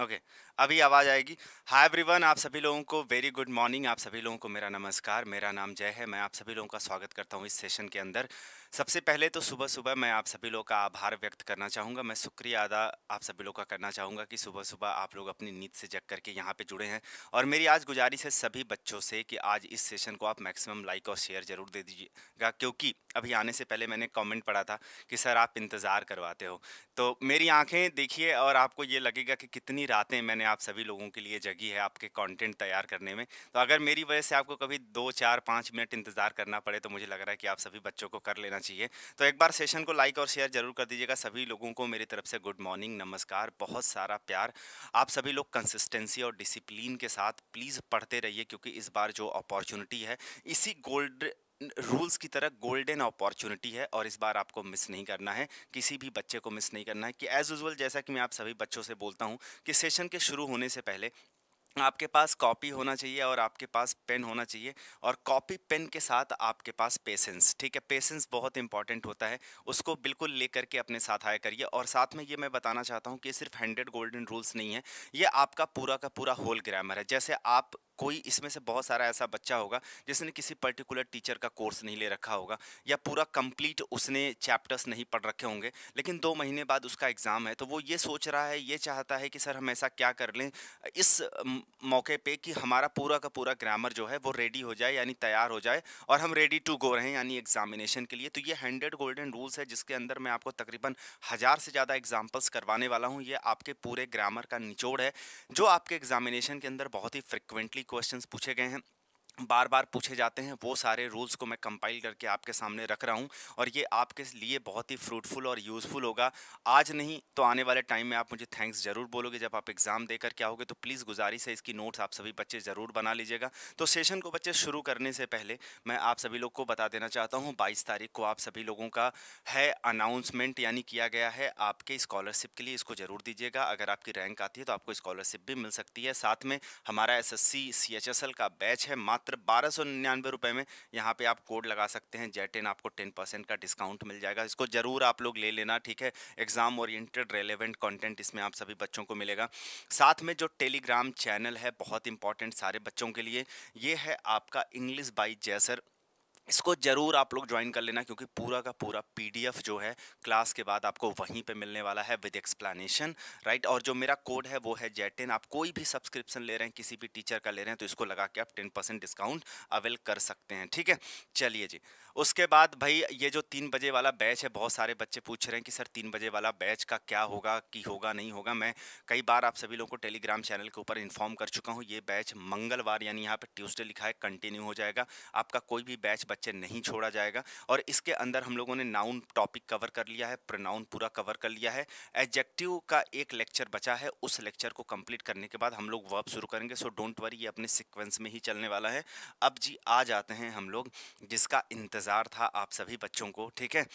Okay okay, अभी आवाज़ आएगी हाय एवरीवन आप सभी लोगों को वेरी गुड मॉर्निंग आप सभी लोगों को मेरा नमस्कार मेरा नाम जय है मैं आप सभी लोगों का स्वागत करता हूँ इस सेशन के अंदर सबसे पहले तो सुबह सुबह मैं आप सभी लोगों का आभार व्यक्त करना चाहूँगा मैं शुक्रिया अदा आप सभी लोगों का करना चाहूँगा कि सुबह सुबह आप लोग अपनी नींद से जग करके यहाँ पर जुड़े हैं और मेरी आज गुजारिश है सभी बच्चों से कि आज इस सेशन को आप मैक्सिमम लाइक और शेयर ज़रूर दे दीजिएगा क्योंकि अभी आने से पहले मैंने कॉमेंट पढ़ा था कि सर आप इंतज़ार करवाते हो तो मेरी आँखें देखिए और आपको ये लगेगा कि कितनी कितनी रातें मैंने आप सभी लोगों के लिए जगी है आपके कंटेंट तैयार करने में तो अगर मेरी वजह से आपको कभी दो चार पाँच मिनट इंतज़ार करना पड़े तो मुझे लग रहा है कि आप सभी बच्चों को कर लेना चाहिए तो एक बार सेशन को लाइक और शेयर जरूर कर दीजिएगा सभी लोगों को मेरी तरफ से गुड मॉर्निंग नमस्कार बहुत सारा प्यार आप सभी लोग कंसिस्टेंसी और डिसिप्लिन के साथ प्लीज़ पढ़ते रहिए क्योंकि इस बार जो अपॉर्चुनिटी है इसी गोल्ड रूल्स की तरह गोल्डन अपॉर्चुनिटी है और इस बार आपको मिस नहीं करना है किसी भी बच्चे को मिस नहीं करना है कि एज़ यूजल जैसा कि मैं आप सभी बच्चों से बोलता हूँ कि सेशन के शुरू होने से पहले आपके पास कॉपी होना चाहिए और आपके पास पेन होना चाहिए और कॉपी पेन के साथ आपके पास पेशेंस ठीक है पेशेंस बहुत इंपॉर्टेंट होता है उसको बिल्कुल लेकर के अपने साथ आया करिए और साथ में ये मैं बताना चाहता हूँ कि सिर्फ हंड्रेड गोल्डन रूल्स नहीं है ये आपका पूरा का पूरा होल ग्रामर है जैसे आप कोई इसमें से बहुत सारा ऐसा बच्चा होगा जिसने किसी पर्टिकुलर टीचर का कोर्स नहीं ले रखा होगा या पूरा कंप्लीट उसने चैप्टर्स नहीं पढ़ रखे होंगे लेकिन दो महीने बाद उसका एग्ज़ाम है तो वो ये सोच रहा है ये चाहता है कि सर हम ऐसा क्या कर लें इस मौके पर कि हमारा पूरा का पूरा ग्रामर जो है वो रेडी हो जाए यानी तैयार हो जाए और हम रेडी टू गो रहें यानी एग्जामिनेशन के लिए तो ये हंड्रेड गोल्डन रूल्स है जिसके अंदर मैं आपको तकरीबन हज़ार से ज़्यादा एग्जाम्पल्स करवाने वाला हूँ ये आपके पूरे ग्रामर का निचोड़ है जो आपके एग्जामिनेशन के अंदर बहुत ही फ्रिक्वेंटली क्वेश्चंस पूछे गए हैं बार बार पूछे जाते हैं वो सारे रूल्स को मैं कंपाइल करके आपके सामने रख रहा हूँ और ये आपके लिए बहुत ही फ्रूटफुल और यूज़फुल होगा आज नहीं तो आने वाले टाइम में आप मुझे थैंक्स ज़रूर बोलोगे जब आप एग्ज़ाम दे करके आओगे तो प्लीज़ गुजारिश है इसकी नोट्स आप सभी बच्चे ज़रूर बना लीजिएगा तो सेशन को बच्चे शुरू करने से पहले मैं आप सभी लोग को बता देना चाहता हूँ बाईस तारीख को आप सभी लोगों का है अनाउंसमेंट यानी किया गया है आपके स्कॉलरशिप के लिए इसको ज़रूर दीजिएगा अगर आपकी रैंक आती है तो आपको स्कॉलरशिप भी मिल सकती है साथ में हमारा एस एस का बैच है मात्र मात्र बारह सौ निन्यानवे रुपये में यहाँ पे आप कोड लगा सकते हैं जेटेन आपको टेन परसेंट का डिस्काउंट मिल जाएगा इसको ज़रूर आप लोग ले लेना ठीक है एग्ज़ाम ओरिएंटेड रेलेवेंट कंटेंट इसमें आप सभी बच्चों को मिलेगा साथ में जो टेलीग्राम चैनल है बहुत इंपॉर्टेंट सारे बच्चों के लिए ये है आपका इंग्लिश बाई जैसर इसको ज़रूर आप लोग ज्वाइन कर लेना क्योंकि पूरा का पूरा पीडीएफ जो है क्लास के बाद आपको वहीं पे मिलने वाला है विद एक्सप्लेनेशन राइट और जो मेरा कोड है वो है जेटेन आप कोई भी सब्सक्रिप्शन ले रहे हैं किसी भी टीचर का ले रहे हैं तो इसको लगा के आप टेन परसेंट डिस्काउंट अवेल कर सकते हैं ठीक है चलिए जी उसके बाद भाई ये जो तीन बजे वाला बैच है बहुत सारे बच्चे पूछ रहे हैं कि सर तीन बजे वाला बैच का क्या होगा कि होगा नहीं होगा मैं कई बार आप सभी लोगों को टेलीग्राम चैनल के ऊपर इन्फॉर्म कर चुका हूँ ये बैच मंगलवार यानी यहाँ पर ट्यूजडे लिखा है कंटिन्यू हो जाएगा आपका कोई भी बैच बच्चे नहीं छोड़ा जाएगा और इसके अंदर हम लोगों ने नाउन टॉपिक कवर कर लिया है प्रोनाउन पूरा कवर कर लिया है एडजेक्टिव का एक लेक्चर बचा है उस लेक्चर को कंप्लीट करने के बाद हम लोग वर्ब शुरू करेंगे सो डोंट वरी ये अपने सिक्वेंस में ही चलने वाला है अब जी आ जाते हैं हम लोग जिसका इंतज़ार था आप सभी बच्चों को ठीक है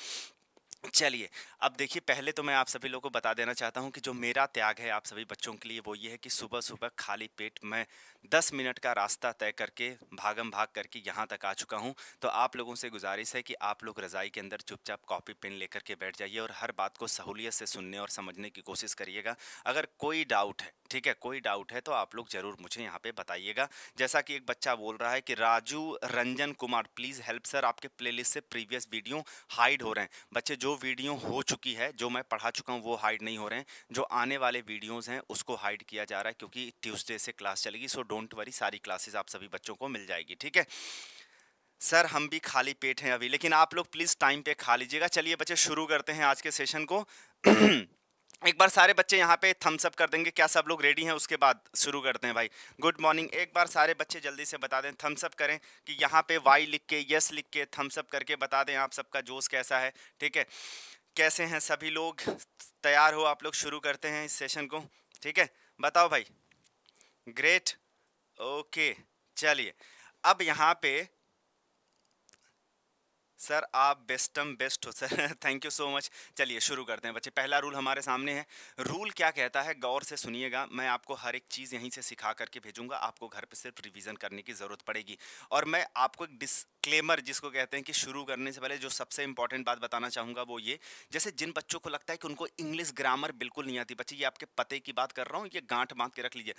चलिए अब देखिए पहले तो मैं आप सभी लोगों को बता देना चाहता हूँ कि जो मेरा त्याग है आप सभी बच्चों के लिए वो ये है कि सुबह सुबह खाली पेट मैं 10 मिनट का रास्ता तय करके भागम भाग करके यहाँ तक आ चुका हूँ तो आप लोगों से गुजारिश है कि आप लोग रज़ाई के अंदर चुपचाप कॉपी पेन लेकर के बैठ जाइए और हर बात को सहूलियत से सुनने और समझने की कोशिश करिएगा अगर कोई डाउट है ठीक है कोई डाउट है तो आप लोग ज़रूर मुझे यहाँ पे बताइएगा जैसा कि एक बच्चा बोल रहा है कि Raju Ranjan Kumar please help sir आपके प्लेलिस्ट से प्रीवियस वीडियो हाइड हो रहे हैं बच्चे जो जो वीडियो हो चुकी है जो मैं पढ़ा चुका हूँ वो हाइड नहीं हो रहे हैं जो आने वाले वीडियोस हैं उसको हाइड किया जा रहा है क्योंकि ट्यूसडे से क्लास चलेगी सो डोंट वरी सारी क्लासेस आप सभी बच्चों को मिल जाएगी ठीक है सर हम भी खाली पेट हैं अभी लेकिन आप लोग प्लीज़ टाइम पे खा लीजिएगा चलिए बच्चे शुरू करते हैं आज के सेशन को एक बार सारे बच्चे यहाँ पे थम्स अप कर देंगे क्या सब लोग रेडी हैं उसके बाद शुरू करते हैं भाई गुड मॉर्निंग एक बार सारे बच्चे जल्दी से बता दें थम्स अप करें कि यहाँ पे वाई लिख के यस लिख के थम्स अप करके बता दें आप सबका जोश कैसा है ठीक है कैसे हैं सभी लोग तैयार हो आप लोग शुरू करते हैं इस सेशन को ठीक है बताओ भाई ग्रेट ओके चलिए अब यहाँ पर सर आप बेस्टम बेस्ट हो sir thank you so much चलिए शुरू करते हैं बच्चे पहला रूल हमारे सामने है रूल क्या कहता है गौर से सुनिएगा मैं आपको हर एक चीज़ यहीं से सिखा करके भेजूंगा आपको घर पे सिर्फ रिवीजन करने की ज़रूरत पड़ेगी और मैं आपको एक डिस्क्लेमर जिसको कहते हैं कि शुरू करने से पहले जो सबसे इंपॉर्टेंट बात बताना चाहूँगा वो ये जैसे जिन बच्चों को लगता है कि उनको इंग्लिश ग्रामर बिल्कुल नहीं आती बच्चे ये आपके पते की बात कर रहा हूँ ये गांठ बांध के रख लीजिए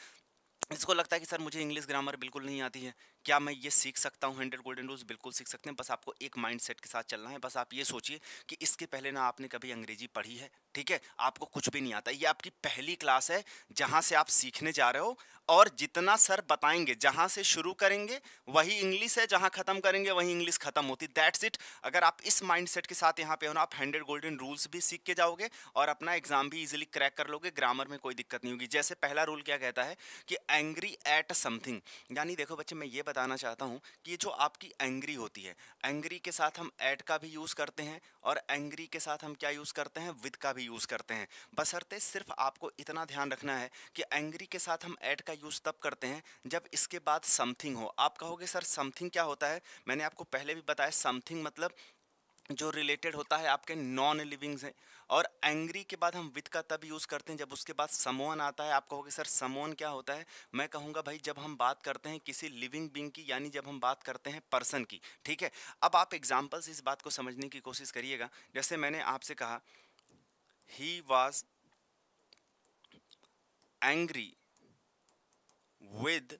इसको लगता है कि सर मुझे इंग्लिश ग्रामर बिल्कुल नहीं आती है क्या मैं ये सीख सकता हूँ हंड्रेड गोल्डन रूल्स बिल्कुल सीख सकते हैं बस आपको एक माइंड सेट के साथ चलना है बस आप ये सोचिए कि इसके पहले ना आपने कभी अंग्रेजी पढ़ी है ठीक है आपको कुछ भी नहीं आता ये आपकी पहली क्लास है जहाँ से आप सीखने जा रहे हो और जितना सर बताएंगे जहाँ से शुरू करेंगे वही इंग्लिश है जहाँ ख़त्म करेंगे वही इंग्लिश ख़त्म होती दैट्स इट अगर आप इस माइंड सेट के साथ यहाँ पे हो ना आप हंड्रेड गोल्डन रूल्स भी सीख के जाओगे और अपना एग्जाम भी ईजिली क्रैक कर लोगे ग्रामर में कोई दिक्कत नहीं होगी जैसे पहला रूल क्या कहता है कि एंग्री एट समथिंग यानी देखो बच्चे मैं ये बताना चाहता हूँ कि ये जो आपकी एंग्री होती है एंग्री के साथ हम एट का भी यूज़ करते हैं और एंग्री के साथ हम क्या यूज़ करते हैं विद का भी यूज़ करते हैं बसरते सिर्फ आपको इतना ध्यान रखना है कि एंग्री के साथ हम एट का यूज़ तब करते हैं जब इसके बाद समथिंग हो आप कहोगे सर समथिंग क्या होता है मैंने आपको पहले भी बताया समथिंग मतलब जो रिलेटेड होता है आपके नॉन लिविंग्स हैं और एंग्री के बाद हम विथ का तब यूज़ करते हैं जब उसके बाद समोन आता है आप कहोगे सर समोन क्या होता है मैं कहूँगा भाई जब हम बात करते हैं किसी लिविंग बींग की यानी जब हम बात करते हैं पर्सन की ठीक है अब आप एग्जाम्पल्स इस बात को समझने की कोशिश करिएगा जैसे मैंने आपसे कहा ही वॉज एंग्री विद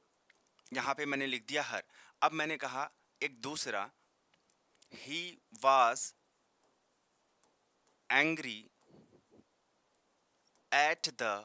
यहाँ पे मैंने लिख दिया हर अब मैंने कहा एक दूसरा he was angry at the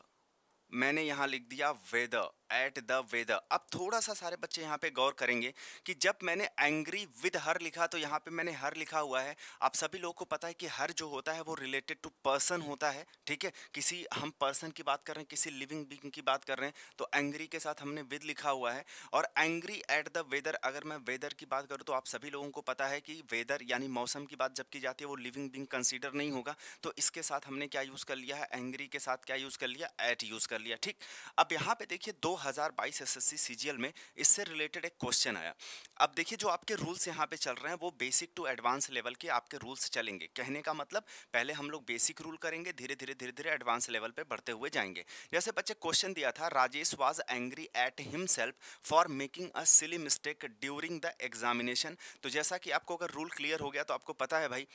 मैंने यहाँ लिख दिया वेदर एट द वेदर अब थोड़ा सा सारे बच्चे यहाँ पे गौर करेंगे कि जब मैंने एंग्री विद हर लिखा तो यहाँ पे मैंने हर लिखा हुआ है आप सभी लोगों को पता है कि हर जो होता है वो रिलेटेड टू पर्सन होता है ठीक है किसी हम पर्सन की बात कर रहे हैं किसी लिविंग बींग की बात कर रहे हैं तो एंग्री के साथ हमने विद लिखा हुआ है और एंग्री एट द वेदर अगर मैं वेदर की बात करूँ तो आप सभी लोगों को पता है कि वेदर यानी मौसम की बात जब की जाती है वो लिविंग बींग कंसिडर नहीं होगा तो इसके साथ हमने क्या यूज़ कर लिया है एंग्री के साथ क्या यूज़ कर लिया एट यूज़ कर लिया ठीक अब यहाँ पे देखिए दो 2022 एसएससी सीजीएल में इससे रिलेटेड एक क्वेश्चन आया अब देखिए जो आपके रूल्स यहाँ पे चल रहे हैं वो बेसिक टू एडवांस लेवल के आपके रूल्स चलेंगे कहने का मतलब पहले हम लोग बेसिक रूल करेंगे धीरे धीरे धीरे धीरे एडवांस लेवल पर बढ़ते हुए जाएंगे जैसे बच्चे क्वेश्चन दिया था Rajesh was angry at himself for making a silly mistake during the examination तो जैसा कि आपको अगर रूल क्लियर हो गया तो आपको पता है भाई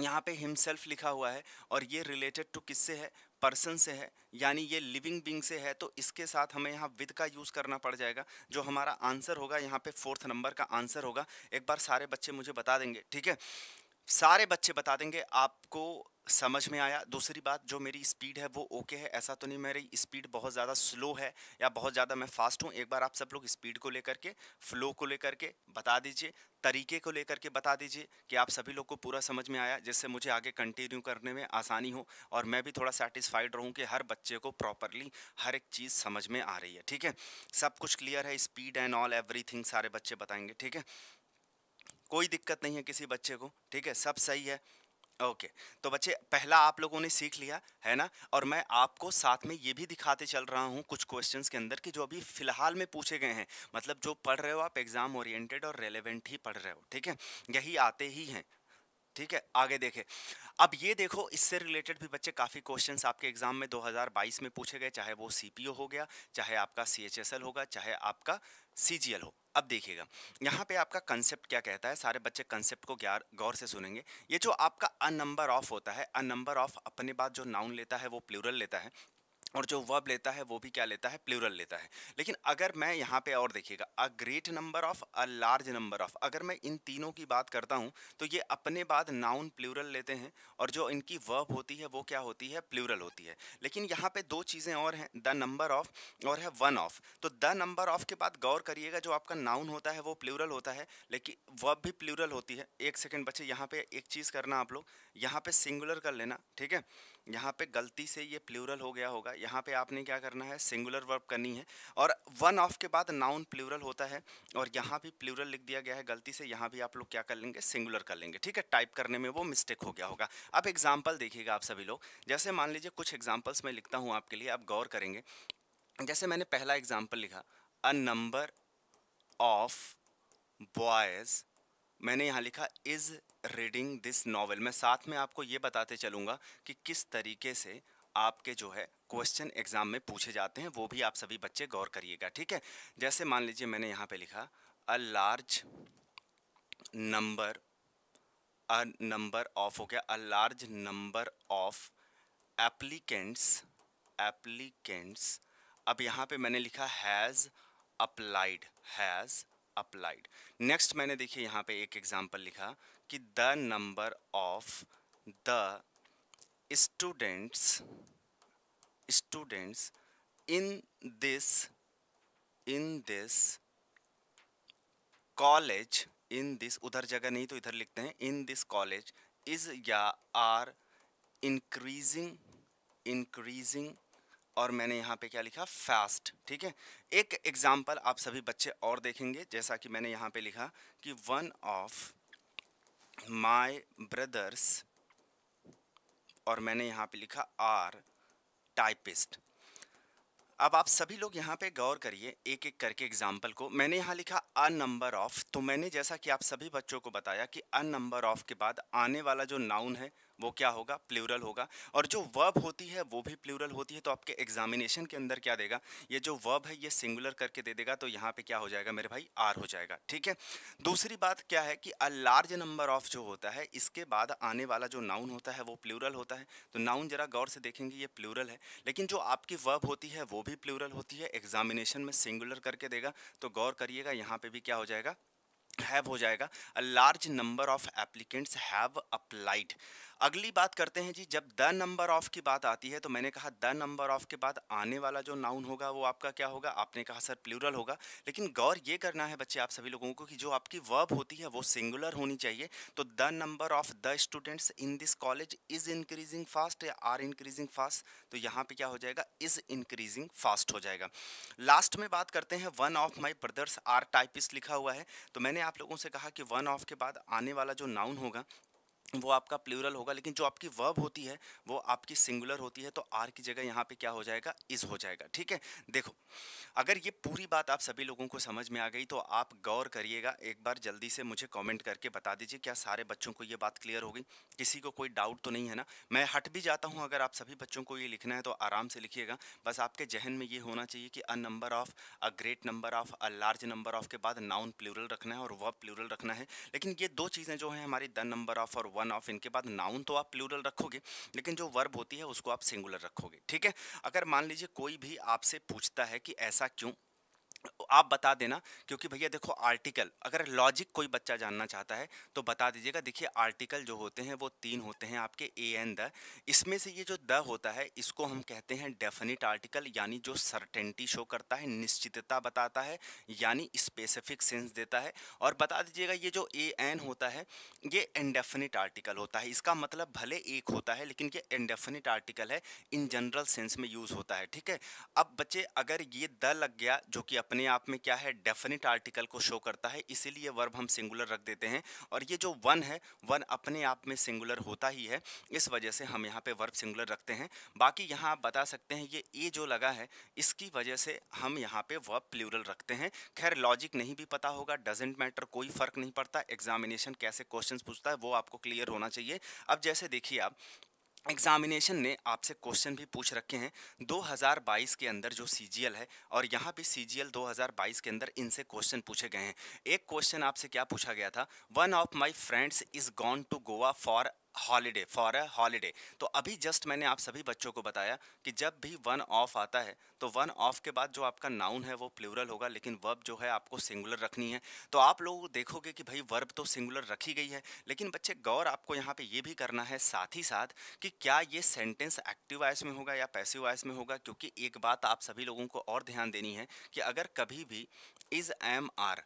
यहाँ पे हिमसेल्फ लिखा हुआ है और ये रिलेटेड टू किससे है पर्सन से है यानी ये लिविंग बींग से है तो इसके साथ हमें यहाँ विद का यूज़ करना पड़ जाएगा जो हमारा आंसर होगा यहाँ पे फोर्थ नंबर का आंसर होगा एक बार सारे बच्चे मुझे बता देंगे ठीक है सारे बच्चे बता देंगे आपको समझ में आया दूसरी बात जो मेरी स्पीड है वो ओके है ऐसा तो नहीं मेरी स्पीड बहुत ज़्यादा स्लो है या बहुत ज़्यादा मैं फास्ट हूँ एक बार आप सब लोग स्पीड को लेकर के फ्लो को लेकर के बता दीजिए तरीके को लेकर के बता दीजिए कि आप सभी लोग को पूरा समझ में आया जिससे मुझे आगे कंटिन्यू करने में आसानी हो और मैं भी थोड़ा सेटिस्फाइड रहूँ कि हर बच्चे को प्रॉपरली हर एक चीज़ समझ में आ रही है ठीक है सब कुछ क्लियर है स्पीड एंड ऑल एवरी सारे बच्चे बताएंगे ठीक है कोई दिक्कत नहीं है किसी बच्चे को ठीक है सब सही है ओके okay. तो बच्चे पहला आप लोगों ने सीख लिया है ना और मैं आपको साथ में ये भी दिखाते चल रहा हूँ कुछ क्वेश्चंस के अंदर कि जो अभी फ़िलहाल में पूछे गए हैं मतलब जो पढ़ रहे हो आप एग्ज़ाम ओरिएंटेड और रेलेवेंट ही पढ़ रहे हो ठीक है यही आते ही हैं ठीक है आगे देखें अब ये देखो इससे रिलेटेड भी बच्चे काफ़ी क्वेश्चंस आपके एग्ज़ाम में 2022 में पूछे गए चाहे वो सी हो गया चाहे आपका सीएचएसएल होगा चाहे आपका सीजीएल हो अब देखिएगा यहाँ पे आपका कंसेप्ट क्या कहता है सारे बच्चे कंसेप्ट को ग्यार गौर से सुनेंगे ये जो आपका अ नंबर ऑफ होता है अ नंबर ऑफ अपने बाद जो नाउन लेता है वो प्लूरल लेता है और जो वर्ब लेता है वो भी क्या लेता है प्लूरल लेता है लेकिन अगर मैं यहाँ पे और देखिएगा a great number of a large number of अगर मैं इन तीनों की बात करता हूँ तो ये अपने बाद नाउन प्लूरल लेते हैं और जो इनकी वर्ब होती है वो क्या होती है प्लूरल होती है लेकिन यहाँ पे दो चीज़ें और हैं द नंबर ऑफ और है वन ऑफ तो द नंबर ऑफ के बाद गौर करिएगा जो आपका नाउन होता है वो प्लूरल होता है लेकिन वर्ब भी प्लूरल होती है एक सेकेंड बच्चे यहाँ पर एक चीज़ करना आप लोग यहाँ पे सिंगुलर कर लेना ठीक है यहाँ पे गलती से ये प्लूरल हो गया होगा यहाँ पे आपने क्या करना है सिंगुलर वर्ब करनी है और वन ऑफ के बाद नाउन प्लूरल होता है और यहाँ भी प्लूरल लिख दिया गया है गलती से यहाँ भी आप लोग क्या कर लेंगे सिंगुलर कर लेंगे ठीक है टाइप करने में वो मिस्टेक हो गया होगा अब एग्जाम्पल देखिएगा आप सभी लोग जैसे मान लीजिए कुछ एग्जाम्पल्स मैं लिखता हूँ आपके लिए आप गौर करेंगे जैसे मैंने पहला एग्जाम्पल लिखा अ नंबर ऑफ बॉयज़ मैंने यहाँ लिखा इज़ रीडिंग दिस नावल मैं साथ में आपको ये बताते चलूँगा कि किस तरीके से आपके जो है क्वेश्चन एग्ज़ाम में पूछे जाते हैं वो भी आप सभी बच्चे गौर करिएगा ठीक है जैसे मान लीजिए मैंने यहाँ पे लिखा a large number a number of हो गया a large number of applicants applicants अब यहाँ पे मैंने लिखा has applied has applied next मैंने देखिए यहाँ पे एक एग्जाम्पल लिखा कि the number of the students students in this in this college in this उधर जगह नहीं तो इधर लिखते हैं इन दिस कॉलेज इज या आर इंक्रीजिंग इंक्रीजिंग और मैंने यहाँ पे क्या लिखा फास्ट ठीक है एक एग्जाम्पल आप सभी बच्चे और देखेंगे जैसा कि मैंने यहाँ पे लिखा कि वन ऑफ माई ब्रदर्स और मैंने यहाँ पे लिखा आर टाइपिस्ट अब आप सभी लोग यहाँ पे गौर करिए एक एक करके एग्जाम्पल को मैंने यहाँ लिखा अ नंबर ऑफ़ तो मैंने जैसा कि आप सभी बच्चों को बताया कि अ नंबर ऑफ़ के बाद आने वाला जो नाउन है वो क्या होगा प्लूरल होगा और जो वर्ब होती है वो भी प्लूरल होती है तो आपके एग्जामिनेशन के अंदर क्या देगा ये जो वर्ब है ये सिंगुलर करके दे देगा तो यहाँ पे क्या हो जाएगा मेरे भाई आर हो जाएगा ठीक है दूसरी बात क्या है कि अ लार्ज नंबर ऑफ जो होता है इसके बाद आने वाला जो नाउन होता है वो प्लूरल होता है तो नाउन जरा गौर से देखेंगे ये प्लूरल है लेकिन जो आपकी वर्ब होती है वो भी प्लूरल होती है एग्जामिनेशन में सिंगुलर करके देगा तो गौर करिएगा यहाँ पे भी क्या हो जाएगा हैव हो जाएगा a large number of applicants have applied अगली बात करते हैं जी जब द नंबर ऑफ की बात आती है तो मैंने कहा द नंबर ऑफ के बाद आने वाला जो नाउन होगा वो आपका क्या होगा आपने कहा सर प्लूरल होगा लेकिन गौर ये करना है बच्चे आप सभी लोगों को कि जो आपकी वर्ब होती है वो सिंगुलर होनी चाहिए तो the number of the students in this college is increasing fast या आर इंक्रीजिंग फास्ट तो यहाँ पर क्या हो जाएगा इज इंक्रीजिंग फास्ट हो जाएगा लास्ट में बात करते हैं one of my brothers are typist लिखा हुआ है तो मैंने आप लोगों से कहा कि वन ऑफ के बाद आने वाला जो नाउन होगा वो आपका प्लूरल होगा लेकिन जो आपकी वर्ब होती है वो आपकी सिंगुलर होती है तो आर की जगह यहाँ पे क्या हो जाएगा इज़ हो जाएगा ठीक है देखो अगर ये पूरी बात आप सभी लोगों को समझ में आ गई तो आप गौर करिएगा एक बार जल्दी से मुझे कमेंट करके बता दीजिए क्या सारे बच्चों को ये बात क्लियर हो गई किसी को कोई डाउट तो नहीं है ना मैं हट भी जाता हूँ अगर आप सभी बच्चों को ये लिखना है तो आराम से लिखिएगा बस आपके जहन में ये होना चाहिए कि a number of a great number of a large number of के बाद नाउन प्लूरल रखना है और वर्ब प्लूरल रखना है लेकिन ये दो चीज़ें जो हैं हमारी द नंबर ऑफ़ और वन ऑफ इनके बाद नाउन तो आप प्लूरल रखोगे लेकिन जो वर्ब होती है उसको आप सिंगुलर रखोगे ठीक है अगर मान लीजिए कोई भी आपसे पूछता है कि ऐसा क्यों आप बता देना क्योंकि भैया देखो आर्टिकल अगर लॉजिक कोई बच्चा जानना चाहता है तो बता दीजिएगा देखिए आर्टिकल जो होते हैं वो तीन होते हैं आपके ए एन द इसमें से ये जो द होता है इसको हम कहते हैं डेफिनेट आर्टिकल यानी जो सर्टेनिटी शो करता है निश्चितता बताता है यानी स्पेसिफिक सेंस देता है और बता दीजिएगा ये जो ए एन होता है ये इनडेफिनिट आर्टिकल होता है इसका मतलब भले एक होता है लेकिन ये इनडेफिनिट आर्टिकल है इन जनरल सेंस में यूज़ होता है ठीक है अब बच्चे अगर ये द लग गया जो कि अपने आप में क्या है डेफिनेट आर्टिकल को शो करता है इसीलिए वर्ब हम सिंगुलर रख देते हैं और ये जो वन है वन अपने आप में सिंगुलर होता ही है इस वजह से हम यहाँ पे वर्ब सिंगुलर रखते हैं बाकी यहाँ आप बता सकते हैं ये ए जो लगा है इसकी वजह से हम यहाँ पे वर्ब प्लूरल रखते हैं खैर लॉजिक नहीं भी पता होगा डजेंट मैटर कोई फ़र्क नहीं पड़ता एग्जामिनेशन कैसे क्वेश्चन पूछता है वो आपको क्लियर होना चाहिए अब जैसे देखिए आप एग्जामिनेशन ने आपसे क्वेश्चन भी पूछ रखे हैं 2022 के अंदर जो सी है और यहाँ भी सी 2022 के अंदर इनसे क्वेश्चन पूछे गए हैं एक क्वेश्चन आपसे क्या पूछा गया था one of my friends is gone to Goa for holiday for a holiday तो अभी जस्ट मैंने आप सभी बच्चों को बताया कि जब भी वन ऑफ आता है तो वन ऑफ के बाद जो आपका नाउन है वो प्लूरल होगा लेकिन वर्ब जो है आपको सिंगुलर रखनी है तो आप लोग देखोगे कि भाई वर्ब तो सिंगुलर रखी गई है लेकिन बच्चे गौर आपको यहाँ पे ये भी करना है साथ ही साथ कि क्या ये सेंटेंस एक्टिव आयस में होगा या पैसिव आयस में होगा क्योंकि एक बात आप सभी लोगों को और ध्यान देनी है कि अगर कभी भी इज़ एम आर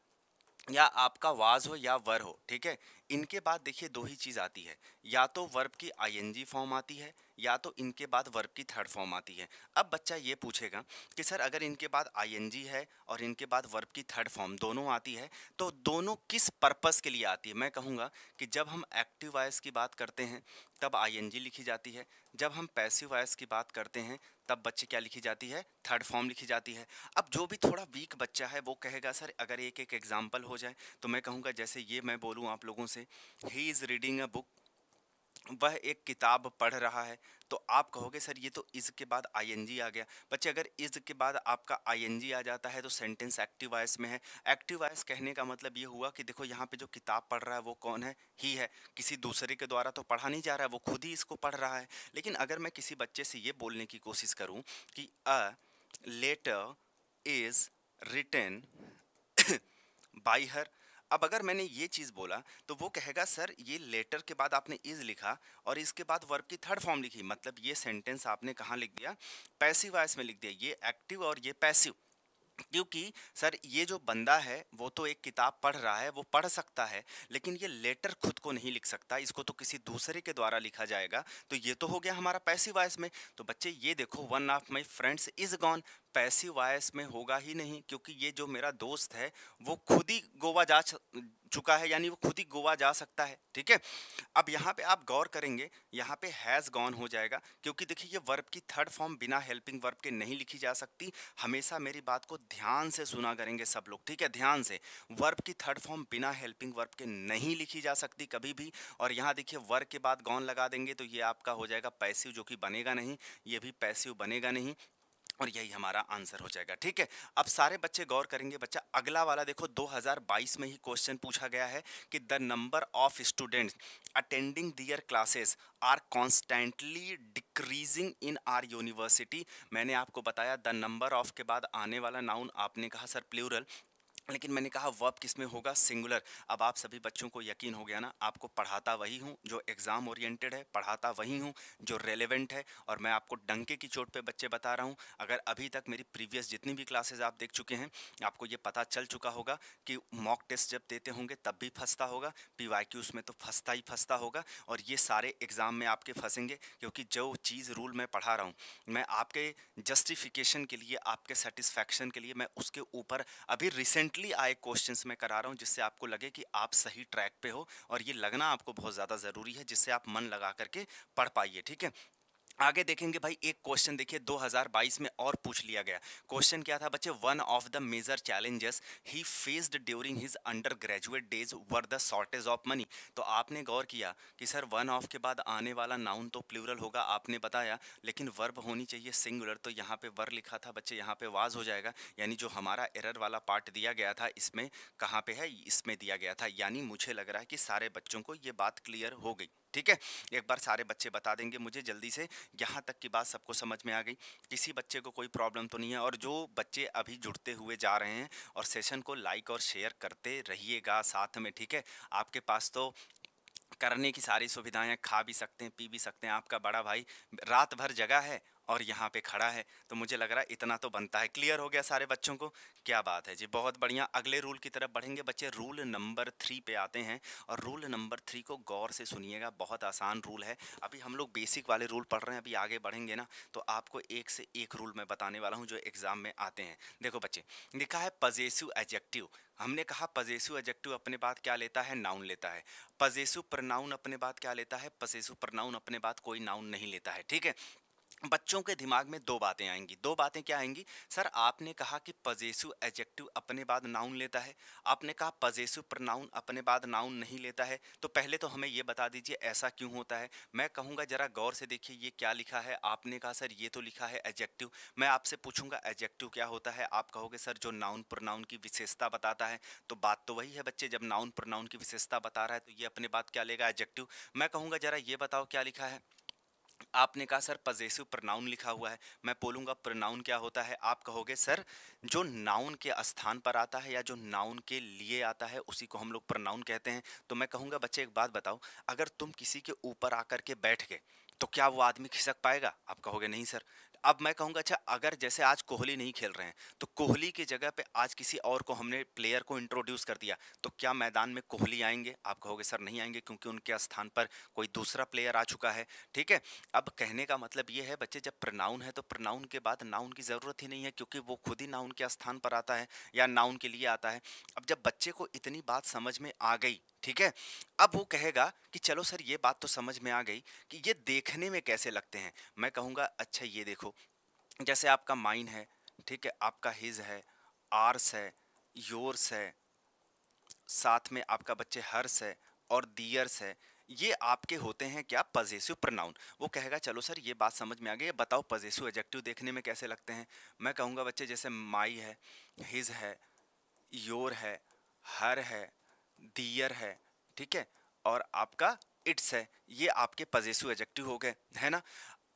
या आपका वाज हो या वर हो ठीक है इनके बाद देखिए दो ही चीज़ आती है या तो वर्ब की आईएनजी फॉर्म आती है या तो इनके बाद वर्ब की थर्ड फॉर्म आती है अब बच्चा ये पूछेगा कि सर अगर इनके बाद आईएनजी है और इनके बाद वर्ब की थर्ड फॉर्म दोनों आती है तो दोनों किस पर्पस के लिए आती है मैं कहूँगा कि जब हम एक्टिव वॉइस की बात करते हैं तब आईएनजी लिखी जाती है जब हम पैसिव वॉइस की बात करते हैं तब बच्चे क्या लिखी जाती है थर्ड फॉर्म लिखी जाती है अब जो भी थोड़ा वीक बच्चा है वो कहेगा सर अगर एक एक एग्जाम्पल हो जाए तो मैं कहूँगा जैसे ये मैं बोलूँ आप लोगों से he is reading a book वह एक किताब पढ़ रहा है तो आप कहोगे सर ये तो इज़ के बाद आईएनजी आ गया बच्चे अगर इज़ के बाद आपका आईएनजी आ जाता है तो सेंटेंस एक्टिव वॉइस में है एक्टिव वॉइस कहने का मतलब ये हुआ कि देखो यहाँ पे जो किताब पढ़ रहा है वो कौन है ही है किसी दूसरे के द्वारा तो पढ़ा नहीं जा रहा है वो खुद ही इसको पढ़ रहा है लेकिन अगर मैं किसी बच्चे से ये बोलने की कोशिश करूँ कि a letter is written by her अब अगर मैंने ये चीज़ बोला तो वो कहेगा सर ये लेटर के बाद आपने इज़ लिखा और इसके बाद वर्ब की थर्ड फॉर्म लिखी मतलब ये सेंटेंस आपने कहाँ लिख दिया पैसिव वॉइस में लिख दिया ये एक्टिव और ये पैसिव क्योंकि सर ये जो बंदा है वो तो एक किताब पढ़ रहा है वो पढ़ सकता है लेकिन ये लेटर खुद को नहीं लिख सकता इसको तो किसी दूसरे के द्वारा लिखा जाएगा तो ये तो हो गया हमारा पैसिव वॉइस में तो बच्चे ये देखो one of my friends is gone passive voice में होगा ही नहीं क्योंकि ये जो मेरा दोस्त है वो खुद ही गोवा जा चुका है यानी वो खुद ही गोवा जा सकता है ठीक है अब यहाँ पे आप गौर करेंगे यहाँ पे हैज़ गॉन हो जाएगा क्योंकि देखिए ये वर्ब की थर्ड फॉर्म बिना हेल्पिंग वर्ब के नहीं लिखी जा सकती हमेशा मेरी बात को ध्यान से सुना करेंगे सब लोग ठीक है ध्यान से वर्ब की थर्ड फॉर्म बिना हेल्पिंग वर्ब के नहीं लिखी जा सकती कभी भी और यहाँ देखिए वर्ब के बाद गॉन लगा देंगे तो ये आपका हो जाएगा पैसिव जो कि बनेगा नहीं ये भी पैसिव बनेगा नहीं और यही हमारा आंसर हो जाएगा ठीक है अब सारे बच्चे गौर करेंगे बच्चा अगला वाला देखो 2022 में ही क्वेश्चन पूछा गया है कि the number of students attending their classes are constantly decreasing in our university मैंने आपको बताया द नंबर ऑफ के बाद आने वाला नाउन आपने कहा सर प्लूरल लेकिन मैंने कहा वर्ब किस में होगा सिंगुलर अब आप सभी बच्चों को यकीन हो गया ना आपको पढ़ाता वही हूँ जो एग्ज़ाम ओरिएंटेड है पढ़ाता वही हूँ जो रेलेवेंट है और मैं आपको डंके की चोट पे बच्चे बता रहा हूँ अगर अभी तक मेरी प्रीवियस जितनी भी क्लासेज आप देख चुके हैं आपको ये पता चल चुका होगा कि मॉक टेस्ट जब देते होंगे तब भी फंसता होगा पी उसमें तो फंसता ही फंसता होगा और ये सारे एग्ज़ाम में आपके फंसेंगे क्योंकि जो चीज़ रूल मैं पढ़ा रहा हूँ मैं आपके जस्टिफिकेशन के लिए आपके सेटिस्फैक्शन के लिए मैं उसके ऊपर अभी रिसेंटली मोस्टली आए क्वेश्चन मैं करा रहा हूँ जिससे आपको लगे कि आप सही ट्रैक पे हो और ये लगना आपको बहुत ज़्यादा ज़रूरी है जिससे आप मन लगा करके पढ़ पाइए ठीक है आगे देखेंगे भाई एक क्वेश्चन देखिए 2022 में और पूछ लिया गया क्वेश्चन क्या था बच्चे one of the major challenges he faced during his undergraduate days were the shortage of money तो आपने गौर किया कि सर वन ऑफ के बाद आने वाला नाउन तो प्लूरल होगा आपने बताया लेकिन वर्ब होनी चाहिए सिंगुलर तो यहाँ पे वर लिखा था बच्चे यहाँ पे वाज हो जाएगा यानी जो हमारा एरर वाला पार्ट दिया गया था इसमें कहाँ पे है इसमें दिया गया था यानी मुझे लग रहा है कि सारे बच्चों को ये बात क्लियर हो गई ठीक है एक बार सारे बच्चे बता देंगे मुझे जल्दी से यहाँ तक की बात सबको समझ में आ गई किसी बच्चे को कोई प्रॉब्लम तो नहीं है और जो बच्चे अभी जुड़ते हुए जा रहे हैं और सेशन को लाइक और शेयर करते रहिएगा साथ में ठीक है आपके पास तो करने की सारी सुविधाएं खा भी सकते हैं पी भी सकते हैं आपका बड़ा भाई रात भर जगह है और यहाँ पे खड़ा है तो मुझे लग रहा है इतना तो बनता है क्लियर हो गया सारे बच्चों को क्या बात है जी बहुत बढ़िया अगले रूल की तरफ बढ़ेंगे बच्चे रूल नंबर थ्री पे आते हैं और रूल नंबर थ्री को गौर से सुनिएगा बहुत आसान रूल है अभी हम लोग बेसिक वाले रूल पढ़ रहे हैं अभी आगे बढ़ेंगे ना तो आपको एक से एक रूल मैं बताने वाला हूँ जो एग्ज़ाम में आते हैं देखो बच्चे लिखा है पजेसिव एजेक्टिव हमने कहा पजेसिव एजेक्टिव अपने बात क्या लेता है नाउन लेता है पजेसिव प्रनाउन अपने बात क्या लेता है पजेसिव प्रनाउन अपने बात कोई नाउन नहीं लेता है ठीक है बच्चों के दिमाग में दो बातें आएंगी दो बातें क्या आएंगी सर आपने कहा कि पजेसिव एजेक्टिव अपने बाद नाउन लेता है आपने कहा पजेसिव प्रनाउन अपने बाद नाउन नहीं लेता है तो पहले तो हमें ये बता दीजिए ऐसा क्यों होता है मैं कहूँगा ज़रा गौर से देखिए ये क्या लिखा है आपने कहा सर ये तो लिखा है एजेक्टिव मैं आपसे पूछूंगा एजेक्टिव क्या होता है आप कहोगे सर जो नाउन प्रोनाउन की विशेषता बताता है तो बात तो वही है बच्चे जब नाउन प्रोनाउन की विशेषता बता रहा है तो ये अपने बात क्या लेगा एजेक्टिव मैं कहूँगा ज़रा ये बताओ क्या लिखा है आपने कहा सर पजेसिव प्रनाउन लिखा हुआ है मैं बोलूँगा प्रनाउन क्या होता है आप कहोगे सर जो नाउन के स्थान पर आता है या जो नाउन के लिए आता है उसी को हम लोग प्रनाउन कहते हैं तो मैं कहूँगा बच्चे एक बात बताओ अगर तुम किसी के ऊपर आकर के बैठ गए तो क्या वो आदमी खिसक पाएगा आप कहोगे नहीं सर अब मैं कहूँगा अच्छा अगर जैसे आज कोहली नहीं खेल रहे हैं तो कोहली की जगह पे आज किसी और को हमने प्लेयर को इंट्रोड्यूस कर दिया तो क्या मैदान में कोहली आएंगे आप कहोगे सर नहीं आएंगे क्योंकि उनके स्थान पर कोई दूसरा प्लेयर आ चुका है ठीक है अब कहने का मतलब ये है बच्चे जब प्रनाउन है तो प्रनाउन के बाद नाउन की ज़रूरत ही नहीं है क्योंकि वो खुद ही नाउन के स्थान पर आता है या नाउन के लिए आता है अब जब बच्चे को इतनी बात समझ में आ गई ठीक है अब वो कहेगा कि चलो सर ये बात तो समझ में आ गई कि ये देखने में कैसे लगते हैं मैं कहूँगा अच्छा ये देखो जैसे आपका माइन है ठीक है आपका हिज है आर्स है योर्स है साथ में आपका बच्चे हर्स है और दियर्स है ये आपके होते हैं क्या पजेसिव प्रनाउन वो कहेगा चलो सर ये बात समझ में आ गई बताओ पजेसिव एजेक्टिव देखने में कैसे लगते हैं मैं कहूँगा बच्चे जैसे माई है हिज है योर है हर है दियर है ठीक है और आपका इट्स है ये आपके पजेसिव एजेक्टिव हो गए है ना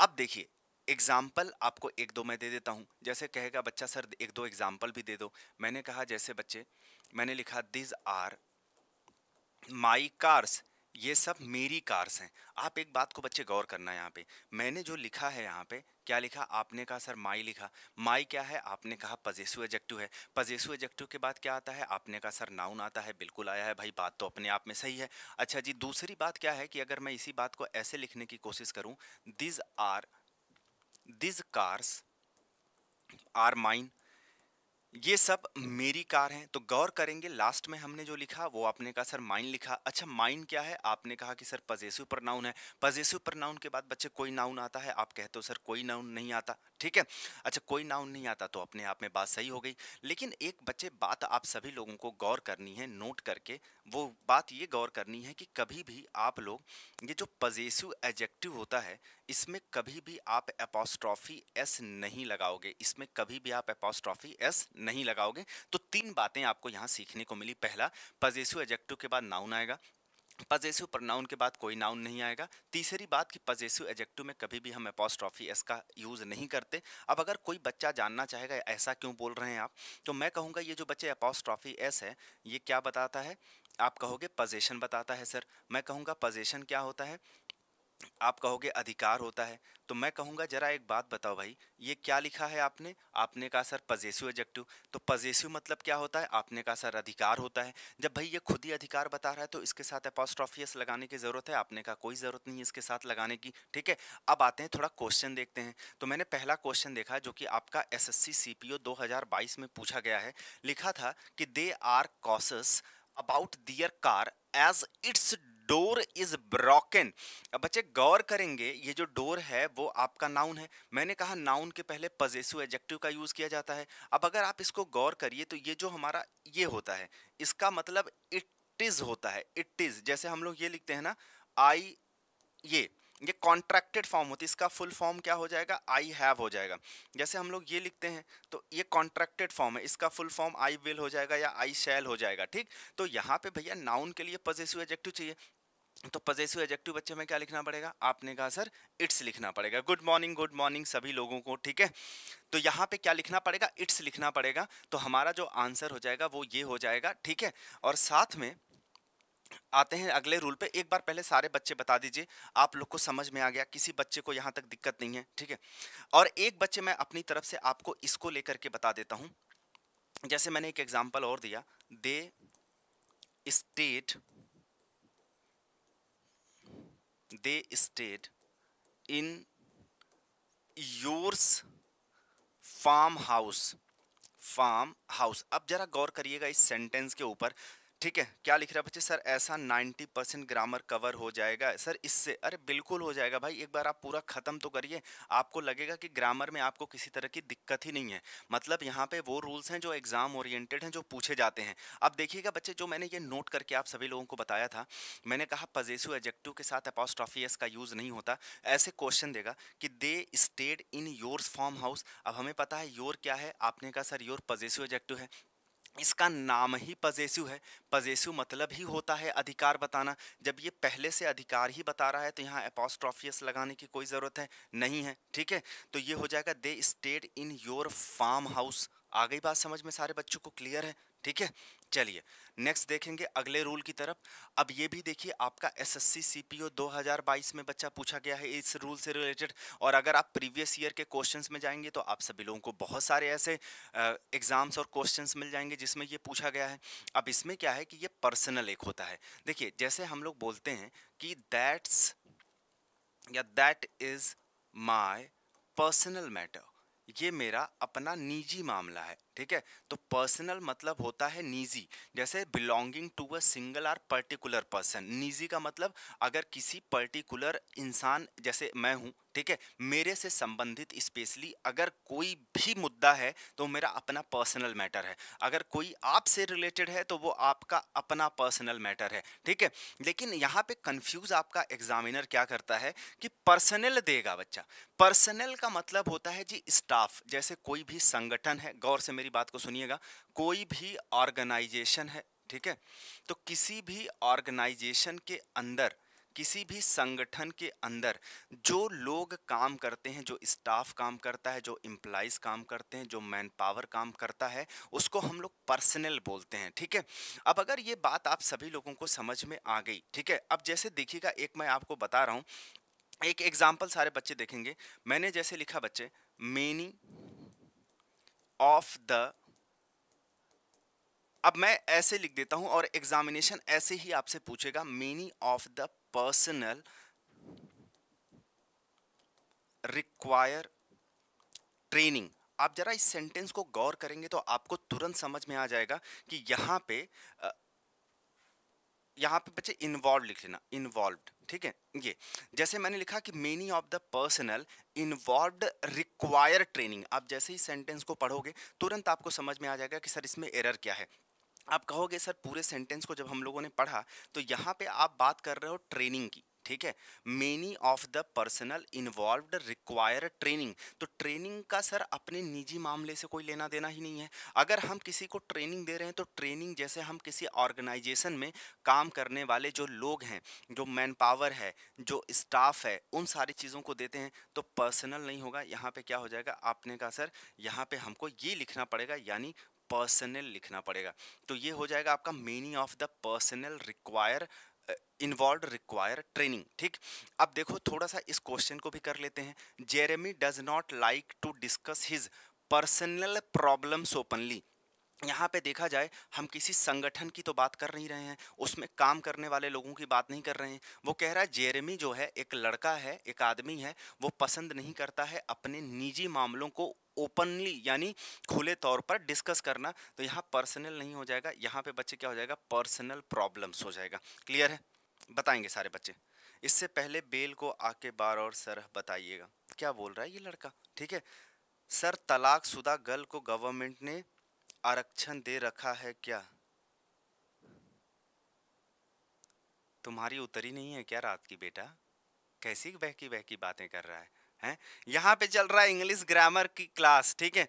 अब देखिए एग्जाम्पल आपको एक दो मैं दे देता हूँ जैसे कहेगा बच्चा सर एक दो एग्जाम्पल भी दे दो मैंने कहा जैसे बच्चे मैंने लिखा दिज आर माई कार्स ये सब मेरी कार्स हैं आप एक बात को बच्चे गौर करना यहाँ पे मैंने जो लिखा है यहाँ पे क्या लिखा आपने कहा सर माई लिखा माई क्या है आपने कहा पजेसु एजेक्टिव है पजेसु एजेक्टिव के बाद क्या आता है आपने कहा सर नाउन आता है बिल्कुल आया है भाई बात तो अपने आप में सही है अच्छा जी दूसरी बात क्या है कि अगर मैं इसी बात को ऐसे लिखने की कोशिश करूँ these are these cars are mine ये सब मेरी कार हैं तो गौर करेंगे लास्ट में हमने जो लिखा वो आपने कहा सर माइन लिखा अच्छा माइन क्या है आपने कहा कि सर पजेसिव पर नाउन है पजेसिव पर नाउन के बाद बच्चे कोई नाउन आता है आप कहते हो सर कोई नाउन नहीं आता ठीक है अच्छा कोई नाउन नहीं आता तो अपने आप में बात सही हो गई लेकिन एक बच्चे बात आप सभी लोगों को गौर करनी है नोट करके वो बात ये गौर करनी है कि कभी भी आप लोग ये जो पजेसिव एजेक्टिव होता है इसमें कभी भी आप अपोस्ट्रॉफी एस नहीं लगाओगे इसमें कभी भी आप अपोस्ट्रॉफी एस नहीं लगाओगे तो तीन बातें आपको यहाँ सीखने को मिली पहला पजेसिव एजेक्टिव के बाद नाउन आएगा पजेसिव प्रनाउन के बाद कोई नाउन नहीं आएगा तीसरी बात कि पजेसिव एजेक्टिव में कभी भी हम एपोस्ट्रॉफी एस का यूज़ नहीं करते अब अगर कोई बच्चा जानना चाहेगा ऐसा क्यों बोल रहे हैं आप तो मैं कहूँगा ये जो बच्चे एपोस्ट्रॉफी एस है ये क्या बताता है आप कहोगे पजेशन बताता है सर मैं कहूँगा पजेशन क्या होता है आप कहोगे अधिकार होता है तो मैं कहूँगा जरा एक बात बताओ भाई ये क्या लिखा है आपने आपने कहा सर पजेसिव एजेक्टिव तो पजेसिव मतलब क्या होता है आपने कहा सर अधिकार होता है जब भाई ये खुद ही अधिकार बता रहा है तो इसके साथ अपॉस्ट्रॉफियस लगाने की ज़रूरत है आपने कहा कोई ज़रूरत नहीं है इसके साथ लगाने की ठीक है अब आते हैं थोड़ा क्वेश्चन देखते हैं तो मैंने पहला क्वेश्चन देखा जो कि आपका एस एस सी में पूछा गया है लिखा था कि they are causes about their car as its door is broken अब बच्चे गौर करेंगे ये जो डोर है वो आपका नाउन है मैंने कहा नाउन के पहले पजेसिव एडजेक्टिव का यूज़ किया जाता है अब अगर आप इसको गौर करिए तो ये जो हमारा ये होता है इसका मतलब इट इज़ होता है इट इज़ जैसे हम लोग ये लिखते हैं ना आई ये ये कॉन्ट्रैक्टेड फॉर्म होती है इसका फुल फॉर्म क्या हो जाएगा आई हैव हो जाएगा जैसे हम लोग ये लिखते हैं तो ये कॉन्ट्रैक्टेड फॉर्म है इसका फुल फॉर्म आई विल हो जाएगा या आई शैल हो जाएगा ठीक तो यहाँ पे भैया नाउन के लिए पजेसिव एडजेक्टिव चाहिए तो पजेसिव एजेक्टिव बच्चे में क्या लिखना पड़ेगा आपने कहा सर इट्स लिखना पड़ेगा गुड मॉर्निंग गुड मॉर्निंग सभी लोगों को ठीक है तो यहाँ पे क्या लिखना पड़ेगा इट्स लिखना पड़ेगा तो हमारा जो आंसर हो जाएगा वो ये हो जाएगा ठीक है और साथ में आते हैं अगले रूल पे एक बार पहले सारे बच्चे बता दीजिए आप लोग को समझ में आ गया किसी बच्चे को यहाँ तक दिक्कत नहीं है ठीक है और एक बच्चे मैं अपनी तरफ से आपको इसको लेकर के बता देता हूँ जैसे मैंने एक एग्जाम्पल और दिया they stayed they stayed in yours farm house farm house अब जरा गौर करिएगा इस सेंटेंस के ऊपर ठीक है क्या लिख रहा है बच्चे सर ऐसा 90 परसेंट ग्रामर कवर हो जाएगा सर इससे अरे बिल्कुल हो जाएगा भाई एक बार आप पूरा ख़त्म तो करिए आपको लगेगा कि ग्रामर में आपको किसी तरह की दिक्कत ही नहीं है मतलब यहाँ पे वो रूल्स हैं जो एग्ज़ाम ओरिएंटेड हैं जो पूछे जाते हैं अब देखिएगा बच्चे जो मैंने ये नोट करके आप सभी लोगों को बताया था मैंने कहा पजेसिव एजेक्टिव के साथ अपॉस्ट्रॉफियस का यूज़ नहीं होता ऐसे क्वेश्चन देगा कि they stayed in your farm house अब हमें पता है योर क्या है आपने कहा सर योर पजेसिव एजेक्टिव है इसका नाम ही पजेसिव है पजेसिव मतलब ही होता है अधिकार बताना जब ये पहले से अधिकार ही बता रहा है तो यहाँ एपोस्ट्रॉफियस लगाने की कोई ज़रूरत है नहीं है ठीक है तो ये हो जाएगा they stayed in your farm house आ गई बात समझ में सारे बच्चों को क्लियर है ठीक है चलिए नेक्स्ट देखेंगे अगले रूल की तरफ अब ये भी देखिए आपका एसएससी सीपीओ 2022 में बच्चा पूछा गया है इस रूल से रिलेटेड और अगर आप प्रीवियस ईयर के क्वेश्चंस में जाएंगे तो आप सभी लोगों को बहुत सारे ऐसे एग्ज़ाम्स और क्वेश्चंस मिल जाएंगे जिसमें ये पूछा गया है अब इसमें क्या है कि ये पर्सनल एक होता है देखिए जैसे हम लोग बोलते हैं कि दैट्स या that is my personal matter ये मेरा अपना निजी मामला है ठीक है तो पर्सनल मतलब होता है निजी जैसे belonging to a single or particular person निजी का मतलब अगर किसी पर्टिकुलर इंसान जैसे मैं हूँ ठीक है मेरे से संबंधित स्पेशली अगर कोई भी मुद्दा है तो मेरा अपना पर्सनल मैटर है अगर कोई आपसे रिलेटेड है तो वो आपका अपना पर्सनल मैटर है ठीक है लेकिन यहाँ पे कंफ्यूज आपका एग्जामिनर क्या करता है कि पर्सनल देगा बच्चा पर्सनल का मतलब होता है जी स्टाफ जैसे कोई भी संगठन है गौर से मेरी मेरी बात को सुनिएगा कोई भी ऑर्गेनाइजेशन है ठीक है तो किसी भी ऑर्गेनाइजेशन के अंदर किसी भी संगठन के अंदर जो लोग काम करते हैं जो स्टाफ काम करता है जो एम्प्लाइज काम करते हैं जो मैन पावर काम करता है उसको हम लोग पर्सनल बोलते हैं ठीक है अब अगर ये बात आप सभी लोगों को समझ में आ गई ठीक है अब जैसे देखिएगा एक मैं आपको बता रहा हूँ एक एग्ज़ाम्पल सारे बच्चे देखेंगे मैंने जैसे लिखा बच्चे मेनी ऑफ द अब मैं ऐसे लिख देता हूं और एग्जामिनेशन ऐसे ही आपसे पूछेगा many of the personnel require training आप जरा इस सेंटेंस को गौर करेंगे तो आपको तुरंत समझ में आ जाएगा कि यहां पे यहाँ पे बच्चे इन्वॉल्व लिख लेना इन्वॉल्व ठीक है ये जैसे मैंने लिखा कि many of the personnel involve require training आप जैसे ही सेंटेंस को पढ़ोगे तुरंत आपको समझ में आ जाएगा कि सर इसमें एरर क्या है आप कहोगे सर पूरे सेंटेंस को जब हम लोगों ने पढ़ा तो यहाँ पे आप बात कर रहे हो ट्रेनिंग की ठीक है many of the personnel involve require training तो ट्रेनिंग का सर अपने निजी मामले से कोई लेना देना ही नहीं है अगर हम किसी को ट्रेनिंग दे रहे हैं तो ट्रेनिंग जैसे हम किसी ऑर्गेनाइजेशन में काम करने वाले जो लोग हैं जो मैन पावर है जो स्टाफ है उन सारी चीज़ों को देते हैं तो पर्सनल नहीं होगा यहाँ पे क्या हो जाएगा आपने कहा सर यहाँ पे हमको ये लिखना पड़ेगा यानी पर्सनल लिखना पड़ेगा तो ये हो जाएगा आपका many of the personnel require involve require training ठीक अब देखो थोड़ा सा इस क्वेश्चन को भी कर लेते हैं Jeremy does not like to discuss his personal problems openly यहाँ पे देखा जाए हम किसी संगठन की तो बात कर नहीं रहे हैं उसमें काम करने वाले लोगों की बात नहीं कर रहे हैं वो कह रहा है जेरेमी जो है एक लड़का है एक आदमी है वो पसंद नहीं करता है अपने निजी मामलों को ओपनली यानी खुले तौर पर डिस्कस करना तो यहाँ पर्सनल नहीं हो जाएगा यहाँ पे बच्चे क्या हो जाएगा पर्सनल प्रॉब्लम्स हो जाएगा क्लियर है बताएंगे सारे बच्चे इससे पहले बेल को आके बार और सर बताइएगा क्या बोल रहा है ये लड़का ठीक है सर तलाक शुदा गर्ल को गवर्नमेंट ने आरक्षण दे रखा है क्या तुम्हारी उतरी नहीं है क्या रात की बेटा कैसी बहकी बहकी बातें कर रहा है है यहाँ पे चल रहा है इंग्लिश ग्रामर की क्लास ठीक है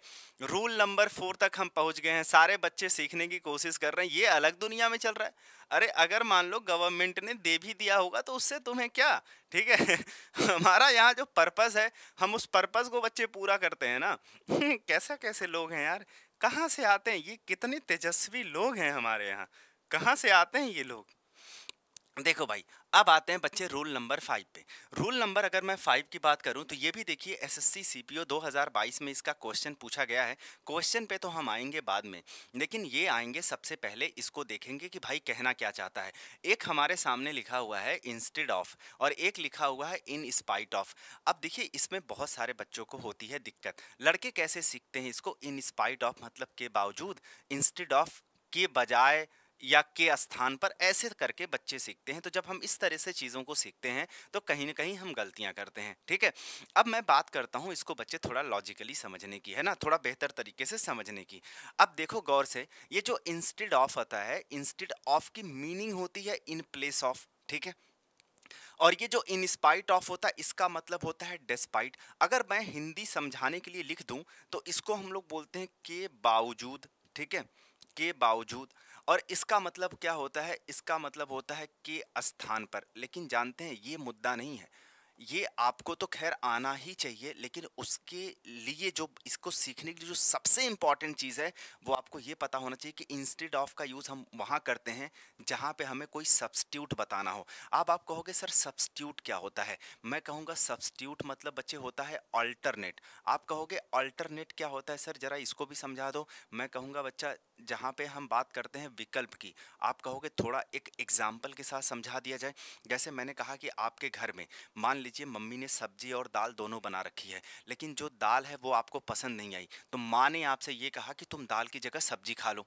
रूल नंबर फोर तक हम पहुँच गए हैं सारे बच्चे सीखने की कोशिश कर रहे हैं ये अलग दुनिया में चल रहा है अरे अगर मान लो गवर्नमेंट ने दे भी दिया होगा तो उससे तुम्हें क्या ठीक है हमारा यहाँ जो पर्पस है हम उस पर्पस को बच्चे पूरा करते हैं ना कैसा कैसे लोग हैं यार कहाँ से आते हैं ये कितने तेजस्वी लोग हैं हमारे यहाँ कहाँ से आते हैं ये लोग देखो भाई अब आते हैं बच्चे रूल नंबर फाइव पे रूल नंबर अगर मैं फाइव की बात करूं तो ये भी देखिए एसएससी सीपीओ 2022 में इसका क्वेश्चन पूछा गया है क्वेश्चन पे तो हम आएंगे बाद में लेकिन ये आएंगे सबसे पहले इसको देखेंगे कि भाई कहना क्या चाहता है एक हमारे सामने लिखा हुआ है इंस्टेड ऑफ और एक लिखा हुआ है इन स्पाइट ऑफ अब देखिए इसमें बहुत सारे बच्चों को होती है दिक्कत लड़के कैसे सीखते हैं इसको इन स्पाइट ऑफ मतलब के बावजूद इंस्टेड ऑफ के बजाय या के स्थान पर ऐसे करके बच्चे सीखते हैं तो जब हम इस तरह से चीज़ों को सीखते हैं तो कहीं ना कहीं हम गलतियां करते हैं ठीक है अब मैं बात करता हूँ इसको बच्चे थोड़ा लॉजिकली समझने की है ना थोड़ा बेहतर तरीके से समझने की अब देखो गौर से ये जो इंस्टेड ऑफ आता है इंस्टेड ऑफ की मीनिंग होती है इन प्लेस ऑफ ठीक है और ये जो इंस्पाइट ऑफ होता है इसका मतलब होता है डिस्पाइट अगर मैं हिंदी समझाने के लिए लिख दूँ तो इसको हम लोग बोलते हैं के बावजूद ठीक है के बावजूद और इसका मतलब क्या होता है इसका मतलब होता है कि स्थान पर लेकिन जानते हैं ये मुद्दा नहीं है ये आपको तो खैर आना ही चाहिए लेकिन उसके लिए जो इसको सीखने के लिए जो सबसे इम्पॉर्टेंट चीज़ है वो आपको ये पता होना चाहिए कि इंस्टेड ऑफ का यूज़ हम वहाँ करते हैं जहाँ पे हमें कोई सब्सटीट्यूट बताना हो आप आप कहोगे सर सब्सटीट्यूट क्या होता है मैं कहूँगा सब्सटीट्यूट मतलब बच्चे होता है ऑल्टरनेट आप कहोगे ऑल्टरनेट क्या होता है सर ज़रा इसको भी समझा दो मैं कहूँगा बच्चा जहाँ पे हम बात करते हैं विकल्प की आप कहोगे थोड़ा एक एग्जाम्पल के साथ समझा दिया जाए जैसे मैंने कहा कि आपके घर में मान लीजिए मम्मी ने सब्जी और दाल दोनों बना रखी है लेकिन जो दाल है वो आपको पसंद नहीं आई तो माँ ने आपसे ये कहा कि तुम दाल की जगह सब्जी खा लो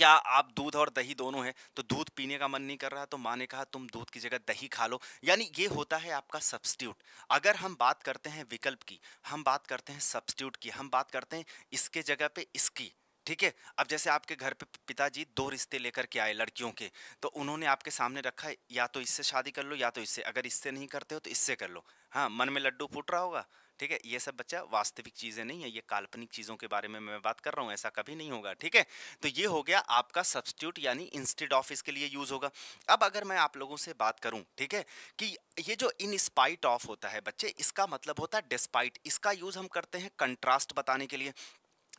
या आप दूध और दही दोनों हैं तो दूध पीने का मन नहीं कर रहा तो माँ ने कहा तुम दूध की जगह दही खा लो यानी ये होता है आपका सब्सट्यूट अगर हम बात करते हैं विकल्प की हम बात करते हैं सब्सट्यूट की हम बात करते हैं इसके जगह पे इसकी ठीक है अब जैसे आपके घर पे पिताजी दो रिश्ते लेकर के आए लड़कियों के तो उन्होंने आपके सामने रखा है या तो इससे शादी कर लो या तो इससे अगर इससे नहीं करते हो तो इससे कर लो हाँ मन में लड्डू फूट रहा होगा ठीक है ये सब बच्चा वास्तविक चीज़ें नहीं है ये काल्पनिक चीज़ों के बारे में मैं बात कर रहा हूँ ऐसा कभी नहीं होगा ठीक है तो ये हो गया आपका सब्सिट्यूट यानी इंस्टेड ऑफ इसके लिए यूज़ होगा अब अगर मैं आप लोगों से बात करूँ ठीक है कि ये जो इन स्पाइट ऑफ होता है बच्चे इसका मतलब होता है डिस्पाइट इसका यूज़ हम करते हैं कंट्रास्ट बताने के लिए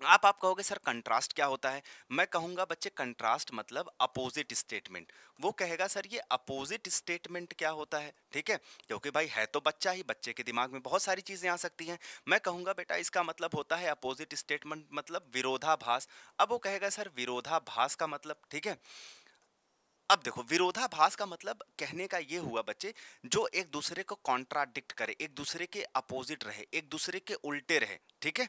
आप आप कहोगे सर कंट्रास्ट क्या होता है मैं कहूँगा बच्चे कंट्रास्ट मतलब अपोजिट स्टेटमेंट वो कहेगा सर ये अपोजिट स्टेटमेंट क्या होता है ठीक है क्योंकि भाई है तो बच्चा ही बच्चे के दिमाग में बहुत सारी चीज़ें आ सकती हैं मैं कहूँगा बेटा इसका मतलब होता है अपोजिट स्टेटमेंट मतलब विरोधाभास अब वो कहेगा सर विरोधाभास का मतलब ठीक है अब देखो विरोधाभास का मतलब कहने का ये हुआ बच्चे जो एक दूसरे को कॉन्ट्राडिक्ट करे एक दूसरे के अपोजिट रहे एक दूसरे के उल्टे रहे ठीक है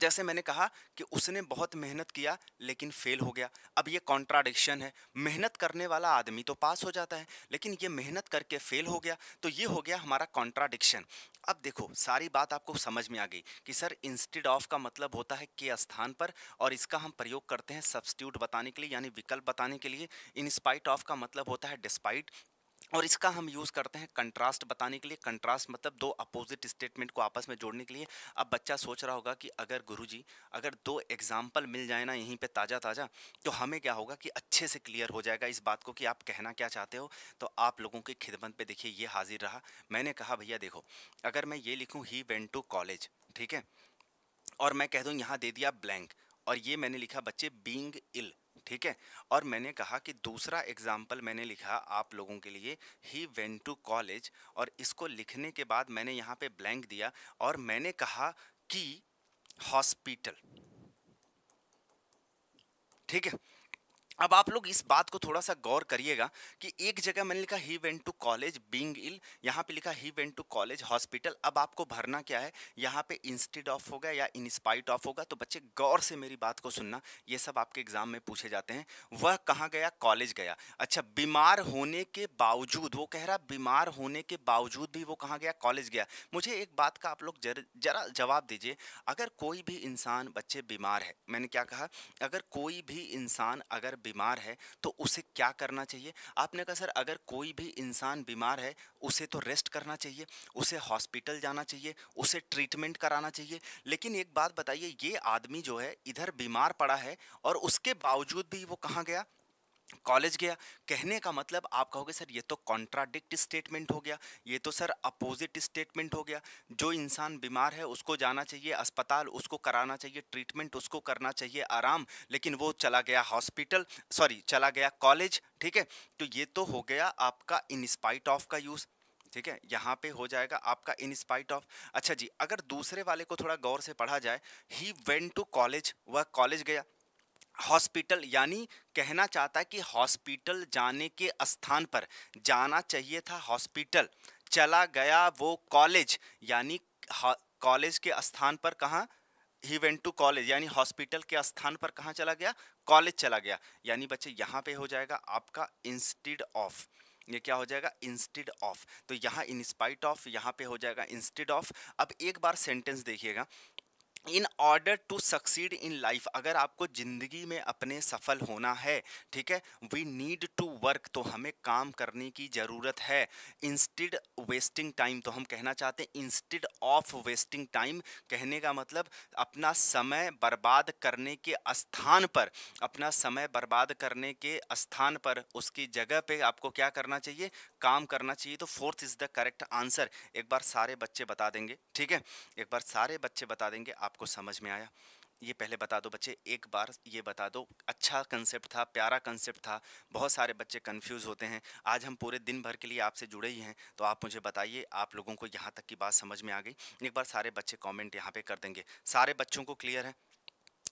जैसे मैंने कहा कि उसने बहुत मेहनत किया लेकिन फेल हो गया अब ये कॉन्ट्राडिक्शन है मेहनत करने वाला आदमी तो पास हो जाता है लेकिन ये मेहनत करके फेल हो गया तो ये हो गया हमारा कॉन्ट्राडिक्शन अब देखो सारी बात आपको समझ में आ गई कि सर इंस्टेड ऑफ का मतलब होता है के स्थान पर और इसका हम प्रयोग करते हैं सब्सिट्यूट बताने के लिए यानी विकल्प बताने के लिए इंस्पाइट ऑफ का मतलब होता है डिस्पाइट और इसका हम यूज़ करते हैं कंट्रास्ट बताने के लिए कंट्रास्ट मतलब दो अपोजिट स्टेटमेंट को आपस में जोड़ने के लिए अब बच्चा सोच रहा होगा कि अगर गुरुजी अगर दो एग्जाम्पल मिल जाए ना यहीं पे ताज़ा ताज़ा तो हमें क्या होगा कि अच्छे से क्लियर हो जाएगा इस बात को कि आप कहना क्या चाहते हो तो आप लोगों की खिदमत पर देखिए ये हाजिर रहा मैंने कहा भैया देखो अगर मैं ये लिखूँ ही वेंट टू कॉलेज ठीक है और मैं कह दूँ यहाँ दे दिया ब्लैंक और ये मैंने लिखा बच्चे बींग इल ठीक है और मैंने कहा कि दूसरा एग्जाम्पल मैंने लिखा आप लोगों के लिए ही वेंट टू कॉलेज और इसको लिखने के बाद मैंने यहाँ पे ब्लैंक दिया और मैंने कहा कि हॉस्पिटल ठीक है अब आप लोग इस बात को थोड़ा सा गौर करिएगा कि एक जगह मैंने लिखा he went to college being ill यहाँ पे लिखा he went to college hospital अब आपको भरना क्या है यहाँ पे इंस्टेड ऑफ होगा या इंस्पाइट ऑफ होगा तो बच्चे गौर से मेरी बात को सुनना ये सब आपके एग्जाम में पूछे जाते हैं वह कहाँ गया कॉलेज गया अच्छा बीमार होने के बावजूद वो कह रहा बीमार होने के बावजूद भी वो कहाँ गया कॉलेज गया मुझे एक बात का आप लोग जरा जवाब दीजिए अगर कोई भी इंसान बच्चे बीमार है मैंने क्या कहा अगर कोई भी इंसान अगर बीमार है तो उसे क्या करना चाहिए आपने कहा सर अगर कोई भी इंसान बीमार है उसे तो रेस्ट करना चाहिए उसे हॉस्पिटल जाना चाहिए उसे ट्रीटमेंट कराना चाहिए लेकिन एक बात बताइए ये आदमी जो है इधर बीमार पड़ा है और उसके बावजूद भी वो कहाँ गया कॉलेज गया कहने का मतलब आप कहोगे सर ये तो कॉन्ट्राडिक्ट स्टेटमेंट हो गया ये तो सर अपोजिट स्टेटमेंट हो गया जो इंसान बीमार है उसको जाना चाहिए अस्पताल उसको कराना चाहिए ट्रीटमेंट उसको करना चाहिए आराम लेकिन वो चला गया हॉस्पिटल सॉरी चला गया कॉलेज ठीक है तो ये तो हो गया आपका इंस्पाइट ऑफ का यूज़ ठीक है यहाँ पे हो जाएगा आपका इन स्पाइट ऑफ अच्छा जी अगर दूसरे वाले को थोड़ा गौर से पढ़ा जाए ही वेंट टू कॉलेज वह कॉलेज गया हॉस्पिटल यानी कहना चाहता है कि हॉस्पिटल जाने के स्थान पर जाना चाहिए था हॉस्पिटल चला गया वो कॉलेज यानी कॉलेज के स्थान पर कहाँ ही वेंट टू कॉलेज यानी हॉस्पिटल के स्थान पर कहाँ चला गया कॉलेज चला गया यानी बच्चे यहाँ पे हो जाएगा आपका इंस्टीड ऑफ ये क्या हो जाएगा इंस्टेड ऑफ तो यहाँ इंस्पाइट ऑफ यहाँ पे हो जाएगा इंस्टेड ऑफ अब एक बार सेंटेंस देखिएगा in order to succeed in life अगर आपको ज़िंदगी में अपने सफल होना है ठीक है वी नीड टू वर्क तो हमें काम करने की ज़रूरत है इंस्टिड वेस्टिंग टाइम तो हम कहना चाहते हैं इंस्टिड ऑफ वेस्टिंग टाइम कहने का मतलब अपना समय बर्बाद करने के स्थान पर अपना समय बर्बाद करने के स्थान पर उसकी जगह पे आपको क्या करना चाहिए काम करना चाहिए तो fourth is the correct answer एक बार सारे बच्चे बता देंगे ठीक है एक बार सारे बच्चे बता देंगे आपको समझ में आया ये पहले बता दो बच्चे एक बार ये बता दो अच्छा कंसेप्ट था प्यारा कंसेप्ट था बहुत सारे बच्चे कंफ्यूज होते हैं आज हम पूरे दिन भर के लिए आपसे जुड़े ही हैं तो आप मुझे बताइए आप लोगों को यहाँ तक की बात समझ में आ गई एक बार सारे बच्चे कमेंट यहाँ पे कर देंगे सारे बच्चों को क्लियर है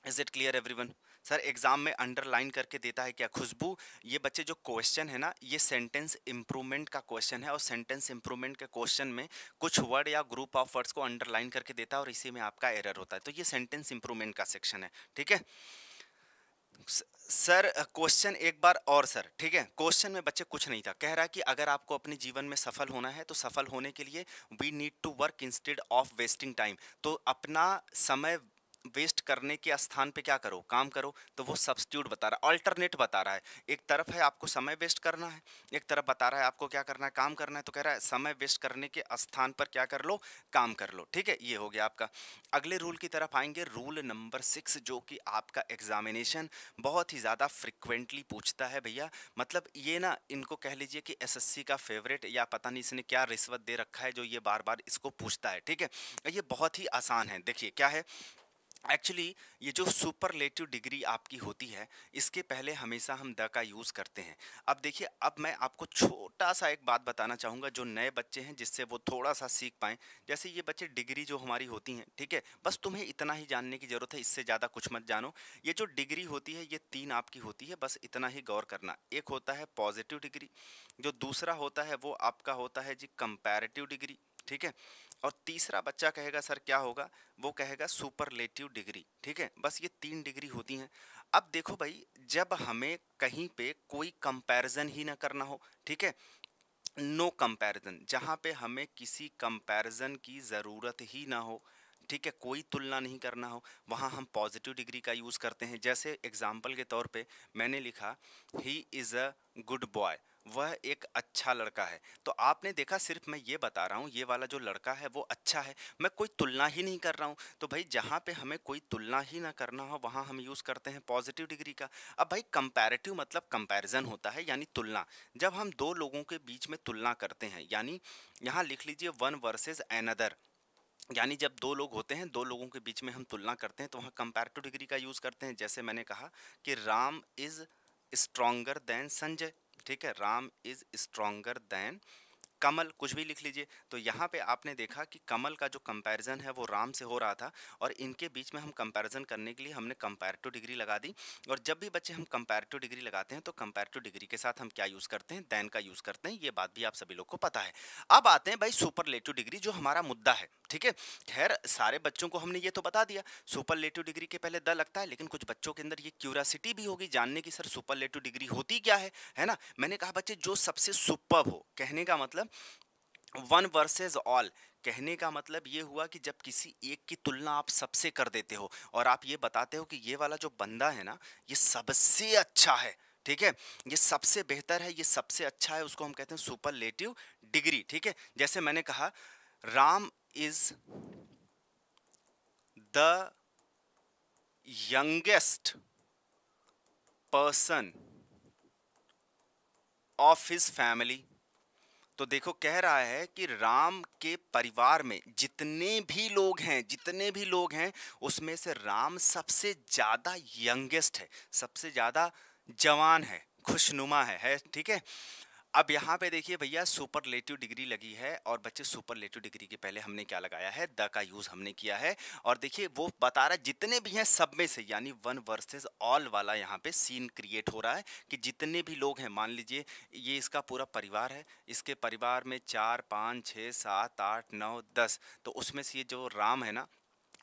is it clear one sir exam में अंडरलाइन करके देता है क्या खुशबू ये बच्चे जो क्वेश्चन है ना ये सेंटेंस इम्प्रूवमेंट का क्वेश्चन है और सेंटेंस इम्प्रूवमेंट के क्वेश्चन में कुछ वर्ड या ग्रुप ऑफ वर्ड्स को अंडरलाइन करके देता है और इसी में आपका एरर होता है तो ये सेंटेंस इम्प्रूवमेंट का सेक्शन है ठीक है सर क्वेश्चन एक बार और सर ठीक है क्वेश्चन में बच्चे कुछ नहीं था कह रहा है कि अगर आपको अपने जीवन में सफल होना है तो सफल होने के लिए we need to work instead of wasting time तो अपना समय वेस्ट करने के स्थान पे क्या करो काम करो तो वो सब्सिट्यूट बता रहा है ऑल्टरनेट बता रहा है एक तरफ है आपको समय वेस्ट करना है एक तरफ बता रहा है आपको क्या करना है काम करना है तो कह रहा है समय वेस्ट करने के स्थान पर क्या कर लो काम कर लो ठीक है ये हो गया आपका अगले रूल की तरफ आएंगे रूल नंबर सिक्स जो कि आपका एग्जामिनेशन बहुत ही ज़्यादा फ्रिक्वेंटली पूछता है भैया मतलब ये ना इनको कह लीजिए कि एस का फेवरेट या पता नहीं इसने क्या रिश्वत दे रखा है जो ये बार बार इसको पूछता है ठीक है ये बहुत ही आसान है देखिए क्या है एक्चुअली ये जो सुपरलेटिव डिग्री आपकी होती है इसके पहले हमेशा हम द का यूज़ करते हैं अब देखिए अब मैं आपको छोटा सा एक बात बताना चाहूँगा जो नए बच्चे हैं जिससे वो थोड़ा सा सीख पाएँ जैसे ये बच्चे डिग्री जो हमारी होती हैं ठीक है बस तुम्हें इतना ही जानने की ज़रूरत है इससे ज़्यादा कुछ मत जानो ये जो डिग्री होती है ये तीन आपकी होती है बस इतना ही गौर करना एक होता है पॉजिटिव डिग्री जो दूसरा होता है वो आपका होता है जी कंपेरेटिव डिग्री ठीक है और तीसरा बच्चा कहेगा सर क्या होगा वो कहेगा सुपरलेटिव डिग्री ठीक है बस ये तीन डिग्री होती हैं अब देखो भाई जब हमें कहीं पे कोई कंपैरिजन ही ना करना हो ठीक है नो कंपैरिजन जहाँ पे हमें किसी कंपैरिजन की ज़रूरत ही ना हो ठीक है कोई तुलना नहीं करना हो वहाँ हम पॉजिटिव डिग्री का यूज़ करते हैं जैसे एग्जाम्पल के तौर पर मैंने लिखा he is a good boy वह एक अच्छा लड़का है तो आपने देखा सिर्फ मैं ये बता रहा हूँ ये वाला जो लड़का है वो अच्छा है मैं कोई तुलना ही नहीं कर रहा हूँ तो भाई जहाँ पे हमें कोई तुलना ही ना करना हो वहाँ हम यूज़ करते हैं पॉजिटिव डिग्री का अब भाई कंपैरेटिव मतलब कंपैरिजन होता है यानी तुलना जब हम दो लोगों के बीच में तुलना करते हैं यानी यहाँ लिख लीजिए वन वर्सेज एनदर यानी जब दो लोग होते हैं दो लोगों के बीच में हम तुलना करते हैं तो वहाँ कंपेरेटिव डिग्री का यूज़ करते हैं जैसे मैंने कहा कि Ram is stronger than Sanjay ठीक है Ram is stronger than Kamal कुछ भी लिख लीजिए तो यहाँ पे आपने देखा कि कमल का जो कंपैरिजन है वो राम से हो रहा था और इनके बीच में हम कंपैरिजन करने के लिए हमने कंपेरेटिव डिग्री लगा दी और जब भी बच्चे हम कंपेरेटिव डिग्री लगाते हैं तो कंपेरेटिव डिग्री के साथ हम क्या यूज़ करते हैं दैन का यूज़ करते हैं ये बात भी आप सभी लोग को पता है अब आते हैं भाई सुपरलेटिव डिग्री जो हमारा मुद्दा है ठीक है खैर सारे बच्चों को हमने ये तो बता दिया सुपरलेटिव डिग्री के पहले द लगता है लेकिन कुछ बच्चों के अंदर ये क्यूरासिटी भी होगी जानने की सर सुपरलेटिव डिग्री होती क्या है है ना मैंने कहा बच्चे जो सबसे सुपर हो कहने का मतलब वन वर्सेज ऑल कहने का मतलब ये हुआ कि जब किसी एक की तुलना आप सबसे कर देते हो और आप ये बताते हो कि ये वाला जो बंदा है ना ये सबसे अच्छा है ठीक है ये सबसे बेहतर है ये सबसे अच्छा है उसको हम कहते हैं सुपरलेटिव डिग्री ठीक है जैसे मैंने कहा Ram is the youngest person of his family तो देखो कह रहा है कि राम के परिवार में जितने भी लोग हैं जितने भी लोग हैं उसमें से राम सबसे ज़्यादा यंगेस्ट है सबसे ज़्यादा जवान है खुशनुमा है ठीक है अब यहाँ पे देखिए भैया सुपरलेटिव डिग्री लगी है और बच्चे सुपरलेटिव डिग्री के पहले हमने क्या लगाया है द का यूज़ हमने किया है और देखिए वो बता रहा है जितने भी हैं सब में से यानी वन वर्सेस ऑल वाला यहाँ पे सीन क्रिएट हो रहा है कि जितने भी लोग हैं मान लीजिए ये इसका पूरा परिवार है इसके परिवार में चार पाँच छः सात आठ नौ दस तो उसमें से ये जो राम है ना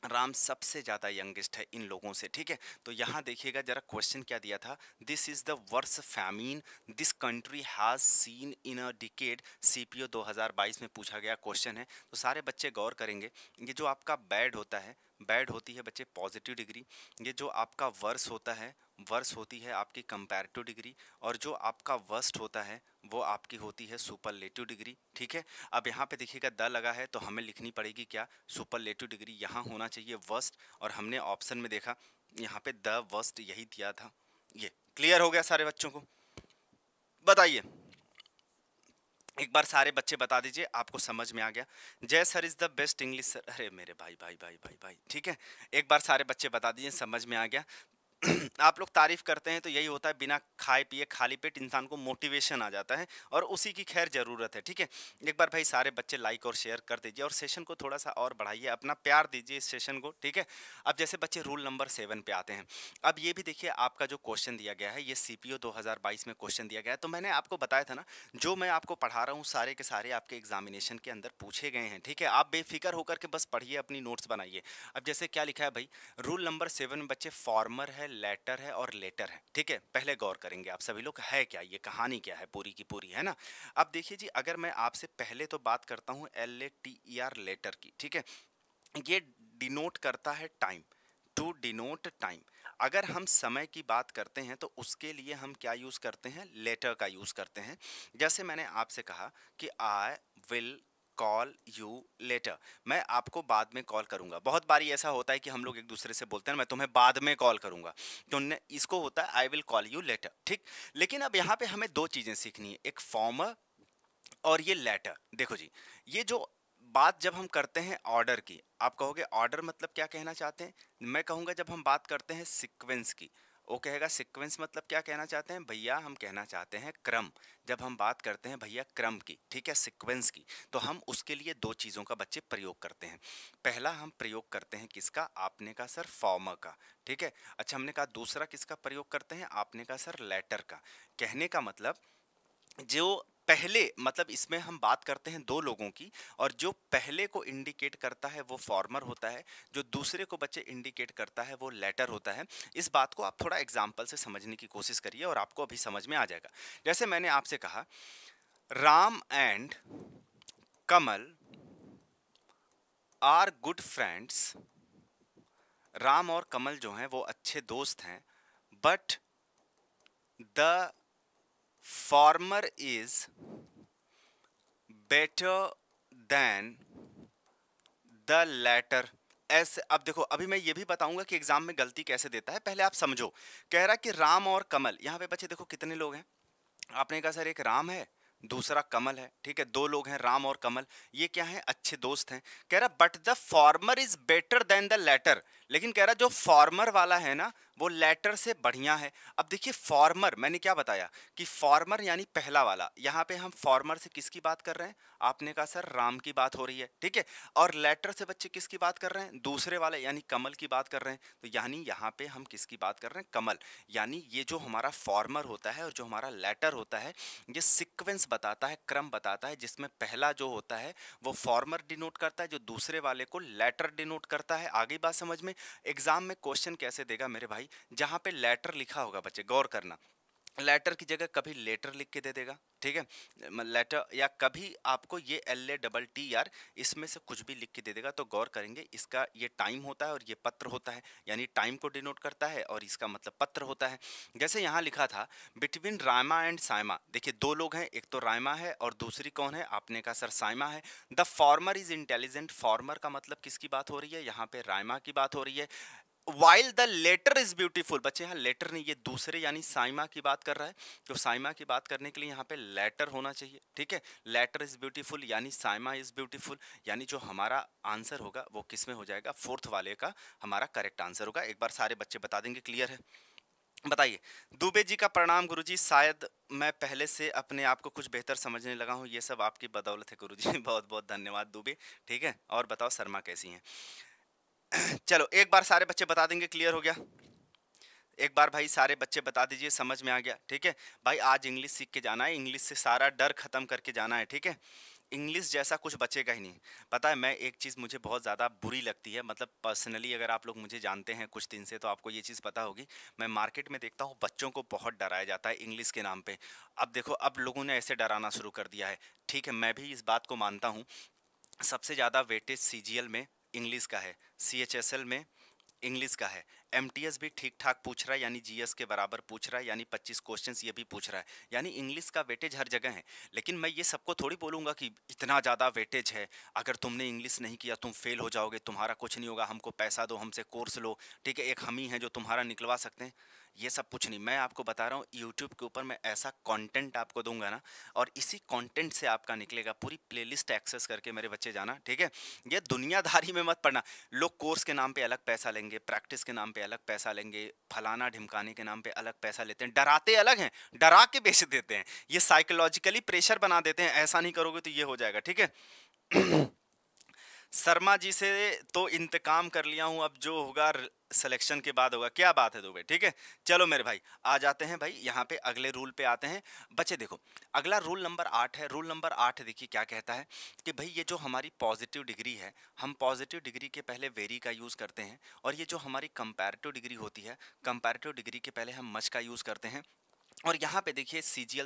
राम सबसे ज़्यादा यंगेस्ट है इन लोगों से ठीक है तो यहाँ देखिएगा जरा क्वेश्चन क्या दिया था this is the worst famine this country has seen in a decade CPO 2022 में पूछा गया क्वेश्चन है तो सारे बच्चे गौर करेंगे ये जो आपका बैड होता है बैड होती है बच्चे पॉजिटिव डिग्री ये जो आपका वर्स होता है वर्स होती है आपकी कंपेरेटिव डिग्री और जो आपका वर्स्ट होता है वो आपकी होती है सुपरलेटिव डिग्री ठीक है अब यहाँ पे देखिएगा द लगा है तो हमें लिखनी पड़ेगी क्या सुपरलेटिव डिग्री यहाँ होना चाहिए वर्स्ट और हमने ऑप्शन में देखा यहाँ पे द वर्स्ट यही दिया था ये क्लियर हो गया सारे बच्चों को बताइए एक बार सारे बच्चे बता दीजिए आपको समझ में आ गया Jai sir is the best English sir अरे मेरे भाई भाई भाई भाई भाई ठीक है एक बार सारे बच्चे बता दीजिए समझ में आ गया आप लोग तारीफ़ करते हैं तो यही होता है बिना खाए पिए खाली पेट इंसान को मोटिवेशन आ जाता है और उसी की खैर ज़रूरत है ठीक है एक बार भाई सारे बच्चे लाइक और शेयर कर दीजिए और सेशन को थोड़ा सा और बढ़ाइए अपना प्यार दीजिए इस सेशन को ठीक है अब जैसे बच्चे रूल नंबर सेवन पे आते हैं अब ये भी देखिए आपका जो क्वेश्चन दिया गया है ये सी पी में क्वेश्चन दिया गया है तो मैंने आपको बताया था ना जो मैं आपको पढ़ा रहा हूँ सारे के सारे आपके एग्जामिनेशन के अंदर पूछे गए हैं ठीक है आप बेफिक्र होकर के बस पढ़िए अपनी नोट्स बनाइए अब जैसे क्या लिखा है भाई रूल नंबर सेवन में बच्चे फॉर्मर है है लेटर है और लेटर है ठीक है पहले गौर करेंगे आप सभी लोग है क्या ये कहानी क्या है पूरी की पूरी है ना अब देखिए जी अगर मैं आपसे पहले तो बात करता हूँ L A T E R letter की ठीक है ये डिनोट करता है टाइम टू डिनोट टाइम अगर हम समय की बात करते हैं तो उसके लिए हम क्या यूज़ करते हैं लेटर का यूज़ करते हैं जैसे मैंने आपसे कहा कि I will call you later मैं आपको बाद में कॉल करूंगा बहुत बारी ऐसा होता है कि हम लोग एक दूसरे से बोलते हैं मैं तुम्हें बाद में कॉल करूंगा तो इसको होता है I will call you later ठीक लेकिन अब यहाँ पे हमें दो चीज़ें सीखनी है एक फॉर्मर और ये लेटर देखो जी ये जो बात जब हम करते हैं ऑर्डर की आप कहोगे ऑर्डर मतलब क्या कहना चाहते हैं मैं कहूँगा जब हम बात करते हैं सिक्वेंस की वो कहेगा सिक्वेंस मतलब क्या कहना चाहते हैं भैया हम कहना चाहते हैं क्रम जब हम बात करते हैं भैया क्रम की ठीक है सिक्वेंस की तो हम उसके लिए दो चीज़ों का बच्चे प्रयोग करते हैं पहला हम प्रयोग करते हैं किसका आपने का सर फॉर्मर का ठीक है अच्छा हमने कहा दूसरा किसका प्रयोग करते हैं आपने का सर लेटर का कहने का मतलब जो पहले मतलब इसमें हम बात करते हैं दो लोगों की और जो पहले को इंडिकेट करता है वो फॉर्मर होता है जो दूसरे को बच्चे इंडिकेट करता है वो लेटर होता है इस बात को आप थोड़ा एग्जाम्पल से समझने की कोशिश करिए और आपको अभी समझ में आ जाएगा जैसे मैंने आपसे कहा Ram and Kamal are good friends Ram और कमल जो हैं वो अच्छे दोस्त हैं but the farmer is better than the latter ऐसे अब देखो अभी मैं ये भी बताऊंगा कि एग्जाम में गलती कैसे देता है पहले आप समझो कह रहा कि राम और कमल यहाँ पे बच्चे देखो कितने लोग हैं आपने कहा सर एक राम है दूसरा कमल है ठीक है दो लोग हैं राम और कमल ये क्या है अच्छे दोस्त हैं कह रहा but the former is better than the latter लेकिन कह रहा जो फॉर्मर वाला है ना वो लेटर से बढ़िया है अब देखिए फॉर्मर मैंने क्या बताया कि फॉर्मर यानी पहला वाला यहाँ पे हम फॉर्मर से किसकी बात कर रहे हैं आपने कहा सर राम की बात हो रही है ठीक है और लेटर से बच्चे किसकी बात कर रहे हैं दूसरे वाले यानी कमल की बात कर रहे हैं तो यानी यहाँ पे हम किसकी बात कर रहे हैं कमल यानी ये जो हमारा फॉर्मर होता है और जो हमारा लेटर होता है ये सिक्वेंस बताता है क्रम बताता है जिसमें पहला जो होता है वो फॉर्मर डिनोट करता है जो दूसरे वाले को लेटर डिनोट करता है आगे बात समझ में एग्जाम में क्वेश्चन कैसे देगा मेरे भाई भाई जहाँ पे लेटर लिखा होगा बच्चे गौर करना लेटर की जगह कभी लेटर लिख के दे देगा ठीक है लेटर या कभी आपको ये L A double T R इसमें से कुछ भी लिख के दे देगा तो गौर करेंगे इसका ये टाइम होता है और ये पत्र होता है यानी टाइम को डिनोट करता है और इसका मतलब पत्र होता है जैसे यहाँ लिखा था बिटवीन रायमा एंड साइमा देखिए दो लोग हैं एक तो रायमा है और दूसरी कौन है आपने कहा सर साइमा है the former is intelligent former का मतलब किसकी बात हो रही है यहाँ पर रायमा की बात हो रही है while the latter is beautiful बच्चे यहाँ लेटर नहीं ये दूसरे यानी साइमा की बात कर रहा है तो साइमा की बात करने के लिए यहाँ पे लेटर होना चाहिए ठीक है लेटर इज ब्यूटीफुल यानी साइमा इज ब्यूटीफुल यानी जो हमारा आंसर होगा वो किस में हो जाएगा फोर्थ वाले का हमारा करेक्ट आंसर होगा एक बार सारे बच्चे बता देंगे क्लियर है बताइए दुबे जी का प्रणाम गुरु जी शायद मैं पहले से अपने आप को कुछ बेहतर समझने लगा हूँ ये सब आपकी बदौलत है गुरु जी बहुत बहुत धन्यवाद दुबे ठीक है और बताओ शर्मा कैसी हैं चलो एक बार सारे बच्चे बता देंगे क्लियर हो गया एक बार भाई सारे बच्चे बता दीजिए समझ में आ गया ठीक है भाई आज इंग्लिश सीख के जाना है इंग्लिश से सारा डर ख़त्म करके जाना है ठीक है इंग्लिश जैसा कुछ बचेगा ही नहीं पता है मैं एक चीज़ मुझे बहुत ज़्यादा बुरी लगती है मतलब पर्सनली अगर आप लोग मुझे जानते हैं कुछ दिन से तो आपको ये चीज़ पता होगी मैं मार्केट में देखता हूँ बच्चों को बहुत डराया जाता है इंग्लिश के नाम पर अब देखो अब लोगों ने ऐसे डराना शुरू कर दिया है ठीक है मैं भी इस बात को मानता हूँ सबसे ज़्यादा वेटेज सी में इंग्लिश का है सी एच एस एल में इंग्लिश का है एम टी एस भी ठीक ठाक पूछ रहा है यानी जी एस के बराबर पूछ रहा है यानी पच्चीस क्वेश्चन ये भी पूछ रहा है यानी इंग्लिश का वेटेज हर जगह है लेकिन मैं ये सबको थोड़ी बोलूँगा कि इतना ज़्यादा वेटेज है अगर तुमने इंग्लिश नहीं किया तुम फेल हो जाओगे तुम्हारा कुछ नहीं होगा हमको पैसा दो हमसे कोर्स लो ठीक है एक हम ही हैं जो तुम्हारा निकलवा सकते हैं ये सब कुछ नहीं मैं आपको बता रहा हूँ यूट्यूब के ऊपर मैं ऐसा कंटेंट आपको दूंगा ना और इसी कंटेंट से आपका निकलेगा पूरी प्लेलिस्ट एक्सेस करके मेरे बच्चे जाना ठीक है ये दुनियादारी में मत पढ़ना लोग कोर्स के नाम पर अलग पैसा लेंगे प्रैक्टिस के नाम पर अलग पैसा लेंगे फलाना ढिमकाने के नाम पर अलग पैसा लेते हैं डराते अलग हैं डरा के बेच देते हैं ये साइकोलॉजिकली प्रेशर बना देते हैं ऐसा नहीं करोगे तो ये हो जाएगा ठीक है शर्मा जी से तो इंतकाम कर लिया हूँ अब जो होगा सिलेक्शन के बाद होगा क्या बात है दुबे ठीक है चलो मेरे भाई आ जाते हैं भाई यहाँ पे अगले रूल पे आते हैं बच्चे देखो अगला रूल नंबर आठ है रूल नंबर आठ देखिए क्या कहता है कि भाई ये जो हमारी पॉजिटिव डिग्री है हम पॉजिटिव डिग्री के पहले वेरी का यूज़ करते हैं और ये जो हमारी कंपेरेटिव डिग्री होती है कंपेरेटिव डिग्री के पहले हम मच का यूज़ करते हैं और यहाँ पे देखिए सी जी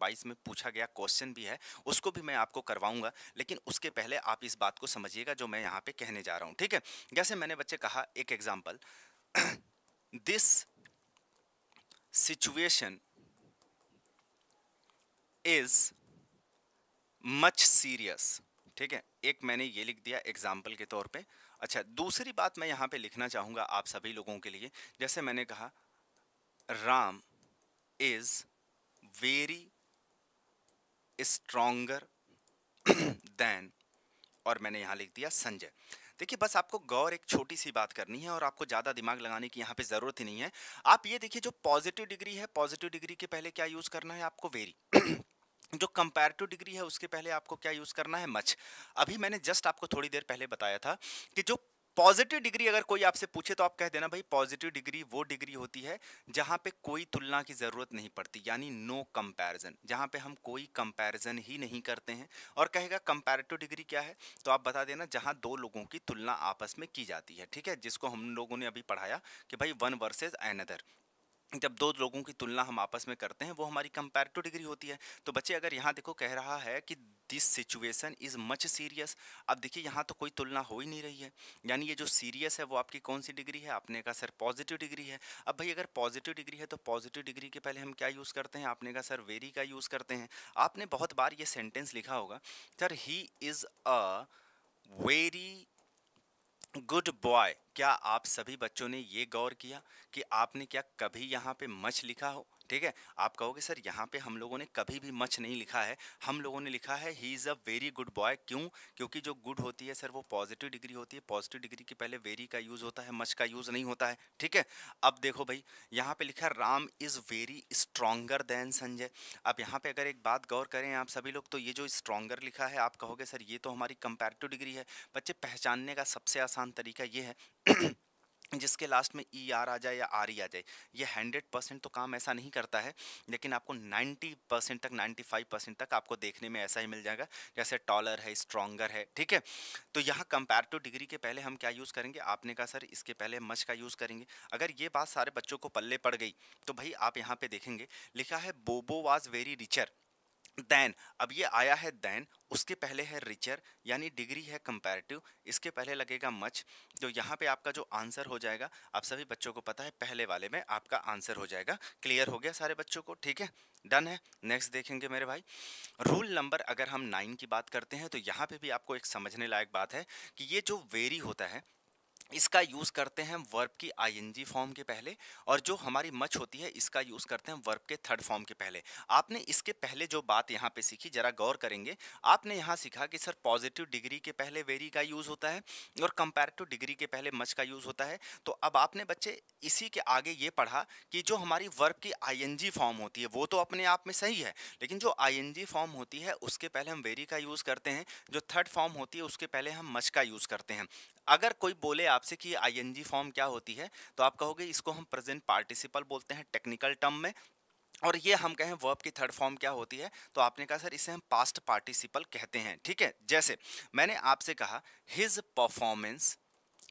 बाईस में पूछा गया क्वेश्चन भी है उसको भी मैं आपको करवाऊंगा लेकिन उसके पहले आप इस बात को समझिएगा जो मैं यहाँ पे कहने जा रहा हूँ ठीक है जैसे मैंने बच्चे कहा एक example this situation is much serious ठीक है एक मैंने ये लिख दिया एग्जाम्पल के तौर पे अच्छा दूसरी बात मैं यहाँ पे लिखना चाहूँगा आप सभी लोगों के लिए जैसे मैंने कहा Ram is very stronger than और मैंने यहाँ लिख दिया संजय देखिए बस आपको गौर एक छोटी सी बात करनी है और आपको ज़्यादा दिमाग लगाने की यहाँ पे ज़रूरत ही नहीं है आप ये देखिए जो पॉजिटिव डिग्री है पॉजिटिव डिग्री के पहले क्या यूज़ करना है आपको वेरी जो कंपेरेटिव डिग्री है उसके पहले आपको क्या यूज़ करना है मच अभी मैंने जस्ट आपको थोड़ी देर पहले बताया था कि जो पॉजिटिव डिग्री अगर कोई आपसे पूछे तो आप कह देना भाई पॉजिटिव डिग्री वो डिग्री होती है जहाँ पे कोई तुलना की ज़रूरत नहीं पड़ती यानी नो कंपैरिजन जहाँ पे हम कोई कंपैरिजन ही नहीं करते हैं और कहेगा कंपैरेटिव डिग्री क्या है तो आप बता देना जहाँ दो लोगों की तुलना आपस में की जाती है ठीक है जिसको हम लोगों ने अभी पढ़ाया कि भाई वन वर्सेज एन जब दो लोगों की तुलना हम आपस में करते हैं वो हमारी कंपेरेटिव डिग्री होती है तो बच्चे अगर यहाँ देखो कह रहा है कि this situation is much serious अब देखिए यहाँ तो कोई तुलना हो ही नहीं रही है यानी ये जो सीरियस है वो आपकी कौन सी डिग्री है आपने कहा सर पॉजिटिव डिग्री है अब भाई अगर पॉजिटिव डिग्री है तो पॉजिटिव डिग्री के पहले हम क्या यूज़ करते हैं आपने कहा सर वेरी का यूज़ करते हैं आपने बहुत बार ये सेंटेंस लिखा होगा sir he is a very good boy क्या आप सभी बच्चों ने ये गौर किया कि आपने क्या कभी यहाँ पे मच लिखा हो ठीक है आप कहोगे सर यहाँ पे हम लोगों ने कभी भी मच नहीं लिखा है हम लोगों ने लिखा है he is a very good boy क्यों क्योंकि जो गुड होती है सर वो पॉजिटिव डिग्री होती है पॉजिटिव डिग्री के पहले वेरी का यूज़ होता है मच का यूज़ नहीं होता है ठीक है अब देखो भाई यहाँ पे लिखा है Ram is very stronger than Sanjay अब यहाँ पर अगर एक बात गौर करें आप सभी लोग तो ये जो स्ट्रोंगर लिखा है आप कहोगे सर ये तो हमारी कंपेरेटिव डिग्री है बच्चे पहचानने का सबसे आसान तरीका ये है जिसके लास्ट में ई e आर आ जाए या आर ई e आ जाए ये हंड्रेड परसेंट तो काम ऐसा नहीं करता है लेकिन आपको नाइन्टी परसेंट तक नाइन्टी फाइव परसेंट तक आपको देखने में ऐसा ही मिल जाएगा जैसे टॉलर है स्ट्रॉगर है ठीक है तो यहाँ कंपेयर टू डिग्री के पहले हम क्या यूज़ करेंगे आपने कहा सर इसके पहले मच का यूज़ करेंगे अगर ये बात सारे बच्चों को पल्ले पड़ गई तो भाई आप यहाँ पर देखेंगे लिखा है बोबो वॉज वेरी रिचर दैन अब ये आया है दैन उसके पहले है रिचर यानी डिग्री है कंपेरेटिव इसके पहले लगेगा मच तो यहाँ पे आपका जो आंसर हो जाएगा आप सभी बच्चों को पता है पहले वाले में आपका आंसर हो जाएगा क्लियर हो गया सारे बच्चों को ठीक है डन है नेक्स्ट देखेंगे मेरे भाई रूल नंबर अगर हम नाइन की बात करते हैं तो यहाँ पे भी आपको एक समझने लायक बात है कि ये जो वेरी होता है इसका यूज़ करते हैं वर्ब की आईएनजी फॉर्म के पहले और जो हमारी मच होती है इसका यूज़ करते हैं वर्ब के थर्ड फॉर्म के पहले आपने इसके पहले जो बात यहाँ पे सीखी ज़रा गौर करेंगे आपने यहाँ सीखा कि सर पॉजिटिव डिग्री के पहले वेरी का यूज़ होता है और कंपैरेटिव डिग्री के पहले मच का यूज़ होता है तो अब आपने बच्चे इसी के आगे ये पढ़ा कि जो हमारी वर्ब की आई फॉर्म होती है वो तो अपने आप में सही है लेकिन जो आई फॉर्म होती है उसके पहले हम वेरी का यूज़ करते हैं जो थर्ड फॉर्म होती है उसके पहले हम मच का यूज़ करते हैं अगर कोई बोले आपसे कि आईएनजी फॉर्म क्या होती है तो आप कहोगे इसको हम प्रेजेंट पार्टिसिपल बोलते हैं टेक्निकल टर्म में और ये हम कहें वर्ब की थर्ड फॉर्म क्या होती है तो आपने कहा सर इसे हम पास्ट पार्टिसिपल कहते हैं ठीक है जैसे मैंने आपसे कहा हिज परफॉर्मेंस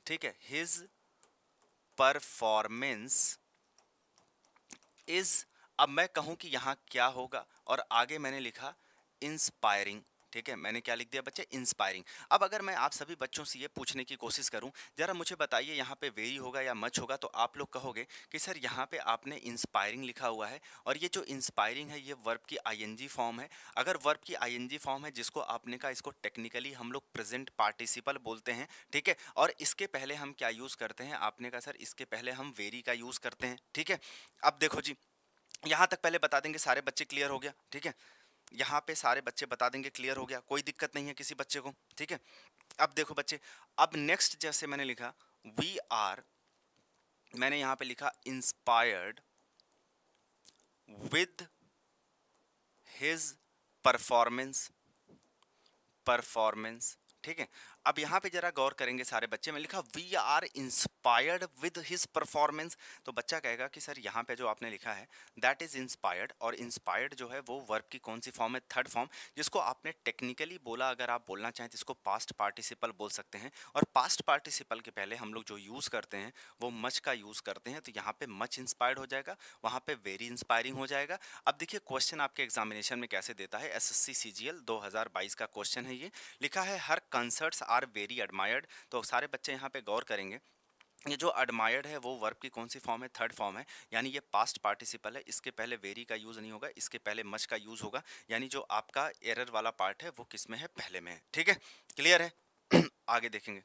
ठीक है हिज परफॉर्मेंस इज अब मैं कहूं कि यहां क्या होगा और आगे मैंने लिखा इंस्पायरिंग ठीक है मैंने क्या लिख दिया बच्चे इंस्पायरिंग अब अगर मैं आप सभी बच्चों से ये पूछने की कोशिश करूँ ज़रा मुझे बताइए यहाँ पे वेरी होगा या मच होगा तो आप लोग कहोगे कि सर यहाँ पे आपने इंस्पायरिंग लिखा हुआ है और ये जो इंस्पायरिंग है ये वर्ब की आईएनजी फॉर्म है अगर वर्ब की आईएनजी फॉर्म है जिसको आपने कहा इसको टेक्निकली हम लोग प्रेजेंट पार्टिसिपल बोलते हैं ठीक है और इसके पहले हम क्या यूज़ करते हैं आपने कहा सर इसके पहले हम वेरी का यूज़ करते हैं ठीक है अब देखो जी यहाँ तक पहले बता देंगे सारे बच्चे क्लियर हो गया ठीक है यहाँ पे सारे बच्चे बता देंगे क्लियर हो गया कोई दिक्कत नहीं है किसी बच्चे को ठीक है अब देखो बच्चे अब नेक्स्ट जैसे मैंने लिखा वी आर मैंने यहाँ पे लिखा inspired with his performance performance ठीक है अब यहाँ पे जरा गौर करेंगे सारे बच्चे में लिखा we are inspired with his performance तो बच्चा कहेगा कि सर यहाँ पे जो आपने लिखा है दैट इज़ इंस्पायर्ड और इंस्पायर्ड जो है वो वर्ब की कौन सी फॉर्म है थर्ड फॉर्म जिसको आपने टेक्निकली बोला अगर आप बोलना चाहें तो इसको पास्ट पार्टिसिपल बोल सकते हैं और पास्ट पार्टिसिपल के पहले हम लोग जो यूज़ करते हैं वो मच का यूज़ करते हैं तो यहाँ पे मच इंस्पायर्ड हो जाएगा वहाँ पे वेरी इंस्पायरिंग हो जाएगा अब देखिए क्वेश्चन आपके एग्जामिनेशन में कैसे देता है एस एस का क्वेश्चन है ये लिखा है her concerts are very admired तो सारे बच्चे यहाँ पे गौर करेंगे ये जो एडमायर्ड है वो वर्ब की कौन सी फॉर्म है थर्ड फॉर्म है यानी ये पास्ट पार्टिसिपल है इसके पहले वेरी का यूज़ नहीं होगा इसके पहले मच का यूज़ होगा यानी जो आपका एरर वाला पार्ट है वो किस में है पहले में है ठीक है क्लियर है आगे देखेंगे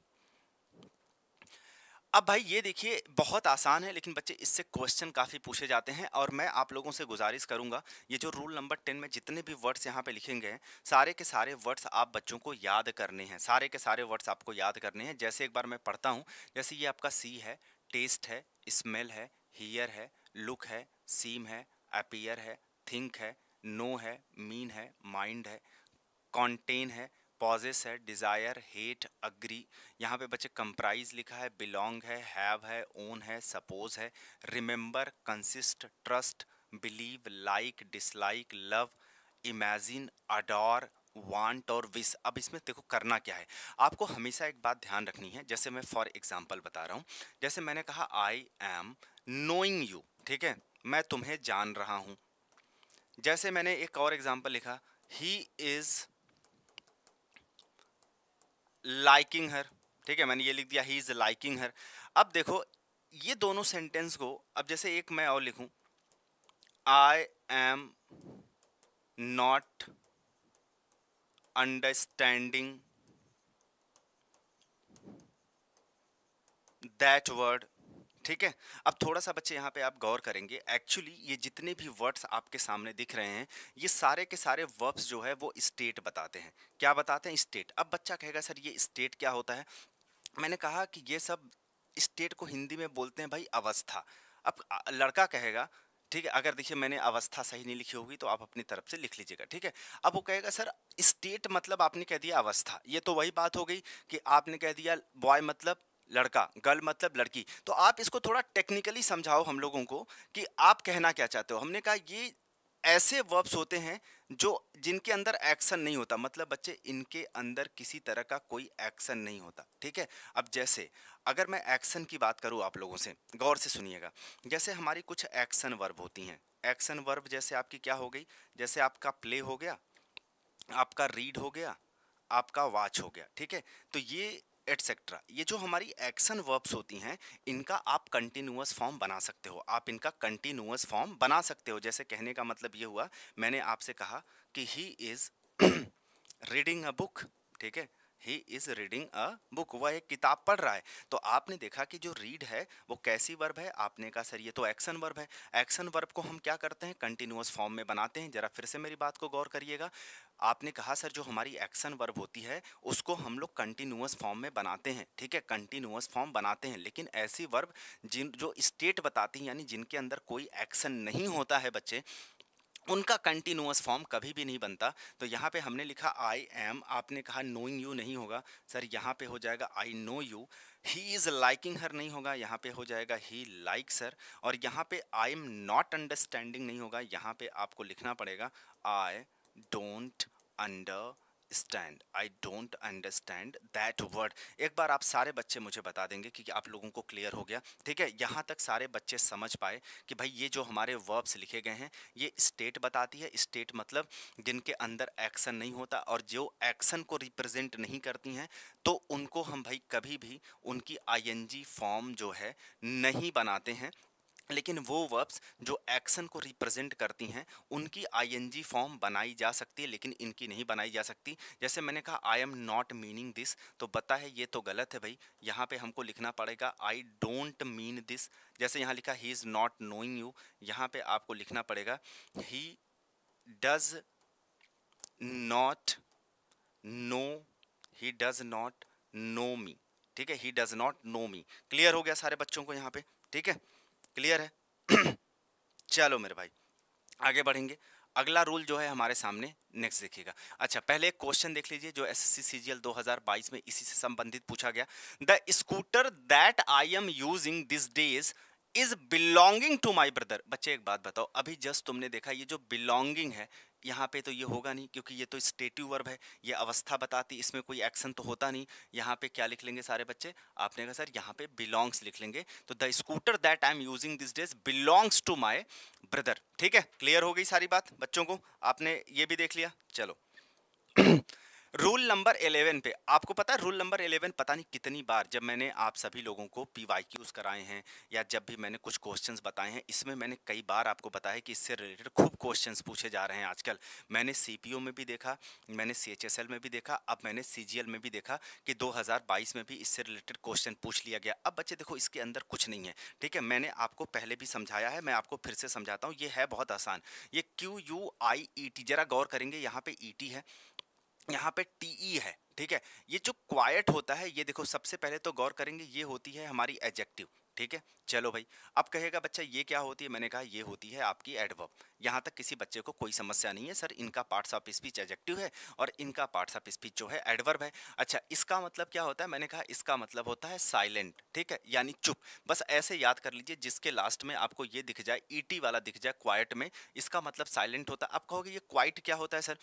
अब भाई ये देखिए बहुत आसान है लेकिन बच्चे इससे क्वेश्चन काफ़ी पूछे जाते हैं और मैं आप लोगों से गुजारिश करूंगा ये जो रूल नंबर टेन में जितने भी वर्ड्स यहाँ पे गए हैं सारे के सारे वर्ड्स आप बच्चों को याद करने हैं सारे के सारे वर्ड्स आपको याद करने हैं जैसे एक बार मैं पढ़ता हूँ जैसे ये आपका सी है टेस्ट है स्मेल है हीयर है लुक है सीम है अपीयर है थिंक है नो है मीन है माइंड है कॉन्टेन है पॉजेस है डिज़ायर हेट अग्री यहाँ पे बच्चे कंप्राइज लिखा है बिलोंग है हैव है ओन है सपोज है remember consist trust believe like dislike love imagine adore want और विस अब इसमें देखो करना क्या है आपको हमेशा एक बात ध्यान रखनी है जैसे मैं फॉर एग्जांपल बता रहा हूँ जैसे मैंने कहा आई एम नोइंग यू ठीक है मैं तुम्हें जान रहा हूँ जैसे मैंने एक और एग्ज़ाम्पल लिखा ही इज़ लाइकिंग हर ठीक है मैंने ये लिख दिया ही इज़ लाइकिंग हर अब देखो ये दोनों सेंटेंस को अब जैसे एक मैं और लिखूं I am not understanding that word ठीक है अब थोड़ा सा बच्चे यहाँ पे आप गौर करेंगे एक्चुअली ये जितने भी वर्ड्स आपके सामने दिख रहे हैं ये सारे के सारे वर्ब्स जो है वो स्टेट बताते हैं क्या बताते हैं स्टेट अब बच्चा कहेगा सर ये स्टेट क्या होता है मैंने कहा कि ये सब स्टेट को हिंदी में बोलते हैं भाई अवस्था अब लड़का कहेगा ठीक है अगर देखिए मैंने अवस्था सही नहीं लिखी होगी तो आप अपनी तरफ से लिख लीजिएगा ठीक है अब वो कहेगा सर स्टेट मतलब आपने कह दिया अवस्था ये तो वही बात हो गई कि आपने कह दिया बॉय मतलब लड़का गर्ल मतलब लड़की तो आप इसको थोड़ा टेक्निकली समझाओ हम लोगों को कि आप कहना क्या चाहते हो हमने कहा ये ऐसे वर्ब्स होते हैं जो जिनके अंदर एक्शन नहीं होता मतलब बच्चे इनके अंदर किसी तरह का कोई एक्शन नहीं होता ठीक है अब जैसे अगर मैं एक्शन की बात करूँ आप लोगों से गौर से सुनिएगा जैसे हमारी कुछ एक्शन वर्ब होती हैं एक्शन वर्ब जैसे आपकी क्या हो गई जैसे आपका प्ले हो गया आपका रीड हो गया आपका वॉच हो गया ठीक है तो ये एटसेट्रा ये जो हमारी एक्शन वर्ब्स होती हैं इनका आप कंटिन्यूस फॉर्म बना सकते हो आप इनका कंटिन्यूस फॉर्म बना सकते हो जैसे कहने का मतलब ये हुआ मैंने आपसे कहा कि he is reading a book ठीक है he is reading a book वह एक किताब पढ़ रहा है तो आपने देखा कि जो रीड है वो कैसी वर्ब है आपने कहा सर ये तो एक्शन वर्ब है एक्शन वर्ब को हम क्या करते हैं कंटिन्यूस फॉर्म में बनाते हैं ज़रा फिर से मेरी बात को गौर करिएगा आपने कहा सर जो हमारी एक्शन वर्ब होती है उसको हम लोग कंटिन्यूस फॉर्म में बनाते हैं ठीक है कंटिन्यूस फॉर्म बनाते हैं लेकिन ऐसी वर्ब जिन जो स्टेट बताती हैं यानी जिनके अंदर कोई एक्शन नहीं होता है बच्चे उनका कंटिन्यूस फॉर्म कभी भी नहीं बनता तो यहाँ पे हमने लिखा आई एम आपने कहा नोइंग यू नहीं होगा सर यहाँ पे हो जाएगा I know you he is liking her नहीं होगा यहाँ पे हो जाएगा ही लाइक सर और यहाँ पे आई एम नॉट अंडरस्टैंडिंग नहीं होगा यहाँ पे आपको लिखना पड़ेगा I don't understand I don't understand that word एक बार आप सारे बच्चे मुझे बता देंगे कि आप लोगों को क्लियर हो गया ठीक है यहाँ तक सारे बच्चे समझ पाए कि भाई ये जो हमारे वर्ब्स लिखे गए हैं ये स्टेट बताती है स्टेट मतलब जिनके अंदर एक्शन नहीं होता और जो एक्शन को रिप्रेजेंट नहीं करती हैं तो उनको हम भाई कभी भी उनकी आई फॉर्म जो है नहीं बनाते हैं लेकिन वो वर्ब्स जो एक्शन को रिप्रेजेंट करती हैं उनकी आईएनजी फॉर्म बनाई जा सकती है लेकिन इनकी नहीं बनाई जा सकती जैसे मैंने कहा I am not meaning this तो बता है ये तो गलत है भाई यहाँ पे हमको लिखना पड़ेगा आई डोंट मीन दिस जैसे यहाँ लिखा he is not knowing you यहाँ पे आपको लिखना पड़ेगा he does not know he does not know me ठीक है he does not know me clear हो गया सारे बच्चों को यहाँ पे ठीक है क्लियर है चलो मेरे भाई आगे बढ़ेंगे अगला रूल जो है हमारे सामने नेक्स्ट देखिएगा अच्छा पहले एक क्वेश्चन देख लीजिए जो एस एस सी में इसी से संबंधित पूछा गया the scooter that I am using this days is belonging to my brother बच्चे एक बात बताओ अभी जस्ट तुमने देखा ये जो बिलोंगिंग है यहाँ पे तो ये होगा नहीं क्योंकि ये तो स्टेटिव वर्ब है ये अवस्था बताती इसमें कोई एक्शन तो होता नहीं यहाँ पे क्या लिख लेंगे सारे बच्चे आपने कहा सर यहाँ पे बिलोंग्स लिख लेंगे तो the scooter that I am using this days belongs to my brother ठीक है क्लियर हो गई सारी बात बच्चों को आपने ये भी देख लिया चलो रूल नंबर 11 पे आपको पता है रूल नंबर 11 पता नहीं कितनी बार जब मैंने आप सभी लोगों को पी वाई क्यूज़ कराए हैं या जब भी मैंने कुछ क्वेश्चंस बताए हैं इसमें मैंने कई बार आपको बताया है कि इससे रिलेटेड खूब क्वेश्चंस पूछे जा रहे हैं आजकल मैंने सी में भी देखा मैंने सी में भी देखा अब मैंने सी में भी देखा कि दो में भी इससे रिलेटेड क्वेश्चन पूछ लिया गया अब बच्चे देखो इसके अंदर कुछ नहीं है ठीक है मैंने आपको पहले भी समझाया है मैं आपको फिर से समझाता हूँ ये है बहुत आसान ये Q U I E T जरा गौर करेंगे यहाँ पर ई टी है यहाँ पे टी e है ठीक है ये जो क्वाइट होता है ये देखो सबसे पहले तो गौर करेंगे ये होती है हमारी एडजेक्टिव ठीक है चलो भाई अब कहेगा बच्चा ये क्या होती है मैंने कहा ये होती है आपकी एडवर्ब यहाँ तक किसी बच्चे को कोई समस्या नहीं है सर इनका पार्ट्स ऑफ स्पीच एजेक्टिव है और इनका पार्ट्स ऑफ स्पीच जो है एडवर्ब है अच्छा इसका मतलब क्या होता है मैंने कहा इसका मतलब होता है साइलेंट ठीक है यानी चुप बस ऐसे याद कर लीजिए जिसके लास्ट में आपको ये दिख जाए ई e वाला दिख जाए क्वाइट में इसका मतलब साइलेंट होता है आप कहोगे ये क्वाइट क्या होता है सर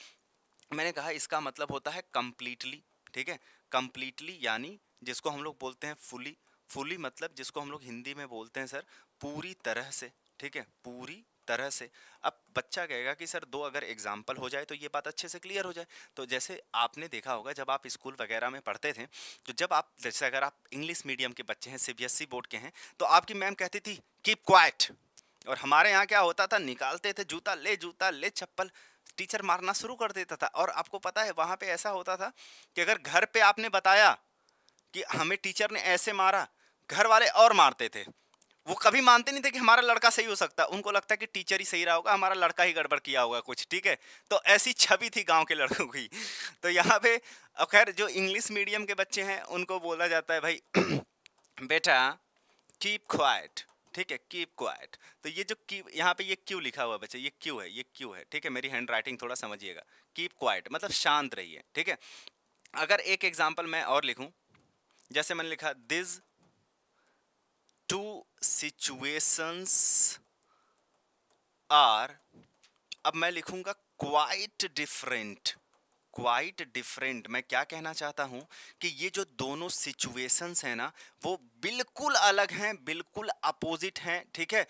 मैंने कहा इसका मतलब होता है कम्प्लीटली ठीक है कम्प्लीटली यानी जिसको हम लोग बोलते हैं फुली फुली मतलब जिसको हम लोग हिंदी में बोलते हैं सर पूरी तरह से ठीक है पूरी तरह से अब बच्चा कहेगा कि सर दो अगर एग्जाम्पल हो जाए तो ये बात अच्छे से क्लियर हो जाए तो जैसे आपने देखा होगा जब आप स्कूल वगैरह में पढ़ते थे तो जब आप जैसे अगर आप इंग्लिश मीडियम के बच्चे हैं सीबीएसई बोर्ड e के हैं तो आपकी मैम कहती थी कीप क्वाइट और हमारे यहाँ क्या होता था निकालते थे जूता ले जूता ले चप्पल टीचर मारना शुरू कर देता था और आपको पता है वहाँ पे ऐसा होता था कि अगर घर पे आपने बताया कि हमें टीचर ने ऐसे मारा घर वाले और मारते थे वो कभी मानते नहीं थे कि हमारा लड़का सही हो सकता उनको लगता कि टीचर ही सही रहा होगा हमारा लड़का ही गड़बड़ किया होगा कुछ ठीक है तो ऐसी छवि थी गांव के लड़कों की तो यहाँ पे खैर जो इंग्लिश मीडियम के बच्चे हैं उनको बोला जाता है भाई बेटा कीप क्वाइट ठीक है कीप क्वाइट तो ये जो की यहाँ पे ये क्यू लिखा हुआ बच्चे ये क्यू है ये क्यू है ठीक है मेरी हैंड राइटिंग थोड़ा समझिएगा कीप क्वाइट मतलब शांत रहिए ठीक है अगर एक एग्जाम्पल मैं और लिखूँ जैसे मैंने लिखा दिज टू सिचुएशंस आर अब मैं लिखूंगा क्वाइट डिफरेंट क्वाइट डिफरेंट मैं क्या कहना चाहता हूं कि ये जो दोनों सिचुएशंस हैं ना वो बिल्कुल अलग हैं बिल्कुल अपोजिट हैं ठीक है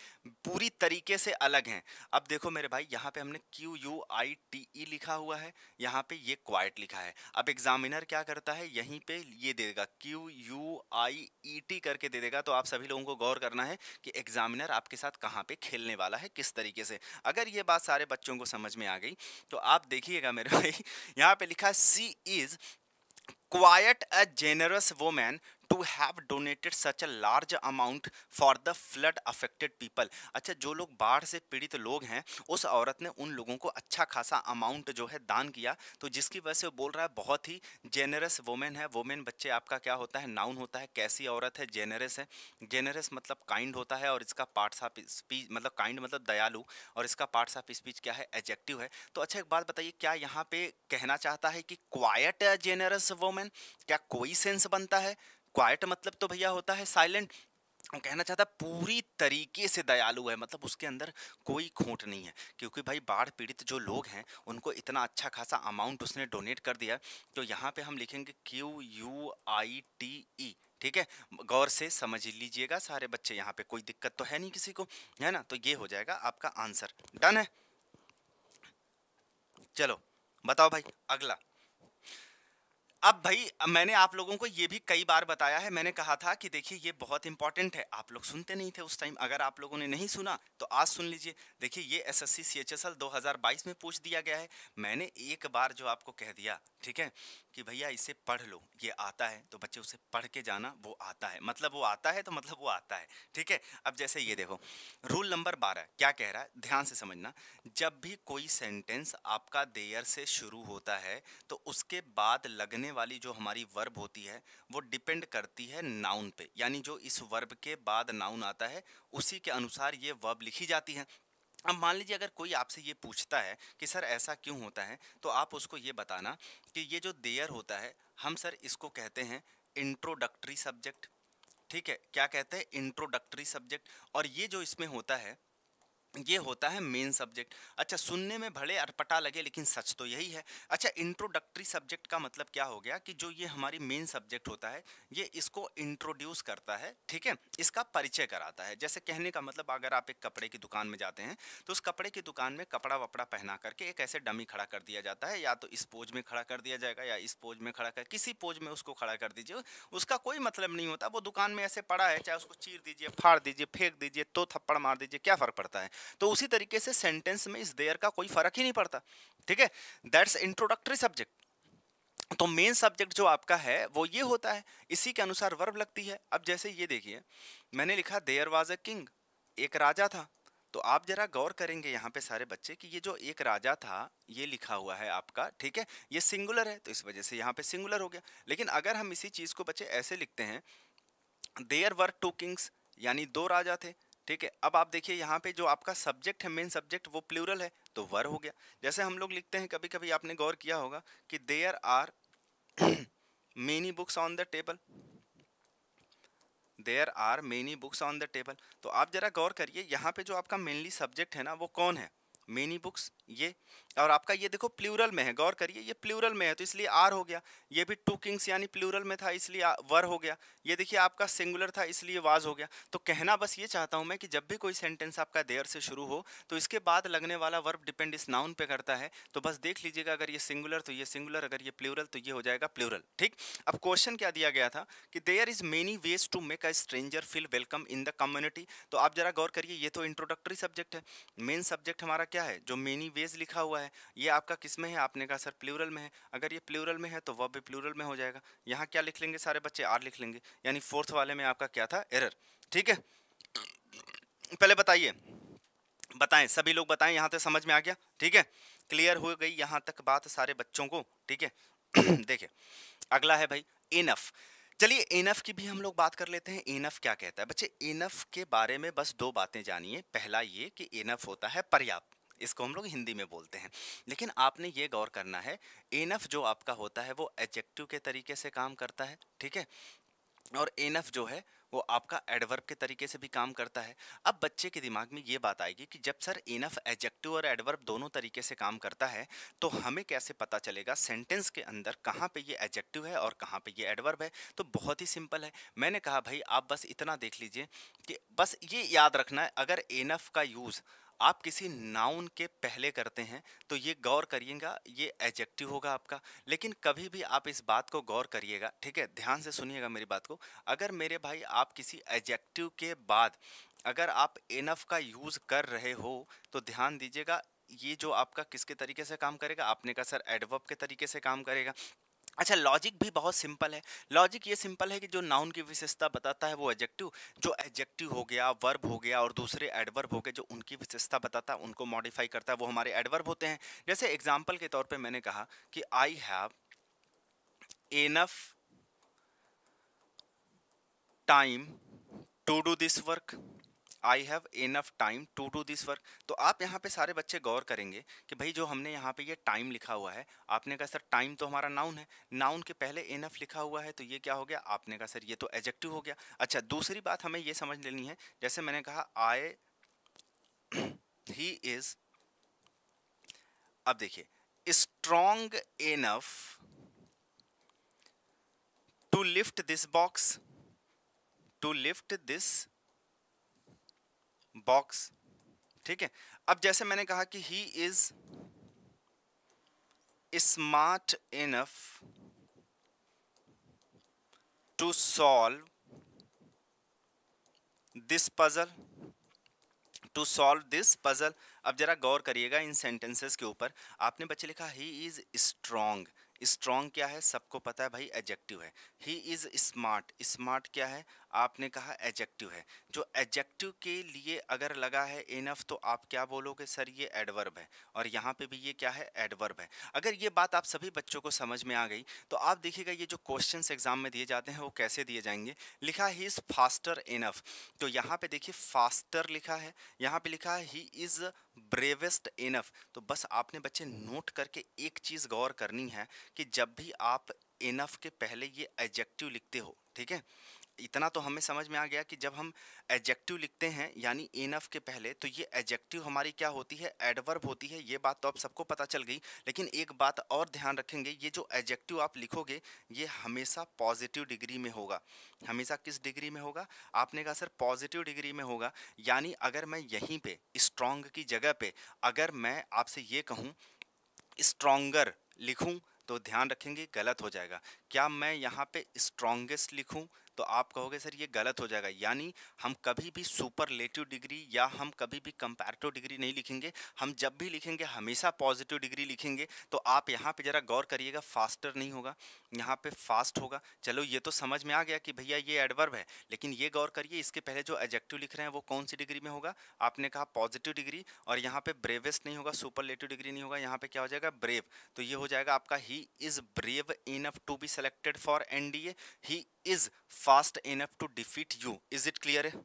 पूरी तरीके से अलग हैं अब देखो मेरे भाई यहाँ पे हमने Q U I T E लिखा हुआ है यहाँ पे ये क्वाइट लिखा है अब एग्जामिनर क्या करता है यहीं पे ये दे देगा Q U I E T करके दे देगा तो आप सभी लोगों को गौर करना है कि एग्जामिनर आपके साथ कहाँ पे खेलने वाला है किस तरीके से अगर ये बात सारे बच्चों को समझ में आ गई तो आप देखिएगा मेरे भाई यहाँ पे लिखा she is quite a generous woman to have donated such a large amount for the flood affected people अच्छा जो लोग बाढ़ से पीड़ित लोग हैं उस औरत ने उन लोगों को अच्छा खासा अमाउंट जो है दान किया तो जिसकी वजह से वो बोल रहा है बहुत ही जेनरस वोमेन है वोमेन बच्चे आपका क्या होता है नाउन होता है कैसी औरत है जेनरस है जेनरस मतलब काइंड होता है और इसका पार्ट्स ऑफ स्पीच मतलब काइंड मतलब दयालु और इसका पार्ट्स ऑफ स्पीच क्या है एजेक्टिव है तो अच्छा एक बात बताइए क्या यहाँ पे कहना चाहता है कि क्वाइट जेनरस वोमेन क्या कोई सेंस बनता है क्वाइट मतलब तो भैया होता है साइलेंट कहना चाहता पूरी तरीके से दयालु है मतलब उसके अंदर कोई खोट नहीं है क्योंकि भाई बाढ़ पीड़ित जो लोग हैं उनको इतना अच्छा खासा अमाउंट उसने डोनेट कर दिया तो यहाँ पे हम लिखेंगे Q U I T E ठीक है गौर से समझ लीजिएगा सारे बच्चे यहाँ पे कोई दिक्कत तो है नहीं किसी को है ना तो ये हो जाएगा आपका आंसर डन है चलो बताओ भाई अगला अब भाई मैंने आप लोगों को ये भी कई बार बताया है मैंने कहा था कि देखिए ये बहुत इंपॉर्टेंट है आप लोग सुनते नहीं थे उस टाइम अगर आप लोगों ने नहीं सुना तो आज सुन लीजिए देखिए ये एसएससी सीएचएसएल 2022 में पूछ दिया गया है मैंने एक बार जो आपको कह दिया ठीक है कि भैया इसे पढ़ लो ये आता है तो बच्चे उसे पढ़ के जाना वो आता है मतलब वो आता है तो मतलब वो आता है ठीक है अब जैसे ये देखो रूल नंबर बारह क्या कह रहा है ध्यान से समझना जब भी कोई सेंटेंस आपका देयर से शुरू होता है तो उसके बाद लगने लगने वाली जो हमारी वर्ब होती है वो डिपेंड करती है नाउन पे यानी जो इस वर्ब के बाद नाउन आता है उसी के अनुसार ये वर्ब लिखी जाती है अब मान लीजिए अगर कोई आपसे ये पूछता है कि सर ऐसा क्यों होता है तो आप उसको ये बताना कि ये जो देयर होता है हम सर इसको कहते हैं इंट्रोडक्टरी सब्जेक्ट ठीक है क्या कहते हैं इंट्रोडक्टरी सब्जेक्ट और ये जो इसमें होता है ये होता है मेन सब्जेक्ट अच्छा सुनने में भले अटपटा लगे लेकिन सच तो यही है अच्छा इंट्रोडक्टरी सब्जेक्ट का मतलब क्या हो गया कि जो ये हमारी मेन सब्जेक्ट होता है ये इसको इंट्रोड्यूस करता है ठीक है इसका परिचय कराता है जैसे कहने का मतलब अगर आप एक कपड़े की दुकान में जाते हैं तो उस कपड़े की दुकान में कपड़ा वपड़ा पहना करके एक ऐसे डमी खड़ा कर दिया जाता है या तो इस पोज में खड़ा कर दिया जाएगा या इस पोज में खड़ा कर किसी पोज में उसको खड़ा कर दीजिए उसका कोई मतलब नहीं होता वो दुकान में ऐसे पड़ा है चाहे उसको चीर दीजिए फाड़ दीजिए फेंक दीजिए तो थप्पड़ मार दीजिए क्या फ़र्क पड़ता है तो उसी तरीके से सेंटेंस में इस देयर का कोई फर्क ही नहीं पड़ता ठीक है दैट्स इंट्रोडक्टरी सब्जेक्ट तो मेन सब्जेक्ट जो आपका है वो ये होता है इसी के अनुसार वर्ब लगती है अब जैसे ये देखिए मैंने लिखा देयर वॉज अ किंग एक राजा था तो आप जरा गौर करेंगे यहाँ पे सारे बच्चे कि ये जो एक राजा था ये लिखा हुआ है आपका ठीक है ये सिंगुलर है तो इस वजह से यहाँ पे सिंगुलर हो गया लेकिन अगर हम इसी चीज़ को बच्चे ऐसे लिखते हैं देयर वर टू किंग्स यानी दो राजा थे ठीक है अब आप देखिए यहाँ पे जो आपका सब्जेक्ट है मेन सब्जेक्ट वो प्लूरल है तो वर हो गया जैसे हम लोग लिखते हैं कभी कभी आपने गौर किया होगा कि there are many books on the table there are many books on the table तो आप ज़रा गौर करिए यहाँ पे जो आपका मेनली सब्जेक्ट है ना वो कौन है मेनी बुक्स ये और आपका ये देखो प्लूरल में है गौर करिए ये प्लूरल में है तो इसलिए आर हो गया ये भी टू किंग्स यानी प्लूरल में था इसलिए वर हो गया ये देखिए आपका सिंगुलर था इसलिए वाज हो गया तो कहना बस ये चाहता हूँ मैं कि जब भी कोई सेंटेंस आपका देयर से शुरू हो तो इसके बाद लगने वाला वर्ब डिपेंड इस नाउन पर करता है तो बस देख लीजिएगा अगर ये सिंगुलर तो ये सिंगुलर अगर ये प्लूरल तो ये हो जाएगा प्लूरल ठीक अब क्वेश्चन क्या दिया गया था कि there is many ways to make a stranger feel welcome in the community तो आप जरा गौर करिए ये तो इंट्रोडक्टरी सब्जेक्ट है मेन सब्जेक्ट हमारा क्या है जो मेनी वेज लिखा हुआ है ये आपका किस में है आपने कहा सर प्लूरल में है अगर ये प्लूरल में है तो वह भी प्लूरल में हो जाएगा यहाँ क्या लिख लेंगे सारे बच्चे आर लिख लेंगे यानी फोर्थ वाले में आपका क्या था एरर ठीक है पहले बताइए बताएं सभी लोग बताएं यहाँ तक समझ में आ गया ठीक है क्लियर हो गई यहाँ तक बात सारे बच्चों को ठीक है देखिए अगला है भाई इनफ चलिए एनफ की भी हम लोग बात कर लेते हैं एनफ क्या कहता है बच्चे एनफ के बारे में बस दो बातें जानिए पहला ये कि एनफ होता है पर्याप्त इसको हम लोग हिंदी में बोलते हैं लेकिन आपने ये गौर करना है एनफ जो आपका होता है वो एडजेक्टिव के तरीके से काम करता है ठीक है और एनफ जो है वो आपका एडवर्ब के तरीके से भी काम करता है अब बच्चे के दिमाग में ये बात आएगी कि जब सर इनफ एडजेक्टिव और एडवर्ब दोनों तरीके से काम करता है तो हमें कैसे पता चलेगा सेंटेंस के अंदर कहाँ पे ये एडजेक्टिव है और कहाँ पे ये एडवर्ब है तो बहुत ही सिंपल है मैंने कहा भाई आप बस इतना देख लीजिए कि बस ये याद रखना है अगर एनफ का यूज़ आप किसी नाउन के पहले करते हैं तो ये गौर करिएगा ये एजेक्टिव होगा आपका लेकिन कभी भी आप इस बात को गौर करिएगा ठीक है ध्यान से सुनिएगा मेरी बात को अगर मेरे भाई आप किसी एजेक्टिव के बाद अगर आप एनफ का यूज़ कर रहे हो तो ध्यान दीजिएगा ये जो आपका किसके तरीके से काम करेगा आपने कहा सर एडवर्ब के तरीके से काम करेगा अच्छा लॉजिक भी बहुत सिंपल है लॉजिक ये सिंपल है कि जो नाउन की विशेषता बताता है वो एडजेक्टिव जो एडजेक्टिव हो गया वर्ब हो गया और दूसरे एडवर्ब हो गए जो उनकी विशेषता बताता है उनको मॉडिफाई करता है वो हमारे एडवर्ब होते हैं जैसे एग्जाम्पल के तौर पर मैंने कहा कि I have enough time to do this work I have enough time to do this work तो आप यहाँ पे सारे बच्चे गौर करेंगे कि भाई जो हमने यहाँ पे ये टाइम लिखा हुआ है आपने कहा सर टाइम तो हमारा नाउन है नाउन के पहले इनफ लिखा हुआ है तो ये क्या हो गया आपने कहा सर ये तो एजेक्टिव हो गया अच्छा दूसरी बात हमें ये समझ लेनी है जैसे मैंने कहा आई ही इज़ अब देखिए strong enough to lift this box to lift this box ठीक है अब जैसे मैंने कहा कि he is smart enough to solve this puzzle to solve this puzzle अब ज़रा गौर करिएगा इन सेंटेंसेस के ऊपर आपने बच्चे लिखा ही इज़ स्ट्रॉन्ग स्ट्रॉन्ग क्या है सबको पता है भाई एडजेक्टिव है ही इज़ स्मार्ट स्मार्ट क्या है आपने कहा एजेक्टिव है जो एजेक्टिव के लिए अगर लगा है इनफ तो आप क्या बोलोगे सर ये एडवर्ब है और यहाँ पे भी ये क्या है एडवर्ब है अगर ये बात आप सभी बच्चों को समझ में आ गई तो आप देखिएगा ये जो क्वेश्चन एग्जाम में दिए जाते हैं वो कैसे दिए जाएंगे लिखा ही इज़ फास्टर इनफ तो यहाँ पर देखिए फास्टर लिखा है यहाँ पर लिखा है ही इज़ ब्रेवेस्ट इनफ तो बस आपने बच्चे नोट करके एक चीज़ गौर करनी है कि जब भी आप इनफ के पहले ये एजेक्टिव लिखते हो ठीक है इतना तो हमें समझ में आ गया कि जब हम एडजेक्टिव लिखते हैं यानी एफ के पहले तो ये एडजेक्टिव हमारी क्या होती है एडवर्ब होती है ये बात तो आप सबको पता चल गई लेकिन एक बात और ध्यान रखेंगे ये जो एडजेक्टिव आप लिखोगे ये हमेशा पॉजिटिव डिग्री में होगा हमेशा किस डिग्री में होगा आपने कहा सर पॉजिटिव डिग्री में होगा यानी अगर मैं यहीं पर स्ट्रॉन्ग की जगह पर अगर मैं आपसे ये कहूँ स्ट्रोंगर लिखूँ तो ध्यान रखेंगे गलत हो जाएगा क्या मैं यहाँ पे स्ट्रॉन्गेस्ट लिखूँ तो आप कहोगे सर ये गलत हो जाएगा यानी हम कभी भी सुपरलेटिव डिग्री या हम कभी भी कंपेरेटिव डिग्री नहीं लिखेंगे हम जब भी लिखेंगे हमेशा पॉजिटिव डिग्री लिखेंगे तो आप यहाँ पे ज़रा गौर करिएगा फास्टर नहीं होगा यहाँ पे फास्ट होगा चलो ये तो समझ में आ गया कि भैया ये एडवर्ब है लेकिन ये गौर करिए इसके पहले जो एजेक्टिव लिख रहे हैं वो कौन सी डिग्री में होगा आपने कहा पॉजिटिव डिग्री और यहाँ पे ब्रेवेस्ट नहीं होगा सुपरलेटिव डिग्री नहीं होगा यहाँ पे क्या हो जाएगा ब्रेव तो ये हो जाएगा आपका he is brave enough to be selected for N D A he is fast enough to defeat you is it clear है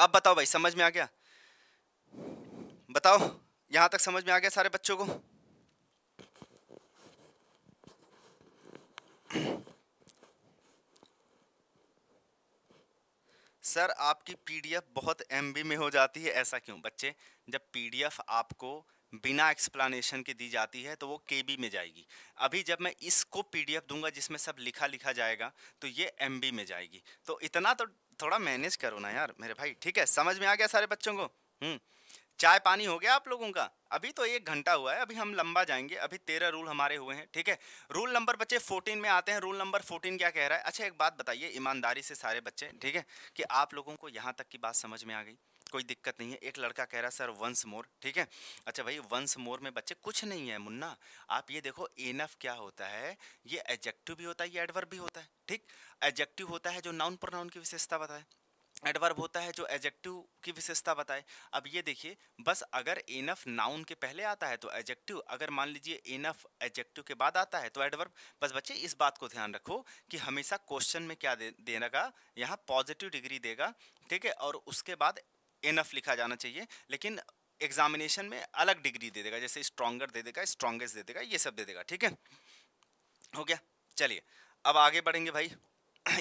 अब बताओ भाई समझ में आ गया बताओ यहां तक समझ में आ गया सारे बच्चों को सर आपकी पीडीएफ बहुत एमबी में हो जाती है ऐसा क्यों बच्चे जब पीडीएफ आपको बिना एक्सप्लानेशन के दी जाती है तो वो के में जाएगी अभी जब मैं इसको पी दूंगा जिसमें सब लिखा लिखा जाएगा तो ये एम में जाएगी तो इतना तो थोड़ा मैनेज करो ना यार मेरे भाई ठीक है समझ में आ गया सारे बच्चों को हम्म। चाय पानी हो गया आप लोगों का अभी तो एक घंटा हुआ है अभी हम लंबा जाएंगे अभी तेरह रूल हमारे हुए हैं ठीक है रूल नंबर बच्चे फोर्टीन में आते हैं रूल नंबर फोर्टीन क्या कह रहा है अच्छा एक बात बताइए ईमानदारी से सारे बच्चे ठीक है कि आप लोगों को यहाँ तक की बात समझ में आ गई कोई दिक्कत नहीं है एक लड़का कह रहा सर वंस मोर ठीक है अच्छा भाई वंस मोर में बच्चे कुछ नहीं है मुन्ना आप ये देखो एनफ क्या होता है ये एडजेक्टिव भी होता है ये एडवर्ब भी होता है ठीक एडजेक्टिव होता है जो नाउन प्रोनाउन की विशेषता बताए एडवर्ब होता है जो एजेक्टिव की विशेषता बताए अब ये देखिए बस अगर एनफ नाउन के पहले आता है तो एजेक्टिव अगर मान लीजिए एनफ एजेक्टिव के बाद आता है तो एडवर्ब बस बच्चे इस बात को ध्यान रखो कि हमेशा क्वेश्चन में क्या दे देने का यहाँ पॉजिटिव डिग्री देगा ठीक है और उसके बाद इनफ लिखा जाना चाहिए लेकिन एग्जामिनेशन में अलग डिग्री दे देगा जैसे स्ट्रॉन्गर दे देगा स्ट्रॉन्गेस्ट दे देगा ये सब दे देगा ठीक है हो गया चलिए अब आगे बढ़ेंगे भाई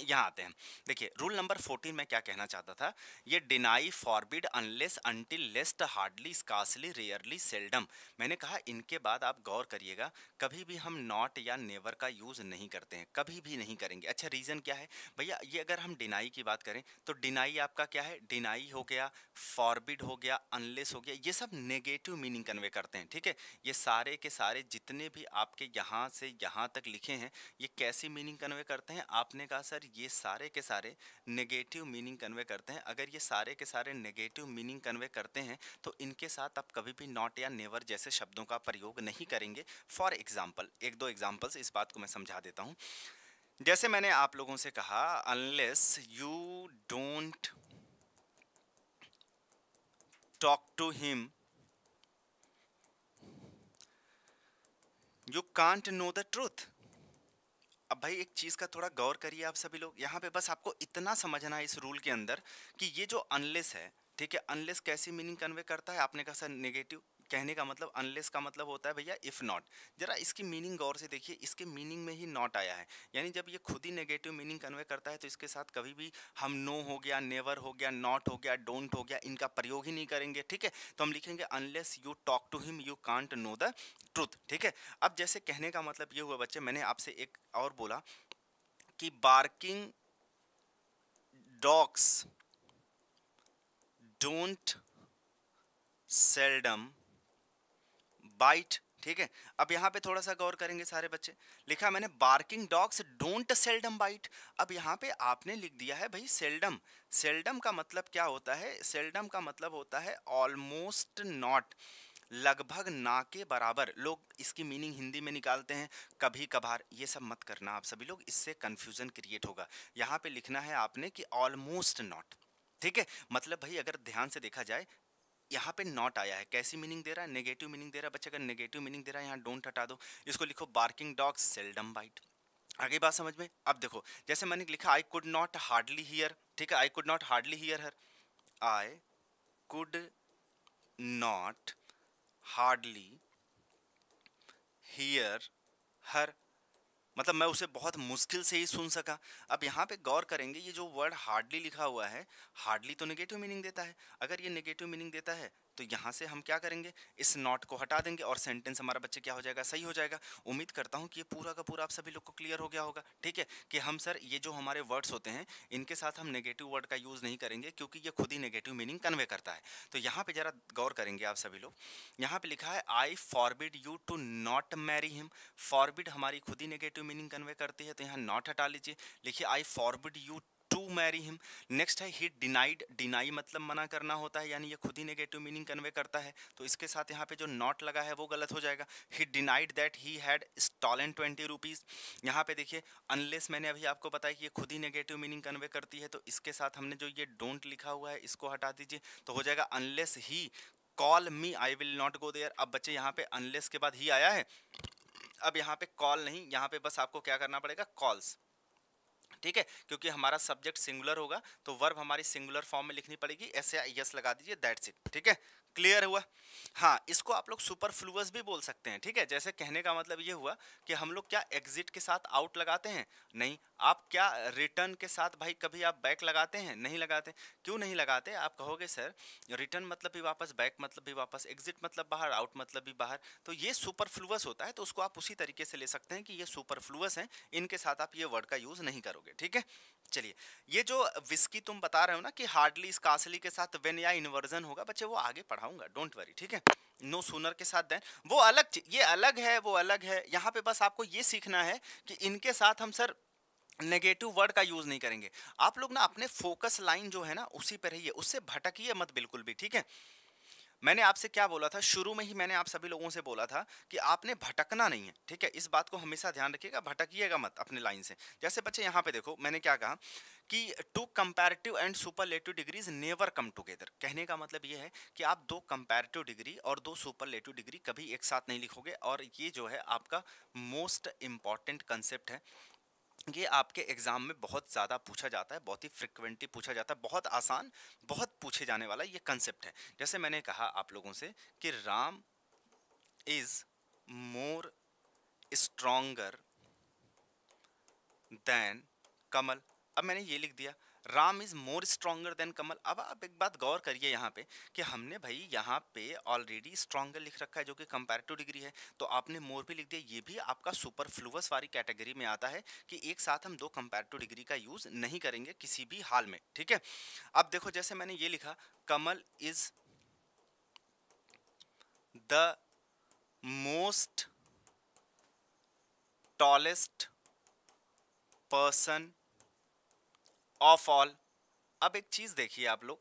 यहाँ आते हैं देखिए रूल नंबर फोर्टीन में क्या कहना चाहता था ये deny forbid unless until lest hardly scarcely rarely seldom मैंने कहा इनके बाद आप गौर करिएगा कभी भी हम नॉट या नेवर का यूज़ नहीं करते हैं कभी भी नहीं करेंगे अच्छा रीज़न क्या है भैया ये अगर हम डिनाई की बात करें तो डिनाई आपका क्या है डिनाई हो गया फॉरबिड हो गया अनलेस हो गया ये सब नेगेटिव मीनिंग कन्वे करते हैं ठीक है ये सारे के सारे जितने भी आपके यहाँ से यहाँ तक लिखे हैं ये कैसी मीनिंग कन्वे करते हैं आपने कहा आंसर ये सारे के सारे नेगेटिव मीनिंग कन्वे करते हैं अगर ये सारे के सारे नेगेटिव मीनिंग कन्वे करते हैं तो इनके साथ आप कभी भी नॉट या नेवर जैसे शब्दों का प्रयोग नहीं करेंगे फॉर एग्ज़ाम्पल एक दो एग्ज़ाम्पल्स इस बात को मैं समझा देता हूँ जैसे मैंने आप लोगों से कहा unless you don't talk to him you can't know the truth अब भाई एक चीज़ का थोड़ा गौर करिए आप सभी लोग यहाँ पे बस आपको इतना समझना है इस रूल के अंदर कि ये जो अनलेस है ठीक है अनलेस कैसी मीनिंग कन्वे करता है आपने कहा सर नेगेटिव कहने का मतलब अनलेस का मतलब होता है भैया इफ़ नॉट ज़रा इसकी मीनिंग गौर से देखिए इसके मीनिंग में ही नॉट आया है यानी जब ये खुद ही नेगेटिव मीनिंग कन्वे करता है तो इसके साथ कभी भी हम नो no हो गया नेवर हो गया नॉट हो गया डोंट हो गया इनका प्रयोग ही नहीं करेंगे ठीक है तो हम लिखेंगे unless you talk to him you can't know the truth ठीक है अब जैसे कहने का मतलब ये हुआ बच्चे मैंने आपसे एक और बोला कि barking dogs don't seldom bite ठीक है अब यहाँ पे थोड़ा सा गौर करेंगे सारे बच्चे लिखा मैंने barking dogs don't seldom bite अब यहाँ पे आपने लिख दिया है भाई सेल्डम सेल्डम का मतलब क्या होता है सेल्डम का मतलब होता है ऑलमोस्ट नॉट लगभग ना के बराबर लोग इसकी मीनिंग हिंदी में निकालते हैं कभी कभार ये सब मत करना आप सभी लोग इससे कन्फ्यूज़न क्रिएट होगा यहाँ पे लिखना है आपने कि ऑलमोस्ट नॉट ठीक है मतलब भाई अगर ध्यान से देखा जाए यहाँ पे नॉट आया है कैसी मीनिंग दे रहा है नेगेटिव मीनिंग दे रहा है बच्चे अगर नेगेटिव मीनिंग दे रहा है यहाँ डोंट हटा दो इसको लिखो बार्किंग डॉग सेल्डम बाइट आगे बात समझ में अब देखो जैसे मैंने लिखा I could not hardly hear ठीक है I could not hardly hear her I could not hardly hear her मतलब मैं उसे बहुत मुश्किल से ही सुन सका अब यहाँ पे गौर करेंगे ये जो वर्ड हार्डली लिखा हुआ है हार्डली तो नेगेटिव मीनिंग देता है अगर ये नेगेटिव मीनिंग देता है तो यहाँ से हम क्या करेंगे इस नॉट को हटा देंगे और सेंटेंस हमारा बच्चे क्या हो जाएगा सही हो जाएगा उम्मीद करता हूँ कि ये पूरा का पूरा आप सभी लोग को क्लियर हो गया होगा ठीक है कि हम सर ये जो हमारे वर्ड्स होते हैं इनके साथ हम नेगेटिव वर्ड का यूज़ नहीं करेंगे क्योंकि ये खुद ही नेगेटिव मीनिंग कन्वे करता है तो यहाँ पर ज़रा गौर करेंगे आप सभी लोग यहाँ पर लिखा है I forbid you to not marry him forbid हमारी खुद ही नेगेटिव मीनिंग कन्वे करती है तो यहाँ नॉट हटा लीजिए लिखिए I forbid you to marry him next है ही डिनाइड डिनाई मतलब मना करना होता है यानी ये खुद ही नेगेटिव मीनिंग कन्वे करता है तो इसके साथ यहाँ पे जो नॉट लगा है वो गलत हो जाएगा he denied that he had stolen twenty rupees यहाँ पे देखिए अनलेस मैंने अभी आपको बताया कि ये खुद ही नेगेटिव मीनिंग कन्वे करती है तो इसके साथ हमने जो ये डोंट लिखा हुआ है इसको हटा दीजिए तो हो जाएगा unless he call me I will not go there अब बच्चे यहाँ पे अनलेस के बाद ही आया है अब यहाँ पे कॉल नहीं यहाँ पे बस आपको क्या करना पड़ेगा कॉल्स ठीक है क्योंकि हमारा सब्जेक्ट सिंगुलर होगा तो वर्ब हमारी सिंगुलर फॉर्म में लिखनी पड़ेगी ऐसे यस लगा दीजिए दैट्स इट ठीक है क्लियर हुआ हाँ इसको आप लोग सुपरफ्लूअस भी बोल सकते हैं ठीक है जैसे कहने का मतलब ये हुआ कि हम लोग क्या एग्जिट के साथ आउट लगाते हैं नहीं आप क्या रिटर्न के साथ भाई कभी आप बैक लगाते हैं नहीं लगाते क्यों नहीं लगाते आप कहोगे सर रिटर्न मतलब भी वापस बैक मतलब भी वापस एग्जिट मतलब बाहर आउट मतलब भी बाहर तो ये सुपरफ्लूअस होता है तो उसको आप उसी तरीके से ले सकते हैं कि ये सुपरफ्लूअस हैं इनके साथ आप ये वर्ड का यूज़ नहीं करोगे ठीक है चलिए ये जो विस्की तुम बता रहे हो ना कि हार्डली कासली के साथ वेन या इन्वर्जन होगा बच्चे वो आगे पढ़ा पढ़ाऊंगा डोंट वरी ठीक है नो सूनर के साथ देन वो अलग ये अलग है वो अलग है यहाँ पे बस आपको ये सीखना है कि इनके साथ हम सर नेगेटिव वर्ड का यूज़ नहीं करेंगे आप लोग ना अपने फोकस लाइन जो है ना उसी पर रहिए उससे भटकिए मत बिल्कुल भी ठीक है मैंने आपसे क्या बोला था शुरू में ही मैंने आप सभी लोगों से बोला था कि आपने भटकना नहीं है ठीक है इस बात को हमेशा ध्यान रखिएगा भटकिएगा मत अपने लाइन से जैसे बच्चे यहाँ पे देखो मैंने क्या कहा कि two comparative and superlative degrees never come together कहने का मतलब ये है कि आप दो कंपेरेटिव डिग्री और दो सुपरलेटिव डिग्री कभी एक साथ नहीं लिखोगे और ये जो है आपका मोस्ट इम्पॉर्टेंट कंसेप्ट है ये आपके एग्ज़ाम में बहुत ज़्यादा पूछा जाता है बहुत ही फ्रिक्वेंटली पूछा जाता है बहुत आसान बहुत पूछे जाने वाला ये कंसेप्ट है जैसे मैंने कहा आप लोगों से कि Ram is more stronger than Kamal अब मैंने ये लिख दिया Ram is more stronger than Kamal अब आप एक बात गौर करिए यहाँ पे कि हमने भाई यहाँ पे ऑलरेडी स्ट्रॉन्गर लिख रखा है जो कि कंपेरेटिव डिग्री है तो आपने मोर भी लिख दिया ये भी आपका सुपर फ्लूस वाली कैटेगरी में आता है कि एक साथ हम दो कंपेरेटिव डिग्री का यूज़ नहीं करेंगे किसी भी हाल में ठीक है अब देखो जैसे मैंने ये लिखा Kamal is the most tallest person of all अब एक चीज़ देखिए आप लोग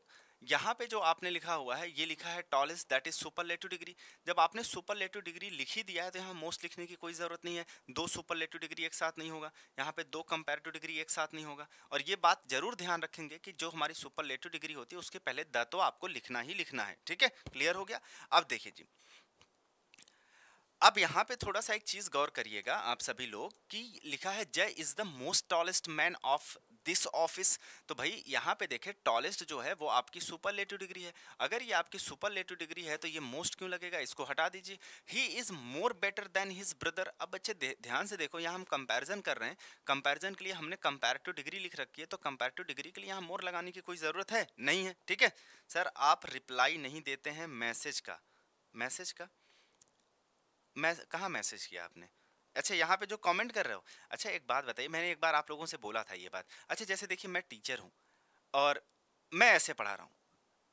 यहाँ पे जो आपने लिखा हुआ है ये लिखा है tallest that is superlative degree जब आपने सुपरलेटिव डिग्री लिखी दिया है तो यहाँ मोस्ट लिखने की कोई ज़रूरत नहीं है दो सुपरलेटिव डिग्री एक साथ नहीं होगा यहाँ पे दो कंपेरेटिव डिग्री एक साथ नहीं होगा और ये बात जरूर ध्यान रखेंगे कि जो हमारी सुपरलेटिव डिग्री होती है उसके पहले द तो आपको लिखना ही लिखना है ठीक है क्लियर हो गया अब देखिए जी अब यहाँ पे थोड़ा सा एक चीज़ गौर करिएगा आप सभी लोग कि लिखा है Jay is the most tallest man of this office तो भाई यहाँ पे देखें टॉलेस्ट जो है वो आपकी सुपर लेटिव डिग्री है अगर ये आपकी सुपर लेटिव डिग्री है तो ये मोस्ट क्यों लगेगा इसको हटा दीजिए he is more better than his brother अब बच्चे ध्यान से देखो यहाँ हम कंपेरिजन कर रहे हैं कंपेरिजन के लिए हमने कंपेरेटिव डिग्री लिख रखी है तो कंपेरेटिव डिग्री के लिए यहाँ मोर लगाने की कोई ज़रूरत है नहीं है ठीक है सर आप रिप्लाई नहीं देते हैं मैसेज का मैसेज का मैं कहाँ मैसेज किया आपने अच्छा यहाँ पे जो कमेंट कर रहे हो अच्छा एक बात बताइए मैंने एक बार आप लोगों से बोला था ये बात अच्छा जैसे देखिए मैं टीचर हूँ और मैं ऐसे पढ़ा रहा हूँ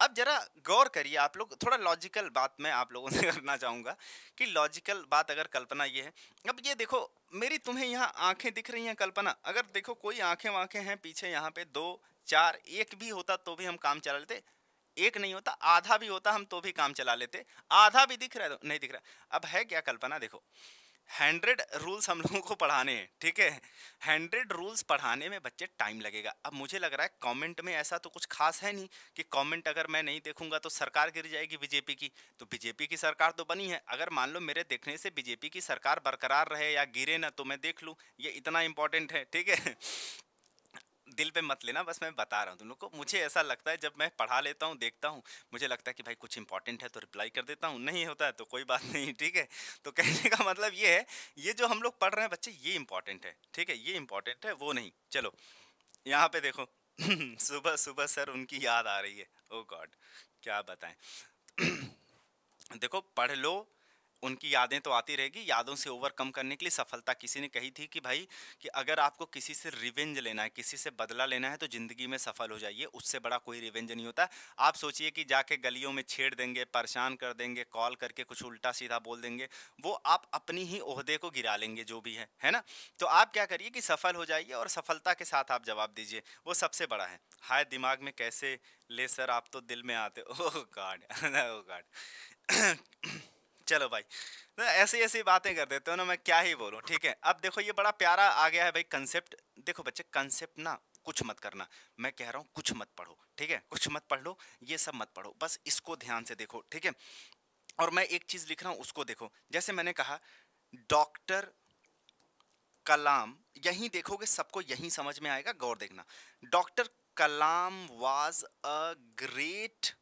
अब जरा गौर करिए आप लोग थोड़ा लॉजिकल बात मैं आप लोगों से करना चाहूँगा कि लॉजिकल बात अगर कल्पना ये है अब ये देखो मेरी तुम्हें यहाँ आंखें दिख रही हैं कल्पना अगर देखो कोई आंखें वाँखें हैं पीछे यहाँ पे दो चार एक भी होता तो भी हम काम चला लेते एक नहीं होता आधा भी होता हम तो भी काम चला लेते आधा भी दिख रहा है तो नहीं दिख रहा अब है क्या कल्पना देखो हंड्रेड रूल्स हम लोगों को पढ़ाने हैं ठीक है हंड्रेड रूल्स पढ़ाने में बच्चे टाइम लगेगा अब मुझे लग रहा है कमेंट में ऐसा तो कुछ खास है नहीं कि कमेंट अगर मैं नहीं देखूंगा तो सरकार गिर जाएगी बीजेपी की तो बीजेपी की सरकार तो बनी है अगर मान लो मेरे देखने से बीजेपी की सरकार बरकरार रहे या गिरे ना तो मैं देख लूँ ये इतना इंपॉर्टेंट है ठीक है दिल पे मत लेना बस मैं बता रहा हूँ तुम लोग को मुझे ऐसा लगता है जब मैं पढ़ा लेता हूँ देखता हूँ मुझे लगता है कि भाई कुछ इंपॉर्टेंट है तो रिप्लाई कर देता हूँ नहीं होता है तो कोई बात नहीं ठीक है तो कहने का मतलब ये है ये जो हम लोग पढ़ रहे हैं बच्चे ये इंपॉर्टेंट है ठीक है ये इंपॉर्टेंट है वो नहीं चलो यहाँ पे देखो सुबह सुबह सर उनकी याद आ रही है ओ oh गॉड क्या बताएं देखो पढ़ लो उनकी यादें तो आती रहेगी यादों से ओवरकम करने के लिए सफलता किसी ने कही थी कि भाई कि अगर आपको किसी से रिवेंज लेना है किसी से बदला लेना है तो ज़िंदगी में सफल हो जाइए उससे बड़ा कोई रिवेंज नहीं होता आप सोचिए कि जाके गलियों में छेड़ देंगे परेशान कर देंगे कॉल करके कुछ उल्टा सीधा बोल देंगे वो आप अपनी ही अहदे को गिरा लेंगे जो भी है है ना तो आप क्या करिए कि सफल हो जाइए और सफलता के साथ आप जवाब दीजिए वो सबसे बड़ा है हाय दिमाग में कैसे ले सर आप तो दिल में आते ओ गाड ओ गाड चलो भाई ना ऐसी ऐसी बातें कर देते हो ना मैं क्या ही बोलूँ ठीक है अब देखो ये बड़ा प्यारा आ गया है भाई कंसेप्ट देखो बच्चे कंसेप्ट ना कुछ मत करना मैं कह रहा हूँ कुछ मत पढ़ो ठीक है कुछ मत पढ़ लो ये सब मत पढ़ो बस इसको ध्यान से देखो ठीक है और मैं एक चीज़ लिख रहा हूँ उसको देखो जैसे मैंने कहा डॉक्टर कलाम यहीं देखोगे सबको यहीं समझ में आएगा गौर देखना doctor Kalam was a great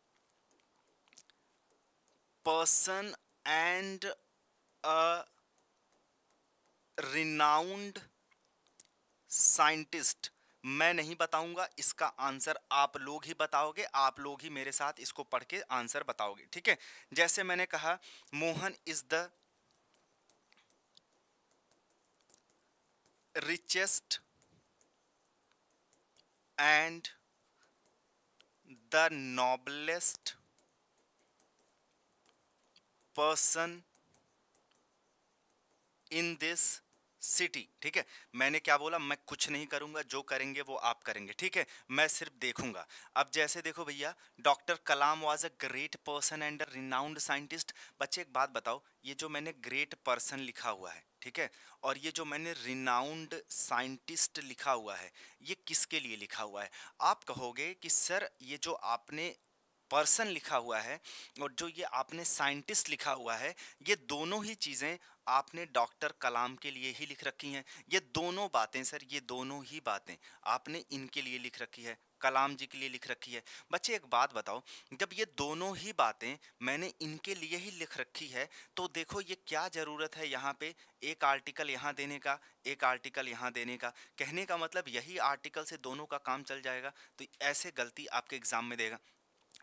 person and a renowned scientist मैं नहीं बताऊंगा इसका आंसर आप लोग ही बताओगे आप लोग ही मेरे साथ इसको पढ़ के आंसर बताओगे ठीक है जैसे मैंने कहा Mohan is the richest and the noblest person in this city ठीक है मैंने क्या बोला मैं कुछ नहीं करूंगा जो करेंगे वो आप करेंगे ठीक है मैं सिर्फ देखूंगा अब जैसे देखो भैया doctor Kalam was a great person and a renowned scientist बच्चे एक बात बताओ ये जो मैंने ग्रेट पर्सन लिखा हुआ है ठीक है और ये जो मैंने रिनाउंड साइंटिस्ट लिखा हुआ है ये किसके लिए लिखा हुआ है आप कहोगे कि सर ये जो आपने पर्सन लिखा हुआ है और जो ये आपने साइंटिस्ट लिखा हुआ है ये दोनों ही चीज़ें आपने डॉक्टर कलाम के लिए ही लिख रखी हैं ये दोनों बातें सर ये दोनों ही बातें आपने इनके लिए लिख रखी है कलाम जी के लिए लिख रखी है बच्चे एक बात बताओ जब ये दोनों ही बातें मैंने इनके लिए ही लिख रखी है तो देखो ये क्या ज़रूरत है यहाँ पे एक आर्टिकल यहाँ देने का एक आर्टिकल यहाँ देने का कहने का मतलब यही आर्टिकल से दोनों का काम चल जाएगा तो ऐसे गलती आपके एग्ज़ाम में देगा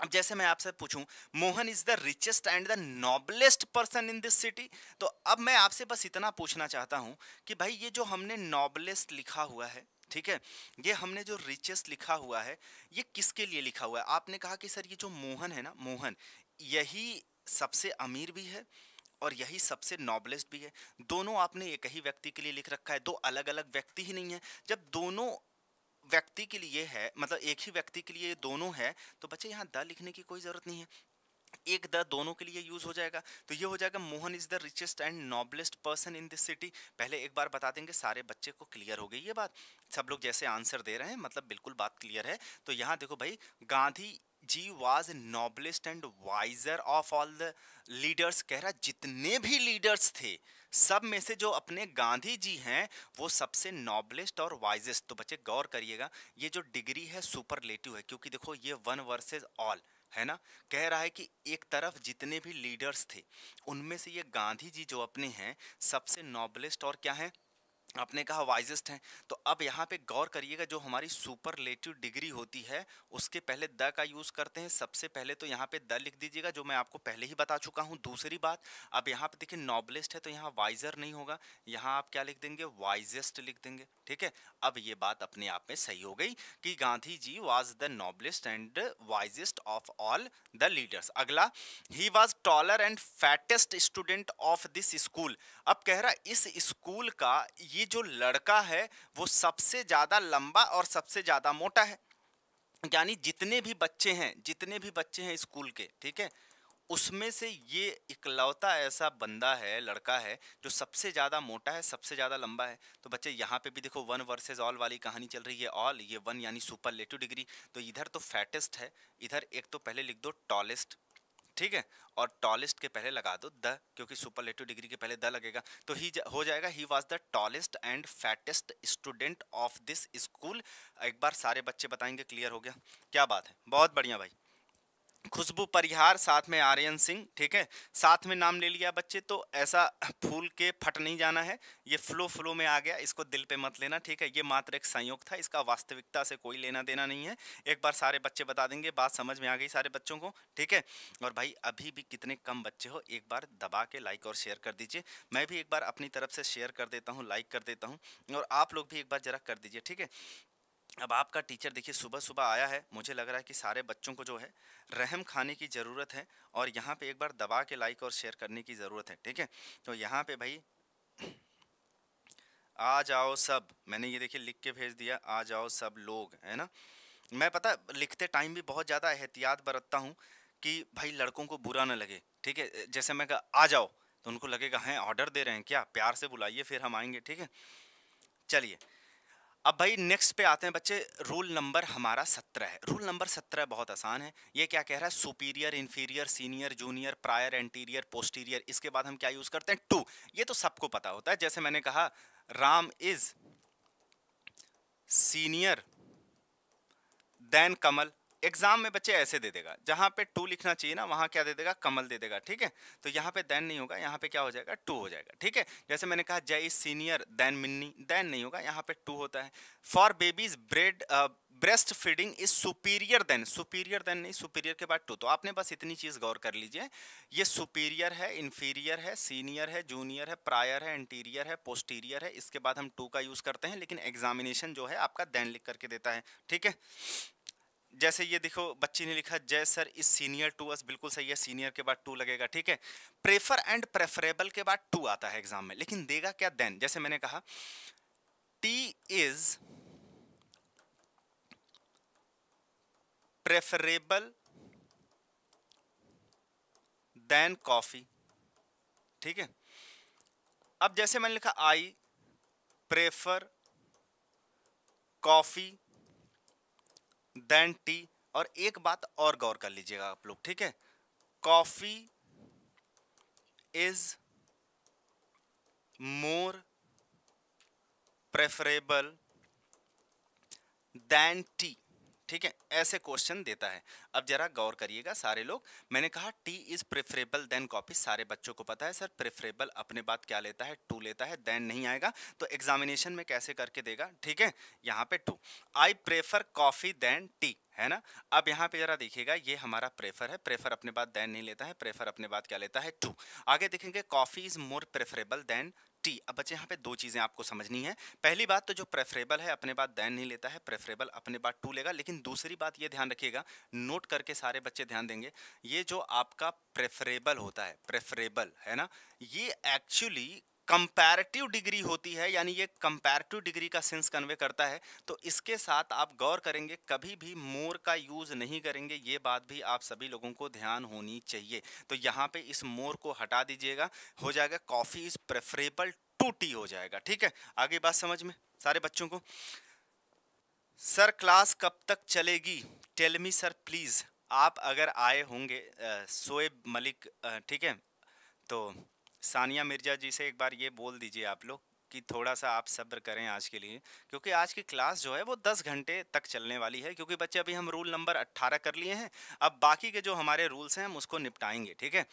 अब जैसे मैं आपसे पूछूं Mohan is the richest and the noblest person in this city तो अब मैं आपसे बस इतना पूछना चाहता हूं कि भाई ये जो हमने नॉबलेस्ट लिखा हुआ है ठीक है ये हमने जो रिचेस्ट लिखा हुआ है ये किसके लिए लिखा हुआ है आपने कहा कि सर ये जो मोहन है ना मोहन यही सबसे अमीर भी है और यही सबसे नॉबलेस्ट भी है दोनों आपने एक ही व्यक्ति के लिए लिख रखा है दो अलग अलग व्यक्ति ही नहीं है जब दोनों व्यक्ति के लिए है मतलब एक ही व्यक्ति के लिए दोनों है तो बच्चे यहाँ द लिखने की कोई ज़रूरत नहीं है एक द दोनों के लिए यूज़ हो जाएगा तो ये हो जाएगा Mohan is the richest and noblest person in this city पहले एक बार बता देंगे सारे बच्चे को क्लियर हो गई ये बात सब लोग जैसे आंसर दे रहे हैं मतलब बिल्कुल बात क्लियर है तो यहाँ देखो भाई Gandhi ji was noblest and wiser of all the leaders कह रहा जितने भी लीडर्स थे सब में से जो अपने गांधी जी हैं वो सबसे नॉबलिस्ट और वाइजेस्ट तो बच्चे गौर करिएगा ये जो डिग्री है सुपरलेटिव है क्योंकि देखो ये वन वर्सेज ऑल है ना कह रहा है कि एक तरफ जितने भी लीडर्स थे उनमें से ये गांधी जी जो अपने हैं सबसे नॉबलेस्ट और क्या है आपने कहा वाइजेस्ट हैं तो अब यहाँ पे गौर करिएगा जो हमारी सुपरलेटिव डिग्री होती है उसके पहले द का यूज़ करते हैं सबसे पहले तो यहाँ पे द लिख दीजिएगा जो मैं आपको पहले ही बता चुका हूँ दूसरी बात अब यहाँ पे देखिए नॉबलिस्ट है तो यहाँ वाइजर नहीं होगा यहाँ आप क्या लिख देंगे वाइजेस्ट लिख देंगे ठीक है अब ये बात अपने आप में सही हो गई कि Gandhi ji was the noblest and wisest of all the leaders अगला he was taller and fattest student of this school अब कह रहा इस स्कूल का ये जो लड़का है वो सबसे ज़्यादा लंबा और सबसे ज़्यादा मोटा है यानी जितने भी बच्चे हैं जितने भी बच्चे हैं स्कूल के ठीक है उसमें से ये इकलौता ऐसा बंदा है लड़का है जो सबसे ज़्यादा मोटा है सबसे ज़्यादा लंबा है तो बच्चे यहाँ पे भी देखो वन वर्सेस ऑल वाली कहानी चल रही है ऑल ये वन यानी सुपर लेटिव डिग्री तो इधर तो फैटेस्ट है इधर एक तो पहले लिख दो टॉलेस्ट ठीक है और टॉलेस्ट के पहले लगा दो द क्योंकि सुपरलेटिव डिग्री के पहले द लगेगा तो ही हो जाएगा he was the tallest and fattest student of this school एक बार सारे बच्चे बताएंगे क्लियर हो गया क्या बात है बहुत बढ़िया भाई खुशबू परिहार साथ में आर्यन सिंह ठीक है साथ में नाम ले लिया बच्चे तो ऐसा फूल के फट नहीं जाना है ये फ्लो फ्लो में आ गया इसको दिल पे मत लेना ठीक है ये मात्र एक संयोग था इसका वास्तविकता से कोई लेना देना नहीं है एक बार सारे बच्चे बता देंगे बात समझ में आ गई सारे बच्चों को ठीक है और भाई अभी भी कितने कम बच्चे हो एक बार दबा के लाइक और शेयर कर दीजिए मैं भी एक बार अपनी तरफ से शेयर कर देता हूँ लाइक कर देता हूँ और आप लोग भी एक बार ज़रा कर दीजिए ठीक है अब आपका टीचर देखिए सुबह सुबह आया है मुझे लग रहा है कि सारे बच्चों को जो है रहम खाने की ज़रूरत है और यहाँ पे एक बार दबा के लाइक और शेयर करने की ज़रूरत है ठीक है तो यहाँ पे भाई आ जाओ सब मैंने ये देखिए लिख के भेज दिया आ जाओ सब लोग है ना मैं पता लिखते टाइम भी बहुत ज़्यादा एहतियात बरतता हूँ कि भाई लड़कों को बुरा ना लगे ठीक है जैसे मैं कहा आ जाओ तो उनको लगेगा हैं ऑर्डर दे रहे हैं क्या प्यार से बुलाइए फिर हम आएंगे ठीक है चलिए अब भाई नेक्स्ट पे आते हैं बच्चे रूल नंबर हमारा सत्रह है रूल नंबर सत्रह बहुत आसान है ये क्या कह रहा है superior inferior senior junior prior anterior posterior इसके बाद हम क्या यूज़ करते हैं टू ये तो सबको पता होता है जैसे मैंने कहा Ram is senior than Kamal exam में बच्चे ऐसे दे देगा जहाँ पे टू लिखना चाहिए ना वहाँ क्या दे देगा कमल दे देगा ठीक है तो यहाँ पे देन नहीं होगा यहाँ पे क्या हो जाएगा टू हो जाएगा ठीक है जैसे मैंने कहा Jay is senior than Minni than नहीं होगा यहाँ पे टू होता है for babies bread breast feeding is superior than superior than नहीं सुपीरियर के बाद टू तो आपने बस इतनी चीज़ गौर कर लीजिए ये सुपीरियर है इन्फीरियर है सीनियर है जूनियर है प्रायर है इंटीरियर है पोस्टीरियर है इसके बाद हम टू का यूज़ करते हैं लेकिन एग्जामिनेशन जो है आपका देन लिख करके देता है ठीक है जैसे ये देखो बच्ची ने लिखा जय सर इस सीनियर टू अस बिल्कुल सही है सीनियर के बाद टू लगेगा ठीक है प्रेफर एंड प्रेफरेबल के बाद टू आता है एग्जाम में लेकिन देगा क्या देन जैसे मैंने कहा tea is preferable than coffee ठीक है अब जैसे मैंने लिखा I prefer coffee than tea और एक बात और गौर कर लीजिएगा आप लोग ठीक है coffee is more preferable than tea ठीक है ऐसे क्वेश्चन देता है अब जरा गौर करिएगा सारे लोग मैंने कहा tea is preferable than coffee सारे बच्चों को पता है सर प्रेफरेबल अपने बात क्या लेता है टू लेता है देन नहीं आएगा तो एग्जामिनेशन में कैसे करके देगा ठीक है यहाँ पे टू I prefer coffee than tea है ना अब यहाँ पे जरा देखिएगा ये हमारा प्रेफर है प्रेफर अपने बात देन नहीं लेता है प्रेफर अपने बात क्या लेता है टू आगे देखेंगे coffee is more preferable than tea अब बच्चे यहाँ पे दो चीज़ें आपको समझनी है पहली बात तो जो प्रेफरेबल है अपने बात दैन नहीं लेता है प्रेफरेबल अपने बात टू लेगा लेकिन दूसरी बात ये ध्यान रखिएगा नोट करके सारे बच्चे ध्यान देंगे ये जो आपका प्रेफरेबल होता है प्रेफरेबल है ना ये एक्चुअली कंपैरेटिव डिग्री होती है यानी ये कंपैरेटिव डिग्री का सेंस कन्वे करता है तो इसके साथ आप गौर करेंगे कभी भी मोर का यूज़ नहीं करेंगे ये बात भी आप सभी लोगों को ध्यान होनी चाहिए तो यहाँ पे इस मोर को हटा दीजिएगा हो जाएगा coffee is preferable to tea हो जाएगा ठीक है आगे बात समझ में सारे बच्चों को सर क्लास कब तक चलेगी टेल मी सर प्लीज़ आप अगर आए होंगे सोएब मलिक ठीक है तो सानिया मिर्जा जी से एक बार ये बोल दीजिए आप लोग कि थोड़ा सा आप सब्र करें आज के लिए क्योंकि आज की क्लास जो है वो दस घंटे तक चलने वाली है क्योंकि बच्चे अभी हम रूल नंबर अट्ठारह कर लिए हैं अब बाकी के जो हमारे रूल्स हैं हम उसको निपटाएंगे ठीक है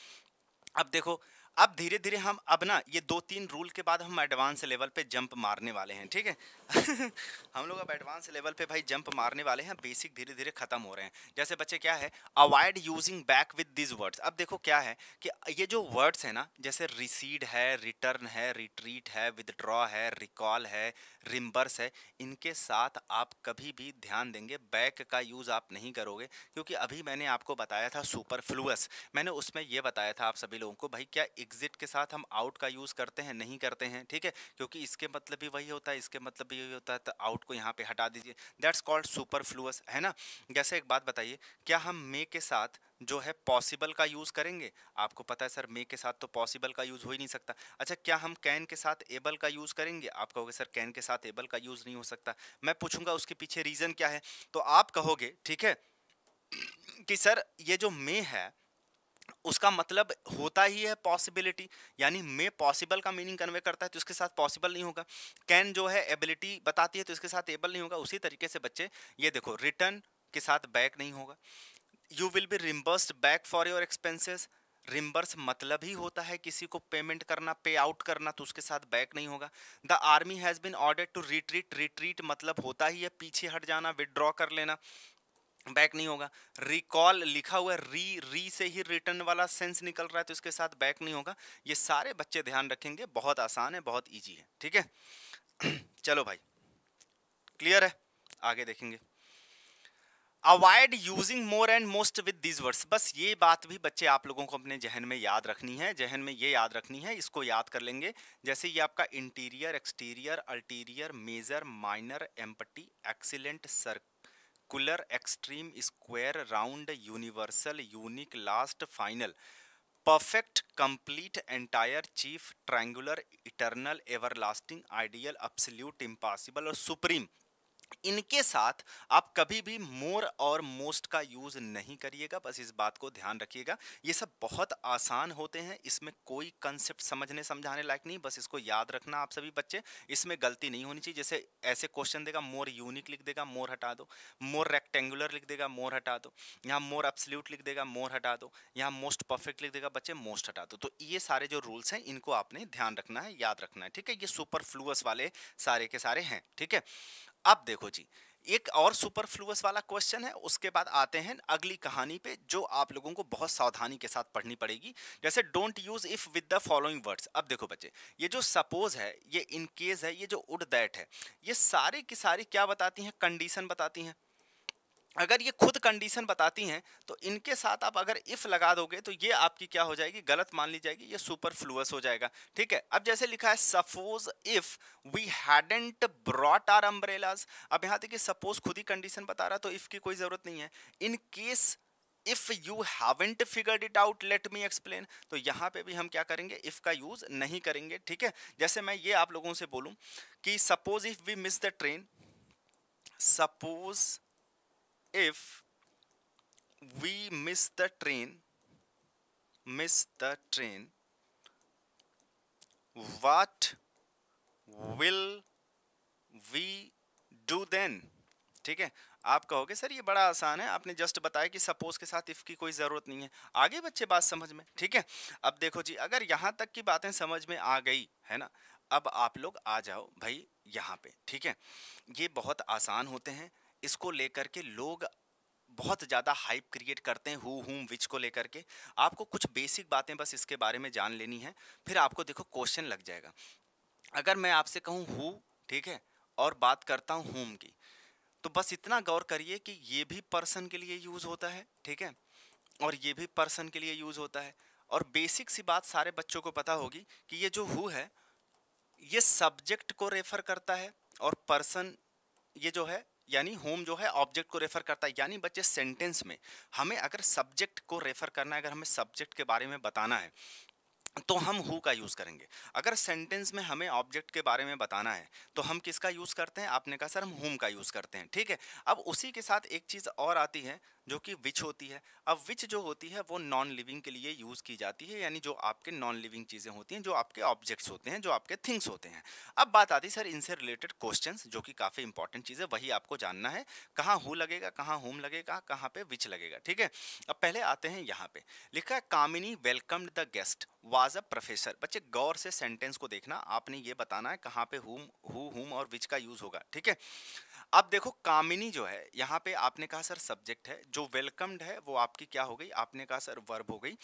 अब देखो अब धीरे धीरे हम अब ना ये दो तीन रूल के बाद हम एडवांस लेवल पे जंप मारने वाले हैं ठीक है हम लोग अब एडवांस लेवल पे भाई जंप मारने वाले हैं बेसिक धीरे धीरे खत्म हो रहे हैं जैसे बच्चे क्या है avoid using back with this words अब देखो क्या है कि ये जो वर्ड्स है ना जैसे रिसीड है रिटर्न है रिट्रीट है विदड्रॉ है रिकॉल है रिम्बर्स है इनके साथ आप कभी भी ध्यान देंगे बैक का यूज़ आप नहीं करोगे क्योंकि अभी मैंने आपको बताया था सुपर फ्लूस मैंने उसमें यह बताया था आप सभी लोगों को भाई क्या एग्जिट के साथ हम आउट का यूज़ करते हैं नहीं करते हैं ठीक है क्योंकि इसके मतलब भी वही होता है इसके मतलब भी चाहिए होता है तो आउट को यहाँ पे हटा दीजिए दैट्स कॉल्ड सुपरफ्लूअस है ना जैसे एक बात बताइए क्या हम मे के साथ जो है पॉसिबल का यूज़ करेंगे आपको पता है सर मे के साथ तो पॉसिबल का यूज़ हो ही नहीं सकता अच्छा क्या हम कैन के साथ एबल का यूज़ करेंगे आप कहोगे सर कैन के साथ एबल का यूज़ नहीं हो सकता मैं पूछूंगा उसके पीछे रीज़न क्या है तो आप कहोगे ठीक है कि सर ये जो मे है उसका मतलब होता ही है पॉसिबिलिटी यानी मे पॉसिबल का मीनिंग कन्वे करता है तो उसके साथ पॉसिबल नहीं होगा कैन जो है एबिलिटी बताती है तो इसके साथ एबल नहीं होगा उसी तरीके से बच्चे ये देखो रिटर्न के साथ बैक नहीं होगा you will be reimburse back for your expenses reimburse मतलब ही होता है किसी को पेमेंट करना पे आउट करना तो उसके साथ बैक नहीं होगा the army has been order to retreat retreat मतलब होता ही है पीछे हट जाना विदड्रॉ कर लेना बैक नहीं होगा रिकॉल लिखा हुआ है री री से ही रिटर्न वाला सेंस निकल रहा है तो इसके साथ बैक नहीं होगा ये सारे बच्चे ध्यान रखेंगे बहुत आसान है बहुत ईजी है ठीक है चलो भाई क्लियर है आगे देखेंगे avoid using more and most with this words बस ये बात भी बच्चे आप लोगों को अपने जहन में याद रखनी है जहन में ये याद रखनी है इसको याद कर लेंगे जैसे ये आपका interior exterior ulterior major minor empty excellent circ circular extreme square round universal unique last final perfect complete entire chief triangular eternal everlasting ideal absolute impossible और सुप्रीम इनके साथ आप कभी भी मोर और मोस्ट का यूज़ नहीं करिएगा बस इस बात को ध्यान रखिएगा ये सब बहुत आसान होते हैं इसमें कोई कंसेप्ट समझने समझाने लायक नहीं बस इसको याद रखना आप सभी बच्चे इसमें गलती नहीं होनी चाहिए जैसे ऐसे क्वेश्चन देगा मोर यूनिक लिख देगा मोर हटा दो मोर रेक्टेंगुलर लिख देगा मोर हटा दो यहाँ मोर एब्सल्यूट लिख देगा मोर हटा दो यहाँ मोस्ट परफेक्ट लिख देगा बच्चे मोस्ट हटा दो तो ये सारे जो रूल्स हैं इनको आपने ध्यान रखना है याद रखना है ठीक है ये सुपर फ्लूअस वाले सारे के सारे हैं ठीक है अब देखो जी एक और सुपरफ्लूस वाला क्वेश्चन है उसके बाद आते हैं अगली कहानी पे जो आप लोगों को बहुत सावधानी के साथ पढ़नी पड़ेगी जैसे don't use if with the following words अब देखो बच्चे ये जो सपोज है ये इनकेस है ये जो उड दैट है ये सारे की सारी क्या बताती हैं कंडीशन बताती हैं अगर ये खुद कंडीशन बताती हैं तो इनके साथ आप अगर इफ़ लगा दोगे तो ये आपकी क्या हो जाएगी गलत मान ली जाएगी ये सुपर फ्लूअस हो जाएगा ठीक है अब जैसे लिखा है suppose if we hadn't brought our umbrellas अब यहाँ देखिए सपोज खुद ही कंडीशन बता रहा तो इफ़ की कोई ज़रूरत नहीं है in case if you haven't figured it out let me explain तो यहाँ पे भी हम क्या करेंगे इफ़ का यूज़ नहीं करेंगे ठीक है जैसे मैं ये आप लोगों से बोलूँ कि suppose if we miss the train suppose if we miss the train miss the train what will we do then ठीक है आप कहोगे सर ये बड़ा आसान है आपने जस्ट बताया कि सपोज के साथ इफ़ की कोई ज़रूरत नहीं है आगे बच्चे बात समझ में ठीक है अब देखो जी अगर यहाँ तक की बातें समझ में आ गई है ना अब आप लोग आ जाओ भाई यहाँ पे ठीक है ये बहुत आसान होते हैं इसको लेकर के लोग बहुत ज़्यादा हाइप क्रिएट करते हैं हु हुम विच को लेकर के आपको कुछ बेसिक बातें बस इसके बारे में जान लेनी है फिर आपको देखो क्वेश्चन लग जाएगा अगर मैं आपसे कहूँ हु ठीक है और बात करता हूँ हुम की तो बस इतना गौर करिए कि ये भी पर्सन के लिए यूज़ होता है ठीक है और ये भी पर्सन के लिए यूज़ होता है और बेसिक सी बात सारे बच्चों को पता होगी कि ये जो हु है ये सब्जेक्ट को रेफ़र करता है और पर्सन ये जो है यानी होम जो है ऑब्जेक्ट को रेफर करता है यानी बच्चे सेंटेंस में हमें अगर सब्जेक्ट को रेफर करना है अगर हमें सब्जेक्ट के बारे में बताना है तो हम हु का यूज़ करेंगे अगर सेंटेंस में हमें ऑब्जेक्ट के बारे में बताना है तो हम किसका यूज़ करते हैं आपने कहा सर हम होम का यूज़ करते हैं ठीक है अब उसी के साथ एक चीज़ और आती है जो कि विच होती है अब विच जो होती है वो नॉन लिविंग के लिए यूज़ की जाती है यानी जो आपके नॉन लिविंग चीज़ें होती हैं जो आपके ऑब्जेक्ट्स होते हैं जो आपके थिंग्स होते हैं अब बात आती है सर इनसे रिलेटेड क्वेश्चन जो कि काफ़ी इंपॉर्टेंट चीज़ है वही आपको जानना है कहाँ हु लगेगा कहाँ होम लगेगा कहाँ पर विच लगेगा ठीक है अब पहले आते हैं यहाँ पर लिखा है Kamini welcomed the guest was a professor बच्चे गौर से सेंटेंस को देखना आपने ये बताना है कहाँ पे हुम हु हुम और विच का यूज़ होगा ठीक है अब देखो कामिनी जो है यहाँ पे आपने कहा सर सब्जेक्ट है जो वेलकम्ड है वो आपकी क्या हो गई आपने कहा सर वर्ब हो गई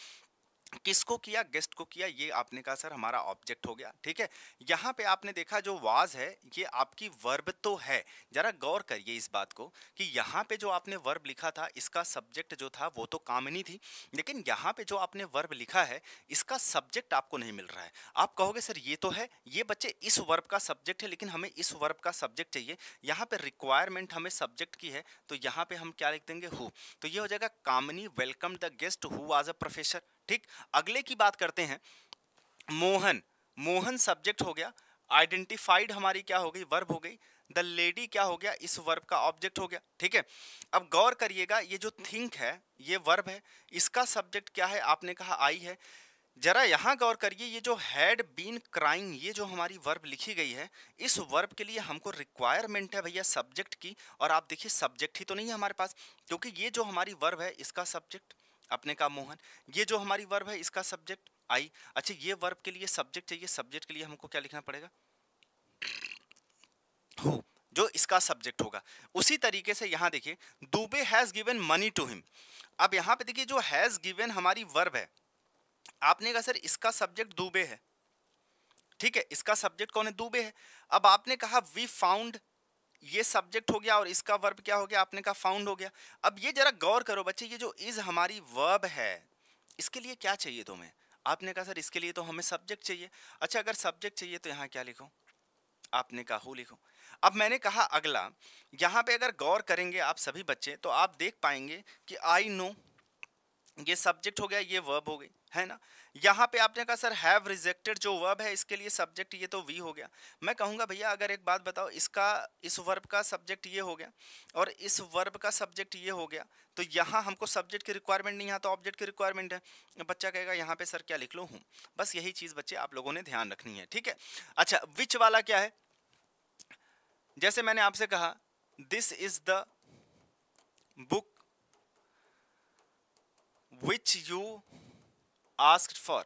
किसको किया गेस्ट को किया ये आपने कहा सर हमारा ऑब्जेक्ट हो गया ठीक है यहाँ पे आपने देखा जो वाज है ये आपकी वर्ब तो है जरा गौर करिए इस बात को कि यहाँ पे जो आपने वर्ब लिखा था इसका सब्जेक्ट जो था वो तो कामनी थी लेकिन यहाँ पे जो आपने वर्ब लिखा है इसका सब्जेक्ट आपको नहीं मिल रहा है आप कहोगे सर ये तो है ये बच्चे इस वर्ब का सब्जेक्ट है लेकिन हमें इस वर्ब का सब्जेक्ट चाहिए यहाँ पर रिक्वायरमेंट हमें सब्जेक्ट की है तो यहाँ पर हम क्या लिख देंगे हु तो ये हो जाएगा Kamini welcome the guest who was a professor ठीक अगले की बात करते हैं मोहन मोहन सब्जेक्ट हो गया आइडेंटिफाइड हमारी क्या हो गई वर्ब हो गई द लेडी क्या हो गया इस वर्ब का ऑब्जेक्ट हो गया ठीक है अब गौर करिएगा ये जो थिंक है ये वर्ब है इसका सब्जेक्ट क्या है आपने कहा आई है जरा यहाँ गौर करिए ये जो हैड बीन क्राइंग ये जो हमारी वर्ब लिखी गई है इस वर्ब के लिए हमको रिक्वायरमेंट है भैया सब्जेक्ट की और आप देखिए सब्जेक्ट ही तो नहीं है हमारे पास क्योंकि ये जो हमारी वर्ब है इसका सब्जेक्ट अपने का मोहन ये जो हमारी वर्ब है इसका सब्जेक्ट आई अच्छा ये वर्ब के लिए सब्जेक्ट चाहिए सब्जेक्ट के लिए हमको क्या लिखना पड़ेगा जो इसका सब्जेक्ट होगा उसी तरीके से यहाँ देखिए Dubey has given money to him अब यहाँ पे देखिए जो हैज़ गिवन हमारी वर्ब है आपने कहा सर इसका सब्जेक्ट दुबे है ठीक है इसका सब्जेक्ट कौन है दुबे है अब आपने कहा वी फाउंड ये सब्जेक्ट हो गया और इसका वर्ब क्या हो गया आपने कहा फाउंड हो गया अब ये जरा गौर करो बच्चे ये जो इज़ हमारी वर्ब है इसके लिए क्या चाहिए तुम्हें आपने कहा सर इसके लिए तो हमें सब्जेक्ट चाहिए अच्छा अगर सब्जेक्ट चाहिए तो यहाँ क्या लिखो आपने कहा हो लिखो अब मैंने कहा अगला यहाँ पे अगर गौर करेंगे आप सभी बच्चे तो आप देख पाएंगे कि आई नो ये सब्जेक्ट हो गया ये वर्ब हो गई है ना यहाँ पे आपने कहा सर हैव रिजेक्टेड जो वर्ब है इसके लिए सब्जेक्ट ये तो वी हो गया मैं कहूँगा भैया अगर एक बात बताओ इसका इस वर्ब का सब्जेक्ट ये हो गया और इस वर्ब का सब्जेक्ट ये हो गया तो यहाँ हमको सब्जेक्ट की रिक्वायरमेंट नहीं यहाँ तो ऑब्जेक्ट की रिक्वायरमेंट है बच्चा कहेगा यहाँ पे सर क्या लिख लो हूँ बस यही चीज़ बच्चे आप लोगों ने ध्यान रखनी है ठीक है अच्छा विच वाला क्या है जैसे मैंने आपसे कहा this is the book which you ask for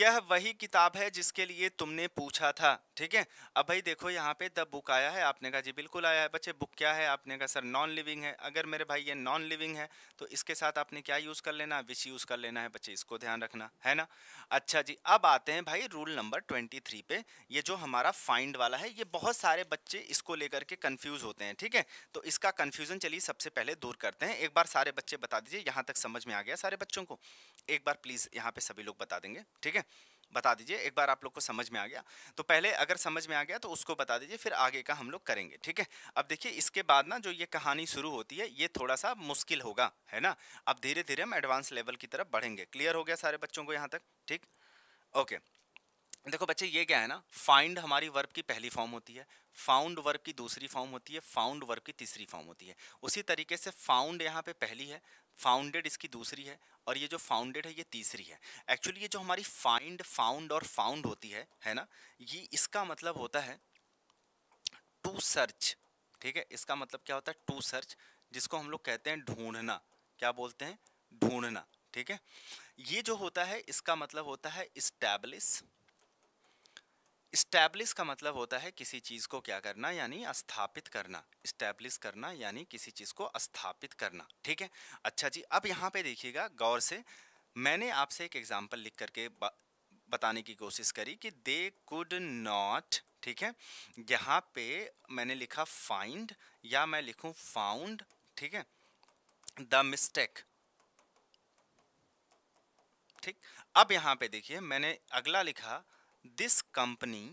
यह वही किताब है जिसके लिए तुमने पूछा था ठीक है अब भाई देखो यहाँ पे द बुक आया है आपने कहा जी बिल्कुल आया है बच्चे बुक क्या है आपने कहा सर नॉन लिविंग है अगर मेरे भाई ये नॉन लिविंग है तो इसके साथ आपने क्या यूज़ कर लेना विच यूज़ कर लेना है बच्चे इसको ध्यान रखना है ना अच्छा जी अब आते हैं भाई रूल नंबर ट्वेंटी थ्री पे ये जो हमारा फाइंड वाला है ये बहुत सारे बच्चे इसको लेकर के कन्फ्यूज़ होते हैं ठीक है तो इसका कन्फ्यूज़न चलिए सबसे पहले दूर करते हैं एक बार सारे बच्चे बता दीजिए यहाँ तक समझ में आ गया सारे बच्चों को एक बार प्लीज़ यहाँ पर सभी लोग बता देंगे ठीक है बता दीजिए एक बार आप लोग को समझ में आ गया तो पहले अगर समझ में आ गया तो उसको बता दीजिए फिर आगे का हम लोग करेंगे ठीक है अब देखिए इसके बाद ना जो ये कहानी शुरू होती है ये थोड़ा सा मुश्किल होगा है ना अब धीरे धीरे हम एडवांस लेवल की तरफ बढ़ेंगे क्लियर हो गया सारे बच्चों को यहाँ तक ठीक ओके देखो बच्चे ये क्या है ना फाइंड हमारी वर्ब की पहली फॉर्म होती है फाउंड वर्ब की दूसरी फॉर्म होती है फाउंड वर्ब की तीसरी फॉर्म होती है उसी तरीके से फाउंड यहाँ पे पहली है फाउंडेड इसकी दूसरी है और ये जो फाउंडेड है ये तीसरी है एक्चुअली ये जो हमारी फाइंड फाउंड और फाउंड होती है है ना ये इसका मतलब होता है टू सर्च ठीक है इसका मतलब क्या होता है टू सर्च जिसको हम लोग कहते हैं ढूंढना क्या बोलते हैं ढूंढना ठीक है ये जो होता है इसका मतलब होता है इस्टेब्लिश इस्टैब्लिश का मतलब होता है किसी चीज़ को क्या करना यानी स्थापित करना इस्टैब्लिश करना यानी किसी चीज़ को स्थापित करना ठीक है अच्छा जी अब यहाँ पे देखिएगा गौर से मैंने आपसे एक एग्जाम्पल लिख करके बताने की कोशिश करी कि दे कुड नॉट ठीक है यहाँ पे मैंने लिखा फाइंड या मैं लिखूँ फाउंड ठीक है द मिस्टेक ठीक अब यहाँ पे देखिए मैंने अगला लिखा this company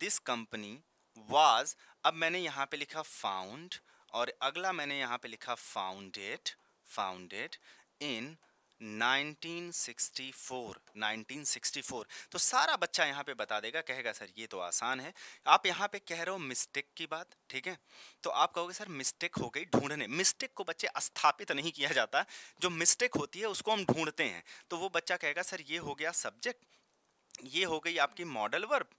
this company was अब मैंने यहाँ पे लिखा फाउंड और अगला मैंने यहाँ पे लिखा फाउंडेड फाउंडेड इन 1964 1964 तो सारा बच्चा यहाँ पे बता देगा कहेगा सर ये तो आसान है आप यहाँ पे कह रहे हो मिस्टेक की बात ठीक है तो आप कहोगे सर मिस्टेक हो गई ढूंढने मिस्टेक को बच्चे स्थापित नहीं किया जाता जो मिस्टेक होती है उसको हम ढूंढते हैं तो वो बच्चा कहेगा सर ये हो गया सब्जेक्ट ये हो गई आपकी मॉडल वर्ब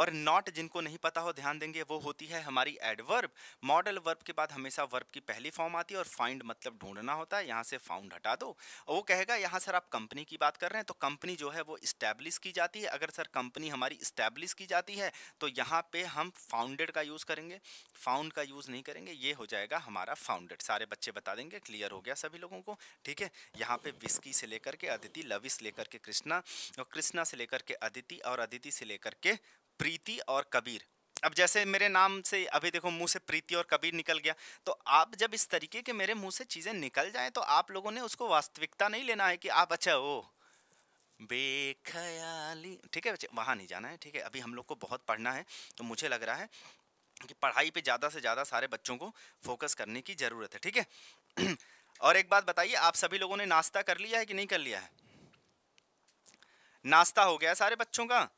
और नॉट जिनको नहीं पता हो ध्यान देंगे वो होती है हमारी एडवर्ब मॉडल वर्ब के बाद हमेशा वर्ब की पहली फॉर्म आती है और फाइंड मतलब ढूंढना होता है यहाँ से फाउंड हटा दो वो कहेगा यहाँ सर आप कंपनी की बात कर रहे हैं तो कंपनी जो है वो इस्टेब्लिश की जाती है अगर सर कंपनी हमारी इस्टेब्लिश की जाती है तो यहाँ पर हम फाउंडेड का यूज़ करेंगे फाउंड का यूज़ नहीं करेंगे ये हो जाएगा हमारा फाउंडेड सारे बच्चे बता देंगे क्लियर हो गया सभी लोगों को ठीक है यहाँ पर विस्की से लेकर के अदिति लविस लेकर के कृष्णा और कृष्णा से लेकर के अदिति और अदिति से लेकर के प्रीति और कबीर अब जैसे मेरे नाम से अभी देखो मुंह से प्रीति और कबीर निकल गया तो आप जब इस तरीके के मेरे मुंह से चीज़ें निकल जाएं तो आप लोगों ने उसको वास्तविकता नहीं लेना है कि आप अच्छा ओ बेखयाली ठीक है बच्चे वहाँ नहीं जाना है ठीक है अभी हम लोग को बहुत पढ़ना है तो मुझे लग रहा है कि पढ़ाई पे ज़्यादा से ज़्यादा सारे बच्चों को फोकस करने की ज़रूरत है ठीक है और एक बात बताइए आप सभी लोगों ने नाश्ता कर लिया है कि नहीं कर लिया है नाश्ता हो गया है सारे बच्चों का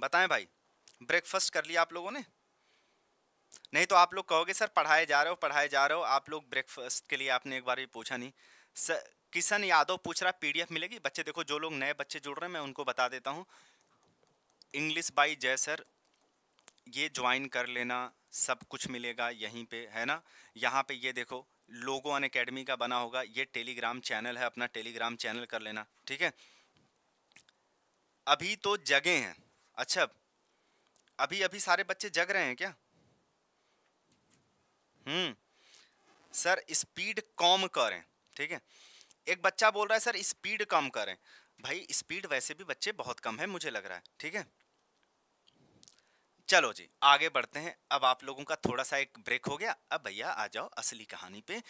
बताएं भाई ब्रेकफास्ट कर लिया आप लोगों ने नहीं तो आप लोग कहोगे सर पढ़ाए जा रहे हो पढ़ाए जा रहे हो आप लोग ब्रेकफास्ट के लिए आपने एक बार भी पूछा नहीं सर किशन यादव पूछ रहा पी मिलेगी बच्चे देखो जो लोग नए बच्चे जुड़ रहे हैं मैं उनको बता देता हूँ इंग्लिश बाई जय सर ये ज्वाइन कर लेना सब कुछ मिलेगा यहीं पे है ना यहाँ पे ये देखो लोगो अन अकेडमी का बना होगा ये टेलीग्राम चैनल है अपना टेलीग्राम चैनल कर लेना ठीक है अभी तो जगह हैं अच्छा अभी अभी सारे बच्चे जग रहे हैं क्या हम्म सर स्पीड कम करें ठीक है एक बच्चा बोल रहा है सर स्पीड कम करें भाई स्पीड वैसे भी बच्चे बहुत कम है मुझे लग रहा है ठीक है चलो जी आगे बढ़ते हैं अब आप लोगों का थोड़ा सा एक ब्रेक हो गया अब भैया आ जाओ असली कहानी पे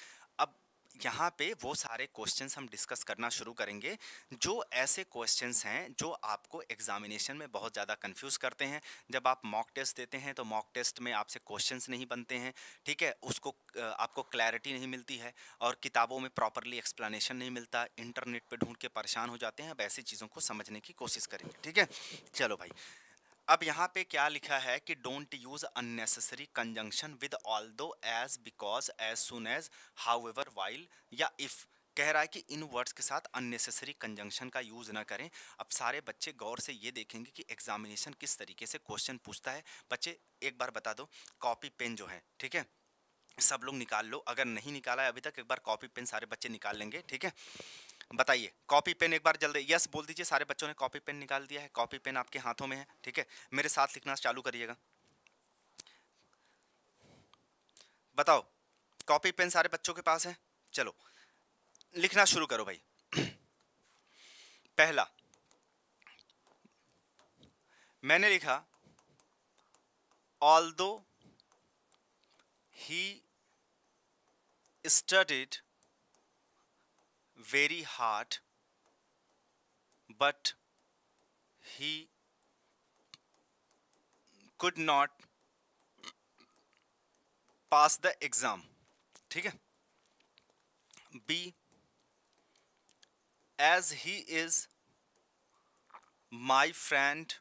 अब यहाँ पे वो सारे क्वेश्चंस हम डिस्कस करना शुरू करेंगे जो ऐसे क्वेश्चंस हैं जो आपको एग्जामिनेशन में बहुत ज़्यादा कंफ्यूज करते हैं जब आप मॉक टेस्ट देते हैं तो मॉक टेस्ट में आपसे क्वेश्चंस नहीं बनते हैं ठीक है उसको आपको क्लैरिटी नहीं मिलती है और किताबों में प्रॉपरली एक्सप्लानशन नहीं मिलता इंटरनेट पर ढूंढ के परेशान हो जाते हैं अब ऐसी चीज़ों को समझने की कोशिश करेंगे ठीक है चलो भाई अब यहाँ पे क्या लिखा है कि don't use unnecessary conjunction with although as because as soon as however while या इफ़ कह रहा है कि इन वर्ड्स के साथ अननेसेसरी कंजंक्शन का यूज़ ना करें अब सारे बच्चे गौर से ये देखेंगे कि एग्जामिनेशन किस तरीके से क्वेश्चन पूछता है बच्चे एक बार बता दो कॉपी पेन जो है ठीक है सब लोग निकाल लो अगर नहीं निकाला है अभी तक एक बार कॉपी पेन सारे बच्चे निकाल लेंगे ठीक है बताइए कॉपी पेन एक बार जल्दी यस बोल दीजिए सारे बच्चों ने कॉपी पेन निकाल दिया है कॉपी पेन आपके हाथों में है ठीक है मेरे साथ लिखना चालू करिएगा बताओ कॉपी पेन सारे बच्चों के पास है चलो लिखना शुरू करो भाई पहला मैंने लिखा although he studied very hard but he could not pass the exam ठीक है B as he is my friend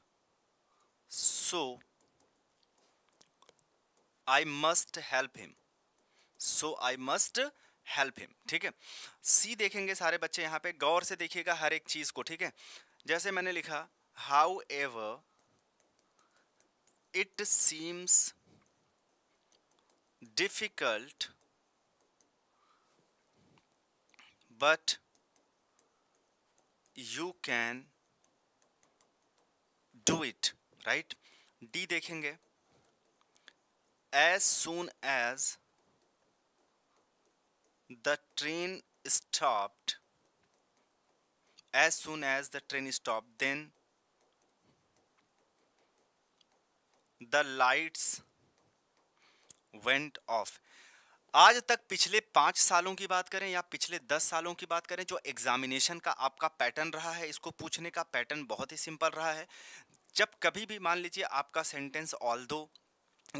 so I must help him so I must help him ठीक है सी देखेंगे सारे बच्चे यहाँ पे गौर से देखिएगा हर एक चीज़ को ठीक है जैसे मैंने लिखा however it seems difficult but you can do it right डी देखेंगे as soon as the train stopped as soon as the train stopped then the lights went off आज तक पिछले पाँच सालों की बात करें या पिछले दस सालों की बात करें जो एग्जामिनेशन का आपका पैटर्न रहा है इसको पूछने का पैटर्न बहुत ही सिंपल रहा है जब कभी भी मान लीजिए आपका सेंटेंस ऑल दो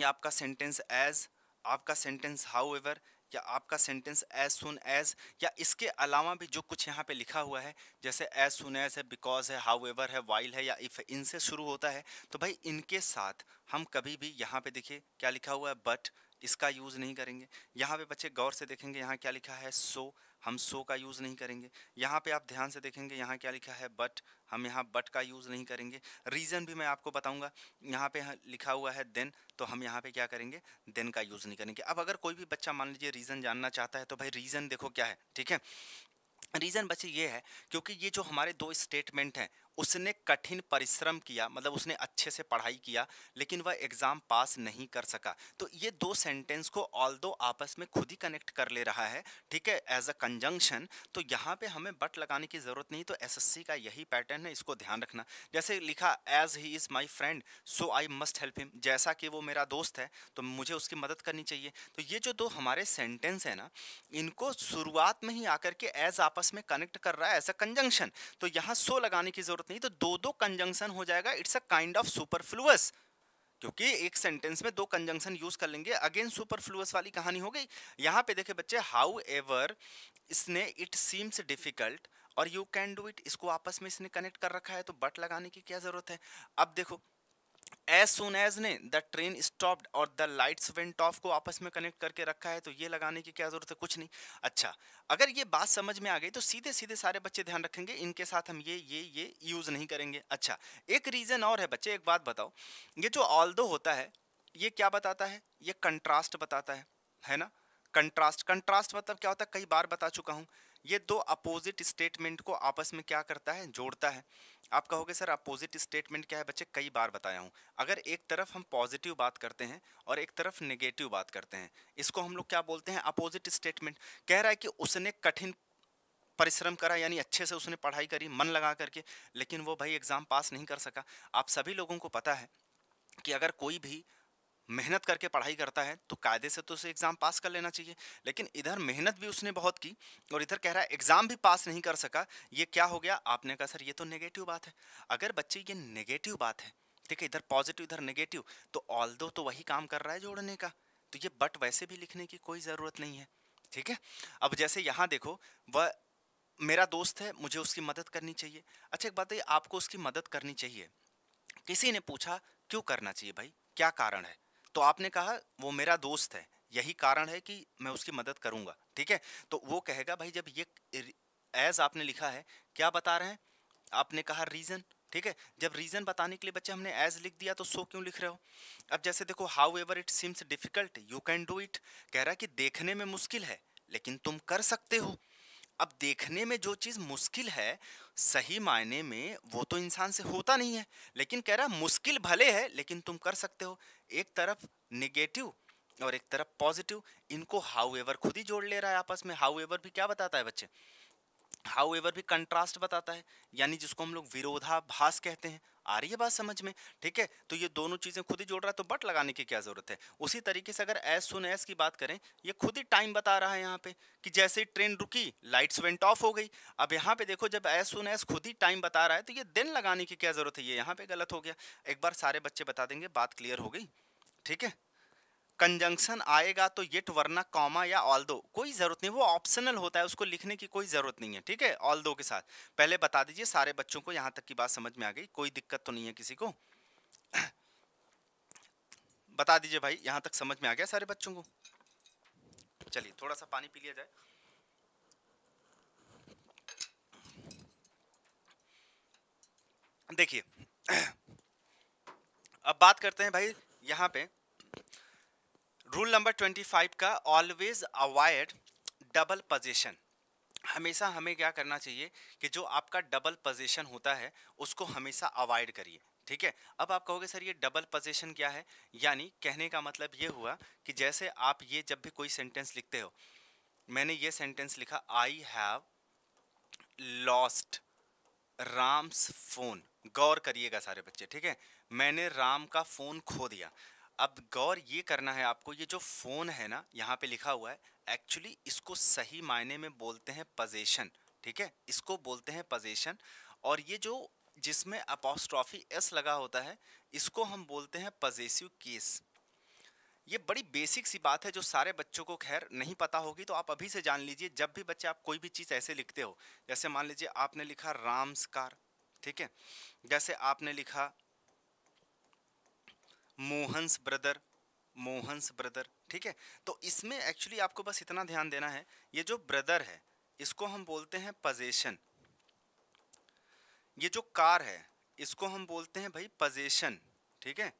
या आपका सेंटेंस एज आपका सेंटेंस हाउ एवर या आपका सेंटेंस एज सुन एज या इसके अलावा भी जो कुछ यहाँ पे लिखा हुआ है जैसे एज सुन एज है बिकॉज है हाउ एवर है वाइल है या इफ़ इनसे शुरू होता है तो भाई इनके साथ हम कभी भी यहाँ पे देखिए क्या लिखा हुआ है बट इसका यूज़ नहीं करेंगे यहाँ पे बच्चे गौर से देखेंगे यहाँ क्या लिखा है सो so, हम सो का यूज़ नहीं करेंगे यहाँ पे आप ध्यान से देखेंगे यहाँ क्या लिखा है बट हम यहाँ बट का यूज़ नहीं करेंगे रीज़न भी मैं आपको बताऊँगा यहाँ पे लिखा हुआ है देन तो हम यहाँ पे क्या करेंगे देन का यूज़ नहीं करेंगे अब अगर कोई भी बच्चा मान लीजिए रीज़न जानना चाहता है तो भाई रीज़न देखो क्या है ठीक है रीज़न बच्चे ये है क्योंकि ये जो हमारे दो स्टेटमेंट हैं उसने कठिन परिश्रम किया मतलब उसने अच्छे से पढ़ाई किया लेकिन वह एग्ज़ाम पास नहीं कर सका तो ये दो सेंटेंस को ऑल दो आपस में खुद ही कनेक्ट कर ले रहा है ठीक है एज अ कंजंक्शन तो यहाँ पे हमें बट लगाने की ज़रूरत नहीं तो एसएससी का यही पैटर्न है इसको ध्यान रखना जैसे लिखा as he is my friend so I must help him जैसा कि वो मेरा दोस्त है तो मुझे उसकी मदद करनी चाहिए तो ये जो दो हमारे सेंटेंस है ना इनको शुरुआत में ही आकर के एज आपस में कनेक्ट कर रहा है एज अ कंजंक्शन तो यहाँ सो लगाने की ज़रूरत जरूरत नहीं तो दो दो कंजंक्शन हो जाएगा it's a kind of superfluous क्योंकि एक सेंटेंस में दो कंजंक्शन यूज कर लेंगे अगेन सुपरफ्लुअस वाली कहानी हो गई यहाँ पे देखे बच्चे हाउ एवर इसने इट सीम्स डिफिकल्ट और यू कैन डू इट इसको आपस में इसने कनेक्ट कर रखा है तो बट लगाने की क्या जरूरत है अब देखो एज सुन एज ने द ट्रेन स्टॉप्ड और द लाइट्स वेंट ऑफ को आपस में कनेक्ट करके रखा है तो ये लगाने की क्या जरूरत है कुछ नहीं अच्छा अगर ये बात समझ में आ गई तो सीधे सीधे सारे बच्चे ध्यान रखेंगे इनके साथ हम ये ये ये यूज़ नहीं करेंगे अच्छा एक रीज़न और है बच्चे एक बात बताओ ये जो ऑल होता है ये क्या बताता है ये कंट्रास्ट बताता है है ना कंट्रास्ट कंट्रास्ट मतलब क्या होता है कई बार बता चुका हूँ ये दो अपोजिट स्टेटमेंट को आपस में क्या करता है जोड़ता है आप कहोगे सर अपोजिट स्टेटमेंट क्या है बच्चे कई बार बताया हूँ अगर एक तरफ हम पॉजिटिव बात करते हैं और एक तरफ नेगेटिव बात करते हैं इसको हम लोग क्या बोलते हैं अपोजिट स्टेटमेंट कह रहा है कि उसने कठिन परिश्रम करा यानी अच्छे से उसने पढ़ाई करी मन लगा करके लेकिन वो भाई एग्ज़ाम पास नहीं कर सका आप सभी लोगों को पता है कि अगर कोई भी मेहनत करके पढ़ाई करता है तो कायदे से तो उसे एग्ज़ाम पास कर लेना चाहिए लेकिन इधर मेहनत भी उसने बहुत की और इधर कह रहा है एग्ज़ाम भी पास नहीं कर सका ये क्या हो गया आपने कहा सर ये तो नेगेटिव बात है अगर बच्चे ये नेगेटिव बात है ठीक है इधर पॉजिटिव इधर नेगेटिव तो ऑल दो तो वही काम कर रहा है जोड़ने का तो ये बट वैसे भी लिखने की कोई ज़रूरत नहीं है ठीक है अब जैसे यहाँ देखो वह मेरा दोस्त है मुझे उसकी मदद करनी चाहिए अच्छा एक बात है आपको उसकी मदद करनी चाहिए किसी ने पूछा क्यों करना चाहिए भाई क्या कारण है तो आपने कहा वो मेरा दोस्त है यही कारण है कि मैं उसकी मदद करूंगा ठीक है तो वो कहेगा भाई जब ये एज आपने लिखा है क्या बता रहे हैं आपने कहा रीज़न ठीक है जब रीज़न बताने के लिए बच्चे हमने एज लिख दिया तो सो क्यों लिख रहे हो अब जैसे देखो however it seems difficult you can do it कह रहा है कि देखने में मुश्किल है लेकिन तुम कर सकते हो अब देखने में जो चीज़ मुश्किल है सही मायने में वो तो इंसान से होता नहीं है लेकिन कह रहा मुश्किल भले है लेकिन तुम कर सकते हो एक तरफ निगेटिव और एक तरफ पॉजिटिव इनको हाउ एवर खुद ही जोड़ ले रहा है आपस में हाउ एवर भी क्या बताता है बच्चे हाउ एवर भी कंट्रास्ट बताता है यानी जिसको हम लोग विरोधाभास कहते हैं आ रही है बात समझ में ठीक है तो ये दोनों चीज़ें खुद ही जोड़ रहा है तो बट लगाने की क्या ज़रूरत है उसी तरीके से अगर एस सुन एस की बात करें ये खुद ही टाइम बता रहा है यहाँ पे कि जैसे ही ट्रेन रुकी लाइट्स वेंट ऑफ हो गई अब यहाँ पे देखो जब एस सुन एस खुद ही टाइम बता रहा है तो ये दिन लगाने की क्या ज़रूरत है ये यहाँ पर गलत हो गया एक बार सारे बच्चे बता देंगे बात क्लियर हो गई ठीक है कंजंक्शन आएगा तो येट वरना कॉमा या ऑल दो कोई ज़रूरत नहीं वो ऑप्शनल होता है उसको लिखने की कोई ज़रूरत नहीं है ठीक है ऑल दो के साथ पहले बता दीजिए सारे बच्चों को यहां तक की बात समझ में आ गई कोई दिक्कत तो नहीं है किसी को बता दीजिए भाई यहां तक समझ में आ गया सारे बच्चों को चलिए थोड़ा सा पानी पी लिया जाए देखिए अब बात करते हैं भाई यहां पर रूल नंबर ट्वेंटी फाइव का ऑलवेज अवॉयड डबल पोजीशन हमेशा हमें क्या करना चाहिए कि जो आपका डबल पोजीशन होता है उसको हमेशा अवॉइड करिए ठीक है अब आप कहोगे सर ये डबल पोजीशन क्या है यानी कहने का मतलब ये हुआ कि जैसे आप ये जब भी कोई सेंटेंस लिखते हो मैंने ये सेंटेंस लिखा I have lost Ram's phone गौर करिएगा सारे बच्चे ठीक है मैंने राम का फ़ोन खो दिया अब गौर ये करना है आपको ये जो फ़ोन है ना यहाँ पे लिखा हुआ है एक्चुअली इसको सही मायने में बोलते हैं पजेशन ठीक है इसको बोलते हैं पजेशन और ये जो जिसमें अपोस्ट्रॉफी एस लगा होता है इसको हम बोलते हैं पजेसिव केस ये बड़ी बेसिक सी बात है जो सारे बच्चों को खैर नहीं पता होगी तो आप अभी से जान लीजिए जब भी बच्चे आप कोई भी चीज़ ऐसे लिखते हो जैसे मान लीजिए आपने लिखा राम्स कार ठीक है जैसे आपने लिखा मोहंस ब्रदर मोहंस ब्रदर ठीक है तो इसमें एक्चुअली आपको बस इतना ध्यान देना है ये जो ब्रदर है इसको हम बोलते हैं पजेशन ये जो कार है इसको हम बोलते हैं भाई पजेशन ठीक है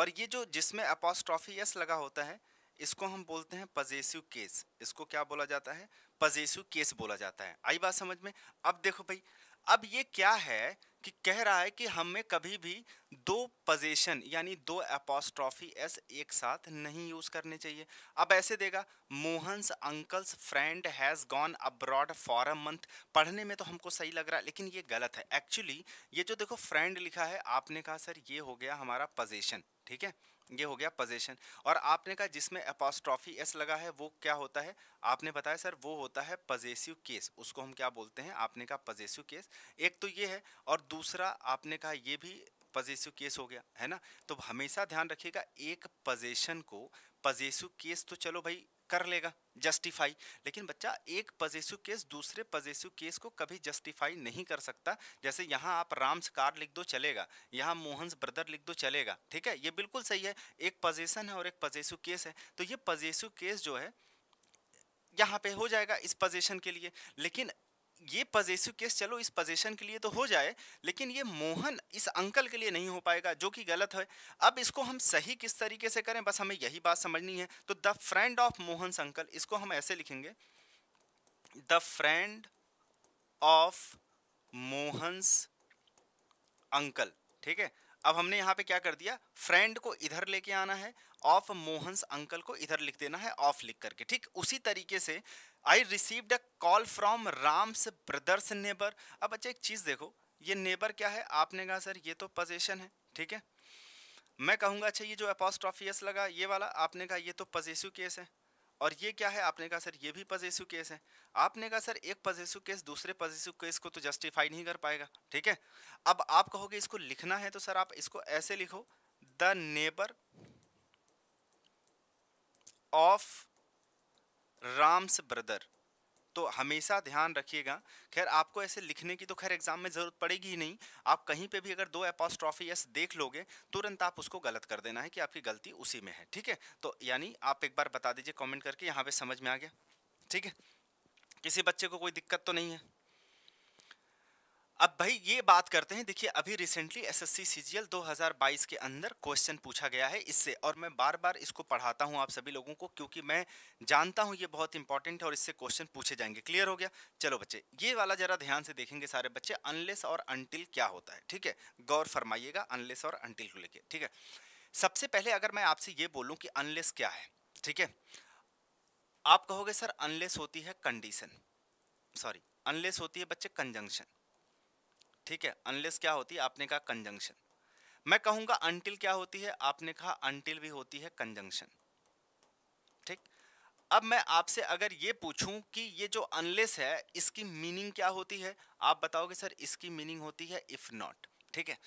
और ये जो जिसमें अपोस्ट्रॉफी एस लगा होता है इसको हम बोलते हैं पजेसिव केस इसको क्या बोला जाता है पजेसिव केस बोला जाता है आई बात समझ में अब देखो भाई अब ये क्या है कि कह रहा है कि हमें कभी भी दो पजेशन यानी दो अपोस्ट्रॉफी एस एक साथ नहीं यूज़ करने चाहिए अब ऐसे देगा Mohan's uncle's friend has gone abroad for a month पढ़ने में तो हमको सही लग रहा है लेकिन ये गलत है एक्चुअली ये जो देखो फ्रेंड लिखा है आपने कहा सर ये हो गया हमारा पजेशन ठीक है ये हो गया पोजेशन और आपने कहा जिसमें अपोस्ट्रॉफी एस लगा है वो क्या होता है आपने बताया सर वो होता है पजेसिव केस उसको हम क्या बोलते हैं आपने कहा पजेसिव केस एक तो ये है और दूसरा आपने कहा ये भी पजेसिव केस हो गया है ना तो हमेशा ध्यान रखिएगा एक पजेशन को पजेसिव केस तो चलो भाई कर लेगा जस्टिफाई लेकिन बच्चा एक पजेसिव केस दूसरे पजेसिव केस को कभी जस्टिफाई नहीं कर सकता जैसे यहाँ आप राम्स कार लिख दो चलेगा यहाँ मोहनस ब्रदर लिख दो चलेगा ठीक है ये बिल्कुल सही है एक पजेशन है और एक पजेसिव केस है तो ये पजेसिव केस जो है यहाँ पे हो जाएगा इस पोजीशन के लिए लेकिन ये पजेसिव केस चलो इस पजेशन के लिए तो हो जाए लेकिन ये मोहन इस अंकल के लिए नहीं हो पाएगा जो कि गलत है अब इसको हम सही किस तरीके से करें बस हमें यही बात समझनी है तो the friend of Mohan uncle इसको हम ऐसे लिखेंगे the friend of Mohan uncle ठीक है अब हमने यहाँ पे क्या कर दिया फ्रेंड को इधर लेके आना है ऑफ मोहनस अंकल को इधर लिख देना है ऑफ लिख करके ठीक उसी तरीके से I received a call from Ram's brother's neighbour अब अच्छा एक चीज़ देखो ये नेबर क्या है आपने कहा सर ये तो पोजेशन है ठीक है मैं कहूँगा अच्छा ये जो अपोस्ट्रॉफियस लगा ये वाला आपने कहा ये तो पजेसिव केस है और ये क्या है आपने कहा सर ये भी पजेसिव केस है आपने कहा सर एक पजेसिव केस दूसरे पजेसिव केस को तो जस्टिफाई नहीं कर पाएगा ठीक है अब आप कहोगे इसको लिखना है तो सर आप इसको ऐसे लिखो the neighbour of Ram's brother तो हमेशा ध्यान रखिएगा खैर आपको ऐसे लिखने की तो खैर एग्ज़ाम में ज़रूरत पड़ेगी ही नहीं आप कहीं पे भी अगर दो एपोस्ट्रॉफी एस देख लोगे तुरंत आप उसको गलत कर देना है कि आपकी गलती उसी में है ठीक है तो यानी आप एक बार बता दीजिए कमेंट करके यहाँ पे समझ में आ गया ठीक है किसी बच्चे को कोई दिक्कत तो नहीं है अब भाई ये बात करते हैं देखिए अभी रिसेंटली एसएससी सीजीएल बाईस के अंदर क्वेश्चन पूछा गया है इससे और मैं बार बार इसको पढ़ाता हूँ आप सभी लोगों को क्योंकि मैं जानता हूँ ये बहुत इंपॉर्टेंट है और इससे क्वेश्चन पूछे जाएंगे क्लियर हो गया चलो बच्चे ये वाला जरा ध्यान से देखेंगे सारे बच्चे अनलेस और अनटिल क्या होता है ठीक है गौर फरमाइएगा अनलेस और अनटिल को लेकर ठीक है सबसे पहले अगर मैं आपसे ये बोलूँ कि अनलेस क्या है ठीक है आप कहोगे सर अनलेस होती है कंडीशन सॉरी अनलेस होती है बच्चे कंजंक्शन ठीक है अनलेस क्या होती है आपने कहा कंजंक्शन मैं कहूंगा अनटिल क्या होती है आपने कहा अनटिल भी होती है कंजंक्शन ठीक अब मैं आपसे अगर ये पूछूं कि ये जो अनलेस है इसकी मीनिंग क्या होती है आप बताओगे सर इसकी मीनिंग होती है इफ़ नॉट ठीक है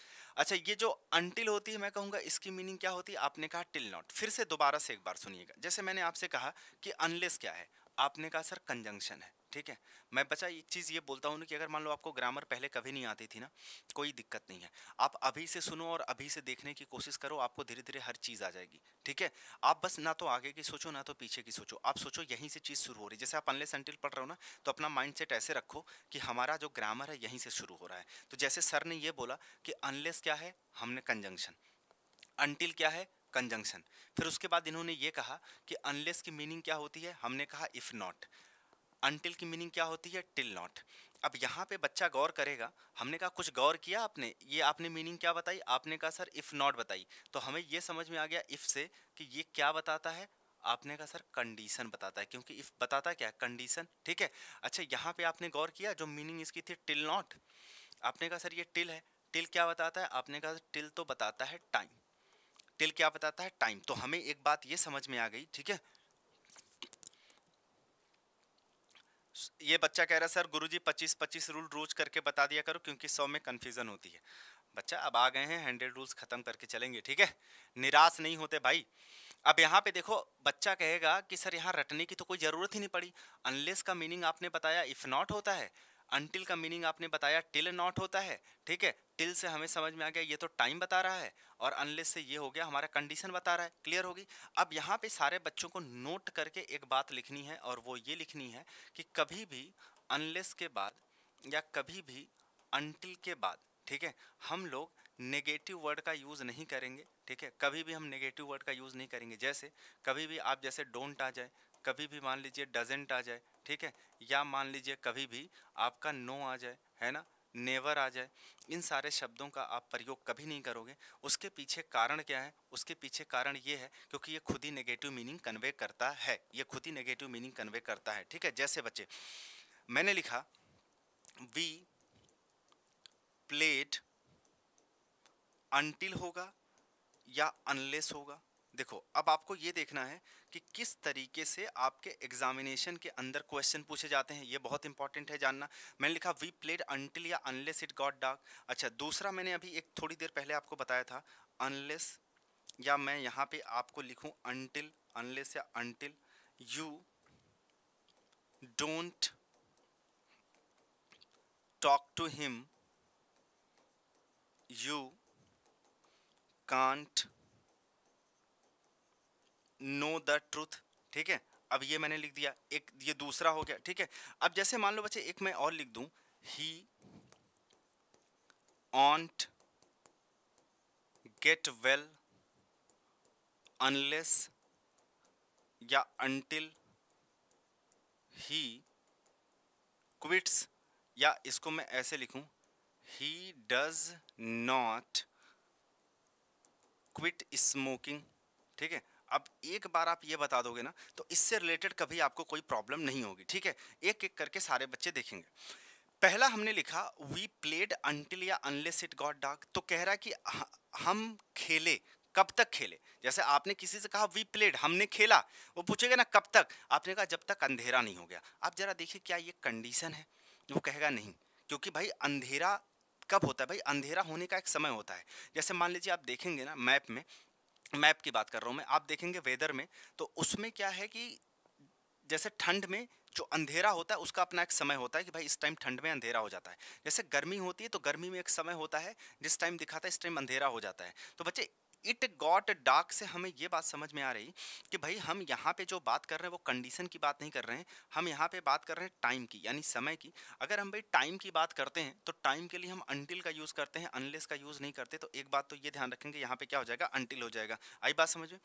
अच्छा ये जो अनटिल होती है मैं कहूंगा इसकी मीनिंग क्या होती है आपने कहा टिल नॉट फिर से दोबारा से एक बार सुनिएगा जैसे मैंने आपसे कहा कि अनलेस क्या है आपने कहा सर कंजंक्शन है ठीक है मैं बचा एक चीज़ ये बोलता हूँ कि अगर मान लो आपको ग्रामर पहले कभी नहीं आती थी ना कोई दिक्कत नहीं है आप अभी से सुनो और अभी से देखने की कोशिश करो आपको धीरे धीरे हर चीज़ आ जाएगी ठीक है आप बस ना तो आगे की सोचो ना तो पीछे की सोचो आप सोचो यहीं से चीज़ शुरू हो रही है जैसे आप अनले सेंटिल पढ़ रहे हो ना तो अपना माइंड सेट ऐसे रखो कि हमारा जो ग्रामर है यहीं से शुरू हो रहा है तो जैसे सर ने ये बोला कि अनलेस क्या है हमने कंजंक्शन अनटिल क्या है कंजंक्शन फिर उसके बाद इन्होंने ये कहा कि अनलेस की मीनिंग क्या होती है हमने कहा इफ़ नॉट अनटिल की मीनिंग क्या होती है टिल नॉट अब यहाँ पे बच्चा गौर करेगा हमने कहा कुछ गौर किया आपने ये आपने मीनिंग क्या बताई आपने कहा सर इफ़ नॉट बताई तो हमें ये समझ में आ गया इफ़ से कि ये क्या बताता है आपने कहा सर कंडीशन बताता है क्योंकि इफ़ बताता क्या कंडीशन ठीक है अच्छा यहाँ पे आपने गौर किया जो मीनिंग इसकी थी टिल नॉट आपने कहा सर ये टिल है टिल क्या बताता है आपने कहा टिल तो बताता है टाइम टिल क्या बताता है टाइम तो हमें एक बात ये समझ में आ गई ठीक है ये बच्चा कह रहा है सर गुरुजी 25 25 रूल रोज करके बता दिया करो क्योंकि सौ में कन्फ्यूज़न होती है बच्चा अब आ गए हैं हंड्रेड रूल्स ख़त्म करके चलेंगे ठीक है निराश नहीं होते भाई अब यहाँ पे देखो बच्चा कहेगा कि सर यहाँ रटने की तो कोई ज़रूरत ही नहीं पड़ी अनलेस का मीनिंग आपने बताया इफ़ नॉट होता है अनटिल का मीनिंग आपने बताया टिल नॉट होता है ठीक है टिल से हमें समझ में आ गया ये तो टाइम बता रहा है और अनलेस से ये हो गया हमारा कंडीशन बता रहा है क्लियर होगी अब यहाँ पे सारे बच्चों को नोट करके एक बात लिखनी है और वो ये लिखनी है कि कभी भी अनलेस के बाद या कभी भी अनटिल के बाद ठीक है हम लोग नेगेटिव वर्ड का यूज़ नहीं करेंगे ठीक है कभी भी हम नेगेटिव वर्ड का यूज़ नहीं करेंगे जैसे कभी भी आप जैसे डोंट आ जाए कभी भी मान लीजिए डजेंट आ जाए ठीक है या मान लीजिए कभी भी आपका नो आ जाए है ना नेवर आ जाए इन सारे शब्दों का आप प्रयोग कभी नहीं करोगे उसके पीछे कारण क्या है उसके पीछे कारण ये है क्योंकि ये खुद ही नेगेटिव मीनिंग कन्वे करता है ये खुद ही नेगेटिव मीनिंग कन्वे करता है ठीक है जैसे बच्चे मैंने लिखा वी प्लेट अनटिल होगा या अनलेस होगा देखो अब आपको ये देखना है कि किस तरीके से आपके एग्जामिनेशन के अंदर क्वेश्चन पूछे जाते हैं ये बहुत इंपॉर्टेंट है जानना मैंने लिखा वी प्लेड अनटिल या अनलेस इट गॉट डार्क अच्छा दूसरा मैंने अभी एक थोड़ी देर पहले आपको बताया था अनलेस या मैं यहाँ पे आपको लिखूँ अनटिल अनलेस या until you don't talk to him you can't know the truth ठीक है अब ये मैंने लिख दिया एक ये दूसरा हो गया ठीक है अब जैसे मान लो बच्चे एक मैं और लिख दूं he won't get well unless या अनटिल ही क्विट्स या इसको मैं ऐसे लिखूं he does not quit smoking ठीक है अब एक बार आप ये बता दोगे ना तो इससे रिलेटेड कभी आपको कोई प्रॉब्लम नहीं होगी ठीक है एक एक करके सारे बच्चे देखेंगे पहला हमने लिखा वी प्लेड अनटिल या अनलेस इट गॉट डार्क तो कह रहा कि हम खेले कब तक खेले जैसे आपने किसी से कहा वी प्लेड हमने खेला वो पूछेगा ना कब तक आपने कहा जब तक अंधेरा नहीं हो गया आप जरा देखिए क्या ये कंडीशन है वो कहेगा नहीं क्योंकि भाई अंधेरा कब होता है भाई अंधेरा होने का एक समय होता है जैसे मान लीजिए आप देखेंगे ना मैप में मैप की बात कर रहा हूँ मैं आप देखेंगे वेदर में तो उसमें क्या है कि जैसे ठंड में जो अंधेरा होता है उसका अपना एक समय होता है कि भाई इस टाइम ठंड में अंधेरा हो जाता है जैसे गर्मी होती है तो गर्मी में एक समय होता है जिस टाइम दिखाता है इस टाइम अंधेरा हो जाता है तो बच्चे इट गॉट डार्क से हमें ये बात समझ में आ रही कि भाई हम यहाँ पे जो बात कर रहे हैं वो कंडीशन की बात नहीं कर रहे हैं हम यहाँ पे बात कर रहे हैं टाइम की यानी समय की अगर हम भाई टाइम की बात करते हैं तो टाइम के लिए हम अनटिल का यूज़ करते हैं अनलेस का यूज़ नहीं करते तो एक बात तो ये ध्यान रखेंगे यहाँ पर क्या हो जाएगा अनटिल हो जाएगा आई बात समझ में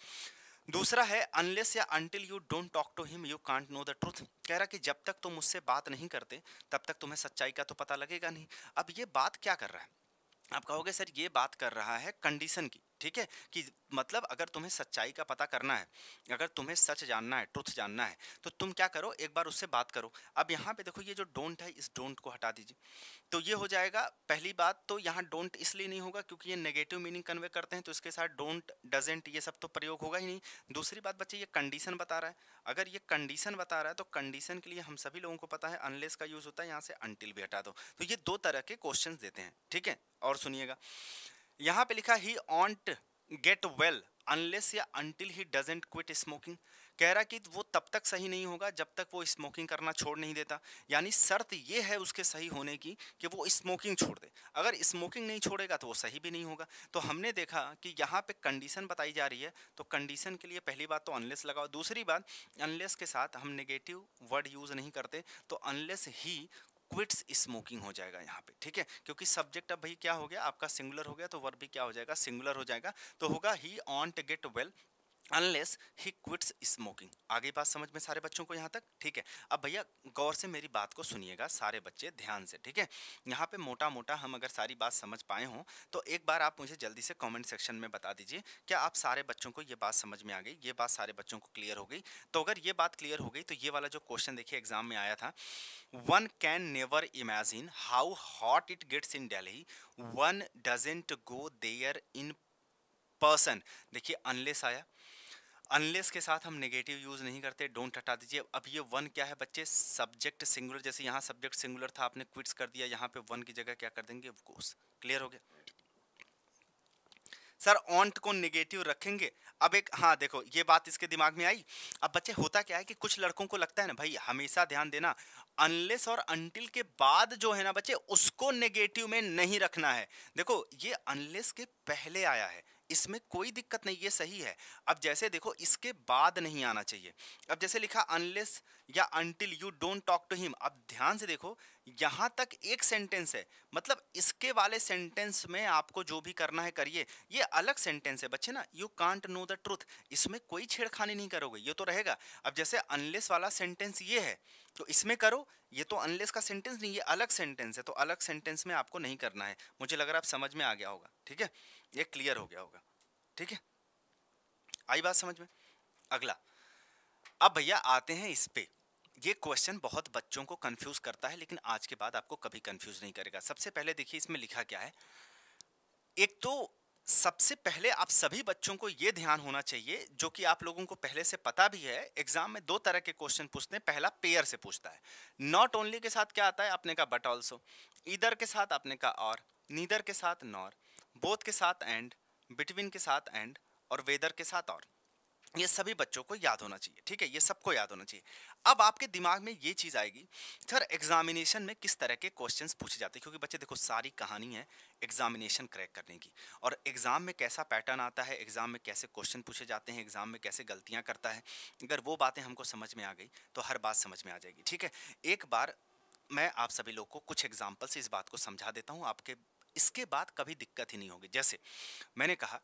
दूसरा है अनलेस या until you don't talk to him you can't know the truth कह रहा कि जब तक तुम मुझसे बात नहीं करते तब तक तुम्हें सच्चाई का तो पता लगेगा नहीं अब ये बात क्या कर रहा है आप कहोगे सर ये बात कर रहा है कंडीशन की ठीक है कि मतलब अगर तुम्हें सच्चाई का पता करना है अगर तुम्हें सच जानना है ट्रुथ जानना है तो तुम क्या करो एक बार उससे बात करो अब यहाँ पे देखो ये जो डोंट है इस डोंट को हटा दीजिए तो ये हो जाएगा पहली बात तो यहाँ डोंट इसलिए नहीं होगा क्योंकि ये नेगेटिव मीनिंग कन्वे करते हैं तो इसके साथ डोंट डजेंट ये सब तो प्रयोग होगा ही नहीं दूसरी बात बच्चे ये कंडीशन बता रहा है अगर ये कंडीशन बता रहा है तो कंडीशन के लिए हम सभी लोगों को पता है अनलेस का यूज़ होता है यहाँ से अनटिल भी हटा दो तो ये दो तरह के क्वेश्चन देते हैं ठीक है और सुनिएगा यहाँ पे लिखा he won't get well unless या until he doesn't quit smoking कह रहा कि वो तब तक सही नहीं होगा जब तक वो स्मोकिंग करना छोड़ नहीं देता यानी शर्त ये है उसके सही होने की कि वो स्मोकिंग छोड़ दे अगर स्मोकिंग नहीं छोड़ेगा तो वो सही भी नहीं होगा तो हमने देखा कि यहाँ पे कंडीशन बताई जा रही है तो कंडीशन के लिए पहली बात तो अनलेस लगाओ दूसरी बात अनलेस के साथ हम नेगेटिव वर्ड यूज़ नहीं करते तो अनलेस ही क्विट्स स्मोकिंग हो जाएगा यहाँ पे ठीक है क्योंकि सब्जेक्ट अब भाई क्या हो गया आपका सिंगुलर हो गया तो वर्ब भी क्या हो जाएगा सिंगुलर हो जाएगा तो होगा he to get well unless he quits smoking आगे बात समझ में सारे बच्चों को यहाँ तक ठीक है अब भैया गौर से मेरी बात को सुनिएगा सारे बच्चे ध्यान से ठीक है यहाँ पे मोटा मोटा हम अगर सारी बात समझ पाए हों तो एक बार आप मुझे जल्दी से कमेंट सेक्शन में बता दीजिए क्या आप सारे बच्चों को ये बात समझ में आ गई ये बात सारे बच्चों को क्लियर हो गई तो अगर ये बात क्लियर हो गई तो ये वाला जो क्वेश्चन देखिए एग्जाम में आया था one can never imagine how hot it gets in Delhi one doesn't go there in person देखिए अनलेस आया अनलेस के साथ हम नेगेटिव यूज़ नहीं करते डोंट हटा दीजिए अब ये वन क्या है बच्चे सब्जेक्ट सिंगुलर जैसे यहाँ सब्जेक्ट सिंगुलर था आपने क्विट्स कर दिया यहाँ पे वन की जगह क्या कर देंगे कोर्स क्लियर हो गया सर ऑन्ट को नेगेटिव रखेंगे अब एक हाँ देखो ये बात इसके दिमाग में आई अब बच्चे होता क्या है कि कुछ लड़कों को लगता है ना भाई हमेशा ध्यान देना अनलेस और अनटिल के बाद जो है ना बच्चे उसको नेगेटिव में नहीं रखना है देखो ये अनलेस के पहले आया है इसमें कोई दिक्कत नहीं ये सही है अब जैसे देखो इसके बाद नहीं आना चाहिए अब जैसे लिखा अनलेस या until you don't talk to him अब ध्यान से देखो यहाँ तक एक सेंटेंस है मतलब इसके वाले सेंटेंस में आपको जो भी करना है करिए ये अलग सेंटेंस है बच्चे ना you can't know the truth इसमें कोई छेड़खानी नहीं करोगे ये तो रहेगा अब जैसे अनलेस वाला सेंटेंस ये है तो इसमें करो ये तो अनलेस का सेंटेंस नहीं ये अलग सेंटेंस है तो अलग सेंटेंस में आपको नहीं करना है मुझे लग रहा है आप समझ में आ गया होगा ठीक है ये क्लियर हो गया होगा ठीक है आई बात समझ में अगला अब भैया आते हैं इस पे ये क्वेश्चन बहुत बच्चों को कंफ्यूज करता है लेकिन आज के बाद आपको कभी कंफ्यूज नहीं करेगा सबसे पहले देखिए इसमें लिखा क्या है एक तो सबसे पहले आप सभी बच्चों को ये ध्यान होना चाहिए जो कि आप लोगों को पहले से पता भी है एग्जाम में दो तरह के क्वेश्चन पूछते हैं पहला पेयर से पूछता है नॉट ओनली के साथ क्या आता है आपने का बट ऑल्सो इधर के साथ आपने का और नीदर के साथ नॉर बोथ के साथ एंड बिटवीन के साथ एंड और वेदर के साथ और ये सभी बच्चों को याद होना चाहिए ठीक है ये सबको याद होना चाहिए अब आपके दिमाग में ये चीज़ आएगी सर एग्जामिनेशन में किस तरह के क्वेश्चंस पूछे जाते हैं क्योंकि बच्चे देखो सारी कहानी है एग्जामिनेशन क्रैक करने की और एग्ज़ाम में कैसा पैटर्न आता है एग्ज़ाम में कैसे क्वेश्चन पूछे जाते हैं एग्ज़ाम में कैसे गलतियाँ करता है अगर वो बातें हमको समझ में आ गई तो हर बात समझ में आ जाएगी ठीक है एक बार मैं आप सभी लोग को कुछ एग्जाम्पल से इस बात को समझा देता हूँ आपके इसके बाद कभी दिक्कत ही नहीं होगी जैसे मैंने कहा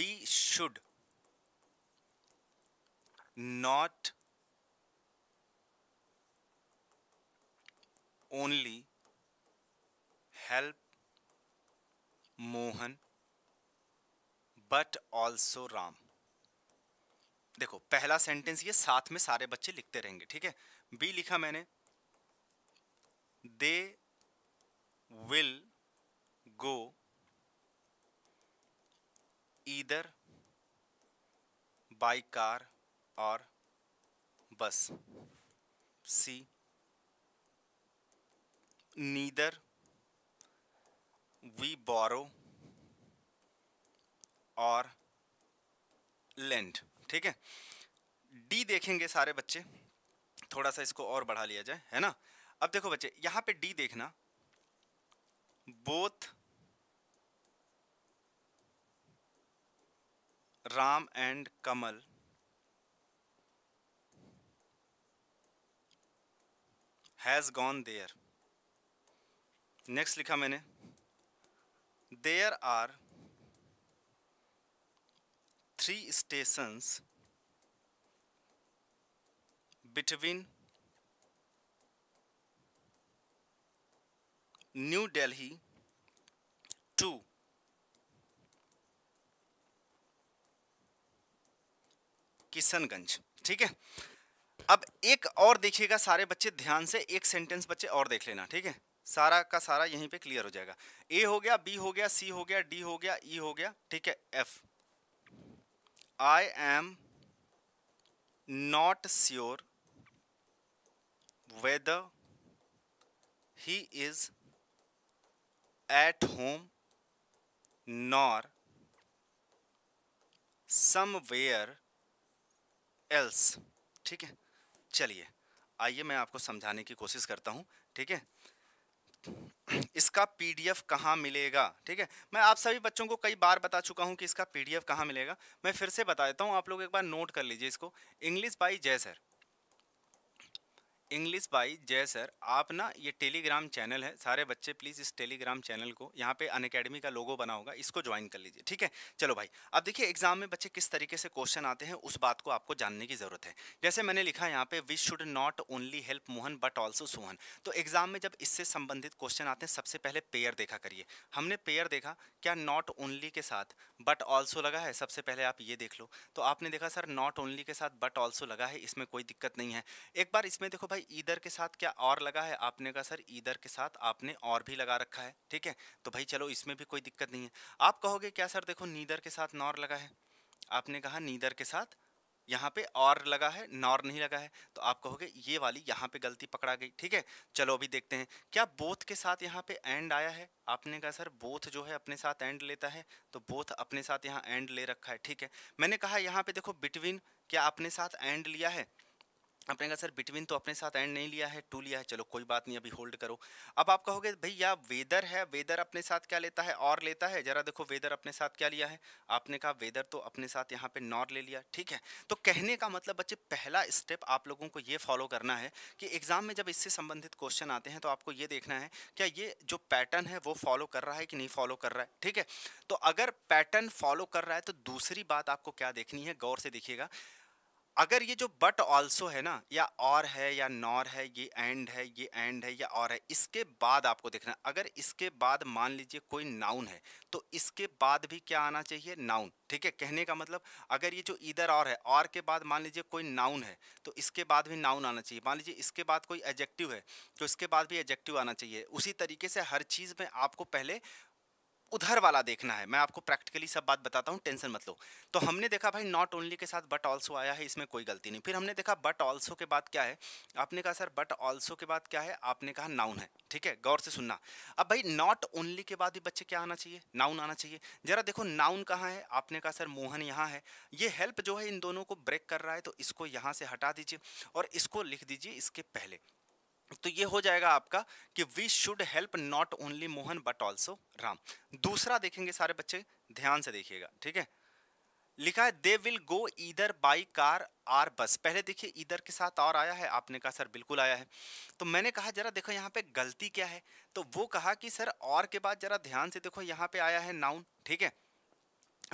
we should not only help Mohan but also Ram देखो पहला सेंटेंस ये साथ में सारे बच्चे लिखते रहेंगे ठीक है बी लिखा मैंने they will go either by car or bus c neither we borrow और लेंड ठीक है डी देखेंगे सारे बच्चे थोड़ा सा इसको और बढ़ा लिया जाए है ना अब देखो बच्चे यहाँ पे डी देखना both Ram and Kamal has gone there next लिखा मैंने there are three stations between New Delhi to Kishanganj ठीक है अब एक और देखिएगा सारे बच्चे ध्यान से एक सेंटेंस बच्चे और देख लेना ठीक है सारा का सारा यहीं पे क्लियर हो जाएगा ए हो गया बी हो गया सी हो गया डी हो गया ई e हो गया ठीक है if I am not sure whether he is at home nor somewhere else ठीक है चलिए आइए मैं आपको समझाने की कोशिश करता हूँ ठीक है इसका पीडीएफ कहाँ मिलेगा ठीक है मैं आप सभी बच्चों को कई बार बता चुका हूँ कि इसका पीडीएफ कहाँ मिलेगा मैं फिर से बता देता हूँ आप लोग एक बार नोट कर लीजिए इसको इंग्लिश बाई जय सर इंग्लिश बाई जय सर आप ना ये टेलीग्राम चैनल है सारे बच्चे प्लीज़ इस टेलीग्राम चैनल को यहाँ पे अन अकेडमी का लोगो बना होगा इसको ज्वाइन कर लीजिए ठीक है चलो भाई अब देखिए एग्जाम में बच्चे किस तरीके से क्वेश्चन आते हैं उस बात को आपको जानने की ज़रूरत है जैसे मैंने लिखा यहाँ पे we should not only help Mohan but also Sohan तो एग्जाम में जब इससे संबंधित क्वेश्चन आते हैं सबसे पहले पेयर देखा करिए हमने पेयर देखा क्या नॉट ओनली के साथ बट ऑल्सो लगा है सबसे पहले आप ये देख लो तो आपने देखा सर नॉट ओनली के साथ बट ऑल्सो लगा है इसमें कोई दिक्कत नहीं है एक बार इसमें देखो भाई ईदर के साथ क्या और लगा है आपने कहा सर ईदर के साथ आपने और भी लगा रखा है ठीक है तो भाई चलो इसमें भी कोई दिक्कत नहीं है आप कहोगे क्या सर देखो नीदर के साथ नॉर लगा है आपने कहा नीदर के साथ यहाँ पे और लगा है नॉर नहीं लगा है तो आप कहोगे ये वाली यहाँ पे गलती पकड़ा गई ठीक है चलो अभी देखते हैं क्या बोथ के साथ यहाँ पे एंड आया है आपने कहा सर बोथ जो है अपने साथ एंड लेता है तो बोथ अपने साथ यहाँ एंड ले रखा है ठीक है मैंने कहा यहाँ पे देखो बिटवीन क्या अपने साथ एंड लिया है आपने कहा सर बिटवीन तो अपने साथ एंड नहीं लिया है टू लिया है चलो कोई बात नहीं अभी होल्ड करो अब आप कहोगे भैया वेदर है वेदर अपने साथ क्या लेता है और लेता है जरा देखो वेदर अपने साथ क्या लिया है आपने कहा वेदर तो अपने साथ यहाँ पे नॉर ले लिया ठीक है तो कहने का मतलब बच्चे पहला स्टेप आप लोगों को ये फॉलो करना है कि एग्ज़ाम में जब इससे संबंधित क्वेश्चन आते हैं तो आपको ये देखना है क्या ये जो पैटर्न है वो फॉलो कर रहा है कि नहीं फॉलो कर रहा है ठीक है तो अगर पैटर्न फॉलो कर रहा है तो दूसरी बात आपको क्या देखनी है गौर से देखिएगा अगर ये जो बट ऑल्सो है ना या और है या नॉर है ये एंड है ये एंड है या और है इसके बाद आपको देखना अगर इसके बाद मान लीजिए कोई नाउन है तो इसके बाद भी क्या आना चाहिए नाउन ठीक है कहने का मतलब अगर ये जो इधर और है और के बाद मान लीजिए कोई नाउन है तो इसके बाद भी नाउन आना चाहिए मान लीजिए इसके बाद कोई एजेक्टिव है तो इसके बाद भी एजेक्टिव आना चाहिए उसी तरीके से हर चीज़ में आपको पहले उधर वाला देखना है मैं आपको प्रैक्टिकली सब बात बताता हूँ टेंशन मत लो तो हमने देखा भाई नॉट ओनली के साथ बट ऑल्सो आया है इसमें कोई गलती नहीं फिर हमने देखा बट ऑल्सो के बाद क्या है आपने कहा सर बट ऑल्सो के बाद क्या है आपने कहा नाउन है ठीक है गौर से सुनना अब भाई नॉट ओनली के बाद ही बच्चे क्या आना चाहिए नाउन आना चाहिए जरा देखो नाउन कहाँ है आपने कहा सर मोहन यहाँ है ये हेल्प जो है इन दोनों को ब्रेक कर रहा है तो इसको यहाँ से हटा दीजिए और इसको लिख दीजिए इसके पहले तो ये हो जाएगा आपका कि we should help not only Mohan but also Ram दूसरा देखेंगे सारे बच्चे ध्यान से देखिएगा ठीक है लिखा है दे विल गो इधर बाई कार आर बस पहले देखिए इधर के साथ और आया है आपने कहा सर बिल्कुल आया है तो मैंने कहा जरा देखो यहाँ पे गलती क्या है तो वो कहा कि सर और के बाद जरा ध्यान से देखो यहाँ पे आया है नाउन ठीक है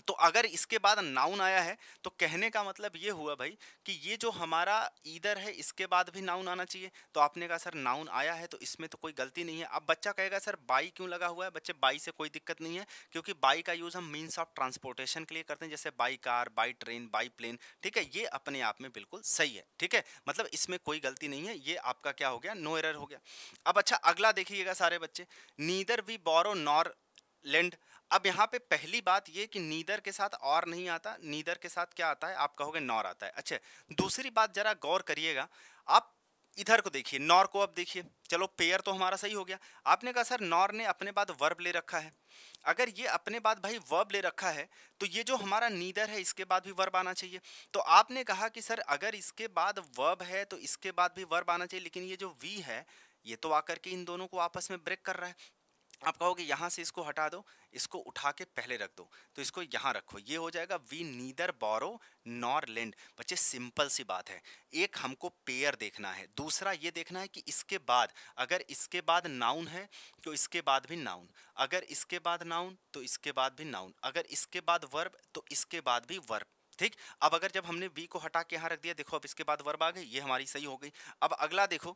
तो अगर इसके बाद नाउन आया है तो कहने का मतलब ये हुआ भाई कि ये जो हमारा ईदर है इसके बाद भी नाउन आना चाहिए तो आपने कहा सर नाउन आया है तो इसमें तो कोई गलती नहीं है अब बच्चा कहेगा सर बाई क्यों लगा हुआ है बच्चे बाई से कोई दिक्कत नहीं है क्योंकि बाई का यूज़ हम मीन्स ऑफ ट्रांसपोर्टेशन के लिए करते हैं जैसे by car by train by plane ठीक है ये अपने आप में बिल्कुल सही है ठीक है मतलब इसमें कोई गलती नहीं है ये आपका क्या हो गया नो एरर हो गया अब अच्छा अगला देखिएगा सारे बच्चे neither we borrow nor lend अब यहाँ पे पहली बात ये कि नीदर के साथ और नहीं आता नीदर के साथ क्या आता है आप कहोगे नॉर आता है अच्छा दूसरी बात जरा गौर करिएगा आप इधर को देखिए नॉर को अब देखिए चलो पेयर तो हमारा सही हो गया आपने कहा सर नॉर ने अपने बाद वर्ब ले रखा है अगर ये अपने बाद भाई वर्ब ले रखा है तो ये जो हमारा नीदर है इसके बाद भी वर्ब आना चाहिए तो आपने कहा कि सर अगर इसके बाद वर्ब है तो इसके बाद भी वर्ब आना चाहिए लेकिन ये जो वी है ये तो आकर के इन दोनों को आपस में ब्रेक कर रहा है आप कहोगे यहाँ से इसको हटा दो इसको उठा के पहले रख दो तो इसको यहाँ रखो ये हो जाएगा we neither borrow nor lend बच्चे सिंपल सी बात है एक हमको पेयर देखना है दूसरा ये देखना है कि इसके बाद अगर इसके बाद नाउन है तो इसके बाद भी नाउन अगर इसके बाद नाउन तो इसके बाद भी नाउन अगर इसके बाद वर्ब तो इसके बाद भी वर्ब ठीक अब अगर जब हमने बी को हटा के यहाँ रख दिया देखो अब इसके बाद वर्ब आ गई ये हमारी सही हो गई अब अगला देखो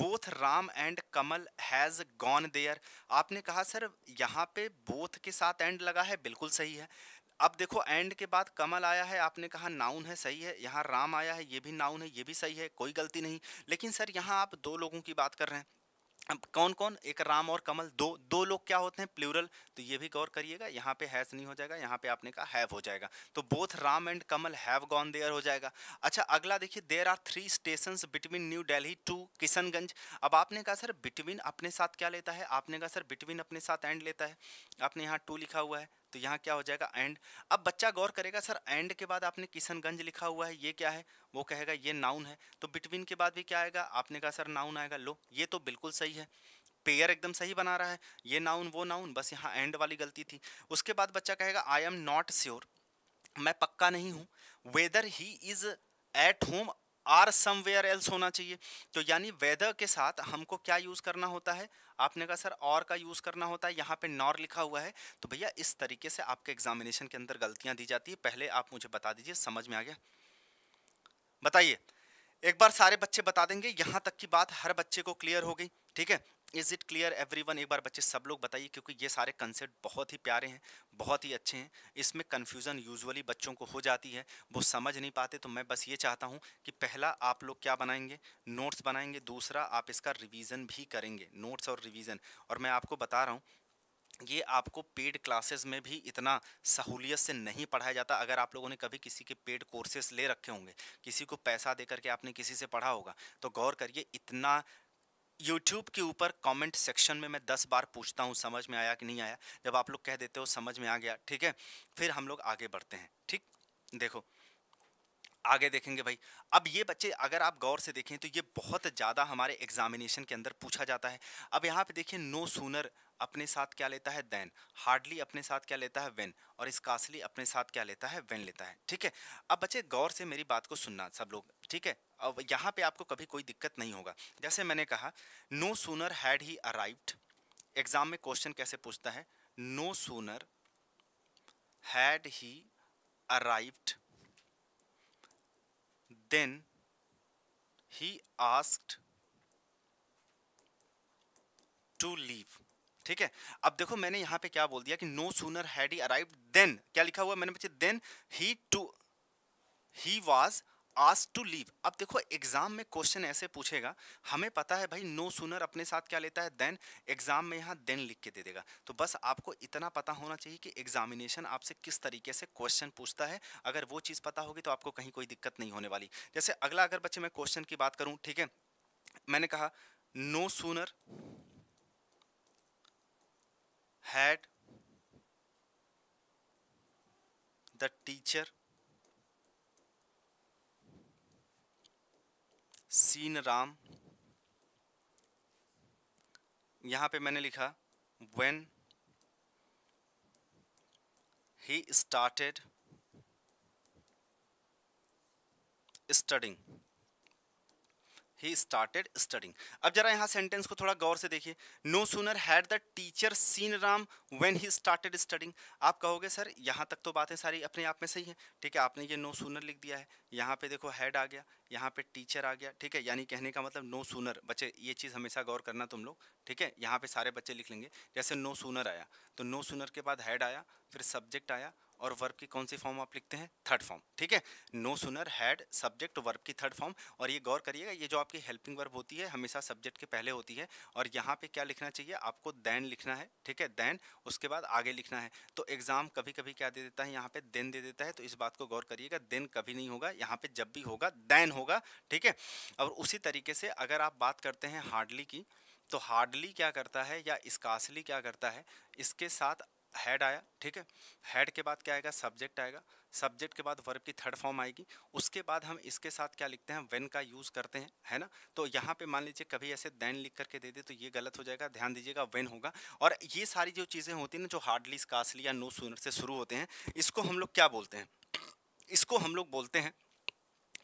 both Ram and Kamal has gone there आपने कहा सर यहाँ पे बोथ के साथ एंड लगा है बिल्कुल सही है अब देखो एंड के बाद कमल आया है आपने कहा नाउन है सही है यहाँ राम आया है ये भी नाउन है ये भी सही है कोई गलती नहीं लेकिन सर यहाँ आप दो लोगों की बात कर रहे हैं अब कौन कौन एक राम और कमल दो दो लोग क्या होते हैं प्लूरल तो ये भी गौर करिएगा यहाँ पे हैस नहीं हो जाएगा यहाँ पे आपने कहा हैव हो जाएगा तो both Ram and Kamal have gone there हो जाएगा अच्छा अगला देखिए there are three station between New Delhi to Kishanganj अब आपने कहा सर बिटवीन अपने साथ क्या लेता है आपने कहा सर बिटवीन अपने साथ एंड लेता है आपने यहाँ टू लिखा हुआ है तो यहाँ क्या हो जाएगा एंड अब बच्चा गौर करेगा सर एंड के बाद आपने किशनगंज लिखा हुआ है ये क्या है वो कहेगा ये नाउन है तो बिटवीन के बाद भी क्या आएगा आपने कहा सर नाउन आएगा लो ये तो बिल्कुल सही है पेयर एकदम सही बना रहा है ये नाउन वो नाउन बस यहाँ एंड वाली गलती थी उसके बाद बच्चा कहेगा आई एम नॉट श्योर मैं पक्का नहीं हूँ whether he is at home or somewhere else होना चाहिए तो यानी वेदर के साथ हमको क्या यूज़ करना होता है आपने कहा सर और का यूज़ करना होता है यहाँ पे नॉर लिखा हुआ है तो भैया इस तरीके से आपके एग्जामिनेशन के अंदर गलतियाँ दी जाती है पहले आप मुझे बता दीजिए समझ में आ गया बताइए एक बार सारे बच्चे बता देंगे यहाँ तक की बात हर बच्चे को क्लियर हो गई ठीक है इज़ इट क्लियर एवरीवन एक बार बच्चे सब लोग बताइए क्योंकि ये सारे कंसेप्ट बहुत ही प्यारे हैं बहुत ही अच्छे हैं इसमें कन्फ्यूज़न यूजुअली बच्चों को हो जाती है वो समझ नहीं पाते तो मैं बस ये चाहता हूँ कि पहला आप लोग क्या बनाएंगे नोट्स बनाएंगे दूसरा आप इसका रिविज़न भी करेंगे नोट्स और रिविज़न और मैं आपको बता रहा हूँ ये आपको पेड क्लासेस में भी इतना सहूलियत से नहीं पढ़ाया जाता अगर आप लोगों ने कभी किसी के पेड कोर्सेस ले रखे होंगे किसी को पैसा दे करके आपने किसी से पढ़ा होगा तो गौर करिए इतना यूट्यूब के ऊपर कमेंट सेक्शन में मैं दस बार पूछता हूँ समझ में आया कि नहीं आया जब आप लोग कह देते हो समझ में आ गया ठीक है फिर हम लोग आगे बढ़ते हैं ठीक देखो आगे देखेंगे भाई अब ये बच्चे अगर आप गौर से देखें तो ये बहुत ज़्यादा हमारे एग्जामिनेशन के अंदर पूछा जाता है अब यहाँ पे देखिए नो सूनर अपने साथ क्या लेता है देन हार्डली अपने साथ क्या लेता है वेन और स्कासली अपने साथ क्या लेता है वेन लेता है ठीक है अब बच्चे गौर से मेरी बात को सुनना सब लोग ठीक है अब यहाँ पर आपको कभी कोई दिक्कत नहीं होगा जैसे मैंने कहा no sooner had he arrived exam में क्वेश्चन कैसे पूछता है no sooner had he arrived then he asked to leave ठीक है अब देखो मैंने यहां पे क्या बोल दिया कि no sooner had he arrive then क्या लिखा हुआ मैंने बच्चे then he to he was ask to leave अब देखो एग्जाम में क्वेश्चन ऐसे पूछेगा हमें पता है भाई नो सुनर अपने साथ क्या लेता है देन एग्जाम में यहाँ देन लिख के दे देगा तो बस आपको इतना पता होना चाहिए कि एग्जामिनेशन आपसे किस तरीके से क्वेश्चन पूछता है अगर वो चीज़ पता होगी तो आपको कहीं कोई दिक्कत नहीं होने वाली जैसे अगला अगर बच्चे मैं क्वेश्चन की बात करूँ ठीक है मैंने कहा no sooner had the teacher seen Ram यहां पे मैंने लिखा when he started studying he started studying अब जरा यहाँ सेंटेंस को थोड़ा गौर से देखिए no sooner had the teacher seen Ram when he started studying आप कहोगे सर यहाँ तक तो बातें सारी अपने आप में सही है ठीक है आपने ये नो सुनर लिख दिया है यहाँ पे देखो हैड आ गया यहाँ पे टीचर आ गया ठीक है यानी कहने का मतलब नो सूनर बच्चे ये चीज़ हमेशा गौर करना तुम लोग ठीक है यहाँ पे सारे बच्चे लिख लेंगे जैसे नो सूनर आया तो नो सुनर के बाद हैड आया फिर सब्जेक्ट आया और वर्ब की कौन सी फॉर्म आप लिखते हैं थर्ड फॉर्म ठीक है no sooner had subject verb की थर्ड फॉर्म और ये गौर करिएगा ये जो आपकी हेल्पिंग वर्ब होती है हमेशा सब्जेक्ट के पहले होती है और यहाँ पे क्या लिखना चाहिए आपको दैन लिखना है ठीक है दैन उसके बाद आगे लिखना है तो एग्ज़ाम कभी कभी क्या दे देता है यहाँ पे देन दे देता है तो इस बात को गौर करिएगा देन कभी नहीं होगा यहाँ पे जब भी होगा दैन होगा ठीक है और उसी तरीके से अगर आप बात करते हैं हार्डली की तो हार्डली क्या करता है या इसकासली क्या करता है इसके साथ हेड आया ठीक है हेड के बाद क्या आएगा सब्जेक्ट आएगा सब्जेक्ट के बाद वर्ब की थर्ड फॉर्म आएगी उसके बाद हम इसके साथ क्या लिखते हैं वेन का यूज़ करते हैं है ना तो यहाँ पे मान लीजिए कभी ऐसे दैन लिख करके दे दे तो ये गलत हो जाएगा ध्यान दीजिएगा वेन होगा और ये सारी जो चीज़ें होती हैं ना जो हार्डली कासली या नो सूनर से शुरू होते हैं इसको हम लोग क्या बोलते हैं इसको हम लोग बोलते हैं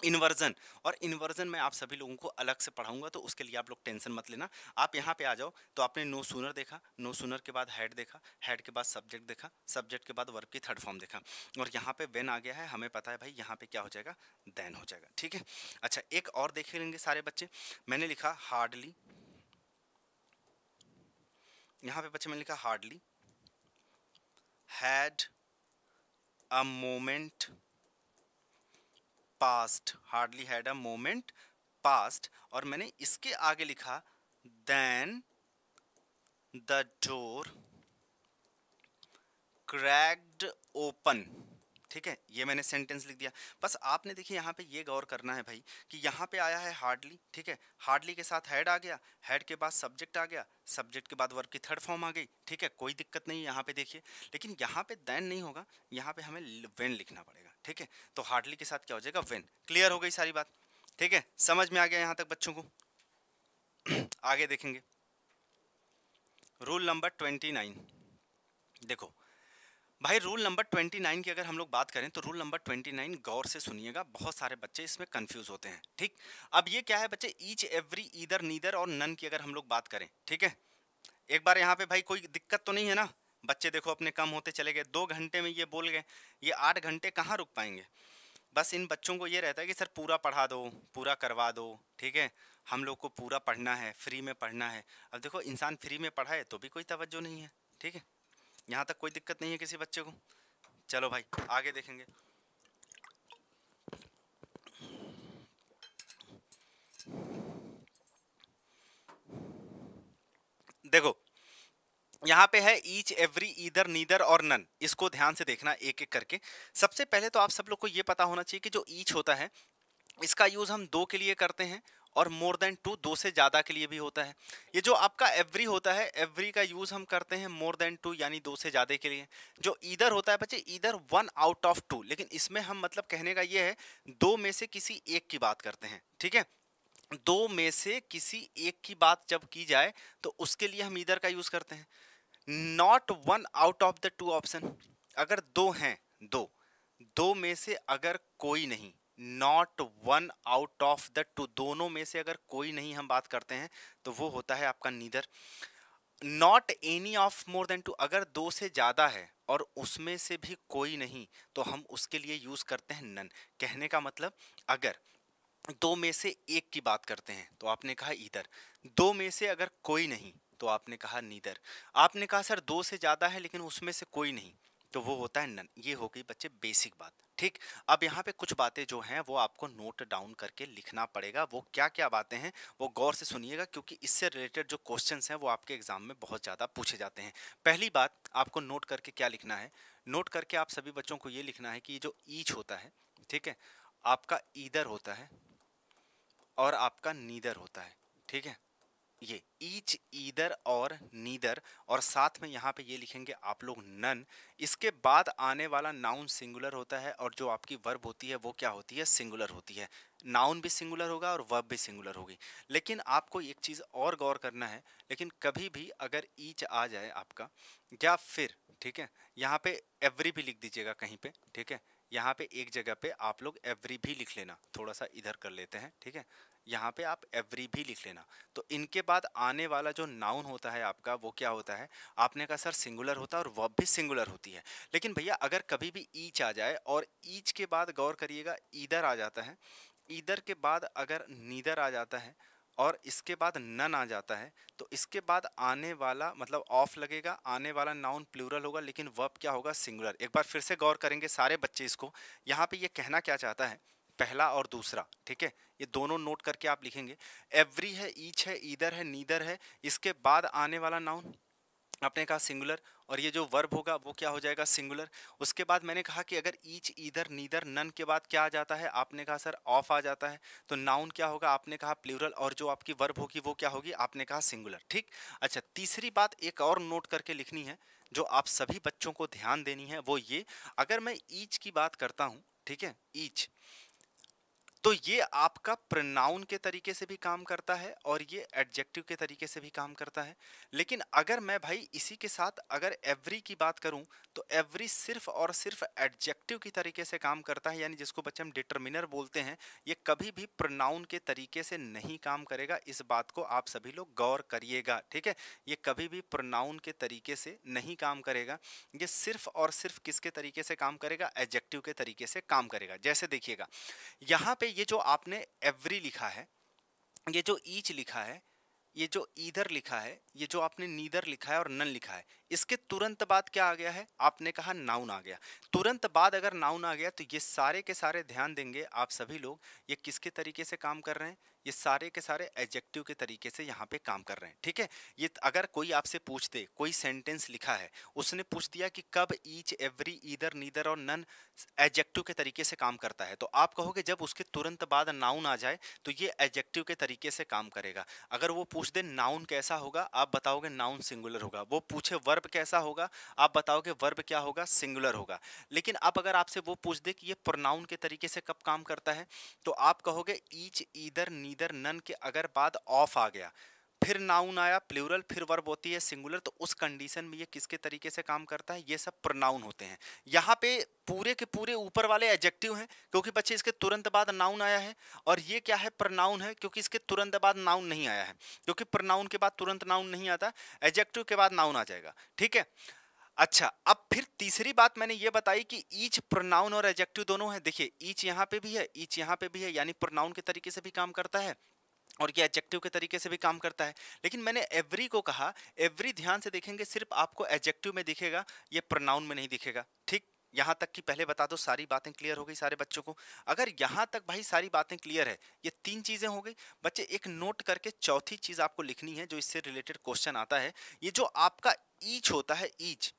इन्वर्जन और इन्वर्जन मैं आप सभी लोगों को अलग से पढ़ाऊंगा तो उसके लिए आप लोग टेंशन मत लेना आप यहाँ पे आ जाओ तो आपने नो सूनर देखा नो सूनर के बाद हेड देखा हेड के बाद सब्जेक्ट देखा सब्जेक्ट के बाद वर्ब की थर्ड फॉर्म देखा और यहाँ पे वेन आ गया है हमें पता है भाई यहाँ पे क्या हो जाएगा देन हो जाएगा ठीक है अच्छा एक और देख लेंगे सारे बच्चे मैंने लिखा हार्डली यहाँ पे बच्चे मैंने लिखा hardly had a moment passed hardly had a moment passed और मैंने इसके आगे लिखा then the door cracked open ठीक है ये मैंने सेंटेंस लिख दिया बस आपने देखिए यहाँ पे ये गौर करना है भाई कि यहाँ पे आया है हार्डली ठीक है हार्डली के साथ हेड आ गया हेड के बाद सब्जेक्ट आ गया सब्जेक्ट के बाद वर्ब की थर्ड फॉर्म आ गई ठीक है कोई दिक्कत नहीं यहाँ पे देखिए लेकिन यहाँ पे दैन नहीं होगा यहाँ पे हमें वेन लिखना पड़ेगा ठीक है तो हार्डली के साथ क्या हो जाएगा वेन क्लियर हो गई सारी बात ठीक है समझ में आ गया यहाँ तक बच्चों को आगे देखेंगे रूल नंबर ट्वेंटी नाइन देखो भाई रूल नंबर ट्वेंटी नाइन की अगर हम लोग बात करें तो रूल नंबर ट्वेंटी नाइन गौर से सुनिएगा बहुत सारे बच्चे इसमें कन्फ्यूज होते हैं ठीक अब ये क्या है बच्चे ईच एवरी ईदर नीदर और नन की अगर हम लोग बात करें ठीक है एक बार यहाँ पे भाई कोई दिक्कत तो नहीं है ना बच्चे देखो अपने कम होते चले गए दो घंटे में ये बोल गए ये आठ घंटे कहाँ रुक पाएंगे बस इन बच्चों को ये रहता है कि सर पूरा पढ़ा दो पूरा करवा दो ठीक है हम लोग को पूरा पढ़ना है फ्री में पढ़ना है अब देखो इंसान फ्री में पढ़ाए तो भी कोई तवज्जो नहीं है ठीक है यहाँ तक कोई दिक्कत नहीं है किसी बच्चे को चलो भाई आगे देखेंगे देखो यहाँ पे है ईच एवरी ईदर नीदर और नन इसको ध्यान से देखना एक एक करके सबसे पहले तो आप सब लोग को ये पता होना चाहिए कि जो ईच होता है इसका यूज़ हम दो के लिए करते हैं और मोर देन टू दो से ज़्यादा के लिए भी होता है ये जो आपका एवरी होता है एवरी का यूज़ हम करते हैं मोर देन टू यानी दो से ज़्यादा के लिए जो इधर होता है बच्चे इधर वन आउट ऑफ टू लेकिन इसमें हम मतलब कहने का ये है दो में से किसी एक की बात करते हैं ठीक है दो में से किसी एक की बात जब की जाए तो उसके लिए हम इधर का यूज़ करते हैं not one out of the two option अगर दो हैं दो दो में से अगर कोई नहीं not one out of the two दोनों में से अगर कोई नहीं हम बात करते हैं तो वो होता है आपका neither not any of more than two अगर दो से ज़्यादा है और उसमें से भी कोई नहीं तो हम उसके लिए यूज़ करते हैं नन कहने का मतलब अगर दो में से एक की बात करते हैं तो आपने कहा इधर दो में से अगर कोई नहीं तो आपने कहा नीदर आपने कहा सर दो से ज़्यादा है लेकिन उसमें से कोई नहीं तो वो होता है नन ये हो गई बच्चे बेसिक बात ठीक अब यहाँ पे कुछ बातें जो हैं वो आपको नोट डाउन करके लिखना पड़ेगा वो क्या क्या बातें हैं वो गौर से सुनिएगा क्योंकि इससे रिलेटेड जो क्वेश्चन हैं वो आपके एग्जाम में बहुत ज़्यादा पूछे जाते हैं पहली बात आपको नोट करके क्या लिखना है नोट करके आप सभी बच्चों को ये लिखना है कि जो ईच होता है ठीक है आपका ईदर होता है और आपका नीदर होता है ठीक है ये ईच ईदर और नीदर और साथ में यहाँ पे ये लिखेंगे आप लोग नन इसके बाद आने वाला नाउन सिंगुलर होता है और जो आपकी वर्ब होती है वो क्या होती है सिंगुलर होती है नाउन भी सिंगुलर होगा और वर्ब भी सिंगुलर होगी लेकिन आपको एक चीज़ और गौर करना है लेकिन कभी भी अगर ईच आ जाए आपका या फिर ठीक है यहाँ पे एवरी भी लिख दीजिएगा कहीं पे ठीक है यहाँ पे एक जगह पे आप लोग एवरी भी लिख लेना थोड़ा सा इधर कर लेते हैं ठीक है यहाँ पे आप एवरी भी लिख लेना तो इनके बाद आने वाला जो नाउन होता है आपका वो क्या होता है आपने कहा सर सिंगुलर होता है और वर्ब भी सिंगुलर होती है लेकिन भैया अगर कभी भी ईच आ जाए और ईच के बाद गौर करिएगा ईदर आ जाता है ईदर के बाद अगर नीदर आ जाता है और इसके बाद नन आ जाता है तो इसके बाद आने वाला मतलब ऑफ लगेगा आने वाला नाउन प्लूरल होगा लेकिन वर्ब क्या होगा सिंगुलर एक बार फिर से गौर करेंगे सारे बच्चे इसको यहाँ पे ये कहना क्या चाहता है पहला और दूसरा ठीक है ये दोनों नोट करके आप लिखेंगे एवरी है ईच है ईदर है नीदर है इसके बाद आने वाला नाउन आपने कहा सिंगुलर और ये जो वर्ब होगा वो क्या हो जाएगा सिंगुलर उसके बाद मैंने कहा कि अगर ईच ईधर नीदर नन के बाद क्या आ जाता है आपने कहा सर ऑफ आ जाता है तो नाउन क्या होगा आपने कहा प्लूरल और जो आपकी वर्ब होगी वो क्या होगी आपने कहा सिंगुलर ठीक अच्छा तीसरी बात एक और नोट करके लिखनी है जो आप सभी बच्चों को ध्यान देनी है वो ये अगर मैं ईच की बात करता हूँ ठीक है ईच तो ये आपका प्रनाउन के तरीके से भी काम करता है और ये एडजेक्टिव के तरीके से भी काम करता है लेकिन अगर मैं भाई इसी के साथ अगर एवरी की बात करूं तो एवरी सिर्फ और सिर्फ एडजेक्टिव की तरीके से काम करता है यानी जिसको बच्चे हम डिटर्मिनर बोलते हैं ये कभी भी प्रनाउन के तरीके से नहीं काम करेगा इस बात को आप सभी लोग गौर करिएगा ठीक है ये कभी भी प्रनाउन के तरीके से नहीं काम करेगा ये सिर्फ और सिर्फ किसके तरीके से काम करेगा एडजेक्टिव के तरीके से काम करेगा जैसे देखिएगा यहाँ पे ये जो आपने एवरी लिखा है ये जो ईच लिखा है ये जो ईधर लिखा है ये जो आपने नीदर लिखा है और नन लिखा है इसके तुरंत बाद क्या आ गया है आपने कहा नाउन आ गया तुरंत बाद अगर नाउन आ गया तो ये सारे के सारे ध्यान देंगे आप सभी लोग ये किसके तरीके से काम कर रहे हैं ये सारे के सारे एडजेक्टिव के तरीके से यहाँ पे काम कर रहे हैं ठीक है ये अगर कोई आपसे पूछ दे कोई सेंटेंस लिखा है उसने पूछ दिया कि कब ईच एवरी ईदर नीदर और नन एडजेक्टिव के तरीके से काम करता है तो आप कहोगे जब उसके तुरंत बाद नाउन आ जाए तो ये एडजेक्टिव के तरीके से काम करेगा अगर वो पूछ दे नाउन कैसा होगा आप बताओगे नाउन सिंगुलर होगा वो पूछे वर्ब कैसा होगा आप बताओगे वर्ब क्या होगा सिंगुलर होगा लेकिन अब अगर आपसे वो पूछ दे कि ये प्रोनाउन के तरीके से कब काम करता है तो आप कहोगे each either neither neither none के अगर बाद ऑफ आ गया फिर नाउन आया प्लूरल फिर वर्ब होती है सिंगुलर तो उस कंडीशन में ये किसके तरीके से काम करता है ये सब प्रोनाउन होते हैं यहाँ पे पूरे के पूरे ऊपर वाले एडजेक्टिव हैं क्योंकि बच्चे इसके तुरंत बाद नाउन आया है और ये क्या है प्रोनाउन है क्योंकि इसके तुरंत बाद नाउन नहीं आया है क्योंकि प्रोनाउन के बाद तुरंत नाउन नहीं आता एडजेक्टिव के बाद नाउन आ जाएगा ठीक है अच्छा अब फिर तीसरी बात मैंने ये बताई कि ईच प्रोनाउन और एजेक्टिव दोनों है देखिए ईच यहाँ पे भी है ईच यहाँ पे भी है यानी प्रोनाउन के तरीके से भी काम करता है और ये एडजेक्टिव के तरीके से भी काम करता है लेकिन मैंने एवरी को कहा एवरी ध्यान से देखेंगे सिर्फ आपको एडजेक्टिव में दिखेगा ये प्रोनाउन में नहीं दिखेगा ठीक यहाँ तक कि पहले बता दो सारी बातें क्लियर हो गई सारे बच्चों को अगर यहाँ तक भाई सारी बातें क्लियर है ये तीन चीज़ें हो गई बच्चे एक नोट करके चौथी चीज़ आपको लिखनी है जो इससे रिलेटेड क्वेश्चन आता है ये जो आपका ईच होता है ईच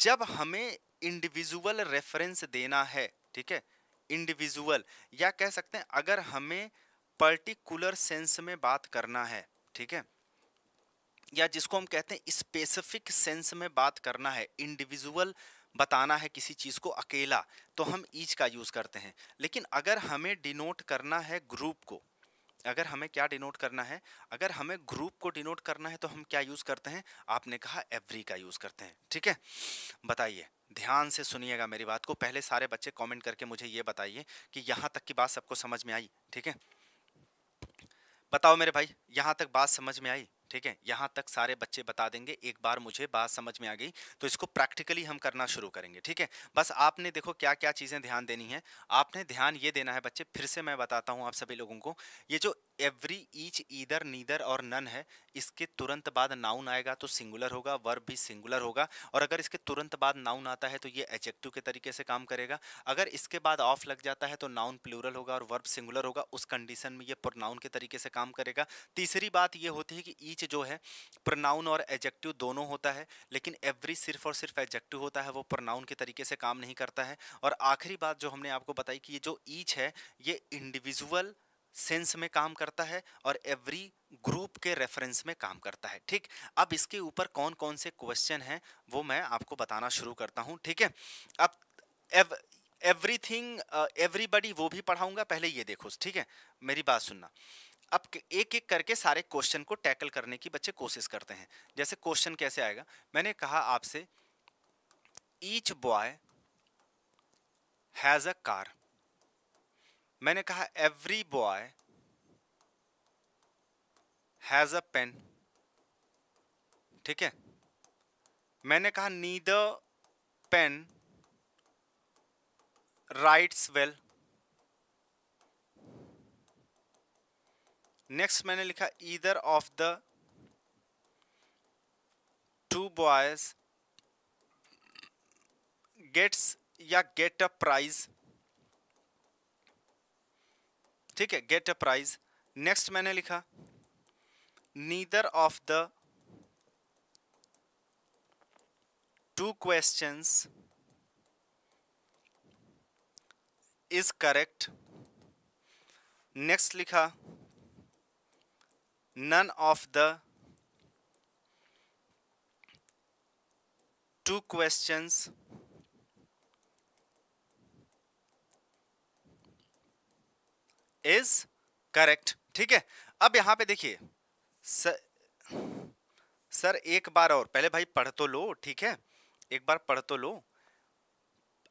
जब हमें इंडिविजुअल रेफरेंस देना है ठीक है इंडिविजुअल या कह सकते हैं अगर हमें पर्टिकुलर सेंस में बात करना है ठीक है या जिसको हम कहते हैं स्पेसिफिक सेंस में बात करना है इंडिविजुअल बताना है किसी चीज़ को अकेला तो हम ईच का यूज़ करते हैं लेकिन अगर हमें डिनोट करना है ग्रुप को अगर हमें क्या डिनोट करना है अगर हमें ग्रुप को डिनोट करना है तो हम क्या यूज़ करते हैं आपने कहा एवरी का यूज़ करते हैं ठीक है बताइए ध्यान से सुनिएगा मेरी बात को पहले सारे बच्चे कमेंट करके मुझे ये बताइए कि यहाँ तक की बात सबको समझ में आई ठीक है बताओ मेरे भाई यहाँ तक बात समझ में आई ठीक है यहाँ तक सारे बच्चे बता देंगे एक बार मुझे बात समझ में आ गई तो इसको प्रैक्टिकली हम करना शुरू करेंगे ठीक है बस आपने देखो क्या क्या चीज़ें ध्यान देनी है आपने ध्यान ये देना है बच्चे फिर से मैं बताता हूँ आप सभी लोगों को ये जो एवरी ईच ईदर नीदर और नन है इसके तुरंत बाद नाउन आएगा तो सिंगुलर होगा वर्ब भी सिंगुलर होगा और अगर इसके तुरंत बाद नाउन आता है तो ये एजेक्टिव के तरीके से काम करेगा अगर इसके बाद ऑफ लग जाता है तो नाउन प्लूरल होगा और वर्ब सिंगुलर होगा उस कंडीशन में ये प्रोनाउन के तरीके से काम करेगा तीसरी बात ये होती है कि ईच जो है प्रोनाउन और एजेक्टिव दोनों होता है लेकिन एवरी सिर्फ और सिर्फ एजेक्टिव होता है वो प्रोनाउन के तरीके से काम नहीं करता है और आखिरी बात जो हमने आपको बताई कि ये जो ईच है ये इंडिविजुअल सेंस में काम करता है और एवरी ग्रुप के रेफरेंस में काम करता है ठीक अब इसके ऊपर कौन कौन से क्वेश्चन हैं वो मैं आपको बताना शुरू करता हूँ ठीक है अब एव, थिंग एवरीबडी वो भी पढ़ाऊंगा पहले ये देखो ठीक है मेरी बात सुनना अब एक एक करके सारे क्वेश्चन को टैकल करने की बच्चे कोशिश करते हैं जैसे क्वेश्चन कैसे आएगा मैंने कहा आपसे each boy has a car मैंने कहा every boy has a pen ठीक है मैंने कहा नीद पेन राइट्स वेल नेक्स्ट मैंने लिखा either of the two boys gets या गेट अ प्राइज ठीक है गेट अ प्राइज नेक्स्ट मैंने लिखा neither of the two question is correct next लिखा none of the two question is correct ठीक है अब यहाँ पे देखिए सर सर एक बार और पहले भाई पढ़ तो लो ठीक है एक बार पढ़ तो लो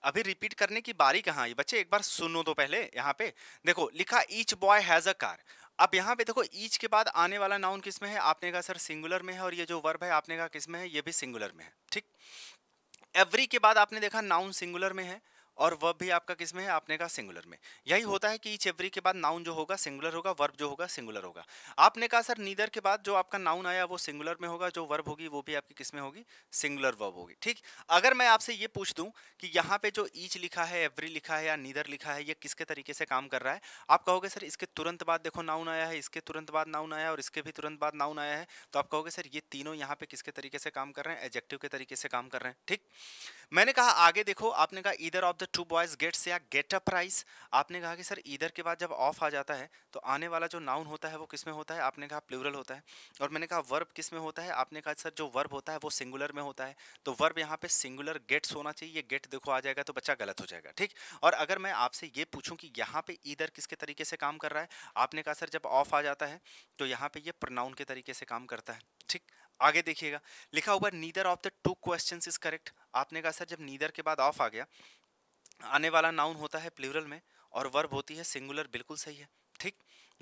अभी रिपीट करने की बारी कहाँ आई बच्चे एक बार सुनो तो पहले यहाँ पे देखो लिखा each boy has a car अब यहाँ पे देखो ईच के बाद आने वाला नाउन किस में है आपने कहा सर सिंगुलर में है और ये जो वर्ब है आपने कहा किस में है ये भी सिंगुलर में है ठीक एवरी के बाद आपने देखा नाउन सिंगुलर में है और वर्ब भी आपका किस में है आपने कहा सिंगुलर में यही होता है कि ईच एवरी के बाद नाउन जो होगा सिंगुलर होगा वर्ब जो होगा सिंगुलर होगा आपने कहा सर नीदर के बाद जो आपका नाउन आया वो सिंगुलर में होगा जो वर्ब होगी वो भी आपकी किस में होगी सिंगुलर वर्ब होगी ठीक अगर मैं आपसे ये पूछ दूँ कि यहाँ पे जो ईच लिखा है एवरी लिखा है या नीदर लिखा है ये किसके तरीके से काम कर रहा है आप कहोगे सर इसके तुरंत बाद देखो नाउन आया है इसके तुरंत बाद नाउन आया और इसके भी तुरंत बाद नाउन आया है तो आप कहोगे सर ये तीनों यहाँ पे किसके तरीके से काम कर रहे हैं एजेक्टिव के तरीके से काम कर रहे हैं ठीक मैंने कहा आगे देखो आपने कहा either of the two boys gets या गेट अ प्राइस आपने कहा कि सर ईदर के बाद जब ऑफ आ जाता है तो आने वाला जो नाउन होता है वो किस में होता है आपने कहा प्लूरल होता है और मैंने कहा वर्ब किस में होता है आपने कहा सर जो वर्ब होता है वो सिंगुलर में होता है तो वर्ब यहाँ पे सिंगुलर गेट्स होना चाहिए गेट देखो आ जाएगा तो बच्चा गलत हो जाएगा ठीक और अगर मैं आपसे ये पूछूँ कि यहाँ पे ईदर किसके तरीके से काम कर रहा है आपने कहा सर जब ऑफ आ जाता है तो यहाँ पर यह प्रोनाउन के तरीके से काम करता है ठीक आगे देखिएगा लिखा हुआ neither of the two question is correct आपने कहा सर जब नीदर के बाद ऑफ आ गया आने वाला नाउन होता है प्लूरल में और वर्ब होती है सिंगुलर बिल्कुल सही है ठीक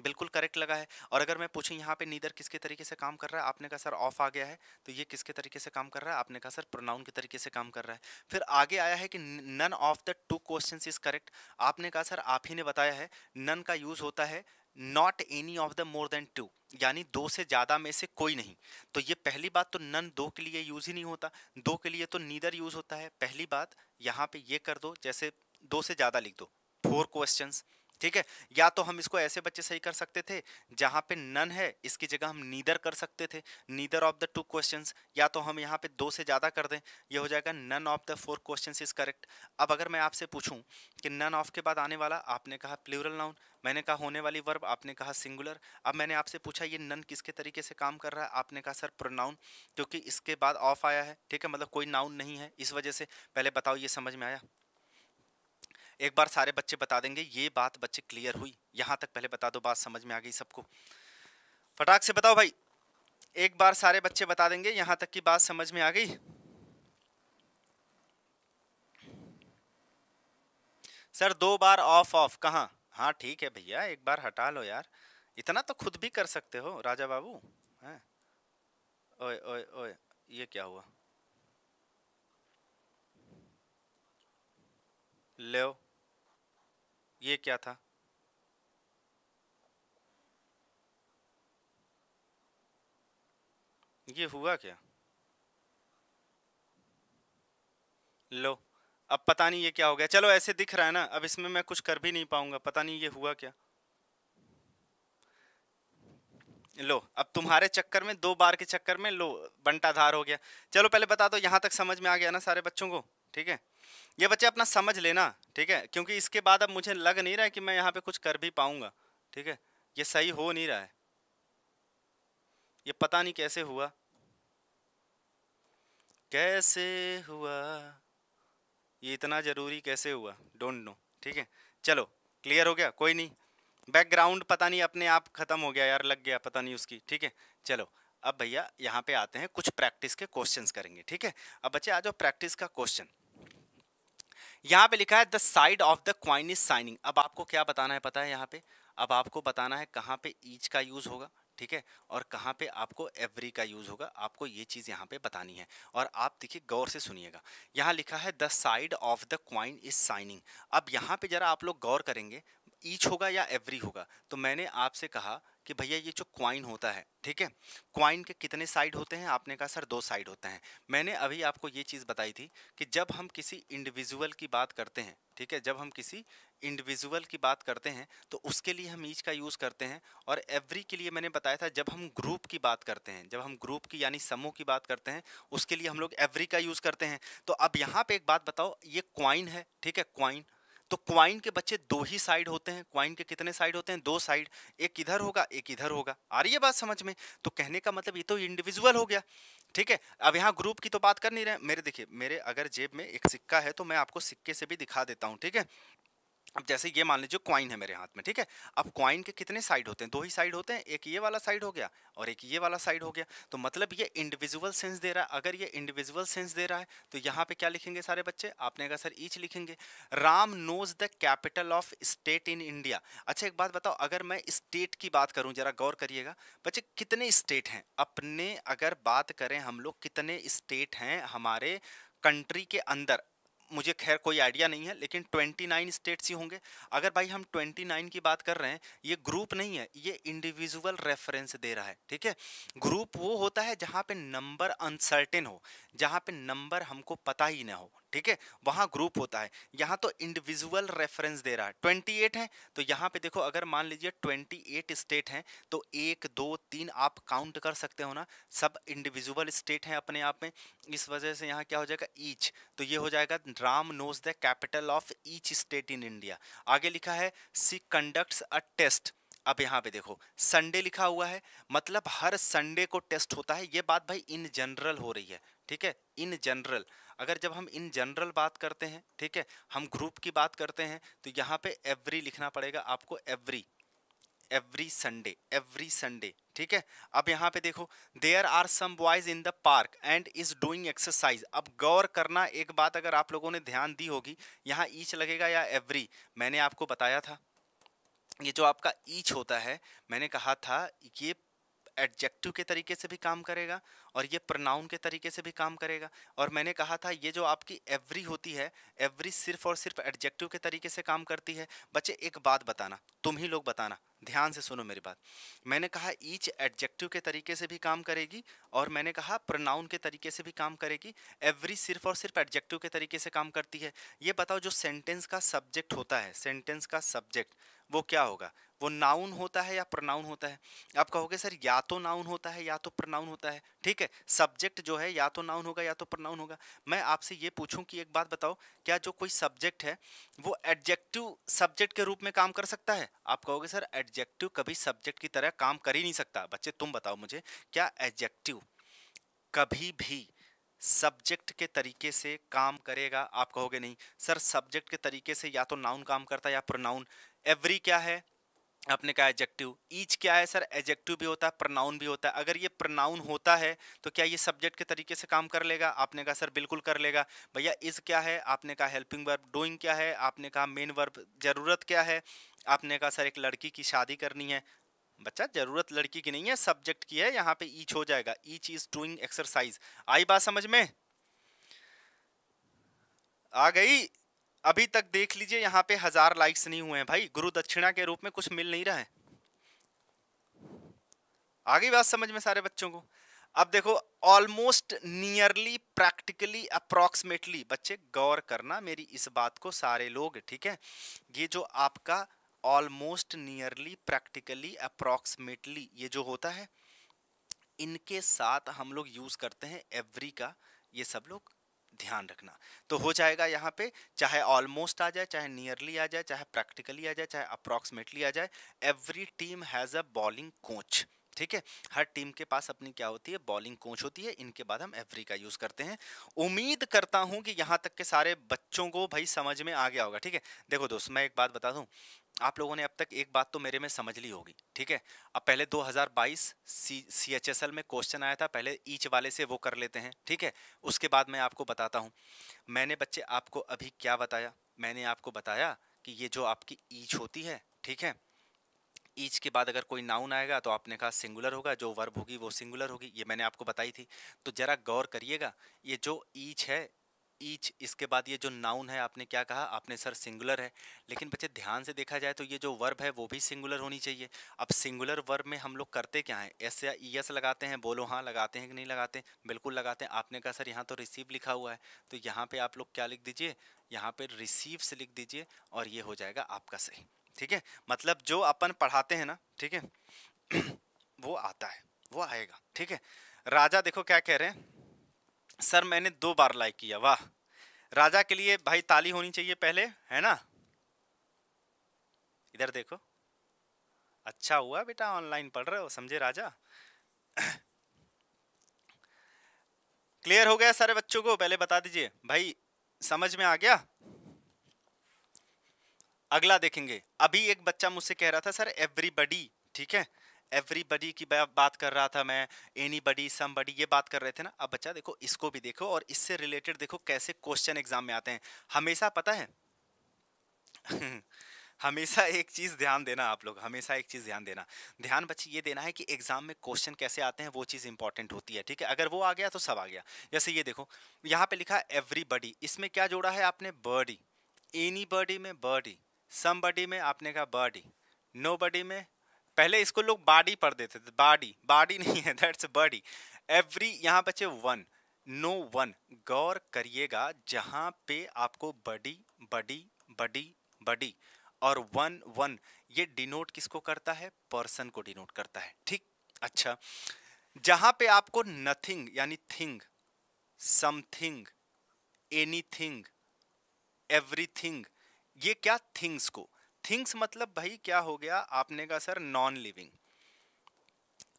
बिल्कुल करेक्ट लगा है और अगर मैं पूछूं यहाँ पे नीदर किसके तरीके से काम कर रहा है आपने कहा सर ऑफ आ गया है तो ये किसके तरीके से काम कर रहा है आपने कहा सर प्रोनाउन के तरीके से काम कर रहा है फिर आगे आया है कि none of the two question is correct आपने कहा सर आप ही ने बताया है नन का यूज़ होता है not any of the more than two यानी दो से ज़्यादा में से कोई नहीं तो ये पहली बात तो नन दो के लिए यूज़ ही नहीं होता दो के लिए तो नीदर यूज़ होता है पहली बात यहाँ पे ये कर दो जैसे दो से ज़्यादा लिख दो फोर क्वेश्चंस ठीक है या तो हम इसको ऐसे बच्चे सही कर सकते थे जहाँ पे नन है इसकी जगह हम नीदर कर सकते थे neither of the two question या तो हम यहाँ पे दो से ज़्यादा कर दें ये हो जाएगा none of the four question is correct अब अगर मैं आपसे पूछूँ कि नन ऑफ के बाद आने वाला आपने कहा प्लूरल नाउन मैंने कहा होने वाली वर्ब आपने कहा सिंगुलर अब मैंने आपसे पूछा ये नन किसके तरीके से काम कर रहा है आपने कहा सर प्रोनाउन क्योंकि इसके बाद ऑफ आया है ठीक है मतलब कोई नाउन नहीं है इस वजह से पहले बताओ ये समझ में आया एक बार सारे बच्चे बता देंगे ये बात बच्चे क्लियर हुई यहाँ तक पहले बता दो बात समझ में आ गई सबको फटाक से बताओ भाई एक बार सारे बच्चे बता देंगे यहाँ तक की बात समझ में आ गई सर दो बार ऑफ ऑफ कहाँ हाँ ठीक है भैया एक बार हटा लो यार इतना तो खुद भी कर सकते हो राजा बाबू हैं ओए ओए ओए ये क्या हुआ लो ये क्या था ये हुआ क्या लो अब पता नहीं ये क्या हो गया चलो ऐसे दिख रहा है ना अब इसमें मैं कुछ कर भी नहीं पाऊंगा पता नहीं ये हुआ क्या लो अब तुम्हारे चक्कर में दो बार के चक्कर में लो बंटाधार हो गया चलो पहले बता दो यहां तक समझ में आ गया ना सारे बच्चों को ठीक है ये बच्चे अपना समझ लेना ठीक है क्योंकि इसके बाद अब मुझे लग नहीं रहा है कि मैं यहाँ पे कुछ कर भी पाऊँगा ठीक है ये सही हो नहीं रहा है ये पता नहीं कैसे हुआ कैसे हुआ ये इतना ज़रूरी कैसे हुआ डोंट नो ठीक है चलो क्लियर हो गया कोई नहीं बैकग्राउंड पता नहीं अपने आप ख़त्म हो गया यार लग गया पता नहीं उसकी ठीक है चलो अब भैया यहाँ पे आते हैं कुछ प्रैक्टिस के क्वेश्चंस करेंगे ठीक है अब बच्चे आ जाओ प्रैक्टिस का क्वेश्चन यहाँ पे लिखा है the side of the coin is shining अब आपको क्या बताना है पता है यहाँ पे अब आपको बताना है कहाँ पे ईच का यूज़ होगा ठीक है और कहाँ पे आपको एवरी का यूज़ होगा आपको ये चीज़ यहाँ पे बतानी है और आप देखिए गौर से सुनिएगा यहाँ लिखा है the side of the coin is shining अब यहाँ पे ज़रा आप लोग गौर करेंगे ईच होगा या एवरी होगा तो मैंने आपसे कहा कि भैया ये जो क्वाइन होता है ठीक है क्वाइन के कितने साइड होते हैं आपने कहा सर दो साइड होते हैं मैंने अभी आपको ये चीज़ बताई थी कि जब हम किसी इंडिविजुअल की बात करते हैं ठीक है जब हम किसी इंडिविजुअल की बात करते हैं तो उसके लिए हम ईच का यूज़ करते हैं और एवरी के लिए मैंने बताया था जब हम ग्रुप की बात करते हैं जब हम ग्रुप की यानी समूह की बात करते हैं उसके लिए हम लोग एवरी का यूज़ करते हैं तो अब यहाँ पर एक बात बताओ ये क्वाइन है ठीक है क्वाइन तो क्वाइन के बच्चे दो ही साइड होते हैं क्वाइन के कितने साइड होते हैं दो साइड एक इधर होगा एक इधर होगा आ रही है बात समझ में तो कहने का मतलब ये तो इंडिविजुअल हो गया ठीक है अब यहाँ ग्रुप की तो बात कर नहीं रहे मेरे देखिए मेरे अगर जेब में एक सिक्का है तो मैं आपको सिक्के से भी दिखा देता हूँ ठीक है अब जैसे ये मान लीजिए क्वाइन है मेरे हाथ में ठीक है अब क्वाइन के कितने साइड होते हैं दो ही साइड होते हैं एक ये वाला साइड हो गया और एक ये वाला साइड हो गया तो मतलब ये इंडिविजुअल सेंस दे रहा है अगर ये इंडिविजुअल सेंस दे रहा है तो यहाँ पे क्या लिखेंगे सारे बच्चे आपने कहा सर ईच लिखेंगे Ram knows the capital of state in India अच्छा एक बात बताओ अगर मैं स्टेट की बात करूँ जरा गौर करिएगा बच्चे कितने स्टेट हैं अपने अगर बात करें हम लोग कितने स्टेट हैं हमारे कंट्री के अंदर मुझे खैर कोई आइडिया नहीं है लेकिन 29 स्टेट्स ही होंगे अगर भाई हम 29 की बात कर रहे हैं ये ग्रुप नहीं है ये इंडिविजुअल रेफरेंस दे रहा है ठीक है ग्रुप वो होता है जहाँ पे नंबर अनसर्टेन हो जहाँ पे नंबर हमको पता ही ना हो ठीक है वहां ग्रुप होता है यहां तो इंडिविजुअल रेफरेंस दे रहा है ट्वेंटी एट है तो यहाँ पे देखो अगर मान लीजिए ट्वेंटी एट स्टेट हैं तो एक दो तीन आप काउंट कर सकते हो ना सब इंडिविजुअल स्टेट हैं अपने आप में इस वजह से यहाँ क्या हो जाएगा ईच तो ये हो जाएगा Ram knows the capital of each state in India आगे लिखा है सी कंडक्ट्स अ टेस्ट अब यहाँ पे देखो संडे लिखा हुआ है मतलब हर संडे को टेस्ट होता है ये बात भाई इन जनरल हो रही है ठीक है इन जनरल अगर जब हम इन जनरल बात करते हैं ठीक है हम ग्रुप की बात करते हैं तो यहाँ पे एवरी लिखना पड़ेगा आपको every every Sunday every Sunday ठीक है अब यहाँ पे देखो there are some boys in the park and is doing exercise अब गौर करना एक बात अगर आप लोगों ने ध्यान दी होगी यहाँ ईच लगेगा या एवरी मैंने आपको बताया था ये जो आपका ईच होता है मैंने कहा था ये एडजेक्टिव के तरीके से भी काम करेगा और ये प्रोनाउन के तरीके से भी काम करेगा और मैंने कहा था ये जो आपकी एवरी होती है एवरी सिर्फ और सिर्फ एडजेक्टिव के तरीके से काम करती है बच्चे एक बात बताना तुम ही लोग बताना ध्यान से सुनो मेरी बात मैंने कहा ईच एडजेक्टिव के तरीके से भी काम करेगी और मैंने कहा प्रोनाउन के तरीके से भी काम करेगी एवरी सिर्फ और सिर्फ एडजेक्टिव के तरीके से काम करती है ये बताओ जो सेंटेंस का सब्जेक्ट होता है सेंटेंस का सब्जेक्ट वो क्या होगा वो नाउन होता है या प्रोनाउन होता है आप कहोगे सर या तो नाउन होता है या तो प्रोनाउन होता है ठीक है सब्जेक्ट जो है या तो नाउन होगा या तो प्रोनाउन होगा मैं आपसे ये पूछूं कि एक बात बताओ क्या जो कोई सब्जेक्ट है वो एडजेक्टिव सब्जेक्ट के रूप में काम कर सकता है आप कहोगे सर एडजेक्टिव कभी सब्जेक्ट की तरह काम कर ही नहीं सकता बच्चे तुम बताओ मुझे क्या एडजेक्टिव कभी भी सब्जेक्ट के तरीके से काम करेगा आप कहोगे नहीं सर सब्जेक्ट के तरीके से या तो नाउन काम करता है या प्रोनाउन एवरी क्या है आपने कहा एजेक्टिव ईच क्या है सर एजेक्टिव भी होता है प्रनाउन भी होता है अगर ये प्रनाउन होता है तो क्या ये सब्जेक्ट के तरीके से काम कर लेगा आपने कहा सर बिल्कुल कर लेगा भैया इज़ क्या है आपने कहा हेल्पिंग वर्ब डूइंग क्या है आपने कहा मेन वर्ब ज़रूरत क्या है आपने कहा सर एक लड़की की शादी करनी है बच्चा ज़रूरत लड़की की नहीं है सब्जेक्ट की है यहाँ पे ईच हो जाएगा ईच इज़ डूइंग एक्सरसाइज आई बात समझ में आ गई अभी तक देख लीजिए यहाँ पे हजार लाइक्स नहीं हुए हैं भाई गुरु दक्षिणा के रूप में कुछ मिल नहीं रहा है आगे बात समझ में सारे बच्चों को अब देखो ऑलमोस्ट नियरली प्रैक्टिकली अप्रोक्सीमेटली बच्चे गौर करना मेरी इस बात को सारे लोग ठीक है ये जो आपका ऑलमोस्ट नियरली प्रैक्टिकली अप्रोक्सीमेटली ये जो होता है इनके साथ हम लोग यूज़ करते हैं एवरी का ये सब लोग ध्यान रखना तो हो जाएगा यहाँ पे चाहे ऑलमोस्ट आ जाए चाहे नियरली आ जाए चाहे प्रैक्टिकली आ जाए चाहे अप्रॉक्सीमेटली आ जाए every team has a bowling coach ठीक है हर टीम के पास अपनी क्या होती है बॉलिंग कोच होती है इनके बाद हम एवरी का यूज़ करते हैं उम्मीद करता हूं कि यहां तक के सारे बच्चों को भाई समझ में आ गया होगा ठीक है देखो दोस्त मैं एक बात बता दूं आप लोगों ने अब तक एक बात तो मेरे में समझ ली होगी ठीक है अब पहले 2022 C C H S L में क्वेश्चन आया था पहले ईच वाले से वो कर लेते हैं ठीक है उसके बाद मैं आपको बताता हूँ मैंने बच्चे आपको अभी क्या बताया मैंने आपको बताया कि ये जो आपकी ईच होती है ठीक है ईच के बाद अगर कोई नाउन आएगा तो आपने कहा सिंगुलर होगा जो वर्ब होगी वो सिंगुलर होगी ये मैंने आपको बताई थी तो ज़रा गौर करिएगा ये जो ईच है ईच इसके बाद ये जो नाउन है आपने क्या कहा आपने सर सिंगुलर है लेकिन बच्चे ध्यान से देखा जाए तो ये जो वर्ब है वो भी सिंगुलर होनी चाहिए अब सिंगुलर वर्ब में हम लोग करते क्या हैं एस या ई एस लगाते हैं बोलो हाँ लगाते हैं कि नहीं लगाते बिल्कुल लगाते हैं आपने कहा सर यहाँ तो रिसीव लिखा हुआ है तो यहाँ पर आप लोग क्या लिख दीजिए यहाँ पर रिसीव से लिख दीजिए और ये हो जाएगा आपका सही ठीक है मतलब जो अपन पढ़ाते हैं ना ठीक है वो आता है वो आएगा ठीक है राजा देखो क्या कह रहे हैं सर मैंने दो बार लाइक किया वाह राजा के लिए भाई ताली होनी चाहिए पहले है ना इधर देखो अच्छा हुआ बेटा ऑनलाइन पढ़ रहे हो समझे राजा क्लियर हो गया सारे बच्चों को पहले बता दीजिए भाई समझ में आ गया अगला देखेंगे अभी एक बच्चा मुझसे कह रहा था सर एवरीबडी ठीक है एवरीबडी की बात कर रहा था मैं एनी बडी सम बडी ये बात कर रहे थे ना अब बच्चा देखो इसको भी देखो और इससे रिलेटेड देखो कैसे क्वेश्चन एग्जाम में आते हैं हमेशा पता है हमेशा एक चीज़ ध्यान देना आप लोग हमेशा एक चीज़ ध्यान देना ध्यान बच्चे ये देना है कि एग्जाम में क्वेश्चन कैसे आते हैं वो चीज़ इंपॉर्टेंट होती है ठीक है अगर वो आ गया तो सब आ गया जैसे ये देखो यहाँ पे लिखा एवरीबडी इसमें क्या जोड़ा है आपने बर्डी एनी बर्डी में बर्डी सम बडी में आपने कहा बर्डी नो बडी में पहले इसको लोग बाडी पढ़ देते थे बाडी बाडी नहीं है दैट्स बॉडी एवरी यहाँ बचे वन नो वन गौर करिएगा जहाँ पे आपको बडी बडी बडी बडी और वन वन ये डिनोट किसको करता है पर्सन को डिनोट करता है ठीक अच्छा जहाँ पे आपको नथिंग यानी थिंग समथिंग एनीथिंग एवरीथिंग ये क्या थिंग्स को थिंग्स मतलब भाई क्या हो गया आपने कहा सर नॉन लिविंग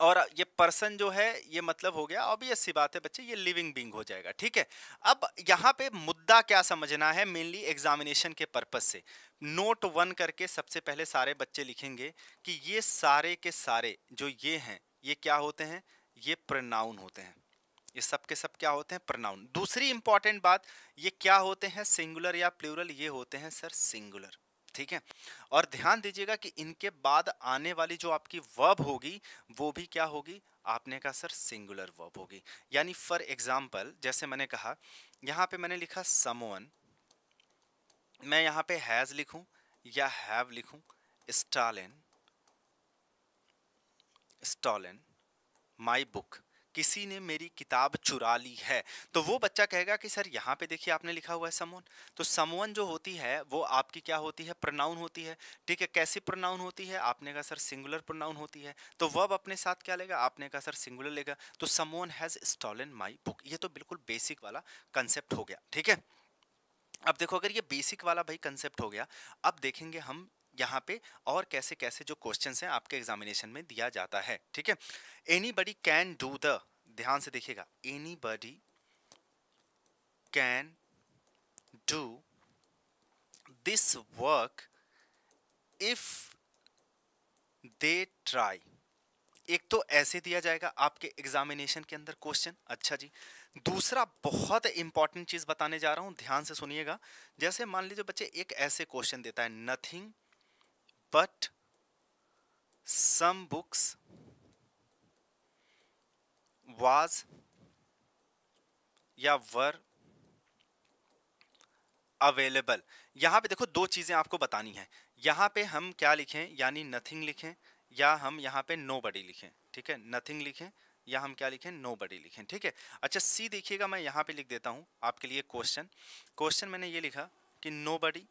और ये पर्सन जो है ये मतलब हो गया ऑब्वियस सी बात है बच्चे ये लिविंग बींग हो जाएगा ठीक है अब यहाँ पे मुद्दा क्या समझना है मेनली एग्जामिनेशन के पर्पज से नोट वन करके सबसे पहले सारे बच्चे लिखेंगे कि ये सारे के सारे जो ये हैं ये क्या होते हैं ये प्रनाउन होते हैं ये सब के सब क्या होते हैं प्रनाउन दूसरी इंपॉर्टेंट बात ये क्या होते हैं सिंगुलर या प्लूरल ये होते हैं सर सिंगुलर ठीक है और ध्यान दीजिएगा कि इनके बाद आने वाली जो आपकी वर्ब होगी वो भी क्या होगी आपने कहा सर सिंगुलर वर्ब होगी यानी फॉर एग्जाम्पल जैसे मैंने कहा यहाँ पे मैंने लिखा समोन मैं यहाँ पे हैज़ लिखू या हैव लिखू स्टालिन स्टालिन माई बुक किसी ने मेरी किताब चुरा ली है तो वो बच्चा कहेगा कि सर यहाँ पे देखिए आपने लिखा हुआ है समोन तो समोन जो होती है वो आपकी क्या होती है प्रोनाउन होती है ठीक है कैसी प्रोनाउन होती है आपने कहा सर सिंगुलर प्रोनाउन होती है तो वब अपने साथ क्या लेगा आपने कहा सर सिंगुलर लेगा तो समोन हैज़ स्टॉलन माई बुक ये तो बिल्कुल बेसिक वाला कंसेप्ट हो गया ठीक है अब देखो अगर ये बेसिक वाला भाई कंसेप्ट हो गया अब देखेंगे हम यहाँ पे और कैसे कैसे जो क्वेश्चन हैं आपके एग्जामिनेशन में दिया जाता है ठीक है anybody can do the ध्यान से देखिएगा anybody can do this work if they try एक तो ऐसे दिया जाएगा आपके एग्जामिनेशन के अंदर क्वेश्चन अच्छा जी दूसरा बहुत इंपॉर्टेंट चीज़ बताने जा रहा हूं ध्यान से सुनिएगा जैसे मान लीजिए बच्चे एक ऐसे क्वेश्चन देता है nothing but some books was या वर अवेलेबल यहाँ पे देखो दो चीज़ें आपको बतानी है यहाँ पे हम क्या लिखें यानी नथिंग लिखें या हम यहाँ पे नो बडी लिखें ठीक है नथिंग लिखें या हम क्या लिखें नो बडी लिखें ठीक है अच्छा सी देखिएगा मैं यहाँ पे लिख देता हूँ आपके लिए क्वेश्चन क्वेश्चन मैंने ये लिखा कि नो बडी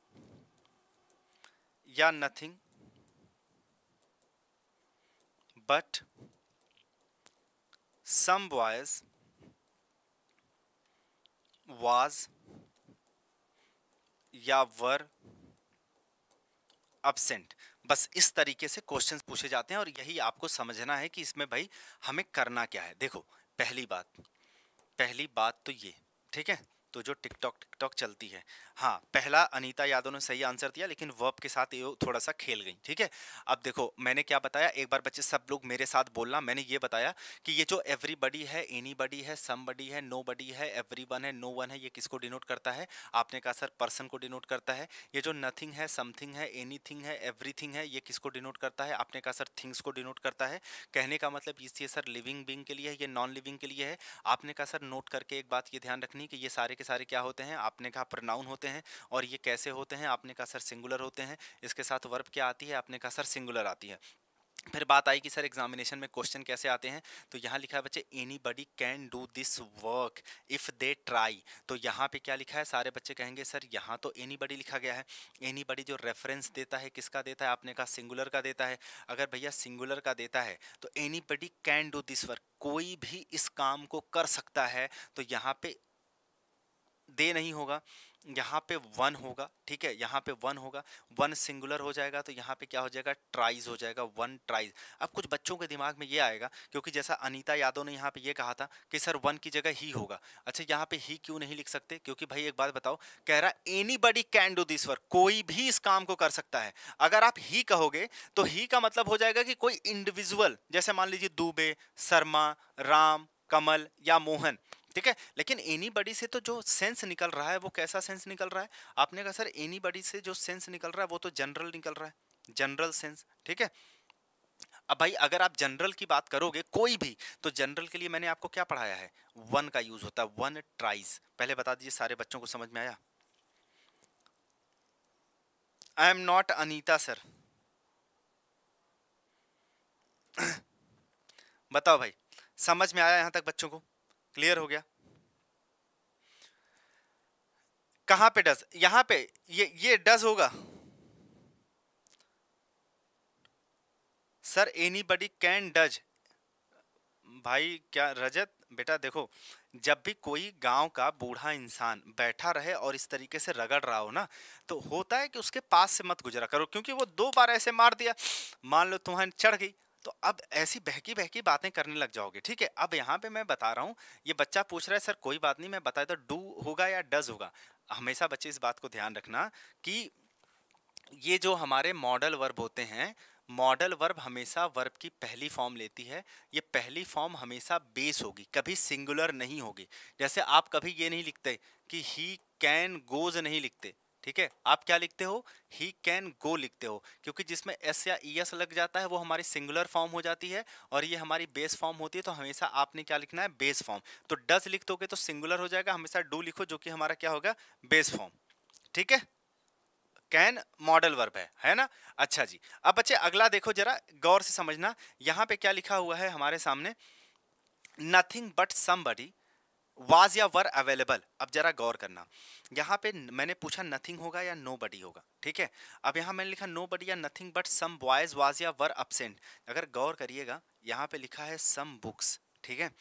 या nothing but some boys was या वर अब्सेंट बस इस तरीके से क्वेश्चन पूछे जाते हैं और यही आपको समझना है कि इसमें भाई हमें करना क्या है देखो पहली बात पहली बात तो ये ठीक है तो जो टिकटॉक टिकटॉक चलती है हाँ पहला अनीता यादव ने सही आंसर दिया लेकिन वर्ब के साथ ये थोड़ा सा खेल गई ठीक है अब देखो मैंने क्या बताया एक बार बच्चे सब लोग मेरे साथ बोलना मैंने ये बताया कि ये जो एवरीबडी है एनी बडी है सम बडी है नो बडी है एवरी वन है नो वन है ये किसको डिनोट करता है आपने कहा सर पर्सन को डिनोट करता है ये जो नथिंग है समथिंग है एनी है एवरी है ये किसको डिनोट करता है आपने कहा सर थिंग्स को डिनोट करता है कहने का मतलब ये सर लिविंग बींग के लिए है ये नॉन लिविंग के लिए है आपने कहा सर नोट करके एक बात ये ध्यान रखनी कि ये सारे के सारे क्या होते हैं आपने कहा प्रनाउन होते हैं और ये कैसे होते हैं आपने कहा सर सिंगुलर होते हैं इसके साथ वर्ब क्या आती है आपने कहा सर सिंगुलर आती है फिर बात आई कि सर एग्जामिनेशन में क्वेश्चन कैसे आते हैं तो यहाँ लिखा है बच्चे anybody can do this work if they try तो यहाँ पे क्या लिखा है सारे बच्चे कहेंगे सर यहाँ तो एनी बडी लिखा गया है एनी बडी जो रेफरेंस देता है किसका देता है आपने कहा सिंगुलर का देता है अगर भैया सिंगुलर का देता है तो anybody can do this work कोई भी इस काम को कर सकता है तो यहाँ पे दे नहीं होगा यहाँ पे वन होगा ठीक है यहाँ पे वन होगा वन सिंगुलर हो जाएगा तो यहाँ पे क्या हो जाएगा ट्राइज हो जाएगा वन ट्राइज अब कुछ बच्चों के दिमाग में ये आएगा क्योंकि जैसा अनीता यादव ने यहाँ पे ये कहा था कि सर वन की जगह ही होगा अच्छा यहाँ पे ही क्यों नहीं लिख सकते क्योंकि भाई एक बात बताओ कह रहा anybody can do this work कोई भी इस काम को कर सकता है अगर आप ही कहोगे तो ही का मतलब हो जाएगा कि कोई इंडिविजुअल जैसे मान लीजिए दुबे शर्मा राम कमल या मोहन ठीक है लेकिन एनी बडी से तो जो सेंस निकल रहा है वो कैसा सेंस निकल रहा है आपने कहा सर एनी बडी से जो सेंस निकल रहा है वो तो जनरल निकल रहा है जनरल सेंस ठीक है अब भाई अगर आप जनरल की बात करोगे कोई भी तो जनरल के लिए मैंने आपको क्या पढ़ाया है वन का यूज होता है वन ट्राइज पहले बता दीजिए सारे बच्चों को समझ में आया I am not Anita sir बताओ भाई समझ में आया यहां तक बच्चों को क्लियर हो गया कहां पे डस यहां पे ये ये डस होगा sir anybody can does भाई क्या रजत बेटा देखो जब भी कोई गांव का बूढ़ा इंसान बैठा रहे और इस तरीके से रगड़ रहा हो ना तो होता है कि उसके पास से मत गुजरा करो क्योंकि वो दो बार ऐसे मार दिया मान लो तुम्हारी चढ़ गई तो अब ऐसी बहकी बहकी बातें करने लग जाओगे ठीक है अब यहाँ पे मैं बता रहा हूँ ये बच्चा पूछ रहा है सर कोई बात नहीं मैं बताया तो डू होगा या डज होगा हमेशा बच्चे इस बात को ध्यान रखना कि ये जो हमारे मॉडल वर्ब होते हैं मॉडल वर्ब हमेशा वर्ब की पहली फॉर्म लेती है ये पहली फॉर्म हमेशा बेस होगी कभी सिंगुलर नहीं होगी जैसे आप कभी ये नहीं लिखते कि ही कैन गोज नहीं लिखते ठीक है आप क्या लिखते हो ही कैन गो लिखते हो क्योंकि जिसमें एस या ई e एस लग जाता है वो हमारी सिंगुलर फॉर्म हो जाती है और ये हमारी बेस फॉर्म होती है तो हमेशा आपने क्या लिखना है बेस फॉर्म तो डज लिख दोगे तो सिंगुलर हो जाएगा हमेशा डू लिखो जो कि हमारा क्या होगा बेस फॉर्म ठीक है कैन मॉडल वर्ब है है ना अच्छा जी अब बच्चे अगला देखो जरा गौर से समझना यहाँ पे क्या लिखा हुआ है हमारे सामने नथिंग बट समबडी वाज या वर अवेलेबल अब जरा गौर करना यहाँ पे मैंने पूछा नथिंग होगा या नो बडी होगा ठीक है अब यहाँ मैंने लिखा नो बडी या nothing but some boys was या वर अपसेंट अगर गौर करिएगा यहाँ पे लिखा है सम बुक्स ठीक है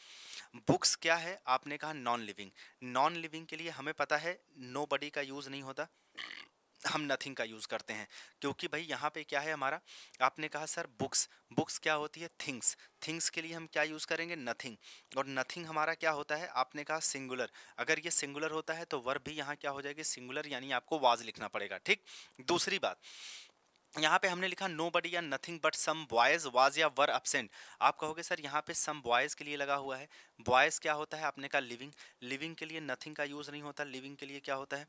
बुक्स क्या है आपने कहा नॉन लिविंग नॉन लिविंग के लिए हमें पता है नो बडी का यूज़ नहीं होता हम नथिंग का यूज़ करते हैं क्योंकि भाई यहाँ पे क्या है हमारा आपने कहा सर बुक्स बुक्स क्या होती है थिंग्स थिंग्स के लिए हम क्या यूज़ करेंगे नथिंग और नथिंग हमारा क्या होता है आपने कहा सिंगुलर अगर ये सिंगुलर होता है तो वर्ब भी यहाँ क्या हो जाएगी सिंगुलर यानी आपको वाज लिखना पड़ेगा ठीक दूसरी बात यहाँ पे हमने लिखा नो बडी या nothing but some boys was या वर अपसेंट आप कहोगे सर यहाँ पे सम बॉयज़ के लिए लगा हुआ है बॉयज़ क्या होता है आपने कहा लिविंग लिविंग के लिए नथिंग का यूज़ नहीं होता लिविंग के लिए क्या होता है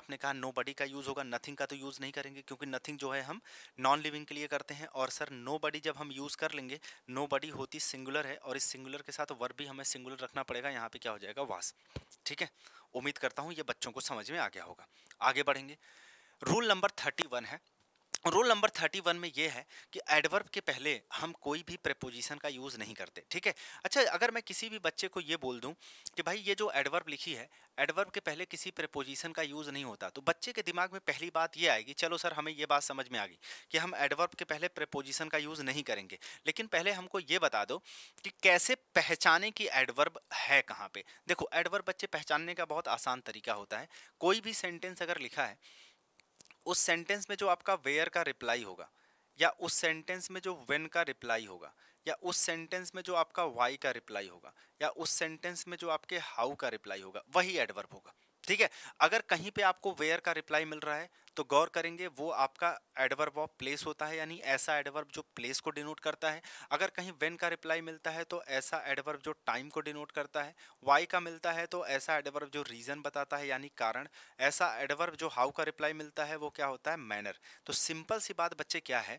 आपने कहा नो बडी का यूज़ होगा नथिंग का तो यूज़ नहीं करेंगे क्योंकि नथिंग जो है हम नॉन लिविंग के लिए करते हैं और सर नो बडी जब हम यूज़ कर लेंगे नो बडी होती सिंगुलर है और इस सिंगुलर के साथ वर भी हमें सिंगुलर रखना पड़ेगा यहाँ पर क्या हो जाएगा वास ठीक है उम्मीद करता हूँ ये बच्चों को समझ में आ गया होगा आगे बढ़ेंगे रूल नंबर थर्टी वन है रूल नंबर थर्टी वन में ये है कि एडवर्ब के पहले हम कोई भी प्रपोजिशन का यूज़ नहीं करते ठीक है अच्छा अगर मैं किसी भी बच्चे को ये बोल दूँ कि भाई ये जो एडवर्ब लिखी है एडवर्ब के पहले किसी प्रपोजिशन का यूज़ नहीं होता तो बच्चे के दिमाग में पहली बात ये आएगी चलो सर हमें ये बात समझ में आ गई कि हम एडवर्ब के पहले प्रपोजिशन का यूज़ नहीं करेंगे लेकिन पहले हमको ये बता दो कि कैसे पहचाने की एडवर्ब है कहाँ पर देखो एडवर्ब बच्चे पहचानने का बहुत आसान तरीका होता है कोई भी सेंटेंस अगर लिखा है उस सेंटेंस में जो आपका वेयर का रिप्लाई होगा या उस सेंटेंस में जो वेन का रिप्लाई होगा या उस सेंटेंस में जो आपका वाई का रिप्लाई होगा या उस सेंटेंस में जो आपके हाउ का रिप्लाई होगा वही एडवर्ब होगा ठीक है अगर कहीं पे आपको वेयर का रिप्लाई मिल रहा है तो गौर करेंगे वो आपका एडवर्ब ऑफ प्लेस होता है यानी ऐसा एडवर्ब जो प्लेस को डिनोट करता है अगर कहीं वेन का रिप्लाई मिलता है तो ऐसा एडवर्ब जो टाइम को डिनोट करता है वाई का मिलता है तो ऐसा एडवर्ब जो रीज़न बताता है यानी कारण ऐसा एडवर्ब जो हाउ का रिप्लाई मिलता है वो क्या होता है मैनर तो सिंपल सी बात बच्चे क्या है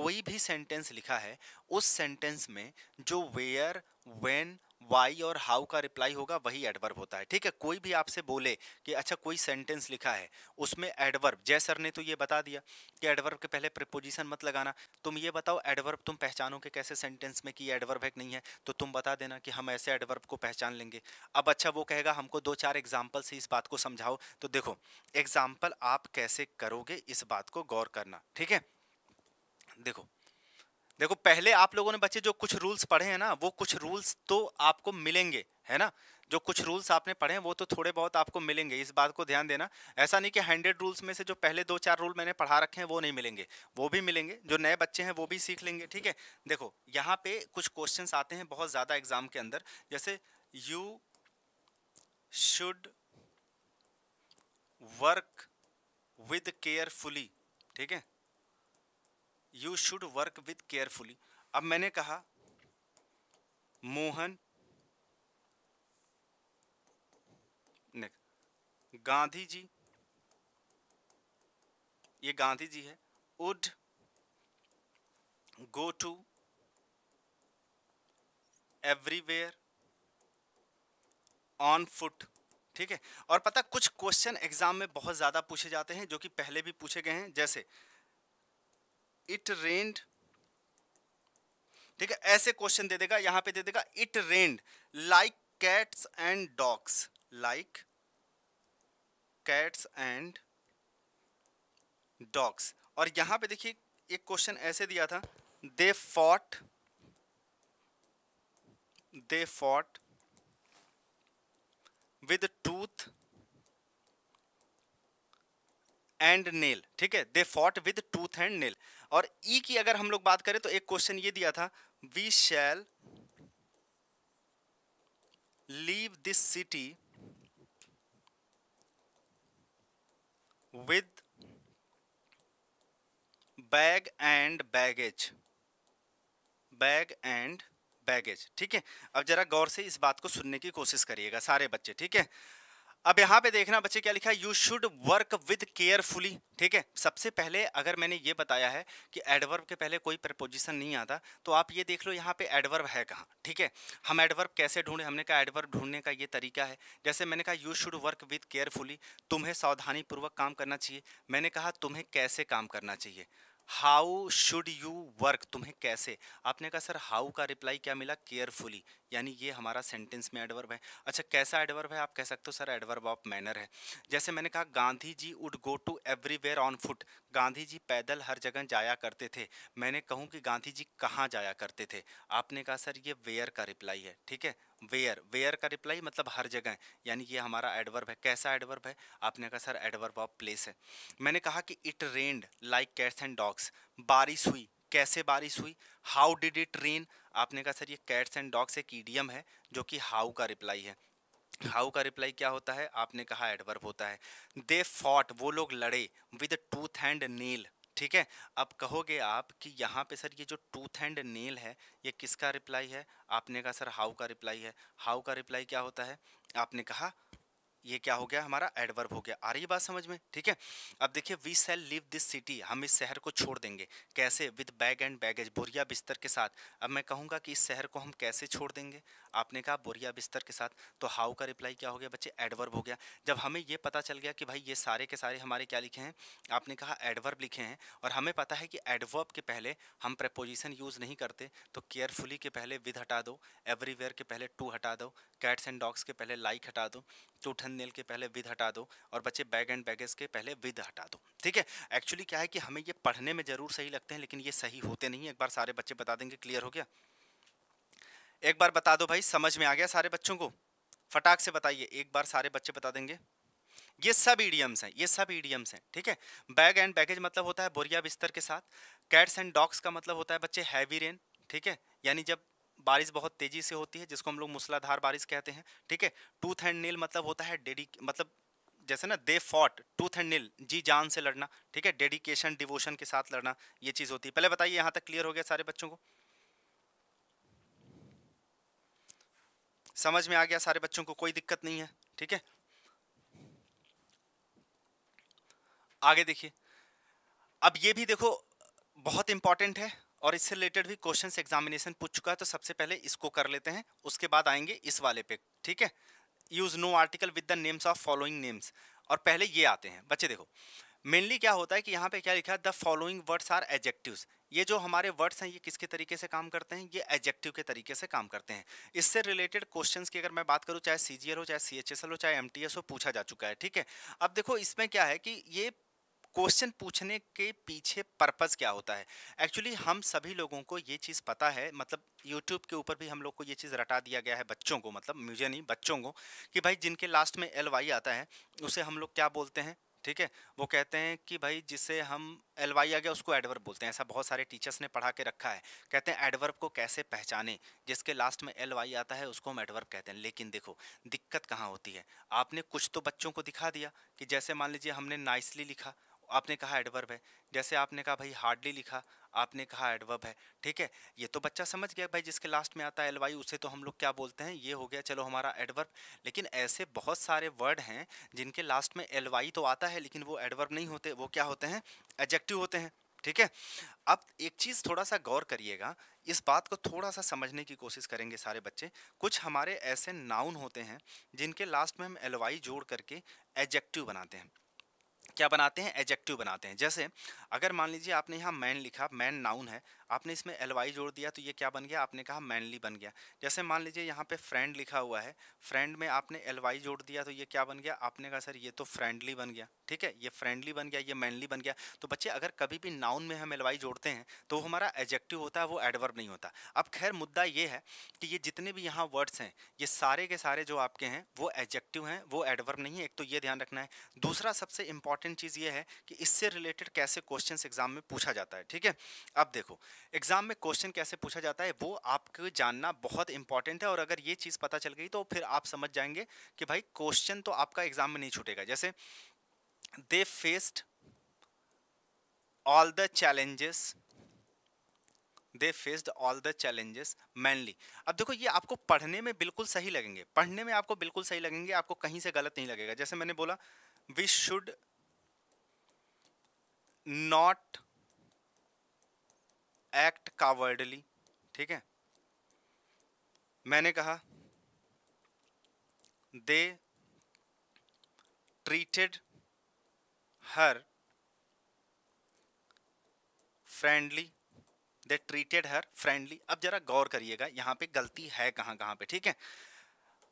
कोई भी सेंटेंस लिखा है उस सेंटेंस में जो वेयर वेन वाई और हाउ का रिप्लाई होगा वही एडवर्ब होता है ठीक है कोई भी आपसे बोले कि अच्छा कोई सेंटेंस लिखा है उसमें एडवर्ब जय सर ने तो ये बता दिया कि एडवर्ब के पहले प्रिपोजिशन मत लगाना तुम ये बताओ एडवर्ब तुम पहचानो कि कैसे सेंटेंस में कि एडवर्ब है कि नहीं है तो तुम बता देना कि हम ऐसे एडवर्ब को पहचान लेंगे अब अच्छा वो कहेगा हमको दो चार एग्जाम्पल से इस बात को समझाओ तो देखो एग्जाम्पल आप कैसे करोगे इस बात को गौर करना ठीक है देखो देखो पहले आप लोगों ने बच्चे जो कुछ रूल्स पढ़े हैं ना वो कुछ रूल्स तो आपको मिलेंगे है ना जो कुछ रूल्स आपने पढ़े हैं वो तो थोड़े बहुत आपको मिलेंगे इस बात को ध्यान देना ऐसा नहीं कि हंड्रेड रूल्स में से जो पहले दो चार रूल मैंने पढ़ा रखे हैं वो नहीं मिलेंगे वो भी मिलेंगे जो नए बच्चे हैं वो भी सीख लेंगे ठीक है देखो यहाँ पे कुछ क्वेश्चन आते हैं बहुत ज़्यादा एग्जाम के अंदर जैसे you should work with carefully ठीक है you should work with carefully अब मैंने कहा मोहन नेक्स्ट गांधी जी ये गांधी जी है would go to everywhere on foot ठीक है और पता कुछ क्वेश्चन एग्जाम में बहुत ज़्यादा पूछे जाते हैं जो कि पहले भी पूछे गए हैं जैसे इट रेंड ठीक है ऐसे क्वेश्चन दे देगा यहां पे दे देगा it rained like cats and dogs like cats and dogs और यहां पे देखिए एक क्वेश्चन ऐसे दिया था they fought they fought with tooth and nail ठीक है they fought with tooth and nail और ई e की अगर हम लोग बात करें तो एक क्वेश्चन ये दिया था we shall leave this city with bag and baggage bag and baggage ठीक है अब जरा गौर से इस बात को सुनने की कोशिश करिएगा सारे बच्चे ठीक है अब यहाँ पे देखना बच्चे क्या लिखा है you should work with carefully ठीक है सबसे पहले अगर मैंने ये बताया है कि एडवर्ब के पहले कोई प्रपोजिशन नहीं आता तो आप ये देख लो यहाँ पे एडवर्ब है कहाँ ठीक है हम एडवर्ब कैसे ढूंढे हमने कहा एडवर्ब ढूंढने का ये तरीका है जैसे मैंने कहा you should work with carefully तुम्हें सावधानीपूर्वक काम करना चाहिए मैंने कहा तुम्हें कैसे काम करना चाहिए हाउ शुड यू वर्क तुम्हें कैसे आपने कहा सर हाउ का रिप्लाई क्या मिला केयरफुली यानी ये हमारा सेंटेंस में एडवर्ब है अच्छा कैसा एडवर्ब है आप कह सकते हो सर एडवर्ब ऑफ मैनर है जैसे मैंने कहा Gandhi ji would go to everywhere on foot Gandhi ji पैदल हर जगह जाया करते थे मैंने कहूँ कि गांधी जी कहाँ जाया करते थे आपने कहा सर ये वेयर का रिप्लाई है ठीक है वेयर वेयर का रिप्लाई मतलब हर जगह यानी ये हमारा एडवर्ब है कैसा एडवर्ब है आपने कहा सर एडवर्ब ऑफ प्लेस है मैंने कहा कि it rained like cats and dog dogs बारिश हुई कैसे बारिश हुई हाउ डिड इट रेन आपने कहा सर ये कैट्स एंड डॉग्स एक ईडियम है जो कि हाउ का रिप्लाई है हाउ का रिप्लाई क्या होता है आपने कहा एडवर्ब होता है दे फॉट वो लोग लड़े विद टूथ एंड नेल ठीक है अब कहोगे आप कि यहाँ पे सर ये जो टूथ एंड नेल है ये किसका रिप्लाई है आपने कहा सर हाउ का रिप्लाई है हाउ का रिप्लाई क्या होता है आपने कहा ये क्या हो गया हमारा एडवर्ब हो गया आ रही बात समझ में ठीक है अब देखिए we shall leave this city हम इस शहर को छोड़ देंगे कैसे विद बैग एंड बैगेज बोरिया बिस्तर के साथ अब मैं कहूँगा कि इस शहर को हम कैसे छोड़ देंगे आपने कहा बोरिया बिस्तर के साथ तो हाउ का रिप्लाई क्या हो गया बच्चे एडवर्ब हो गया जब हमें ये पता चल गया कि भाई ये सारे के सारे हमारे क्या लिखे हैं आपने कहा एडवर्ब लिखे हैं और हमें पता है कि एडवर्ब के पहले हम प्रपोजिशन यूज़ नहीं करते तो केयरफुली के पहले विद हटा दो एवरीवेयर के पहले टू हटा दो कैट्स एंड डॉग्स के पहले लाइक हटा दो टू तो एंड नेल के पहले विद हटा दो और बच्चे बैग एंड बैगेज के पहले विद हटा दो ठीक है एक्चुअली क्या है कि हमें ये पढ़ने में ज़रूर सही लगते हैं लेकिन ये सही होते नहीं एक बार सारे बच्चे बता देंगे क्लियर हो गया एक बार बता दो भाई समझ में आ गया सारे बच्चों को फटाक से बताइए एक बार सारे बच्चे बता देंगे ये सब ईडियम्स हैं ये सब ईडियम्स हैं ठीक है बैग एंड बैगेज मतलब होता है बोरिया बिस्तर के साथ कैट्स एंड डॉग्स का मतलब होता है बच्चे हैवी रेन ठीक है यानी जब बारिश बहुत तेज़ी से होती है जिसको हम लोग मूसलाधार बारिश कहते हैं ठीक है टूथ एंड नील मतलब होता है डेडी मतलब जैसे ना they fought tooth and nail जी जान से लड़ना ठीक है डेडिकेशन डिवोशन के साथ लड़ना ये चीज़ होती है पहले बताइए यहाँ तक क्लियर हो गया सारे बच्चों को समझ में आ गया सारे बच्चों को कोई दिक्कत नहीं है ठीक है आगे देखिए अब ये भी देखो बहुत इंपॉर्टेंट है और इससे रिलेटेड भी क्वेश्चन एग्जामिनेशन पूछ चुका है तो सबसे पहले इसको कर लेते हैं उसके बाद आएंगे इस वाले पे ठीक है use no article with the names of following names और पहले ये आते हैं बच्चे देखो मेनली क्या होता है कि यहाँ पे क्या लिखा है the following words are adjective ये जो हमारे वर्ड्स हैं ये किसके तरीके से काम करते हैं ये एजेक्टिव के तरीके से काम करते हैं इससे रिलेटेड क्वेश्चंस की अगर मैं बात करूँ चाहे सी हो चाहे सी हो चाहे एम हो पूछा जा चुका है ठीक है अब देखो इसमें क्या है कि ये क्वेश्चन पूछने के पीछे पर्पज़ क्या होता है एक्चुअली हम सभी लोगों को ये चीज़ पता है मतलब यूट्यूब के ऊपर भी हम लोग को ये चीज़ रटा दिया गया है बच्चों को मतलब मुझे नहीं बच्चों को कि भाई जिनके लास्ट में एल वाई आता है उसे हम लोग क्या बोलते हैं ठीक है वो कहते हैं कि भाई जिसे हम एल वाई आ गया उसको एडवर्ब बोलते हैं ऐसा बहुत सारे टीचर्स ने पढ़ा के रखा है कहते हैं एडवर्ब को कैसे पहचाने जिसके लास्ट में एल वाई आता है उसको हम एडवर्ब कहते हैं लेकिन देखो दिक्कत कहाँ होती है आपने कुछ तो बच्चों को दिखा दिया कि जैसे मान लीजिए हमने नाइसली लिखा आपने कहा एडवर्ब है जैसे आपने कहा भाई हार्डली लिखा आपने कहा एडवर्ब है ठीक है ये तो बच्चा समझ गया भाई जिसके लास्ट में आता है एलवाई उसे तो हम लोग क्या बोलते हैं ये हो गया चलो हमारा एडवर्ब लेकिन ऐसे बहुत सारे वर्ड हैं जिनके लास्ट में एलवाई तो आता है लेकिन वो एडवर्ब नहीं होते वो क्या होते हैं एजेक्टिव होते हैं ठीक है अब एक चीज़ थोड़ा सा गौर करिएगा इस बात को थोड़ा सा समझने की कोशिश करेंगे सारे बच्चे कुछ हमारे ऐसे नाउन होते हैं जिनके लास्ट में हम एलवाई जोड़ करके एजेक्टिव बनाते हैं क्या बनाते हैं एजेक्टिव बनाते हैं जैसे अगर मान लीजिए आपने यहाँ मैन लिखा मैन नाउन है आपने इसमें एल वाई जोड़ दिया तो ये क्या बन गया आपने कहा मैनली बन गया जैसे मान लीजिए यहाँ पे फ्रेंड लिखा हुआ है फ्रेंड में आपने एल वाई जोड़ दिया तो ये क्या बन गया आपने कहा सर ये तो फ्रेंडली बन गया ठीक है ये फ्रेंडली बन गया ये मैनली बन गया तो बच्चे अगर कभी भी नाउन में हम एल वाई जोड़ते हैं तो वो हमारा एजेक्टिव होता है वो एडवर्ब नहीं होता अब खैर मुद्दा ये है कि ये जितने भी यहाँ वर्ड्स हैं ये सारे के सारे जो आपके हैं वो एजेक्टिव हैं वो एडवर्ब नहीं है एक तो ये ध्यान रखना है दूसरा सबसे इंपॉर्टेंट चीज़ ये है कि इससे रिलेटेड कैसे क्वेश्चन एग्जाम में पूछा जाता है ठीक है अब देखो एग्ज़ाम में क्वेश्चन कैसे पूछा जाता है वो आपको जानना बहुत इंपॉर्टेंट है और अगर ये चीज़ पता चल गई तो फिर आप समझ जाएंगे कि भाई क्वेश्चन तो आपका एग्ज़ाम में नहीं छूटेगा जैसे they faced all the challenges they faced all the challenges manly अब देखो ये आपको पढ़ने में बिल्कुल सही लगेंगे पढ़ने में आपको बिल्कुल सही लगेंगे आपको कहीं से गलत नहीं लगेगा जैसे मैंने बोला we should not act cowardly ठीक है मैंने कहा they treated her friendly they treated her friendly अब जरा गौर करिएगा यहाँ पे गलती है कहाँ कहाँ पे ठीक है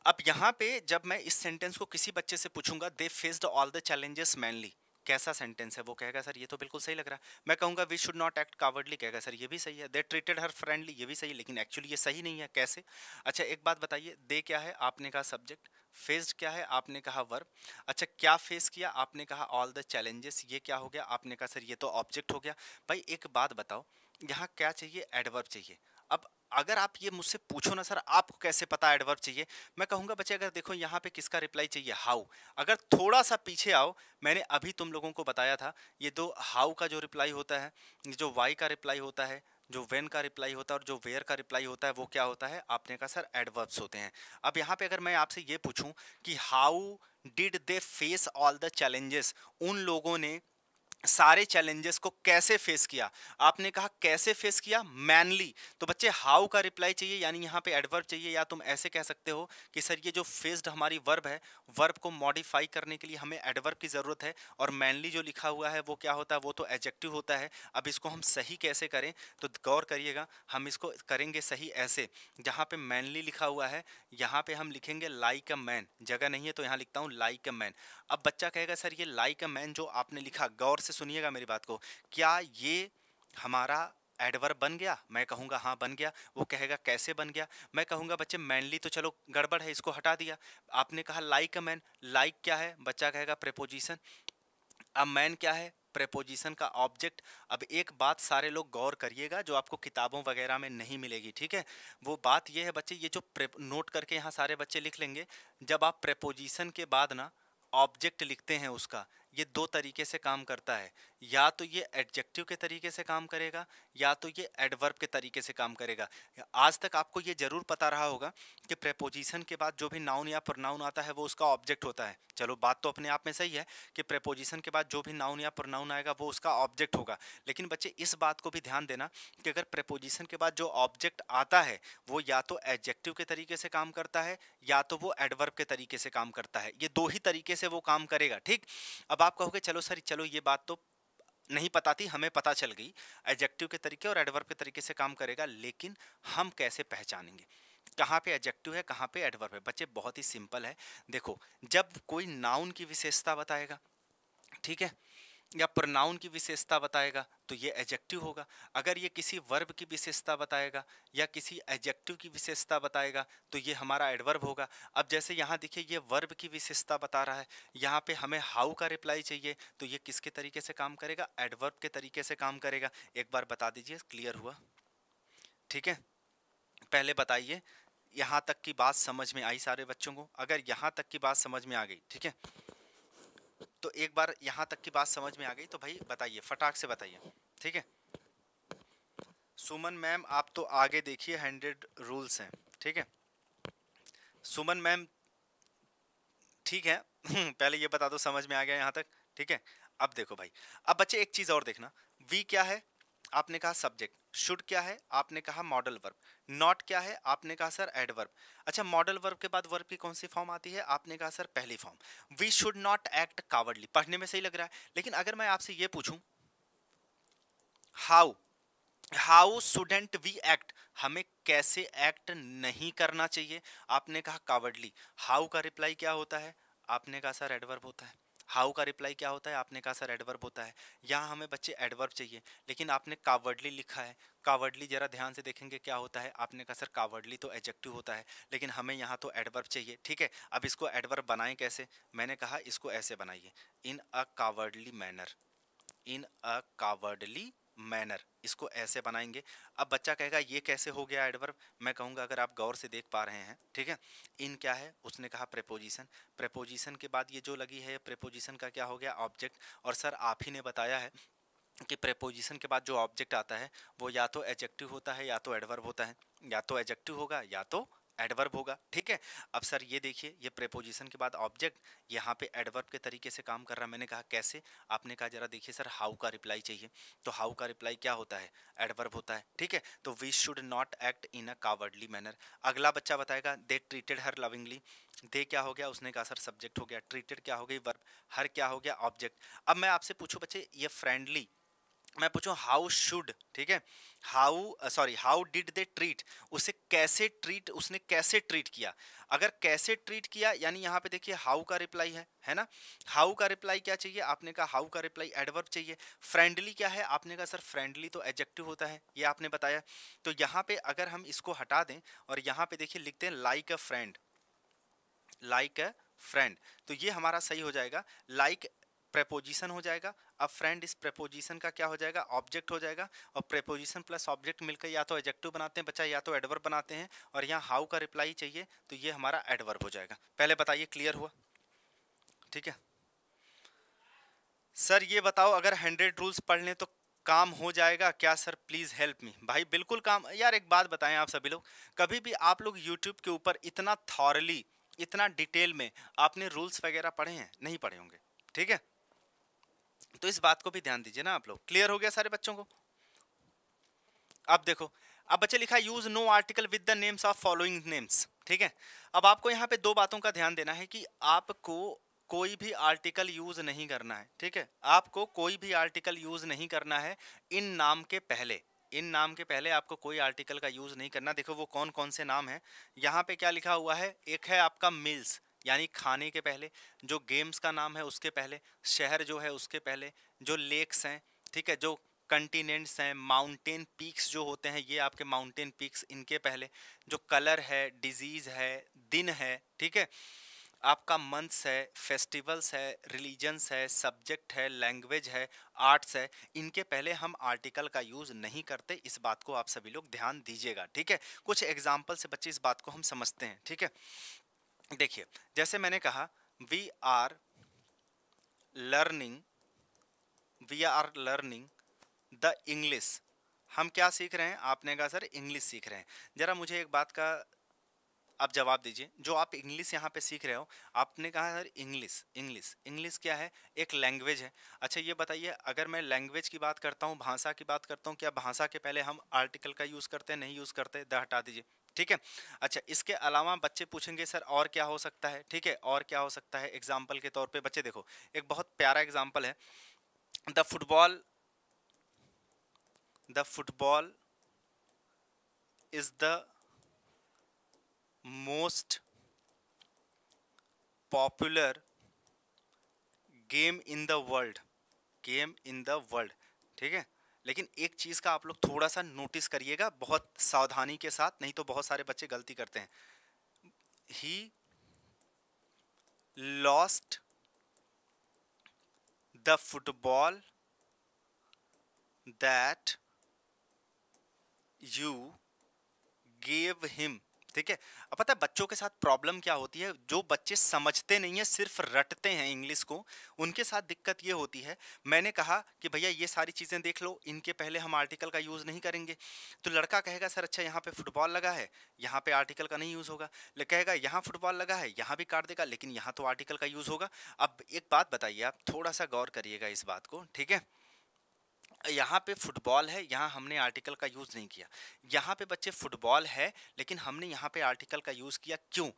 अब यहाँ पे जब मैं इस सेंटेंस को किसी बच्चे से पूछूंगा they faced all the challenges manly कैसा सेंटेंस है वो कहेगा सर ये तो बिल्कुल सही लग रहा है मैं कहूँगा we should not act cowardly कहेगा सर ये भी सही है दे ट्रीटेड हर फ्रेंडली ये भी सही है लेकिन एक्चुअली ये सही नहीं है कैसे अच्छा एक बात बताइए दे क्या है आपने कहा सब्जेक्ट फेस्ड क्या है आपने कहा वर्ब अच्छा क्या फेस किया आपने कहा ऑल द चैलेंजेस ये क्या हो गया आपने कहा सर ये तो ऑब्जेक्ट हो गया भाई एक बात बताओ यहाँ क्या चाहिए एडवर्ब चाहिए अब अगर आप ये मुझसे पूछो ना सर आपको कैसे पता एडवर्ब चाहिए मैं कहूँगा बच्चे अगर देखो यहाँ पे किसका रिप्लाई चाहिए हाउ अगर थोड़ा सा पीछे आओ मैंने अभी तुम लोगों को बताया था ये दो हाउ का जो रिप्लाई होता है जो वाई का रिप्लाई होता है जो वेन का रिप्लाई होता है और जो वेयर का रिप्लाई होता है वो क्या होता है आपने कहा सर एडवर्ब्स होते हैं अब यहाँ पे अगर मैं आपसे ये पूछूँ कि how did they face all the challenges उन लोगों ने सारे चैलेंजेस को कैसे फेस किया आपने कहा कैसे फेस किया मैनली तो बच्चे हाउ का रिप्लाई चाहिए यानी यहाँ पे एडवर्ब चाहिए या तुम ऐसे कह सकते हो कि सर ये जो फेस्ड हमारी वर्ब है वर्ब को मॉडिफाई करने के लिए हमें एडवर्ब की ज़रूरत है और मैनली जो लिखा हुआ है वो क्या होता है वो तो एजेक्टिव होता है अब इसको हम सही कैसे करें तो गौर करिएगा हम इसको करेंगे सही ऐसे जहाँ पर मैनली लिखा हुआ है यहाँ पर हम लिखेंगे लाइक अ मैन जगह नहीं है तो यहाँ लिखता हूँ लाइक अ मैन अब बच्चा कहेगा सर ये लाइक अ मैन जो आपने लिखा गौर से सुनिएगा मेरी बात को क्या ये हमारा एडवर्ब बन गया मैं कहूँगा हाँ बन गया वो कहेगा कैसे बन गया मैं कहूँगा बच्चे मैनली तो चलो गड़बड़ है इसको हटा दिया आपने कहा लाइक अ मैन लाइक क्या है बच्चा कहेगा प्रेपोजिशन अ मैन क्या है प्रेपोजिशन का ऑब्जेक्ट अब एक बात सारे लोग गौर करिएगा जो आपको किताबों वगैरह में नहीं मिलेगी ठीक है वो बात ये है बच्चे ये जो नोट करके यहाँ सारे बच्चे लिख लेंगे जब आप प्रेपोजिशन के बाद ना ऑब्जेक्ट लिखते हैं उसका ये दो तरीके से काम करता है या तो ये एडजेक्टिव के तरीके से काम करेगा या तो ये एडवर्ब के तरीके से काम करेगा आज तक आपको ये ज़रूर पता रहा होगा कि प्रेपोजिशन के बाद जो भी नाउन या प्रोनाउन आता है वो उसका ऑब्जेक्ट होता है चलो बात तो अपने आप में सही है कि प्रेपोजिशन के बाद जो भी नाउन या प्रोनाउन आएगा वो उसका ऑब्जेक्ट होगा लेकिन बच्चे इस बात को भी ध्यान देना कि अगर प्रेपोजिशन के बाद जो ऑब्जेक्ट आता है वो या तो एडजेक्टिव के तरीके से काम करता है या तो वो एडवर्ब के तरीके से काम करता है ये दो ही तरीके से वो काम करेगा ठीक अब अब आप कहोगे चलो सर चलो ये बात तो नहीं पता थी हमें पता चल गई एडजेक्टिव के तरीके और एडवर्ब के तरीके से काम करेगा लेकिन हम कैसे पहचानेंगे कहाँ पे एडजेक्टिव है कहाँ पे एडवर्ब है बच्चे बहुत ही सिंपल है देखो जब कोई नाउन की विशेषता बताएगा ठीक है या प्रोनाउन की विशेषता बताएगा तो ये एजेक्टिव होगा अगर ये किसी वर्ब की विशेषता बताएगा या किसी एजेक्टिव की विशेषता बताएगा तो ये हमारा एडवर्ब होगा अब जैसे यहाँ देखिए ये वर्ब की विशेषता बता रहा है यहाँ पे हमें हाउ का रिप्लाई चाहिए तो ये किसके तरीके से काम करेगा एडवर्ब के तरीके से काम करेगा एक बार बता दीजिए क्लियर हुआ ठीक है पहले बताइए यहाँ तक की बात समझ में आई सारे बच्चों को अगर यहाँ तक की बात समझ में आ गई ठीक है तो एक बार यहाँ तक की बात समझ में आ गई तो भाई बताइए फटाक से बताइए ठीक है सुमन मैम आप तो आगे देखिए हंड्रेड रूल्स हैं ठीक है सुमन मैम ठीक है पहले ये बता दो समझ में आ गया यहाँ तक ठीक है अब देखो भाई अब बच्चे एक चीज़ और देखना वी क्या है आपने कहा सब्जेक्ट शुड क्या है आपने कहा मॉडल वर्ब नॉट क्या है आपने कहा सर एड वर्ब अच्छा मॉडल वर्ब के बाद वर्ब की कौन सी फॉर्म आती है आपने कहा सर पहली form we should not act cowardly पढ़ने में सही लग रहा है लेकिन अगर मैं आपसे ये पूछूं how how student we act हमें कैसे एक्ट नहीं करना चाहिए आपने कहा कावर्डली हाउ का रिप्लाई क्या होता है आपने कहा सर एडवर्ब होता है हाउ का रिप्लाई क्या होता है आपने कहा सर एडवर्ब होता है यहाँ हमें बच्चे एडवर्ब चाहिए लेकिन आपने कावर्डली लिखा है कावर्डली ज़रा ध्यान से देखेंगे क्या होता है आपने कहा सर कावर्डली तो एजेक्टिव होता है लेकिन हमें यहाँ तो एडवर्ब चाहिए ठीक है अब इसको एडवर्ब बनाएं कैसे मैंने कहा इसको ऐसे बनाइए in a cowardly manner in a cowardly manner इसको ऐसे बनाएंगे अब बच्चा कहेगा ये कैसे हो गया एडवर्ब मैं कहूँगा अगर आप गौर से देख पा रहे हैं ठीक है इन क्या है उसने कहा प्रेपोजिशन प्रेपोजिशन के बाद ये जो लगी है प्रेपोजिशन का क्या हो गया ऑब्जेक्ट और सर आप ही ने बताया है कि प्रेपोजिशन के बाद जो ऑब्जेक्ट आता है वो या तो एजेक्टिव होता है या तो एडवर्ब होता है या तो एजेक्टिव होगा या तो एडवर्ब होगा ठीक है अब सर ये देखिए ये प्रेपोजिशन के बाद ऑब्जेक्ट यहाँ पे एडवर्ब के तरीके से काम कर रहा है मैंने कहा कैसे आपने कहा जरा देखिए सर हाउ का रिप्लाई चाहिए तो हाउ का रिप्लाई क्या होता है एडवर्ब होता है ठीक है तो we should not act in a cowardly manner अगला बच्चा बताएगा दे ट्रीटेड हर लविंगली दे क्या हो गया उसने कहा सर सब्जेक्ट हो गया ट्रीटेड क्या हो गई वर्ब हर क्या हो गया ऑब्जेक्ट अब मैं आपसे पूछूँ बच्चे ये फ्रेंडली मैं पूछूं हाउ शुड ठीक है how sorry how did they treat उसे कैसे ट्रीट उसने कैसे ट्रीट किया अगर कैसे ट्रीट किया यानी यहाँ पे देखिए हाउ का रिप्लाई है है ना हाउ का रिप्लाई क्या चाहिए आपने कहा हाउ का रिप्लाई एडवर्ब चाहिए फ्रेंडली क्या है आपने कहा सर फ्रेंडली तो एडजेक्टिव होता है ये आपने बताया तो यहाँ पे अगर हम इसको हटा दें और यहाँ पे देखिए लिखते हैं like a friend like a friend तो ये हमारा सही हो जाएगा लाइक like प्रेपोजिशन हो जाएगा अब फ्रेंड इस प्रेपोजिशन का क्या हो जाएगा ऑब्जेक्ट हो जाएगा और प्रेपोजिशन प्लस ऑब्जेक्ट मिलकर या तो एजेक्टिव बनाते हैं बच्चा या तो एडवर्ब बनाते हैं और यहाँ हाउ का रिप्लाई चाहिए तो ये हमारा एडवर्ब हो जाएगा पहले बताइए क्लियर हुआ ठीक है सर ये बताओ अगर हंड्रेड रूल्स पढ़ लें तो काम हो जाएगा क्या सर प्लीज़ हेल्प मी भाई बिल्कुल काम यार एक बात बताएं आप सभी लोग कभी भी आप लोग यूट्यूब के ऊपर इतना थॉरली इतना डिटेल में आपने रूल्स वगैरह पढ़े हैं नहीं पढ़े होंगे ठीक है तो इस बात को भी ध्यान दीजिए ना आप लोग क्लियर हो गया सारे बच्चों को अब देखो अब बच्चे लिखा use no article with the names of following names ठीक है अब आपको यहाँ पे दो बातों का ध्यान देना है कि आपको कोई भी आर्टिकल यूज नहीं करना है ठीक है आपको कोई भी आर्टिकल यूज नहीं करना है इन नाम के पहले इन नाम के पहले आपको कोई आर्टिकल का यूज नहीं करना देखो वो कौन कौन से नाम है यहाँ पे क्या लिखा हुआ है एक है आपका मिल्स यानी खाने के पहले जो गेम्स का नाम है उसके पहले शहर जो है उसके पहले जो लेक्स हैं ठीक है जो कंटिनेंट्स हैं माउंटेन पीक्स जो होते हैं ये आपके माउंटेन पीक्स इनके पहले जो कलर है डिजीज़ है दिन है ठीक है आपका मंथ्स है फेस्टिवल्स है रिलीजन्स है सब्जेक्ट है लैंग्वेज है आर्ट्स है इनके पहले हम आर्टिकल का यूज़ नहीं करते इस बात को आप सभी लोग ध्यान दीजिएगा ठीक है कुछ एग्जाम्पल से बच्चे इस बात को हम समझते हैं ठीक है देखिए जैसे मैंने कहा we are learning we are learning the English हम क्या सीख रहे हैं आपने कहा सर इंग्लिश सीख रहे हैं ज़रा मुझे एक बात का आप जवाब दीजिए जो आप इंग्लिश यहाँ पे सीख रहे हो आपने कहा सर इंग्लिश इंग्लिश इंग्लिश क्या है एक लैंग्वेज है अच्छा ये बताइए अगर मैं लैंग्वेज की बात करता हूँ भाषा की बात करता हूँ क्या भाषा के पहले हम आर्टिकल का यूज़ करते हैं नहीं यूज़ करते द हटा दीजिए ठीक है अच्छा इसके अलावा बच्चे पूछेंगे सर और क्या हो सकता है ठीक है और क्या हो सकता है एग्जाम्पल के तौर पर बच्चे देखो एक बहुत प्यारा एग्जाम्पल है the football the football is the most popular game in the world game in the world ठीक है लेकिन एक चीज़ का आप लोग थोड़ा सा नोटिस करिएगा बहुत सावधानी के साथ नहीं तो बहुत सारे बच्चे गलती करते हैं he lost the football that you gave him ठीक है अब पता है बच्चों के साथ प्रॉब्लम क्या होती है जो बच्चे समझते नहीं है सिर्फ रटते हैं इंग्लिश को उनके साथ दिक्कत ये होती है मैंने कहा कि भैया ये सारी चीज़ें देख लो इनके पहले हम आर्टिकल का यूज़ नहीं करेंगे तो लड़का कहेगा सर अच्छा यहाँ पे फुटबॉल लगा है यहाँ पे आर्टिकल का नहीं यूज़ होगा कहेगा यहाँ फुटबॉल लगा है यहाँ भी काट देगा लेकिन यहाँ तो आर्टिकल का यूज़ होगा अब एक बात बताइए आप थोड़ा सा गौर करिएगा इस बात को ठीक है यहाँ पे फुटबॉल है यहाँ हमने आर्टिकल का यूज़ नहीं किया यहाँ पे बच्चे फुटबॉल है लेकिन हमने यहाँ पे आर्टिकल का यूज़ किया क्यों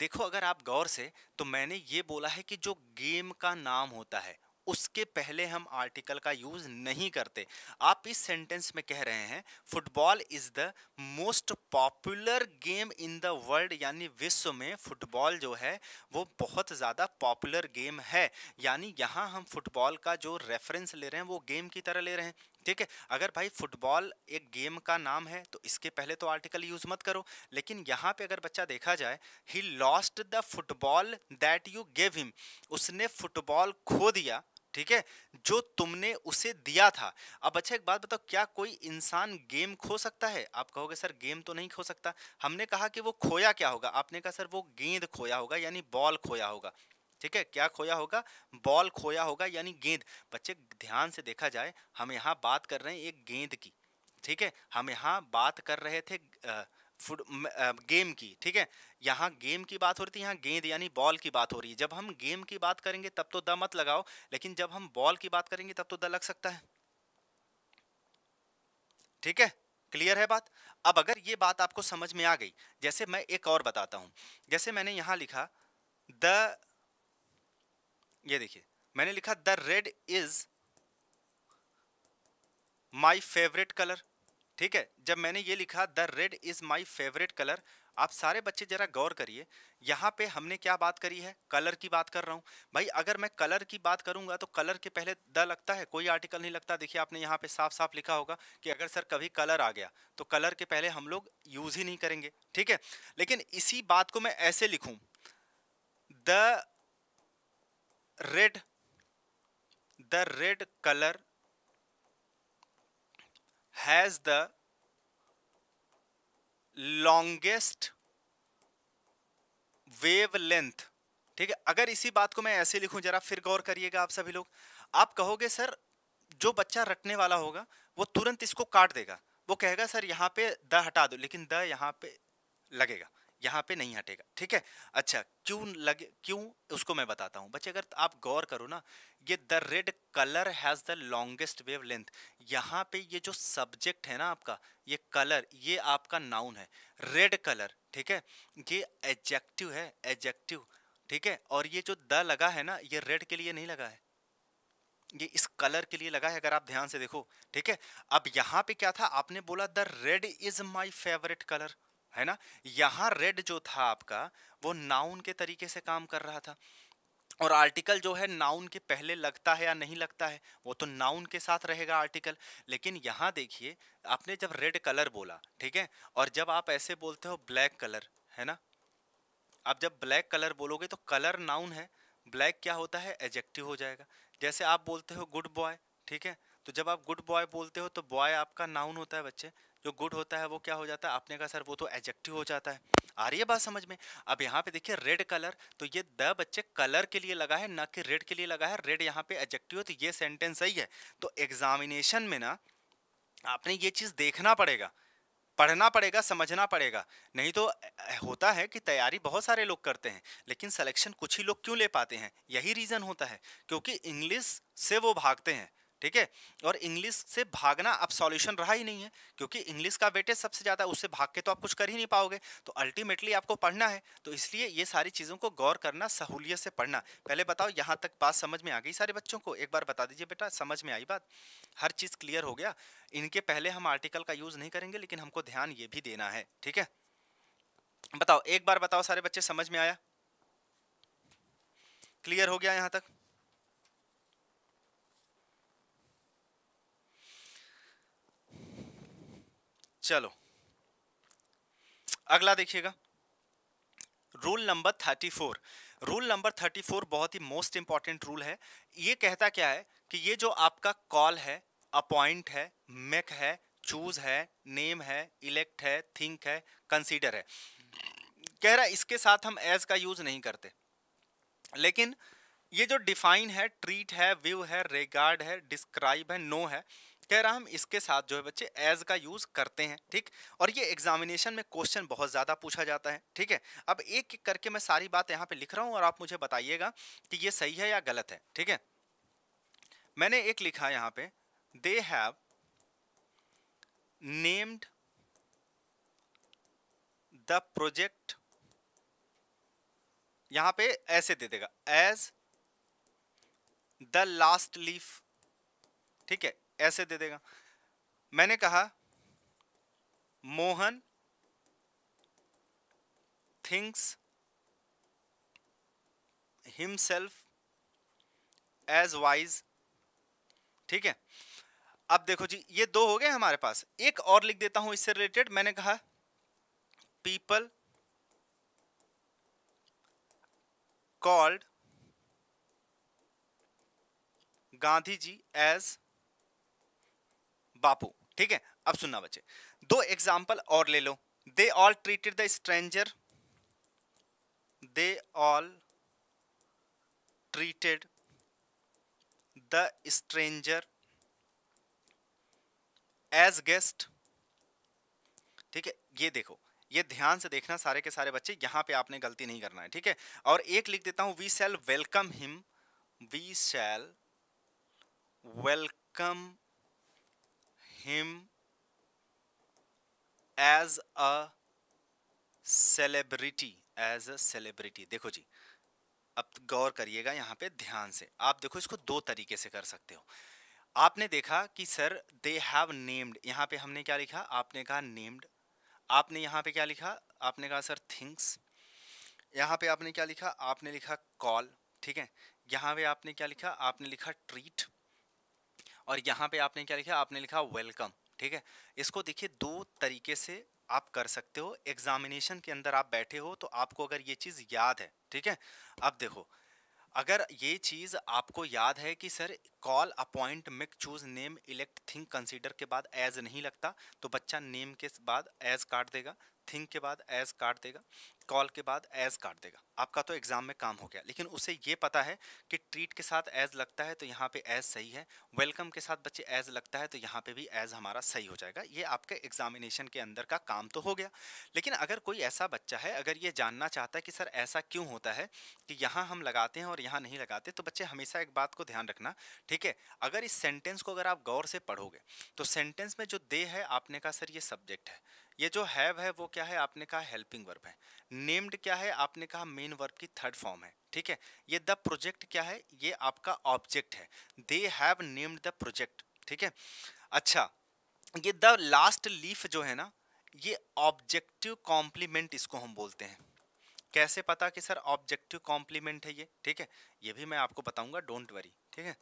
देखो अगर आप गौर से तो मैंने ये बोला है कि जो गेम का नाम होता है उसके पहले हम आर्टिकल का यूज़ नहीं करते आप इस सेंटेंस में कह रहे हैं football is the most popular game in the world यानी विश्व में फुटबॉल जो है वो बहुत ज़्यादा पॉपुलर गेम है यानी यहाँ हम फुटबॉल का जो रेफरेंस ले रहे हैं वो गेम की तरह ले रहे हैं ठीक है अगर भाई फुटबॉल एक गेम का नाम है तो इसके पहले तो आर्टिकल यूज़ मत करो लेकिन यहाँ पे अगर बच्चा देखा जाए he lost the football that you gave him उसने फुटबॉल खो दिया ठीक है जो तुमने उसे दिया था अब अच्छा एक बात बताओ क्या कोई इंसान गेम खो सकता है आप कहोगे सर गेम तो नहीं खो सकता हमने कहा कि वो खोया क्या होगा आपने कहा सर वो गेंद खोया होगा यानी बॉल खोया होगा ठीक है क्या खोया होगा बॉल खोया होगा यानी गेंद बच्चे ध्यान से देखा जाए हम यहाँ बात कर रहे हैं एक गेंद की ठीक है हम यहाँ बात कर रहे थे आ, फुट गेम की ठीक है यहाँ गेम की बात हो रही थी यहाँ गेंद यानी बॉल की बात हो रही है जब हम गेम की बात करेंगे तब तो द मत लगाओ लेकिन जब हम बॉल की बात करेंगे तब तो द लग सकता है ठीक है क्लियर है बात अब अगर ये बात आपको समझ में आ गई जैसे मैं एक और बताता हूँ जैसे मैंने यहाँ लिखा द ये देखिए मैंने लिखा the red is my favourite colour ठीक है जब मैंने ये लिखा the red is my favourite colour आप सारे बच्चे ज़रा गौर करिए यहाँ पे हमने क्या बात करी है कलर की बात कर रहा हूँ भाई अगर मैं कलर की बात करूँगा तो कलर के पहले द लगता है कोई आर्टिकल नहीं लगता देखिए आपने यहाँ पे साफ साफ लिखा होगा कि अगर सर कभी कलर आ गया तो कलर के पहले हम लोग यूज़ ही नहीं करेंगे ठीक है लेकिन इसी बात को मैं ऐसे लिखूँ the red the red colour has the longest wavelength ठीक है अगर इसी बात को मैं ऐसे लिखूं जरा फिर गौर करिएगा आप सभी लोग आप कहोगे सर जो बच्चा रटने वाला होगा वो तुरंत इसको काट देगा वो कहेगा सर यहाँ पे द हटा दो लेकिन द यहाँ पे लगेगा यहाँ पे नहीं हटेगा ठीक है अच्छा क्यों लगे क्यों उसको मैं बताता हूँ बच्चे अगर आप गौर करो ना ये the red colour has the longest wavelength यहाँ पे ये जो सब्जेक्ट है ना आपका ये कलर ये आपका नाउन है रेड कलर ठीक है ये एजेक्टिव है एजेक्टिव ठीक है और ये जो द लगा है ना ये रेड के लिए नहीं लगा है ये इस कलर के लिए लगा है अगर आप ध्यान से देखो ठीक है अब यहाँ पे क्या था आपने बोला the red is my favourite colour है ना यहाँ रेड जो था आपका वो नाउन के तरीके से काम कर रहा था और आर्टिकल जो है नाउन के पहले लगता है या नहीं लगता है वो तो नाउन के साथ रहेगा आर्टिकल लेकिन यहाँ देखिए आपने जब रेड कलर बोला ठीक है और जब आप ऐसे बोलते हो ब्लैक कलर है ना आप जब ब्लैक कलर बोलोगे तो कलर नाउन है ब्लैक क्या होता है एजेक्टिव हो जाएगा जैसे आप बोलते हो गुड बॉय ठीक है तो जब आप गुड बॉय बोलते हो तो बॉय आपका नाउन होता है बच्चे जो गुड होता है वो क्या हो जाता है आपने कहा सर वो तो एजेक्टिव हो जाता है आ रही है बात समझ में अब यहाँ पे देखिए रेड कलर तो ये द बच्चे कलर के लिए लगा है ना कि रेड के लिए लगा है रेड यहाँ पे एजेक्टिव हो तो ये सेंटेंस सही है तो एग्जामिनेशन में ना आपने ये चीज़ देखना पड़ेगा पढ़ना पड़ेगा समझना पड़ेगा नहीं तो होता है कि तैयारी बहुत सारे लोग करते हैं लेकिन सिलेक्शन कुछ ही लोग क्यों ले पाते हैं यही रीज़न होता है क्योंकि इंग्लिश से वो भागते हैं ठीक है और इंग्लिश से भागना अब सॉल्यूशन रहा ही नहीं है क्योंकि इंग्लिश का वेटेज सबसे ज़्यादा उससे भाग के तो आप कुछ कर ही नहीं पाओगे तो अल्टीमेटली आपको पढ़ना है तो इसलिए ये सारी चीज़ों को गौर करना सहूलियत से पढ़ना पहले बताओ यहाँ तक बात समझ में आ गई सारे बच्चों को एक बार बता दीजिए बेटा समझ में आई बात हर चीज़ क्लियर हो गया इनके पहले हम आर्टिकल का यूज़ नहीं करेंगे लेकिन हमको ध्यान ये भी देना है ठीक है बताओ एक बार बताओ सारे बच्चे समझ में आया क्लियर हो गया यहाँ तक चलो अगला देखिएगा rule number thirty four rule number thirty four बहुत ही मोस्ट इंपॉर्टेंट रूल है ये कहता क्या है कि ये जो आपका कॉल है अपॉइंट है मेक है चूज है नेम है इलेक्ट है थिंक है कंसीडर है कह रहा इसके साथ हम एज का यूज नहीं करते लेकिन ये जो डिफाइन है ट्रीट है व्यू है रेगार्ड है डिस्क्राइब है नो है कह रहा हम इसके साथ जो है बच्चे एज का यूज़ करते हैं ठीक और ये एग्जामिनेशन में क्वेश्चन बहुत ज़्यादा पूछा जाता है ठीक है अब एक एक करके मैं सारी बात यहाँ पे लिख रहा हूँ और आप मुझे बताइएगा कि ये सही है या गलत है ठीक है मैंने एक लिखा यहाँ पे they have named the project यहाँ पे ऐसे दे देगा एज द लास्ट लीफ ठीक है ऐसे दे देगा मैंने कहा Mohan thinks himself as wise ठीक है अब देखो जी ये दो हो गए हमारे पास एक और लिख देता हूं इससे रिलेटेड मैंने कहा people called Gandhi ji as Bapu ठीक है अब सुनना बच्चे दो एग्जाम्पल और ले लो they all treated the stranger they all treated the stranger as guest ठीक है ये देखो ये ध्यान से देखना सारे के सारे बच्चे यहां पे आपने गलती नहीं करना है ठीक है और एक लिख देता हूं we shall welcome him we shall welcome him as a celebrity as a celebrity देखो जी अब गौर करिएगा यहाँ पे ध्यान से आप देखो इसको दो तरीके से कर सकते हो आपने देखा कि सर दे हैव नेम्ड यहाँ पे हमने क्या लिखा आपने कहा नेम्ड आपने यहाँ पे क्या लिखा आपने कहा सर थिंग्स यहाँ पे आपने क्या लिखा आपने लिखा कॉल ठीक है यहाँ पे आपने क्या लिखा आपने लिखा ट्रीट और यहाँ पे आपने क्या लिखा आपने लिखा वेलकम ठीक है इसको देखिए दो तरीके से आप कर सकते हो एग्जामिनेशन के अंदर आप बैठे हो तो आपको अगर ये चीज़ याद है ठीक है अब देखो अगर ये चीज़ आपको याद है कि sir call appoint make choose name elect think consider के बाद एज नहीं लगता तो बच्चा नेम के बाद एज काट देगा थिंक के बाद एज काट देगा कॉल के बाद एज काट देगा आपका तो एग्ज़ाम में काम हो गया लेकिन उसे ये पता है कि ट्रीट के साथ एज लगता है तो यहाँ पे एज सही है वेलकम के साथ बच्चे एज लगता है तो यहाँ पे भी एज हमारा सही हो जाएगा ये आपके एग्जामिनेशन के अंदर का काम तो हो गया लेकिन अगर कोई ऐसा बच्चा है अगर ये जानना चाहता है कि सर ऐसा क्यों होता है कि यहाँ हम लगाते हैं और यहाँ नहीं लगाते तो बच्चे हमेशा एक बात को ध्यान रखना ठीक है अगर इस सेंटेंस को अगर आप गौर से पढ़ोगे तो सेंटेंस में जो दे है आपने कहा सर ये सब्जेक्ट है ये जो हैव है वो क्या है आपने कहा हेल्पिंग वर्ब है नेम्ड क्या है आपने कहा मेन वर्ब की थर्ड फॉर्म है ठीक है ये द प्रोजेक्ट क्या है ये आपका ऑब्जेक्ट है they have named the project ठीक है अच्छा ये द लास्ट लीफ जो है ना ये ऑब्जेक्टिव कॉम्प्लीमेंट इसको हम बोलते हैं कैसे पता कि सर ऑब्जेक्टिव कॉम्प्लीमेंट है ये ठीक है ये भी मैं आपको बताऊंगा डोंट वरी ठीक है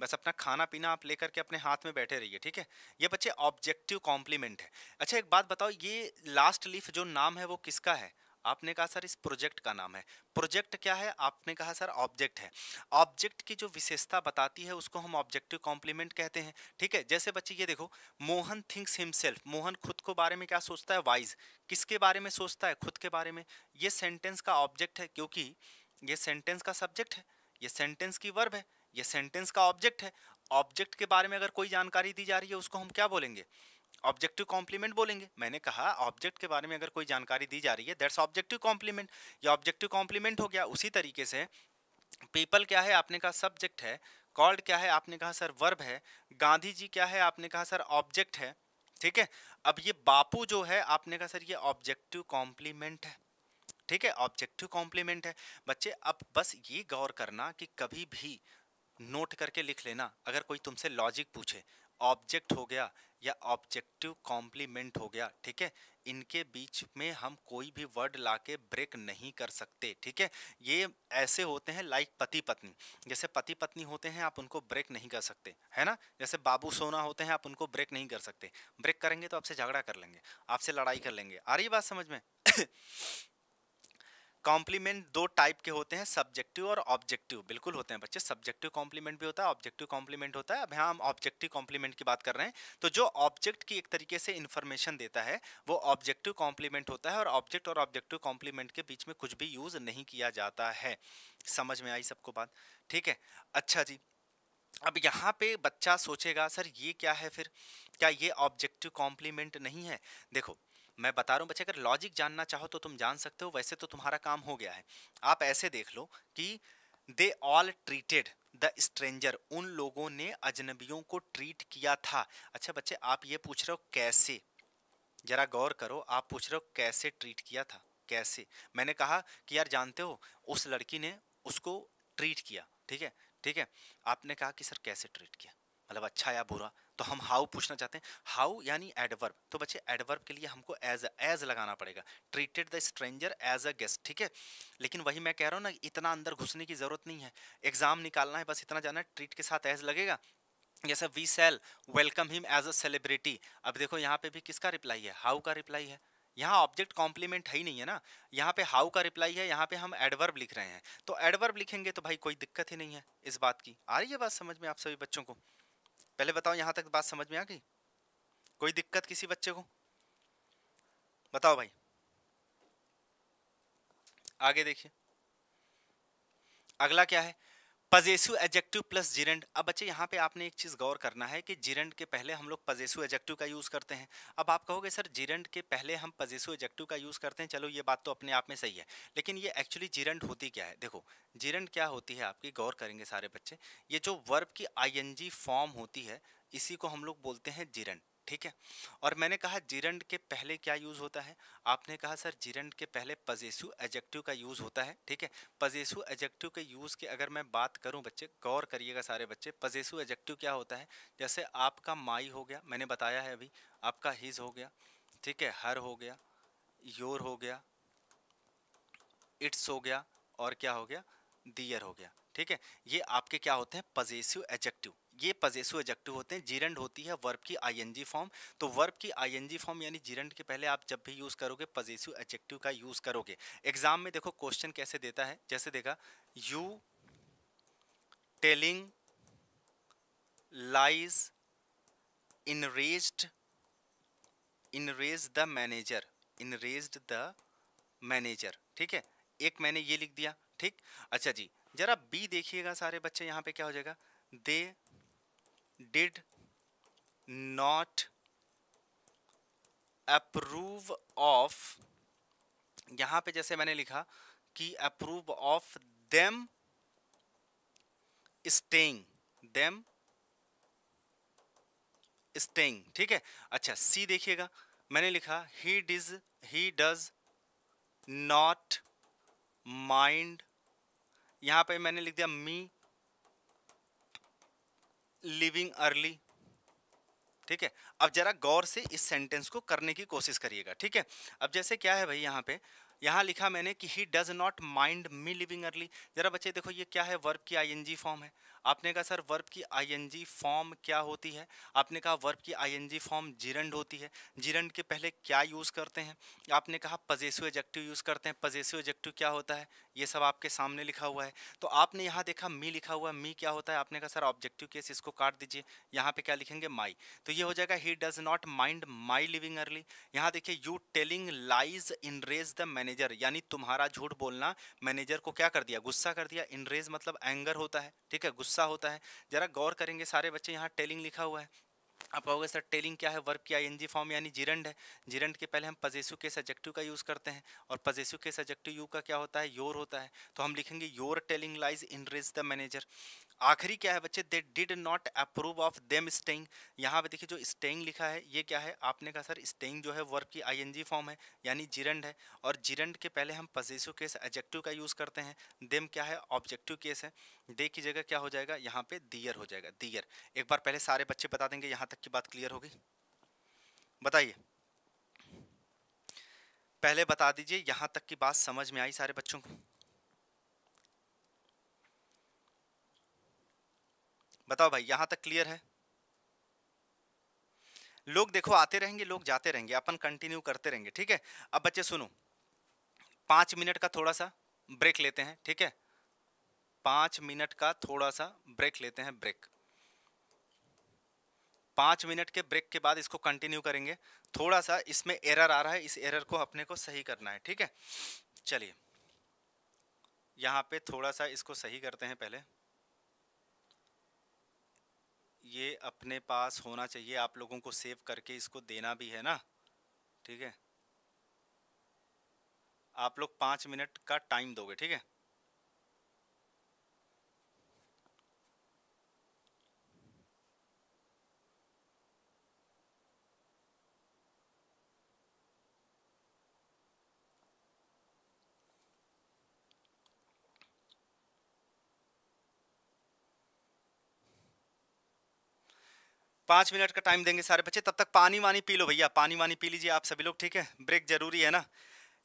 बस अपना खाना पीना आप लेकर के अपने हाथ में बैठे रहिए ठीक है ये बच्चे ऑब्जेक्टिव कॉम्प्लीमेंट है अच्छा एक बात बताओ ये लास्ट लीफ जो नाम है वो किसका है आपने कहा सर इस प्रोजेक्ट का नाम है प्रोजेक्ट क्या है आपने कहा सर ऑब्जेक्ट है ऑब्जेक्ट की जो विशेषता बताती है उसको हम ऑब्जेक्टिव कॉम्प्लीमेंट कहते हैं ठीक है जैसे बच्चे ये देखो मोहन थिंक्स हिमसेल्फ मोहन खुद को बारे में क्या सोचता है वाइज किसके बारे में सोचता है खुद के बारे में ये सेंटेंस का ऑब्जेक्ट है क्योंकि ये सेंटेंस का सब्जेक्ट है ये सेंटेंस की वर्ब है ये सेंटेंस का ऑब्जेक्ट है ऑब्जेक्ट के बारे में अगर कोई जानकारी दी जा रही है उसको हम क्या बोलेंगे ऑब्जेक्टिव कॉम्प्लीमेंट बोलेंगे मैंने कहा ऑब्जेक्ट के बारे में अगर कोई जानकारी दी जा रही है दैट्स ऑब्जेक्टिव कॉम्प्लीमेंट या ऑब्जेक्टिव कॉम्प्लीमेंट हो गया उसी तरीके से पीपल क्या है आपने कहा सब्जेक्ट है कॉल्ड क्या है आपने कहा सर वर्ब है गांधी जी क्या है आपने कहा सर ऑब्जेक्ट है ठीक है अब ये बापू जो है आपने कहा सर ये ऑब्जेक्टिव कॉम्प्लीमेंट है ठीक है ऑब्जेक्टिव कॉम्प्लीमेंट है बच्चे अब बस ये गौर करना कि कभी भी नोट करके लिख लेना अगर कोई तुमसे लॉजिक पूछे ऑब्जेक्ट हो गया या ऑब्जेक्टिव कॉम्प्लीमेंट हो गया ठीक है इनके बीच में हम कोई भी वर्ड ला के ब्रेक नहीं कर सकते ठीक है ये ऐसे होते हैं लाइक पति पत्नी जैसे पति पत्नी होते हैं आप उनको ब्रेक नहीं कर सकते है ना जैसे बाबू सोना होते हैं आप उनको ब्रेक नहीं कर सकते ब्रेक करेंगे तो आपसे झगड़ा कर लेंगे आपसे लड़ाई कर लेंगे आ रही बात समझ में कॉम्प्लीमेंट दो टाइप के होते हैं सब्जेक्टिव और ऑब्जेक्टिव बिल्कुल होते हैं बच्चे सब्जेक्टिव कॉम्प्लीमेंट भी होता है ऑब्जेक्टिव कॉम्प्लीमेंट होता है अब यहाँ हम ऑब्जेक्टिव कॉम्प्लीमेंट की बात कर रहे हैं तो जो ऑब्जेक्ट की एक तरीके से इन्फॉर्मेशन देता है वो ऑब्जेक्टिव कॉम्प्लीमेंट होता है और ऑब्जेक्ट और ऑब्जेक्टिव कॉम्प्लीमेंट के बीच में कुछ भी यूज़ नहीं किया जाता है समझ में आई सबको बात ठीक है अच्छा जी अब यहाँ पे बच्चा सोचेगा सर ये क्या है फिर क्या ये ऑब्जेक्टिव कॉम्प्लीमेंट नहीं है देखो मैं बता रहा हूँ बच्चे अगर लॉजिक जानना चाहो तो तुम जान सकते हो वैसे तो तुम्हारा काम हो गया है आप ऐसे देख लो कि they all treated the stranger उन लोगों ने अजनबियों को ट्रीट किया था अच्छा बच्चे आप ये पूछ रहे हो कैसे जरा गौर करो आप पूछ रहे हो कैसे ट्रीट किया था कैसे मैंने कहा कि यार जानते हो उस लड़की ने उसको ट्रीट किया ठीक है ठीक है आपने कहा कि सर कैसे ट्रीट किया मतलब अच्छा या बुरा तो हम हाउ पूछना चाहते हैं हाउ यानी एडवर्ब तो बच्चे एडवर्ब के लिए हमको एज एज लगाना पड़ेगा treated the stranger as a guest ठीक है लेकिन वही मैं कह रहा हूँ ना इतना अंदर घुसने की ज़रूरत नहीं है एग्ज़ाम निकालना है बस इतना जाना है ट्रीट के साथ एज लगेगा जैसे we shall welcome him as a celebrity अब देखो यहाँ पे भी किसका रिप्लाई है हाउ का रिप्लाई है यहाँ ऑब्जेक्ट कॉम्प्लीमेंट है ही नहीं है ना यहाँ पे हाउ का रिप्लाई है यहाँ पे हम एडवर्ब लिख रहे हैं तो एडवर्ब लिखेंगे तो भाई कोई दिक्कत ही नहीं है इस बात की आ रही है बात समझ में आप सभी बच्चों को पहले बताओ यहाँ तक बात समझ में आ गई कोई दिक्कत किसी बच्चे को बताओ भाई आगे देखिए अगला क्या है पजेसु एजेक्टिव प्लस जिरेंड अब बच्चे यहाँ पे आपने एक चीज़ गौर करना है कि जिरेंड के पहले हम लोग पजेसु एजेक्टिव का यूज़ करते हैं अब आप कहोगे सर जिरेंड के पहले हम पजेसु एजेक्टिव का यूज़ करते हैं चलो ये बात तो अपने आप में सही है लेकिन ये एक्चुअली जिरेंड होती क्या है देखो जिरेंड क्या होती है आपकी गौर करेंगे सारे बच्चे ये जो वर्ब की आई फॉर्म होती है इसी को हम लोग बोलते हैं जिरेंड ठीक है और मैंने कहा जिरंड के पहले क्या यूज़ होता है आपने कहा सर जिरंड के पहले पजेसिव एजेक्टिव का यूज़ होता है ठीक है पजेसिव एजेक्टिव के यूज़ की अगर मैं बात करूं बच्चे गौर करिएगा सारे बच्चे पजेसिव एजेक्टिव क्या होता है जैसे आपका माई हो गया मैंने बताया है अभी आपका हिज हो गया ठीक है हर हो गया योर हो गया इट्स हो गया और क्या हो गया दियर हो गया ठीक है ये आपके क्या होते हैं पजेसिव एजेक्टिव ये पजेसु एजेक्टिव होते हैं जीरंड होती है वर्ब की आईएनजी फॉर्म तो वर्ब की आईएनजी फॉर्म यानी जीरंड के पहले आप जब भी यूज़ करोगे पजेसु एजेक्टिव का यूज़ करोगे एग्जाम में देखो क्वेश्चन कैसे देता है जैसे देखा you telling lies enrage enrage the manager enrage the manager ठीक है एक मैंने ये लिख दिया ठीक अच्छा जी ज़रा बी देखिएगा सारे बच्चे यहाँ पे क्या हो जाएगा they did not approve of यहां पे जैसे मैंने लिखा कि approve of them staying them staying ठीक है अच्छा सी देखिएगा मैंने लिखा he does he does not mind यहां पे मैंने लिख दिया मी लिविंग अर्ली ठीक है अब जरा गौर से इस सेंटेंस को करने की कोशिश करिएगा ठीक है अब जैसे क्या है भाई यहाँ पे यहाँ लिखा मैंने कि he does not mind me living early जरा बच्चे देखो ये क्या है वर्ब की आईएनजी फॉर्म है आपने कहा सर वर्ब की आईएनजी फॉर्म क्या होती है आपने कहा वर्ब की आईएनजी फॉर्म जिरंड होती है जिरंड के पहले क्या यूज़ करते हैं आपने कहा पजेसिव एजेक्टिव यूज़ करते हैं पजेसिव एजेक्टिव क्या होता है ये सब आपके सामने लिखा हुआ है तो आपने यहाँ देखा मी लिखा हुआ है मी क्या होता है आपने कहा सर ऑब्जेक्टिव केस इसको काट दीजिए यहाँ पर क्या लिखेंगे माई तो ये हो जाएगा he does not mind my living early यहाँ देखिए you telling lies enrage the manager यानी तुम्हारा झूठ बोलना मैनेजर को क्या कर दिया गुस्सा कर दिया इनरेज मतलब एंगर होता है ठीक है गुस्सा गुस्सा होता है ज़रा गौर करेंगे सारे बच्चे यहाँ टेलिंग लिखा हुआ है आप कहोगे सर टेलिंग क्या है वर्ब क्या है एनजी फॉर्म यानी जिरंड है जिरंड के पहले हम पजेसिव के सब्जेक्टिव का यूज़ करते हैं और पजेसिव के सब्जेक्टिव यू का क्या होता है योर होता है तो हम लिखेंगे your telling lies in the manager आखिरी क्या है बच्चे they did not approve of them staying यहाँ पे देखिए जो स्टेइंग लिखा है ये क्या है आपने कहा सर स्टेइंग जो है वर्ब की आईएनजी फॉर्म है यानी जिरंड है और जिरंड के पहले हम पजेसिव केस एडजेक्टिव का यूज़ करते हैं देम क्या है ऑब्जेक्टिव केस है दे की जगह क्या हो जाएगा यहाँ पे दियर हो जाएगा दियर एक बार पहले सारे बच्चे बता देंगे यहाँ तक की बात क्लियर होगी बताइए पहले बता दीजिए यहाँ तक की बात समझ में आई सारे बच्चों को बताओ भाई यहाँ तक क्लियर है लोग देखो आते रहेंगे लोग जाते रहेंगे अपन कंटिन्यू करते रहेंगे ठीक है अब बच्चे सुनो पाँच मिनट का थोड़ा सा ब्रेक लेते हैं ठीक है पाँच मिनट का थोड़ा सा ब्रेक लेते हैं ब्रेक पाँच मिनट के ब्रेक के बाद इसको कंटिन्यू करेंगे थोड़ा सा इसमें एरर आ रहा है इस एरर को अपने को सही करना है ठीक है चलिए यहाँ पे थोड़ा सा इसको सही करते हैं पहले ये अपने पास होना चाहिए आप लोगों को सेव करके इसको देना भी है ना ठीक है आप लोग पाँच मिनट का टाइम दोगे ठीक है पाँच मिनट का टाइम देंगे सारे बच्चे तब तक पानी वानी पी लो भैया पानी वानी पी लीजिए आप सभी लोग ठीक है ब्रेक जरूरी है ना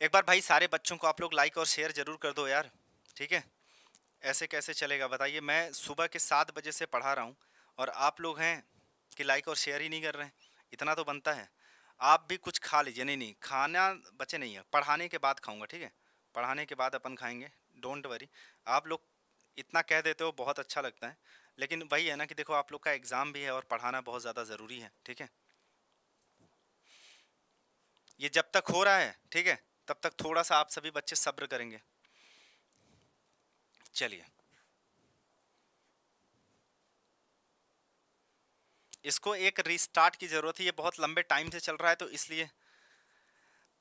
एक बार भाई सारे बच्चों को आप लोग लाइक और शेयर जरूर कर दो यार ठीक है ऐसे कैसे चलेगा बताइए मैं सुबह के सात बजे से पढ़ा रहा हूँ और आप लोग हैं कि लाइक और शेयर ही नहीं कर रहे हैं इतना तो बनता है आप भी कुछ खा लीजिए नहीं नहीं खाना बचे नहीं है पढ़ाने के बाद खाऊंगा ठीक है पढ़ाने के बाद अपन खाएंगे डोंट वरी आप लोग इतना कह देते हो बहुत अच्छा लगता है लेकिन वही है ना कि देखो आप लोग का एग्ज़ाम भी है और पढ़ाना बहुत ज़्यादा ज़रूरी है ठीक है ये जब तक हो रहा है ठीक है तब तक थोड़ा सा आप सभी बच्चे सब्र करेंगे चलिए इसको एक रिस्टार्ट की ज़रूरत है ये बहुत लंबे टाइम से चल रहा है तो इसलिए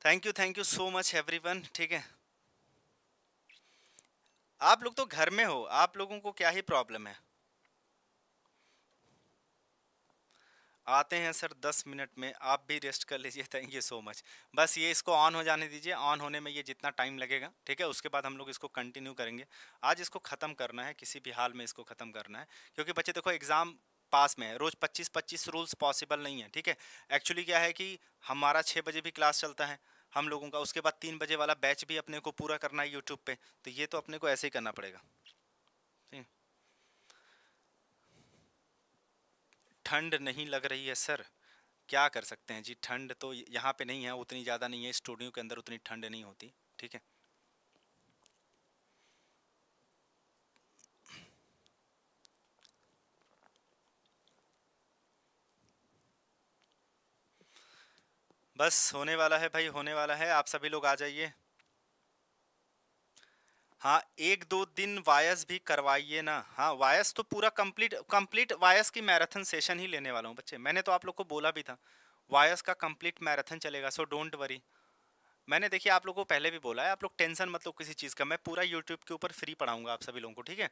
thank you thank you so much everyone ठीक है आप लोग तो घर में हो आप लोगों को क्या ही प्रॉब्लम है आते हैं सर दस मिनट में आप भी रेस्ट कर लीजिए थैंक यू सो मच बस ये इसको ऑन हो जाने दीजिए ऑन होने में ये जितना टाइम लगेगा ठीक है उसके बाद हम लोग इसको कंटिन्यू करेंगे आज इसको ख़त्म करना है किसी भी हाल में इसको ख़त्म करना है क्योंकि बच्चे देखो एग्ज़ाम पास में है रोज पच्चीस पच्चीस रूल्स पॉसिबल नहीं है ठीक है एक्चुअली क्या है कि हमारा छः बजे भी क्लास चलता है हम लोगों का उसके बाद तीन बजे वाला बैच भी अपने को पूरा करना है यूट्यूब पर तो ये तो अपने को ऐसे ही करना पड़ेगा ठंड नहीं लग रही है सर क्या कर सकते हैं जी ठंड तो यहाँ पे नहीं है उतनी ज़्यादा नहीं है स्टूडियो के अंदर उतनी ठंड नहीं होती ठीक है बस होने वाला है भाई होने वाला है आप सभी लोग आ जाइए हाँ एक दो दिन वायस भी करवाइए ना हाँ वायस तो पूरा कंप्लीट कंप्लीट वायस की मैराथन सेशन ही लेने वाला हूँ बच्चे मैंने तो आप लोग को बोला भी था वायस का कंप्लीट मैराथन चलेगा सो डोंट वरी मैंने देखिए आप लोग को पहले भी बोला है आप लोग टेंशन मतलब किसी चीज़ का मैं पूरा यूट्यूब के ऊपर फ्री पढ़ाऊंगा आप सभी लोगों को ठीक है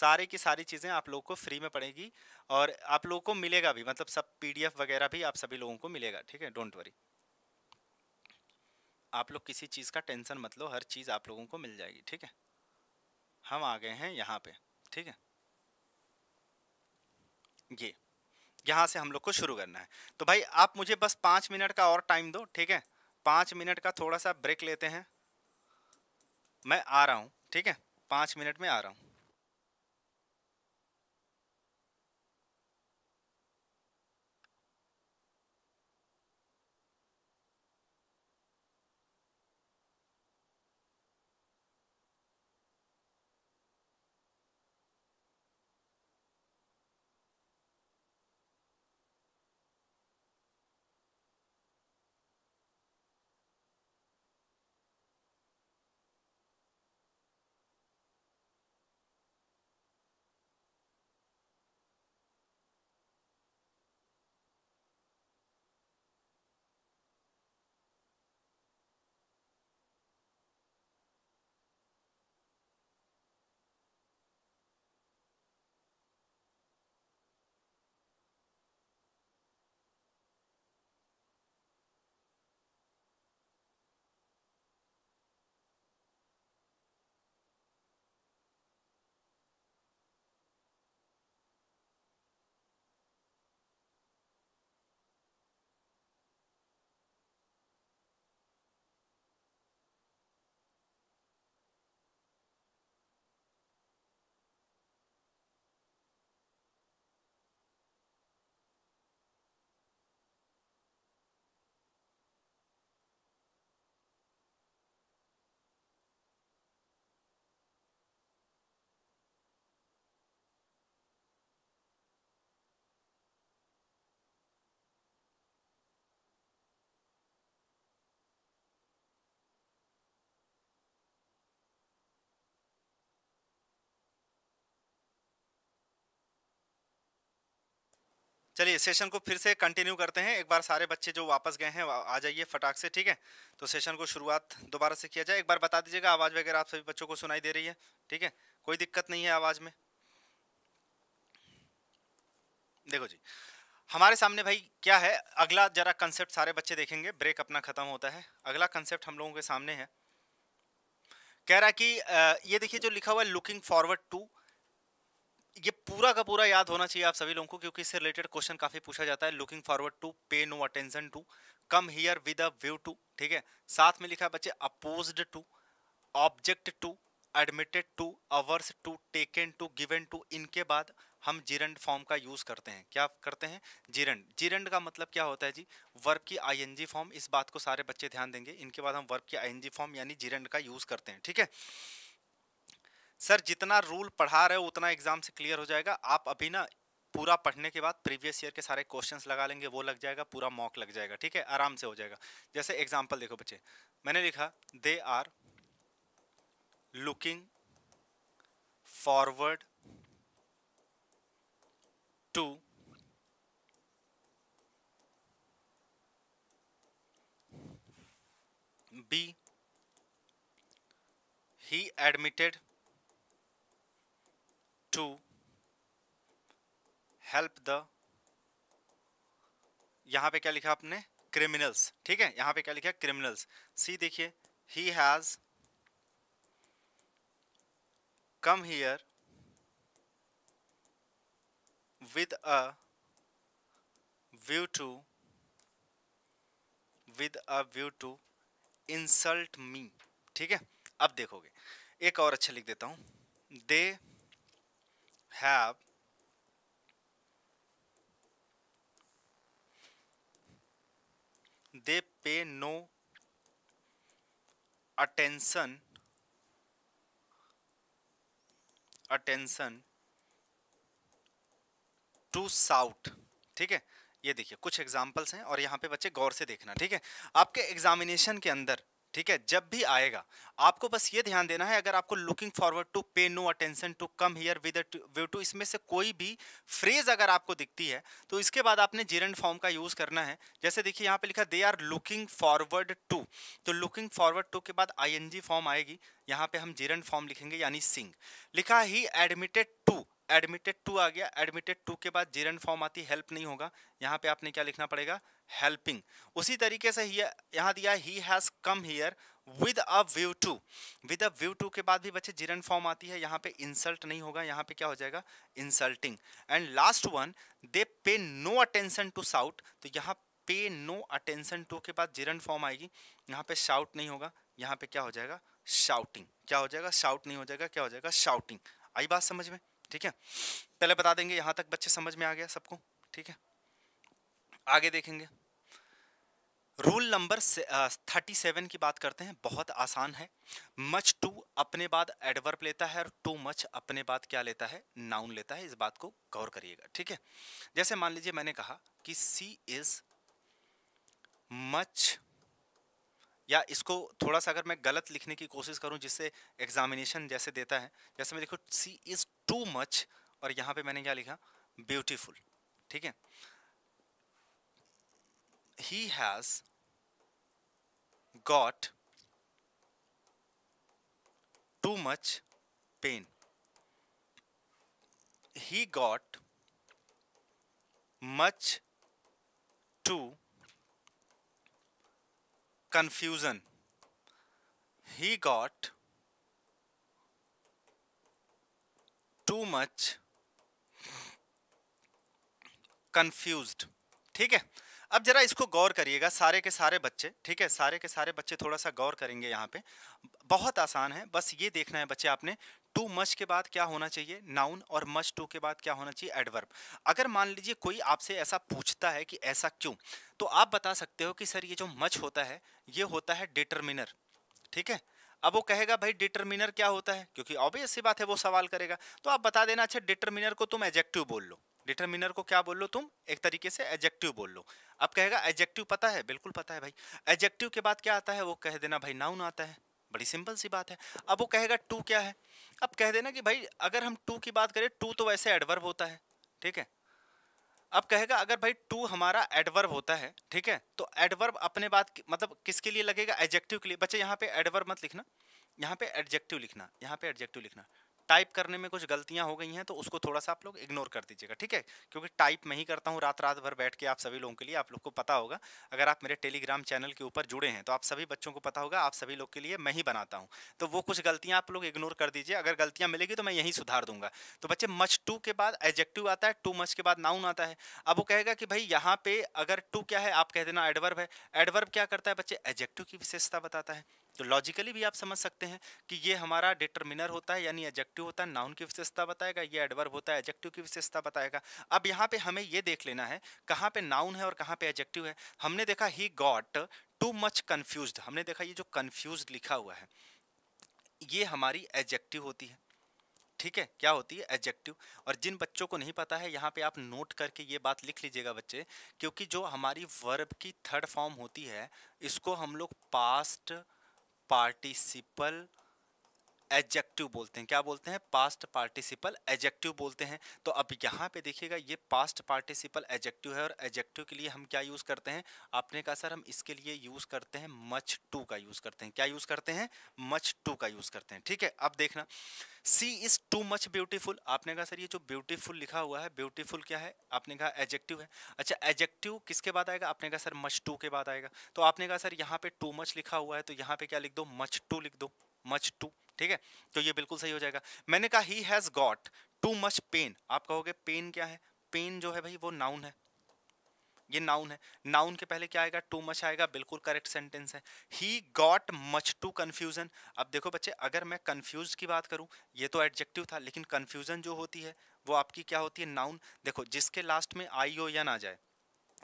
सारे की सारी चीज़ें आप लोगों को फ्री में पड़ेगी और आप लोगों को मिलेगा भी मतलब सब पीडीएफ वगैरह भी आप सभी लोगों को मिलेगा ठीक है डोंट वरी आप लोग किसी चीज़ का टेंशन मत लो हर चीज़ आप लोगों को मिल जाएगी ठीक है हम आ गए हैं यहाँ पे ठीक है ये यहाँ से हम लोग को शुरू करना है तो भाई आप मुझे बस पाँच मिनट का और टाइम दो ठीक है पाँच मिनट का थोड़ा सा ब्रेक लेते हैं मैं आ रहा हूँ ठीक है पाँच मिनट में आ रहा हूँ चलिए सेशन को फिर से कंटिन्यू करते हैं एक बार सारे बच्चे जो वापस गए हैं आ जाइए फटाक से ठीक है तो सेशन को शुरुआत दोबारा से किया जाए एक बार बता दीजिएगा आवाज़ वगैरह आप सभी बच्चों को सुनाई दे रही है ठीक है कोई दिक्कत नहीं है आवाज़ में देखो जी हमारे सामने भाई क्या है अगला जरा कंसेप्ट सारे बच्चे देखेंगे ब्रेक अपना ख़त्म होता है अगला कंसेप्ट हम लोगों के सामने है कह रहा कि ये देखिए जो लिखा हुआ है लुकिंग फॉरवर्ड टू ये पूरा का पूरा याद होना चाहिए आप सभी लोगों को क्योंकि इससे रिलेटेड क्वेश्चन काफी पूछा जाता है looking forward to pay no attention to come here with a view to ठीक है साथ में लिखा है बच्चे opposed to object to admitted to averse to taken to given to इनके बाद हम जिरंड फॉर्म का यूज़ करते हैं क्या करते हैं जिरंड जिरंड का मतलब क्या होता है जी वर्ब की आईएनजी फॉर्म इस बात को सारे बच्चे ध्यान देंगे इनके बाद हम वर्ब की आईएनजी फॉर्म यानी जिरंड का यूज़ करते हैं ठीक है सर जितना रूल पढ़ा रहे हो उतना एग्जाम से क्लियर हो जाएगा आप अभी ना पूरा पढ़ने के बाद प्रीवियस ईयर के सारे क्वेश्चंस लगा लेंगे वो लग जाएगा पूरा मॉक लग जाएगा ठीक है आराम से हो जाएगा जैसे एग्जांपल देखो बच्चे मैंने लिखा they are looking forward to be he admitted to help the यहां पे क्या लिखा आपने क्रिमिनल्स ठीक है यहां पे क्या लिखा क्रिमिनल्स सी देखिए he has come here with a view to with a view to insult me ठीक है अब देखोगे एक और अच्छा लिख देता हूं दे have they pay no attention attention to shout ठीक है ये देखिए कुछ एग्जाम्पल्स हैं और यहाँ पे बच्चे गौर से देखना ठीक है आपके एग्जामिनेशन के अंदर ठीक है जब भी आएगा आपको बस ये ध्यान देना है अगर आपको looking forward to pay no attention to come here with view to इसमें से कोई भी फ्रेज अगर आपको दिखती है तो इसके बाद आपने जीरेंड फॉर्म का यूज़ करना है जैसे देखिए यहाँ पे लिखा they are looking forward to तो लुकिंग फॉरवर्ड टू के बाद आई फॉर्म आएगी यहाँ पे हम जीरेंड फॉर्म लिखेंगे यानी सिंग लिखा he admitted to admitted to आ गया एडमिटेड टू के बाद जीरेंड फॉर्म आती हेल्प नहीं होगा यहाँ पे आपने क्या लिखना पड़ेगा हेल्पिंग उसी तरीके से यहाँ दिया he has come here with a view to with a view to के बाद भी बच्चे जिरन फॉर्म आती है यहाँ पे इंसल्ट नहीं होगा यहाँ पे क्या हो जाएगा insulting and last one they pay no attention to साउट तो यहाँ पे नो अटेंशन टू के बाद जिरन फॉर्म आएगी यहाँ पे शाउट नहीं होगा यहाँ पे क्या हो जाएगा शाउटिंग क्या हो जाएगा शाउट नहीं हो जाएगा क्या हो जाएगा शाउटिंग आई बात समझ में ठीक है पहले बता देंगे यहाँ तक बच्चे समझ में आ गया सबको ठीक है आगे देखेंगे रूल नंबर थर्टी सेवन की बात करते हैं बहुत आसान है मच टू अपने बाद एडवर्ब लेता है और टू मच अपने बाद क्या लेता है नाउन लेता है इस बात को गौर करिएगा ठीक है जैसे मान लीजिए मैंने कहा कि सी इज मच या इसको थोड़ा सा अगर मैं गलत लिखने की कोशिश करूं जिससे एग्जामिनेशन जैसे देता है जैसे मैं देखो सी इज़ टू मच और यहाँ पे मैंने क्या लिखा ब्यूटीफुल ठीक है he has got too much pain. He got much too confusion. He got too much confused. ठीक है अब जरा इसको गौर करिएगा सारे के सारे बच्चे ठीक है सारे के सारे बच्चे थोड़ा सा गौर करेंगे यहाँ पे बहुत आसान है बस ये देखना है बच्चे आपने टू मच के बाद क्या होना चाहिए नाउन और मच टू के बाद क्या होना चाहिए एडवर्ब अगर मान लीजिए कोई आपसे ऐसा पूछता है कि ऐसा क्यों तो आप बता सकते हो कि सर ये जो मच होता है ये होता है डिटर्मिनर ठीक है अब वो कहेगा भाई डिटर्मिनर क्या होता है क्योंकि ऑब्वियस सी बात है वो सवाल करेगा तो आप बता देना अच्छा डिटर्मिनर को तुम एजेक्टिव बोल लो डिटर्मिनर को क्या बोल लो तुम एक तरीके से एजेक्टिव बोल लो अब कहेगा एजेक्टिव पता है बिल्कुल पता है भाई एजेक्टिव के बाद क्या आता है वो कह देना भाई नाउन आता है बड़ी सिंपल सी बात है अब वो कहेगा टू क्या है अब कह देना कि भाई अगर हम टू की बात करें टू तो वैसे एडवर्ब होता है ठीक है अब कहेगा अगर भाई टू हमारा एडवर्ब होता है ठीक है तो एडवर्ब अपने बात मतलब किसके लिए लगेगा एडजेक्टिव के लिए बच्चे यहाँ पे एडवर्ब मत लिखना यहाँ पे एडजेक्टिव लिखना यहाँ पे एडजेक्टिव लिखना टाइप करने में कुछ गलतियां हो गई हैं तो उसको थोड़ा सा आप लोग इग्नोर कर दीजिएगा ठीक है क्योंकि टाइप मैं ही करता हूँ रात रात भर बैठ के आप सभी लोगों के लिए आप लोग को पता होगा अगर आप मेरे टेलीग्राम चैनल के ऊपर जुड़े हैं तो आप सभी बच्चों को पता होगा आप सभी लोग के लिए मैं ही बनाता हूँ तो वो कुछ गलतियाँ आप लोग इग्नोर कर दीजिए अगर गलतियाँ मिलेगी तो मैं यहीं सुधार दूंगा तो बच्चे मच टू के बाद एजेक्टिव आता है टू मच के बाद नाउन आता है अब वो कहेगा कि भाई यहाँ पे अगर टू क्या है आप कह देना एडवर्ब है एडवर्ब क्या करता है बच्चे एजेक्टिव की विशेषता बताता है तो लॉजिकली भी आप समझ सकते हैं कि ये हमारा डिटर्मिनर होता है यानी एजेक्टिव होता है नाउन की विशेषता बताएगा ये एडवर्ब होता है एजेक्टिव की विशेषता बताएगा अब यहाँ पे हमें ये देख लेना है कहाँ पे नाउन है और कहाँ पे एजेक्टिव है हमने देखा he got too much confuse हमने देखा ये जो कन्फ्यूज लिखा हुआ है ये हमारी एजेक्टिव होती है ठीक है क्या होती है एडजेक्टिव और जिन बच्चों को नहीं पता है यहाँ पे आप नोट करके ये बात लिख लीजिएगा बच्चे क्योंकि जो हमारी वर्ब की थर्ड फॉर्म होती है इसको हम लोग पास्ट पार्टिसिपल एज एजेक्टिव बोलते हैं क्या बोलते हैं पास्ट पार्टिसिपल एजेक्टिव बोलते हैं तो अब यहाँ पे देखिएगा ये पास्ट पार्टिसिपल एजेक्टिव है और एजेक्टिव के लिए हम क्या यूज़ करते हैं आपने कहा सर हम इसके लिए यूज़ करते हैं मच टू का यूज़ करते हैं क्या यूज़ करते हैं मच टू का यूज़ करते हैं ठीक है अब देखना she is too much beautiful आपने कहा सर ये जो ब्यूटीफुल लिखा हुआ है ब्यूटीफुल क्या है आपने कहा एजेक्टिव है अच्छा एजेक्टिव किसके बाद आएगा आपने कहा सर मच टू के बाद आएगा तो आपने कहा सर यहाँ पे टू मच लिखा हुआ है तो यहाँ पे क्या लिख दो मच टू लिख दो मच टू ठीक है तो ये बिल्कुल सही हो जाएगा मैंने कहा he has got too much pain आप कहोगे पेन क्या है पेन जो है भाई वो नाउन है ये नाउन है नाउन के पहले क्या आएगा टू मच आएगा बिल्कुल करेक्ट सेंटेंस है he got much too confusion अब देखो बच्चे अगर मैं कन्फ्यूज की बात करूँ ये तो एडजेक्टिव था लेकिन कन्फ्यूजन जो होती है वो आपकी क्या होती है नाउन देखो जिसके लास्ट में आई ओ या ना जाए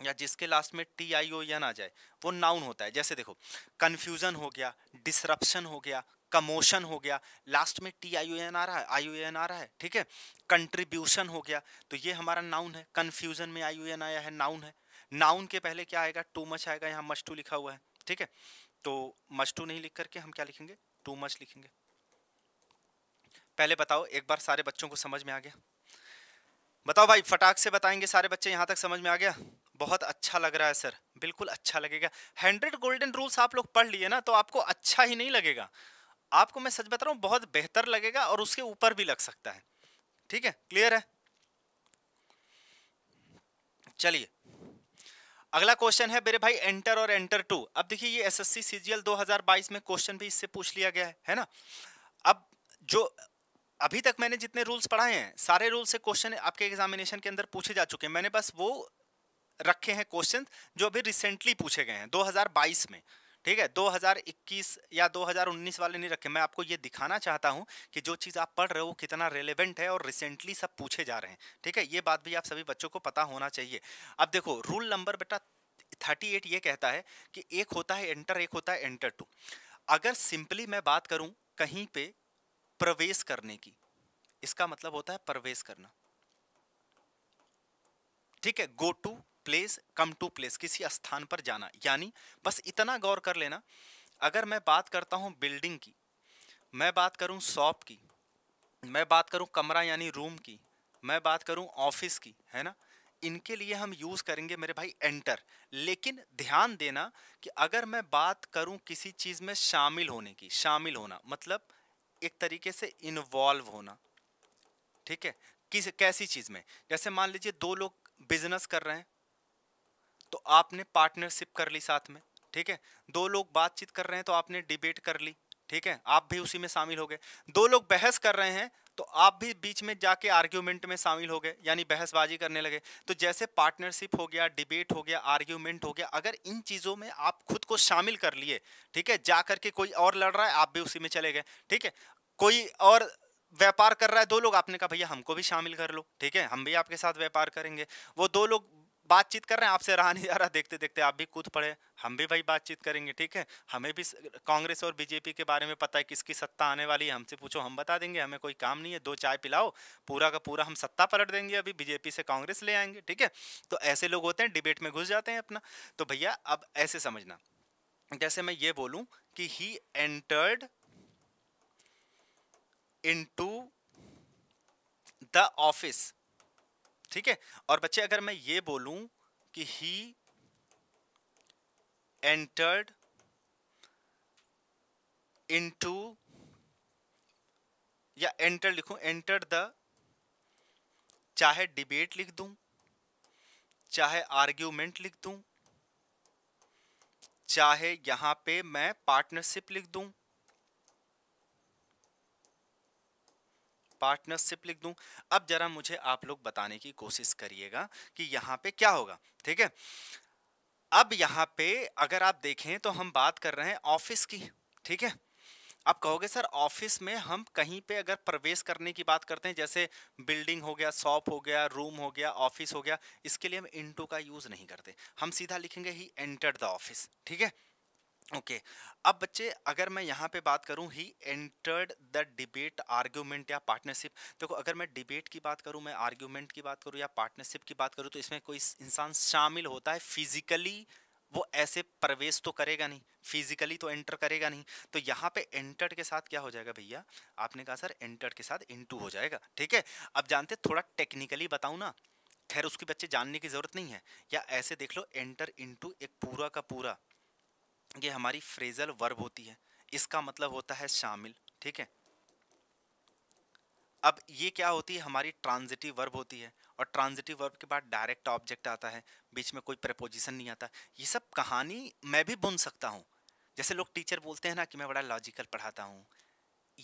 या जिसके लास्ट में टी आई ओ या ना जाए वो नाउन होता है जैसे देखो कन्फ्यूज़न हो गया डिसरप्शन हो गया कमोशन हो गया लास्ट में टी आई यू एन आ रहा है आई यू एन आ रहा है ठीक है कंट्रीब्यूशन हो गया तो ये हमारा नाउन है कन्फ्यूजन में आई यू एन आया है नाउन है नाउन के पहले क्या आएगा टू मच आएगा यहाँ मच टू लिखा हुआ है ठीक है तो मच टू नहीं लिख करके हम क्या लिखेंगे टू मच लिखेंगे पहले बताओ एक बार सारे बच्चों को समझ में आ गया बताओ भाई फटाक से बताएंगे सारे बच्चे यहाँ तक समझ में आ गया बहुत अच्छा लग रहा है सर बिल्कुल अच्छा लगेगा हंड्रेड गोल्डन रूल्स आप लोग पढ़ लिए ना तो आपको अच्छा ही नहीं लगेगा आपको मैं सच बता रहा हूँ बहुत बेहतर लगेगा और उसके ऊपर भी लग सकता है ठीक है क्लियर है चलिए अगला क्वेश्चन है मेरे भाई एंटर और एंटर टू अब देखिए ये एसएससी सीजीएल 2022 में क्वेश्चन भी इससे पूछ लिया गया है है ना अब जो अभी तक मैंने जितने रूल्स पढ़ाए हैं सारे रूल्स से क्वेश्चन आपके एग्जामिनेशन के अंदर पूछे जा चुके हैं मैंने बस वो रखे हैं क्वेश्चन जो अभी रिसेंटली पूछे गए हैं दो में ठीक है 2021 या 2019 वाले नहीं रखे मैं आपको ये दिखाना चाहता हूँ कि जो चीज़ आप पढ़ रहे हो कितना रेलेवेंट है और रिसेंटली सब पूछे जा रहे हैं ठीक है ये बात भी आप सभी बच्चों को पता होना चाहिए अब देखो रूल नंबर बेटा 38 ये कहता है कि एक होता है एंटर एक होता है एंटर टू अगर सिंपली मैं बात करूं कहीं पर प्रवेश करने की इसका मतलब होता है प्रवेश करना ठीक है go to place come to place किसी स्थान पर जाना यानी बस इतना गौर कर लेना अगर मैं बात करता हूँ बिल्डिंग की मैं बात करूँ शॉप की मैं बात करूँ कमरा यानी रूम की मैं बात करूँ ऑफिस की है ना इनके लिए हम यूज़ करेंगे मेरे भाई एंटर लेकिन ध्यान देना कि अगर मैं बात करूं किसी चीज़ में शामिल होने की शामिल होना मतलब एक तरीके से इन्वॉल्व होना ठीक है किस कैसी चीज़ में जैसे मान लीजिए दो लोग बिजनेस कर रहे हैं तो आपने पार्टनरशिप कर ली साथ में ठीक है दो लोग बातचीत कर रहे हैं तो आपने डिबेट कर ली ठीक है आप भी उसी में शामिल हो गए दो लोग बहस कर रहे हैं तो आप भी बीच में जाके आर्ग्यूमेंट में शामिल हो गए यानी बहसबाजी करने लगे तो जैसे पार्टनरशिप हो गया डिबेट हो गया आर्ग्यूमेंट हो गया अगर इन चीज़ों में आप खुद को शामिल कर लिए ठीक है जा करके कोई और लड़ रहा है आप भी उसी में चले गए ठीक है कोई और व्यापार कर रहा है दो लोग आपने कहा भैया हमको भी शामिल कर लो ठीक है हम भी आपके साथ व्यापार करेंगे वो दो लोग बातचीत कर रहे हैं आपसे रहा नहीं जा रहा देखते देखते आप भी कूद पड़े हम भी भाई बातचीत करेंगे ठीक है हमें भी कांग्रेस और बीजेपी के बारे में पता है किसकी सत्ता आने वाली है हमसे पूछो हम बता देंगे हमें कोई काम नहीं है दो चाय पिलाओ पूरा का पूरा हम सत्ता पलट देंगे अभी बीजेपी से कांग्रेस ले आएंगे ठीक है तो ऐसे लोग होते हैं डिबेट में घुस जाते हैं अपना तो भैया अब ऐसे समझना जैसे मैं ये बोलूँ कि he entered in the office ठीक है और बच्चे अगर मैं ये बोलूं कि ही एंटर्ड इंटू या एंटर लिखूं एंटर द चाहे डिबेट लिख दूं चाहे आर्ग्यूमेंट लिख दूं चाहे यहां पे मैं पार्टनरशिप लिख दूं पार्टनरशिप लिख दूं अब ज़रा मुझे आप लोग बताने की कोशिश करिएगा कि यहाँ पे क्या होगा ठीक है अब यहाँ पे अगर आप देखें तो हम बात कर रहे हैं ऑफिस की ठीक है आप कहोगे सर ऑफिस में हम कहीं पे अगर प्रवेश करने की बात करते हैं जैसे बिल्डिंग हो गया शॉप हो गया रूम हो गया ऑफिस हो गया इसके लिए हम इंटू का यूज़ नहीं करते हम सीधा लिखेंगे ही एंटर द ऑफिस ठीक है ओके okay. अब बच्चे अगर मैं यहाँ पे बात करूँ he entered the debate argument या पार्टनरशिप देखो अगर मैं डिबेट की बात करूँ मैं आर्ग्यूमेंट की बात करूँ या पार्टनरशिप की बात करूँ तो इसमें कोई इंसान शामिल होता है फिजिकली वो ऐसे प्रवेश तो करेगा नहीं फिजिकली तो एंटर करेगा नहीं तो यहाँ पे एंटर्ड के साथ क्या हो जाएगा भैया आपने कहा सर एंटर्ड के साथ इंटू हो जाएगा ठीक है अब जानते थोड़ा टेक्निकली बताऊँ ना खैर उसके बच्चे जानने की ज़रूरत नहीं है या ऐसे देख लो एंटर इंटू एक पूरा का पूरा ये हमारी फ्रेजल वर्ब होती है इसका मतलब होता है शामिल ठीक है अब ये क्या होती है हमारी ट्रांजिटिव वर्ब होती है और ट्रांजिटिव वर्ब के बाद डायरेक्ट ऑब्जेक्ट आता है बीच में कोई प्रपोजिशन नहीं आता ये सब कहानी मैं भी बुन सकता हूँ जैसे लोग टीचर बोलते हैं ना कि मैं बड़ा लॉजिकल पढ़ाता हूँ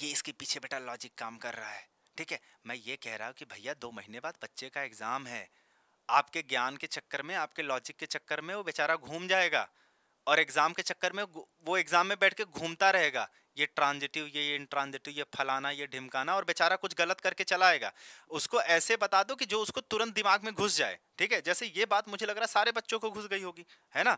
ये इसके पीछे बेटा लॉजिक काम कर रहा है ठीक है मैं ये कह रहा हूँ कि भैया दो महीने बाद बच्चे का एग्ज़ाम है आपके ज्ञान के चक्कर में आपके लॉजिक के चक्कर में वो बेचारा घूम जाएगा और एग्ज़ाम के चक्कर में वो एग्ज़ाम में बैठ के घूमता रहेगा ये ट्रांजिटिव ये ये इंट्रांजिटिव ये फलाना ये ढिमकाना और बेचारा कुछ गलत करके चलाएगा उसको ऐसे बता दो कि जो उसको तुरंत दिमाग में घुस जाए ठीक है जैसे ये बात मुझे लग रहा है सारे बच्चों को घुस गई होगी है ना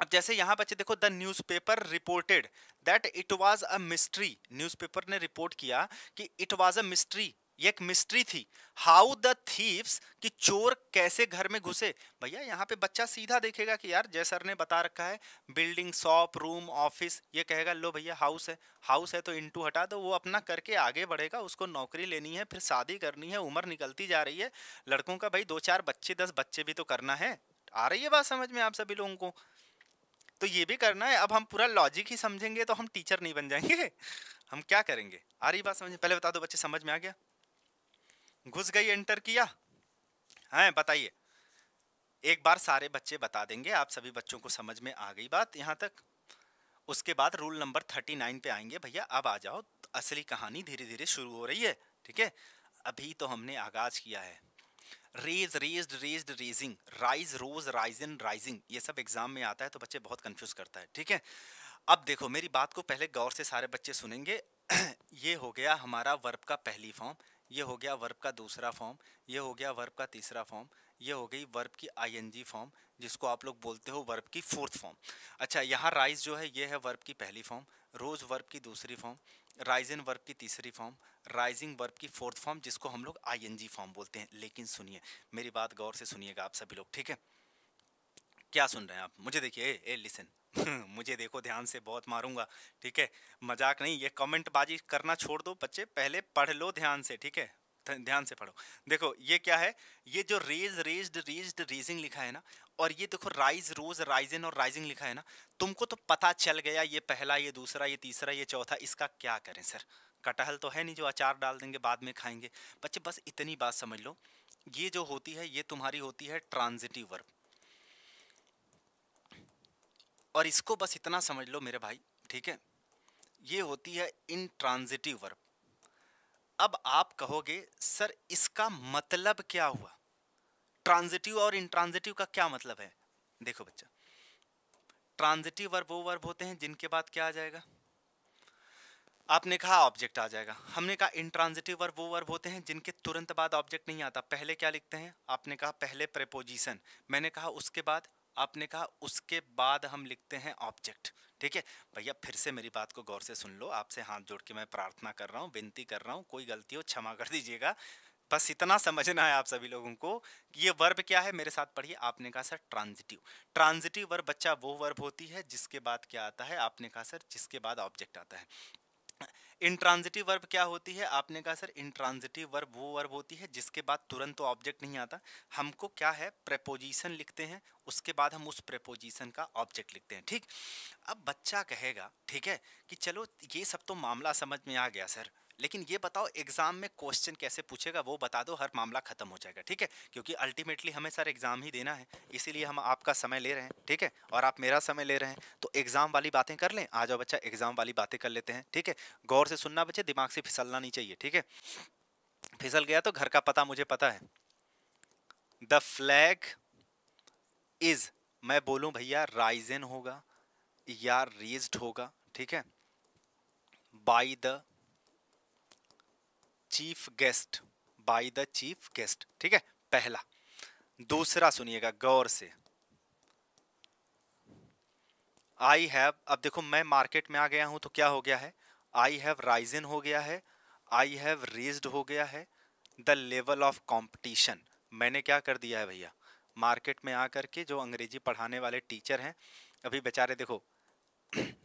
अब जैसे यहाँ बच्चे देखो the newspaper reported that it was a mystery newspaper ने रिपोर्ट किया कि इट वाज अ मिस्ट्री ये एक मिस्ट्री थी हाउ द थीव्स कि चोर कैसे घर में घुसे भैया यहाँ पे बच्चा सीधा देखेगा कि यार जय सर ने बता रखा है बिल्डिंग शॉप रूम ऑफिस ये कहेगा लो भैया हाउस है हाउस है तो इंटू हटा दो वो अपना करके आगे बढ़ेगा उसको नौकरी लेनी है फिर शादी करनी है उम्र निकलती जा रही है लड़कों का भाई दो चार बच्चे दस बच्चे भी तो करना है आ रही है बात समझ में आप सभी लोगों को तो ये भी करना है अब हम पूरा लॉजिक ही समझेंगे तो हम टीचर नहीं बन जाएंगे हम क्या करेंगे आ रही बात समझ पहले बता दो बच्चे समझ में आ गया घुस गई एंटर किया हैं बताइए एक बार सारे बच्चे बता देंगे आप सभी बच्चों को समझ में आ गई बात यहाँ तक उसके बाद रूल नंबर थर्टी नाइन पे आएंगे भैया अब आ जाओ असली कहानी धीरे धीरे शुरू हो रही है ठीक है अभी तो हमने आगाज किया है raise raise raise raising rise rose risen rising ये सब एग्जाम में आता है तो बच्चे बहुत कंफ्यूज करता है ठीक है अब देखो मेरी बात को पहले गौर से सारे बच्चे सुनेंगे ये हो गया हमारा वर्ब का पहली फॉर्म ये हो गया वर्ब का दूसरा फॉर्म ये हो गया वर्ब का तीसरा फॉर्म ये हो गई वर्ब की आईएनजी फॉर्म जिसको आप लोग बोलते हो वर्ब की फोर्थ फॉर्म अच्छा यहाँ राइज जो है ये है वर्ब की पहली फॉर्म रोज़ वर्ब की दूसरी फॉर्म इन वर्ब की तीसरी फॉर्म राइजिंग वर्ब की फोर्थ फॉर्म जिसको हम लोग आई फॉर्म बोलते हैं लेकिन सुनिए मेरी बात गौर से सुनिएगा आप सभी लोग ठीक है क्या सुन रहे हैं आप मुझे देखिए ए, लिसन मुझे देखो ध्यान से बहुत मारूंगा ठीक है मजाक नहीं ये कमेंट बाजी करना छोड़ दो बच्चे पहले पढ़ लो ध्यान से ठीक है ध्यान से पढ़ो देखो ये क्या है ये जो रेज रेज्ड रेज्ड रेजिंग लिखा है ना और ये देखो राइज रोज राइजन और राइजिंग लिखा है ना तुमको तो पता चल गया ये पहला ये दूसरा ये तीसरा ये चौथा इसका क्या करें सर कटहल तो है नहीं जो अचार डाल देंगे बाद में खाएंगे बच्चे बस इतनी बात समझ लो ये जो होती है ये तुम्हारी होती है ट्रांजिटिव वर्ब और इसको बस इतना समझ लो मेरे भाई ठीक है ये होती है इनट्रांजिटिव वर्ब अब आप कहोगे सर इसका मतलब क्या हुआ ट्रांजिटिव और इंट्रांजिटिव का क्या मतलब है देखो बच्चा ट्रांजिटिव वर्ब वो वर्ब होते हैं जिनके बाद क्या आ जाएगा आपने कहा ऑब्जेक्ट आ जाएगा हमने कहा इंट्रांजिटिव वर्ब वो वर्ब होते हैं जिनके तुरंत बाद ऑब्जेक्ट नहीं आता पहले क्या लिखते हैं आपने कहा पहले प्रेपोजिशन मैंने कहा उसके बाद आपने कहा उसके बाद हम लिखते हैं ऑब्जेक्ट ठीक है भैया फिर से मेरी बात को गौर से सुन लो आपसे हाथ जोड़ के मैं प्रार्थना कर रहा हूँ विनती कर रहा हूँ कोई गलती हो क्षमा कर दीजिएगा बस इतना समझना है आप सभी लोगों को कि ये वर्ब क्या है मेरे साथ पढ़िए आपने कहा सर ट्रांजिटिव ट्रांजिटिव वर्ब बच्चा वो वर्ब होती है जिसके बाद क्या आता है आपने कहा सर जिसके बाद ऑब्जेक्ट आता है इंट्रांजिटिव वर्ब क्या होती है आपने कहा सर इंट्रांजिटिव वर्ब वो वर्ब होती है जिसके बाद तुरंत तो ऑब्जेक्ट नहीं आता हमको क्या है प्रपोजिशन लिखते हैं उसके बाद हम उस प्रपोजिशन का ऑब्जेक्ट लिखते हैं ठीक अब बच्चा कहेगा ठीक है कि चलो ये सब तो मामला समझ में आ गया सर लेकिन ये बताओ एग्जाम में क्वेश्चन कैसे पूछेगा वो बता दो हर मामला खत्म हो जाएगा ठीक है क्योंकि अल्टीमेटली हमें सर एग्जाम ही देना है इसीलिए हम आपका समय ले रहे हैं ठीक है और आप मेरा समय ले रहे हैं तो एग्जाम वाली बातें कर लें आ जाओ बच्चा एग्जाम वाली बातें कर लेते हैं ठीक है गौर से सुनना बच्चे दिमाग से फिसलना नहीं चाहिए ठीक है फिसल गया तो घर का पता मुझे पता है द फ्लैग इज मैं बोलूं भैया राइजन होगा या रेज होगा ठीक है by the chief guest by the chief guest ठीक है पहला दूसरा सुनिएगा गौर से आई हैव अब देखो मैं मार्केट में आ गया हूं तो क्या हो गया है आई हैव राइजन हो गया है आई हैव रेज्ड हो गया है द लेवल ऑफ कॉम्पिटिशन मैंने क्या कर दिया है भैया मार्केट में आकर के जो अंग्रेजी पढ़ाने वाले टीचर हैं अभी बेचारे देखो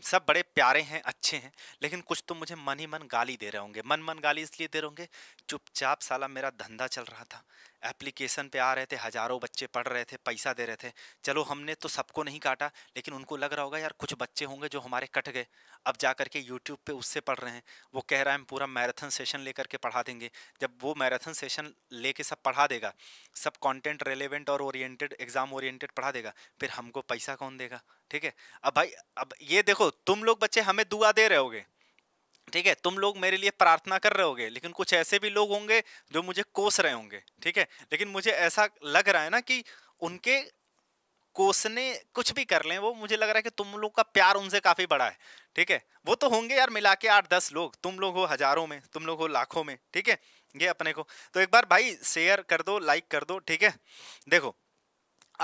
सब बड़े प्यारे हैं अच्छे हैं लेकिन कुछ तो मुझे मन ही मन गाली दे रहे होंगे मन मन गाली इसलिए दे रहे होंगे चुपचाप साला मेरा धंधा चल रहा था एप्लीकेशन पे आ रहे थे हज़ारों बच्चे पढ़ रहे थे पैसा दे रहे थे चलो हमने तो सबको नहीं काटा लेकिन उनको लग रहा होगा यार कुछ बच्चे होंगे जो हमारे कट गए अब जा कर के यूट्यूब पर उससे पढ़ रहे हैं वो कह रहा है हम पूरा मैराथन सेशन ले करके पढ़ा देंगे जब वो मैराथन सेशन ले कर सब पढ़ा देगा सब कॉन्टेंट रेलिवेंट और ओरिएंटेड एग्ज़ाम ओरिएटेड पढ़ा देगा फिर हमको पैसा कौन देगा ठीक है अब भाई अब ये देखो तुम लोग बच्चे हमें दुआ दे रहे होगे ठीक है तुम लोग मेरे लिए प्रार्थना कर रहे होगे लेकिन कुछ ऐसे भी लोग होंगे जो मुझे कोस रहे होंगे ठीक है लेकिन मुझे ऐसा लग रहा है ना कि उनके कोसने कुछ भी कर लें वो मुझे लग रहा है कि तुम लोग का प्यार उनसे काफ़ी बड़ा है ठीक है वो तो होंगे यार मिला के आठ दस लोग तुम लोग हो हज़ारों में तुम लोग हो लाखों में ठीक है ये अपने को तो एक बार भाई शेयर कर दो लाइक कर दो ठीक है देखो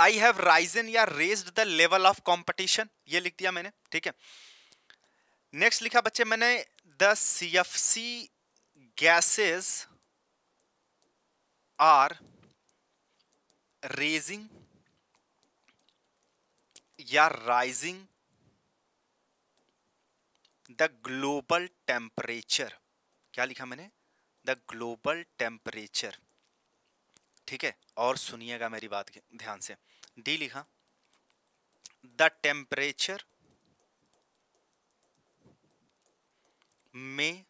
आई हैव राइजन या raised the level of competition ये लिख दिया मैंने ठीक है नेक्स्ट लिखा बच्चे मैंने the C F C gases are raising या राइजिंग द ग्लोबल टेम्परेचर क्या लिखा मैंने द ग्लोबल टेम्परेचर ठीक है और सुनिएगा मेरी बात ध्यान से डी लिखा द टेम्परेचर में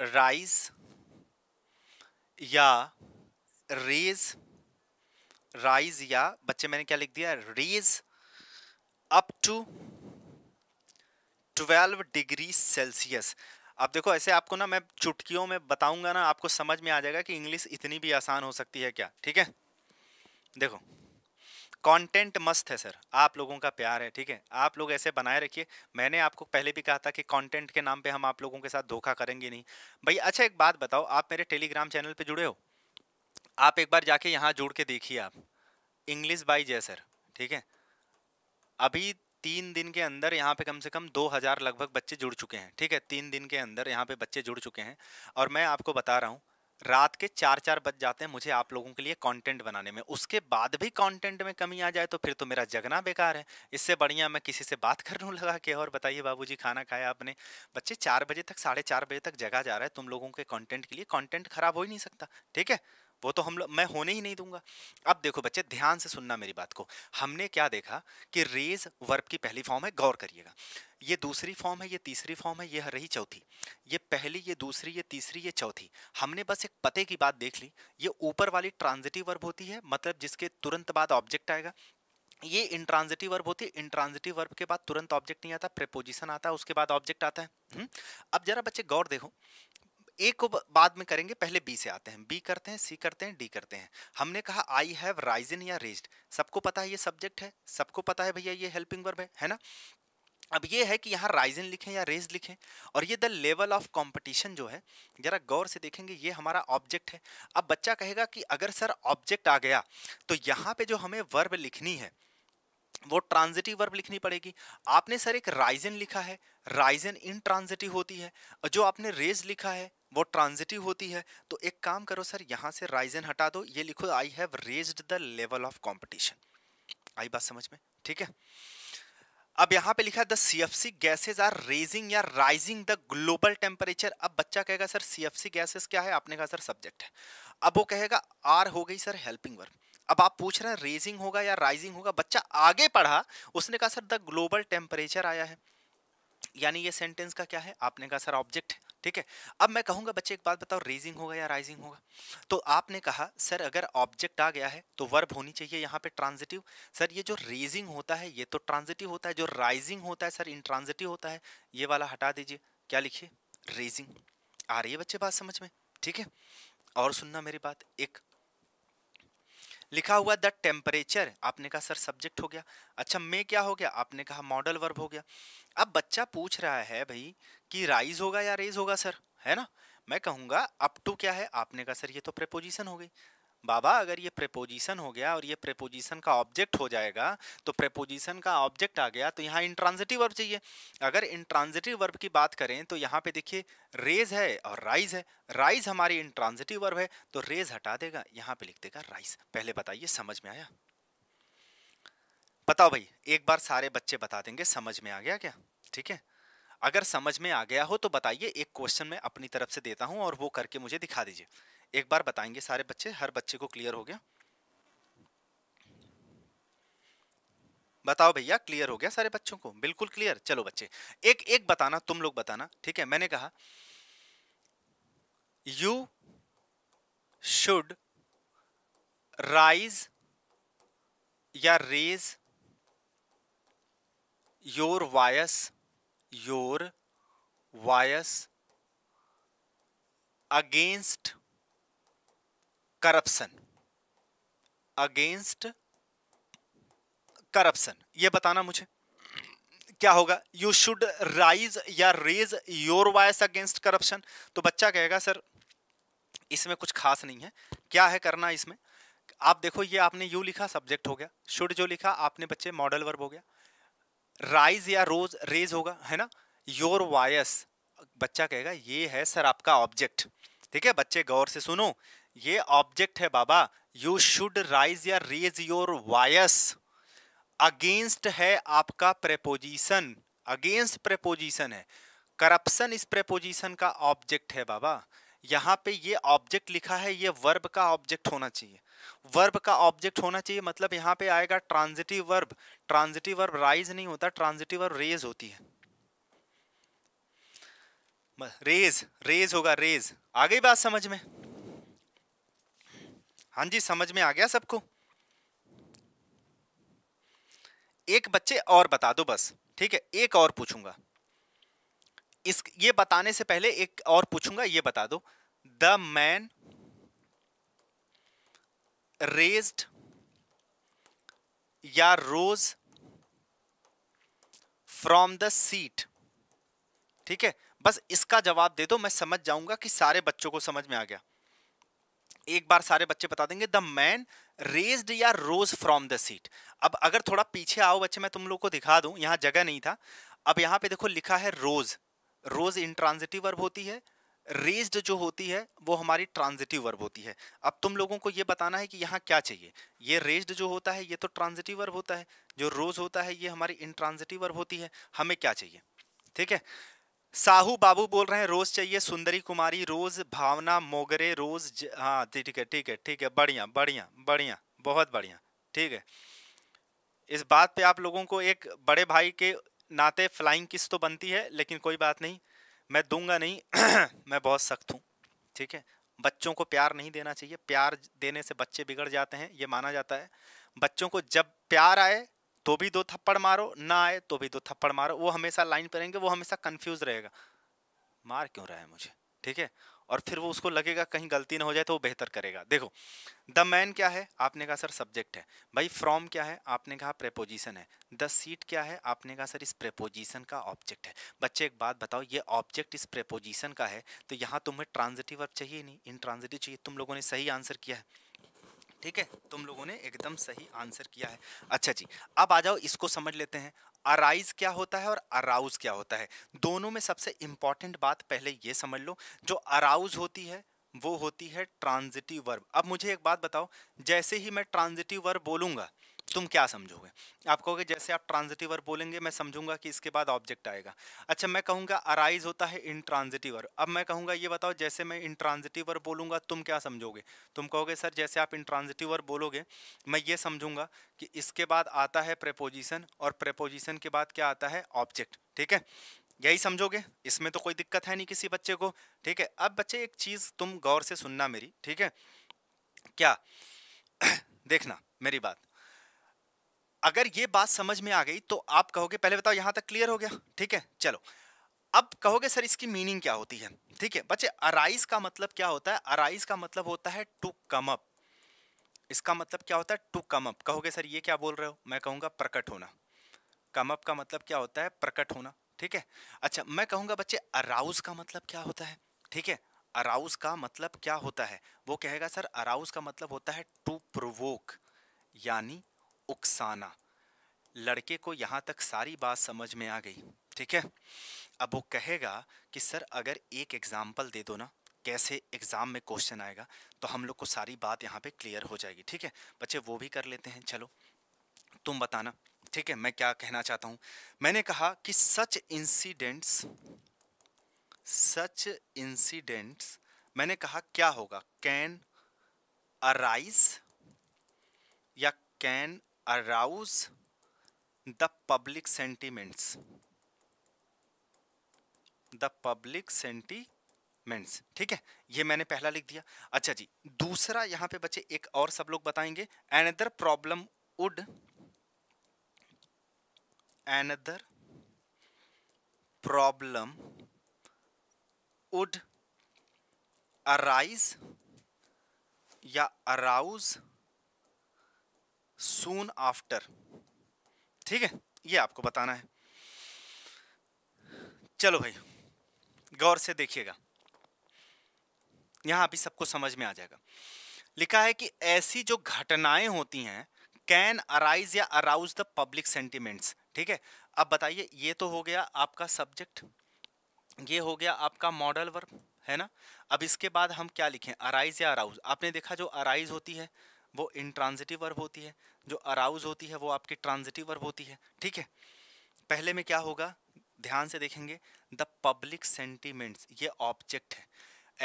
राइज या रेज राइज या बच्चे मैंने क्या लिख दिया raise up to 12 degree Celsius अब देखो ऐसे आपको ना मैं चुटकियों में बताऊंगा ना आपको समझ में आ जाएगा कि इंग्लिश इतनी भी आसान हो सकती है क्या ठीक है देखो कंटेंट मस्त है सर आप लोगों का प्यार है ठीक है आप लोग ऐसे बनाए रखिए मैंने आपको पहले भी कहा था कि कंटेंट के नाम पे हम आप लोगों के साथ धोखा करेंगे नहीं भाई अच्छा एक बात बताओ आप मेरे टेलीग्राम चैनल पे जुड़े हो आप एक बार जाके यहाँ जुड़ के देखिए आप इंग्लिश बाई जय सर ठीक है अभी तीन दिन के अंदर यहाँ पे कम से कम दो हज़ार लगभग बच्चे जुड़ चुके हैं ठीक है तीन दिन के अंदर यहाँ पे बच्चे जुड़ चुके हैं और मैं आपको बता रहा हूँ रात के चार चार बज जाते हैं मुझे आप लोगों के लिए कंटेंट बनाने में उसके बाद भी कंटेंट में कमी आ जाए तो फिर तो मेरा जगना बेकार है इससे बढ़िया मैं किसी से बात कर लूँ लगा के और बताइए बाबूजी खाना खाया आपने बच्चे चार बजे तक साढ़े चार बजे तक जगा जा रहा है तुम लोगों के कॉन्टेंट के लिए कॉन्टेंट खराब हो ही नहीं सकता ठीक है वो तो हम लोग मैं होने ही नहीं दूंगा अब देखो बच्चे ध्यान से सुनना मेरी बात को हमने क्या देखा कि रेज वर्ब की पहली फॉर्म है गौर करिएगा ये दूसरी फॉर्म है ये तीसरी फॉर्म है ये रही चौथी ये पहली ये दूसरी ये तीसरी ये चौथी हमने बस एक पते की बात देख ली ये ऊपर वाली ट्रांजिटिव वर्ब होती है मतलब जिसके तुरंत बाद ऑब्जेक्ट आएगा ये इंट्रांजिटिव वर्ब होती है इंट्रांजिटिव वर्ब के बाद तुरंत ऑब्जेक्ट नहीं आता प्रेपोजिशन आता है उसके बाद ऑब्जेक्ट आता है हुँ? अब जरा बच्चे गौर देखो ए को बाद में करेंगे पहले बी से आते हैं बी करते हैं सी करते हैं डी करते हैं हमने कहा आई हैव राइजन या रेज्ड सबको पता है ये सब्जेक्ट है सबको पता है भैया ये हेल्पिंग वर्ब है है ना अब ये है कि यहाँ राइजन लिखें या रेज लिखें और ये द लेवल ऑफ कंपटीशन जो है ज़रा गौर से देखेंगे ये हमारा ऑब्जेक्ट है अब बच्चा कहेगा कि अगर सर ऑब्जेक्ट आ गया तो यहाँ पे जो हमें वर्ब लिखनी है वो ट्रांजिटिव वर्ब लिखनी पड़ेगी आपने सर एक राइजन लिखा है राइजन इन ट्रांजिटिव होती है जो आपने रेज लिखा है वो ट्रांजिटिव होती है तो एक काम करो सर यहाँ से राइजन हटा दो ये लिखो I have raise the level of competition आई बात समझ में ठीक है अब यहाँ पे लिखा है the C F C gases are raising या राइजिंग द ग्लोबल टेम्परेचर अब बच्चा कहेगा sir C F C gases क्या है आपने कहा सर सब्जेक्ट है अब वो कहेगा आर हो गई सर हेल्पिंग वर्ब अब आप पूछ रहे हैं रेजिंग होगा या राइजिंग होगा बच्चा आगे पढ़ा उसने कहा सर द ग्लोबल टेम्परेचर आया है यानी ये सेंटेंस का क्या है आपने कहा सर ऑब्जेक्ट ठीक है अब मैं कहूँगा बच्चे एक बात बताओ रेजिंग होगा या राइजिंग होगा तो आपने कहा सर अगर ऑब्जेक्ट आ गया है तो वर्ब होनी चाहिए यहाँ पे ट्रांजिटिव सर ये जो रेजिंग होता है ये तो ट्रांजिटिव होता है जो राइजिंग होता है सर इंट्रांजिटिव होता है ये वाला हटा दीजिए क्या लिखिए रेजिंग आ रही है बच्चे बात समझ में ठीक है और सुनना मेरी बात एक लिखा हुआ द टेम्परेचर आपने कहा सर सब्जेक्ट हो गया अच्छा मे क्या हो गया आपने कहा मॉडल वर्ब हो गया अब बच्चा पूछ रहा है भाई कि राइज होगा या रेज होगा सर है ना मैं कहूँगा अप टू क्या है आपने कहा सर ये तो प्रपोजिशन हो गई बाबा अगर ये प्रेपोजिशन हो गया और ये प्रेपोजिशन का ऑब्जेक्ट हो जाएगा तो प्रेपोजिशन का ऑब्जेक्ट आ गया तो यहाँ इंट्रांजिटिव वर्ब चाहिए अगर इंट्रांजिटिव वर्ब की बात करें तो यहाँ पे देखिए रेज है और राइज है राइज हमारी इंट्रांजिटिव वर्ब है तो रेज हटा देगा यहाँ पे लिख देगा राइज पहले बताइए समझ में आया बताओ भाई एक बार सारे बच्चे बता देंगे समझ में आ गया क्या ठीक है अगर समझ में आ गया हो तो बताइए एक क्वेश्चन मैं अपनी तरफ से देता हूँ और वो करके मुझे दिखा दीजिए एक बार बताएंगे सारे बच्चे हर बच्चे को क्लियर हो गया बताओ भैया क्लियर हो गया सारे बच्चों को बिल्कुल क्लियर चलो बच्चे एक एक बताना तुम लोग बताना ठीक है मैंने कहा यू शुड राइज या raise your voice your voice against corruption against corruption ये बताना मुझे क्या होगा यू शुड राइज या raise your voice against corruption तो बच्चा कहेगा सर इसमें कुछ खास नहीं है क्या है करना इसमें आप देखो ये आपने यू लिखा सब्जेक्ट हो गया शुड जो लिखा आपने बच्चे मॉडल वर्ब हो गया राइज या रोज रेज होगा है ना योर वॉयस बच्चा कहेगा ये है सर आपका ऑब्जेक्ट ठीक है बच्चे गौर से सुनो ये ऑब्जेक्ट है बाबा यू शुड राइज या रेज योर वायस अगेंस्ट है आपका प्रेपोजिशन अगेंस्ट प्रेपोजिशन है करप्शन इस प्रेपोजिशन का ऑब्जेक्ट है बाबा यहाँ पे ये ऑब्जेक्ट लिखा है ये वर्ब का ऑब्जेक्ट होना चाहिए वर्ब का ऑब्जेक्ट होना चाहिए मतलब यहाँ पे आएगा transitive verb transitive verb rise नहीं होता ट्रांजिटिव वर्ब रेज होती है रेज रेज होगा रेज आ गई बात समझ में हाँ जी समझ में आ गया सबको एक बच्चे और बता दो बस ठीक है एक और पूछूंगा इस ये बताने से पहले एक और पूछूंगा ये बता दो द मैन रेज्ड या रोज फ्रॉम द सीट ठीक है बस इसका जवाब दे दो मैं समझ जाऊंगा कि सारे बच्चों को समझ में आ गया एक बार सारे बच्चे बता देंगे द मैन रेज्ड या रोज फ्रॉम द सीट अब अगर थोड़ा पीछे आओ बच्चे मैं तुम लोग को दिखा दूं यहाँ जगह नहीं था अब यहाँ पे देखो लिखा है रोज रोज इंट्रांजिटिव वर्ब होती है रेज्ड जो होती है वो हमारी ट्रांजिटिव वर्ब होती है अब तुम लोगों को ये बताना है कि यहाँ क्या चाहिए ये रेज्ड जो होता है ये तो ट्रांजिटिव वर्ब होता है जो रोज होता है ये हमारी इंट्रांजिटिव वर्ब होती है हमें क्या चाहिए ठीक है साहू बाबू बोल रहे हैं रोज चाहिए सुंदरी कुमारी रोज भावना मोगरे रोज हाँ ठीक है ठीक है ठीक है बढ़िया बढ़िया बढ़िया बहुत बढ़िया ठीक है इस बात पे आप लोगों को एक बड़े भाई के नाते फ्लाइंग किस तो बनती है लेकिन कोई बात नहीं मैं दूंगा नहीं मैं बहुत सख्त हूँ ठीक है बच्चों को प्यार नहीं देना चाहिए प्यार देने से बच्चे बिगड़ जाते हैं ये माना जाता है बच्चों को जब प्यार आए तो भी दो थप्पड़ मारो ना आए तो भी दो थप्पड़ मारो वो हमेशा लाइन पर रहेंगे वो हमेशा कन्फ्यूज रहेगा मार क्यों रहा है मुझे ठीक है और फिर वो उसको लगेगा कहीं गलती ना हो जाए तो वो बेहतर करेगा देखो द मैन क्या है आपने कहा सर सब्जेक्ट है भाई फ्रॉम क्या है आपने कहा प्रेपोजिशन है द सीट क्या है आपने कहा सर इस प्रेपोजिशन का ऑब्जेक्ट है बच्चे एक बात बताओ ये ऑब्जेक्ट इस प्रेपोजिशन का है तो यहाँ तुम्हें ट्रांजिटिव वर्ब चाहिए नहीं इन ट्रांजिटिव चाहिए तुम लोगों ने सही आंसर किया है ठीक है तुम लोगों ने एकदम सही आंसर किया है अच्छा जी अब आ जाओ इसको समझ लेते हैं अराइज क्या होता है और अराउज क्या होता है दोनों में सबसे इंपॉर्टेंट बात पहले ये समझ लो जो अराउज होती है वो होती है ट्रांजिटिव वर्ब अब मुझे एक बात बताओ जैसे ही मैं ट्रांजिटिव वर्ब बोलूंगा तुम क्या समझोगे आप कहोगे जैसे आप ट्रांजिटिव वर्ब बोलेंगे मैं समझूंगा कि इसके बाद ऑब्जेक्ट आएगा अच्छा मैं कहूँगा अराइज होता है इन ट्रांजिटिव वर्ब अब मैं कहूँगा ये बताओ जैसे मैं इन ट्रांजिटिव वर्ब बोलूँगा तुम क्या समझोगे तुम कहोगे सर जैसे आप इन ट्रांजिटिव वर्ब बोलोगे मैं ये समझूंगा कि इसके बाद आता है प्रपोजिशन और प्रपोजिशन के बाद क्या आता है ऑब्जेक्ट ठीक है यही समझोगे इसमें तो कोई दिक्कत है नहीं किसी बच्चे को ठीक है अब बच्चे एक चीज़ तुम गौर से सुनना मेरी ठीक है क्या देखना मेरी बात अगर ये बात समझ में आ गई तो आप कहोगे पहले बताओ यहाँ तक क्लियर हो गया ठीक है चलो अब कहोगे सर इसकी मीनिंग क्या होती है ठीक है बच्चे अराइज का मतलब क्या होता है अराइज का मतलब होता है टू कम अप इसका मतलब क्या होता है टू कम अप कहोगे सर ये क्या बोल रहे हो मैं कहूँगा प्रकट होना कम अप का मतलब क्या होता है प्रकट होना ठीक है अच्छा मैं कहूँगा बच्चे अराउज का मतलब क्या होता है ठीक है अराउज का मतलब क्या होता है वो कहेगा सर अराउज का मतलब होता है टू प्रोवोक यानी उकसाना लड़के को यहाँ तक सारी बात समझ में आ गई ठीक है अब वो कहेगा कि सर अगर एक एग्ज़ाम्पल दे दो ना कैसे एग्ज़ाम में क्वेश्चन आएगा तो हम लोग को सारी बात यहाँ पे क्लियर हो जाएगी ठीक है बच्चे वो भी कर लेते हैं चलो तुम बताना ठीक है मैं क्या कहना चाहता हूँ मैंने कहा कि सच इंसिडेंट्स सच इंसिडेंट्स मैंने कहा क्या होगा कैन अराइज या can arouse the public sentiments the public sentiments ठीक है ये मैंने पहला लिख दिया अच्छा जी दूसरा यहां पे बच्चे एक और सब लोग बताएंगे another problem would another problem would arise या अराउज सून आफ्टर ठीक है ये आपको बताना है चलो भाई गौर से देखिएगा यहां अभी सबको समझ में आ जाएगा लिखा है कि ऐसी जो घटनाएं होती हैं कैन अराइज या अराउज द पब्लिक सेंटिमेंट्स ठीक है अब बताइए ये तो हो गया आपका सब्जेक्ट ये हो गया आपका मॉडल वर्क है ना अब इसके बाद हम क्या लिखें अराइज या अराउज आपने देखा जो अराइज होती है वो इंट्रांजिटिव वर्ब होती है जो अराउज होती है वो आपकी ट्रांजिटिव वर्ब होती है ठीक है पहले में क्या होगा ध्यान से देखेंगे द पब्लिक सेंटीमेंट्स ये ऑब्जेक्ट है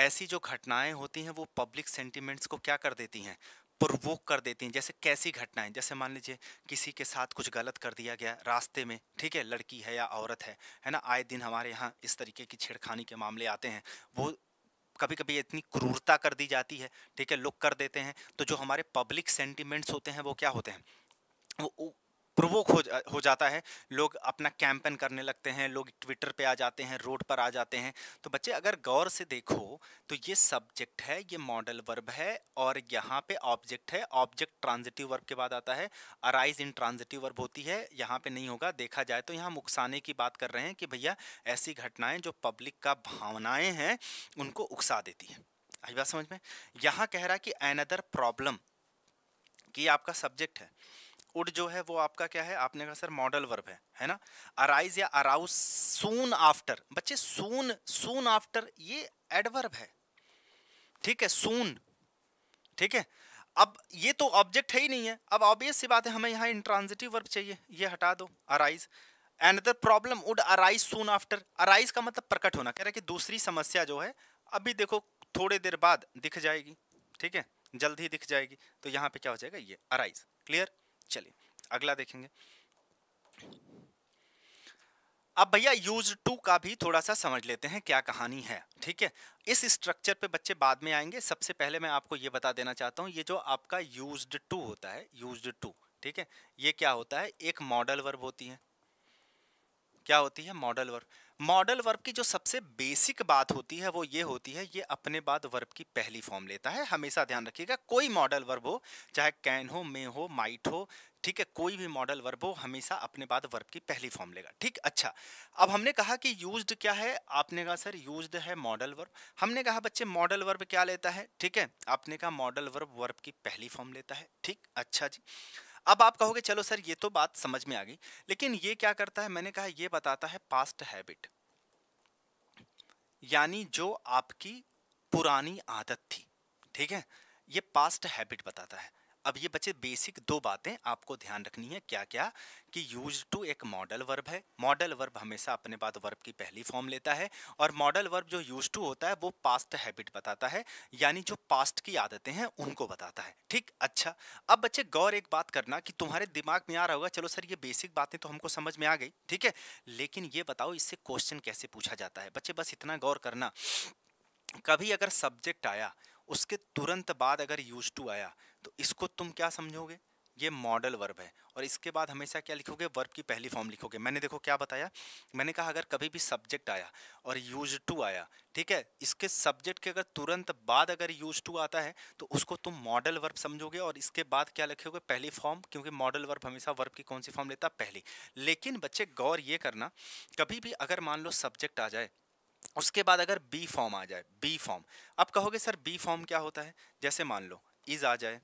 ऐसी जो घटनाएं होती हैं वो पब्लिक सेंटीमेंट्स को क्या कर देती हैं प्रवोक कर देती हैं जैसे कैसी घटनाएं जैसे मान लीजिए किसी के साथ कुछ गलत कर दिया गया रास्ते में ठीक है लड़की है या औरत है है ना आए दिन हमारे यहाँ इस तरीके की छेड़खानी के मामले आते हैं वो कभी कभी इतनी क्रूरता कर दी जाती है ठीक है लुक कर देते हैं तो जो हमारे पब्लिक सेंटिमेंट्स होते हैं वो क्या होते हैं वो प्रोवोक हो जा, हो जाता है लोग अपना कैंपेन करने लगते हैं लोग ट्विटर पे आ जाते हैं रोड पर आ जाते हैं तो बच्चे अगर गौर से देखो तो ये सब्जेक्ट है ये मॉडल वर्ब है और यहाँ पे ऑब्जेक्ट है ऑब्जेक्ट ट्रांजिटिव वर्ब के बाद आता है अराइज इन ट्रांजिटिव वर्ब होती है यहाँ पे नहीं होगा देखा जाए तो यहाँ उकसाने की बात कर रहे हैं कि भैया ऐसी घटनाएं जो पब्लिक का भावनाएं हैं उनको उकसा देती है आई बात समझ में यहाँ कह रहा है कि एनदर प्रॉब्लम कि आपका सब्जेक्ट है उड जो है वो आपका क्या है आपने कहा सर मॉडल वर्ब है है ना अराइज या अराउज सून आफ्टर बच्चे सून सून आफ्टर ये एडवर्ब है ठीक है सून ठीक है अब ये तो ऑब्जेक्ट है ही नहीं है अब ऑब्वियस सी बात है हमें यहाँ इंट्रांजिटिव वर्ब चाहिए ये हटा दो arise another problem would arise soon after arise का मतलब प्रकट होना कह रहा है कि दूसरी समस्या जो है अभी देखो थोड़े देर बाद दिख जाएगी ठीक है जल्द ही दिख जाएगी तो यहाँ पे क्या हो जाएगा ये अराइज क्लियर चलिए अगला देखेंगे अब भैया यूज टू का भी थोड़ा सा समझ लेते हैं क्या कहानी है ठीक है इस स्ट्रक्चर पे बच्चे बाद में आएंगे सबसे पहले मैं आपको ये बता देना चाहता हूँ ये जो आपका यूज टू होता है यूज टू ठीक है ये क्या होता है एक मॉडल वर्ब होती है क्या होती है मॉडल वर्ब मॉडल वर्ब की जो सबसे बेसिक बात होती है वो ये होती है ये अपने बाद वर्ब की पहली फॉर्म लेता है हमेशा ध्यान रखिएगा कोई मॉडल वर्ब हो चाहे कैन हो मे हो माइट हो ठीक है कोई भी मॉडल वर्ब हो हमेशा अपने बाद वर्ब की पहली फॉर्म लेगा ठीक अच्छा अब हमने कहा कि यूज्ड क्या है आपने कहा सर यूज्ड है मॉडल वर्ब हमने कहा बच्चे मॉडल वर्ब क्या लेता है ठीक है आपने कहा मॉडल वर्ब वर्ब की पहली फॉर्म लेता है ठीक अच्छा जी अब आप कहोगे चलो सर ये तो बात समझ में आ गई लेकिन ये क्या करता है मैंने कहा ये बताता है पास्ट हैबिट यानी जो आपकी पुरानी आदत थी ठीक है ये पास्ट हैबिट बताता है अब ये बच्चे बेसिक दो बातें आपको ध्यान रखनी है क्या क्या कि यूज टू एक मॉडल वर्ब है मॉडल वर्ब हमेशा अपने बाद वर्ब की पहली फॉर्म लेता है और मॉडल वर्ब जो यूज टू होता है वो पास्ट हैबिट बताता है यानी जो पास्ट की आदतें हैं उनको बताता है ठीक अच्छा अब बच्चे गौर एक बात करना कि तुम्हारे दिमाग में आ रहा होगा चलो सर ये बेसिक बातें तो हमको समझ में आ गई ठीक है लेकिन ये बताओ इससे क्वेश्चन कैसे पूछा जाता है बच्चे बस इतना गौर करना कभी अगर सब्जेक्ट आया उसके तुरंत बाद अगर यूज टू आया तो इसको तुम क्या समझोगे ये मॉडल वर्ब है और इसके बाद हमेशा क्या लिखोगे वर्ब की पहली फॉर्म लिखोगे मैंने देखो क्या बताया मैंने कहा अगर कभी भी सब्जेक्ट आया और यूज टू आया ठीक है इसके सब्जेक्ट के अगर तुरंत बाद अगर यूज टू आता है तो उसको तुम मॉडल वर्ब समझोगे और इसके बाद क्या लिखोगे पहली फॉर्म क्योंकि मॉडल वर्ब हमेशा वर्ब की कौन सी फॉर्म लेता पहली लेकिन बच्चे गौर ये करना कभी भी अगर मान लो सब्जेक्ट आ जाए उसके बाद अगर बी फॉर्म आ जाए बी फॉर्म अब कहोगे सर बी फॉर्म क्या होता है जैसे मान लो इज़ आ जाए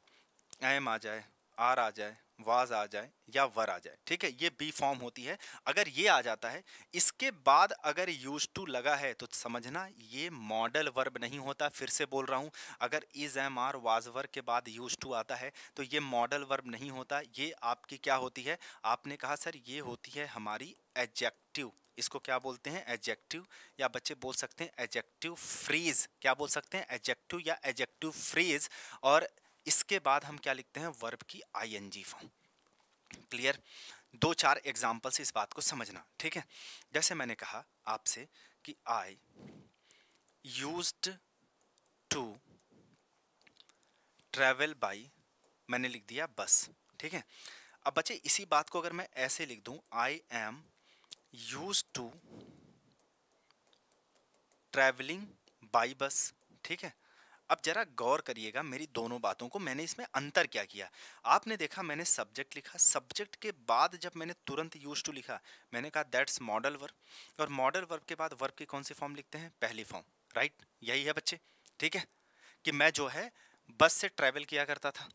एम आ जाए आर आ जाए वाज आ जाए या वर आ जाए ठीक है ये बी फॉर्म होती है अगर ये आ जाता है इसके बाद अगर यूज टू लगा है तो समझना ये मॉडल वर्ब नहीं होता फिर से बोल रहा हूँ अगर is am are was were के बाद यूज टू आता है तो ये मॉडल वर्ब नहीं होता ये आपकी क्या होती है आपने कहा सर ये होती है हमारी एजेक्टिव इसको क्या बोलते हैं एजेक्टिव या बच्चे बोल सकते हैं एजेक्टिव फ्रीज क्या बोल सकते हैं एजेक्टिव या एजेक्टिव फ्रीज और इसके बाद हम क्या लिखते हैं वर्ब की I N G form clear दो चार एग्जाम्पल से इस बात को समझना ठीक है जैसे मैंने कहा आपसे कि I use to travel by मैंने लिख दिया बस ठीक है अब बच्चे इसी बात को अगर मैं ऐसे लिख दूं I am use to travelling by bus ठीक है अब जरा गौर करिएगा मेरी दोनों बातों को मैंने इसमें अंतर क्या किया आपने देखा मैंने सब्जेक्ट लिखा सब्जेक्ट के बाद जब मैंने तुरंत यूज टू लिखा मैंने कहा दैट्स मॉडल वर्ब और मॉडल वर्ब के बाद वर्ब की कौन सी फॉर्म लिखते हैं पहली फॉर्म राइट यही है बच्चे ठीक है कि मैं जो है बस से ट्रेवल किया करता था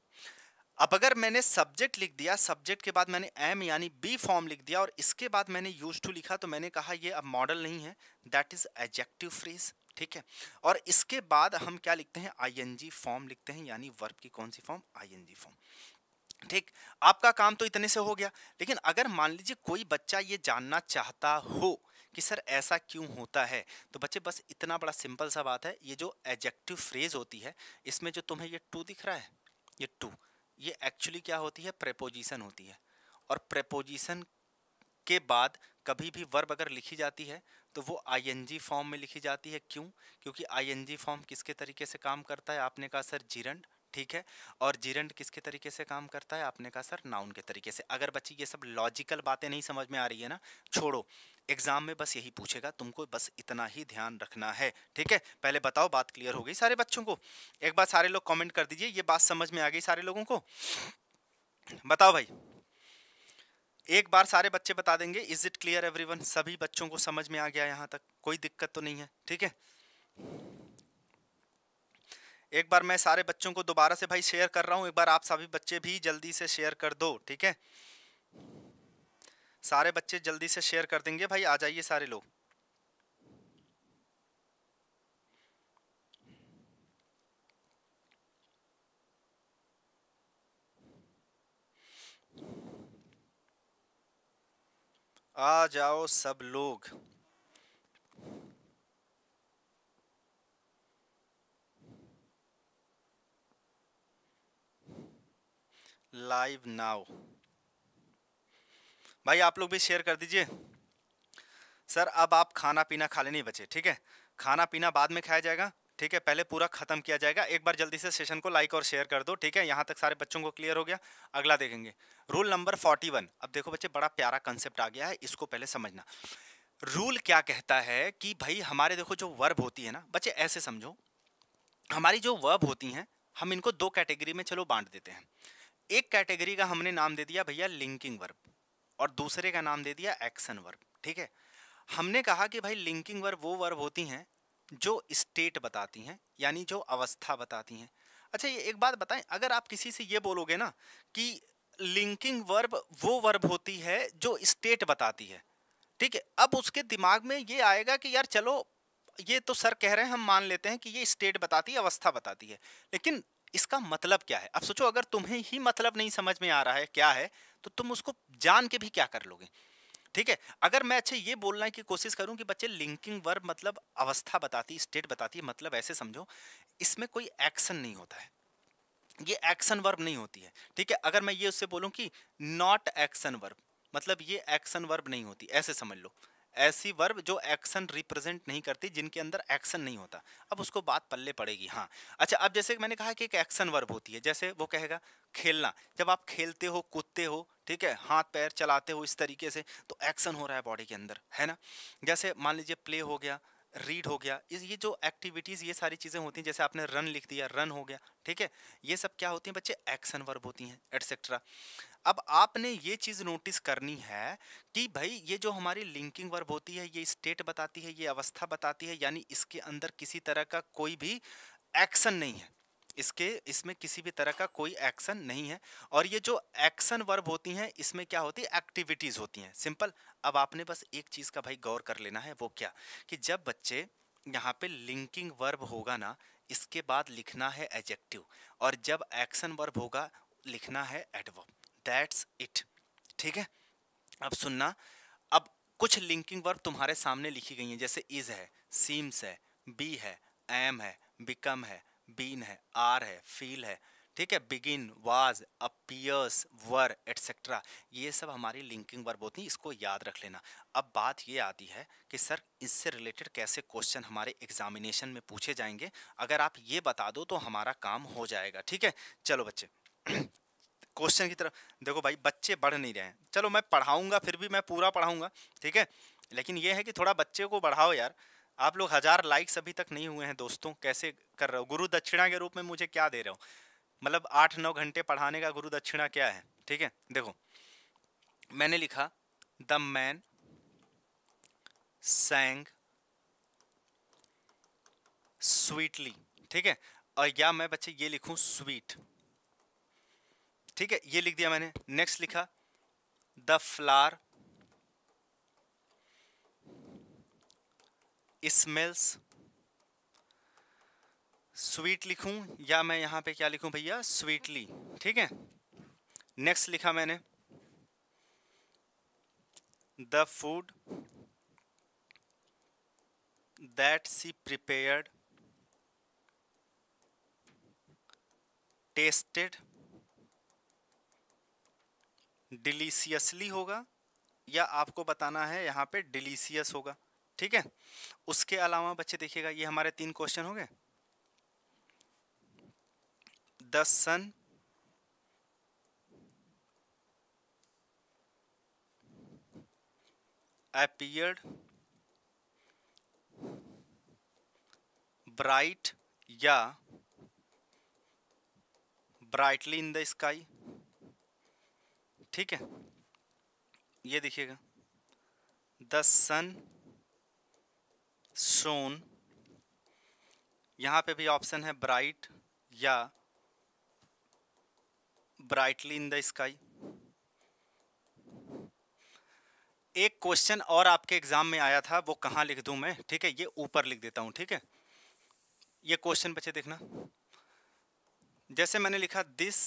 अब अगर मैंने सब्जेक्ट लिख दिया सब्जेक्ट के बाद मैंने एम यानी बी फॉर्म लिख दिया और इसके बाद मैंने यूज टू लिखा तो मैंने कहा ये अब मॉडल नहीं है दैट इज एजेक्टिव फ्रेज ठीक है और इसके बाद हम क्या लिखते हैं आईएनजी फॉर्म लिखते हैं यानी वर्ब की कौन सी फॉर्म आईएनजी फॉर्म ठीक आपका काम तो इतने से हो गया लेकिन अगर मान लीजिए कोई बच्चा ये जानना चाहता हो कि सर ऐसा क्यों होता है तो बच्चे बस इतना बड़ा सिंपल सा बात है ये जो एजेक्टिव फ्रेज होती है इसमें जो तुम्हें ये टू दिख रहा है ये टू ये एक्चुअली क्या होती है प्रेपोजिशन होती है और प्रेपोजिशन के बाद कभी भी वर्ब अगर लिखी जाती है तो वो आईएनजी फॉर्म में लिखी जाती है क्यों क्योंकि आईएनजी फॉर्म किसके तरीके से काम करता है आपने कहा सर जीरंड ठीक है और जीरंड किसके तरीके से काम करता है आपने कहा सर नाउन के तरीके से अगर बच्ची ये सब लॉजिकल बातें नहीं समझ में आ रही है ना छोड़ो एग्जाम में बस यही पूछेगा तुमको बस इतना ही ध्यान रखना है ठीक है पहले बताओ बात क्लियर हो गई सारे बच्चों को एक बार सारे लोग कमेंट कर दीजिए ये बात समझ में आ गई सारे लोगों को बताओ भाई एक बार सारे बच्चे बता देंगे इज इट क्लियर वन सभी बच्चों को समझ में आ गया यहाँ तक कोई दिक्कत तो नहीं है ठीक है एक बार मैं सारे बच्चों को दोबारा से भाई शेयर कर रहा हूँ एक बार आप सभी बच्चे भी जल्दी से शेयर कर दो ठीक है सारे बच्चे जल्दी से शेयर कर देंगे भाई आ जाइए सारे लोग आ जाओ सब लोग लाइव नाउ भाई आप लोग भी शेयर कर दीजिए सर अब आप खाना पीना खा लेने बचे ठीक है खाना पीना बाद में खाया जाएगा ठीक है पहले पूरा खत्म किया जाएगा एक बार जल्दी से सेशन को लाइक और शेयर कर दो ठीक है यहाँ तक सारे बच्चों को क्लियर हो गया अगला देखेंगे रूल नंबर फोर्टी वन अब देखो बच्चे बड़ा प्यारा कंसेप्ट आ गया है इसको पहले समझना रूल क्या कहता है कि भाई हमारे देखो जो वर्ब होती है ना बच्चे ऐसे समझो हमारी जो वर्ब होती हैं हम इनको दो कैटेगरी में चलो बांट देते हैं एक कैटेगरी का हमने नाम दे दिया भैया लिंकिंग वर्ब और दूसरे का नाम दे दिया एक्शन वर्ब ठीक है हमने कहा कि भाई लिंकिंग वर्ब वो वर्ब होती हैं जो स्टेट बताती हैं यानी जो अवस्था बताती हैं अच्छा ये एक बात बताएं अगर आप किसी से ये बोलोगे ना कि लिंकिंग वर्ब वो वर्ब होती है जो स्टेट बताती है ठीक है अब उसके दिमाग में ये आएगा कि यार चलो ये तो सर कह रहे हैं हम मान लेते हैं कि ये स्टेट बताती है अवस्था बताती है लेकिन इसका मतलब क्या है अब सोचो अगर तुम्हें ही मतलब नहीं समझ में आ रहा है क्या है तो तुम उसको जान के भी क्या कर लोगे ठीक है अगर मैं अच्छा ये बोलने की कोशिश करूं कि बच्चे लिंकिंग वर्ब मतलब अवस्था बताती स्टेट बताती है मतलब ऐसे समझो इसमें कोई एक्शन नहीं होता है ये एक्शन वर्ब नहीं होती है ठीक है अगर मैं ये उससे बोलूँ कि नॉट एक्शन वर्ब मतलब ये एक्शन वर्ब नहीं होती ऐसे समझ लो ऐसी वर्ब जो एक्शन रिप्रेजेंट नहीं करती जिनके अंदर एक्शन नहीं होता अब उसको बात पल्ले पड़ेगी हाँ अच्छा अब जैसे मैंने कहा कि एक एक्शन वर्ब होती है जैसे वो कहेगा खेलना जब आप खेलते हो कूदते हो ठीक है हाथ पैर चलाते हो इस तरीके से तो एक्शन हो रहा है बॉडी के अंदर है ना जैसे मान लीजिए प्ले हो गया रीड हो गया इस ये जो एक्टिविटीज़ ये सारी चीज़ें होती हैं जैसे आपने रन लिख दिया रन हो गया ठीक है ये सब क्या होती हैं बच्चे एक्शन वर्ब होती हैं एट्सेट्रा अब आपने ये चीज़ नोटिस करनी है कि भाई ये जो हमारी लिंकिंग वर्ब होती है ये स्टेट बताती है ये अवस्था बताती है यानी इसके अंदर किसी तरह का कोई भी एक्शन नहीं है इसके इसमें किसी भी तरह का कोई एक्शन नहीं है और ये जो एक्शन वर्ब होती हैं इसमें क्या होती है एक्टिविटीज़ होती हैं सिंपल अब आपने बस एक चीज़ का भाई गौर कर लेना है वो क्या कि जब बच्चे यहाँ पे लिंकिंग वर्ब होगा ना इसके बाद लिखना है एजेक्टिव और जब एक्शन वर्ब होगा लिखना है एडवर्ब दैट्स इट ठीक है अब सुनना अब कुछ लिंकिंग वर्ब तुम्हारे सामने लिखी गई हैं जैसे इज़ है सीम्स है बी है एम है बिकम है बीन है आर है फील है ठीक है begin was appears were etcetera ये सब हमारी लिंकिंग वर्ब होती है इसको याद रख लेना अब बात ये आती है कि सर इससे रिलेटेड कैसे क्वेश्चन हमारे एग्जामिनेशन में पूछे जाएंगे अगर आप ये बता दो तो हमारा काम हो जाएगा ठीक है चलो बच्चे क्वेश्चन की तरफ देखो भाई बच्चे बढ़ नहीं रहे हैं चलो मैं पढ़ाऊँगा फिर भी मैं पूरा पढ़ाऊँगा ठीक है लेकिन ये है कि थोड़ा बच्चे को बढ़ाओ यार आप लोग हज़ार लाइक्स अभी तक नहीं हुए हैं दोस्तों कैसे कर रहे हो गुरु दक्षिणा के रूप में मुझे क्या दे रहे हो मतलब आठ नौ घंटे पढ़ाने का गुरु दक्षिणा क्या है ठीक है देखो मैंने लिखा द मैन सैंग स्वीटली ठीक है और या मैं बच्चे ये लिखूं स्वीट ठीक है ये लिख दिया मैंने नेक्स्ट लिखा द फ्लार स्मेल्स स्वीट लिखूं या मैं यहां पे क्या लिखूं भैया स्वीटली ठीक है नेक्स्ट लिखा मैंने the food that she prepared tasted deliciously होगा या आपको बताना है यहाँ पे डिलीसियस होगा ठीक है उसके अलावा बच्चे देखिएगा ये हमारे तीन क्वेश्चन हो गए द सन एपियर्ड ब्राइट या ब्राइटली इन द स्काई ठीक है ये देखिएगा द सन सोन यहाँ पे भी ऑप्शन है ब्राइट या ब्राइटली इन द स्काई एक क्वेश्चन और आपके एग्जाम में आया था वो कहाँ लिख दूँ मैं ठीक है ये ऊपर लिख देता हूँ ठीक है ये क्वेश्चन बच्चे देखना जैसे मैंने लिखा this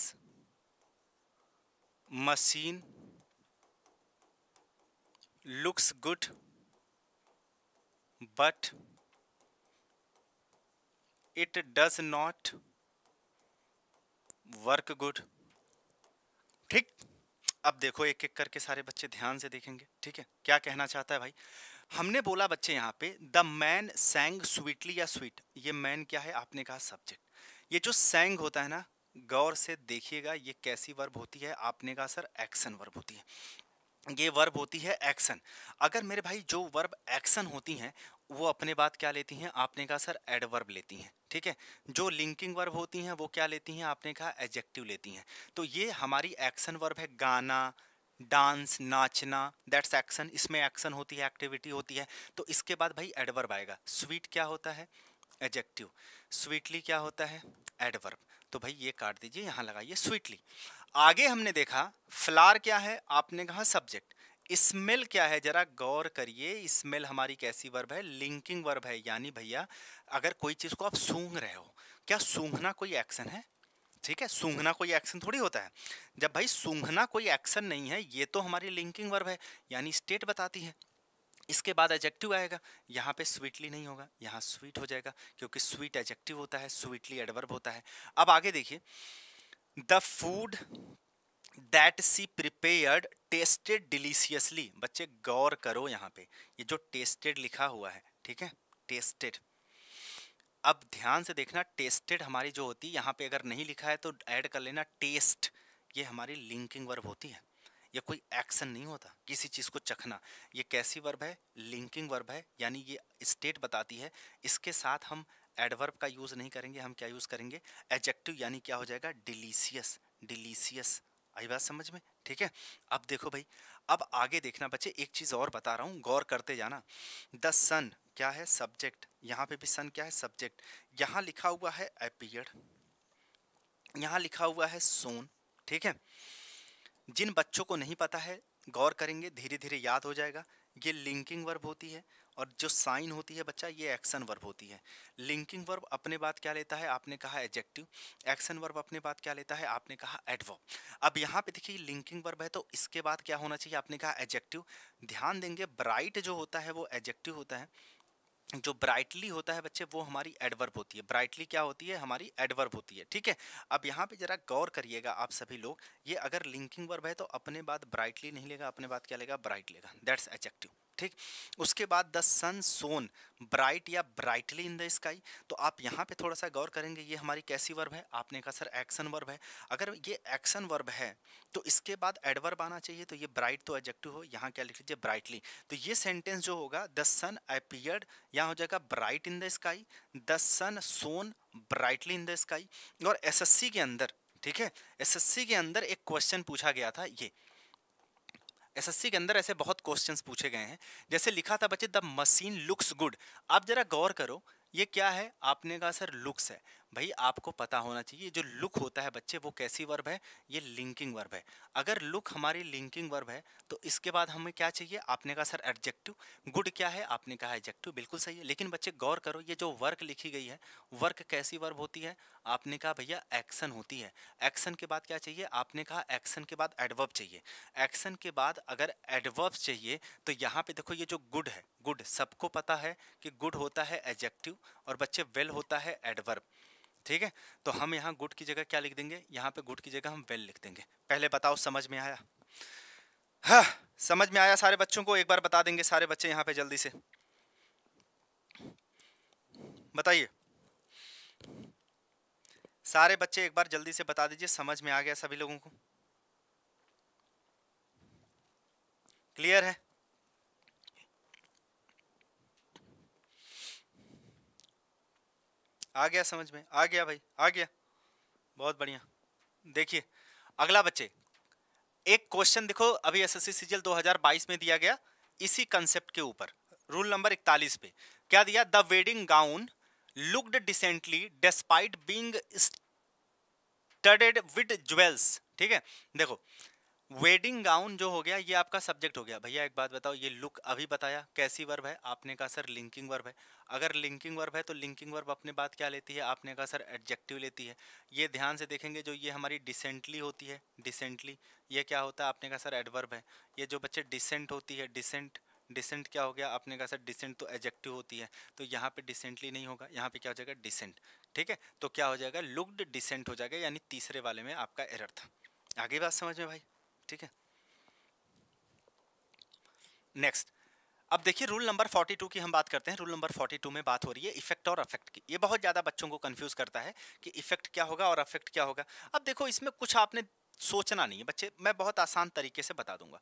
machine looks good but it does not work good ठीक अब देखो एक एक करके सारे बच्चे ध्यान से देखेंगे ठीक है क्या कहना चाहता है भाई हमने बोला बच्चे यहाँ पे द मैन सैंग स्वीटली या स्वीट ये मैन क्या है आपने कहा सब्जेक्ट ये जो सेंग होता है ना गौर से देखिएगा ये कैसी वर्ब होती है आपने कहा सर एक्शन वर्ब होती है ये वर्ब होती है एक्शन अगर मेरे भाई जो वर्ब एक्शन होती हैं वो अपने बात क्या लेती हैं आपने कहा सर एडवर्ब लेती हैं ठीक है जो लिंकिंग वर्ब होती हैं वो क्या लेती हैं आपने कहा एजेक्टिव लेती हैं तो ये हमारी एक्शन वर्ब है गाना डांस नाचना दैट्स एक्शन इसमें एक्शन होती है एक्टिविटी होती है तो इसके बाद भाई एडवर्ब आएगा स्वीट क्या होता है एजेक्टिव स्वीटली क्या होता है एडवर्ब तो भाई ये काट दीजिए यहाँ लगाइए स्वीटली आगे हमने देखा फ्लार क्या है आपने कहा सब्जेक्ट स्मेल क्या है जरा गौर करिए स्मेल हमारी कैसी वर्ब है लिंकिंग वर्ब है यानी भैया अगर कोई चीज़ को आप सूंघ रहे हो क्या सूंघना कोई एक्शन है ठीक है सूंघना कोई एक्शन थोड़ी होता है जब भाई सूंघना कोई एक्शन नहीं है ये तो हमारी लिंकिंग वर्ब है यानी स्टेट बताती है इसके बाद एजेक्टिव आएगा यहाँ पे स्वीटली नहीं होगा यहाँ स्वीट हो जाएगा क्योंकि स्वीट एजेक्टिव होता है स्वीटली एडवर्ब होता है अब आगे देखिए the food that she prepared tasted deliciously बच्चे गौर करो यहाँ पे ये जो टेस्टेड लिखा हुआ है ठीक है टेस्टेड अब ध्यान से देखना टेस्टेड हमारी जो होती है यहाँ पे अगर नहीं लिखा है तो ऐड कर लेना टेस्ट ये हमारी लिंकिंग वर्ब होती है ये कोई एक्शन नहीं होता किसी चीज़ को चखना ये कैसी वर्ब है लिंकिंग वर्ब है यानी ये स्टेट बताती है इसके साथ हम एडवर्ब का यूज़ नहीं करेंगे हम क्या यूज़ करेंगे एजेक्टिव यानी क्या हो जाएगा डिलीसियस डिलीसियस आई बात समझ में ठीक है अब देखो भाई अब आगे देखना बच्चे एक चीज़ और बता रहा हूँ गौर करते जाना द सन क्या है सब्जेक्ट यहाँ पे भी सन क्या है सब्जेक्ट यहाँ लिखा हुआ है एपियड यहाँ लिखा हुआ है सोन ठीक है जिन बच्चों को नहीं पता है गौर करेंगे धीरे धीरे याद हो जाएगा ये लिंकिंग वर्ब होती है और जो साइन होती है बच्चा ये एक्शन वर्ब होती है लिंकिंग वर्ब अपने बात क्या लेता है आपने कहा एजेक्टिव एक्शन वर्ब अपने बात क्या लेता है आपने कहा एडवर्ब अब यहाँ पे देखिए लिंकिंग वर्ब है तो इसके बाद क्या होना चाहिए आपने कहा एजेक्टिव ध्यान देंगे ब्राइट जो होता है वो एजेक्टिव होता है जो ब्राइटली होता है बच्चे वो हमारी एडवर्ब होती है ब्राइटली क्या होती है हमारी एडवर्ब होती है ठीक है अब यहाँ पे जरा गौर करिएगा आप सभी लोग ये अगर लिंकिंग वर्ब है तो अपने बात ब्राइटली नहीं लेगा अपने बात क्या लेगा ब्राइट लेगा दैट्स एजेक्टिव ठीक उसके बाद द सन सोन ब्राइट या ब्राइटली इन द स्काई तो आप यहाँ पे थोड़ा सा गौर करेंगे ये हमारी कैसी वर्ब है आपने कहा सर एक्शन वर्ब है अगर ये एक्शन वर्ब है तो इसके बाद एडवर्ब आना चाहिए तो ये ब्राइट तो एजेक्टिव हो यहाँ क्या लिख लीजिए ब्राइटली तो ये सेंटेंस जो होगा द सन अपियर्ड यहाँ हो जाएगा bright in the sky the sun shone brightly in the sky और सी के अंदर ठीक है सी के अंदर एक क्वेश्चन पूछा गया था ये एसएससी के अंदर ऐसे बहुत क्वेश्चंस पूछे गए हैं जैसे लिखा था बच्चे द मशीन लुक्स गुड आप जरा गौर करो ये क्या है आपने कहा सर लुक्स है भाई आपको पता होना चाहिए जो लुक होता है बच्चे वो कैसी वर्ब है ये लिंकिंग वर्ब है अगर लुक हमारी लिंकिंग वर्ब है तो इसके बाद हमें क्या चाहिए आपने कहा सर एडजेक्टिव गुड क्या है आपने कहा एडजेक्टिव बिल्कुल सही है लेकिन बच्चे गौर करो ये जो वर्क लिखी गई है वर्क कैसी वर्ब होती है आपने कहा भैया एक्शन होती है एक्शन के बाद क्या चाहिए आपने कहा एक्शन के बाद एडवर्ब चाहिए एक्शन के बाद अगर एडवर्ब चाहिए तो यहाँ पे देखो ये जो गुड है गुड सबको पता है कि गुड होता है एडजेक्टिव और बच्चे वेल well होता है एडवर्ब ठीक है तो हम यहाँ गुड की जगह क्या लिख देंगे यहाँ पे गुड की जगह हम वेल लिख देंगे पहले बताओ समझ में आया हाँ समझ में आया सारे बच्चों को एक बार बता देंगे सारे बच्चे यहाँ पे जल्दी से बताइए सारे बच्चे एक बार जल्दी से बता दीजिए समझ में आ गया सभी लोगों को क्लियर है आ गया समझ में आ गया भाई आ गया बहुत बढ़िया देखिए अगला बच्चे एक क्वेश्चन देखो अभी एस एसएससी सीजल 2022 में दिया गया इसी कंसेप्ट के ऊपर रूल नंबर 41 पे क्या दिया the wedding gown looked decently despite being studded with jewels ठीक है देखो वेडिंग गाउन जो हो गया ये आपका सब्जेक्ट हो गया भैया एक बात बताओ ये लुक अभी बताया कैसी वर्ब है आपने कहा सर लिंकिंग वर्ब है अगर लिंकिंग वर्ब है तो लिंकिंग वर्ब अपने बात क्या लेती है आपने कहा सर एडजेक्टिव लेती है ये ध्यान से देखेंगे जो ये हमारी डिसेंटली होती है डिसेंटली ये क्या होता है आपने कहा सर एडवर्ब है ये जो बच्चे डिसेंट होती है डिसेंट डिसेंट क्या हो गया आपने कहा सर डिसेंट तो एजेक्टिव होती है तो यहाँ पे डिसेंटली नहीं होगा यहाँ पे क्या हो जाएगा डिसेंट ठीक है तो क्या हो जाएगा लुक्ड डिसेंट हो जाएगा यानी तीसरे वाले में आपका एरर था आगे बात समझ में भाई ठीक है नेक्स्ट अब देखिए रूल नंबर 42 की हम बात करते हैं रूल नंबर 42 में बात हो रही है इफेक्ट और अफेक्ट की ये बहुत ज़्यादा बच्चों को कंफ्यूज करता है कि इफेक्ट क्या होगा और अफेक्ट क्या होगा अब देखो इसमें कुछ आपने सोचना नहीं है बच्चे मैं बहुत आसान तरीके से बता दूंगा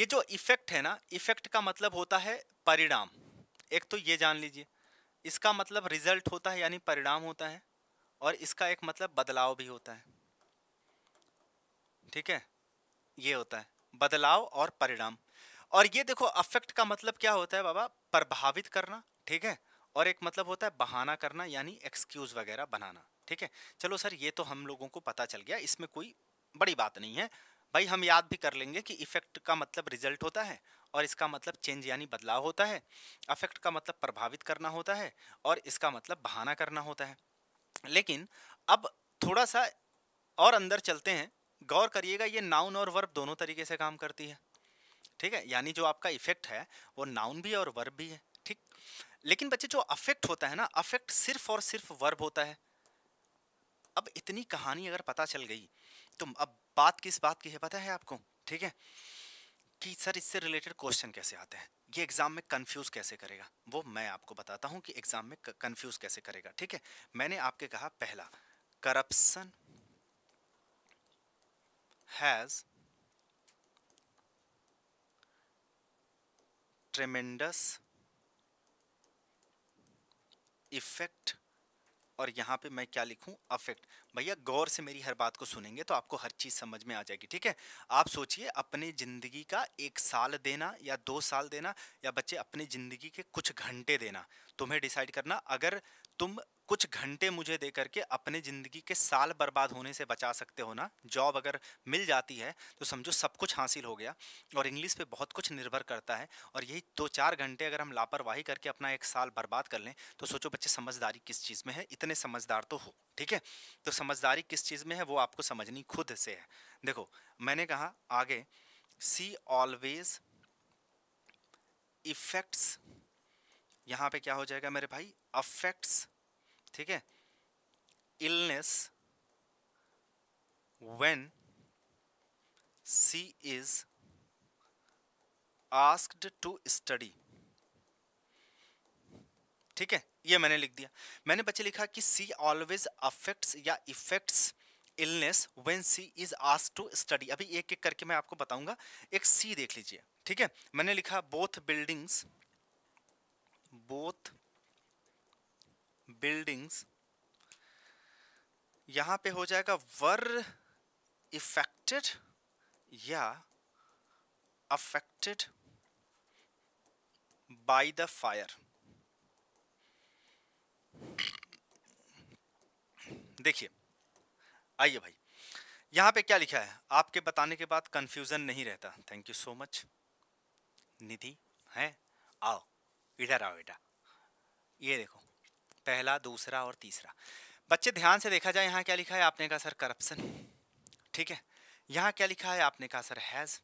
ये जो इफेक्ट है ना इफेक्ट का मतलब होता है परिणाम एक तो ये जान लीजिए इसका मतलब रिजल्ट होता है यानी परिणाम होता है और इसका एक मतलब बदलाव भी होता है ठीक है ये होता है बदलाव और परिणाम और ये देखो अफेक्ट का मतलब क्या होता है बाबा प्रभावित करना ठीक है और एक मतलब होता है बहाना करना यानी एक्सक्यूज वगैरह बनाना ठीक है चलो सर ये तो हम लोगों को पता चल गया इसमें कोई बड़ी बात नहीं है भाई हम याद भी कर लेंगे कि इफेक्ट का मतलब रिजल्ट होता है और इसका मतलब चेंज यानी बदलाव होता है अफेक्ट का मतलब प्रभावित करना होता है और इसका मतलब बहाना करना होता है लेकिन अब थोड़ा सा और अंदर चलते हैं गौर करिएगा ये नाउन और वर्ब दोनों तरीके से काम करती है ठीक है यानी जो आपका इफेक्ट है वो नाउन भी है और वर्ब भी है ठीक लेकिन बच्चे जो अफेक्ट होता है ना अफेक्ट सिर्फ और सिर्फ वर्ब होता है अब इतनी कहानी अगर पता चल गई तो अब बात किस बात की है पता है आपको ठीक है कि सर इससे रिलेटेड क्वेश्चन कैसे आते हैं ये एग्ज़ाम में कंफ्यूज कैसे करेगा वो मैं आपको बताता हूँ कि एग्ज़ाम में कंफ्यूज कैसे करेगा ठीक है मैंने आपके कहा पहला करप्शन has tremendous इफेक्ट और यहाँ पे मैं क्या लिखूँ अफेक्ट भैया गौर से मेरी हर बात को सुनेंगे तो आपको हर चीज़ समझ में आ जाएगी ठीक है आप सोचिए अपने ज़िंदगी का एक साल देना या दो साल देना या बच्चे अपनी ज़िंदगी के कुछ घंटे देना तुम्हें डिसाइड करना अगर तुम कुछ घंटे मुझे दे करके अपने ज़िंदगी के साल बर्बाद होने से बचा सकते हो ना जॉब अगर मिल जाती है तो समझो सब कुछ हासिल हो गया और इंग्लिश पे बहुत कुछ निर्भर करता है और यही दो चार घंटे अगर हम लापरवाही करके अपना एक साल बर्बाद कर लें तो सोचो बच्चे समझदारी किस चीज़ में है इतने समझदार तो हो ठीक है तो समझदारी किस चीज़ में है वो आपको समझनी खुद से है देखो मैंने कहा आगे सी ऑलवेज इफ़ेक्ट्स यहाँ पे क्या हो जाएगा मेरे भाई अफेक्ट्स ठीक है illness when she is asked to study ठीक है ये मैंने लिख दिया मैंने बच्चे लिखा कि सी ऑलवेज अफेक्ट्स या effects illness when she is ask to study अभी एक एक करके मैं आपको बताऊंगा एक सी देख लीजिए ठीक है मैंने लिखा बोथ बिल्डिंग्स बोथ बिल्डिंग्स यहां पे हो जाएगा वर इफेक्टेड या अफेक्टेड बाय द फायर देखिए आइए भाई यहां पे क्या लिखा है आपके बताने के बाद कंफ्यूजन नहीं रहता thank you so much Nidhi है आओ इधर आओ बेटा ये देखो पहला दूसरा और तीसरा बच्चे ध्यान से देखा जाए यहाँ क्या लिखा है आपने कहा सर करप्शन ठीक है यहाँ क्या लिखा है आपने कहा सर हैज़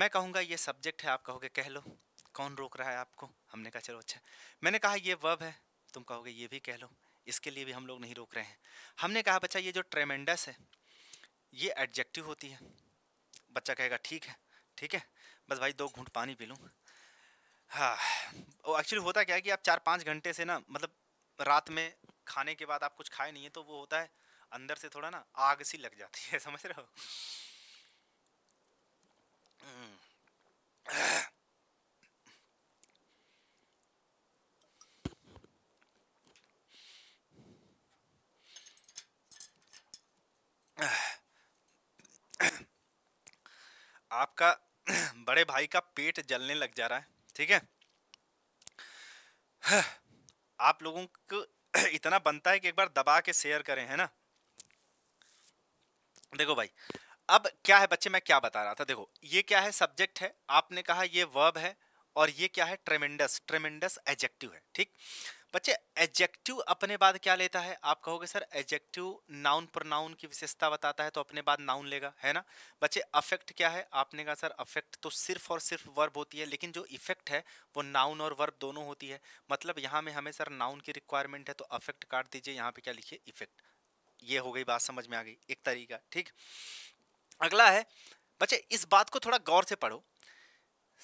मैं कहूँगा ये सब्जेक्ट है आप कहोगे कह लो कौन रोक रहा है आपको हमने कहा चलो अच्छा मैंने कहा ये वर्ब है तुम कहोगे ये भी कह लो इसके लिए भी हम लोग नहीं रोक रहे हैं हमने कहा बच्चा ये जो ट्रेमेंडस है ये एडजेक्टिव होती है बच्चा कहेगा ठीक है ठीक है बस भाई दो घूंट पानी पी लूँ हाँ एक्चुअली होता क्या है कि आप चार पाँच घंटे से ना मतलब रात में खाने के बाद आप कुछ खाए नहीं है तो वो होता है अंदर से थोड़ा ना आग सी लग जाती है समझ रहे हो आपका बड़े भाई का पेट जलने लग जा रहा है ठीक है आप लोगों को इतना बनता है कि एक बार दबा के शेयर करें है ना देखो भाई अब क्या है बच्चे मैं क्या बता रहा था देखो ये क्या है सब्जेक्ट है आपने कहा ये वर्ब है और ये क्या है ट्रेमेंडस ट्रेमेंडस एजेक्टिव है ठीक बच्चे एडजेक्टिव अपने बाद क्या लेता है आप कहोगे सर एडजेक्टिव नाउन प्रोनाउन की विशेषता बताता है तो अपने बाद नाउन लेगा है ना बच्चे अफेक्ट क्या है आपने कहा सर अफेक्ट तो सिर्फ और सिर्फ वर्ब होती है लेकिन जो इफेक्ट है वो नाउन और वर्ब दोनों होती है मतलब यहाँ में हमें सर नाउन की रिक्वायरमेंट है तो अफेक्ट काट दीजिए यहाँ पे क्या लिखिए इफेक्ट ये हो गई बात समझ में आ गई एक तरीका ठीक अगला है बच्चे इस बात को थोड़ा गौर से पढ़ो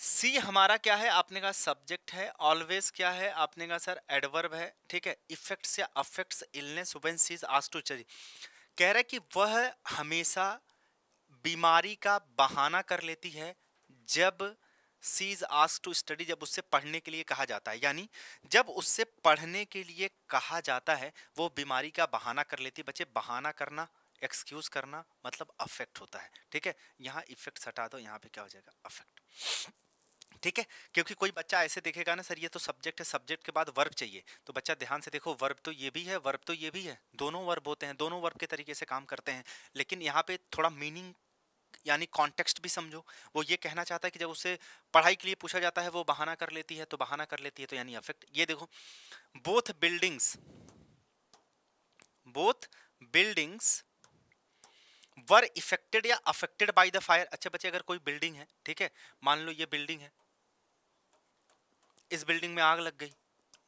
सी हमारा क्या है आपने कहा सब्जेक्ट है ऑलवेज क्या है आपने कहा सर एडवर्ब है ठीक है इफेक्ट्स या अफेक्ट्स इलनेस ओबेंसीज आस्टोचरी कह रहा है कि वह हमेशा बीमारी का बहाना कर लेती है जब सीज आज टू स्टडी जब उससे पढ़ने के लिए कहा जाता है यानी जब उससे पढ़ने के लिए कहा जाता है वो बीमारी का बहाना कर लेती है बच्चे बहाना करना एक्सक्यूज करना मतलब अफेक्ट होता है ठीक है यहाँ इफेक्ट हटा दो यहाँ पे क्या हो जाएगा अफेक्ट ठीक है क्योंकि कोई बच्चा ऐसे देखेगा ना सर ये तो सब्जेक्ट है सब्जेक्ट के बाद वर्ब चाहिए तो बच्चा ध्यान से देखो वर्ब तो ये भी है वर्ब तो ये भी है दोनों वर्ब होते हैं दोनों वर्ब के तरीके से काम करते हैं लेकिन यहाँ पे थोड़ा मीनिंग यानी कॉन्टेक्स्ट भी समझो वो ये कहना चाहता है कि जब उसे पढ़ाई के लिए पूछा जाता है वो बहाना कर लेती है तो बहाना कर लेती है तो यानी अफेक्ट ये देखो both buildings both buildings were effected या अफेक्टेड बाय द फायर अच्छे बच्चे अगर कोई बिल्डिंग है ठीक है मान लो ये बिल्डिंग है इस बिल्डिंग में आग लग गई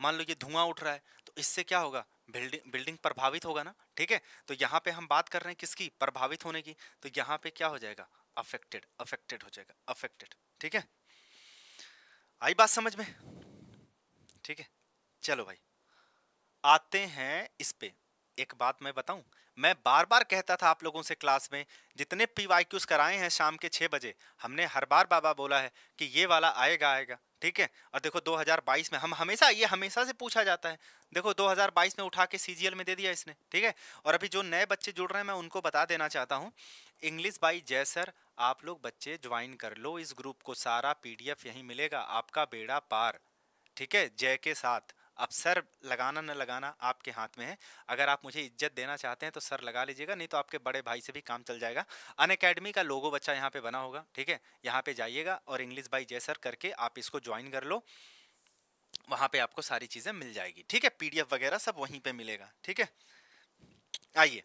मान लो ये धुआं उठ रहा है तो इससे क्या होगा बिल्डिंग बिल्डिंग प्रभावित होगा ना ठीक है तो यहाँ पे हम बात कर रहे हैं किसकी प्रभावित होने की तो यहाँ पे क्या हो जाएगा अफेक्टेड अफेक्टेड हो जाएगा अफेक्टेड ठीक है आई बात समझ में ठीक है चलो भाई आते हैं इस पे एक बात मैं बताऊं मैं बार बार कहता था आप लोगों से क्लास में जितने पी वाई कराए हैं शाम के छः बजे हमने हर बार बाबा बोला है कि ये वाला आएगा आएगा ठीक है और देखो 2022 में हम हमेशा ये हमेशा से पूछा जाता है देखो 2022 में उठा के सी में दे दिया इसने ठीक है और अभी जो नए बच्चे जुड़ रहे हैं मैं उनको बता देना चाहता हूँ इंग्लिश बाई जय सर आप लोग बच्चे ज्वाइन कर लो इस ग्रुप को सारा पी यहीं मिलेगा आपका बेड़ा पार ठीक है जय के साथ अब सर लगाना न लगाना आपके हाथ में है अगर आप मुझे इज्जत देना चाहते हैं तो सर लगा लीजिएगा नहीं तो आपके बड़े भाई से भी काम चल जाएगा अन अकेडमी का लोगो बच्चा यहाँ पे बना होगा ठीक है यहाँ पे जाइएगा और इंग्लिश बाई जय सर करके आप इसको ज्वाइन कर लो वहाँ पे आपको सारी चीज़ें मिल जाएगी ठीक है पी वगैरह सब वहीं पर मिलेगा ठीक है आइए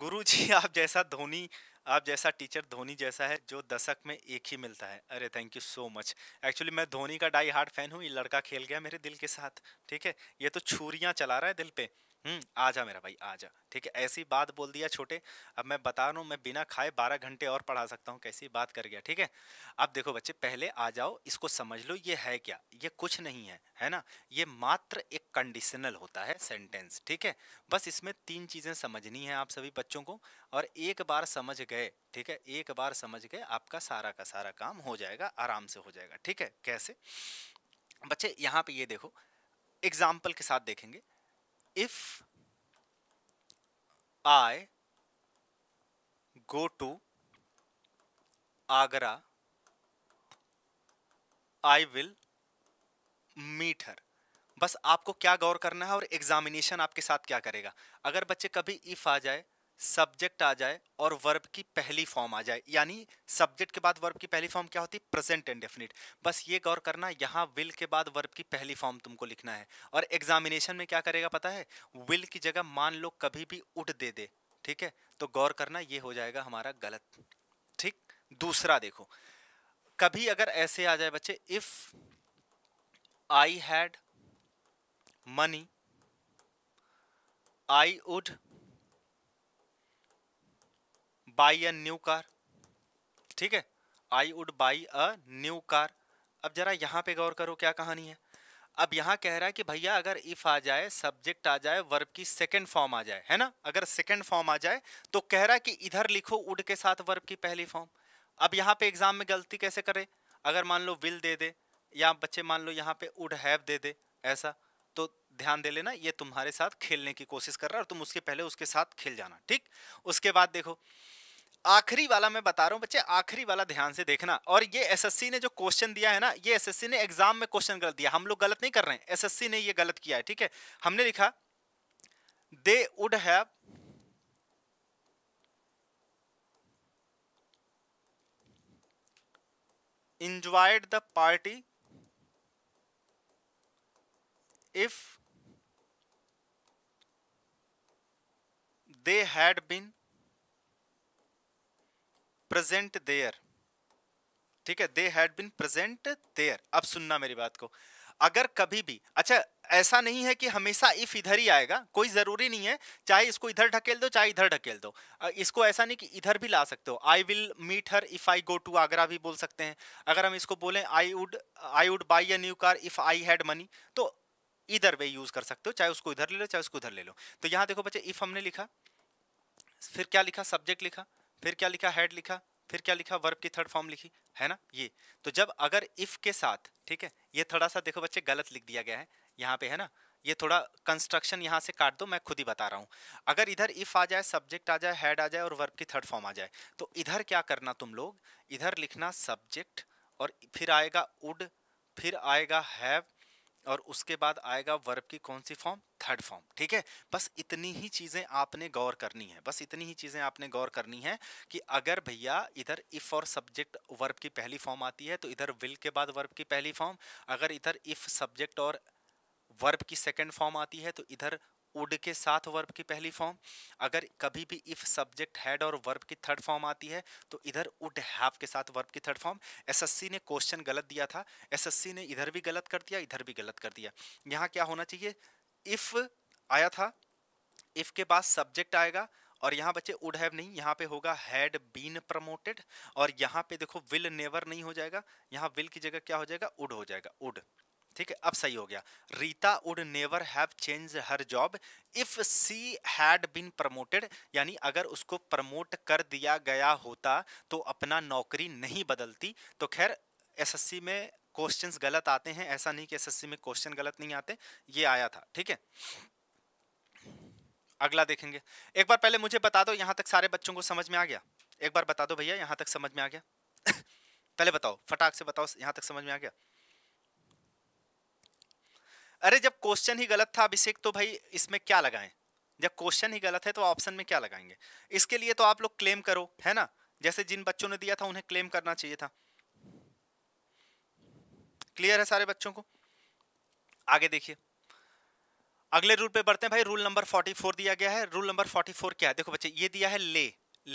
गुरु आप जैसा धोनी आप जैसा टीचर धोनी जैसा है जो दशक में एक ही मिलता है अरे thank you so much actually मैं धोनी का डाई हार्ड फैन हूँ ये लड़का खेल गया मेरे दिल के साथ ठीक है ये तो छुरियाँ चला रहा है दिल पे हम्म, आ जा मेरा भाई आ जा ठीक है ऐसी बात बोल दिया छोटे अब मैं बता रहा हूँ मैं बिना खाए बारह घंटे और पढ़ा सकता हूँ कैसी बात कर गया ठीक है अब देखो बच्चे पहले आ जाओ इसको समझ लो ये है क्या ये कुछ नहीं है है ना ये मात्र एक कंडीशनल होता है सेंटेंस ठीक है बस इसमें तीन चीज़ें समझनी है आप सभी बच्चों को और एक बार समझ गए ठीक है एक बार समझ गए आपका सारा का सारा काम हो जाएगा आराम से हो जाएगा ठीक है कैसे बच्चे यहाँ पे ये देखो एग्जाम्पल के साथ देखेंगे if I go to Agra, I will meet her. बस आपको क्या गौर करना है और एग्जामिनेशन आपके साथ क्या करेगा अगर बच्चे कभी इफ आ जाए सब्जेक्ट आ जाए और वर्ब की पहली फॉर्म आ जाए यानी सब्जेक्ट के बाद वर्ब की पहली फॉर्म क्या होती है प्रेजेंट इंडेफिनिट बस ये गौर करना यहाँ विल के बाद वर्ब की पहली फॉर्म तुमको लिखना है और एग्जामिनेशन में क्या करेगा पता है विल की जगह मान लो कभी भी उठ दे दे ठीक है तो गौर करना ये हो जाएगा हमारा गलत ठीक दूसरा देखो कभी अगर ऐसे आ जाए बच्चे if I had money I would buy a new car ठीक है I would buy a new car अब जरा यहाँ पे गौर करो क्या कहानी है अब यहाँ कह रहा है कि भैया अगर इफ आ जाए सब्जेक्ट आ जाए वर्ब की सेकेंड फॉर्म आ जाए है ना अगर सेकेंड फॉर्म आ जाए तो कह रहा है कि इधर लिखो उड के साथ वर्ब की पहली फॉर्म अब यहाँ पे एग्जाम में गलती कैसे करे अगर मान लो विल दे दे या बच्चे मान लो यहाँ पे उड हैव दे दे ऐसा तो ध्यान दे लेना ये तुम्हारे साथ खेलने की कोशिश कर रहा है और तुम उसके पहले उसके साथ खेल जाना ठीक उसके बाद देखो आखिरी वाला मैं बता रहा हूँ बच्चे आखिरी वाला ध्यान से देखना और ये एसएससी ने जो क्वेश्चन दिया है ना ये एसएससी ने एग्जाम में क्वेश्चन गलत दिया हम लोग गलत नहीं कर रहे हैं एसएससी ने ये गलत किया है ठीक है हमने लिखा they would have enjoyed the party if they had been present there ठीक है they had been present there अब सुनना मेरी बात को अगर कभी भी अच्छा ऐसा नहीं है कि हमेशा इफ इधर ही आएगा कोई ज़रूरी नहीं है चाहे इसको इधर ढकेल दो चाहे इधर ढकेल दो इसको ऐसा नहीं कि इधर भी ला सकते हो I will meet her if I go to Agra भी बोल सकते हैं अगर हम इसको बोलें I would I would buy a new car if I had money तो इधर वे यूज़ कर सकते हो चाहे उसको इधर ले लो चाहे उसको उधर ले लो तो यहाँ देखो बच्चे इफ़ हमने लिखा फिर क्या लिखा सब्जेक्ट लिखा फिर क्या लिखा हैड लिखा फिर क्या लिखा वर्ब की थर्ड फॉर्म लिखी है ना ये तो जब अगर इफ के साथ ठीक है ये थोड़ा सा देखो बच्चे गलत लिख दिया गया है यहाँ पे है ना ये थोड़ा कंस्ट्रक्शन यहाँ से काट दो मैं खुद ही बता रहा हूँ अगर इधर इफ आ जाए सब्जेक्ट आ जाए हेड आ जाए और वर्ब की थर्ड फॉर्म आ जाए तो इधर क्या करना तुम लोग इधर लिखना सब्जेक्ट और फिर आएगा उड फिर आएगा हैव और उसके बाद आएगा वर्ब की कौन सी फॉर्म थर्ड फॉर्म ठीक है बस इतनी ही चीज़ें आपने गौर करनी है बस इतनी ही चीज़ें आपने गौर करनी है कि अगर भैया इधर इफ़ और सब्जेक्ट वर्ब की पहली फॉर्म आती है तो इधर विल के बाद वर्ब की पहली फॉर्म अगर इधर इफ़ सब्जेक्ट और वर्ब की सेकेंड फॉर्म आती है तो इधर वुड के साथ वर्ब की पहली फॉर्म अगर कभी भी इफ सब्जेक्ट हैड और वर्ब की थर्ड फॉर्म आती है तो इधर वुड हैव के साथ वर्ब की थर्ड फॉर्म एसएससी ने क्वेश्चन गलत दिया था एसएससी ने इधर भी गलत कर दिया इधर भी गलत कर दिया यहाँ क्या होना चाहिए इफ आया था इफ के बाद सब्जेक्ट आएगा और यहाँ बच्चे वुड हैव नहीं यहाँ पे होगा हैड बीन प्रमोटेड और यहाँ पे देखो विल नेवर नहीं हो जाएगा यहाँ विल की जगह क्या हो जाएगा वुड हो जाएगा वुड ठीक है अब सही हो गया Rita would never have change her job if she had been promoted यानी अगर उसको प्रमोट कर दिया गया होता तो अपना नौकरी नहीं बदलती तो खैर एसएससी में क्वेश्चंस गलत आते हैं ऐसा नहीं कि एसएससी में क्वेश्चन गलत नहीं आते ये आया था ठीक है अगला देखेंगे एक बार पहले मुझे बता दो यहाँ तक सारे बच्चों को समझ में आ गया एक बार बता दो भैया यहाँ तक समझ में आ गया पहले बताओ फटाक से बताओ यहाँ तक समझ में आ गया अरे जब क्वेश्चन ही गलत था अभिषेक तो भाई इसमें क्या लगाएं जब क्वेश्चन ही गलत है तो ऑप्शन में क्या लगाएंगे इसके लिए तो आप लोग क्लेम करो है ना जैसे जिन बच्चों ने दिया था उन्हें क्लेम करना चाहिए था क्लियर है सारे बच्चों को आगे देखिए अगले रूल पे बढ़ते हैं भाई रूल नंबर 44 दिया गया है रूल नंबर 44 क्या है देखो बच्चे ये दिया है ले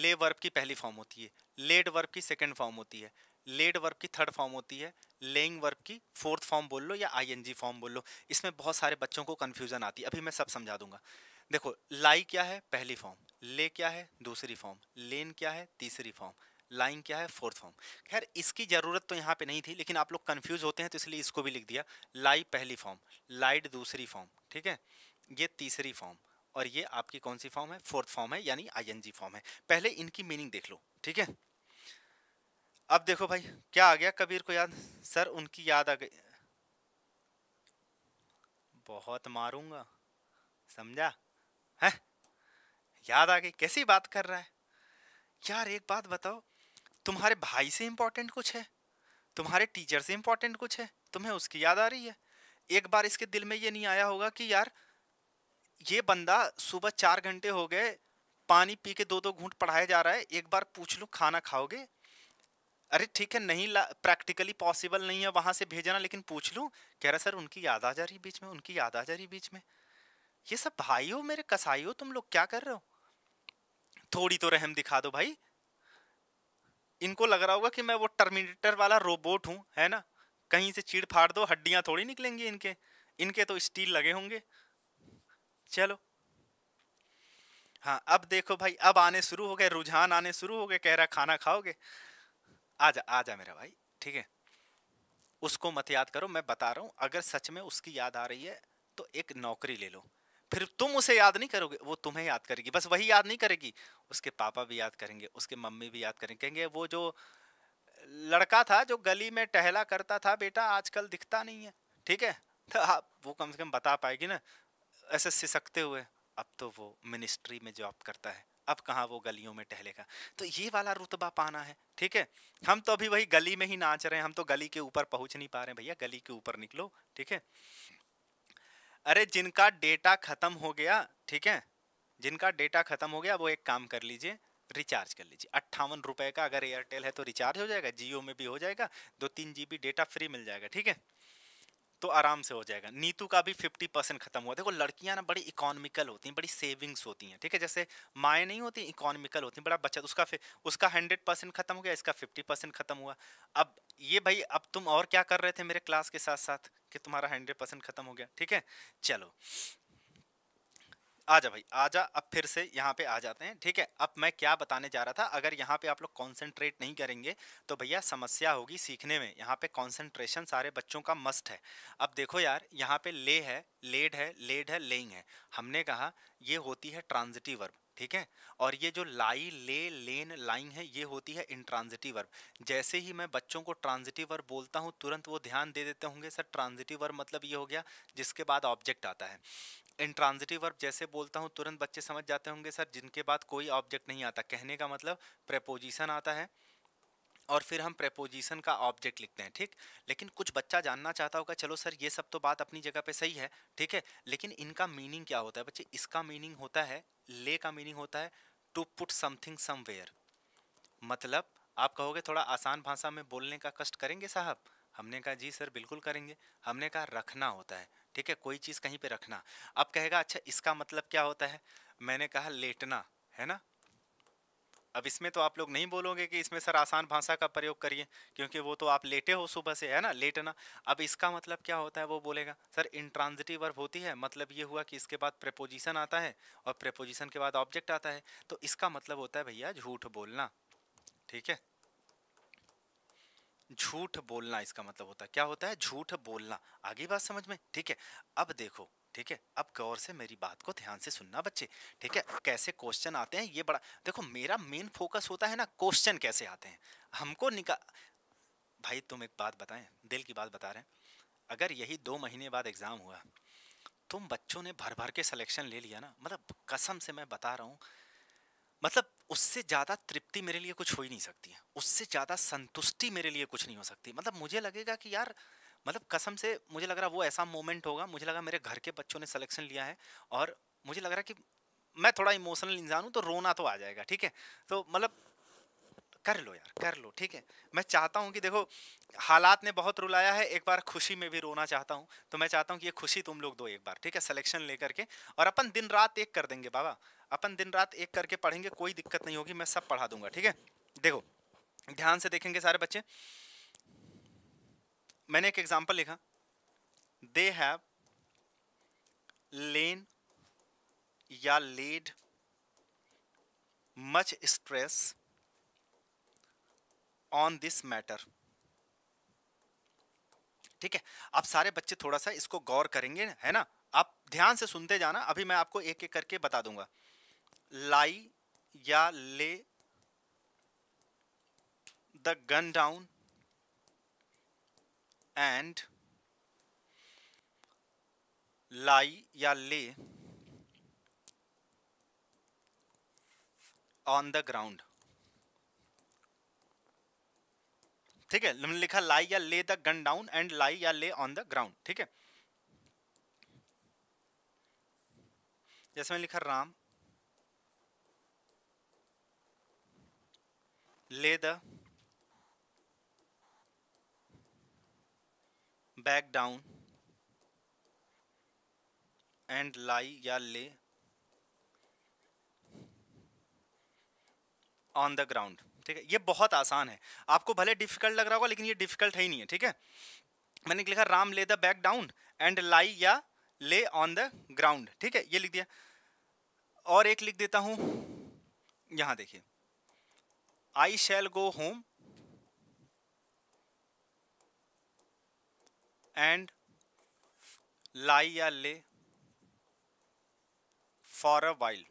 ले वर्ब की पहली फॉर्म होती है लेड वर्ब की सेकंड फॉर्म होती है लेड वर्ब की थर्ड फॉर्म होती है लेइंग वर्ब की फोर्थ फॉर्म बोल लो या आईएनजी फॉर्म बोल लो इसमें बहुत सारे बच्चों को कन्फ्यूज़न आती है अभी मैं सब समझा दूंगा देखो लाई क्या है पहली फॉर्म ले क्या है दूसरी फॉर्म लेन क्या है तीसरी फॉर्म लाइंग क्या है फोर्थ फॉर्म खैर इसकी ज़रूरत तो यहाँ पे नहीं थी लेकिन आप लोग कन्फ्यूज़ होते हैं तो इसलिए इसको भी लिख दिया लाई पहली फॉर्म लाइड दूसरी फॉर्म ठीक है ये तीसरी फॉर्म और ये आपकी कौन सी फॉर्म है फोर्थ फॉर्म है यानी आईएनजी फॉर्म है पहले इनकी मीनिंग देख लो ठीक है अब देखो भाई क्या आ गया कबीर को याद सर उनकी याद आ गई बहुत मारूंगा समझा है याद आ गई कैसी बात कर रहा है यार एक बात बताओ तुम्हारे भाई से इम्पोर्टेंट कुछ है तुम्हारे टीचर से इम्पोर्टेंट कुछ है तुम्हें उसकी याद आ रही है एक बार इसके दिल में ये नहीं आया होगा कि यार ये बंदा सुबह चार घंटे हो गए पानी पी के दो दो घूंट पढ़ाया जा रहा है एक बार पूछ लूँ खाना खाओगे अरे ठीक है नहीं प्रैक्टिकली पॉसिबल नहीं है वहाँ से भेजना लेकिन पूछ लूँ कह रहा सर उनकी याद आ जा रही बीच में उनकी याद आ जा रही बीच में ये सब भाई हो मेरे कसाई हो तुम लोग क्या कर रहे हो थोड़ी तो रहम दिखा दो भाई इनको लग रहा होगा कि मैं वो टर्मिनेटर वाला रोबोट हूँ है ना कहीं से चीड़ फाड़ दो हड्डियाँ थोड़ी निकलेंगी इनके इनके तो स्टील लगे होंगे चलो हाँ अब देखो भाई अब आने शुरू हो गए रुझान आने शुरू हो गए कह रहा खाना खाओगे आ जा आ जा मेरा भाई ठीक है उसको मत याद करो मैं बता रहा हूँ अगर सच में उसकी याद आ रही है तो एक नौकरी ले लो फिर तुम उसे याद नहीं करोगे वो तुम्हें याद करेगी बस वही याद नहीं करेगी उसके पापा भी याद करेंगे उसके मम्मी भी याद करेंगे कहेंगे वो जो लड़का था जो गली में टहला करता था बेटा आजकल दिखता नहीं है ठीक है तो आप वो कम से कम बता पाएगी ना ऐसे सिसकते हुए अब तो वो मिनिस्ट्री में जॉब करता है अब कहाँ वो गलियों में टहलेगा तो ये वाला रुतबा पाना है ठीक है हम तो अभी वही गली में ही नाच रहे हैं हम तो गली के ऊपर पहुंच नहीं पा रहे भैया गली के ऊपर निकलो ठीक है अरे जिनका डेटा खत्म हो गया ठीक है जिनका डेटा खत्म हो गया वो एक काम कर लीजिए रिचार्ज कर लीजिए अट्ठावन रुपए का अगर एयरटेल है तो रिचार्ज हो जाएगा जियो में भी हो जाएगा दो तीन जीबी डेटा फ्री मिल जाएगा ठीक है तो आराम से हो जाएगा नीतू का भी फिफ्टी परसेंट खत्म हुआ देखो लड़कियां ना बड़ी इकोनॉमिकल होती हैं बड़ी सेविंग्स होती हैं ठीक है जैसे माएँ नहीं होती इकोनॉमिकल होती हैं बड़ा बचत उसका फिर उसका हंड्रेड परसेंट खत्म हो गया इसका फिफ्टी परसेंट खत्म हुआ अब ये भाई अब तुम और क्या कर रहे थे मेरे क्लास के साथ साथ कि तुम्हारा हंड्रेड परसेंट खत्म हो गया ठीक है चलो आजा भाई आजा अब फिर से यहाँ पे आ जाते हैं ठीक है अब मैं क्या बताने जा रहा था अगर यहाँ पे आप लोग कंसंट्रेट नहीं करेंगे तो भैया समस्या होगी सीखने में यहाँ पे कंसंट्रेशन सारे बच्चों का मस्ट है अब देखो यार यहाँ पे ले है लेड है लेड है लेइंग है हमने कहा ये होती है ट्रांजिटिव वर्ब ठीक है और ये जो लाई ले लेन लाइंग है ये होती है इंट्रांजिटिव वर्ब जैसे ही मैं बच्चों को ट्रांजिटिव वर्ब बोलता हूँ तुरंत वो ध्यान दे देते होंगे सर ट्रांजिटिव वर्ब मतलब ये हो गया जिसके बाद ऑब्जेक्ट आता है इंट्रांजिटिव वर्ब जैसे बोलता हूँ तुरंत बच्चे समझ जाते होंगे सर जिनके बाद कोई ऑब्जेक्ट नहीं आता कहने का मतलब प्रेपोजिशन आता है और फिर हम प्रेपोजिशन का ऑब्जेक्ट लिखते हैं ठीक लेकिन कुछ बच्चा जानना चाहता होगा चलो सर ये सब तो बात अपनी जगह पे सही है ठीक है लेकिन इनका मीनिंग क्या होता है बच्चे इसका मीनिंग होता है ले का मीनिंग होता है टू पुट समथिंग समवेयर मतलब आप कहोगे थोड़ा आसान भाषा में बोलने का कष्ट करेंगे साहब हमने कहा जी सर बिल्कुल करेंगे हमने कहा रखना होता है ठीक है कोई चीज़ कहीं पे रखना अब कहेगा अच्छा इसका मतलब क्या होता है मैंने कहा लेटना है ना अब इसमें तो आप लोग नहीं बोलोगे कि इसमें सर आसान भाषा का प्रयोग करिए क्योंकि वो तो आप लेटे हो सुबह से है ना लेटना अब इसका मतलब क्या होता है वो बोलेगा सर इंट्रांजिटिव वर्ब होती है मतलब ये हुआ कि इसके बाद प्रपोजिशन आता है और प्रेपोजिशन के बाद ऑब्जेक्ट आता है तो इसका मतलब होता है भैया झूठ बोलना ठीक है झूठ बोलना इसका मतलब होता है क्या होता है झूठ बोलना आगे बात समझ में ठीक है अब देखो ठीक है अब गौर से मेरी बात को ध्यान से सुनना बच्चे ठीक है कैसे क्वेश्चन आते हैं ये बड़ा देखो मेरा मेन फोकस होता है ना क्वेश्चन कैसे आते हैं हमको निका भाई तुम एक बात बताएं दिल की बात बता रहे हैं अगर यही दो महीने बाद एग्ज़ाम हुआ तुम बच्चों ने भर भर के सिलेक्शन ले लिया ना मतलब कसम से मैं बता रहा हूँ मतलब उससे ज़्यादा तृप्ति मेरे लिए कुछ हो ही नहीं सकती है उससे ज़्यादा संतुष्टि मेरे लिए कुछ नहीं हो सकती मतलब मुझे लगेगा कि यार मतलब कसम से मुझे लग रहा वो ऐसा मोमेंट होगा मुझे लगा मेरे घर के बच्चों ने सिलेक्शन लिया है और मुझे लग रहा कि मैं थोड़ा इमोशनल इंसान हूँ तो रोना तो आ जाएगा ठीक है तो मतलब कर लो यार कर लो ठीक है मैं चाहता हूँ कि देखो हालात ने बहुत रुलाया है एक बार खुशी में भी रोना चाहता हूँ तो मैं चाहता हूँ कि ये खुशी तुम लोग दो एक बार ठीक है सिलेक्शन लेकर के और अपन दिन रात एक कर देंगे बाबा अपन दिन रात एक करके पढ़ेंगे कोई दिक्कत नहीं होगी मैं सब पढ़ा दूंगा ठीक है देखो ध्यान से देखेंगे सारे बच्चे मैंने एक एग्जाम्पल लिखा दे हैव लेन या laid much stress on this matter ठीक है आप सारे बच्चे थोड़ा सा इसको गौर करेंगे है ना आप ध्यान से सुनते जाना अभी मैं आपको एक एक करके बता दूंगा लाई या lay the gun down and lie या ले ऑन द ग्राउंड ठीक है हमने लिखा लाई या lay the gun down and lie या ले ऑन द ग्राउंड ठीक है जैसे मैंने लिखा Ram lay the back down and lie या lay ऑन द ग्राउंड ठीक है ये बहुत आसान है आपको भले डिफिकल्ट लग रहा होगा लेकिन ये डिफिकल्ट है ही नहीं है ठीक है मैंने लिखा Ram lay the back down and lie या ले ऑन द ग्राउंड ठीक है ये लिख दिया और एक लिख देता हूं यहां देखिए आई शैल गो होम एंड लाई या ले फॉर अ वाइल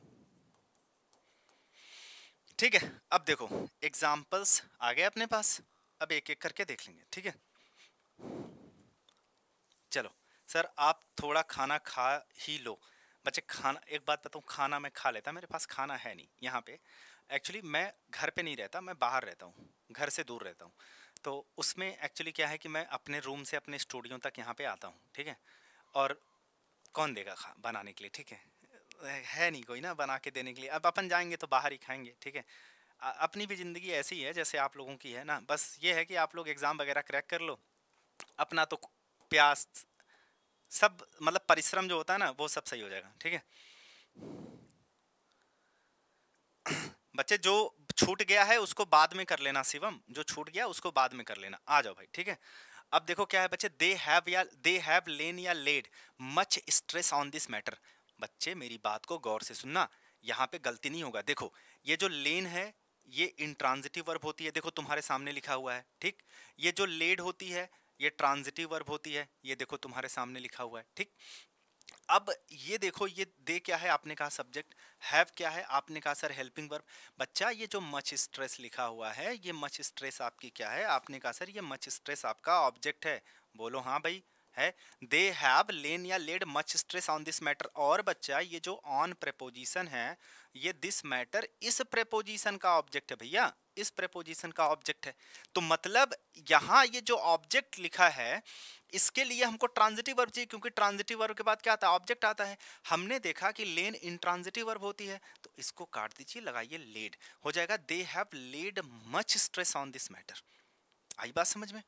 ठीक है अब देखो एग्जाम्पल्स आ गए अपने पास अब एक एक करके देख लेंगे ठीक है चलो सर आप थोड़ा खाना खा ही लो बच्चे खाना एक बात बताऊँ खाना मैं खा लेता मेरे पास खाना है नहीं यहाँ पे एक्चुअली मैं घर पे नहीं रहता मैं बाहर रहता हूँ घर से दूर रहता हूँ तो उसमें एक्चुअली क्या है कि मैं अपने रूम से अपने स्टूडियो तक यहाँ पे आता हूँ ठीक है और कौन देगा खा बनाने के लिए ठीक है है नहीं कोई ना बना के देने के लिए अब अपन जाएंगे तो बाहर ही खाएंगे ठीक है अपनी भी ज़िंदगी ऐसी ही है जैसे आप लोगों की है ना बस ये है कि आप लोग एग्ज़ाम वगैरह क्रैक कर लो अपना तो प्यास सब मतलब परिश्रम जो होता है ना वो सब सही हो जाएगा ठीक है बच्चे जो छूट गया है उसको बाद में कर लेना शिवम जो छूट गया उसको बाद में कर लेना आ जाओ भाई ठीक है अब देखो क्या है बच्चे दे हैव या दे हैव लेन या laid much stress on this matter बच्चे मेरी बात को गौर से सुनना यहाँ पे गलती नहीं होगा देखो ये जो लेन है ये इंट्रांजिटिव वर्ब होती है देखो तुम्हारे सामने लिखा हुआ है ठीक ये जो लेड होती है ये ट्रांजिटिव वर्ब होती है ये देखो तुम्हारे सामने लिखा हुआ है ठीक अब ये देखो ये दे क्या है आपने कहा सब्जेक्ट हैव क्या है आपने कहा सर हेल्पिंग वर्ब बच्चा ये जो मच स्ट्रेस लिखा हुआ है ये मच स्ट्रेस आपकी क्या है आपने कहा सर ये मच स्ट्रेस आपका ऑब्जेक्ट है बोलो हाँ भाई है दे हैव लेन या laid much stress on this matter और बच्चा ये जो ऑन प्रपोजिशन है ये दिस मैटर इस प्रपोजिशन का ऑब्जेक्ट है भैया इस प्रपोजिशन का ऑब्जेक्ट है तो मतलब यहाँ ये जो ऑब्जेक्ट लिखा है इसके लिए हमको ट्रांजिटिव वर्ब चाहिए क्योंकि ट्रांजिटिव वर्ब के बाद क्या आता है ऑब्जेक्ट आता है हमने देखा कि लेन इंट्रांजिटिव वर्ब होती है तो इसको काट दीजिए लगाइए लेड हो जाएगा they have laid much stress on this matter आई बात समझ में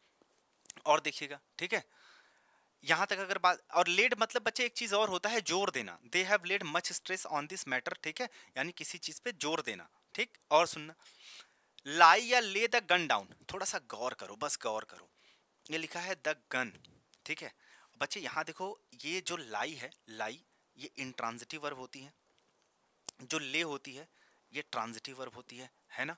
और देखिएगा ठीक है यहाँ तक अगर बात और लेड मतलब बच्चे एक चीज़ और होता है जोर देना they have laid much stress on this matter ठीक है यानी किसी चीज़ पे जोर देना ठीक और सुनना लाई या ले द गन डाउन थोड़ा सा गौर करो बस गौर करो ये लिखा है द गन ठीक है बच्चे यहाँ देखो ये जो लाई है लाई ये इंट्रांजिटिव वर्ब होती है जो ले होती है ये ट्रांजिटिव वर्ब होती है है ना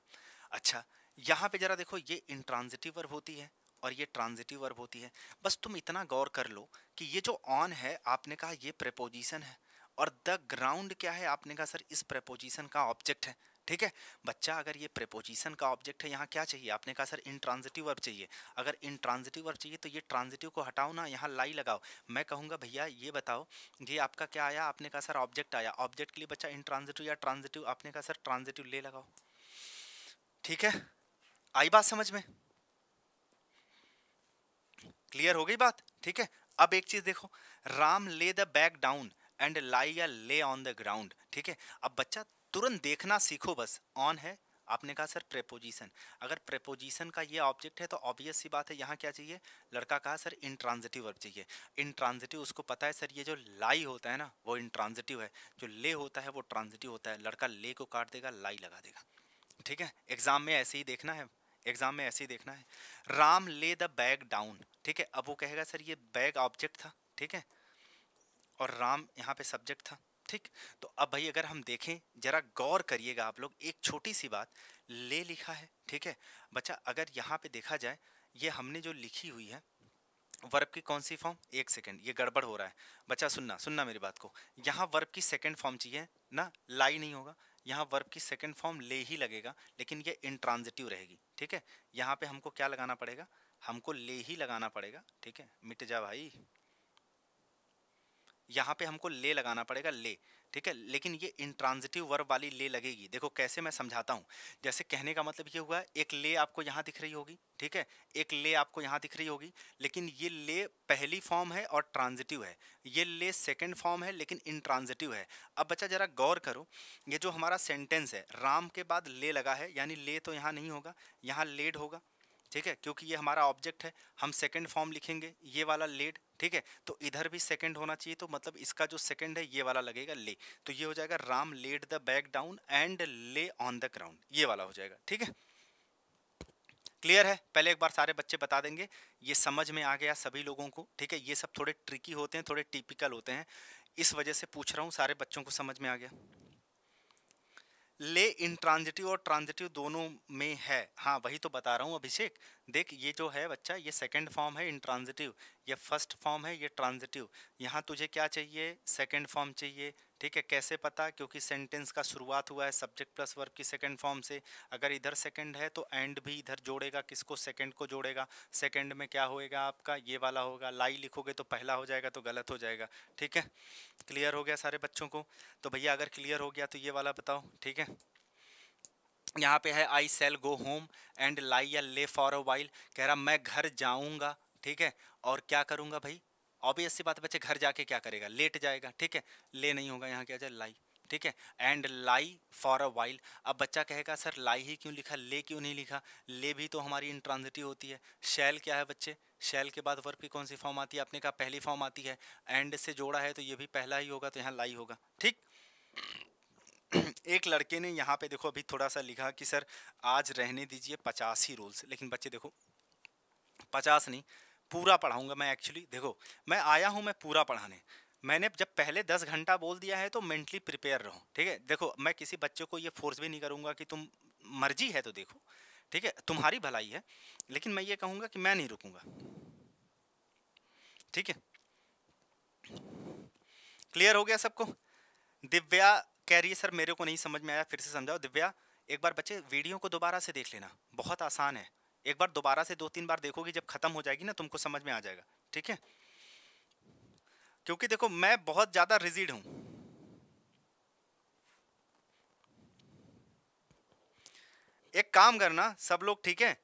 अच्छा यहाँ पे ज़रा देखो ये इंट्रांजिटिव वर्ब होती है और ये ट्रांजिटिव वर्ब होती है बस तुम इतना गौर कर लो कि ये जो ऑन है आपने कहा ये प्रपोजिशन है और द ग्राउंड क्या है आपने कहा सर इस प्रपोजिशन का ऑब्जेक्ट है ठीक है बच्चा अगर ये प्रेपोजिशन का ऑब्जेक्ट है यहाँ क्या चाहिए आपने कहा सर इंट्रांजिटिव वर्ब चाहिए अगर इंट्रांजिटिव वर्ब चाहिए तो ये ट्रांजिटिव को हटाओ ना यहाँ लाई लगाओ मैं कहूँगा भैया ये बताओ ये आपका क्या आया आपने कहा सर ऑब्जेक्ट आया ऑब्जेक्ट के लिए बच्चा इंट्रांजिटिव या ट्रांजिटिव आपने कहा सर ट्रांजिटिव ले लगाओ ठीक है आई बात समझ में क्लियर हो गई बात ठीक है अब एक चीज देखो Ram lay the bag down and lie या ले ऑन द ग्राउंड ठीक है अब बच्चा तुरंत देखना सीखो बस ऑन है आपने कहा सर प्रेपोजिशन अगर प्रेपोजिशन का ये ऑब्जेक्ट है तो ऑब्वियस सी बात है यहाँ क्या चाहिए लड़का कहा सर इंट्रांजिटिव वर्ब चाहिए इंट्रांजिटिव उसको पता है सर ये जो लाई होता है ना वो इंट्रांजिटिव है जो ले होता है वो ट्रांजिटिव होता है लड़का ले को काट देगा लाई लगा देगा ठीक है एग्जाम में ऐसे ही देखना है एग्जाम में ऐसे ही देखना है Ram lay the bag down ठीक है अब वो कहेगा सर ये बैग ऑब्जेक्ट था ठीक है और राम यहाँ पे सब्जेक्ट था ठीक तो अब भाई अगर हम देखें जरा गौर करिएगा आप लोग एक छोटी सी बात ले लिखा है ठीक है बच्चा अगर यहाँ पे देखा जाए ये हमने जो लिखी हुई है वर्ब की कौन सी फॉर्म एक सेकेंड ये गड़बड़ हो रहा है बच्चा सुनना सुनना मेरी बात को यहाँ वर्ब की सेकेंड फॉर्म चाहिए ना लाई नहीं होगा यहाँ वर्ब की सेकेंड फॉर्म ले ही लगेगा लेकिन ये इंट्रांजिटिव रहेगी ठीक है यहाँ पे हमको क्या लगाना पड़ेगा हमको ले ही लगाना पड़ेगा ठीक है मिट जा भाई यहाँ पे हमको ले लगाना पड़ेगा ले ठीक है लेकिन ये इंट्रांजिटिव वर्ब वाली ले लगेगी देखो कैसे मैं समझाता हूँ जैसे कहने का मतलब ये हुआ एक ले आपको यहाँ दिख रही होगी ठीक है एक ले आपको यहाँ दिख रही होगी लेकिन ये ले पहली फॉर्म है और ट्रांजिटिव है ये ले सेकंड फॉर्म है लेकिन इंट्रांजिटिव है अब बच्चा ज़रा गौर करो ये जो हमारा सेंटेंस है राम के बाद ले लगा है यानी ले तो यहाँ नहीं होगा यहाँ लेड होगा ठीक है क्योंकि ये हमारा ऑब्जेक्ट है हम सेकेंड फॉर्म लिखेंगे ये वाला लेड ठीक है तो इधर भी सेकंड होना चाहिए तो मतलब इसका जो सेकंड है ये वाला लगेगा ले तो ये हो जाएगा Ram laid the back down and lay on the ground ये वाला हो जाएगा ठीक है क्लियर है पहले एक बार सारे बच्चे बता देंगे ये समझ में आ गया सभी लोगों को ठीक है ये सब थोड़े ट्रिकी होते हैं थोड़े टिपिकल होते हैं इस वजह से पूछ रहा हूँ सारे बच्चों को समझ में आ गया ले इंट्रांजिटिव और ट्रांजिटिव दोनों में है हाँ वही तो बता रहा हूँ अभिषेक देख ये जो है बच्चा ये सेकंड फॉर्म है इंट्रांजिटिव ये फर्स्ट फॉर्म है ये ट्रांजिटिव यहाँ तुझे क्या चाहिए सेकंड फॉर्म चाहिए ठीक है कैसे पता क्योंकि सेंटेंस का शुरुआत हुआ है सब्जेक्ट प्लस वर्ब की सेकेंड फॉर्म से अगर इधर सेकेंड है तो एंड भी इधर जोड़ेगा किसको सेकंड को जोड़ेगा सेकेंड में क्या होएगा आपका ये वाला होगा लाई लिखोगे तो पहला हो जाएगा तो गलत हो जाएगा ठीक है क्लियर हो गया सारे बच्चों को तो भैया अगर क्लियर हो गया तो ये वाला बताओ ठीक है यहाँ पे है I shall go home and lie या ले फॉर अ वाइल कह रहा मैं घर जाऊँगा ठीक है और क्या करूँगा भाई ऑब्वियस सी बात है बच्चे घर जाके क्या करेगा लेट जाएगा ठीक है ले नहीं होगा यहाँ क्या जाए लाई ठीक है and lie for a while अब बच्चा कहेगा सर लाई ही क्यों लिखा ले क्यों नहीं लिखा ले भी तो हमारी इंट्रांजिटिव होती है शैल क्या है बच्चे शैल के बाद वर्ब की कौन सी फॉर्म आती है आपने कहा पहली फॉर्म आती है एंड से जोड़ा है तो ये भी पहला ही होगा तो यहाँ लाई होगा ठीक एक लड़के ने यहाँ पे देखो अभी थोड़ा सा लिखा कि सर आज रहने दीजिए पचास ही रूल्स लेकिन बच्चे देखो पचास नहीं पूरा पढ़ाऊंगा मैं एक्चुअली देखो मैं आया हूँ मैं पूरा पढ़ाने मैंने जब पहले दस घंटा बोल दिया है तो मेंटली प्रिपेयर रहो ठीक है देखो मैं किसी बच्चे को ये फोर्स भी नहीं करूँगा कि तुम मर्जी है तो देखो ठीक है तुम्हारी भलाई है लेकिन मैं ये कहूँगा कि मैं नहीं रुकूँगा ठीक है क्लियर हो गया सबको दिव्या कह रही है सर मेरे को नहीं समझ में आया फिर से समझाओ दिव्या एक बार बच्चे वीडियो को दोबारा से देख लेना बहुत आसान है एक बार दोबारा से दो तीन बार देखोगी जब ख़त्म हो जाएगी ना तुमको समझ में आ जाएगा ठीक है क्योंकि देखो मैं बहुत ज़्यादा रिजिड हूं एक काम करना सब लोग ठीक है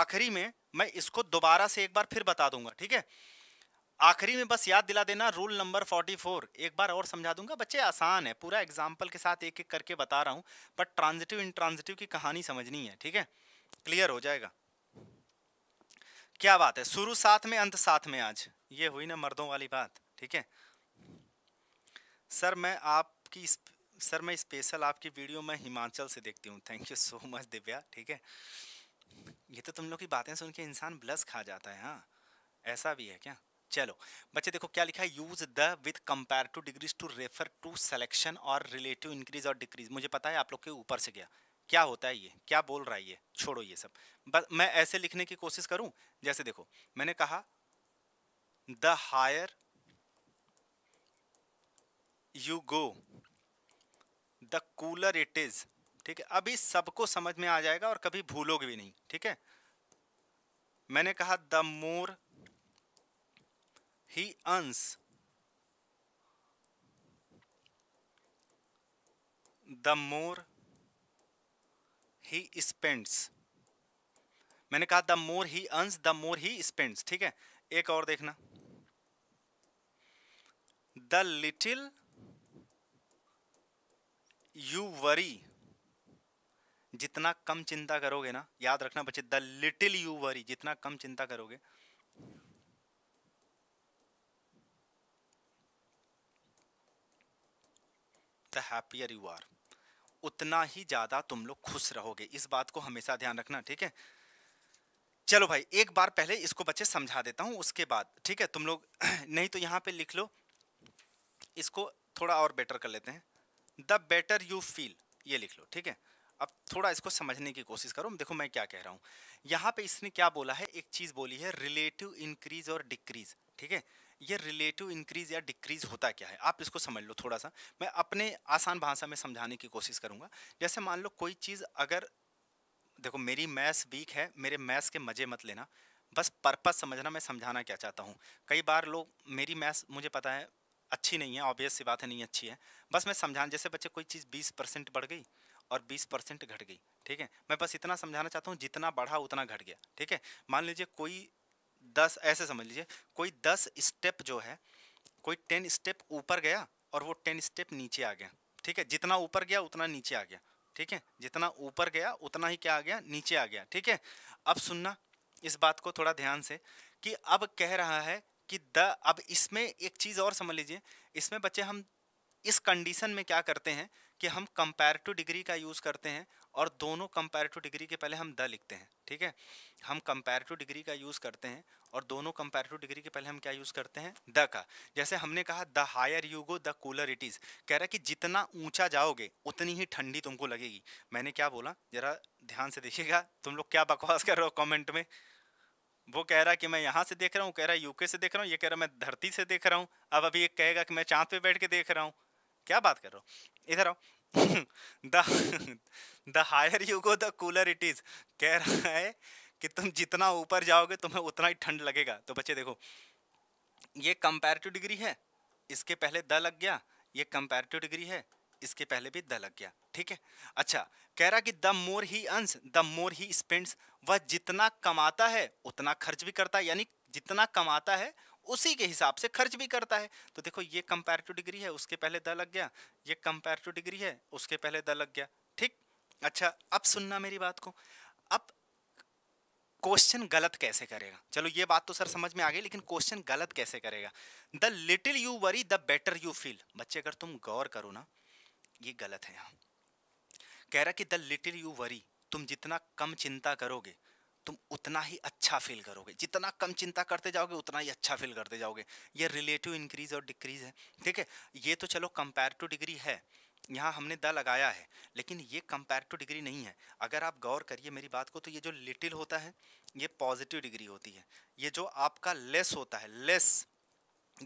आखिरी में मैं इसको दोबारा से एक बार फिर बता दूंगा ठीक है आखिरी में बस याद दिला देना रूल नंबर 44 एक बार और समझा दूंगा बच्चे आसान है पूरा एग्जाम्पल के साथ एक एक करके बता रहा हूँ बट ट्रांजिटिव इन ट्रांजिटिव की कहानी समझनी है ठीक है क्लियर हो जाएगा क्या बात है शुरू साथ में अंत साथ में आज ये हुई ना मर्दों वाली बात ठीक है सर मैं आपकी सर मैं स्पेशल आपकी वीडियो में हिमाचल से देखती हूँ thank you so much Divya ठीक है ये तो तुम लोग की बातें सुन के इंसान ब्लस खा जाता है हाँ ऐसा भी है क्या चलो बच्चे देखो क्या लिखा है use the with compare to degrees to refer to selection और रिलेटिव इंक्रीज और डिक्रीज मुझे पता है आप लोग के ऊपर से गया क्या होता है ये क्या बोल रहा है ये छोड़ो ये सब बस मैं ऐसे लिखने की कोशिश करूं जैसे देखो मैंने कहा the higher you go the cooler it is ठीक है अभी सबको समझ में आ जाएगा और कभी भूलोगे भी नहीं ठीक है मैंने कहा द मोर ही अंस द मोर ही स्पेंड्स मैंने कहा द मोर ही अंस द मोर ही स्पेंड्स ठीक है एक और देखना द लिटिल यू वरी जितना कम चिंता करोगे ना याद रखना बच्चे द लिटिल यू वरी जितना कम चिंता करोगे द हैप्पियर यू आर उतना ही ज़्यादा तुम लोग खुश रहोगे इस बात को हमेशा ध्यान रखना ठीक है चलो भाई एक बार पहले इसको बच्चे समझा देता हूँ उसके बाद ठीक है तुम लोग नहीं तो यहाँ पे लिख लो इसको थोड़ा और बेटर कर लेते हैं द बेटर यू फील ये लिख लो ठीक है अब थोड़ा इसको समझने की कोशिश करो देखो मैं क्या कह रहा हूँ यहाँ पे इसने क्या बोला है एक चीज़ बोली है रिलेटिव इंक्रीज और डिक्रीज ठीक है ये रिलेटिव इंक्रीज या डिक्रीज होता क्या है आप इसको समझ लो थोड़ा सा मैं अपने आसान भाषा में समझाने की कोशिश करूँगा जैसे मान लो कोई चीज़ अगर देखो मेरी मैथ्स वीक है मेरे मैथ्स के मज़े मत लेना बस पर्पज़ समझना मैं समझाना क्या चाहता हूँ कई बार लोग मेरी मैथ्स मुझे पता है अच्छी नहीं है ऑब्वियस सी बात है नहीं अच्छी है बस मैं समझा जैसे बच्चे कोई चीज़ बीस परसेंट बढ़ गई और बीस परसेंट घट गई ठीक है मैं बस इतना समझाना चाहता हूँ जितना बढ़ा उतना घट गया ठीक है मान लीजिए कोई दस ऐसे समझ लीजिए कोई दस स्टेप जो है कोई टेन स्टेप ऊपर गया और वो टेन स्टेप नीचे आ गया ठीक है जितना ऊपर गया उतना नीचे आ गया ठीक है जितना ऊपर गया उतना ही क्या आ गया नीचे आ गया ठीक है अब सुनना इस बात को थोड़ा ध्यान से कि अब कह रहा है कि द अब इसमें एक चीज़ और समझ लीजिए इसमें बच्चे हम इस कंडीशन में क्या करते हैं कि हम कंपेयर टू डिग्री का यूज़ करते हैं और दोनों कंपेरेटिव डिग्री के पहले हम द लिखते हैं ठीक है हम कंपेरेटिव डिग्री का यूज़ करते हैं और दोनों कंपेरेटिव डिग्री के पहले हम क्या यूज़ करते हैं द का जैसे हमने कहा the higher you go the cooler it is कह रहा है कि जितना ऊंचा जाओगे उतनी ही ठंडी तुमको लगेगी मैंने क्या बोला ज़रा ध्यान से देखिएगा तुम लोग क्या बकवास कर रहे हो कॉमेंट में वो कह रहा कि मैं यहाँ से देख रहा हूँ कह रहा है यूके से देख रहा हूँ ये कह रहा मैं धरती से देख रहा हूँ अब अभी ये कहेगा कि मैं चाँद पे बैठ के देख रहा हूँ क्या बात कर रहा हूँ इधर आओ the the higher you go the cooler it is कह रहा है कि तुम जितना ऊपर जाओगे तुम्हें उतना ही ठंड लगेगा तो बच्चे देखो ये कंपेरेटिव डिग्री है इसके पहले द लग गया ये कंपेरेटिव डिग्री है इसके पहले भी द लग गया ठीक है अच्छा कह रहा कि द मोर ही अंस द मोर ही स्पेंड्स वह जितना कमाता है उतना खर्च भी करता है यानी जितना कमाता है उसी के हिसाब से खर्च भी करता है तो देखो ये कंपेरेटिव डिग्री है उसके पहले द लग गया ये कंपेरेटिव डिग्री है उसके पहले द लग गया ठीक अच्छा अब सुनना मेरी बात को अब क्वेश्चन गलत कैसे करेगा चलो ये बात तो सर समझ में आ गई लेकिन क्वेश्चन गलत कैसे करेगा the little you worry the better you feel बच्चे अगर तुम गौर करो ना ये गलत है यहाँ कह रहा कि द लिटिल यू वरी तुम जितना कम चिंता करोगे तुम उतना ही अच्छा फील करोगे जितना कम चिंता करते जाओगे उतना ही अच्छा फील करते जाओगे ये रिलेटिव इंक्रीज और डिक्रीज है ठीक है ये तो चलो कंपेयर टू डिग्री है यहाँ हमने द लगाया है लेकिन ये कंपेयर टू डिग्री नहीं है अगर आप गौर करिए मेरी बात को तो ये जो लिटिल होता है ये पॉजिटिव डिग्री होती है ये जो आपका लेस होता है लेस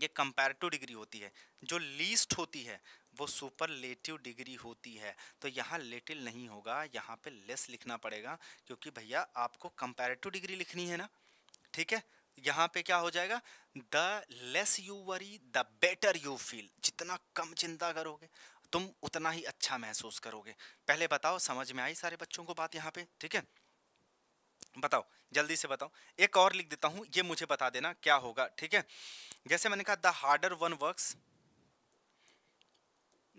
ये कंपेयर टू डिग्री होती है जो लीस्ट होती है वो सुपरलेटिव डिग्री होती है तो यहाँ लेटिल नहीं होगा यहाँ पे लेस लिखना पड़ेगा क्योंकि भैया आपको कंपेरेटिव डिग्री लिखनी है ना ठीक है यहाँ पे क्या हो जाएगा the less you worry the better you feel जितना कम चिंता करोगे तुम उतना ही अच्छा महसूस करोगे पहले बताओ समझ में आई सारे बच्चों को बात यहाँ पे ठीक है बताओ जल्दी से बताओ एक और लिख देता हूँ ये मुझे बता देना क्या होगा ठीक है जैसे मैंने कहा the harder one works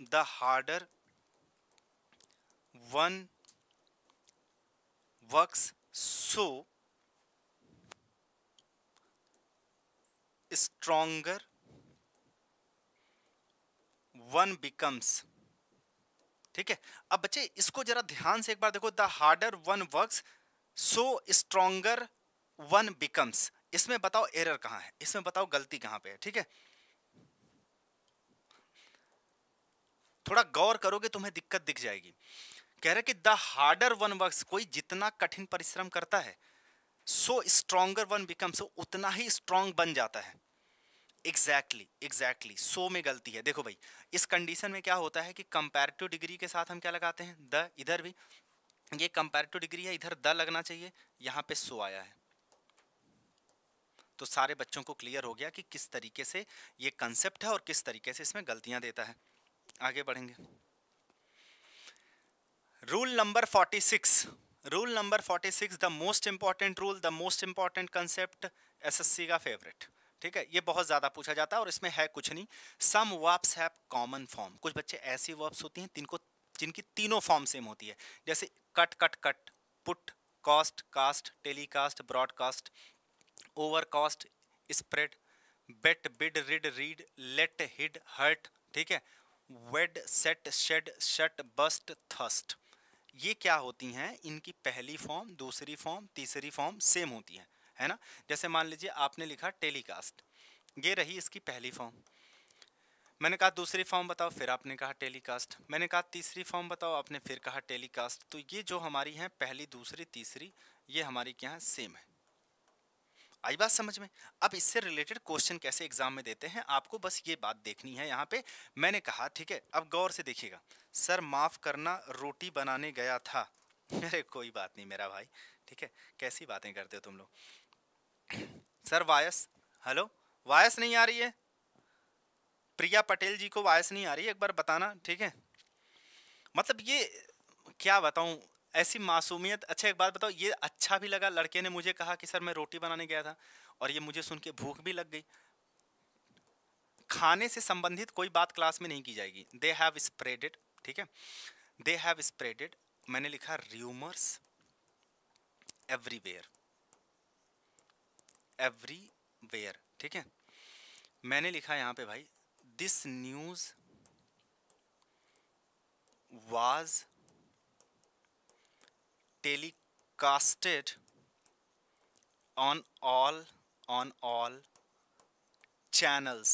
the harder one works so stronger one becomes ठीक है अब बच्चे इसको जरा ध्यान से एक बार देखो the harder one works so stronger one becomes इसमें बताओ एरर कहाँ है इसमें बताओ गलती कहाँ पे है ठीक है थोड़ा गौर करोगे तुम्हें दिक्कत दिख जाएगी कह रहे कि द हार्डर वन वर्क कोई जितना कठिन परिश्रम करता है सो स्ट्रोंगर वन बिकम्स उतना ही स्ट्रांग बन जाता है एग्जैक्टली एग्जैक्टली सो में गलती है देखो भाई इस कंडीशन में क्या होता है कि कंपेरेटिव डिग्री के साथ हम क्या लगाते हैं द इधर भी ये कंपेरेटिव डिग्री है इधर द लगना चाहिए यहाँ पे सो आया है तो सारे बच्चों को क्लियर हो गया कि किस तरीके से ये कंसेप्ट है और किस तरीके से इसमें गलतियां देता है आगे बढ़ेंगे rule number forty six rule number forty six the most important rule the most important concept SSC का फेवरेट ठीक है ये बहुत ज़्यादा पूछा जाता है और इसमें है कुछ नहीं some verbs have common form कुछ बच्चे ऐसी वर्ब्स होती हैं जिनको जिनकी तीनों फॉर्म सेम होती है जैसे cut cut cut put cost cast telecast broadcast over cost spread bet bid rid read let hid hurt ठीक है wed set shed shut bust thrust ये क्या होती हैं इनकी पहली फॉर्म दूसरी फॉर्म तीसरी फॉर्म सेम होती है है ना जैसे मान लीजिए आपने लिखा टेलीकास्ट ये रही इसकी पहली फॉर्म मैंने कहा दूसरी फॉर्म बताओ फिर आपने कहा टेलीकास्ट मैंने कहा तीसरी फॉर्म बताओ आपने फिर कहा टेलीकास्ट तो ये जो हमारी हैं पहली दूसरी तीसरी ये हमारी क्या है सेम है आई बात समझ में अब इससे रिलेटेड क्वेश्चन कैसे एग्जाम में देते हैं आपको बस ये बात देखनी है यहाँ पे मैंने कहा ठीक है अब गौर से देखिएगा सर माफ़ करना रोटी बनाने गया था अरे कोई बात नहीं मेरा भाई ठीक है कैसी बातें करते हो तुम लोग सर वायस हेलो वायस नहीं आ रही है प्रिया पटेल जी को वायस नहीं आ रही है एक बार बताना ठीक है मतलब ये क्या बताऊं ऐसी मासूमियत अच्छा एक बात बताओ ये अच्छा भी लगा लड़के ने मुझे कहा कि सर मैं रोटी बनाने गया था और ये मुझे सुन के भूख भी लग गई खाने से संबंधित कोई बात क्लास में नहीं की जाएगी दे हैव स्प्रेडेड ठीक है दे हैव स्प्रेडेड मैंने लिखा र्यूमर्स एवरीवेयर एवरीवेयर ठीक है मैंने लिखा यहाँ पे भाई this news was telecasted on all on all channels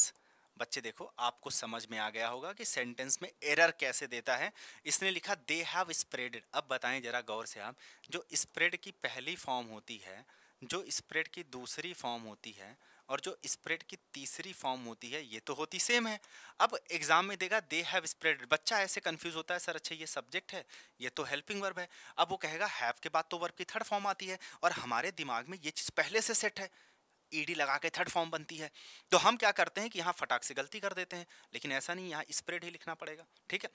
बच्चे देखो आपको समझ में आ गया होगा कि सेंटेंस में एरर कैसे देता है इसने लिखा दे हैव स्प्रेडेड अब बताएं जरा गौर से आप जो स्प्रेड की पहली फॉर्म होती है जो स्प्रेड की दूसरी फॉर्म होती है और जो स्प्रेड की तीसरी फॉर्म होती है ये तो होती सेम है अब एग्जाम में देगा दे हैव स्प्रेड बच्चा ऐसे कंफ्यूज होता है सर अच्छा ये सब्जेक्ट है ये तो हेल्पिंग वर्ब है अब वो कहेगा हैव के बाद तो वर्ब की थर्ड फॉर्म आती है और हमारे दिमाग में ये चीज़ पहले से सेट है ईडी लगा के थर्ड फॉर्म बनती है तो हम क्या करते हैं कि यहाँ फटाक से गलती कर देते हैं लेकिन ऐसा नहीं यहाँ स्प्रेड ही लिखना पड़ेगा ठीक है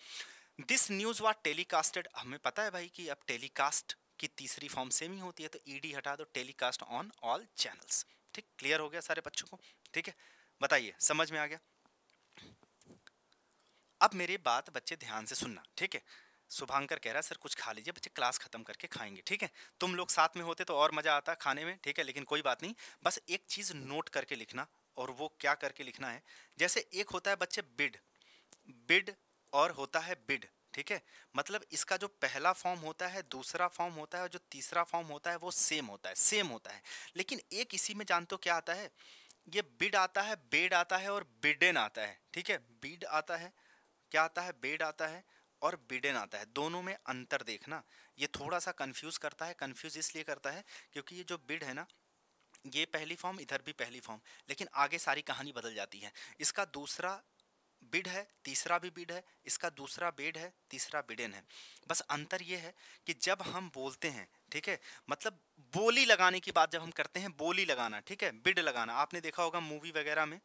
दिस न्यूज़ वाट टेलीकास्टेड हमें पता है भाई कि अब टेलीकास्ट की तीसरी फॉर्म सेम ही होती है तो ईडी हटा दो टेलीकास्ट ऑन ऑल चैनल्स ठीक क्लियर हो गया सारे बच्चों को ठीक है बताइए समझ में आ गया अब मेरी बात बच्चे ध्यान से सुनना ठीक है शुभांकर कह रहा है सर कुछ खा लीजिए बच्चे क्लास खत्म करके खाएंगे ठीक है तुम लोग साथ में होते तो और मज़ा आता खाने में ठीक है लेकिन कोई बात नहीं बस एक चीज़ नोट करके लिखना और वो क्या करके लिखना है जैसे एक होता है बच्चे बिड बिड और होता है बिड ठीक है मतलब इसका जो पहला फॉर्म होता है दूसरा फॉर्म होता है और जो तीसरा फॉर्म होता है वो सेम होता है सेम होता है लेकिन एक इसी में जानते हो क्या आता है ये बिड आता है बेड आता है और बिडेन आता है ठीक है बिड आता है क्या आता है बेड आता है और बिडेन आता है दोनों में अंतर देखना ये थोड़ा सा कन्फ्यूज करता है कन्फ्यूज इसलिए करता है क्योंकि ये जो बिड है ना ये पहली फॉर्म इधर भी पहली फॉर्म लेकिन आगे सारी कहानी बदल जाती है इसका दूसरा बिड है तीसरा भी बिड है इसका दूसरा बेड है तीसरा बिडेन है बस अंतर ये है कि जब हम बोलते हैं ठीक है मतलब बोली लगाने की बात जब हम करते हैं बोली लगाना ठीक है बिड लगाना आपने देखा होगा मूवी वगैरह में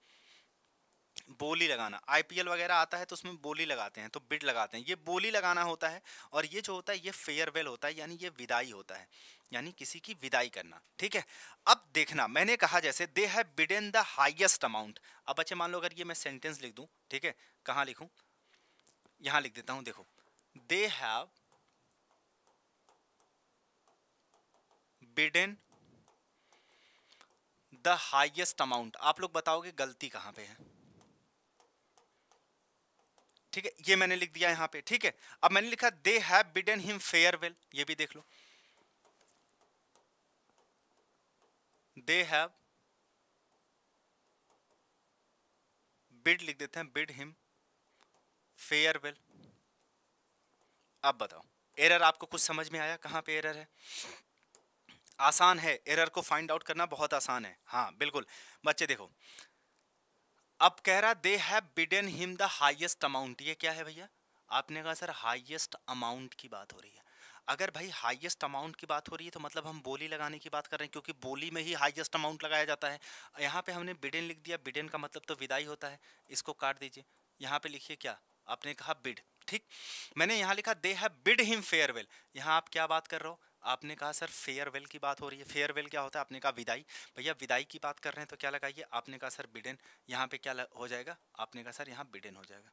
बोली लगाना आईपीएल वगैरह आता है तो उसमें बोली लगाते हैं तो बिड लगाते हैं ये बोली लगाना होता है और ये जो होता है ये फेयरवेल होता है यानी ये विदाई होता है यानी किसी की विदाई करना ठीक है अब देखना मैंने कहा जैसे they have in the highest amount अब अच्छा मान लो अगर ये मैं सेंटेंस लिख दूँ ठीक है कहाँ लिखूँ यहाँ लिख देता हूँ देखो they have in the highest amount आप लोग बताओगे गलती कहाँ पे है ठीक है ये मैंने लिख दिया यहाँ पे ठीक है अब मैंने लिखा they have bidden him farewell ये भी देख लो दे हैव बिड लिख देते हैं बिड हिम फेयरवेल अब बताओ एरर आपको कुछ समझ में आया कहाँ पे एरर है आसान है एरर को फाइंड आउट करना बहुत आसान है हाँ बिल्कुल बच्चे देखो अब कह रहा they have bidden him the highest amount ये क्या है भैया आपने कहा सर हाइएस्ट अमाउंट की बात हो रही है अगर भाई हाईएस्ट अमाउंट की बात हो रही है तो मतलब हम बोली लगाने की बात कर रहे हैं क्योंकि बोली में ही हाईएस्ट अमाउंट लगाया जाता है यहाँ पे हमने बिडेन लिख दिया बिडेन का मतलब तो विदाई होता है इसको काट दीजिए यहाँ पे लिखिए क्या आपने कहा बिड ठीक मैंने यहाँ लिखा they have bid him farewell यहाँ आप क्या बात कर रहे हो आपने कहा सर फेयरवेल की बात हो रही है फेयरवेल क्या होता है आपने कहा विदाई भैया विदाई की बात कर रहे हैं तो क्या लगाइए आपने कहा सर बिडेन यहाँ पे क्या हो जाएगा आपने कहा सर यहाँ बिडेन हो जाएगा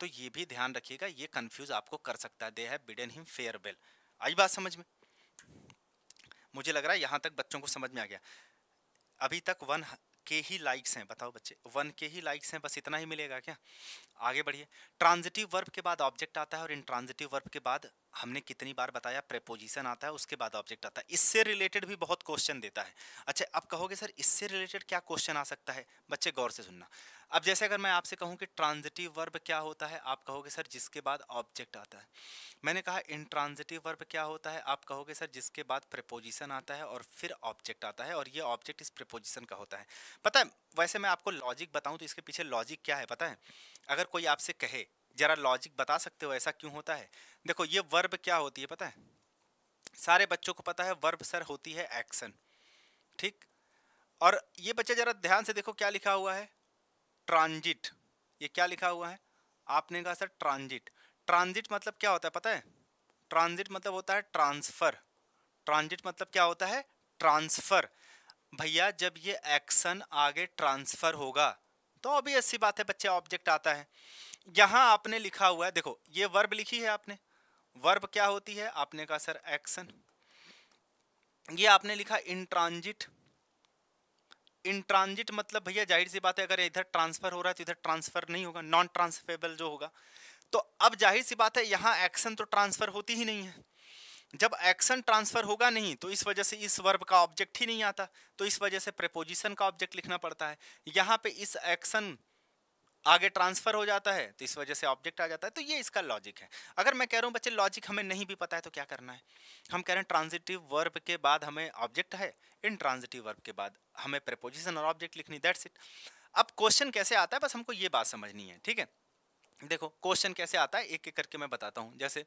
तो ये भी ध्यान रखिएगा ये कन्फ्यूज़ आपको कर सकता है दे है बिडेन हिम फेयरवेल आई बात समझ में मुझे लग रहा है यहाँ तक बच्चों को समझ में आ गया अभी तक वन के ही लाइक्स हैं बताओ बच्चे वन के ही लाइक्स हैं बस इतना ही मिलेगा क्या आगे बढ़िए ट्रांजिटिव वर्ब के बाद ऑब्जेक्ट आता है और इन ट्रांजिटिव वर्ब के बाद हमने कितनी बार बताया प्रेपोजिशन आता है उसके बाद ऑब्जेक्ट आता है इससे रिलेटेड भी बहुत क्वेश्चन देता है अच्छा अब कहोगे सर इससे रिलेटेड क्या क्वेश्चन आ सकता है बच्चे गौर से सुनना अब जैसे अगर मैं आपसे कहूँ कि ट्रांजिटिव वर्ब क्या होता है आप कहोगे सर जिसके बाद ऑब्जेक्ट आता है मैंने कहा इंट्रांजिटिव वर्ब क्या होता है आप कहोगे सर जिसके बाद प्रपोजिशन आता है और फिर ऑब्जेक्ट आता है और ये ऑब्जेक्ट इस प्रपोजिशन का होता है पता है वैसे मैं आपको लॉजिक बताऊँ तो इसके पीछे लॉजिक क्या है पता है अगर कोई आपसे कहे जरा लॉजिक बता सकते हो ऐसा क्यों होता है देखो ये वर्ब क्या होती है पता है सारे बच्चों को पता है वर्ब सर होती है एक्शन ठीक और ये बच्चे जरा ध्यान से देखो क्या लिखा हुआ है ट्रांजिट ये क्या लिखा हुआ है आपने कहा सर ट्रांजिट ट्रांजिट मतलब क्या होता है पता है ट्रांजिट मतलब होता है ट्रांसफ़र ट्रांजिट मतलब क्या होता है ट्रांसफ़र भैया जब ये एक्शन आगे ट्रांसफ़र होगा तो अभी ऐसी बात है बच्चे ऑब्जेक्ट आता है यहां आपने लिखा हुआ है देखो ये वर्ब लिखी है आपने वर्ब क्या होती है आपने कहा सर एक्शन ये आपने लिखा इंट्रांजिट इंट्रांजिट मतलब भैया जाहिर सी बात है अगर इधर ट्रांसफर हो रहा है तो इधर ट्रांसफर नहीं होगा नॉन ट्रांसफेबल जो होगा तो अब जाहिर सी बात है यहाँ एक्शन तो ट्रांसफर होती ही नहीं है जब एक्शन ट्रांसफर होगा नहीं तो इस वजह से इस वर्ब का ऑब्जेक्ट ही नहीं आता तो इस वजह से प्रपोजिशन का ऑब्जेक्ट लिखना पड़ता है यहाँ पे इस एक्शन आगे ट्रांसफर हो जाता है तो इस वजह से ऑब्जेक्ट आ जाता है तो ये इसका लॉजिक है अगर मैं कह रहा हूँ बच्चे लॉजिक हमें नहीं भी पता है तो क्या करना है हम कह रहे हैं ट्रांजिटिव वर्ब के बाद हमें ऑब्जेक्ट है इन ट्रांजिटिव वर्ब के बाद हमें प्रपोजिशन और ऑब्जेक्ट लिखनी दैट्स इट अब क्वेश्चन कैसे आता है बस हमको ये बात समझनी है ठीक है देखो क्वेश्चन कैसे आता है एक एक करके मैं बताता हूँ जैसे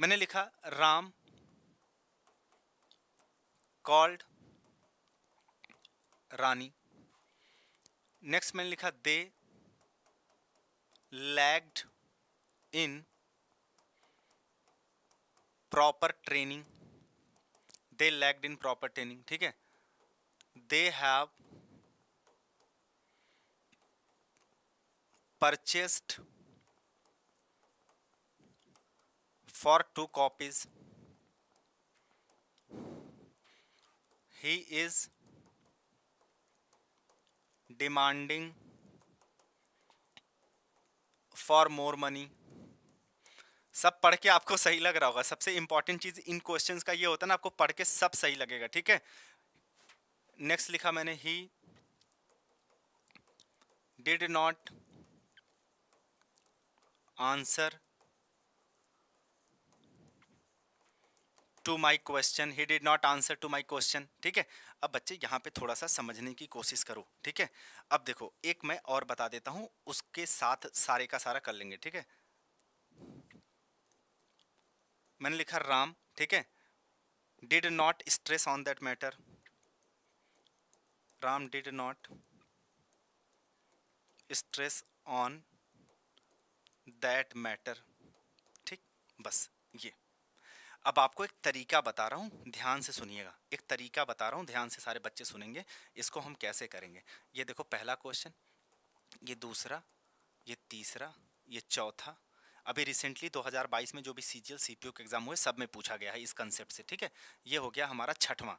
मैंने लिखा राम कॉल्ड रानी नेक्स्ट मैंने लिखा they lagged in proper training they lagged in proper training theek hai they have purchased for two copies he is demanding for more money सब पढ़ के आपको सही लग रहा होगा सबसे इंपॉर्टेंट चीज़ इन क्वेश्चन का ये होता है ना आपको पढ़ के सब सही लगेगा ठीक है नेक्स्ट लिखा मैंने he did not answer to my question he did not answer to my question ठीक है अब बच्चे यहाँ पे थोड़ा सा समझने की कोशिश करो ठीक है अब देखो एक मैं और बता देता हूँ उसके साथ सारे का सारा कर लेंगे ठीक है मैंने लिखा राम ठीक है did not stress on that matter Ram did not stress on that matter ठीक बस ये अब आपको एक तरीका बता रहा हूँ ध्यान से सुनिएगा एक तरीका बता रहा हूँ ध्यान से सारे बच्चे सुनेंगे इसको हम कैसे करेंगे ये देखो पहला क्वेश्चन ये दूसरा ये तीसरा ये चौथा अभी रिसेंटली 2022 में जो भी सी जी सीपीयू के एग्ज़ाम हुए सब में पूछा गया है इस कंसेप्ट से ठीक है ये हो गया हमारा छठवां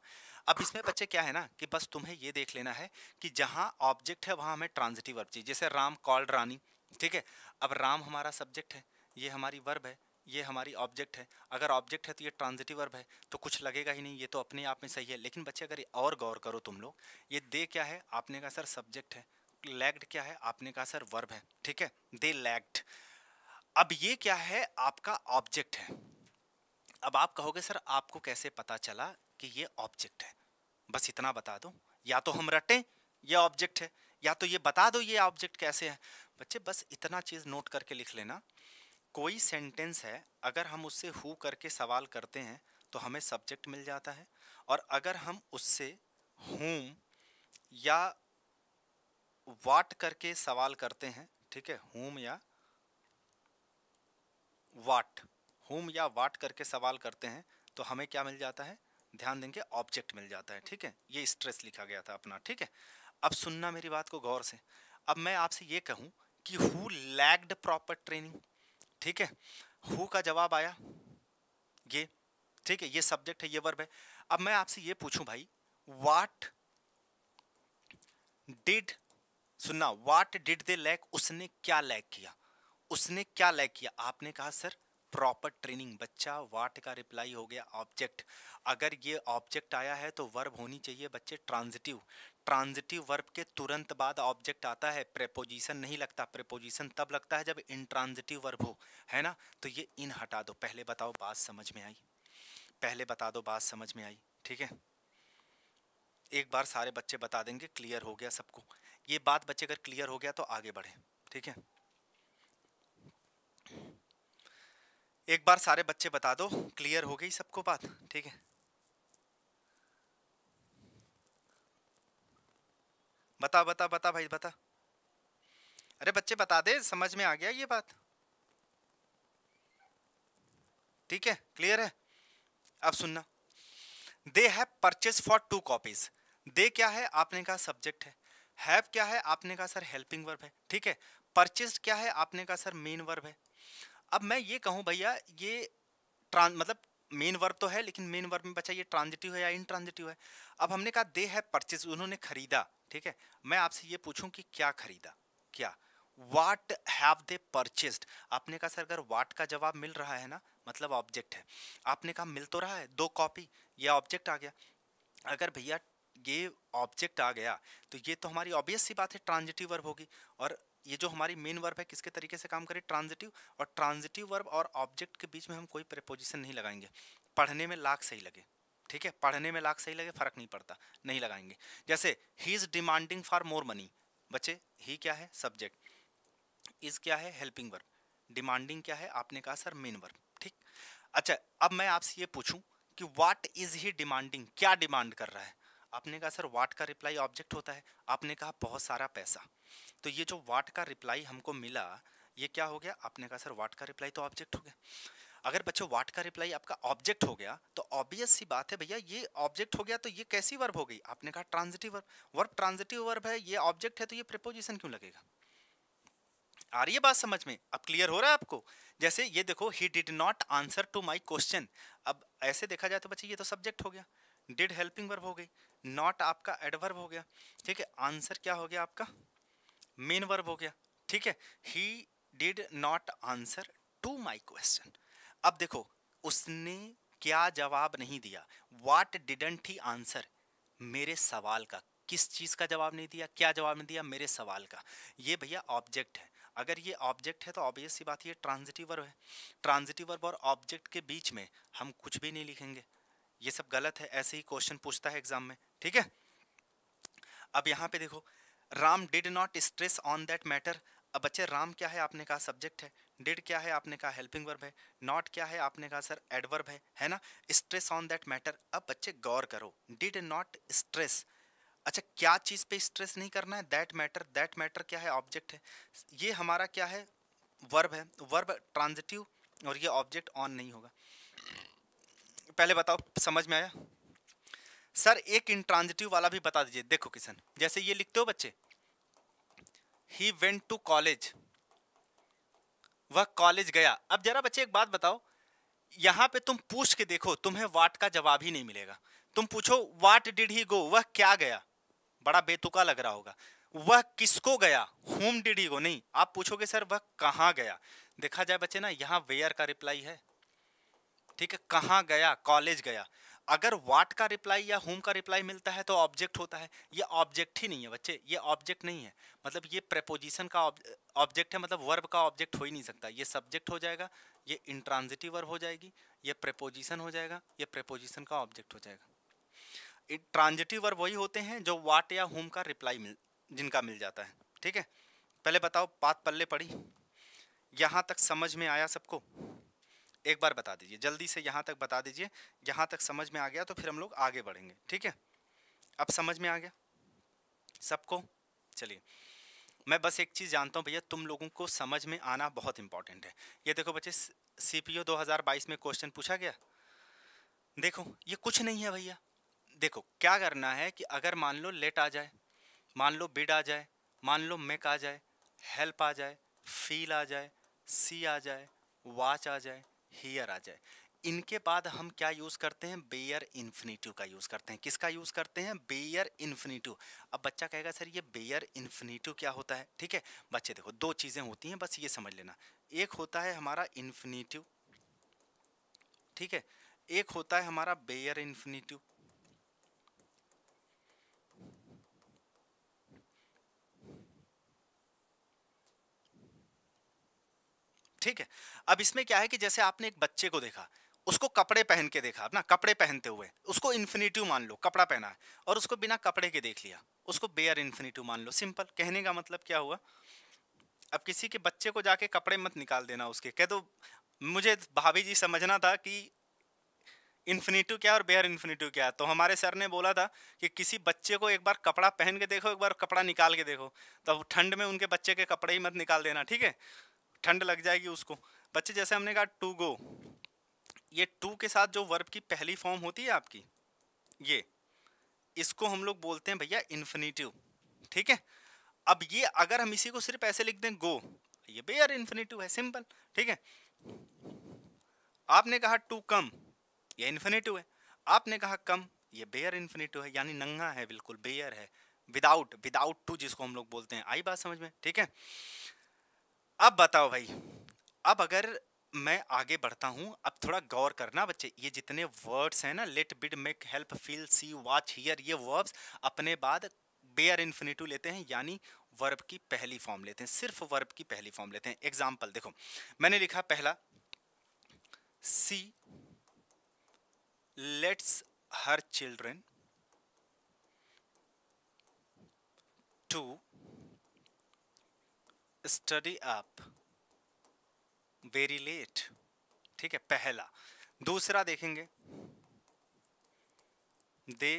अब इसमें बच्चे क्या है ना कि बस तुम्हें ये देख लेना है कि जहाँ ऑब्जेक्ट है वहाँ हमें ट्रांजिटिव वर्ब चाहिए जैसे राम कॉल्ड रानी ठीक है अब राम हमारा सब्जेक्ट है ये हमारी वर्ब है ये हमारी ऑब्जेक्ट है अगर ऑब्जेक्ट है तो ये ट्रांजिटिव वर्ब है तो कुछ लगेगा ही नहीं ये तो अपने आप में सही है लेकिन बच्चे अगर और गौर करो तुम लोग ये दे क्या है आपने कहा सर सब्जेक्ट है लैग्ड क्या है आपने कहा सर वर्ब है ठीक है दे लैग्ड अब ये क्या है आपका ऑब्जेक्ट है अब आप कहोगे सर आपको कैसे पता चला कि ये ऑब्जेक्ट है बस इतना बता दो या तो हम रटें ये ऑब्जेक्ट है या तो ये बता दो ये ऑब्जेक्ट कैसे है बच्चे बस इतना चीज़ नोट करके लिख लेना कोई सेंटेंस है अगर हम उससे हु करके सवाल करते हैं तो हमें सब्जेक्ट मिल जाता है और अगर हम उससे हुम या वाट करके सवाल करते हैं ठीक है हुम या वाट हुम या वाट करके सवाल करते हैं तो हमें क्या मिल जाता है ध्यान देंगे ऑब्जेक्ट मिल जाता है ठीक है ये स्ट्रेस लिखा गया था अपना ठीक है अब सुनना मेरी बात को गौर से अब मैं आपसे ये कहूँ कि हु लैग्ड प्रॉपर ट्रेनिंग ठीक है हु का जवाब आया ये ठीक है ये सब्जेक्ट है ये वर्ब है अब मैं आपसे ये पूछूं भाई वाट डिड सुनना वाट डिड दे लैक उसने क्या लैक किया उसने क्या लैक किया आपने कहा सर प्रॉपर ट्रेनिंग बच्चा वाट का रिप्लाई हो गया ऑब्जेक्ट अगर ये ऑब्जेक्ट आया है तो वर्ब होनी चाहिए बच्चे ट्रांजिटिव ट्रांजिटिव वर्ब के तुरंत बाद ऑब्जेक्ट आता है प्रेपोजिशन नहीं लगता प्रेपोजिशन तब लगता है जब इंट्रांजिटिव वर्ब हो है ना तो ये इन हटा दो पहले बताओ बात समझ में आई पहले बता दो बात समझ में आई ठीक है एक बार सारे बच्चे बता देंगे क्लियर हो गया सबको ये बात बच्चे अगर क्लियर हो गया तो आगे बढ़े ठीक है एक बार सारे बच्चे बता दो क्लियर हो गई सबको बात ठीक है बता बता बता भाई बता अरे बच्चे बता दे समझ में आ गया ये बात ठीक है क्लियर है अब सुनना they have purchase for two copies they क्या है आपने कहा सब्जेक्ट है हैव क्या है आपने कहा सर हेल्पिंग वर्ब है ठीक है परचेज क्या है आपने कहा सर मेन वर्ब है अब मैं ये कहूँ भैया ये ट्रांस मतलब मेन वर्ब तो है लेकिन मेन वर्ब में बचा ये ट्रांजिटिव है या इन ट्रांजिटिव है अब हमने कहा दे है परचेज उन्होंने खरीदा ठीक है मैं आपसे ये पूछूं कि क्या खरीदा क्या वाट हैव दे परचेस्ड आपने कहा सर अगर वाट का जवाब मिल रहा है ना मतलब ऑब्जेक्ट है आपने कहा मिल तो रहा है दो कॉपी ये ऑब्जेक्ट आ गया अगर भैया ये ऑब्जेक्ट आ गया तो ये तो हमारी ऑब्वियस सी बात है ट्रांजिटिव वर्ब होगी और ये जो हमारी मेन वर्ब है किसके तरीके से काम करे ट्रांजिटिव और ट्रांजिटिव वर्ब और ऑब्जेक्ट के बीच में हम कोई प्रपोजिशन नहीं लगाएंगे पढ़ने में लाख सही लगे ठीक है पढ़ने में लाख सही लगे फर्क नहीं पड़ता नहीं लगाएंगे जैसे he is demanding for more money बच्चे ही क्या है सब्जेक्ट इज़ क्या है हेल्पिंग वर्ब डिमांडिंग क्या है आपने कहा सर मेन वर्ब ठीक अच्छा अब मैं आपसे ये पूछूं कि वाट इज़ ही डिमांडिंग क्या डिमांड कर रहा है आपने कहा सर वाट का रिप्लाई ऑब्जेक्ट होता है आपने कहा बहुत सारा पैसा तो ये जो वाट का रिप्लाई हमको मिला ये क्या हो गया आपने कहा सर वाट का रिप्लाई तो ऑब्जेक्ट हो गया अगर बच्चों वाट का रिप्लाई आपका ऑब्जेक्ट हो गया तो ऑब्वियस सी बात है भैया ये ऑब्जेक्ट हो गया तो ये कैसी वर्ब हो गई आपने कहा transitive verb verb transitive verb है ये ऑब्जेक्ट है तो ये प्रिपोजिशन क्यों लगेगा आ रही है बात समझ में अब क्लियर हो रहा है आपको जैसे ये देखो he did not answer to my question अब ऐसे देखा जाए तो बच्चे ये तो सब्जेक्ट हो गया डिड हेल्पिंग वर्ब हो गई नॉट आपका एडवर्ब हो गया ठीक है आंसर क्या हो गया आपका मेन वर्ब हो गया ठीक है he did not answer to my question अब देखो उसने क्या जवाब नहीं दिया वाट डिडेंट ही आंसर मेरे सवाल का किस चीज़ का जवाब नहीं दिया क्या जवाब नहीं दिया मेरे सवाल का ये भैया ऑब्जेक्ट है अगर ये ऑब्जेक्ट है तो ऑब्वियस सी बात ये ट्रांजिटिव वर्ब है ट्रांजिटिव वर्ब और ऑब्जेक्ट के बीच में हम कुछ भी नहीं लिखेंगे ये सब गलत है ऐसे ही क्वेश्चन पूछता है एग्जाम में ठीक है अब यहाँ पे देखो Ram did not stress on that matter अब बच्चे राम क्या है आपने कहा सब्जेक्ट है डिड क्या है आपने कहा हेल्पिंग वर्ब है नॉट क्या है आपने कहा सर एडवर्ब है है ना स्ट्रेस ऑन दैट मैटर अब बच्चे गौर करो डिड नॉट स्ट्रेस अच्छा क्या चीज़ पे स्ट्रेस नहीं करना है दैट मैटर दैट मैटर क्या है ऑब्जेक्ट है ये हमारा क्या है वर्ब है वर्ब ट्रांजिटिव और ये ऑब्जेक्ट ऑन नहीं होगा पहले बताओ समझ में आया सर एक इंट्रांजिटिव वाला भी बता दीजिए देखो किशन जैसे ये लिखते हो बच्चे ही वेंट टू कॉलेज वह कॉलेज गया अब जरा बच्चे एक बात बताओ यहाँ पे तुम पूछ के देखो तुम्हें वाट का जवाब ही नहीं मिलेगा तुम पूछो वाट डिड ही गो वह क्या गया बड़ा बेतुका लग रहा होगा वह किसको गया होम डिड ही गो नहीं आप पूछोगे सर वह कहाँ गया देखा जाए बच्चे ना यहाँ वेयर का रिप्लाई है ठीक है कहाँ गया कॉलेज गया अगर वाट का रिप्लाई या होम का रिप्लाई मिलता है तो ऑब्जेक्ट होता है ये ऑब्जेक्ट ही नहीं है बच्चे ये ऑब्जेक्ट नहीं है मतलब ये प्रपोजिशन का ऑब्जेक्ट है मतलब वर्ब का ऑब्जेक्ट हो ही नहीं सकता ये सब्जेक्ट हो जाएगा ये इंट्रांजिटिव वर्ब हो जाएगी ये प्रपोजिशन हो जाएगा ये प्रपोजिशन का ऑब्जेक्ट हो जाएगा ट्रांजिटिव वर्ब वही होते हैं जो वाट या होम का रिप्लाई मिल जिनका मिल जाता है ठीक है पहले बताओ बात पल्ले पड़ी यहाँ तक समझ में आया सबको एक बार बता दीजिए जल्दी से यहाँ तक बता दीजिए यहाँ तक समझ में आ गया तो फिर हम लोग आगे बढ़ेंगे ठीक है अब समझ में आ गया सबको चलिए मैं बस एक चीज़ जानता हूँ भैया तुम लोगों को समझ में आना बहुत इंपॉर्टेंट है ये देखो बच्चे सी पी ओ में क्वेश्चन पूछा गया देखो ये कुछ नहीं है भैया देखो क्या करना है कि अगर मान लो लेट आ जाए मान लो बिड आ जाए मान लो मेक आ जाए हेल्प आ जाए फील आ जाए सी आ जाए वाच आ जाए हियर आ जाए इनके बाद हम क्या यूज़ करते हैं बेयर इन्फिनीटिव का यूज़ करते हैं किसका यूज़ करते हैं बेयर इन्फिनीटिव अब बच्चा कहेगा सर ये बेयर इन्फिनीटिव क्या होता है ठीक है बच्चे देखो दो चीज़ें होती हैं बस ये समझ लेना एक होता है हमारा इन्फिनीटिव ठीक है एक होता है हमारा बेयर इन्फिनीटिव ठीक है अब इसमें क्या है कि जैसे आपने एक बच्चे को देखा उसको कपड़े पहन के देखा ना कपड़े पहनते हुए उसको इन्फिनिटिव मान लो कपड़ा पहना है और उसको बिना कपड़े के देख लिया उसको बेयर इन्फिनिटिव मान लो सिंपल कहने का मतलब क्या हुआ अब किसी के बच्चे को जाके कपड़े मत निकाल देना उसके कह दो मुझे भाभी जी समझना था कि इन्फिनिटिव क्या और बेयर इन्फिनिटिव क्या तो हमारे सर ने बोला था कि किसी बच्चे को एक बार कपड़ा पहन के देखो एक बार कपड़ा निकाल के देखो तो ठंड में उनके बच्चे के कपड़े ही मत निकाल देना ठीक है ठंड लग जाएगी उसको बच्चे जैसे हमने कहा टू गो ये टू के साथ जो वर्ब की पहली फॉर्म होती है आपकी ये इसको हम लोग बोलते हैं भैया इन्फिनेटिव ठीक है अब ये अगर हम इसी को सिर्फ ऐसे लिख दें गो ये भी इन्फिनेटिव है सिंपल ठीक है आपने कहा टू कम ये इन्फिनेटिव है आपने कहा कम ये बेयर इन्फिनेटिव है यानी नंगा है बिल्कुल बेयर है विदाउट विदाउट टू जिसको हम लोग बोलते हैं आई बात समझ में ठीक है अब बताओ भाई अब अगर मैं आगे बढ़ता हूँ अब थोड़ा गौर करना बच्चे ये जितने वर्ड्स हैं ना let bid make help feel see watch hear ये वर्ब्स अपने बाद बेयर इन्फिनिटिव लेते हैं यानी वर्ब की पहली फॉर्म लेते हैं सिर्फ वर्ब की पहली फॉर्म लेते हैं एग्जाम्पल देखो मैंने लिखा पहला she lets her children to study up very late ठीक है पहला दूसरा देखेंगे they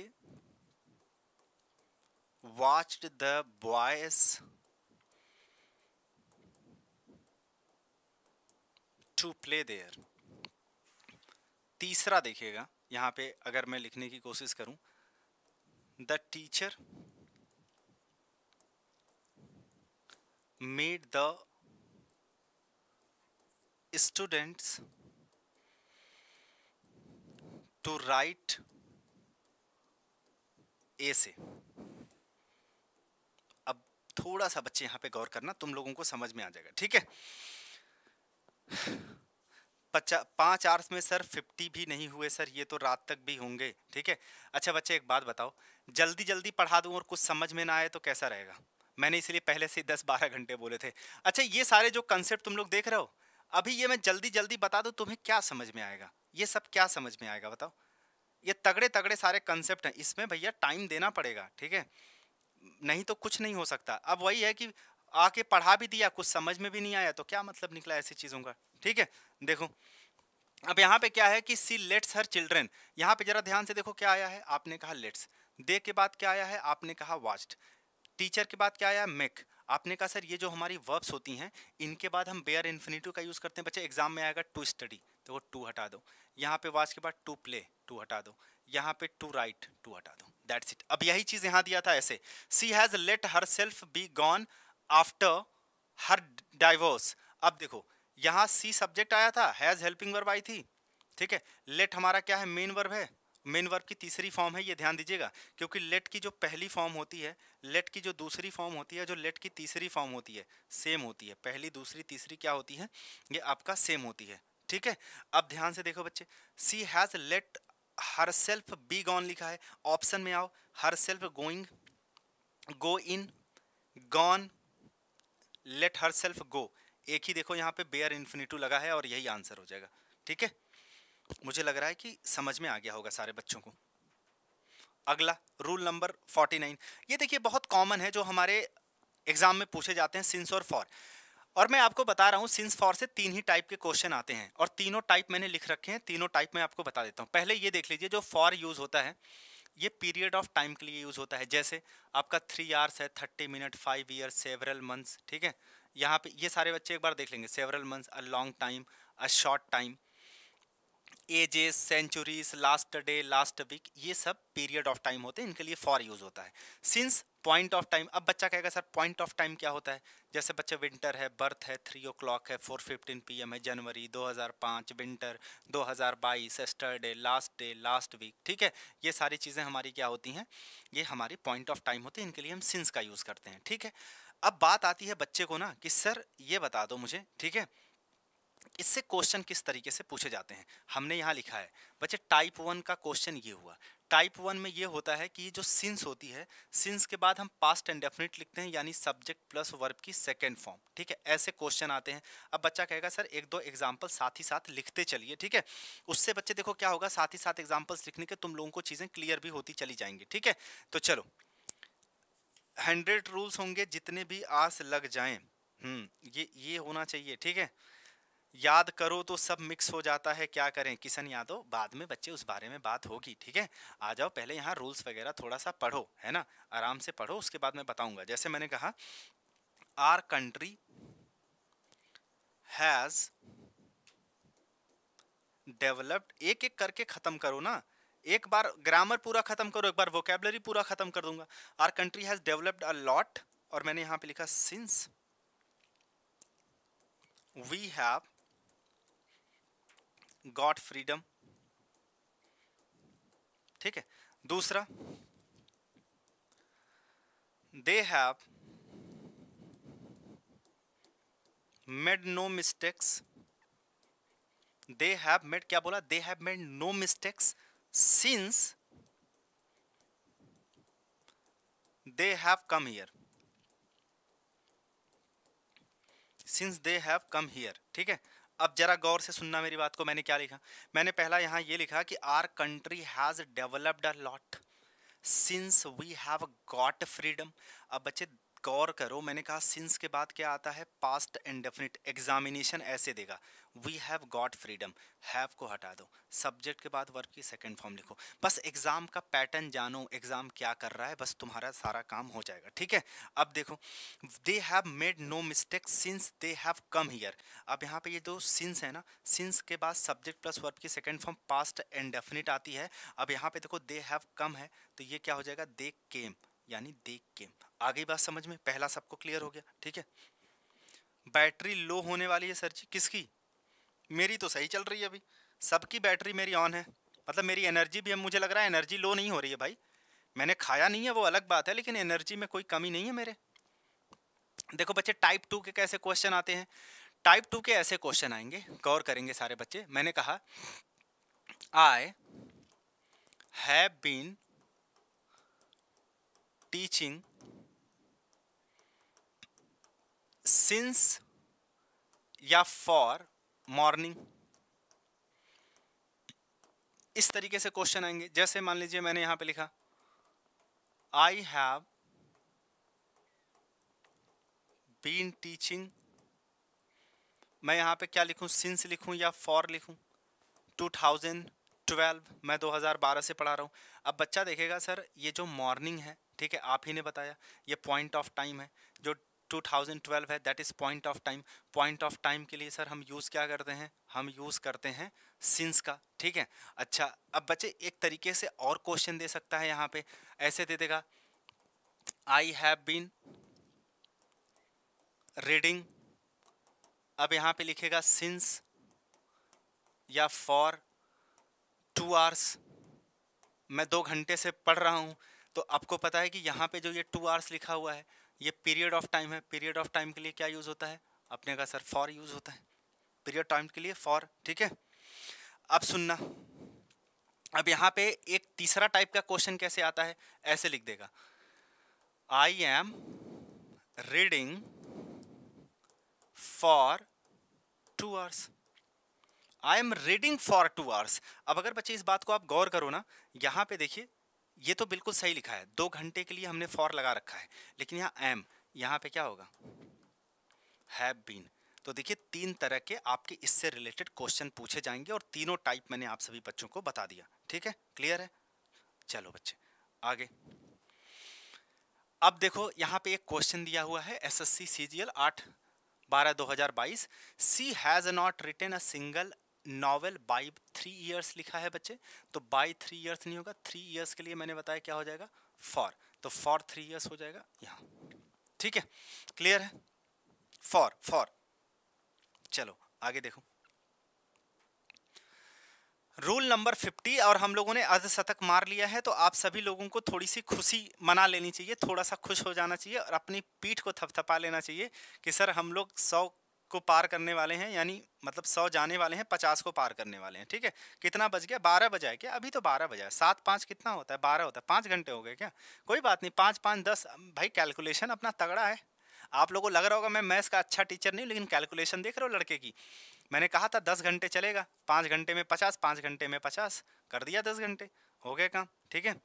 watched the boys to play there तीसरा देखिएगा यहां पे अगर मैं लिखने की कोशिश करूं the teacher made the students to write essay अब थोड़ा सा बच्चे यहां पे गौर करना तुम लोगों को समझ में आ जाएगा ठीक है पांच आर्स में सर फिफ्टी भी नहीं हुए सर ये तो रात तक भी होंगे ठीक है अच्छा बच्चे एक बात बताओ जल्दी जल्दी पढ़ा दूं और कुछ समझ में ना आए तो कैसा रहेगा मैंने इसलिए पहले से दस बारह घंटे बोले थे अच्छा ये सारे जो कंसेप्ट तुम लोग देख रहे हो अभी ये मैं जल्दी जल्दी बता दूँ तुम्हें क्या समझ में आएगा ये सब क्या समझ में आएगा बताओ ये तगड़े तगड़े सारे कंसेप्ट हैं इसमें भैया टाइम देना पड़ेगा ठीक है नहीं तो कुछ नहीं हो सकता अब वही है कि आके पढ़ा भी दिया कुछ समझ में भी नहीं आया तो क्या मतलब निकला ऐसी चीज़ों का ठीक है देखो अब यहाँ पे क्या है कि सी लेट्स हर चिल्ड्रेन यहाँ पे जरा ध्यान से देखो क्या आया है आपने कहा लेट्स दे के बाद क्या आया है आपने कहा वास्ट टीचर के बाद क्या आया मेक आपने कहा सर ये जो हमारी वर्ब्स होती हैं इनके बाद हम बेयर इन्फिनिटिव का यूज़ करते हैं बच्चे एग्जाम में आएगा टू स्टडी तो वो टू हटा दो यहाँ पे वाच के बाद टू प्ले टू हटा दो यहाँ पे टू राइट टू हटा दो दैट्स इट अब यही चीज़ यहाँ दिया था ऐसे she has let herself be gone after her divorce अब देखो यहाँ सी सब्जेक्ट आया था हैज़ हेल्पिंग वर्ब आई थी ठीक है लेट हमारा क्या है मेन वर्ब है मेन वर्ब की तीसरी फॉर्म है ये ध्यान दीजिएगा क्योंकि लेट की जो पहली फॉर्म होती है लेट की जो दूसरी फॉर्म होती है जो लेट की तीसरी फॉर्म होती है सेम होती है पहली दूसरी तीसरी क्या होती है ये आपका सेम होती है ठीक है अब ध्यान से देखो बच्चे she has let herself be gone लिखा है ऑप्शन में आओ herself going go in gone let herself go एक ही देखो यहाँ पे बेयर इन्फिनिटू लगा है और यही आंसर हो जाएगा ठीक है मुझे लग रहा है कि समझ में आ गया होगा सारे बच्चों को अगला रूल नंबर फोर्टी नाइन ये देखिए बहुत कॉमन है जो हमारे एग्ज़ाम में पूछे जाते हैं सिंस और फॉर और मैं आपको बता रहा हूँ सिंस फॉर से तीन ही टाइप के क्वेश्चन आते हैं और तीनों टाइप मैंने लिख रखे हैं तीनों टाइप मैं आपको बता देता हूँ पहले ये देख लीजिए जो फॉर यूज़ होता है ये पीरियड ऑफ टाइम के लिए यूज़ होता है जैसे आपका थ्री आवर्स है thirty minute five year several months ठीक है यहाँ पे ये सारे बच्चे एक बार देख लेंगे several months a long time a short time ages centuries last day last week ये सब पीरियड ऑफ टाइम होते हैं इनके लिए फॉर यूज़ होता है सिंस पॉइंट ऑफ टाइम अब बच्चा कहेगा सर पॉइंट ऑफ टाइम क्या होता है जैसे बच्चे विंटर है बर्थ है थ्री ओ क्लॉक है फोर फिफ्टीन पी एम है जनवरी 2005 winter 2022 yesterday last day last week ठीक है ये सारी चीज़ें हमारी क्या होती हैं ये हमारी पॉइंट ऑफ टाइम होती है इनके लिए हम सिंस का यूज़ करते हैं ठीक है अब बात आती है बच्चे को ना कि सर ये बता दो मुझे ठीक है इससे क्वेश्चन किस तरीके से पूछे जाते हैं हमने यहाँ लिखा है बच्चे टाइप वन का क्वेश्चन ये हुआ टाइप वन में ये होता है कि जो सिंस होती है सिंस के बाद हम पास्ट एंड डेफिनेट लिखते हैं यानी सब्जेक्ट प्लस वर्ब की सेकेंड फॉर्म ठीक है ऐसे क्वेश्चन आते हैं अब बच्चा कहेगा सर एक दो एग्जाम्पल साथ ही साथ लिखते चलिए ठीक है उससे बच्चे देखो क्या होगा साथ ही साथ एग्जाम्पल्स लिखने के तुम लोगों को चीज़ें क्लियर भी होती चली जाएंगी ठीक है तो चलो हंड्रेड रूल्स होंगे जितने भी आस लग जाएं हम्म, ये ये होना चाहिए ठीक है याद करो तो सब मिक्स हो जाता है क्या करें किशन यादव बाद में बच्चे उस बारे में बात होगी ठीक है आ जाओ पहले यहाँ रूल्स वगैरह थोड़ा सा पढ़ो है ना आराम से पढ़ो उसके बाद मैं बताऊंगा जैसे मैंने कहा आर कंट्री हैज़ डेवलप्ड एक एक करके ख़त्म करो ना एक बार ग्रामर पूरा ख़त्म करो एक बार वोकेबलरी पूरा ख़त्म कर दूंगा our country has developed a lot और मैंने यहाँ पे लिखा since we have got freedom ठीक है दूसरा they have made no mistakes they have made क्या बोला they have made no mistakes since they have come here since they have come here ठीक है अब जरा गौर से सुनना मेरी बात को मैंने क्या लिखा मैंने पहला यहाँ ये लिखा कि our country has developed a lot since we have got freedom अब बच्चे गौर करो मैंने कहा सिंस के बाद क्या आता है पास्ट इंडेफिनिट एग्जामिनेशन ऐसे देगा we have got freedom have को हटा दो सब्जेक्ट के बाद वर्ब की सेकेंड फॉर्म लिखो बस एग्ज़ाम का पैटर्न जानो एग्ज़ाम क्या कर रहा है बस तुम्हारा सारा काम हो जाएगा ठीक है अब देखो they have made no mistake since they have come here अब यहाँ पे ये दो सिंस है ना सिंस के बाद सब्जेक्ट प्लस वर्ब की सेकेंड फॉर्म पास्ट इंडेफिनिट आती है अब यहाँ पे देखो दे हैव कम है तो ये क्या हो जाएगा दे केम यानी दे केम आ गई बात समझ में पहला सबको क्लियर हो गया ठीक है बैटरी लो होने वाली है सर जी किसकी मेरी तो सही चल रही है अभी सबकी बैटरी मेरी ऑन है मतलब मेरी एनर्जी भी अब मुझे लग रहा है एनर्जी लो नहीं हो रही है भाई मैंने खाया नहीं है वो अलग बात है लेकिन एनर्जी में कोई कमी नहीं है मेरे देखो बच्चे टाइप टू के कैसे क्वेश्चन आते हैं टाइप टू के ऐसे क्वेश्चन आएंगे गौर करेंगे सारे बच्चे मैंने कहा I have been teaching since या फॉर मॉर्निंग इस तरीके से क्वेश्चन आएंगे जैसे मान लीजिए मैंने यहां पे लिखा आई हैव बीन टीचिंग मैं यहां पे क्या लिखूं सिंस लिखूं या फॉर लिखूं 2012 मैं 2012 से पढ़ा रहा हूं अब बच्चा देखेगा सर ये जो मॉर्निंग है ठीक है आप ही ने बताया ये पॉइंट ऑफ टाइम है जो 2012 है that is point of time point of time के लिए सर हम यूज़ क्या करते हैं हम यूज़ करते हैं सिंस का ठीक है अच्छा अब बच्चे एक तरीके से और क्वेश्चन दे सकता है यहाँ पे ऐसे दे देगा आई हैव बीन रीडिंग अब यहाँ पे लिखेगा सिंस या फॉर टू आवर्स मैं दो घंटे से पढ़ रहा हूँ तो आपको पता है कि यहाँ पे जो ये टू आवर्स लिखा हुआ है ये पीरियड ऑफ टाइम है पीरियड ऑफ टाइम के लिए क्या यूज़ होता है अपने का सर फॉर यूज़ होता है पीरियड टाइम के लिए फॉर ठीक है अब सुनना अब यहाँ पे एक तीसरा टाइप का क्वेश्चन कैसे आता है ऐसे लिख देगा I am reading for two hours I am reading for two hours अब अगर बच्चे इस बात को आप गौर करो ना यहाँ पे देखिए ये तो बिल्कुल सही लिखा है दो घंटे के लिए हमने फॉर लगा रखा है लेकिन यहाँ एम यहाँ पे क्या होगा हैव बीन तो देखिए तीन तरह के आपके इससे रिलेटेड क्वेश्चन पूछे जाएंगे और तीनों टाइप मैंने आप सभी बच्चों को बता दिया ठीक है क्लियर है चलो बच्चे आगे अब देखो यहाँ पे एक क्वेश्चन दिया हुआ है S S C C G L आठ बारह दो हज़ार बाईस she has not return a single novel by three years लिखा है बच्चे तो बाई थ्री ईयर्स नहीं होगा थ्री ईयर्स के लिए मैंने बताया क्या हो जाएगा फॉर तो फॉर थ्री ईयर्स हो जाएगा यहाँ ठीक है क्लियर है फॉर फॉर चलो आगे देखो रूल नंबर फिफ्टी और हम लोगों ने अर्धशतक मार लिया है तो आप सभी लोगों को थोड़ी सी खुशी मना लेनी चाहिए थोड़ा सा खुश हो जाना चाहिए और अपनी पीठ को थपथपा लेना चाहिए कि सर हम लोग सौ को पार करने वाले हैं यानी मतलब सौ जाने वाले हैं पचास को पार करने वाले हैं ठीक है कितना बज गया बारह बजा है क्या अभी तो बारह बजाए सात पाँच कितना होता है बारह होता है पाँच घंटे हो गए क्या कोई बात नहीं पाँच पाँच दस भाई कैलकुलेशन अपना तगड़ा है आप लोगों को लग रहा होगा मैं मैथ्स का अच्छा टीचर नहीं लेकिन कैलकुलेशन देख रहे हो लड़के की मैंने कहा था दस घंटे चलेगा पाँच घंटे में पचास पाँच घंटे में पचास कर दिया दस घंटे हो गया काम ठीक है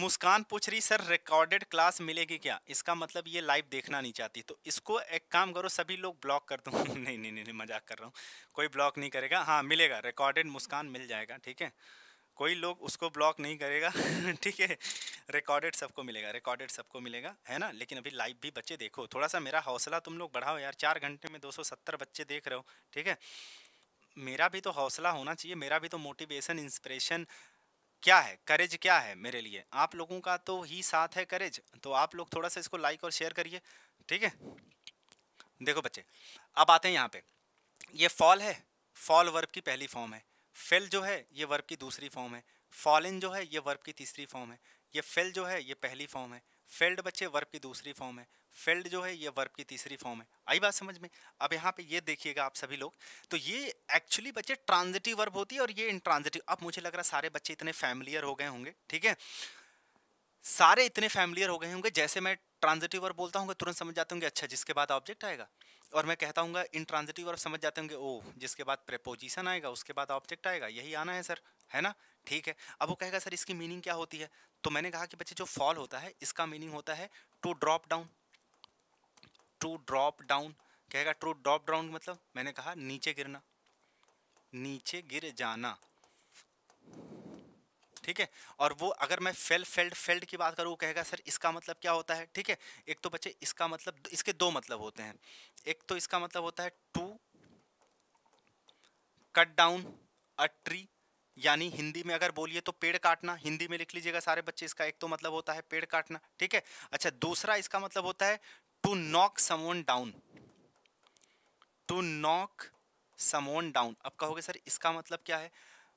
मुस्कान पूछ रही सर रिकॉर्डेड क्लास मिलेगी क्या इसका मतलब ये लाइव देखना नहीं चाहती तो इसको एक काम करो सभी लोग ब्लॉक कर दो नहीं नहीं नहीं नहीं मजाक कर रहा हूँ कोई ब्लॉक नहीं करेगा हाँ मिलेगा रिकॉर्डेड मुस्कान मिल जाएगा ठीक है कोई लोग उसको ब्लॉक नहीं करेगा ठीक है रिकॉर्डेड सबको मिलेगा रिकॉर्डेड सबको मिलेगा है ना लेकिन अभी लाइव भी बच्चे देखो थोड़ा सा मेरा हौसला तुम लोग बढ़ाओ यार चार घंटे में 270 बच्चे देख रहे हो ठीक है मेरा भी तो हौसला होना चाहिए मेरा भी तो मोटिवेशन इंस्पिरेशन क्या है करेज क्या है मेरे लिए आप लोगों का तो ही साथ है करेज तो आप लोग थोड़ा सा इसको लाइक और शेयर करिए ठीक है देखो बच्चे अब आते हैं यहाँ पे ये फॉल है फॉल वर्ब की पहली फॉर्म है फेल जो है ये वर्ब की दूसरी फॉर्म है फॉल इन जो है ये वर्ब की तीसरी फॉर्म है ये फेल जो है ये पहली फॉर्म है फेल्ड बच्चे वर्ब की दूसरी फॉर्म है फेल्ड जो है ये वर्ब की तीसरी फॉर्म है आई बात समझ में अब यहाँ पे ये देखिएगा आप सभी लोग तो ये एक्चुअली बच्चे ट्रांजिटिव वर्ब होती है और ये इंट्रांजिटिव अब मुझे लग रहा है सारे बच्चे इतने फैमिलियर हो गए होंगे ठीक है सारे इतने फैमिलियर हो गए होंगे जैसे मैं ट्रांजिटिव वर्ब बोलता हूँ तुरंत समझ जाते होंगे अच्छा जिसके बाद ऑब्जेक्ट आएगा और मैं कहता हूँ इन ट्रांजिटिव वर्ब समझ जाते होंगे ओ जिसके बाद प्रपोजिशन आएगा उसके बाद ऑब्जेक्ट आएगा यही आना है सर है ना ठीक है अब वो कहेगा सर इसकी मीनिंग क्या होती है तो मैंने कहा कि बच्चे जो फॉल होता है इसका मीनिंग होता है to drop down true drop down कहेगा ट्रू ड्रॉप डाउन मतलब मैंने कहा नीचे गिरना नीचे गिर जाना ठीक है और वो अगर मैं फेल फेल्ड फेल्ड की बात करूँ वो कहेगा सर इसका मतलब क्या होता है ठीक है एक तो बच्चे इसका मतलब इसके दो मतलब होते हैं एक तो इसका मतलब होता है to cut down a tree यानी हिंदी में अगर बोलिए तो पेड़ काटना हिंदी में लिख लीजिएगा सारे बच्चे इसका एक तो मतलब होता है पेड़ काटना ठीक है अच्छा दूसरा इसका मतलब होता है to knock someone down to knock someone down अब कहोगे सर इसका मतलब क्या है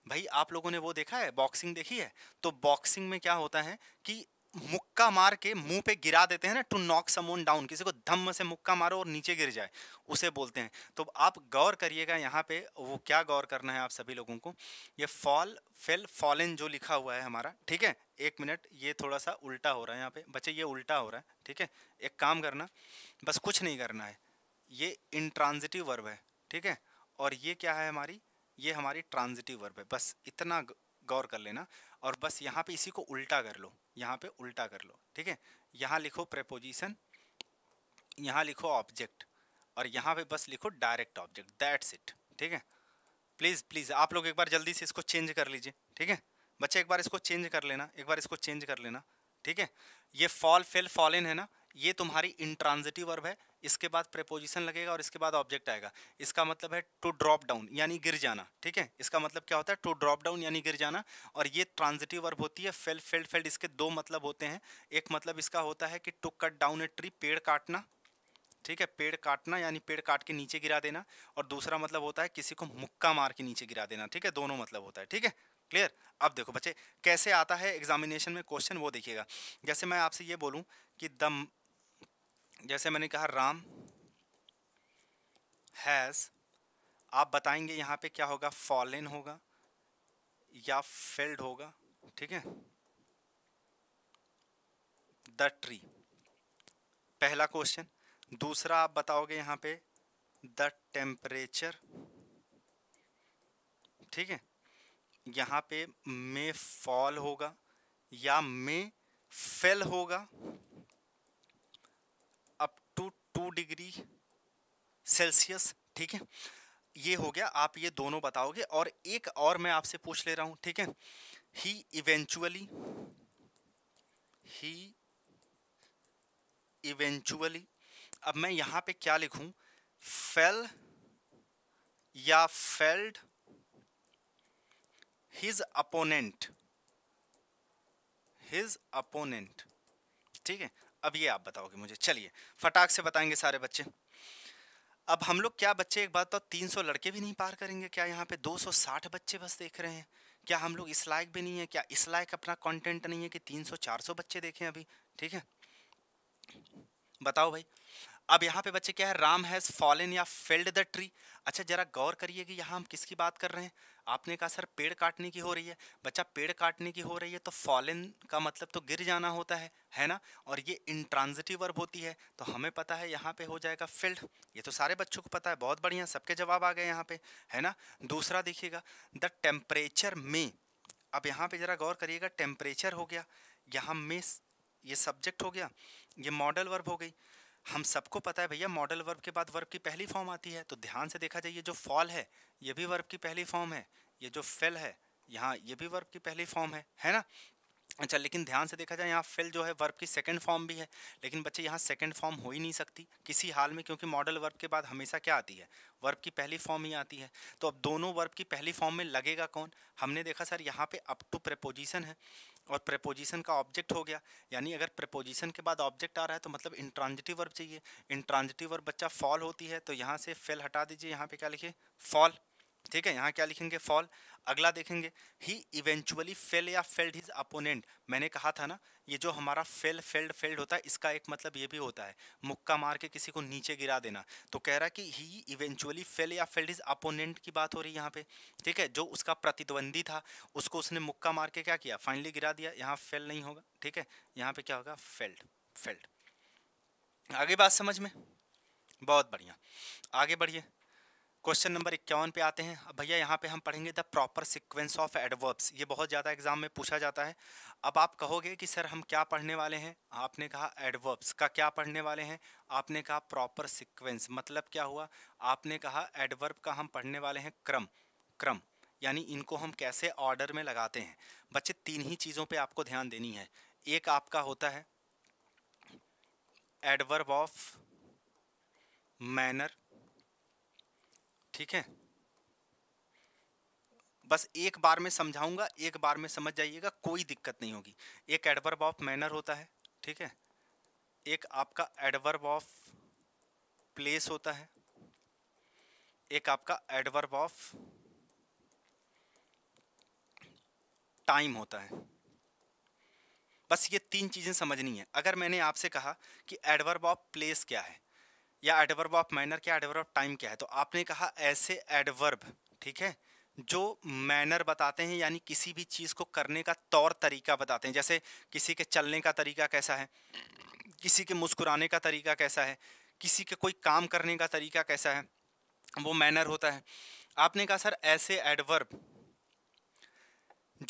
भाई आप लोगों ने वो देखा है बॉक्सिंग देखी है तो बॉक्सिंग में क्या होता है कि मुक्का मार के मुंह पे गिरा देते हैं ना टू नॉक समोन डाउन किसी को धम्म से मुक्का मारो और नीचे गिर जाए उसे बोलते हैं तो आप गौर करिएगा यहाँ पे वो क्या गौर करना है आप सभी लोगों को ये फॉल फेल फॉलन जो लिखा हुआ है हमारा ठीक है एक मिनट ये थोड़ा सा उल्टा हो रहा है यहाँ पे बच्चे ये उल्टा हो रहा है ठीक है एक काम करना बस कुछ नहीं करना है ये इंट्रांजिटिव वर्ब है ठीक है और ये क्या है हमारी ये हमारी ट्रांजिटिव वर्ब है बस इतना गौर कर लेना और बस यहाँ पे इसी को उल्टा कर लो यहाँ पे उल्टा कर लो ठीक है यहाँ लिखो प्रपोजिशन यहाँ लिखो ऑब्जेक्ट और यहाँ पे बस लिखो डायरेक्ट ऑब्जेक्ट दैट्स इट ठीक है प्लीज़ प्लीज़ आप लोग एक बार जल्दी से इसको चेंज कर लीजिए ठीक है बच्चे एक बार इसको चेंज कर लेना एक बार इसको चेंज कर लेना ठीक है ये फॉल फेल फॉल इन है ना ये तुम्हारी इंट्रांजिटिव वर्ब है इसके बाद प्रेपोजिशन लगेगा और इसके बाद ऑब्जेक्ट आएगा इसका मतलब है टू ड्रॉप डाउन यानी गिर जाना ठीक है इसका मतलब क्या होता है टू ड्रॉप डाउन यानी गिर जाना और ये ट्रांजिटिव वर्ब होती है फेल फेल्ड फेल्ड इसके दो मतलब होते हैं एक मतलब इसका होता है कि to cut down a tree पेड़ काटना ठीक है पेड़ काटना यानी पेड़ काट के नीचे गिरा देना और दूसरा मतलब होता है किसी को मुक्का मार के नीचे गिरा देना ठीक है दोनों मतलब होता है ठीक है क्लियर अब देखो बच्चे कैसे आता है एग्जामिनेशन में क्वेश्चन वो देखिएगा जैसे मैं आपसे ये बोलूं कि द जैसे मैंने कहा राम हैज़ आप बताएंगे यहाँ पे क्या होगा इन होगा या फेल्ड होगा ठीक है द ट्री पहला क्वेश्चन दूसरा आप बताओगे यहाँ पे द टेम्परेचर ठीक है यहाँ पे मे फॉल होगा या मे फेल होगा टू डिग्री सेल्सियस ठीक है ये हो गया आप ये दोनों बताओगे और एक और मैं आपसे पूछ ले रहा हूँ ठीक है ही इवेंचुअली ही इवेंचुअली अब मैं यहाँ पे क्या लिखूँ फेल या felled his opponent his opponent ठीक है अब ये आप बताओगे मुझे चलिए फटाक से बताएंगे सारे बच्चे अब हम लोग क्या बच्चे एक बात तो 300 लड़के भी नहीं पार करेंगे क्या यहाँ पे 260 बच्चे बस देख रहे हैं क्या हम लोग इस लायक भी नहीं है क्या इस लायक अपना कंटेंट नहीं है कि 300 400 बच्चे देखें अभी ठीक है बताओ भाई अब यहाँ पे बच्चे क्या है Ram has fallen or felled the tree अच्छा जरा गौर करिए कि यहाँ हम किसकी बात कर रहे हैं आपने कहा सर पेड़ काटने की हो रही है बच्चा पेड़ काटने की हो रही है तो फॉलन का मतलब तो गिर जाना होता है है ना और ये इंट्रांजिटिव वर्ब होती है तो हमें पता है यहाँ पे हो जाएगा फिल्ड ये तो सारे बच्चों को पता है बहुत बढ़िया सबके जवाब आ गए यहाँ पे है ना दूसरा देखिएगा द टेम्परेचर में अब यहाँ पे ज़रा गौर करिएगा टेम्परेचर हो गया यहाँ मे ये सब्जेक्ट हो गया ये मॉडल वर्ब हो गई हम सबको पता है भैया मॉडल वर्ब के बाद वर्ब की पहली फॉर्म आती है तो ध्यान से देखा जाए ये जो फॉल है ये भी वर्ब की पहली फॉर्म है ये जो फेल है यहाँ ये भी वर्ब की पहली फॉर्म है है ना अच्छा लेकिन ध्यान से देखा जाए यहाँ फेल जो है वर्ब की सेकंड फॉर्म भी है लेकिन बच्चे यहाँ सेकंड फॉर्म हो ही नहीं सकती किसी हाल में क्योंकि मॉडल वर्ब के बाद हमेशा क्या आती है वर्ब की पहली फॉर्म ही आती है तो अब दोनों वर्ब की पहली फॉर्म में लगेगा कौन हमने देखा सर यहाँ पे अप टू प्रपोजिशन है और प्रपोजिशन का ऑब्जेक्ट हो गया यानी अगर प्रपोजिशन के बाद ऑब्जेक्ट आ रहा है तो मतलब इंट्रांजिटिव वर्ब चाहिए इंट्रांजिटिव वर्ब बच्चा फॉल होती है तो यहाँ से फेल हटा दीजिए यहाँ पे क्या लिखिए फॉल ठीक है यहाँ क्या लिखेंगे फॉल अगला देखेंगे ही इवेंचुअली फेल या फेल्ड हिज अपोनेंट मैंने कहा था ना ये जो हमारा फेल फेल्ड फेल्ड होता है इसका एक मतलब ये भी होता है मुक्का मार के किसी को नीचे गिरा देना तो कह रहा है कि ही इवेंचुअली फेल या फेल्ड हिज अपोनेंट की बात हो रही है यहाँ पे ठीक है जो उसका प्रतिद्वंदी था उसको उसने मुक्का मार के क्या किया फाइनली गिरा दिया यहाँ फेल नहीं होगा ठीक है यहाँ पे क्या होगा फेल्ड फेल्ड आगे बात समझ में बहुत बढ़िया आगे बढ़िए क्वेश्चन नंबर इक्यावन पे आते हैं अब भैया यहाँ पे हम पढ़ेंगे the proper sequence of adverbs ये बहुत ज़्यादा एग्जाम में पूछा जाता है अब आप कहोगे कि सर हम क्या पढ़ने वाले हैं आपने कहा एडवर्ब्स का क्या पढ़ने वाले हैं आपने कहा प्रॉपर सिक्वेंस मतलब क्या हुआ आपने कहा एडवर्ब का हम पढ़ने वाले हैं क्रम क्रम यानी इनको हम कैसे ऑर्डर में लगाते हैं बच्चे तीन ही चीज़ों पर आपको ध्यान देनी है एक आपका होता है एडवर्ब ऑफ मैनर ठीक है बस एक बार में समझाऊंगा एक बार में समझ जाइएगा कोई दिक्कत नहीं होगी एक एडवर्ब ऑफ मैनर होता है ठीक है एक आपका एडवर्ब ऑफ प्लेस होता है एक आपका एडवर्ब ऑफ टाइम होता है बस ये तीन चीज़ें समझनी है अगर मैंने आपसे कहा कि एडवर्ब ऑफ प्लेस क्या है या एडवर्ब ऑफ मैनर क्या एडवर्ब ऑफ टाइम क्या है तो आपने कहा ऐसे एडवर्ब ठीक है जो मैनर बताते हैं यानी किसी भी चीज़ को करने का तौर तरीका बताते हैं जैसे किसी के चलने का तरीका कैसा है किसी के मुस्कुराने का तरीका कैसा है किसी के कोई काम करने का तरीका कैसा है वो मैनर होता है आपने कहा सर ऐसे एडवर्ब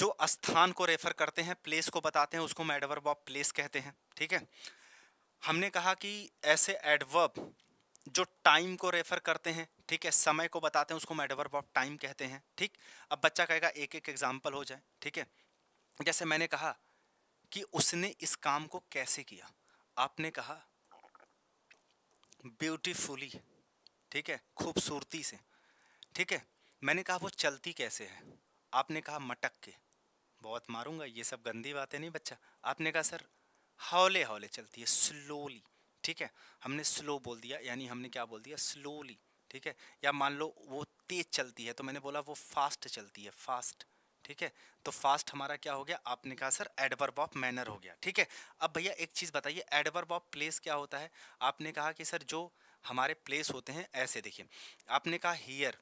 जो स्थान को रेफर करते हैं प्लेस को बताते हैं उसको हम एडवर्ब ऑफ प्लेस कहते हैं ठीक है हमने कहा कि ऐसे एडवर्ब जो टाइम को रेफर करते हैं ठीक है समय को बताते हैं उसको एडवर्ब ऑफ टाइम कहते हैं ठीक अब बच्चा कहेगा एक एक एग्जाम्पल हो जाए ठीक है जैसे मैंने कहा कि उसने इस काम को कैसे किया आपने कहा ब्यूटीफुली ठीक है खूबसूरती से ठीक है मैंने कहा वो चलती कैसे है आपने कहा मटक के बहुत मारूंगा ये सब गंदी बातें नहीं बच्चा आपने कहा सर हौले हौले चलती है स्लोली ठीक है हमने स्लो बोल दिया यानी हमने क्या बोल दिया स्लोली ठीक है या मान लो वो तेज़ चलती है तो मैंने बोला वो फास्ट चलती है फास्ट ठीक है तो फास्ट हमारा क्या हो गया आपने कहा सर एडवर्ब ऑफ मैनर हो गया ठीक है अब भैया एक चीज़ बताइए एडवर्ब ऑफ प्लेस क्या होता है आपने कहा कि सर जो हमारे प्लेस होते हैं ऐसे देखिए आपने कहा हियर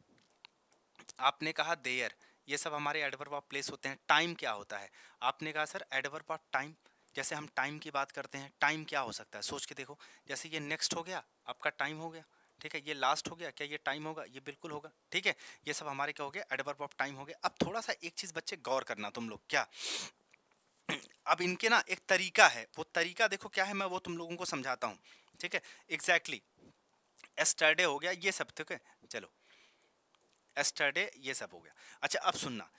आपने कहा देयर ये सब हमारे एडवर्ब ऑफ प्लेस होते हैं टाइम क्या होता है आपने कहा सर एडवर्ब ऑफ टाइम जैसे हम टाइम की बात करते हैं टाइम क्या हो सकता है सोच के देखो जैसे ये नेक्स्ट हो गया आपका टाइम हो गया ठीक है ये लास्ट हो गया क्या ये टाइम होगा ये बिल्कुल होगा ठीक है ये सब हमारे क्या हो गया एडवर्ब ऑफ टाइम हो गया अब थोड़ा सा एक चीज़ बच्चे गौर करना तुम लोग क्या अब इनके ना एक तरीका है वो तरीका देखो क्या है मैं वो तुम लोगों को समझाता हूँ ठीक है एग्जैक्टली एस्टरडे हो गया ये सब ठीक है चलो एस्टरडे ये सब हो गया अच्छा अब सुनना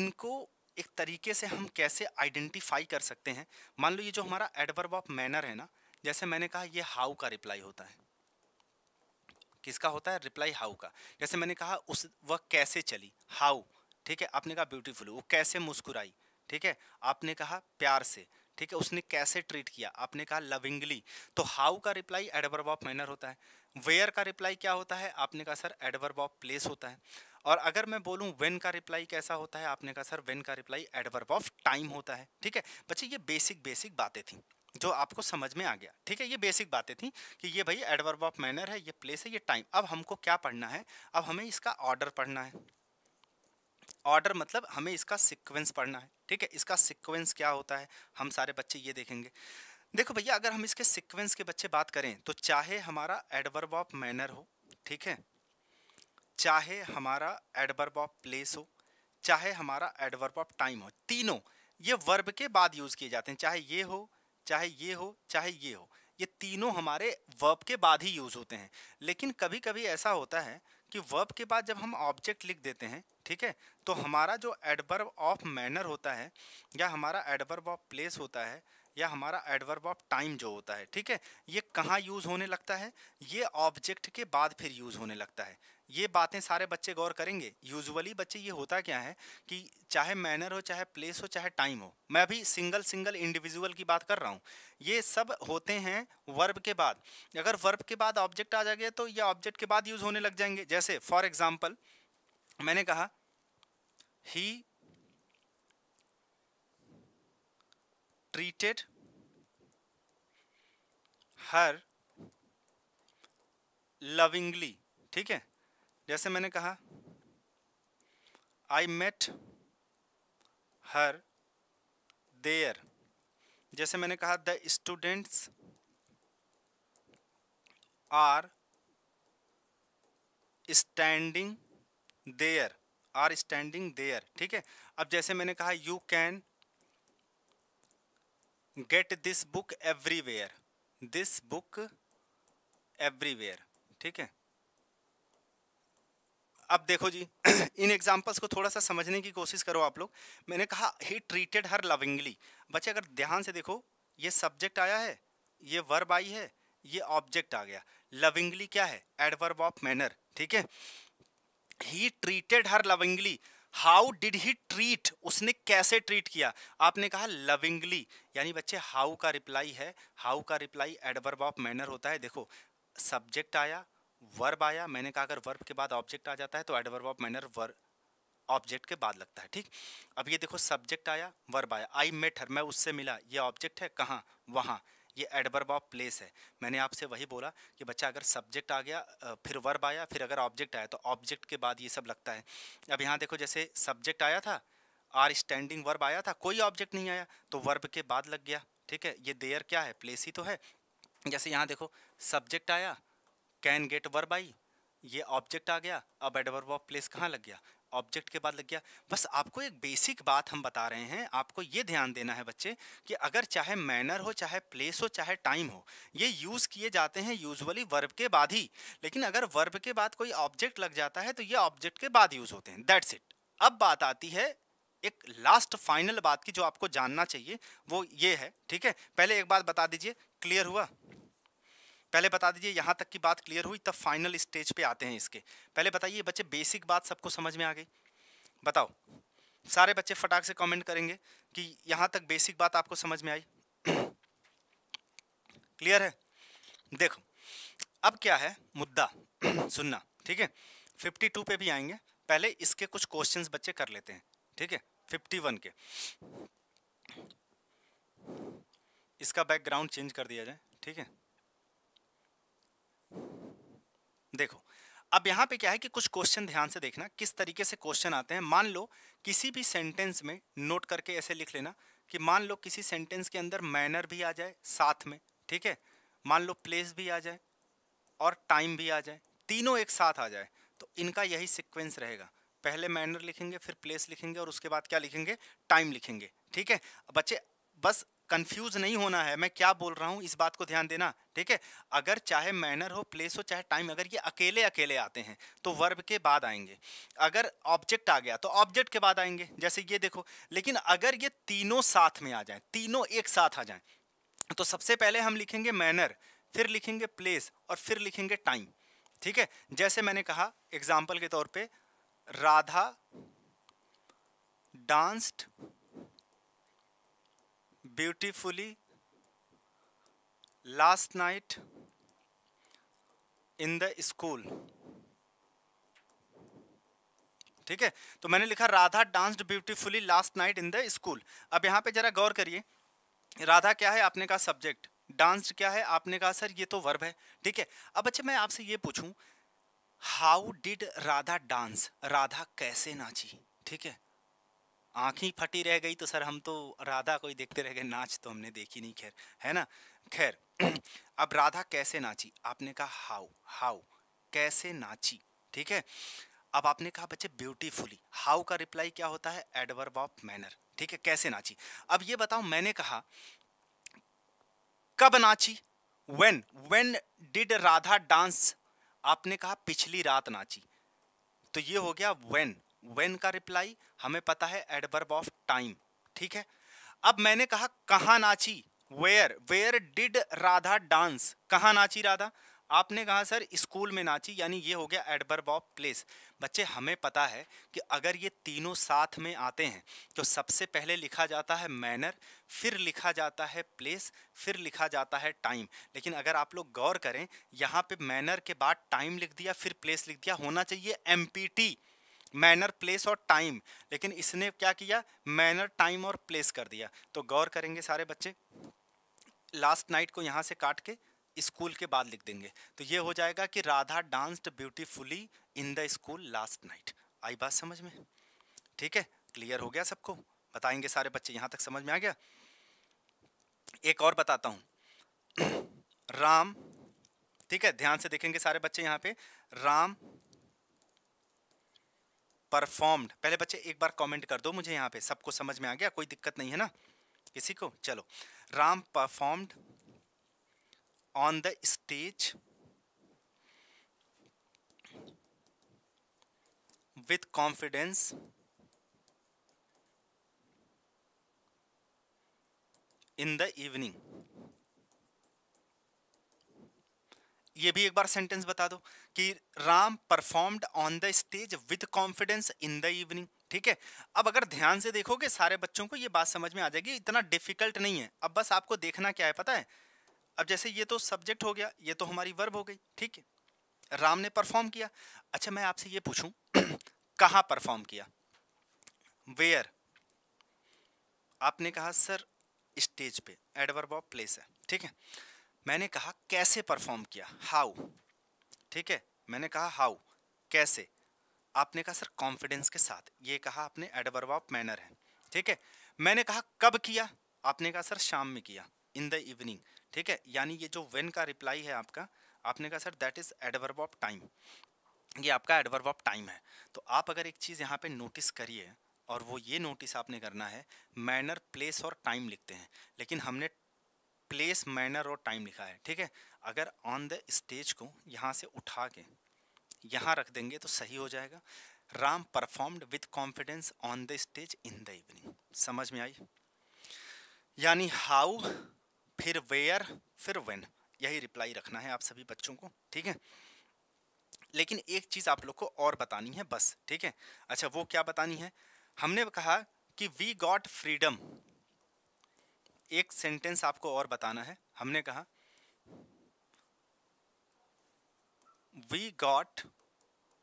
इनको एक तरीके से हम कैसे आइडेंटिफाई कर सकते हैं मान लो ये जो हमारा एडवर्ब ऑफ मैनर है ना जैसे मैंने कहा ये हाउ का रिप्लाई होता है किसका होता है रिप्लाई हाउ का जैसे मैंने कहा उस वह कैसे चली हाउ ठीक है आपने कहा ब्यूटीफुल वो कैसे मुस्कुराई ठीक है आपने कहा प्यार से ठीक है उसने कैसे ट्रीट किया आपने कहा लविंगली तो हाउ का रिप्लाई एडवर्ब ऑफ मैनर होता है वेयर का रिप्लाई क्या होता है आपने कहा सर एडवर्ब ऑफ प्लेस होता है और अगर मैं बोलूं वेन का रिप्लाई कैसा होता है आपने कहा सर वेन का रिप्लाई एडवर्ब ऑफ टाइम होता है ठीक है बच्चे ये बेसिक बेसिक बातें थी जो आपको समझ में आ गया ठीक है ये बेसिक बातें थी कि ये भाई एडवर्ब ऑफ मैनर है ये प्लेस है ये टाइम अब हमको क्या पढ़ना है अब हमें इसका ऑर्डर पढ़ना है ऑर्डर मतलब हमें इसका सिक्वेंस पढ़ना है ठीक है इसका सिक्वेंस क्या होता है हम सारे बच्चे ये देखेंगे देखो भैया अगर हम इसके सिक्वेंस के बच्चे बात करें तो चाहे हमारा एडवर्ब ऑफ मैनर हो ठीक है चाहे हमारा एडवर्ब ऑफ प्लेस हो चाहे हमारा एडवर्ब ऑफ टाइम हो तीनों ये वर्ब के बाद यूज़ किए जाते हैं चाहे ये हो चाहे ये हो चाहे ये हो ये तीनों हमारे वर्ब के बाद ही यूज़ होते हैं लेकिन कभी कभी ऐसा होता है कि वर्ब के बाद जब हम ऑब्जेक्ट लिख देते हैं ठीक है तो हमारा जो एडवर्ब ऑफ मैनर होता है या हमारा एडवर्ब ऑफ प्लेस होता है या हमारा एडवर्ब ऑफ टाइम जो होता है ठीक है ये कहाँ यूज़ होने लगता है ये ऑब्जेक्ट के बाद फिर यूज़ होने लगता है ये बातें सारे बच्चे गौर करेंगे यूजुअली बच्चे ये होता क्या है कि चाहे मैनर हो चाहे प्लेस हो चाहे टाइम हो मैं अभी सिंगल सिंगल इंडिविजुअल की बात कर रहा हूँ ये सब होते हैं वर्ब के बाद अगर वर्ब के बाद ऑब्जेक्ट आ जाएगा तो ये ऑब्जेक्ट के बाद यूज़ होने लग जाएंगे जैसे फॉर एग्ज़ाम्पल मैंने कहा ही treated her lovingly ठीक है जैसे मैंने कहा I met her there जैसे मैंने कहा the students are standing there are standing there ठीक है अब जैसे मैंने कहा you can get this book everywhere this book everywhere ठीक है अब देखो जी इन एग्जाम्पल्स को थोड़ा सा समझने की कोशिश करो आप लोग मैंने कहा ही ट्रीटेड हर लविंगली बच्चे अगर ध्यान से देखो ये सब्जेक्ट आया है ये वर्ब आई है ये ऑब्जेक्ट आ गया लविंगली क्या है एडवर्ब ऑफ मैनर ठीक है he treated her lovingly how did he treat उसने कैसे ट्रीट किया आपने कहा लविंगली यानी बच्चे हाउ का रिप्लाई है हाउ का रिप्लाई एडवर्ब ऑफ मैनर होता है देखो सब्जेक्ट आया वर्ब आया मैंने कहा अगर वर्ब के बाद ऑब्जेक्ट आ जाता है तो adverb of manner verb object के बाद लगता है ठीक अब ये देखो सब्जेक्ट आया वर्ब आया आई मेट हर मैं उससे मिला ये ऑब्जेक्ट है कहाँ वहाँ ये एडवर्ब ऑफ प्लेस है मैंने आपसे वही बोला कि बच्चा अगर सब्जेक्ट आ गया फिर वर्ब आया फिर अगर ऑब्जेक्ट आया तो ऑब्जेक्ट के बाद ये सब लगता है अब यहाँ देखो जैसे सब्जेक्ट आया था आर स्टैंडिंग वर्ब आया था कोई ऑब्जेक्ट नहीं आया तो वर्ब के बाद लग गया ठीक है ये देयर क्या है प्लेस ही तो है जैसे यहाँ देखो सब्जेक्ट आया कैन गेट वर्ब आई ये ऑब्जेक्ट आ गया अब एडवर्ब ऑफ प्लेस कहाँ लग गया ऑब्जेक्ट के बाद लग गया बस आपको एक बेसिक बात हम बता रहे हैं आपको ये ध्यान देना है बच्चे कि अगर चाहे मैनर हो चाहे प्लेस हो चाहे टाइम हो ये यूज़ किए जाते हैं यूजुअली वर्ब के बाद ही लेकिन अगर वर्ब के बाद कोई ऑब्जेक्ट लग जाता है तो ये ऑब्जेक्ट के बाद यूज़ होते हैं दैट्स इट अब बात आती है एक लास्ट फाइनल बात की जो आपको जानना चाहिए वो ये है ठीक है पहले एक बात बता दीजिए क्लियर हुआ पहले बता दीजिए यहाँ तक की बात क्लियर हुई तब फाइनल स्टेज पे आते हैं इसके पहले बताइए बच्चे बेसिक बात सबको समझ में आ गई बताओ सारे बच्चे फटाक से कमेंट करेंगे कि यहाँ तक बेसिक बात आपको समझ में आई क्लियर है देखो अब क्या है मुद्दा सुनना ठीक है टू पे भी आएंगे पहले इसके कुछ क्वेश्चन बच्चे कर लेते हैं ठीक है वन के इसका बैकग्राउंड चेंज कर दिया जाए ठीक है देखो अब यहाँ पे क्या है कि कुछ क्वेश्चन ध्यान से देखना किस तरीके से क्वेश्चन आते हैं मान लो किसी भी सेंटेंस में नोट करके ऐसे लिख लेना कि मान लो किसी सेंटेंस के अंदर मैनर भी आ जाए साथ में ठीक है मान लो प्लेस भी आ जाए और टाइम भी आ जाए तीनों एक साथ आ जाए तो इनका यही सिक्वेंस रहेगा पहले मैनर लिखेंगे फिर प्लेस लिखेंगे और उसके बाद क्या लिखेंगे टाइम लिखेंगे ठीक है बच्चे बस कंफ्यूज नहीं होना है मैं क्या बोल रहा हूँ इस बात को ध्यान देना ठीक है अगर चाहे मैनर हो प्लेस हो चाहे टाइम अगर ये अकेले अकेले आते हैं तो वर्ब के बाद आएंगे अगर ऑब्जेक्ट आ गया तो ऑब्जेक्ट के बाद आएंगे जैसे ये देखो लेकिन अगर ये तीनों साथ में आ जाए तीनों एक साथ आ जाए तो सबसे पहले हम लिखेंगे मैनर फिर लिखेंगे प्लेस और फिर लिखेंगे टाइम ठीक है जैसे मैंने कहा एग्जाम्पल के तौर पर Radha danced beautifully last night in the school ठीक है तो मैंने लिखा Radha danced beautifully last night in the school अब यहाँ पे जरा गौर करिए राधा क्या है आपने कहा सब्जेक्ट डांस्ड क्या है आपने कहा सर ये तो वर्ब है ठीक है अब अच्छा मैं आपसे ये पूछूं how did Radha dance Radha कैसे नाची ठीक है आँख ही फटी रह गई तो सर हम तो राधा को ही देखते रह गए नाच तो हमने देखी नहीं खैर है ना खैर अब राधा कैसे नाची आपने कहा हाउ हाउ कैसे नाची ठीक है अब आपने कहा बच्चे ब्यूटीफुली हाउ का रिप्लाई क्या होता है एडवर्ब ऑफ मैनर ठीक है कैसे नाची अब ये बताओ मैंने कहा कब नाची when when did Radha dance आपने कहा पिछली रात नाची तो ये हो गया वेन वेन का रिप्लाई हमें पता है एडवर्ब ऑफ टाइम ठीक है अब मैंने कहा कहाँ नाची where where did Radha dance कहाँ नाची राधा आपने कहा सर स्कूल में नाची यानी ये हो गया एडवर्ब ऑफ प्लेस बच्चे हमें पता है कि अगर ये तीनों साथ में आते हैं तो सबसे पहले लिखा जाता है मैनर फिर लिखा जाता है प्लेस फिर लिखा जाता है टाइम लेकिन अगर आप लोग गौर करें यहाँ पे मैनर के बाद टाइम लिख दिया फिर प्लेस लिख दिया होना चाहिए M P T manner place और टाइम लेकिन इसने क्या किया मैनर टाइम और प्लेस कर दिया तो गौर करेंगे सारे बच्चे लास्ट नाइट को यहाँ से काट के स्कूल के बाद लिख देंगे तो ये हो जाएगा कि Radha danced beautifully in the school last night आई बात समझ में ठीक है क्लियर हो गया सबको बताएंगे सारे बच्चे यहाँ तक समझ में आ गया एक और बताता हूँ राम ठीक है ध्यान से देखेंगे सारे बच्चे यहाँ पे राम परफॉर्म्ड पहले बच्चे एक बार कमेंट कर दो मुझे यहाँ पे सबको समझ में आ गया कोई दिक्कत नहीं है ना किसी को चलो Ram performed on the stage with confidence in the evening ये भी एक बार सेंटेंस बता दो कि Ram performed on the stage with confidence in the evening ठीक है अब अगर ध्यान से देखोगे सारे बच्चों को ये बात समझ में आ जाएगी इतना डिफिकल्ट नहीं है अब बस आपको देखना क्या है पता है अब जैसे ये तो सब्जेक्ट हो गया ये तो हमारी वर्ब हो गई ठीक है राम ने परफॉर्म किया अच्छा मैं आपसे ये पूछूं कहाँ परफॉर्म किया वेयर आपने कहा सर स्टेज पे एडवर्ब ऑफ प्लेस है ठीक है मैंने कहा कैसे परफॉर्म किया हाउ ठीक है मैंने कहा हाउ कैसे आपने कहा सर कॉन्फिडेंस के साथ ये कहा आपने एडवर्ब ऑफ मैनर है ठीक है मैंने कहा कब किया आपने कहा सर शाम में किया इन द इवनिंग ठीक है यानी ये जो वेन का रिप्लाई है आपका आपने कहा sir that is adverb of time ये आपका एडवर्ब ऑफ टाइम है तो आप अगर एक चीज़ यहाँ पे नोटिस करिए और वो ये नोटिस आपने करना है मैनर प्लेस और टाइम लिखते हैं लेकिन हमने प्लेस मैनर और टाइम लिखा है ठीक है अगर ऑन द स्टेज को यहाँ से उठा के यहाँ रख देंगे तो सही हो जाएगा Ram performed with confidence on the stage in the evening समझ में आई यानी हाउ फिर वेयर फिर वेन यही रिप्लाई रखना है आप सभी बच्चों को ठीक है लेकिन एक चीज़ आप लोग को और बतानी है बस ठीक है अच्छा वो क्या बतानी है हमने कहा कि वी गॉट फ्रीडम एक सेंटेंस आपको और बताना है हमने कहा वी गॉट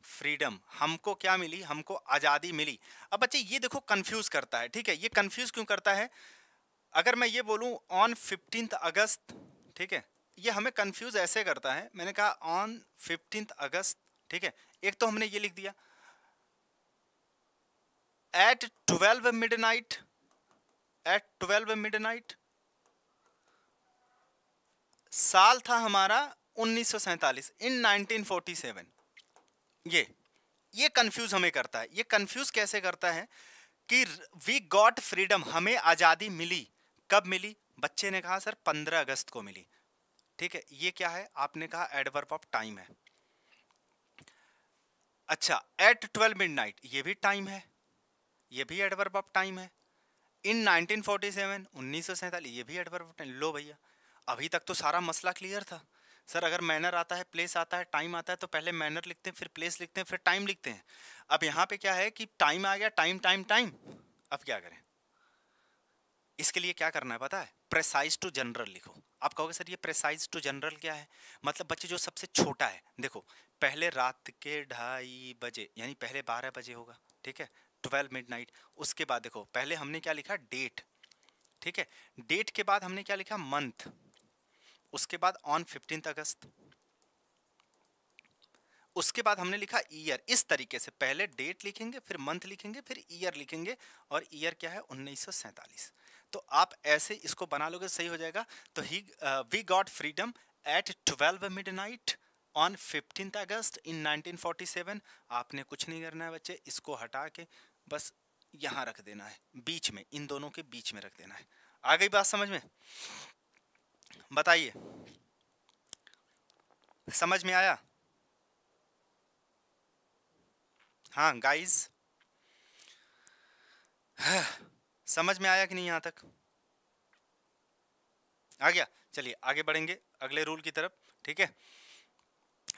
फ्रीडम हमको क्या मिली हमको आज़ादी मिली अब बच्चे ये देखो कंफ्यूज करता है ठीक है ये कंफ्यूज क्यों करता है अगर मैं ये बोलूँ ऑन फिफ्टीन अगस्त ठीक है ये हमें कंफ्यूज ऐसे करता है मैंने कहा ऑन फिफ्टीन अगस्त ठीक है एक तो हमने ये लिख दिया at twelve midnight at twelve midnight साल था हमारा 1947 इन 1947 ये ये कंफ्यूज हमें करता है ये कंफ्यूज कैसे करता है कि वी गॉट फ्रीडम हमें आज़ादी मिली कब मिली बच्चे ने कहा सर 15 अगस्त को मिली ठीक है ये क्या है आपने कहा एडवर्ब ऑफ टाइम है अच्छा एट ट्वेल्व मिडनाइट ये भी टाइम है ये भी एडवर्ब ऑफ टाइम है इन 1947 1947 ये भी एडवर्ब ऑफ टाइम लो भैया अभी तक तो सारा मसला क्लियर था सर अगर मैनर आता है प्लेस आता है टाइम आता है तो पहले मैनर लिखते हैं फिर प्लेस लिखते हैं फिर टाइम लिखते हैं अब यहाँ पे क्या है कि टाइम आ गया टाइम टाइम टाइम अब क्या करें इसके लिए क्या करना है पता है प्रेसाइज टू जनरल लिखो आप कहोगे सर ये प्रेसाइज टू जनरल क्या है मतलब बच्चे जो सबसे छोटा है देखो पहले रात के ढाई बजे यानी पहले बारह बजे होगा ठीक है ट्वेल्व मिड उसके बाद देखो पहले हमने क्या लिखा डेट ठीक है डेट के बाद हमने क्या लिखा मंथ उसके बाद ऑन फिफ्टीन अगस्त उसके बाद हमने लिखा ईयर इस तरीके से पहले डेट लिखेंगे फिर मंथ लिखेंगे फिर ईयर लिखेंगे और ईयर क्या है उन्नीस तो आप ऐसे इसको बना लोगे सही हो जाएगा तो ही we got freedom at twelve midnight on fifteen August in 1947 आपने कुछ नहीं करना है बच्चे इसको हटा के बस यहाँ रख देना है बीच में इन दोनों के बीच में रख देना है आ गई बात समझ में बताइए समझ में आया हाँ गाइस समझ में आया कि नहीं यहाँ तक आ गया चलिए आगे बढ़ेंगे अगले रूल की तरफ ठीक है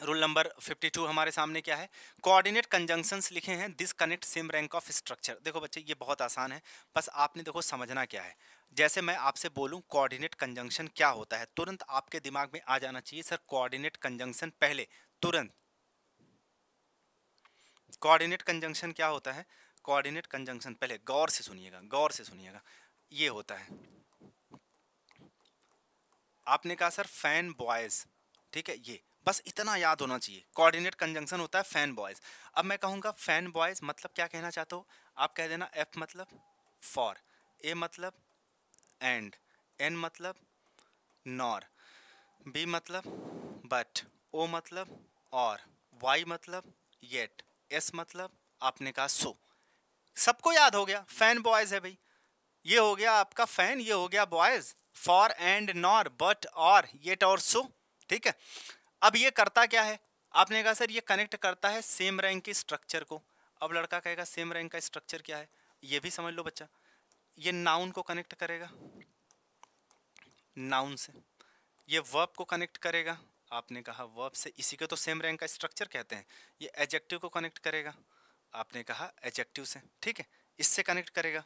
रूल नंबर 52 हमारे सामने क्या है कोऑर्डिनेट कंजंक्शंस लिखे हैं this connect same rank of structure देखो बच्चे ये बहुत आसान है बस आपने देखो समझना क्या है जैसे मैं आपसे बोलूं कोऑर्डिनेट कंजंक्शन क्या होता है तुरंत आपके दिमाग में आ जाना चाहिए सर कोऑर्डिनेट कंजंक्शन पहले तुरंत कोऑर्डिनेट कंजंक्शन क्या होता है कोऑर्डिनेट कंजंक्शन पहले गौर से सुनिएगा गौर से सुनिएगा ये होता है आपने कहा सर फैन बॉयज़ ठीक है ये बस इतना याद होना चाहिए कोऑर्डिनेट कंजंक्शन होता है फैन बॉयज़ अब मैं कहूँगा फैन बॉयज़ मतलब क्या कहना चाहते हो आप कह देना एफ मतलब फॉर ए मतलब एंड एन मतलब नॉर बी मतलब बट ओ मतलब और वाई मतलब येट एस मतलब आपने कहा सो सबको याद हो गया फैन बॉयज़ है भाई ये हो गया आपका फैन ये हो गया boys for and nor but or yet और सो ठीक है अब ये करता क्या है आपने कहा सर ये कनेक्ट करता है सेम रैंक के स्ट्रक्चर को अब लड़का कहेगा सेम रैंक का स्ट्रक्चर क्या है ये भी समझ लो बच्चा ये नाउन को कनेक्ट करेगा नाउन से ये वर्ब को कनेक्ट करेगा आपने कहा वर्ब से इसी को तो सेम रैंक का स्ट्रक्चर कहते हैं ये एजेक्टिव को कनेक्ट करेगा आपने कहा एजेक्टिव से ठीक है इससे कनेक्ट करेगा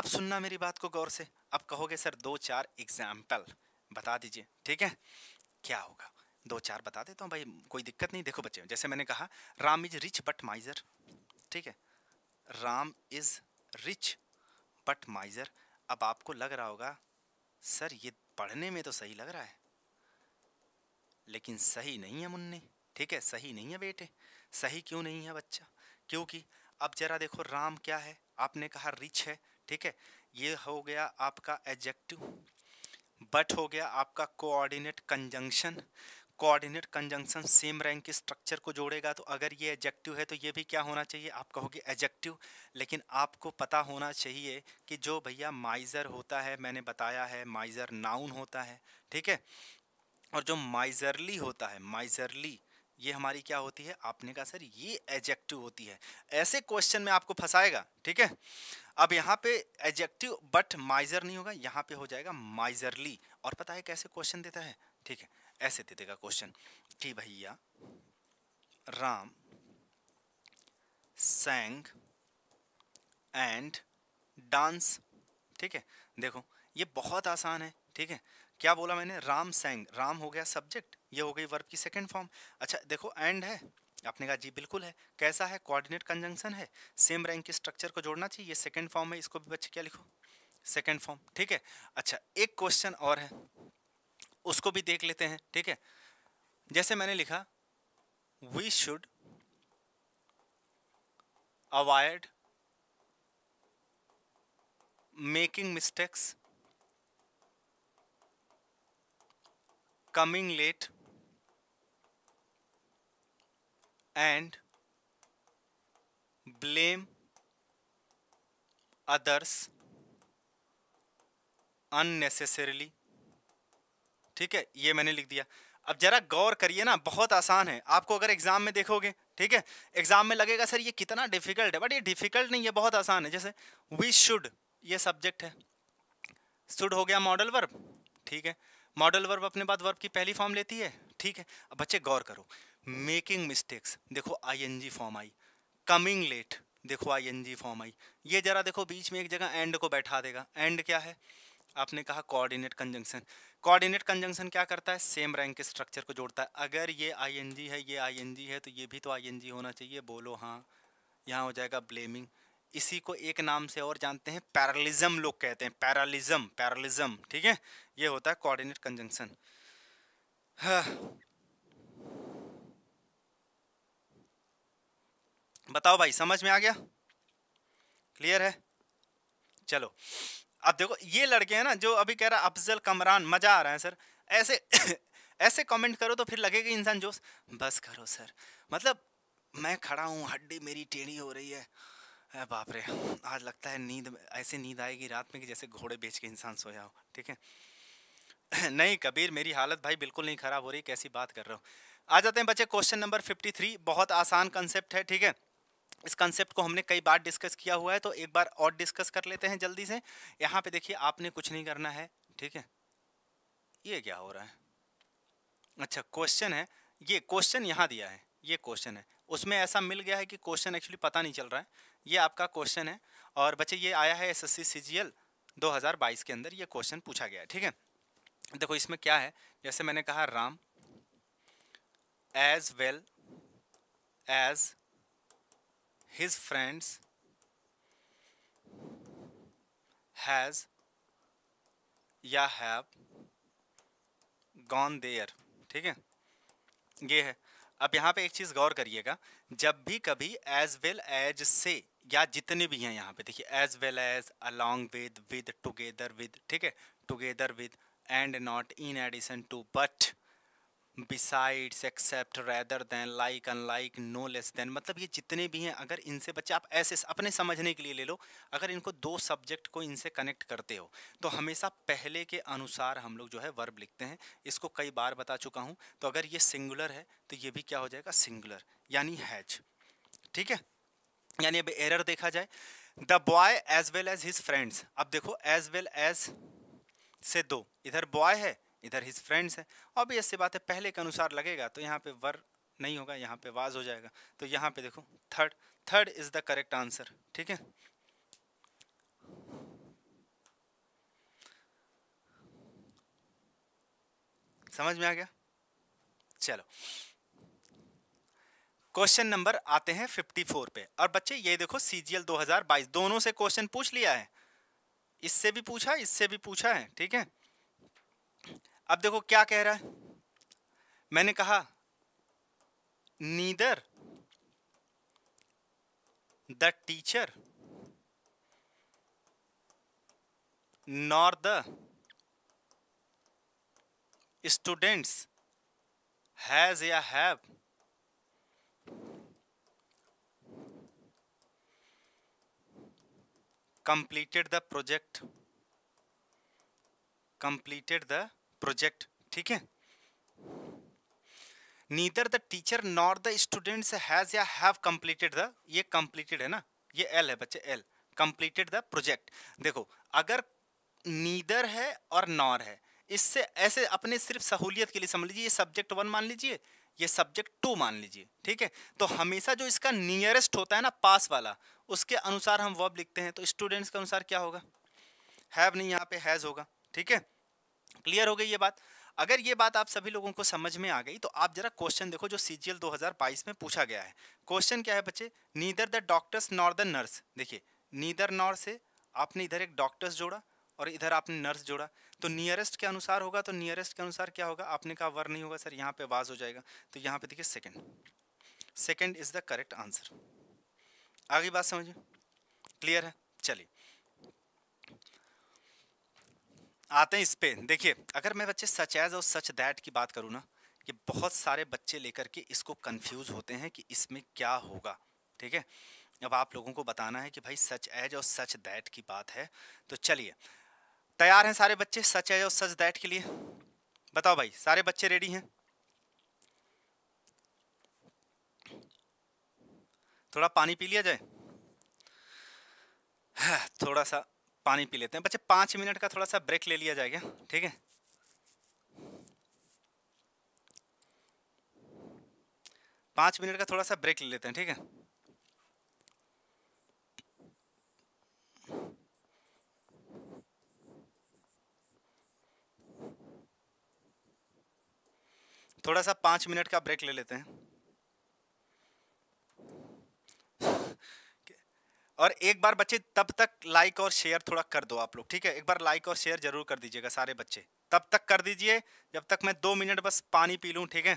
अब सुनना मेरी बात को गौर से अब कहोगे सर दो चार एग्जाम्पल बता दीजिए ठीक है क्या होगा दो चार बता देता हूँ भाई कोई दिक्कत नहीं देखो बच्चे जैसे मैंने कहा Ram is rich but miser ठीक है Ram is rich but miser अब आपको लग रहा होगा सर ये पढ़ने में तो सही लग रहा है लेकिन सही नहीं है मुन्ने ठीक है सही नहीं है बेटे सही क्यों नहीं है बच्चा क्योंकि अब जरा देखो राम क्या है आपने कहा रिच है ठीक है ये हो गया आपका एडजेक्टिव बट हो गया आपका coordinate conjunction coordinate conjunction same rank के स्ट्रक्चर को जोड़ेगा तो अगर ये एजेक्टिव है तो ये भी क्या होना चाहिए आप कहोगे एजेक्टिव लेकिन आपको पता होना चाहिए कि जो भैया माइज़र होता है मैंने बताया है माइज़र नाउन होता है ठीक है और जो माइज़रली होता है माइज़रली ये हमारी क्या होती है आपने कहा सर ये एजेक्टिव होती है ऐसे क्वेश्चन में आपको फंसाएगा ठीक है अब यहाँ पे एजेक्टिव बट माइजर नहीं होगा यहाँ पे हो जाएगा माइजरली और पता है कैसे क्वेश्चन देता है ठीक है ऐसे दे देगा क्वेश्चन कि भैया राम सैंग एंड डांस ठीक है देखो ये बहुत आसान है ठीक है क्या बोला मैंने राम सैंग राम हो गया सब्जेक्ट ये हो गई वर्ब की सेकंड फॉर्म अच्छा देखो एंड है आपने कहा जी बिल्कुल है कैसा है कोऑर्डिनेट कंजंक्शन है सेम रैंक के स्ट्रक्चर को जोड़ना चाहिए ये सेकंड फॉर्म है इसको भी बच्चे क्या लिखो सेकंड फॉर्म ठीक है अच्छा एक क्वेश्चन और है उसको भी देख लेते हैं ठीक है जैसे मैंने लिखा we should avoid making mistakes coming late and blame others unnecessarily ठीक है ये मैंने लिख दिया अब जरा गौर करिए ना बहुत आसान है आपको अगर एग्जाम में देखोगे ठीक है एग्जाम में लगेगा सर ये कितना डिफिकल्ट है बट ये डिफिकल्ट नहीं है बहुत आसान है जैसे वी शुड ये सब्जेक्ट है शुड हो गया मॉडल वर्ब ठीक है मॉडल वर्ब अपने बाद वर्ब की पहली फॉर्म लेती है ठीक है अब बच्चे गौर करो मेकिंग मिस्टेक्स देखो आई फॉर्म आई कमिंग लेट देखो आई फॉर्म आई ये जरा देखो बीच में एक जगह एंड को बैठा देगा एंड क्या है आपने कहा कोऑर्डिनेट कंजंक्शन कोऑर्डिनेट कंजंक्शन क्या करता है सेम रैंक के स्ट्रक्चर को जोड़ता है अगर ये आईएनजी है ये आईएनजी है तो ये भी तो आईएनजी होना चाहिए बोलो हाँ यहाँ हो जाएगा ब्लेमिंग इसी को एक नाम से और जानते हैं पैरालिज्म लोग कहते हैं पैरालिज्म पैरालिज्म ठीक है ये होता है कोऑर्डिनेट कंजंक्शन हाँ। बताओ भाई समझ में आ गया क्लियर है चलो अब देखो ये लड़के हैं ना जो अभी कह रहा अफजल कमरान मज़ा आ रहा है सर ऐसे ऐसे कमेंट करो तो फिर लगेगा इंसान जोश बस करो सर मतलब मैं खड़ा हूँ हड्डी मेरी टेढ़ी हो रही है बाप रे आज लगता है नींद ऐसे नींद आएगी रात में कि जैसे घोड़े बेच के इंसान सोया हो ठीक है नहीं कबीर मेरी हालत भाई बिल्कुल नहीं ख़राब हो रही कैसी बात कर रहा हूँ आ जाते हैं बच्चे क्वेश्चन नंबर फिफ्टी थ्री बहुत आसान कंसेप्ट है ठीक है इस कंसेप्ट को हमने कई बार डिस्कस किया हुआ है तो एक बार और डिस्कस कर लेते हैं जल्दी से यहाँ पे देखिए आपने कुछ नहीं करना है ठीक है ये क्या हो रहा है अच्छा क्वेश्चन है ये क्वेश्चन यहाँ दिया है ये क्वेश्चन है उसमें ऐसा मिल गया है कि क्वेश्चन एक्चुअली पता नहीं चल रहा है ये आपका क्वेश्चन है और बच्चे ये आया है S S C C G L दो हज़ार बाईस के अंदर ये क्वेश्चन पूछा गया है ठीक है देखो इसमें क्या है जैसे मैंने कहा Ram as well as his friends has या हैव गॉन देयर ठीक है ये है अब यहाँ पे एक चीज़ गौर करिएगा जब भी कभी एज वेल एज से या जितने भी हैं यहाँ पे देखिए as well as along with with together with ठीक है together with and not in addition to but besides except rather than like unlike no less than मतलब ये जितने भी हैं अगर इनसे बच्चे आप ऐसे अपने समझने के लिए ले लो अगर इनको दो सब्जेक्ट को इनसे कनेक्ट करते हो तो हमेशा पहले के अनुसार हम लोग जो है वर्ब लिखते हैं इसको कई बार बता चुका हूँ तो अगर ये सिंगुलर है तो ये भी क्या हो जाएगा सिंगुलर यानी हैज ठीक है यानी अब एरर देखा जाए the boy as well as his friends अब देखो एज वेल एज से दो इधर बॉय है इधर हिज फ्रेंड्स है ऑब्वियस सी बात है पहले के अनुसार लगेगा तो यहाँ पे वर नहीं होगा यहाँ पे वाज हो जाएगा तो यहाँ पे देखो third third is the correct answer ठीक है समझ में आ गया चलो क्वेश्चन नंबर आते हैं 54 पे और बच्चे ये देखो सीजीएल 2022 दोनों से क्वेश्चन पूछ लिया है इससे भी पूछा इससे भी पूछा है ठीक है अब देखो क्या कह रहा है मैंने कहा neither the teacher nor the students has या have completed the project completed the project ठीक है neither the teacher nor the students has या हैव कंप्लीटेड द ये कंप्लीटेड है ना ये एल है बच्चे एल कंप्लीटेड द प्रोजेक्ट देखो अगर नीदर है और नॉर है इससे ऐसे अपने सिर्फ सहूलियत के लिए समझ लीजिए ये सब्जेक्ट वन मान लीजिए ये सब्जेक्ट टू मान लीजिए ठीक है तो हमेशा जो इसका नियरेस्ट होता है ना पास वाला उसके अनुसार हम वर्ब लिखते हैं तो स्टूडेंट्स के अनुसार क्या होगा हैव नहीं यहाँ पे हैज़ होगा ठीक है क्लियर हो गई ये बात अगर ये बात आप सभी लोगों को समझ में आ गई तो आप जरा क्वेश्चन देखो जो सी जी एल में पूछा गया है क्वेश्चन क्या है बच्चे neither the doctors nor the nurse देखिए नीदर नॉर से आपने इधर एक डॉक्टर्स जोड़ा और इधर आपने नर्स जोड़ा तो नियरेस्ट के अनुसार होगा तो नियरेस्ट के अनुसार क्या होगा आपने कहा वर नहीं होगा सर यहाँ पे आवाज हो जाएगा तो यहाँ पे देखिए second second is the correct answer आगे बात समझिए क्लियर है चलिए आते हैं इस पे देखिए अगर मैं बच्चे सच एज और सच दैट की बात करूँ ना कि बहुत सारे बच्चे लेकर के इसको कंफ्यूज होते हैं कि इसमें क्या होगा ठीक है अब आप लोगों को बताना है कि भाई सच एज और सच दैट की बात है तो चलिए तैयार हैं सारे बच्चे सच एज और सच दैट के लिए बताओ भाई सारे बच्चे रेडी हैं थोड़ा पानी पी लिया जाए थोड़ा सा पानी पी लेते हैं बच्चे पाँच मिनट का थोड़ा सा ब्रेक ले लिया जाएगा ठीक है पाँच मिनट का थोड़ा सा ब्रेक ले लेते हैं ठीक है थोड़ा सा पाँच मिनट का ब्रेक ले लेते हैं और एक बार बच्चे तब तक लाइक और शेयर थोड़ा कर दो आप लोग ठीक है एक बार लाइक और शेयर जरूर कर दीजिएगा सारे बच्चे तब तक कर दीजिए जब तक मैं दो मिनट बस पानी पी लूँ ठीक है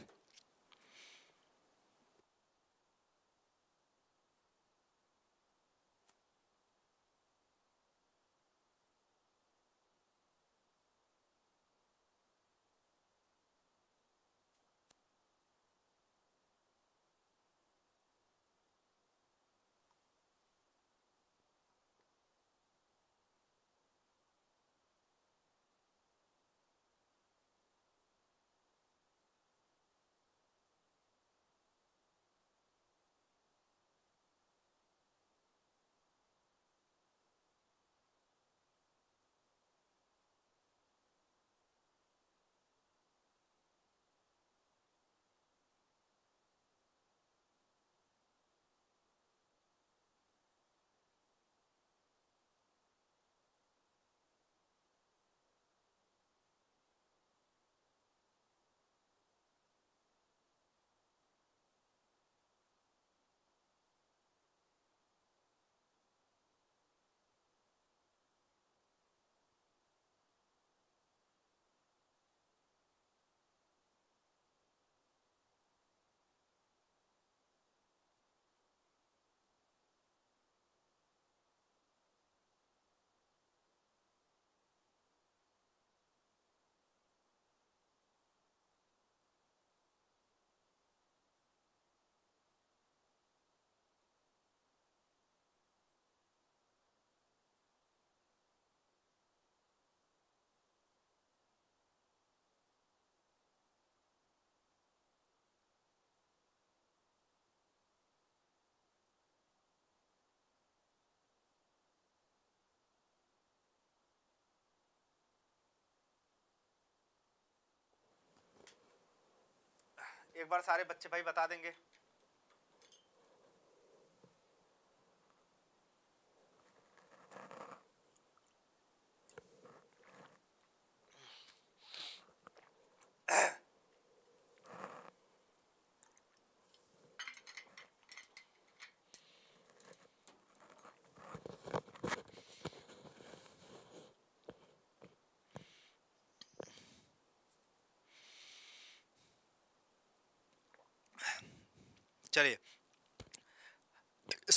एक बार सारे बच्चे भाई बता देंगे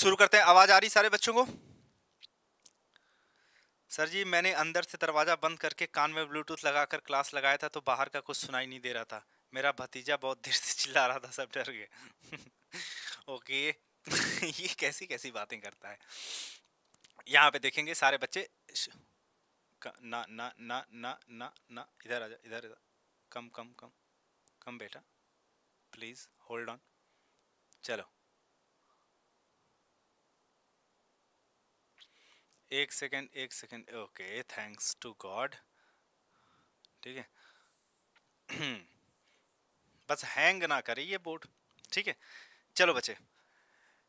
शुरू करते हैं आवाज़ आ रही सारे बच्चों को सर जी मैंने अंदर से दरवाज़ा बंद करके कान में ब्लूटूथ लगाकर क्लास लगाया था तो बाहर का कुछ सुनाई नहीं दे रहा था मेरा भतीजा बहुत देर से चिल्ला रहा था सब डर गए ओके ये कैसी कैसी बातें करता है यहाँ पे देखेंगे सारे बच्चे ना ना ना ना ना ना इधर आ इधर इधर कम कम कम कम बेटा प्लीज़ होल्ड ऑन चलो एक सेकेंड एक second okay thanks to God ठीक है बस हैंग ना करे ये बोर्ड ठीक है चलो बच्चे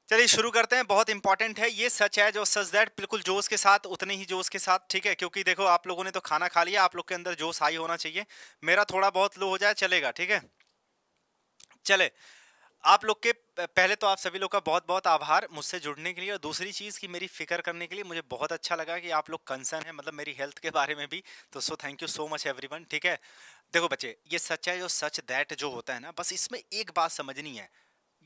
चलिए शुरू करते हैं बहुत इंपॉर्टेंट है ये सच है जो सच दैट बिल्कुल जोश के साथ उतने ही जोश के साथ ठीक है क्योंकि देखो आप लोगों ने तो खाना खा लिया आप लोग के अंदर जोश हाई होना चाहिए मेरा थोड़ा बहुत लो हो जाए चलेगा ठीक है चले आप लोग के पहले तो आप सभी लोग का बहुत बहुत आभार मुझसे जुड़ने के लिए और दूसरी चीज़ की मेरी फिक्र करने के लिए मुझे बहुत अच्छा लगा कि आप लोग कंसर्न है मतलब मेरी हेल्थ के बारे में भी तो so thank you so much everyone ठीक है देखो बच्चे ये सच है जो सच दैट जो होता है ना बस इसमें एक बात समझनी है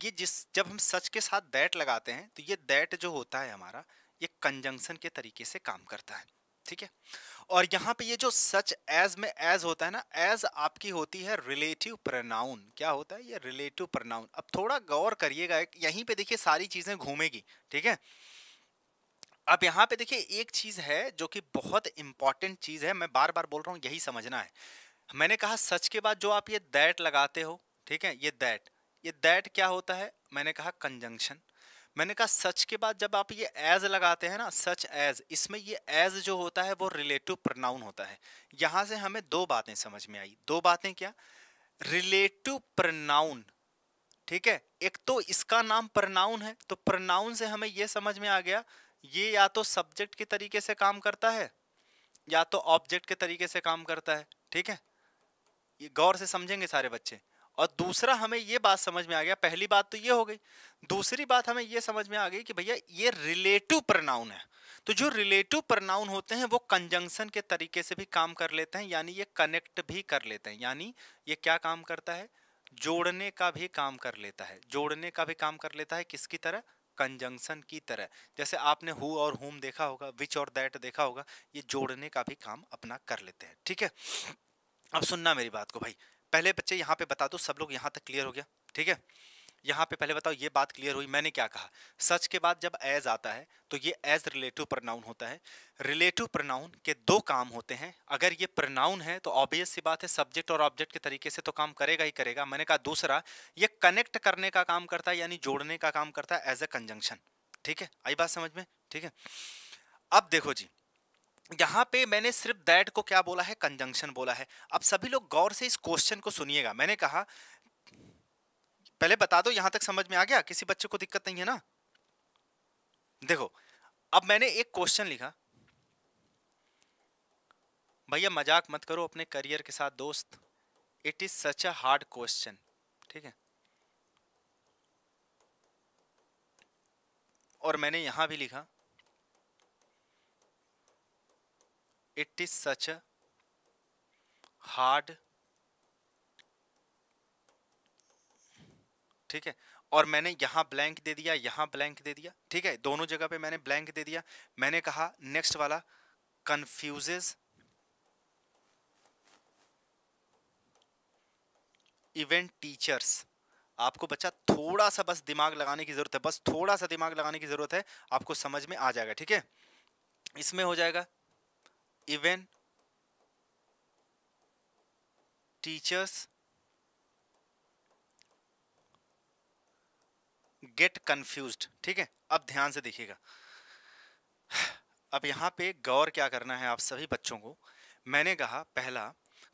ये जिस जब हम सच के साथ दैट लगाते हैं तो ये दैट जो होता है हमारा ये कंजंक्शन के तरीके से काम करता है ठीक है और यहाँ पे ये जो सच एज में एज होता है ना एज आपकी होती है रिलेटिव प्रनाउन क्या होता है ये रिलेटिव प्रनाउन अब थोड़ा गौर करिएगा यहीं पे देखिए सारी चीज़ें घूमेगी ठीक है अब यहाँ पे देखिए एक चीज़ है जो कि बहुत इंपॉर्टेंट चीज़ है मैं बार बार बोल रहा हूँ यही समझना है मैंने कहा सच के बाद जो आप ये दैट लगाते हो ठीक है ये दैट ये दैट क्या होता है मैंने कहा कंजंक्शन मैंने कहा सच के बाद जब आप ये एज लगाते हैं ना सच एज इसमें ये एज जो होता है वो रिलेटिव प्रनाउन होता है यहाँ से हमें दो बातें समझ में आई दो बातें क्या रिलेटिव प्रनाउन ठीक है एक तो इसका नाम प्रनाउन है तो प्रनाउन से हमें यह समझ में आ गया ये या तो सब्जेक्ट के तरीके से काम करता है या तो ऑब्जेक्ट के तरीके से काम करता है ठीक है ये गौर से समझेंगे सारे बच्चे और दूसरा हमें ये बात समझ में आ गया पहली बात तो ये हो गई दूसरी बात हमें ये समझ में आ गई कि भैया ये रिलेटिव प्रनाउन है तो जो रिलेटिव प्रनाउन होते हैं वो कंजंक्शन के तरीके से भी काम कर लेते हैं यानी ये कनेक्ट भी कर लेते हैं यानी ये क्या काम करता है जोड़ने का भी काम कर लेता है जोड़ने का भी काम कर लेता है किसकी तरह कंजंक्शन की तरह जैसे आपने हु और हुम देखा होगा विच और दैट देखा होगा ये जोड़ने का भी काम अपना कर लेते हैं ठीक है अब सुनना मेरी बात को भाई पहले बच्चे यहाँ पे बता दो सब लोग यहाँ तक क्लियर हो गया ठीक है यहाँ पे पहले बताओ ये बात क्लियर हुई मैंने क्या कहा सच के बाद जब एज आता है तो ये एज रिलेटिव प्रनाउन होता है रिलेटिव प्रनाउन के दो काम होते हैं अगर ये प्रनाउन है तो ऑब्वियस सी बात है सब्जेक्ट और ऑब्जेक्ट के तरीके से तो काम करेगा ही करेगा मैंने कहा दूसरा ये कनेक्ट करने का काम करता है यानी जोड़ने का काम करता है एज ए कंजंक्शन ठीक है आई बात समझ में ठीक है अब देखो जी यहाँ पे मैंने सिर्फ दैट को क्या बोला है कंजंक्शन बोला है अब सभी लोग गौर से इस क्वेश्चन को सुनिएगा मैंने कहा पहले बता दो यहां तक समझ में आ गया किसी बच्चे को दिक्कत नहीं है ना देखो अब मैंने एक क्वेश्चन लिखा भैया मजाक मत करो अपने करियर के साथ दोस्त it is such a hard question ठीक है और मैंने यहां भी लिखा इट इज सच a ठीक है और मैंने यहां ब्लैंक दे दिया यहां ब्लैंक दे दिया ठीक है दोनों जगह पे मैंने ब्लैंक दे दिया मैंने कहा नेक्स्ट वाला कंफ्यूजेज इवेंट टीचर्स आपको बच्चा थोड़ा सा बस दिमाग लगाने की ज़रूरत है बस थोड़ा सा दिमाग लगाने की ज़रूरत है आपको समझ में आ जाएगा ठीक है इसमें हो जाएगा even टीचर्स गेट कन्फ्यूज ठीक है अब ध्यान से देखिएगा अब यहाँ पे गौर क्या करना है आप सभी बच्चों को मैंने कहा पहला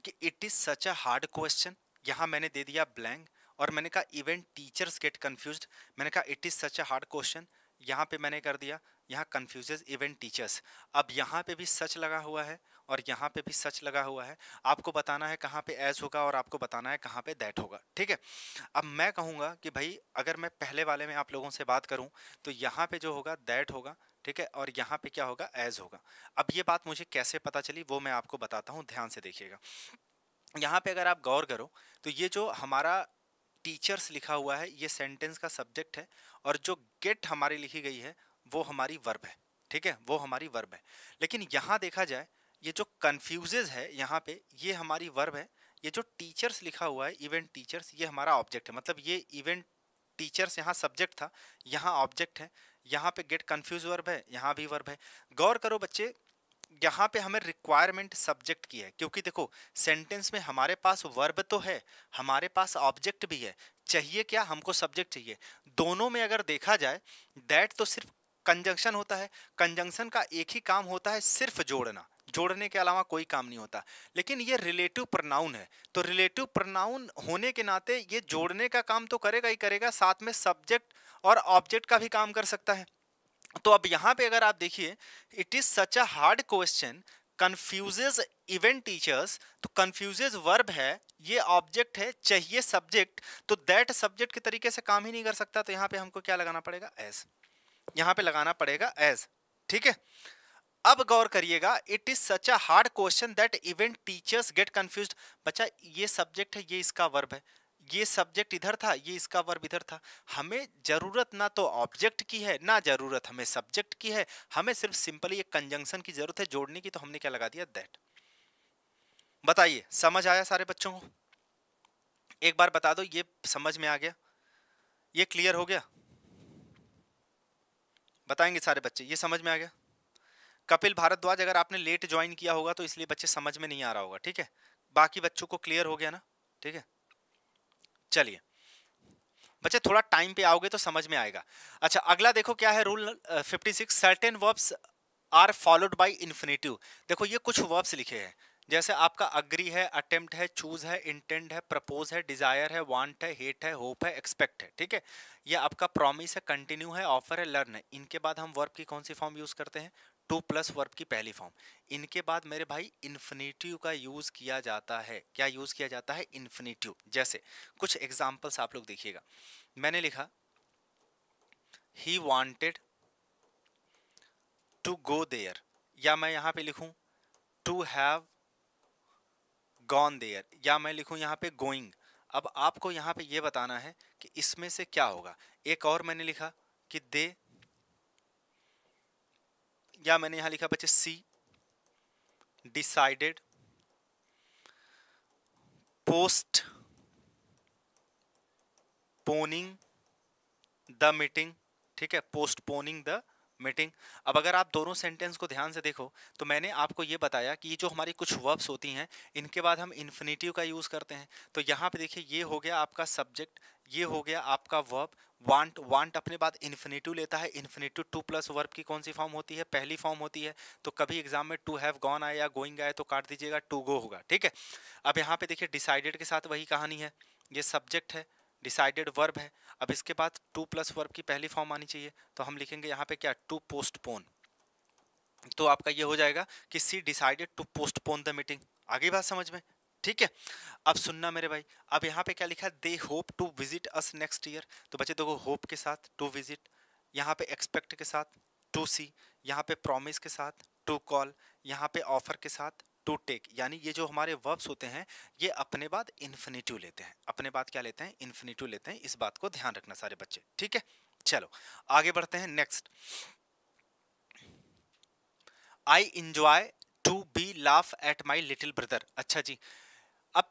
कि it is such a hard question यहाँ मैंने दे दिया ब्लैंक और मैंने कहा इवेंट टीचर्स गेट कन्फ्यूज मैंने कहा it is such a hard question यहाँ पे मैंने कर दिया यहाँ कन्फ्यूजेज इवन टीचर्स अब यहाँ पे भी सच लगा हुआ है और यहाँ पे भी सच लगा हुआ है आपको बताना है कहाँ पे एज होगा और आपको बताना है कहाँ पे दैट होगा ठीक है अब मैं कहूँगा कि भाई अगर मैं पहले वाले में आप लोगों से बात करूँ तो यहाँ पे जो होगा दैट होगा ठीक है और यहाँ पे क्या होगा एज होगा अब ये बात मुझे कैसे पता चली वो मैं आपको बताता हूँ ध्यान से देखिएगा यहाँ पे अगर आप गौर करो तो ये जो हमारा टीचर्स लिखा हुआ है ये सेंटेंस का सब्जेक्ट है और जो गेट हमारी लिखी गई है वो हमारी वर्ब है ठीक है वो हमारी वर्ब है लेकिन यहाँ देखा जाए ये जो कन्फ्यूजेज है यहाँ पे ये हमारी वर्ब है ये जो टीचर्स लिखा हुआ है इवेंट टीचर्स ये हमारा ऑब्जेक्ट है मतलब ये इवेंट टीचर्स यहाँ सब्जेक्ट था यहाँ ऑब्जेक्ट है यहाँ पे गेट कन्फ्यूज वर्ब है यहाँ भी वर्ब है गौर करो बच्चे यहाँ पे हमें रिक्वायरमेंट सब्जेक्ट की है क्योंकि देखो सेंटेंस में हमारे पास वर्ब तो है हमारे पास ऑब्जेक्ट भी है चाहिए क्या हमको सब्जेक्ट चाहिए दोनों में अगर देखा जाए दैट तो सिर्फ कंजंक्शन होता है कंजंक्शन का एक ही काम होता है सिर्फ जोड़ना जोड़ने के अलावा कोई काम नहीं होता लेकिन ये रिलेटिव प्रनाउन है तो रिलेटिव प्रनाउन होने के नाते ये जोड़ने का काम तो करेगा ही करेगा साथ में सब्जेक्ट और ऑब्जेक्ट का भी काम कर सकता है तो अब यहाँ पे अगर आप देखिए it is such a hard question confuses even teachers तो कन्फ्यूजेज वर्ब है ये ऑब्जेक्ट है चाहिए सब्जेक्ट तो दैट सब्जेक्ट के तरीके से काम ही नहीं कर सकता तो यहाँ पे हमको क्या लगाना पड़ेगा एस यहाँ पे लगाना पड़ेगा एज ठीक है अब गौर करिएगा it is such a hard question that even teachers get confuse बच्चा ये सब्जेक्ट है ये इसका वर्ब है ये सब्जेक्ट इधर था ये इसका वर्ब इधर था हमें ज़रूरत ना तो ऑब्जेक्ट की है ना ज़रूरत हमें सब्जेक्ट की है हमें सिर्फ सिंपली एक कंजंक्शन की ज़रूरत है जोड़ने की तो हमने क्या लगा दिया दैट बताइए समझ आया सारे बच्चों को एक बार बता दो ये समझ में आ गया ये क्लियर हो गया बताएंगे सारे बच्चे ये समझ में आ गया कपिल भारद्वाज अगर आपने लेट ज्वाइन किया होगा तो इसलिए बच्चे समझ में नहीं आ रहा होगा ठीक है बाकी बच्चों को क्लियर हो गया ना ठीक है चलिए बच्चे थोड़ा टाइम पे आओगे तो समझ में आएगा अच्छा अगला देखो क्या है rule fifty six certain verbs are followed by infinitive देखो ये कुछ वर्ब्स लिखे हैं जैसे आपका अग्री है अटेम्प्ट है चूज है इंटेंट है प्रपोज है डिजायर है वांट है हेट है होप है एक्सपेक्ट है ठीक है ये आपका प्रॉमिस है कंटिन्यू है ऑफर है लर्न है इनके बाद हम वर्ब की कौन सी फॉर्म यूज करते हैं टू प्लस वर्ब की पहली फॉर्म इनके बाद मेरे भाई इन्फिनेटिव का यूज़ किया जाता है क्या यूज़ किया जाता है इन्फिनेटिव जैसे कुछ एग्जाम्पल्स आप लोग देखिएगा मैंने लिखा he wanted to go there या मैं यहाँ पे लिखूँ टू हैव गॉन देयर या मैं लिखूँ यहाँ पे गोइंग अब आपको यहाँ पे ये बताना है कि इसमें से क्या होगा एक और मैंने लिखा कि दे या मैंने यहाँ लिखा बच्चे she decided postponing the meeting ठीक है पोस्टपोनिंग द मीटिंग अब अगर आप दोनों सेंटेंस को ध्यान से देखो तो मैंने आपको ये बताया कि ये जो हमारी कुछ वर्ब्स होती हैं इनके बाद हम इन्फिनेटिव का यूज़ करते हैं तो यहाँ पे देखिए ये हो गया आपका सब्जेक्ट ये हो गया आपका वर्ब वांट वांट अपने बाद इन्फिनेटिव लेता है इन्फिनेटिव टू प्लस वर्ब की कौन सी फॉर्म होती है पहली फॉर्म होती है तो कभी एग्जाम में टू हैव गॉन आए या गोइंग आए तो काट दीजिएगा टू गो होगा ठीक है अब यहाँ पे देखिए डिसाइडेड के साथ वही कहानी है ये सब्जेक्ट है डिसाइडेड वर्ब है अब इसके बाद टू प्लस वर्ब की पहली फॉर्म आनी चाहिए तो हम लिखेंगे यहाँ पे क्या टू पोस्टपोन तो आपका ये हो जाएगा कि she decided to postpone the meeting आगे बात समझ में ठीक है अब सुनना मेरे भाई अब यहाँ पे क्या लिखा है they hope to visit us next year तो बच्चे देखो होप के साथ टू विजिट यहाँ पे एक्सपेक्ट के साथ टू सी यहाँ पे प्रॉमिस के साथ टू कॉल यहाँ पे ऑफर के साथ टू टेक यानी ये जो हमारे वर्ब्स होते हैं ये अपने बाद इन्फिनेटिव लेते हैं अपने बाद क्या लेते हैं इन्फिनेटिव लेते हैं इस बात को ध्यान रखना सारे बच्चे ठीक है चलो आगे बढ़ते हैं next I enjoy to be laugh at my little brother अच्छा जी अब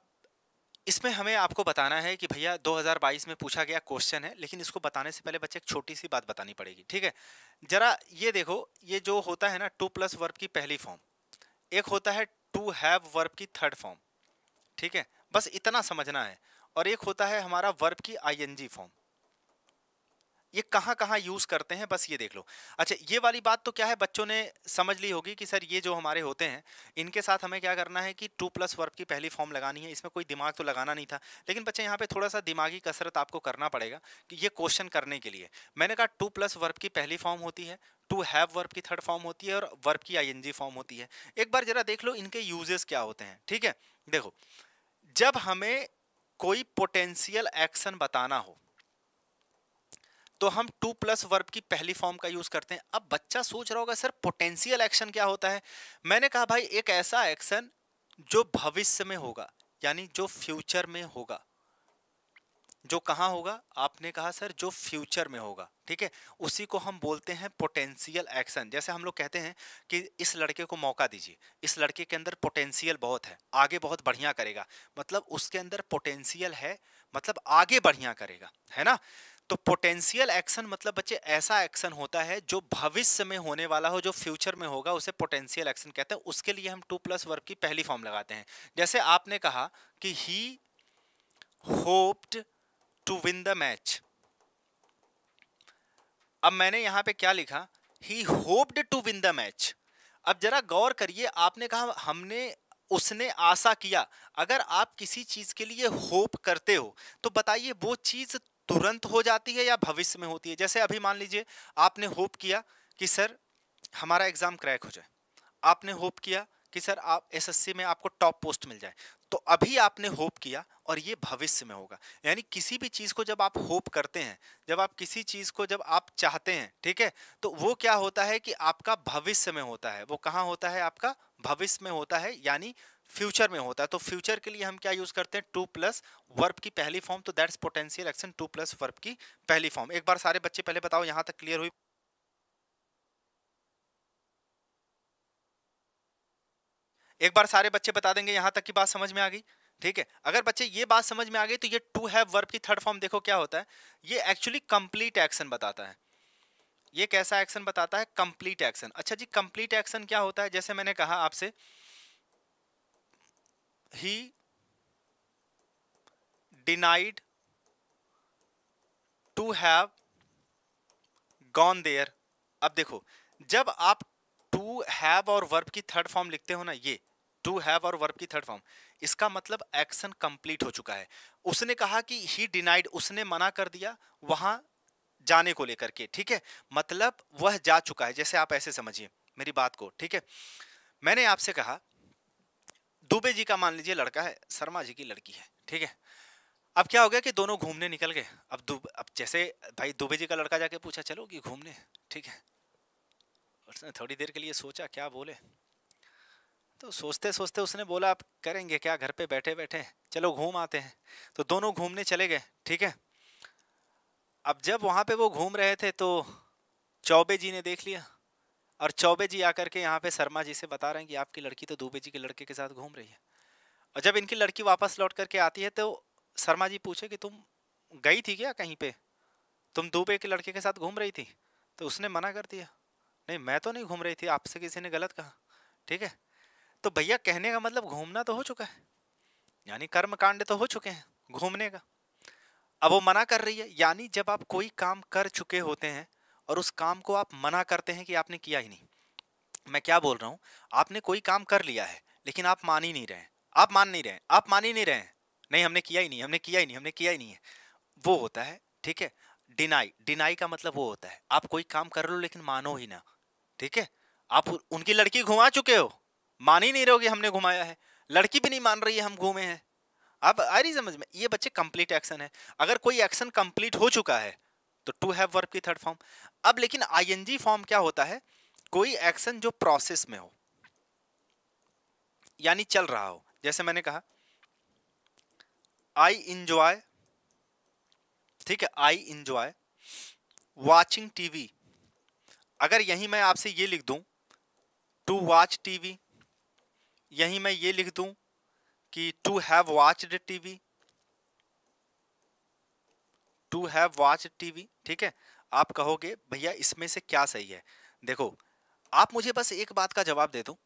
इसमें हमें आपको बताना है कि भैया 2022 में पूछा गया क्वेश्चन है लेकिन इसको बताने से पहले बच्चे एक छोटी सी बात बतानी पड़ेगी ठीक है जरा ये देखो ये जो होता है ना टू प्लस वर्ब की पहली फॉर्म एक होता है टू हैव वर्ब की थर्ड फॉर्म ठीक है बस इतना समझना है और एक होता है हमारा वर्ब की आईएनजी फॉर्म ये कहाँ कहाँ यूज़ करते हैं बस ये देख लो अच्छा ये वाली बात तो क्या है बच्चों ने समझ ली होगी कि सर ये जो हमारे होते हैं इनके साथ हमें क्या करना है कि टू प्लस वर्ब की पहली फॉर्म लगानी है इसमें कोई दिमाग तो लगाना नहीं था लेकिन बच्चे यहाँ पे थोड़ा सा दिमागी कसरत आपको करना पड़ेगा कि ये क्वेश्चन करने के लिए मैंने कहा टू प्लस वर्ब की पहली फॉर्म होती है टू हैव वर्ब की थर्ड फॉर्म होती है और वर्ब की जी फॉर्म होती है एक बार जरा देख लो इनके यूजेस क्या होते हैं ठीक है देखो जब हमें कोई पोटेंशियल एक्शन बताना हो तो हम टू प्लस वर्ब की पहली फॉर्म का यूज़ करते हैं अब बच्चा सोच रहा होगा सर पोटेंशियल एक्शन क्या होता है मैंने कहा भाई एक ऐसा एक्शन जो भविष्य में होगा यानी जो फ्यूचर में होगा जो कहाँ होगा आपने कहा सर जो फ्यूचर में होगा ठीक है उसी को हम बोलते हैं पोटेंशियल एक्शन जैसे हम लोग कहते हैं कि इस लड़के को मौका दीजिए इस लड़के के अंदर पोटेंशियल बहुत है आगे बहुत बढ़िया करेगा मतलब उसके अंदर पोटेंशियल है मतलब आगे बढ़िया करेगा है ना तो पोटेंशियल एक्शन मतलब बच्चे ऐसा एक्शन होता है जो भविष्य में होने वाला हो जो फ्यूचर में होगा उसे पोटेंशियल एक्शन कहते हैं उसके लिए हम टू प्लस वर्ग की पहली फॉर्म लगाते हैं जैसे आपने कहा कि he hoped to win the match अब मैंने यहां पे क्या लिखा he hoped to win the match अब जरा गौर करिए आपने कहा हमने उसने आशा किया अगर आप किसी चीज़ के लिए होप करते हो तो बताइए वो चीज़ तुरंत हो जाती है या भविष्य में होती है जैसे अभी मान लीजिए आपने होप किया कि सर हमारा एग्ज़ाम क्रैक हो जाए आपने होप किया कि सर आप एसएससी में आपको टॉप पोस्ट मिल जाए तो अभी आपने होप किया और ये भविष्य में होगा यानी किसी भी चीज़ को जब आप होप करते हैं जब आप किसी चीज़ को जब आप चाहते हैं ठीक है तो वो क्या होता है कि आपका भविष्य में होता है वो कहाँ होता है आपका भविष्य में होता है यानी फ्यूचर में होता है तो फ्यूचर के लिए हम क्या यूज़ करते हैं टू प्लस वर्ब की पहली फॉर्म तो that's potential action to plus verb की पहली फॉर्म एक बार सारे बच्चे पहले बताओ यहाँ तक क्लियर हुई एक बार सारे बच्चे बता देंगे यहाँ तक की बात समझ में आ गई ठीक है अगर बच्चे ये बात समझ में आ गई तो ये टू हैव वर्ब की थर्ड फॉर्म देखो क्या होता है ये एक्चुअली कंप्लीट एक्शन बताता है ये कैसा एक्शन बताता है कंप्लीट एक्शन अच्छा जी कंप्लीट एक्शन क्या होता है जैसे मैंने कहा आपसे he denied to have gone there अब देखो जब आप टू हैव और वर्ब की थर्ड फॉर्म लिखते हो ना ये टू हैव और वर्ब की थर्ड फॉर्म इसका मतलब एक्शन कंप्लीट हो चुका है उसने कहा कि ही डिनाइड उसने मना कर दिया वहां जाने को लेकर के ठीक है मतलब वह जा चुका है जैसे आप ऐसे समझिए मेरी बात को ठीक है मैंने आपसे कहा दुबे जी का मान लीजिए लड़का है शर्मा जी की लड़की है ठीक है अब क्या हो गया कि दोनों घूमने निकल गए अब दुब अब जैसे भाई दुबे जी का लड़का जाके पूछा चलो कि घूमने ठीक है उसने थोड़ी देर के लिए सोचा क्या बोले तो सोचते सोचते उसने बोला आप करेंगे क्या घर पे बैठे बैठे चलो घूम आते हैं तो दोनों घूमने चले गए ठीक है अब जब वहाँ पे वो घूम रहे थे तो चौबे जी ने देख लिया और चौबे जी आकर के यहाँ पे शर्मा जी से बता रहे हैं कि आपकी लड़की तो दुबे जी के लड़के के साथ घूम रही है और जब इनकी लड़की वापस लौट करके आती है तो शर्मा जी पूछे कि तुम गई थी क्या कहीं पे तुम दुबे के लड़के के साथ घूम रही थी तो उसने मना कर दिया नहीं मैं तो नहीं घूम रही थी आपसे किसी ने गलत कहा ठीक है तो भैया कहने का मतलब घूमना तो हो चुका है यानी कर्म कांड तो हो चुके हैं घूमने का अब वो मना कर रही है यानी जब आप कोई काम कर चुके होते हैं और उस काम को आप मना करते हैं कि आपने किया ही नहीं मैं क्या बोल रहा हूँ आपने कोई काम कर लिया है लेकिन आप मान ही नहीं रहे आप मान नहीं रहे आप मान ही नहीं रहे नहीं हमने किया ही नहीं हमने किया ही नहीं हमने किया ही नहीं है वो होता है ठीक है डिनाई डिनाई का मतलब वो होता है आप कोई काम कर लो लेकिन मानो ही ना ठीक है आप उनकी लड़की घुमा चुके हो मान ही नहीं रहोगे हमने घुमाया है लड़की भी नहीं मान रही है हम घूमे हैं आप आ रही समझ में ये बच्चे कंप्लीट एक्शन है अगर कोई एक्शन कंप्लीट हो चुका है तो टू हैव वर्ब की थर्ड फॉर्म अब लेकिन आईएनजी फॉर्म क्या होता है कोई एक्शन जो प्रोसेस में हो यानी चल रहा हो जैसे मैंने कहा आई इंजॉय ठीक है आई इंजॉय वॉचिंग टीवी अगर यहीं मैं आपसे ये लिख दूं टू वॉच टीवी यहीं मैं ये लिख दूं कि to have watched TV to have watch TV ठीक है आप कहोगे भैया इसमें से क्या सही है देखो आप मुझे बस एक बात का जवाब दे दो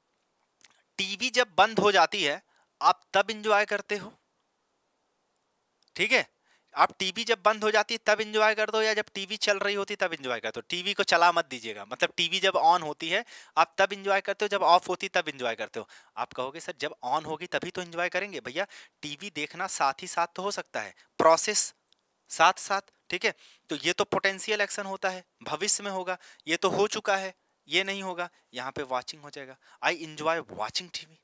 टीवी जब बंद हो जाती है आप तब इंजॉय करते हो ठीक है आप टीवी जब बंद हो जाती है तब इंजॉय कर दो या जब टीवी चल रही होती तब इंजॉय कर दो टीवी को चला मत दीजिएगा मतलब टीवी जब ऑन होती है आप तब इंजॉय करते हो जब ऑफ होती तब इंजॉय करते हो आप कहोगे सर जब ऑन होगी तभी तो इंजॉय करेंगे भैया टीवी देखना साथ ही साथ तो हो सकता है प्रोसेस साथ साथ ठीक है तो ये तो पोटेंशियल एक्शन होता है भविष्य में होगा ये तो हो चुका है ये नहीं होगा यहाँ पे वॉचिंग हो जाएगा आई इंजॉय वाचिंग टीवी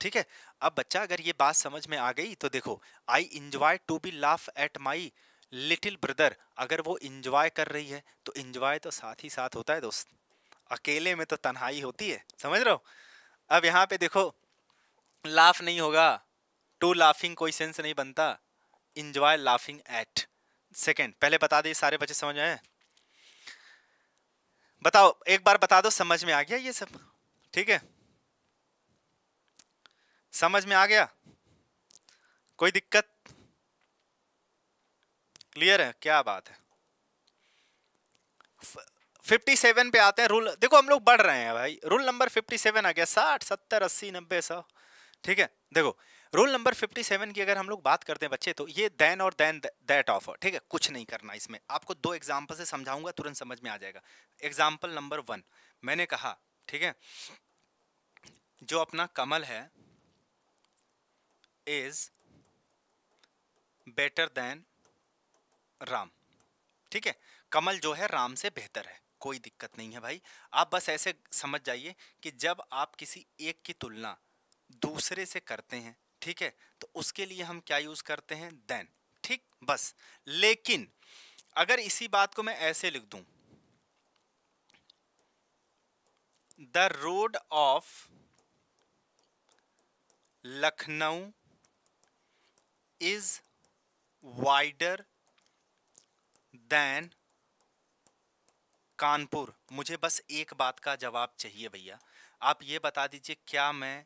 ठीक है अब बच्चा अगर ये बात समझ में आ गई तो देखो I enjoy to be laugh at my little brother अगर वो इंजॉय कर रही है तो इंजॉय तो साथ ही साथ होता है दोस्त अकेले में तो तन्हाई होती है समझ रहे हो अब यहाँ पे देखो लाफ नहीं होगा टू लाफिंग कोई सेंस नहीं बनता इंजॉय लाफिंग एट सेकेंड पहले बता दे सारे बच्चे समझ आए बताओ एक बार बता दो समझ में आ गया ये सब ठीक है समझ में आ गया कोई दिक्कत क्लियर है क्या बात है फिफ्टी सेवन पे आते हैं रूल देखो हम लोग बढ़ रहे हैं भाई रूल नंबर फिफ्टी सेवन आ गया साठ सत्तर अस्सी नब्बे सौ ठीक है देखो रोल नंबर 57 की अगर हम लोग बात करते हैं बच्चे तो ये देन और देन दैट ऑफर ठीक है कुछ नहीं करना इसमें आपको दो एग्जाम्पल से समझाऊंगा तुरंत समझ में आ जाएगा एग्जाम्पल नंबर वन मैंने कहा ठीक है जो अपना कमल है इज बेटर देन राम ठीक है कमल जो है राम से बेहतर है कोई दिक्कत नहीं है भाई आप बस ऐसे समझ जाइए कि जब आप किसी एक की तुलना दूसरे से करते हैं ठीक है तो उसके लिए हम क्या यूज़ करते हैं देन ठीक बस लेकिन अगर इसी बात को मैं ऐसे लिख दूं the road of Lucknow is wider then Kanpur मुझे बस एक बात का जवाब चाहिए भैया आप ये बता दीजिए क्या मैं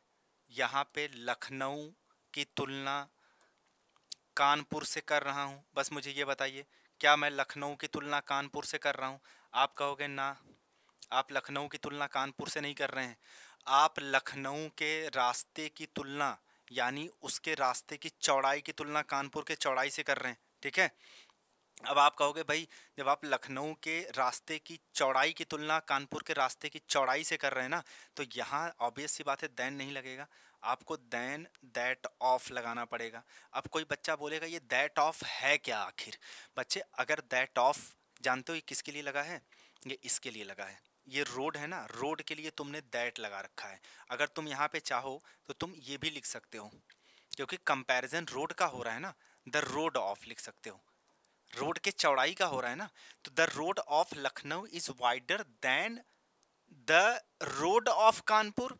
यहाँ पे लखनऊ की तुलना कानपुर से कर रहा हूँ बस मुझे ये बताइए क्या मैं लखनऊ की तुलना कानपुर से कर रहा हूँ आप कहोगे ना आप लखनऊ की तुलना कानपुर से नहीं कर रहे हैं आप लखनऊ के रास्ते की तुलना यानी उसके रास्ते की चौड़ाई की तुलना कानपुर के चौड़ाई से कर रहे हैं ठीक है अब आप कहोगे भाई जब आप लखनऊ के रास्ते की चौड़ाई की तुलना कानपुर के रास्ते की चौड़ाई से कर रहे हैं ना तो यहाँ ऑब्वियस सी बात है दैन नहीं लगेगा आपको दैन दैट ऑफ लगाना पड़ेगा अब कोई बच्चा बोलेगा ये दैट ऑफ है क्या आखिर बच्चे अगर दैट ऑफ जानते हो ये किसके लिए लगा है ये इसके लिए लगा है ये रोड है ना रोड के लिए तुमने दैट लगा रखा है अगर तुम यहाँ पे चाहो तो तुम ये भी लिख सकते हो क्योंकि कंपैरिजन रोड का हो रहा है ना द रोड ऑफ लिख सकते हो रोड के चौड़ाई का हो रहा है ना तो the road of Lucknow is wider than the road of Kanpur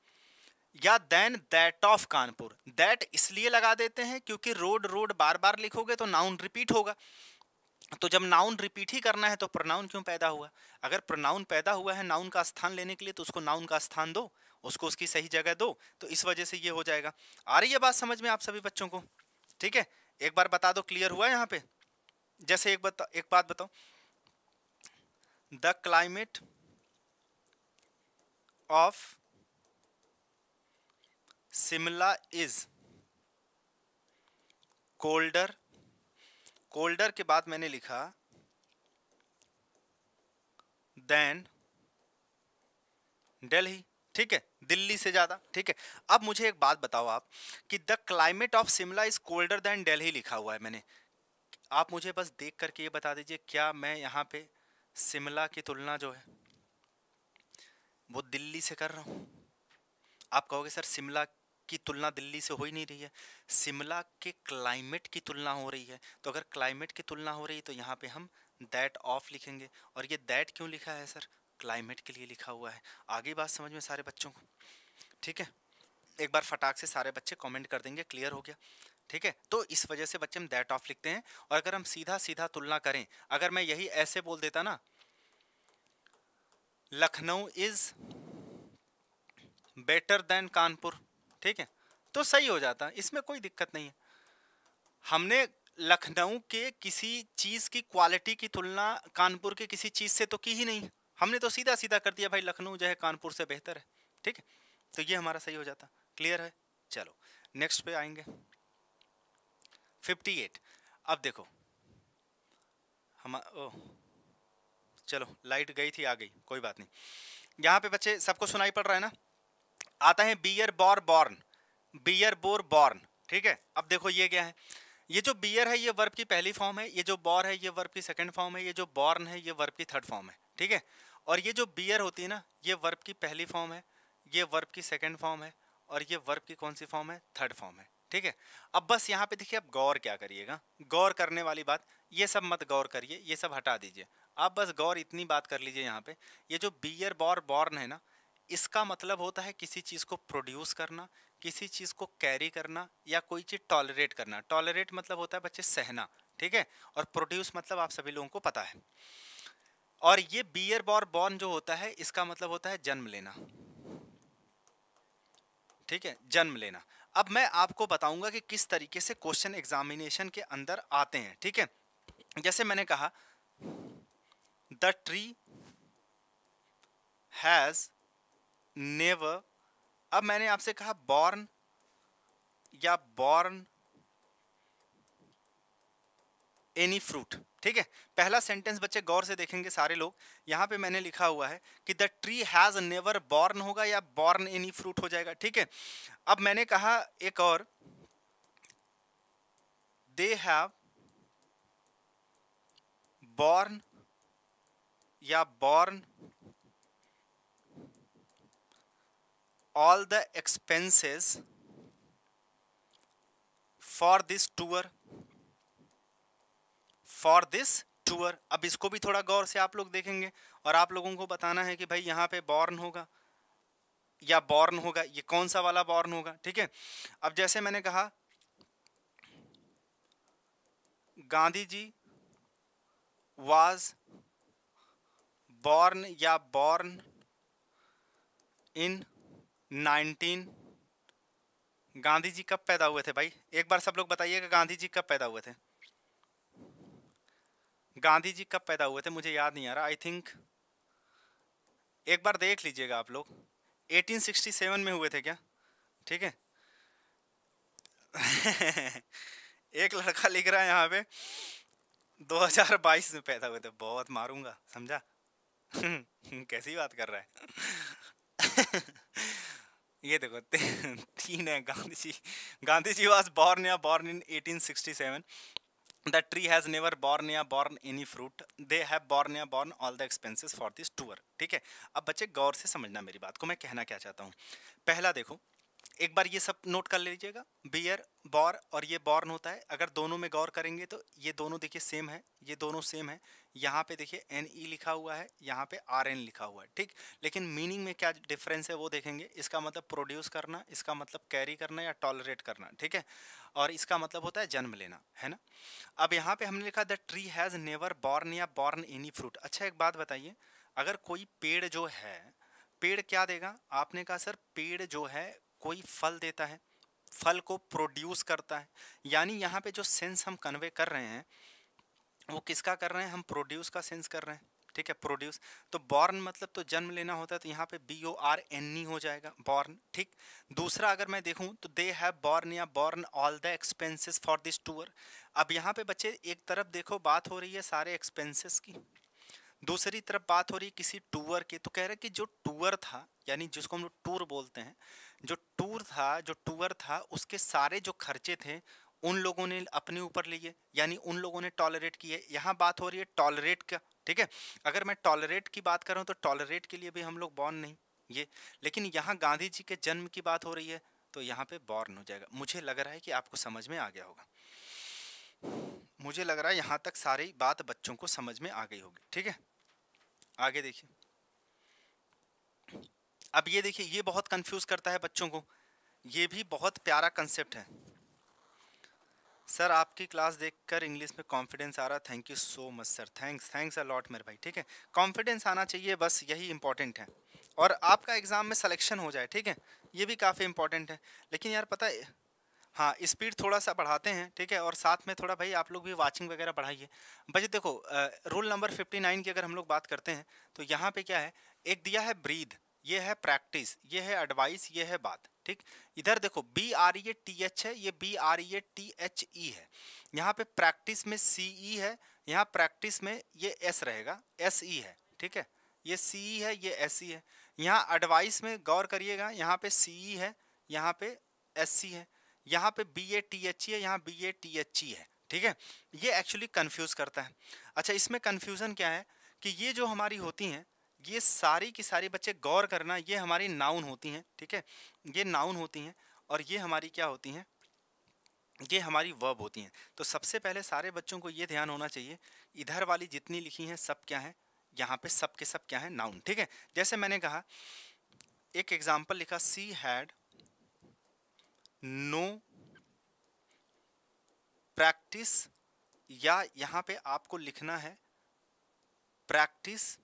या then that of Kanpur that इसलिए लगा देते हैं क्योंकि रोड रोड बार बार लिखोगे तो नाउन रिपीट होगा तो जब नाउन रिपीट ही करना है तो प्रोनाउन क्यों पैदा हुआ अगर प्रोनाउन पैदा हुआ है नाउन का स्थान लेने के लिए तो उसको नाउन का स्थान दो उसको उसकी सही जगह दो तो इस वजह से ये हो जाएगा आ रही है बात समझ में आप सभी बच्चों को ठीक है एक बार बता दो क्लियर हुआ यहाँ पे जैसे एक बता एक बात बताओ the climate of Shimla is colder colder के बाद मैंने लिखा देन दिल्ली ठीक है दिल्ली से ज़्यादा ठीक है अब मुझे एक बात बताओ आप कि the climate of Shimla is colder then Delhi लिखा हुआ है मैंने आप मुझे बस देख करके ये बता दीजिए क्या मैं यहाँ पे शिमला की तुलना जो है वो दिल्ली से कर रहा हूँ आप कहोगे सर शिमला की तुलना दिल्ली से हो ही नहीं रही है शिमला के क्लाइमेट की तुलना हो रही है तो अगर क्लाइमेट की तुलना हो रही है तो यहाँ पे हम दैट ऑफ लिखेंगे और ये दैट क्यों लिखा है सर क्लाइमेट के लिए लिखा हुआ है आगे बात समझ में सारे बच्चों को ठीक है एक बार फटाक से सारे बच्चे कमेंट कर देंगे क्लियर हो गया ठीक है तो इस वजह से बच्चे हम दैट ऑफ लिखते हैं और अगर हम सीधा सीधा तुलना करें अगर मैं यही ऐसे बोल देता ना Lucknow is better then Kanpur ठीक है तो सही हो जाता इसमें कोई दिक्कत नहीं है हमने लखनऊ के किसी चीज़ की क्वालिटी की तुलना कानपुर के किसी चीज़ से तो की ही नहीं हमने तो सीधा सीधा कर दिया भाई लखनऊ जो है कानपुर से बेहतर है ठीक है तो ये हमारा सही हो जाता क्लियर है चलो नेक्स्ट पे आएंगे 58 अब देखो हम ओ चलो लाइट गई थी आ गई कोई बात नहीं यहाँ पे बच्चे सबको सुनाई पड़ रहा है ना आता है bear bore born bear bore borne ठीक है अब देखो ये क्या है ये जो बियर है ये वर्ब की पहली फॉर्म है ये जो बॉर है ये वर्ब की सेकंड फॉर्म है ये जो बॉर्न है ये वर्ब की थर्ड फॉर्म है ठीक है और ये जो बियर होती है ना ये वर्ब की पहली फॉर्म है ये वर्ब की सेकंड फॉर्म है और ये वर्ब की कौन सी फॉर्म है थर्ड फॉर्म है ठीक है अब बस यहाँ पे देखिए अब गौर क्या करिएगा गौर करने वाली बात ये सब मत गौर करिए ये सब हटा दीजिए आप बस गौर इतनी बात कर लीजिए यहाँ पे ये जो बियर बॉर बॉर्न है ना इसका मतलब होता है किसी चीज़ को प्रोड्यूस करना किसी चीज़ को कैरी करना या कोई चीज़ टॉलरेट करना टॉलरेट मतलब होता है बच्चे सहना ठीक है और प्रोड्यूस मतलब आप सभी लोगों को पता है और ये बियर बॉर बॉर्न जो होता है इसका मतलब होता है जन्म लेना ठीक है जन्म लेना अब मैं आपको बताऊंगा कि किस तरीके से क्वेश्चन एग्जामिनेशन के अंदर आते हैं ठीक है जैसे मैंने कहा द ट्री हैज नेवर अब मैंने आपसे कहा बॉर्न या बॉर्न एनी फ्रूट ठीक है पहला सेंटेंस बच्चे गौर से देखेंगे सारे लोग यहाँ पे मैंने लिखा हुआ है कि the tree has never born होगा या बॉर्न एनी फ्रूट हो जाएगा ठीक है अब मैंने कहा एक और दे हैव बॉर्न या borne all the expenses for this tour for this tour अब इसको भी थोड़ा गौर से आप लोग देखेंगे और आप लोगों को बताना है कि भाई यहाँ पे बॉर्न होगा या बॉर्न होगा ये कौन सा वाला बॉर्न होगा ठीक है अब जैसे मैंने कहा गांधी जी वाज बॉर्न या borne in nineteen Gandhi ji कब पैदा हुए थे भाई एक बार सब लोग बताइएगा गांधी जी कब पैदा हुए थे गांधी जी कब पैदा हुए थे मुझे याद नहीं आ रहा आई थिंक एक बार देख लीजिएगा आप लोग 1867 में हुए थे क्या ठीक है एक लड़का लिख रहा है यहाँ पे 2022 में पैदा हुए थे बहुत मारूंगा समझा कैसी बात कर रहा है ये देखो तीन है गांधी जी गांधी जी वॉज बॉर्न या borne in 1867 the tree has never born या borne any fruit they have born या borne all the expenses for this tour ठीक है अब बच्चे गौर से समझना मेरी बात को मैं कहना क्या चाहता हूँ पहला देखो एक बार ये सब नोट कर लीजिएगा बियर बॉर और ये बॉर्न होता है अगर दोनों में गौर करेंगे तो ये दोनों देखिए सेम है ये दोनों सेम है यहाँ पे देखिए एन ई e लिखा हुआ है यहाँ पे आर एन लिखा हुआ है ठीक लेकिन मीनिंग में क्या डिफरेंस है वो देखेंगे इसका मतलब प्रोड्यूस करना इसका मतलब कैरी करना या टॉलरेट करना ठीक है और इसका मतलब होता है जन्म लेना है ना अब यहाँ पे हमने लिखा the tree has never born या बॉर्न एनी फ्रूट अच्छा एक बात बताइए अगर कोई पेड़ जो है पेड़ क्या देगा आपने कहा सर पेड़ जो है कोई फल देता है फल को प्रोड्यूस करता है यानी यहाँ पे जो सेंस हम कन्वे कर रहे हैं वो किसका कर रहे हैं हम प्रोड्यूस का सेंस कर रहे हैं ठीक है प्रोड्यूस तो बॉर्न मतलब तो जन्म लेना होता है तो यहाँ पे B O R N E हो जाएगा बॉर्न ठीक दूसरा अगर मैं देखूँ तो दे हैव बॉर्न या borne all the expenses for this tour अब यहाँ पे बच्चे एक तरफ देखो बात हो रही है सारे एक्सपेंसेस की दूसरी तरफ बात हो रही है किसी टूर की तो कह रहे हैं कि जो टूर था यानी जिसको हम लोग टूर बोलते हैं जो टूर था जो टूर था उसके सारे जो खर्चे थे उन लोगों ने अपने ऊपर लिए यानी उन लोगों ने टॉलरेट किए यहाँ बात हो रही है टॉलरेट का ठीक है अगर मैं टॉलरेट की बात करूँ तो टॉलरेट के लिए भी हम लोग बॉर्न नहीं ये लेकिन यहाँ गांधी जी के जन्म की बात हो रही है तो यहाँ पे बॉर्न हो जाएगा मुझे लग रहा है कि आपको समझ में आ गया होगा मुझे लग रहा है यहाँ तक सारी बात बच्चों को समझ में आ गई होगी ठीक है आगे देखिए अब ये देखिए ये बहुत कंफ्यूज करता है बच्चों को ये भी बहुत प्यारा कंसेप्ट है सर आपकी क्लास देखकर इंग्लिश में कॉन्फिडेंस आ रहा thank you so much sir thanks thanks a lot मेरे भाई ठीक है कॉन्फिडेंस आना चाहिए बस यही इंपॉर्टेंट है और आपका एग्ज़ाम में सिलेक्शन हो जाए ठीक है ये भी काफ़ी इंपॉर्टेंट है लेकिन यार पता है हाँ स्पीड थोड़ा सा बढ़ाते हैं ठीक है और साथ में थोड़ा भाई आप लोग भी वाचिंग वगैरह बढ़ाइए बस देखो रूल नंबर फिफ्टी नाइन की अगर हम लोग बात करते हैं तो यहाँ पर क्या है एक दिया है ब्रीद ये है प्रैक्टिस ये है एडवाइस ये है बात ठीक इधर देखो B R E T H है ये B R E T H ई है यहाँ पे प्रैक्टिस में सी ई e है यहाँ प्रैक्टिस में ये एस रहेगा एस ई e है ठीक है ये सी ई e है ये एस ई है यहाँ एडवाइस में गौर करिएगा यहाँ पे सी ई है यहाँ पे एस सी है यहाँ पे बी ए टी एच ई है यहाँ बी ए टी एच ई है ठीक है ये एक्चुअली कन्फ्यूज़ करता है अच्छा इसमें कन्फ्यूज़न क्या है कि ये जो हमारी होती हैं ये सारी की सारी बच्चे गौर करना ये हमारी नाउन होती हैं ठीक है ये नाउन होती हैं और ये हमारी क्या होती हैं ये हमारी वर्ब होती हैं तो सबसे पहले सारे बच्चों को ये ध्यान होना चाहिए इधर वाली जितनी लिखी हैं सब क्या हैं यहाँ पे सब के सब क्या है नाउन ठीक है जैसे मैंने कहा एक एग्जाम्पल लिखा सी हैड नो प्रैक्टिस या यहाँ पे आपको लिखना है प्रैक्टिस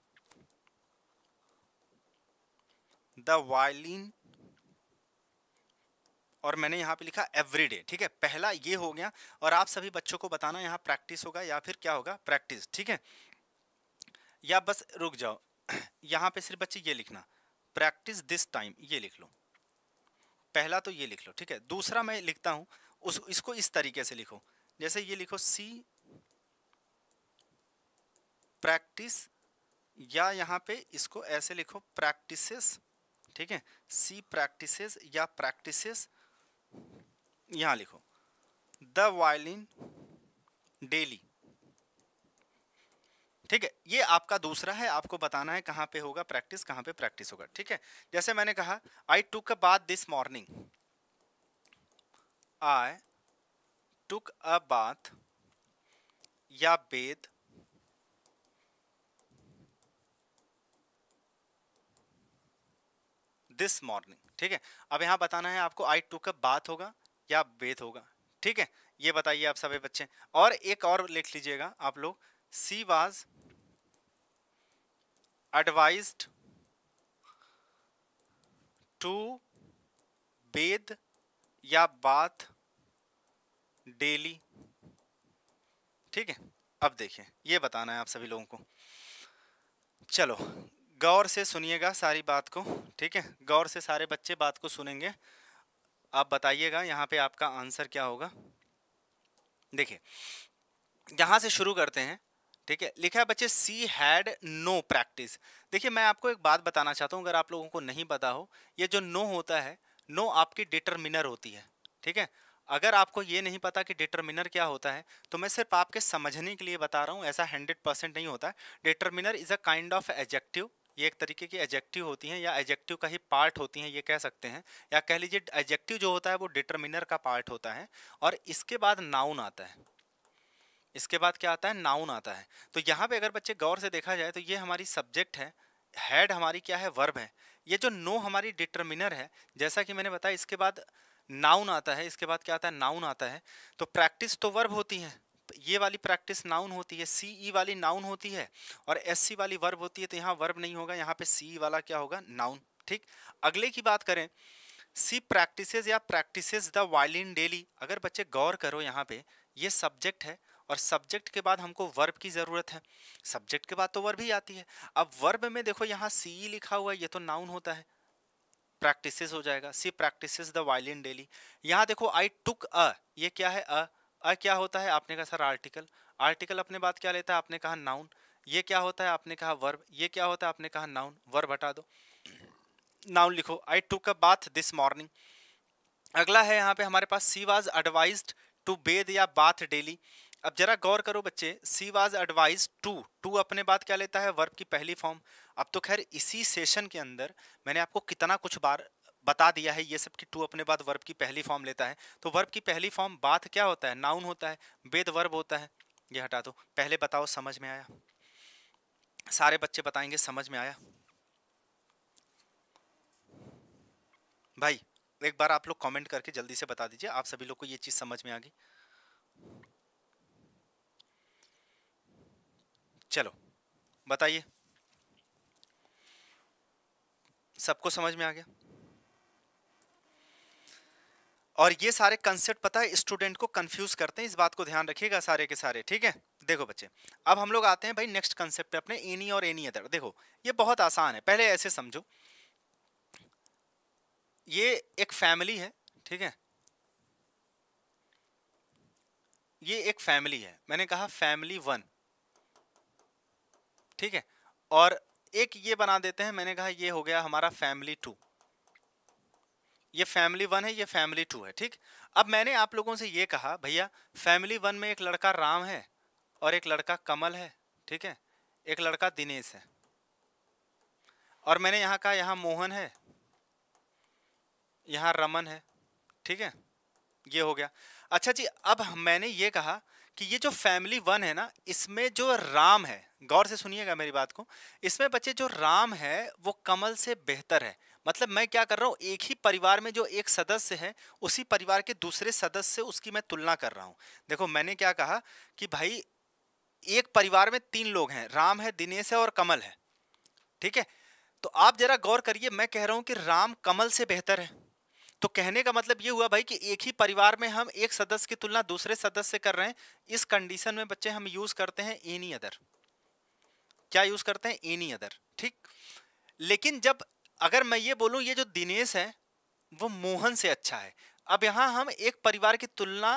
द वायलिन और मैंने यहाँ पे लिखा एवरी डे ठीक है पहला ये हो गया और आप सभी बच्चों को बताना यहाँ प्रैक्टिस होगा या फिर क्या होगा प्रैक्टिस ठीक है या बस रुक जाओ यहाँ पे सिर्फ बच्चे ये लिखना प्रैक्टिस दिस टाइम ये लिख लो पहला तो ये लिख लो ठीक है दूसरा मैं लिखता हूँ उस इसको इस तरीके से लिखो जैसे ये लिखो सी प्रैक्टिस या यहाँ पे इसको ऐसे लिखो प्रैक्टिसेस ठीक है सी प्रैक्टिसेस या प्रैक्टिसेस यहां लिखो द वायलिन डेली ठीक है ये आपका दूसरा है आपको बताना है कहाँ पे होगा प्रैक्टिस कहाँ पे प्रैक्टिस होगा ठीक है जैसे मैंने कहा I took a bath this morning I took a bath या बेथ दिस मॉर्निंग ठीक है अब यहाँ बताना है आपको आई टू का बात होगा या बेथ होगा ठीक है ये बताइए आप सभी बच्चे और एक और लिख लीजिएगा आप लोग she was advise to bathe या बाथ डेली ठीक है अब देखिए ये बताना है आप सभी लोगों को चलो गौर से सुनिएगा सारी बात को ठीक है गौर से सारे बच्चे बात को सुनेंगे आप बताइएगा यहाँ पे आपका आंसर क्या होगा देखिए यहाँ से शुरू करते हैं ठीक है लिखा है बच्चे सी हैड नो प्रैक्टिस देखिए मैं आपको एक बात बताना चाहता हूँ अगर आप लोगों को नहीं पता हो ये जो नो होता है नो आपकी डिटरमिनर होती है ठीक है अगर आपको ये नहीं पता कि डिटर्मिनर क्या होता है तो मैं सिर्फ आपके समझने के लिए बता रहा हूँ ऐसा हंड्रेड परसेंट नहीं होता है determiner is a kind of adjective ये एक तरीके की एजेक्टिव होती हैं या एजेक्टिव का ही पार्ट होती हैं ये कह सकते हैं या कह लीजिए एजेक्टिव जो होता है वो डिटर्मिनर का पार्ट होता है और इसके बाद नाउन आता है इसके बाद क्या आता है नाउन आता है तो यहाँ पे अगर बच्चे गौर से देखा जाए तो ये हमारी सब्जेक्ट है हेड हमारी क्या है वर्ब है ये जो नो हमारी डिटर्मिनर है जैसा कि मैंने बताया इसके बाद नाउन आता है इसके बाद क्या आता है नाउन आता है तो प्रैक्टिस तो वर्ब होती है ये वाली प्रैक्टिस नाउन होती है सी ई e वाली नाउन होती है और एस सी e वाली वर्ब होती है तो यहाँ वर्ब नहीं होगा यहाँ पे सी ई वाला क्या होगा नाउन ठीक अगले की बात करें सी प्रैक्टिसेस या प्रैक्टिसेस द वायलिन डेली अगर बच्चे गौर करो यहाँ पे ये सब्जेक्ट है और सब्जेक्ट के बाद हमको वर्ब की ज़रूरत है सब्जेक्ट के बाद तो वर्ब ही आती है अब वर्ब में देखो यहाँ सी ई e लिखा हुआ है ये तो नाउन होता है प्रैक्टिसेस हो जाएगा she practises the violin daily यहाँ देखो आई टुक अ ये क्या है अ और क्या होता है आपने कहा सर आर्टिकल आर्टिकल अपने बात क्या लेता है आपने कहा नाउन ये क्या होता है आपने कहा वर्ब ये क्या होता है आपने कहा नाउन वर्ब हटा दो नाउन लिखो I took a bath this morning अगला है यहाँ पे हमारे पास she was advise to bathe या बाथ डेली अब जरा गौर करो बच्चे she was advise to to अपने बात क्या लेता है वर्ब की पहली फॉर्म अब तो खैर इसी सेशन के अंदर मैंने आपको कितना कुछ बार बता दिया है ये सब कि टू अपने बाद वर्ब की पहली फॉर्म लेता है तो वर्ब की पहली फॉर्म बात क्या होता है नाउन होता है बेद वर्ब होता है ये हटा दो पहले बताओ समझ में आया सारे बच्चे बताएंगे समझ में आया भाई एक बार आप लोग कमेंट करके जल्दी से बता दीजिए आप सभी लोग को ये चीज़ समझ में आ गई चलो बताइए सबको समझ में आ गया और ये सारे कंसेप्ट पता है स्टूडेंट को कंफ्यूज करते हैं इस बात को ध्यान रखिएगा सारे के सारे ठीक है देखो बच्चे अब हम लोग आते हैं भाई नेक्स्ट कंसेप्ट पे अपने एनी और एनी अदर देखो ये बहुत आसान है पहले ऐसे समझो ये एक फैमिली है ठीक है ये एक फैमिली है मैंने कहा फैमिली वन ठीक है और एक ये बना देते हैं मैंने कहा ये हो गया हमारा फैमिली टू ये फैमिली वन है ये फैमिली टू है ठीक अब मैंने आप लोगों से ये कहा भैया फैमिली वन में एक लड़का राम है और एक लड़का कमल है ठीक है एक लड़का दिनेश है और मैंने यहाँ कहा यहाँ मोहन है यहाँ रमन है ठीक है ये हो गया अच्छा जी अब मैंने ये कहा कि ये जो फैमिली वन है ना इसमें जो राम है गौर से सुनिएगा मेरी बात को इसमें बच्चे जो राम है वो कमल से बेहतर है मतलब मैं क्या कर रहा हूँ एक ही परिवार में जो एक सदस्य है उसी परिवार के दूसरे सदस्य से उसकी मैं तुलना कर रहा हूँ देखो मैंने क्या कहा कि भाई एक परिवार में तीन लोग हैं राम है दिनेश है और कमल है ठीक है तो आप जरा गौर करिए मैं कह रहा हूँ कि राम कमल से बेहतर है तो कहने का मतलब ये हुआ भाई कि एक ही परिवार में हम एक सदस्य की तुलना दूसरे सदस्य से कर रहे हैं इस कंडीशन में बच्चे हम यूज करते हैं एनी अदर क्या यूज करते हैं एनी अदर ठीक लेकिन जब अगर मैं ये बोलूँ ये जो दिनेश है वो मोहन से अच्छा है अब यहाँ हम एक परिवार की तुलना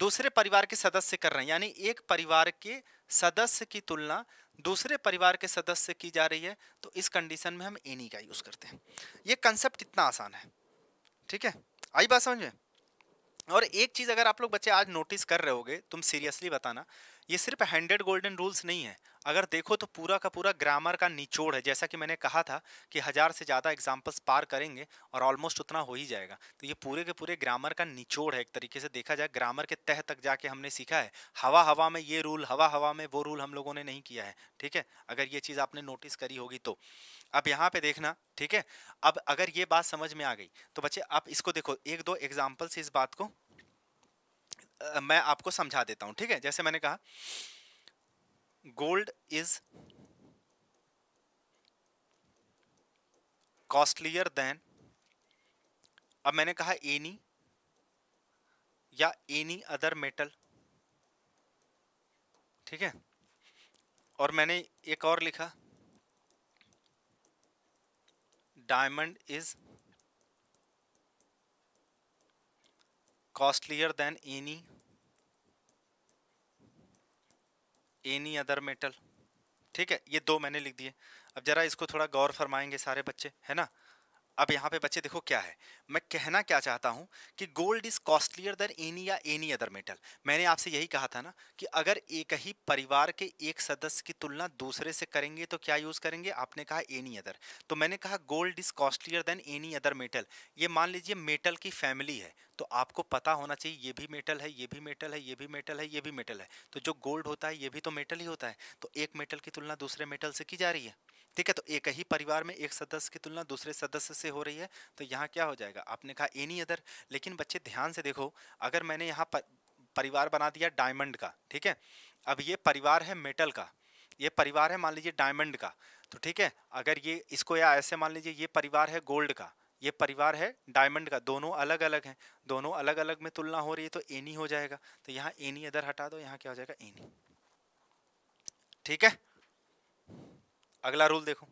दूसरे परिवार के सदस्य कर रहे हैं यानी एक परिवार के सदस्य की तुलना दूसरे परिवार के सदस्य की जा रही है तो इस कंडीशन में हम एनी का यूज़ करते हैं ये कंसेप्ट कितना आसान है ठीक है आई बात समझ में और एक चीज़ अगर आप लोग बच्चे आज नोटिस कर रहे होगे तुम सीरियसली बताना ये सिर्फ हैंडेड गोल्डन रूल्स नहीं है अगर देखो तो पूरा का पूरा ग्रामर का निचोड़ है जैसा कि मैंने कहा था कि हज़ार से ज़्यादा एग्जाम्पल्स पार करेंगे और ऑलमोस्ट उतना हो ही जाएगा तो ये पूरे के पूरे ग्रामर का निचोड़ है एक तरीके से देखा जाए ग्रामर के तह तक जाके हमने सीखा है हवा हवा में ये रूल हवा हवा में वो रूल हम लोगों ने नहीं किया है ठीक है अगर ये चीज़ आपने नोटिस करी होगी तो अब यहाँ पे देखना ठीक है अब अगर ये बात समझ में आ गई तो बच्चे आप इसको देखो एक दो एग्जाम्पल्स इस बात को मैं आपको समझा देता हूं ठीक है जैसे मैंने कहा गोल्ड इज कॉस्टलियर देन अब मैंने कहा एनी या एनी अदर मेटल ठीक है और मैंने एक और लिखा diamond is costlier than any any other metal ठीक है ये दो मैंने लिख दिए अब ज़रा इसको थोड़ा गौर फरमाएंगे सारे बच्चे है ना अब यहाँ पे बच्चे देखो क्या है मैं कहना क्या चाहता हूँ कि gold is costlier than any या एनी अदर मेटल मैंने आपसे यही कहा था ना कि अगर एक ही परिवार के एक सदस्य की तुलना दूसरे से करेंगे तो क्या यूज़ करेंगे आपने कहा एनी अदर तो मैंने कहा gold is costlier than any other metal ये मान लीजिए मेटल की फैमिली है तो आपको पता होना चाहिए ये भी मेटल है ये भी मेटल है ये भी मेटल है ये भी मेटल है तो जो गोल्ड होता है ये भी तो मेटल ही होता है तो एक मेटल की तुलना दूसरे मेटल से की जा रही है ठीक है तो एक ही परिवार में एक सदस्य की तुलना दूसरे सदस्य से हो रही है तो यहाँ क्या हो जाएगा जाएगा आपने कहा एनी अदर लेकिन बच्चे ध्यान से देखो अगर मैंने यहाँ पर, परिवार बना दिया डायमंड का ठीक है अब ये परिवार है मेटल का ये परिवार है मान लीजिए डायमंड का तो ठीक है अगर ये इसको या ऐसे मान लीजिए ये परिवार है गोल्ड का ये परिवार है डायमंड का दोनों अलग अलग हैं दोनों अलग अलग में तुलना हो रही है तो एनी हो जाएगा तो यहाँ एनी अदर हटा दो यहाँ क्या हो जाएगा एनी ठीक है अगला रूल देखो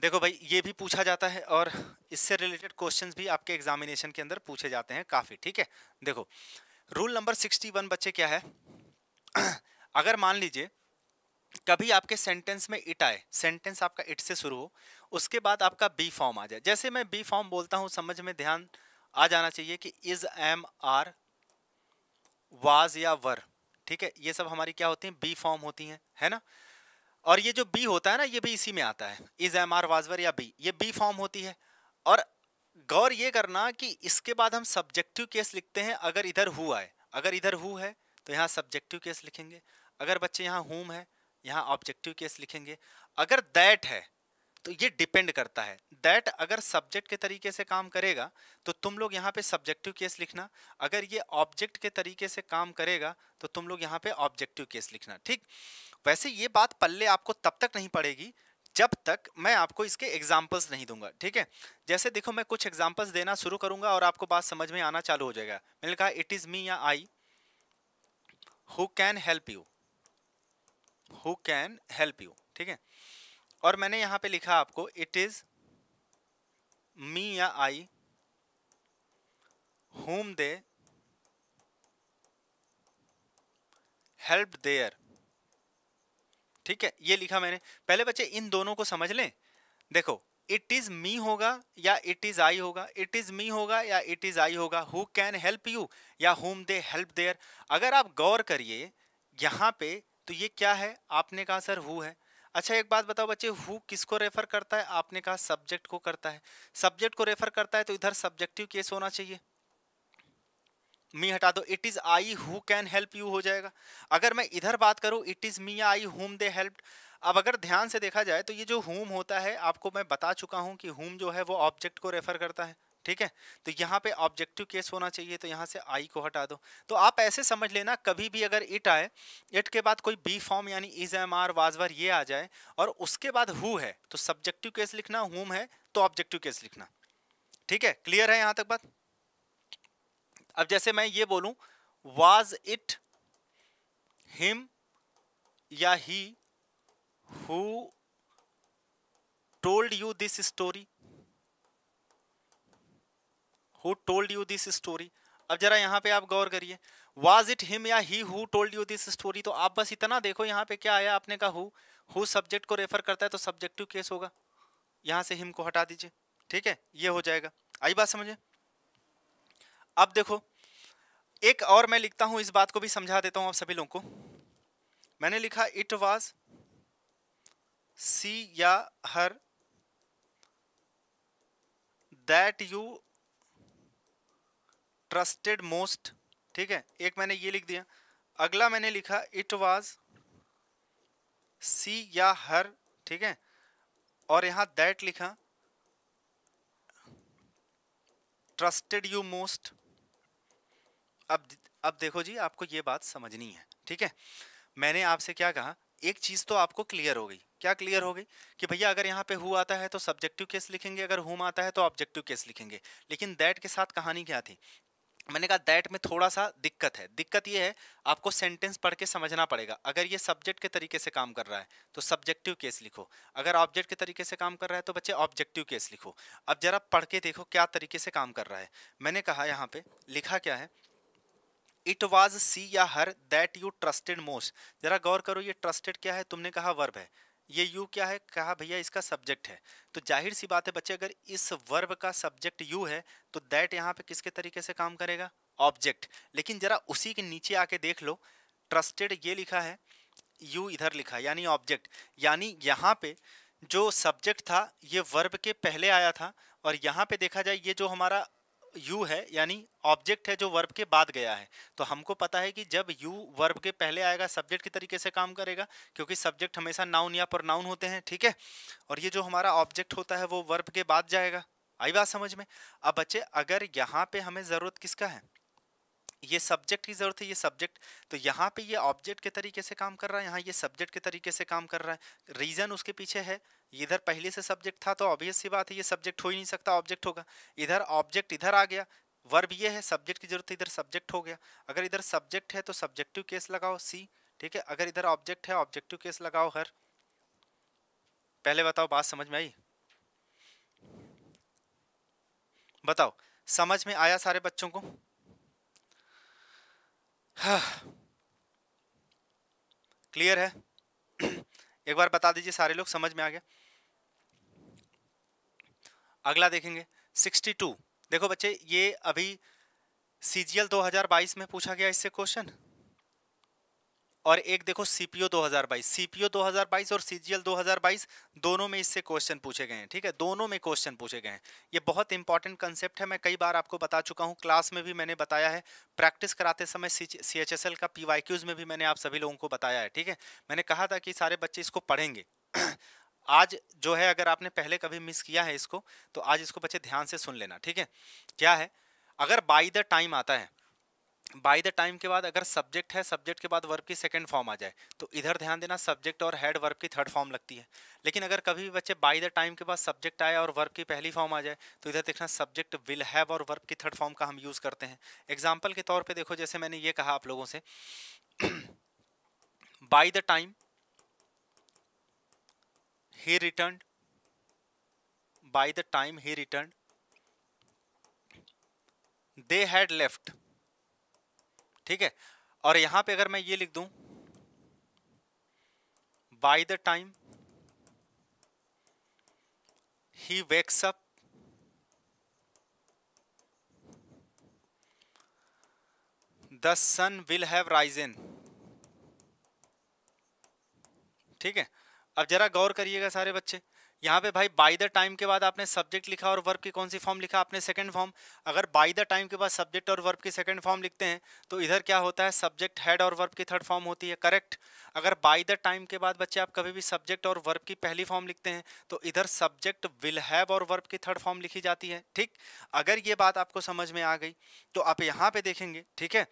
देखो भाई ये भी पूछा जाता है और इससे रिलेटेड क्वेश्चंस भी आपके एग्जामिनेशन के अंदर पूछे जाते हैं काफ़ी ठीक है देखो रूल नंबर सिक्सटी वन बच्चे क्या है अगर मान लीजिए कभी आपके सेंटेंस में इट आए सेंटेंस आपका इट से शुरू हो उसके बाद आपका बी फॉर्म आ जाए जैसे मैं बी फॉर्म बोलता हूँ समझ में ध्यान आ जाना चाहिए कि इज़ एम आर वाज या वर ठीक है ये सब हमारी क्या होती हैं बी फॉर्म होती हैं है ना और ये जो बी होता है ना ये भी इसी में आता है इज एम आर वाजवर या बी ये बी फॉर्म होती है और गौर ये करना कि इसके बाद हम सब्जेक्टिव केस लिखते हैं अगर इधर हु आए अगर इधर हु है तो यहाँ सब्जेक्टिव केस लिखेंगे अगर बच्चे यहाँ हुम है यहाँ ऑब्जेक्टिव केस लिखेंगे अगर दैट है तो ये डिपेंड करता है दैट अगर सब्जेक्ट के तरीके से काम करेगा तो तुम लोग यहाँ पे सब्जेक्टिव केस लिखना अगर ये ऑब्जेक्ट के तरीके से काम करेगा तो तुम लोग यहाँ पे ऑब्जेक्टिव केस लिखना ठीक वैसे ये बात पल्ले आपको तब तक नहीं पड़ेगी जब तक मैं आपको इसके एग्जाम्पल्स नहीं दूंगा ठीक है जैसे देखो मैं कुछ एग्जाम्पल्स देना शुरू करूंगा और आपको बात समझ में आना चालू हो जाएगा मैंने कहा इट इज़ मी या I who can help you who can help you ठीक है और मैंने यहाँ पे लिखा आपको इट इज मी या I whom they help there ठीक है ये लिखा मैंने पहले बच्चे इन दोनों को समझ लें देखो इट इज मी होगा या इट इज आई होगा इट इज मी होगा या इट इज आई होगा हु कैन हेल्प यू या होम दे हेल्प देयर अगर आप गौर करिए यहाँ पे तो ये क्या है आपने कहा सर हु है अच्छा एक बात बताओ बच्चे हु किसको रेफर करता है आपने कहा सब्जेक्ट को करता है सब्जेक्ट को रेफर करता है तो इधर सब्जेक्टिव केस होना चाहिए मी हटा दो it is I who can help you हो जाएगा अगर मैं इधर बात करूँ इट इज मी आई हुम दे हेल्प अब अगर ध्यान से देखा जाए तो ये जो हुम होता है आपको मैं बता चुका हूँ कि हुम जो है वो ऑब्जेक्ट को रेफर करता है ठीक है तो यहाँ पे ऑब्जेक्टिव केस होना चाहिए तो यहाँ से आई को हटा दो तो आप ऐसे समझ लेना कभी भी अगर इट आए इट के बाद कोई बी फॉर्म यानी इज एम आर वाजवर ये आ जाए और उसके बाद हु है तो सब्जेक्टिव केस लिखना हुम है तो ऑब्जेक्टिव केस लिखना ठीक है क्लियर है यहाँ तक बात अब जैसे मैं ये बोलूँ वाज इट हिम या he who told you this story who told you this story अब जरा यहाँ पे आप गौर करिए वाज इट हिम या he who told you this story तो आप बस इतना देखो यहाँ पे क्या आया आपने कहा हु हु सब्जेक्ट को रेफर करता है तो सब्जेक्टिव केस होगा यहाँ से हिम को हटा दीजिए ठीक है ये हो जाएगा आई बात समझे अब देखो एक और मैं लिखता हूँ इस बात को भी समझा देता हूँ आप सभी लोगों को मैंने लिखा इट वाज सी या her that you trusted most ठीक है एक मैंने ये लिख दिया अगला मैंने लिखा इट वाज सी या हर ठीक है और यहाँ दैट लिखा ट्रस्टेड यू मोस्ट अब अब देखो जी आपको ये बात समझनी है ठीक है मैंने आपसे क्या कहा एक चीज़ तो आपको क्लियर हो गई क्या क्लियर हो गई कि भैया अगर यहाँ पे हु आता है तो सब्जेक्टिव केस लिखेंगे अगर हुम आता है तो ऑब्जेक्टिव केस लिखेंगे लेकिन दैट के साथ कहानी क्या थी मैंने कहा दैट में थोड़ा सा दिक्कत है दिक्कत ये है आपको सेंटेंस पढ़ के समझना पड़ेगा अगर ये सब्जेक्ट के तरीके से काम कर रहा है तो सब्जेक्टिव केस लिखो अगर ऑब्जेक्ट के तरीके से काम कर रहा है तो बच्चे ऑब्जेक्टिव केस लिखो अब ज़रा पढ़ के देखो क्या तरीके से काम कर रहा है मैंने कहा यहाँ पे लिखा क्या है इट वॉज सी या her that you trusted most ज़रा गौर करो ये ट्रस्टेड क्या है तुमने कहा वर्ब है ये यू क्या है कहा भैया इसका सब्जेक्ट है तो जाहिर सी बात है बच्चे अगर इस वर्ब का सब्जेक्ट यू है तो दैट यहाँ पे किसके तरीके से काम करेगा ऑब्जेक्ट लेकिन ज़रा उसी के नीचे आके देख लो ट्रस्टेड ये लिखा है यू इधर लिखा यानी ऑब्जेक्ट यानी यहाँ पे जो सब्जेक्ट था ये वर्ब के पहले आया था और यहाँ पे देखा जाए ये जो हमारा यू है यानी ऑब्जेक्ट है जो वर्ब के बाद गया है तो हमको पता है कि जब यू वर्ब के पहले आएगा सब्जेक्ट के तरीके से काम करेगा क्योंकि सब्जेक्ट हमेशा नाउन या नाउन होते हैं ठीक है और ये जो हमारा ऑब्जेक्ट होता है वो वर्ब के बाद जाएगा आई बात समझ में अब बच्चे अगर यहाँ पे हमें ज़रूरत किसका है ये सब्जेक्ट की ज़रूरत है ये सब्जेक्ट तो यहाँ पे ये ऑब्जेक्ट के तरीके से काम कर रहा है यहाँ ये सब्जेक्ट के तरीके से काम कर रहा है रीज़न उसके पीछे है इधर पहले से सब्जेक्ट था तो ऑब्वियस सी बात है ये सब्जेक्ट हो ही नहीं सकता ऑब्जेक्ट होगा इधर ऑब्जेक्ट इधर आ गया वर्ब ये है सब्जेक्ट की जरूरत इधर सब्जेक्ट हो गया अगर इधर सब्जेक्ट है तो सब्जेक्टिव केस लगाओ सी ठीक है अगर इधर ऑब्जेक्ट है ऑब्जेक्टिव केस लगाओ हर पहले बताओ बात समझ में आई बताओ समझ में आया सारे बच्चों को हाँ। क्लियर है एक बार बता दीजिए सारे लोग समझ में आ गया अगला देखेंगे 62 देखो बच्चे ये अभी सी 2022 में पूछा गया इससे क्वेश्चन और एक देखो सीपीओ दो हजार बाईस और सीजीएल 2022 दोनों में इससे क्वेश्चन पूछे गए हैं ठीक है दोनों में क्वेश्चन पूछे गए हैं ये बहुत इंपॉर्टेंट कंसेप्ट है मैं कई बार आपको बता चुका हूँ क्लास में भी मैंने बताया है प्रैक्टिस कराते समय सी एच एस एल का पी वाई क्यूज में भी मैंने आप सभी लोगों को बताया है ठीक है मैंने कहा था कि सारे बच्चे इसको पढ़ेंगे आज जो है अगर आपने पहले कभी मिस किया है इसको तो आज इसको बच्चे ध्यान से सुन लेना ठीक है क्या है अगर बाई द टाइम आता है बाई द टाइम के बाद अगर सब्जेक्ट है सब्जेक्ट के बाद वर्ब की सेकेंड फॉर्म आ जाए तो इधर ध्यान देना सब्जेक्ट और हेड वर्ब की थर्ड फॉर्म लगती है लेकिन अगर कभी भी बच्चे बाई द टाइम के बाद सब्जेक्ट आए और वर्ब की पहली फॉर्म आ जाए तो इधर देखना सब्जेक्ट विल हैव और वर्ब की थर्ड फॉर्म का हम यूज़ करते हैं एग्जाम्पल के तौर पर देखो जैसे मैंने ये कहा आप लोगों से by the time he returned by the time he returned they had left ठीक है और यहां पे अगर मैं ये लिख दूं by the time he wakes up the sun will have risen ठीक है अब जरा गौर करिएगा सारे बच्चे यहाँ पे भाई बाई द टाइम के बाद आपने सब्जेक्ट लिखा और वर्ब की कौन सी फॉर्म लिखा आपने सेकंड फॉर्म अगर बाई द टाइम के बाद सब्जेक्ट और वर्ब की सेकंड फॉर्म लिखते हैं तो इधर क्या होता है सब्जेक्ट हेड और वर्ब की थर्ड फॉर्म होती है करेक्ट अगर बाई द टाइम के बाद बच्चे आप कभी भी सब्जेक्ट और वर्ब की पहली फॉर्म लिखते हैं तो इधर सब्जेक्ट विल हैव और वर्ब की थर्ड फॉर्म लिखी जाती है ठीक अगर ये बात आपको समझ में आ गई तो आप यहाँ पे देखेंगे ठीक है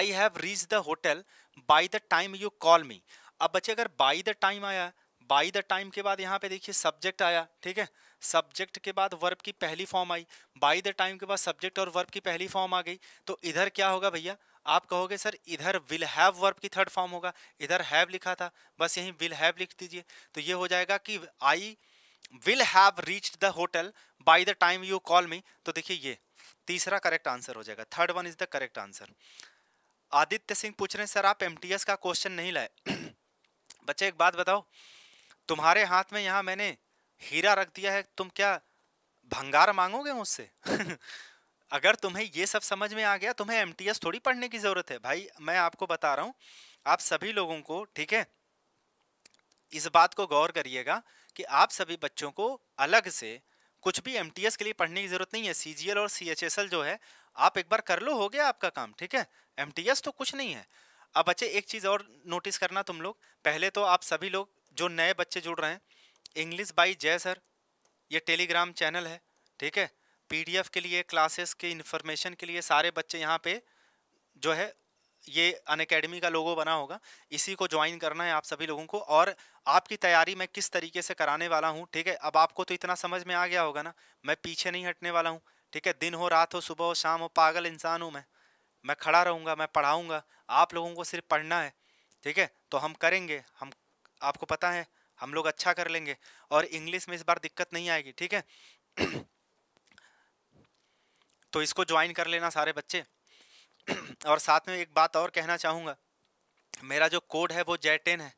I have reach the hotel by the time you call me अब बच्चे अगर बाई द टाइम आया बाई द टाइम के बाद यहाँ पे देखिए सब्जेक्ट आया ठीक है सब्जेक्ट के बाद वर्ब की पहली फॉर्म आई बाई द टाइम के बाद सब्जेक्ट और वर्ब की पहली फॉर्म आ गई तो इधर क्या होगा भैया आप कहोगे सर इधर विल हैव वर्ब की थर्ड फॉर्म होगा इधर हैव लिखा था बस यहीं विल हैव लिख दीजिए तो ये हो जाएगा कि I will have reach the hotel by the time you call me तो देखिए ये तीसरा करेक्ट आंसर हो जाएगा third one is the correct answer Aditya Singh पूछ रहे हैं सर आप एम का क्वेश्चन नहीं लाए बच्चे एक बात बताओ तुम्हारे हाथ में यहाँ मैंने हीरा रख दिया है तुम क्या भंगार मांगोगे मुझसे अगर तुम्हें ये सब समझ में आ गया तुम्हें एम थोड़ी पढ़ने की ज़रूरत है भाई मैं आपको बता रहा हूँ आप सभी लोगों को ठीक है इस बात को गौर करिएगा कि आप सभी बच्चों को अलग से कुछ भी एम के लिए पढ़ने की ज़रूरत नहीं है सी और सी जो है आप एक बार कर लो हो गया आपका काम ठीक है एम तो कुछ नहीं है अब बच्चे एक चीज़ और नोटिस करना तुम लोग पहले तो आप सभी लोग जो नए बच्चे जुड़ रहे हैं इंग्लिश बाई जय सर ये टेलीग्राम चैनल है ठीक है पीडीएफ के लिए क्लासेस के इन्फॉर्मेशन के लिए सारे बच्चे यहाँ पे जो है ये अन अकेडमी का लोगो बना होगा इसी को ज्वाइन करना है आप सभी लोगों को और आपकी तैयारी मैं किस तरीके से कराने वाला हूँ ठीक है अब आपको तो इतना समझ में आ गया होगा ना मैं पीछे नहीं हटने वाला हूँ ठीक है दिन हो रात हो सुबह हो शाम हो पागल इंसान हूँ मैं मैं खड़ा रहूँगा मैं पढ़ाऊँगा आप लोगों को सिर्फ पढ़ना है ठीक है तो हम करेंगे हम आपको पता है हम लोग अच्छा कर लेंगे और इंग्लिश में इस बार दिक्कत नहीं आएगी ठीक है तो इसको ज्वाइन कर लेना सारे बच्चे और साथ में एक बात और कहना चाहूँगा मेरा जो कोड है वो जेटेन टेन है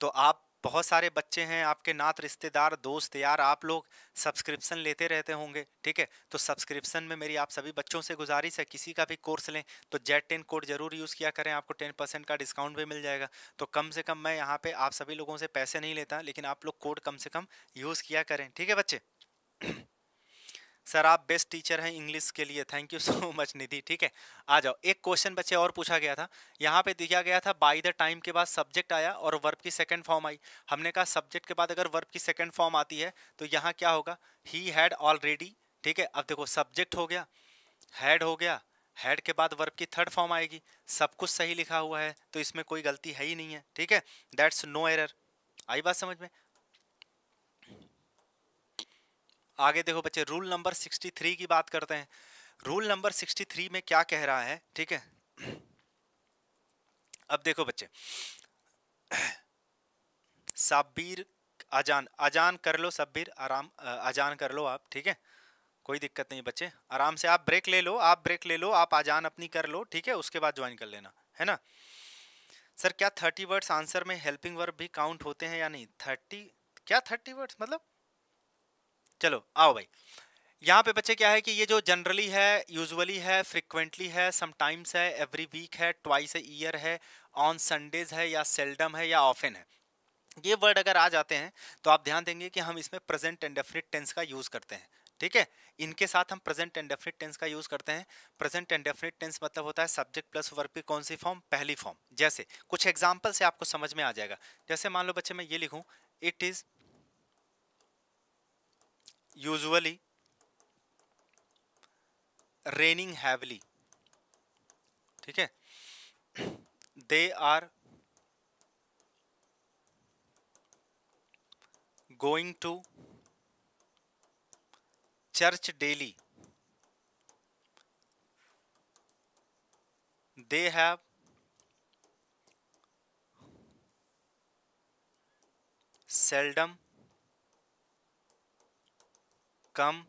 तो आप बहुत सारे बच्चे हैं आपके नात रिश्तेदार दोस्त यार आप लोग सब्सक्रिप्शन लेते रहते होंगे ठीक है तो सब्सक्रिप्शन में मेरी आप सभी बच्चों से गुजारिश है किसी का भी कोर्स लें तो जेड टेन कोड जरूर यूज़ किया करें आपको टेन परसेंट का डिस्काउंट भी मिल जाएगा तो कम से कम मैं यहाँ पे आप सभी लोगों से पैसे नहीं लेता लेकिन आप लोग कोड कम से कम यूज़ किया करें ठीक है बच्चे सर आप बेस्ट टीचर हैं इंग्लिश के लिए thank you so much Nidhi ठीक है आ जाओ एक क्वेश्चन बच्चे और पूछा गया था यहाँ पे दिया गया था बाई द टाइम के बाद सब्जेक्ट आया और वर्ब की सेकंड फॉर्म आई हमने कहा सब्जेक्ट के बाद अगर वर्ब की सेकंड फॉर्म आती है तो यहाँ क्या होगा ही हैड ऑलरेडी ठीक है अब देखो सब्जेक्ट हो गया हैड हो गया हैड के बाद वर्ब की थर्ड फॉर्म आएगी सब कुछ सही लिखा हुआ है तो इसमें कोई गलती है ही नहीं है ठीक है दैट्स नो एरर आई बात समझ में आगे देखो बच्चे रूल नंबर 63 की बात करते हैं रूल नंबर 63 में क्या कह रहा है ठीक है अब देखो बच्चे साबिर अजान अजान कर लो सब्बीर आराम अजान कर लो आप ठीक है कोई दिक्कत नहीं बच्चे आराम से आप ब्रेक ले लो आप ब्रेक ले लो आप अजान अपनी कर लो ठीक है उसके बाद ज्वाइन कर लेना है ना सर क्या थर्टी वर्ड्स आंसर में हेल्पिंग वर्ब भी काउंट होते हैं या नहीं थर्टी क्या थर्टी वर्ड्स मतलब चलो आओ भाई यहाँ पे बच्चे क्या है कि ये जो जनरली है यूजुअली है फ्रिक्वेंटली है समटाइम्स है एवरी वीक है ट्वाइस ए ईयर है ऑन संडेज है या सेल्डम है या ऑफिन है ये वर्ड अगर आ जाते हैं तो आप ध्यान देंगे कि हम इसमें प्रेजेंट एंड डेफिनेट टेंस का यूज़ करते हैं ठीक है इनके साथ हम प्रेजेंट एंड डेफिनेट टेंस का यूज़ करते हैं प्रेजेंट एंड डेफिनेट टेंस मतलब होता है सब्जेक्ट प्लस वर्ब की कौन सी फॉर्म पहली फॉर्म जैसे कुछ एग्जाम्पल से आपको समझ में आ जाएगा जैसे मान लो बच्चे मैं ये लिखूँ it is usually raining heavily ठीक है they are going to church daily they have seldom come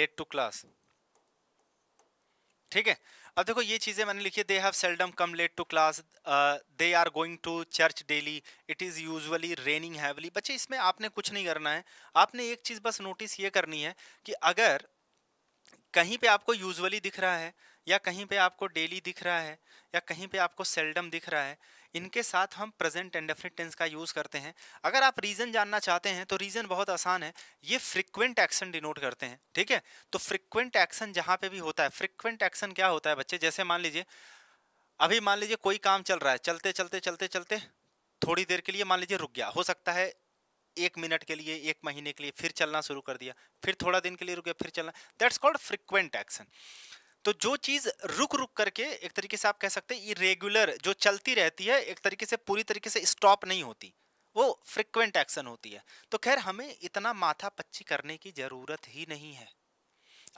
late to class ठीक है अब देखो ये चीज़ें मैंने लिखी they have seldom come late to class they are going to church daily it is usually raining heavily बच्चे इसमें आपने कुछ नहीं करना है आपने एक चीज़ बस नोटिस ये करनी है कि अगर कहीं पे आपको यूजुअली दिख रहा है या कहीं पे आपको डेली दिख रहा है या कहीं पे आपको सेल्डम दिख रहा है इनके साथ हम प्रेजेंट एंड टेंस का यूज़ करते हैं अगर आप रीज़न जानना चाहते हैं तो रीज़न बहुत आसान है ये फ्रिक्वेंट एक्शन डिनोट करते हैं ठीक है तो फ्रिक्वेंट एक्शन जहाँ पे भी होता है फ्रिक्वेंट एक्शन क्या होता है बच्चे जैसे मान लीजिए अभी मान लीजिए कोई काम चल रहा है चलते चलते चलते चलते थोड़ी देर के लिए मान लीजिए रुक गया हो सकता है एक मिनट के लिए एक महीने के लिए फिर चलना शुरू कर दिया फिर थोड़ा दिन के लिए रुक गया फिर चलना दैट्स कॉल्ड फ्रिक्वेंट एक्शन तो जो चीज़ रुक रुक करके एक तरीके से आप कह सकते हैं ये रेगुलर जो चलती रहती है एक तरीके से पूरी तरीके से स्टॉप नहीं होती वो फ्रिक्वेंट एक्शन होती है तो खैर हमें इतना माथा पच्ची करने की ज़रूरत ही नहीं है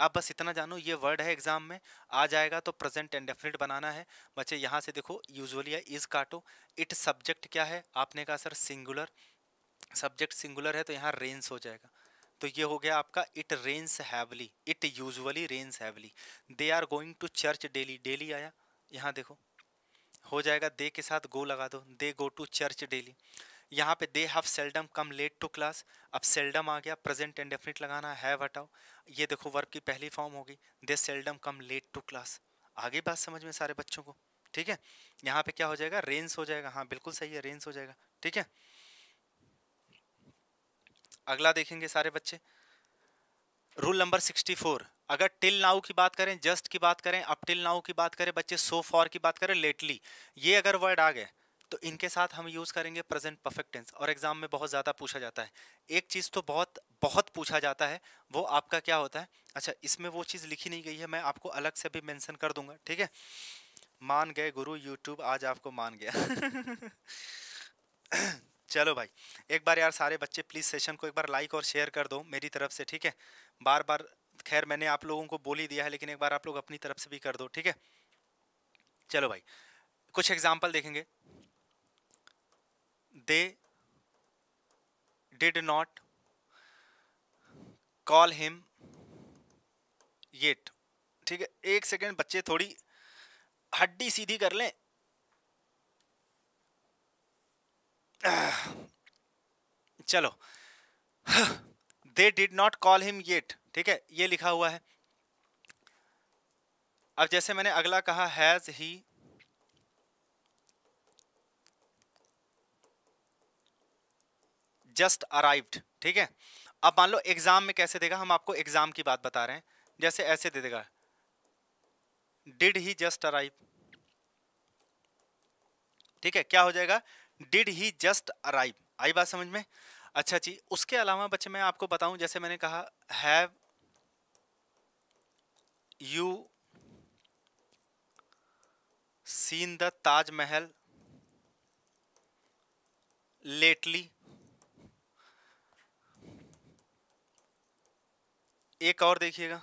आप बस इतना जानो ये वर्ड है एग्जाम में आ जाएगा तो प्रेजेंट एंड डेफिनेट बनाना है बच्चे यहाँ से देखो यूजुअली है इज़ काटो इट सब्जेक्ट क्या है आपने कहा सर सिंगुलर सब्जेक्ट सिंगुलर है तो यहाँ रेंस हो जाएगा तो ये हो गया आपका it rains heavily it usually rains heavily they are going to church daily daily आया यहाँ देखो हो जाएगा दे के साथ गो लगा दो they go to church daily यहाँ पे they have seldom come late to class अब सेल्डम आ गया प्रेजेंट एंड डेफिनेट लगाना हैव हटाओ ये देखो वर्क की पहली फॉर्म होगी they seldom come late to class आगे बात समझ में सारे बच्चों को ठीक है यहाँ पे क्या हो जाएगा रेंस हो जाएगा हाँ बिल्कुल सही है रेंस हो जाएगा ठीक है अगला देखेंगे सारे बच्चे रूल नंबर सिक्सटी फोर अगर टिल नाउ की बात करें जस्ट की बात करें अप टिल नाउ की बात करें बच्चे सो फॉर की बात करें लेटली ये अगर वर्ड आ गए तो इनके साथ हम यूज़ करेंगे प्रेजेंट परफेक्ट टेंस और एग्ज़ाम में बहुत ज़्यादा पूछा जाता है एक चीज़ तो बहुत बहुत पूछा जाता है वो आपका क्या होता है अच्छा इसमें वो चीज़ लिखी नहीं गई है मैं आपको अलग से भी मेंशन कर दूंगा ठीक है मान गए गुरु यूट्यूब आज आपको मान गया चलो भाई एक बार यार सारे बच्चे प्लीज़ सेशन को एक बार लाइक और शेयर कर दो मेरी तरफ से ठीक है बार बार खैर मैंने आप लोगों को बोल ही दिया है लेकिन एक बार आप लोग अपनी तरफ से भी कर दो ठीक है चलो भाई कुछ एग्जाम्पल देखेंगे they did not call him yet ठीक है एक सेकेंड बच्चे थोड़ी हड्डी सीधी कर लें चलो they did not call him yet ठीक है ये लिखा हुआ है अब जैसे मैंने अगला कहा हैज ही जस्ट अराइव्ड ठीक है अब मान लो एग्जाम में कैसे देगा हम आपको एग्जाम की बात बता रहे हैं जैसे ऐसे दे देगा डिड ही जस्ट अराइव ठीक है क्या हो जाएगा डिड ही जस्ट अराइव आई बात समझ में अच्छा जी उसके अलावा बच्चे मैं आपको बताऊं जैसे मैंने कहा have you seen the Taj Mahal lately एक और देखिएगा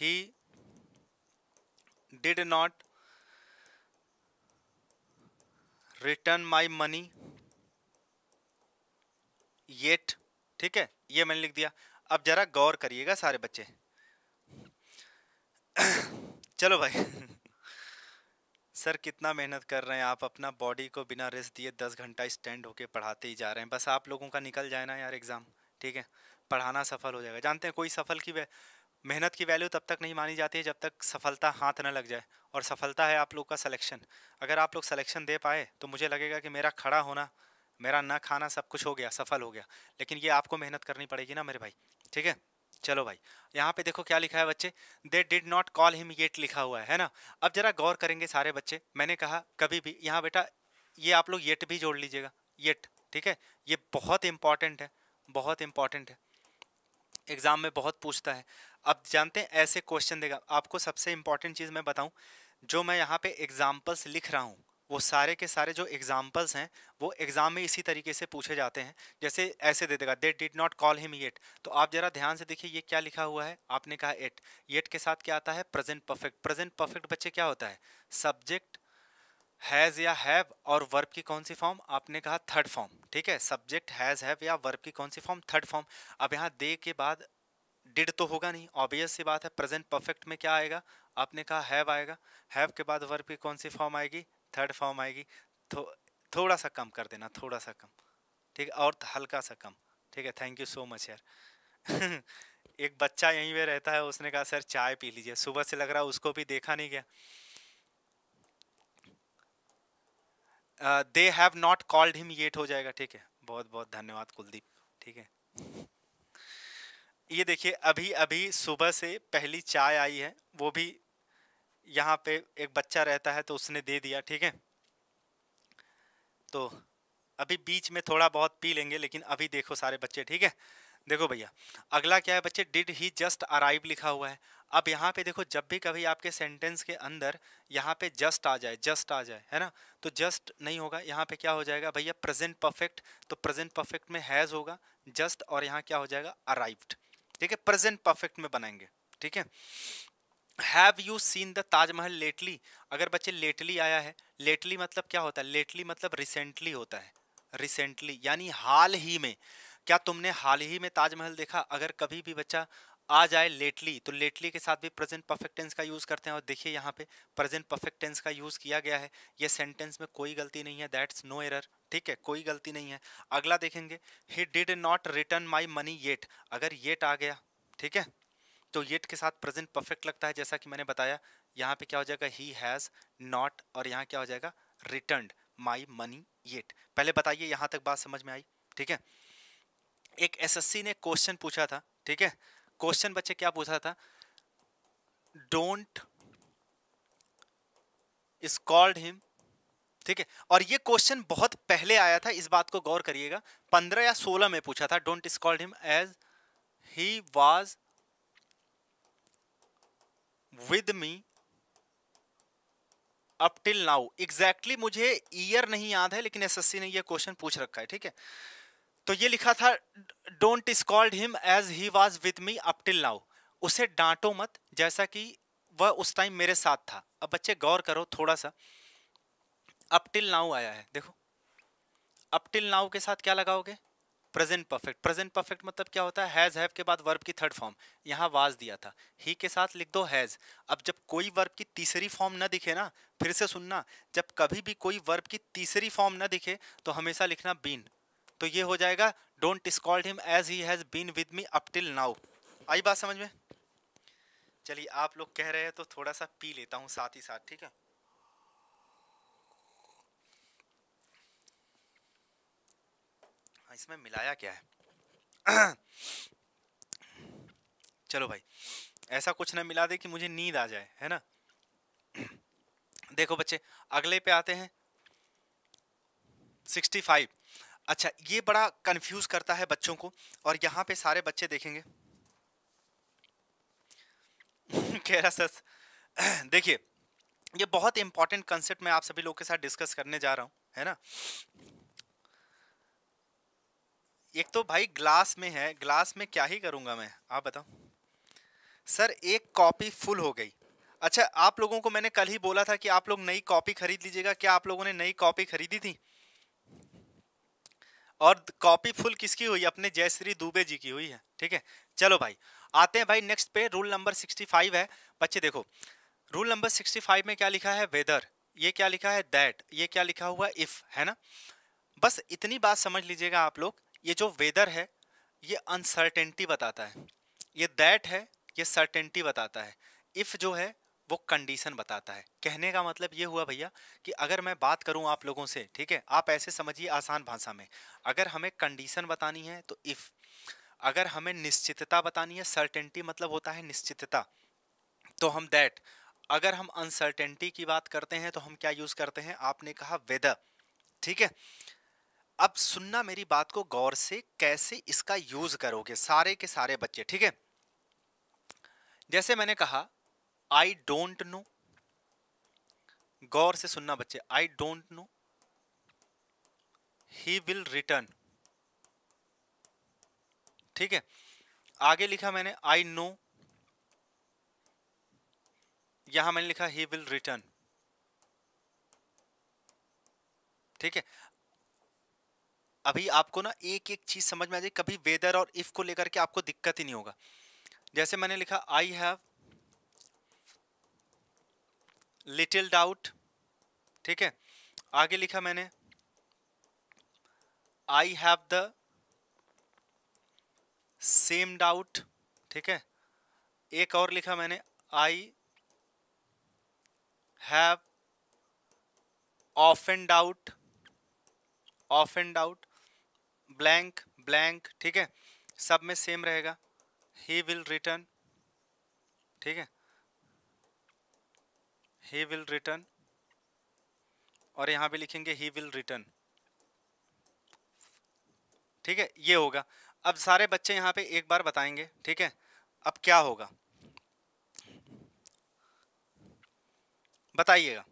he did not return my money yet ठीक है ये मैंने लिख दिया अब जरा गौर करिएगा सारे बच्चे चलो भाई सर कितना मेहनत कर रहे हैं आप अपना बॉडी को बिना रेस्ट दिए दस घंटा स्टैंड होके पढ़ाते ही जा रहे हैं बस आप लोगों का निकल जाए ना यार एग्ज़ाम ठीक है पढ़ाना सफल हो जाएगा जानते हैं कोई सफल की मेहनत की वैल्यू तब तक नहीं मानी जाती है जब तक सफलता हाथ न लग जाए और सफलता है आप लोग का सलेक्शन अगर आप लोग सलेक्शन दे पाए तो मुझे लगेगा कि मेरा खड़ा होना मेरा ना खाना सब कुछ हो गया सफल हो गया लेकिन ये आपको मेहनत करनी पड़ेगी ना मेरे भाई ठीक है चलो भाई यहाँ पे देखो क्या लिखा है बच्चे they did not call him yet लिखा हुआ है है ना अब जरा गौर करेंगे सारे बच्चे मैंने कहा कभी भी यहाँ बेटा ये आप लोग येट भी जोड़ लीजिएगा येट ठीक है ये बहुत इंपॉर्टेंट है बहुत इंपॉर्टेंट है एग्ज़ाम में बहुत पूछता है अब जानते हैं ऐसे क्वेश्चन देगा आपको सबसे इंपॉर्टेंट चीज़ मैं बताऊं जो मैं यहाँ पे एग्जाम्पल्स लिख रहा हूँ वो सारे के सारे जो एग्जाम्पल्स हैं वो एग्ज़ाम में इसी तरीके से पूछे जाते हैं जैसे ऐसे दे देगा they did not call him yet तो आप ज़रा ध्यान से देखिए ये क्या लिखा हुआ है आपने कहा एट येट के साथ क्या आता है प्रेजेंट परफेक्ट प्रेजेंट परफेक्ट बच्चे क्या होता है सब्जेक्ट हैज़ या हैव और वर्ब की कौन सी फॉर्म आपने कहा थर्ड फॉर्म ठीक है सब्जेक्ट हैज़ हैव या वर्ब की कौन सी फॉर्म थर्ड फॉर्म अब यहाँ दे के बाद डिड तो होगा नहीं ऑब्वियस सी बात है प्रेजेंट परफेक्ट में क्या आएगा आपने कहा हैव आएगा हैव के बाद वर्ब की कौन सी फॉर्म आएगी थर्ड फॉर्म आएगी थो, थोड़ा सा कम कर देना थोड़ा सा कम ठीक है और हल्का सा कम ठीक है थैंक यू सो मच यार एक बच्चा यहीं पे रहता है उसने कहा सर चाय पी लीजिए सुबह से लग रहा है उसको भी देखा नहीं गया they have not called him yet हो जाएगा ठीक है बहुत बहुत धन्यवाद कुलदीप ठीक है ये देखिए अभी अभी सुबह से पहली चाय आई है वो भी यहाँ पे एक बच्चा रहता है तो उसने दे दिया ठीक है तो अभी बीच में थोड़ा बहुत पी लेंगे लेकिन अभी देखो सारे बच्चे ठीक है देखो भैया अगला क्या है बच्चे डिड ही जस्ट अराइव लिखा हुआ है अब यहाँ पे देखो जब भी कभी आपके सेंटेंस के अंदर यहाँ पे जस्ट आ जाए जस्ट आ जाए है ना तो जस्ट नहीं होगा यहाँ पे क्या हो जाएगा भैया प्रेजेंट परफेक्ट तो प्रेजेंट परफेक्ट में हैज़ होगा जस्ट और यहाँ क्या हो जाएगा अराइव्ड ठीक है प्रेजेंट परफेक्ट में बनाएंगे ठीक है have you seen the Taj Mahal lately अगर बच्चे लेटली आया है लेटली मतलब क्या होता है लेटली मतलब रिसेंटली होता है रिसेंटली यानी हाल ही में क्या तुमने हाल ही में ताजमहल देखा अगर कभी भी बच्चा आ जाए लेटली तो लेटली के साथ भी प्रेजेंट परफेक्ट टेंस का यूज़ करते हैं और देखिए यहाँ पे प्रेजेंट परफेक्ट टेंस का यूज़ किया गया है ये सेंटेंस में कोई गलती नहीं है दैट्स नो एरर ठीक है कोई गलती नहीं है अगला देखेंगे he did not return my money yet अगर येट आ गया ठीक है तो येट के साथ प्रेजेंट परफेक्ट लगता है जैसा कि मैंने बताया यहाँ पे क्या हो जाएगा ही हैज़ नॉट और यहाँ क्या हो जाएगा रिटर्न माई मनी येट पहले बताइए यहाँ तक बात समझ में आई ठीक है एक एसएससी ने क्वेश्चन पूछा था ठीक है क्वेश्चन बच्चे क्या पूछा था डोंट इज कॉल्ड हिम ठीक है और ये क्वेश्चन बहुत पहले आया था इस बात को गौर करिएगा पंद्रह या सोलह में पूछा था don't is called him as he was with me up till now exactly मुझे ईयर नहीं याद है लेकिन एसएससी ने ये क्वेश्चन पूछ रखा है ठीक है तो ये लिखा था don't scold him as he was with me up till now उसे डांटो मत जैसा कि वह उस टाइम मेरे साथ था अब बच्चे गौर करो थोड़ा सा अप टिल नाउ आया है देखो अप टिल नाउ के साथ क्या लगाओगे प्रेजेंट परफेक्ट प्रेजेंट परफेक्ट मतलब क्या होता है हैज़ हैव के बाद वर्ब की थर्ड फॉर्म यहाँ वाज दिया था ही के साथ लिख दो हैज़ अब जब कोई वर्ब की तीसरी फॉर्म न दिखे ना फिर से सुनना जब कभी भी कोई वर्ब की तीसरी फॉर्म न दिखे तो हमेशा लिखना बीन तो ये हो जाएगा don't scold him as he has been with me up till now आई बात समझ में चलिए आप लोग कह रहे हैं तो थोड़ा सा पी लेता हूँ साथ ही साथ ठीक है हाँ, इसमें मिलाया क्या है चलो भाई ऐसा कुछ ना मिला दे कि मुझे नींद आ जाए है ना देखो बच्चे अगले पे आते हैं सिक्सटी फाइव अच्छा ये बड़ा कंफ्यूज करता है बच्चों को और यहाँ पे सारे बच्चे देखेंगे कह रहा सर देखिए ये बहुत इंपॉर्टेंट कंसेप्ट मैं आप सभी लोग के साथ डिस्कस करने जा रहा हूँ है ना एक तो भाई ग्लास में है ग्लास में क्या ही करूँगा मैं आप बताओ सर एक कॉपी फुल हो गई अच्छा आप लोगों को मैंने कल ही बोला था कि आप लोग नई कॉपी खरीद लीजिएगा क्या आप लोगों ने नई कॉपी खरीदी थी और कॉपी फुल किसकी हुई अपने जयश्री दुबे जी की हुई है ठीक है चलो भाई आते हैं भाई नेक्स्ट पे रूल नंबर सिक्सटी फाइव है बच्चे देखो रूल नंबर सिक्सटी फाइव में क्या लिखा है वेदर ये क्या लिखा है दैट ये क्या लिखा हुआ इफ है ना बस इतनी बात समझ लीजिएगा आप लोग ये जो वेदर है ये अनसर्टेनिटी बताता है ये दैट है ये सर्टेनिटी बताता है इफ जो है वो कंडीशन बताता है कहने का मतलब ये हुआ भैया कि अगर मैं बात करूं आप लोगों से ठीक है आप ऐसे समझिए आसान भाषा में अगर हमें कंडीशन बतानी है तो इफ़ अगर हमें निश्चितता बतानी है सर्टेनिटी मतलब होता है निश्चितता तो हम दैट अगर हम अनसर्टेनिटी की बात करते हैं तो हम क्या यूज़ करते हैं आपने कहा वेदर ठीक है अब सुनना मेरी बात को गौर से कैसे इसका यूज़ करोगे सारे के सारे बच्चे ठीक है जैसे मैंने कहा आई डोंट नो गौर से सुनना बच्चे I don't know he will return ठीक है आगे लिखा मैंने आई नो यहां मैंने लिखा ही विल रिटर्न ठीक है अभी आपको ना एक एक चीज समझ में आ जाए कभी वेदर और इफ को लेकर के आपको दिक्कत ही नहीं होगा जैसे मैंने लिखा आई हैव लिटिल डाउट ठीक है आगे लिखा मैंने I have the same doubt ठीक है एक और लिखा मैंने I have off and doubt off and doubt blank blank ठीक है सब में सेम रहेगा ही विल रिटर्न ठीक है ही विल रिटर्न और यहाँ पे लिखेंगे ही विल रिटर्न ठीक है ये होगा अब सारे बच्चे यहाँ पे एक बार बताएंगे ठीक है अब क्या होगा बताइएगा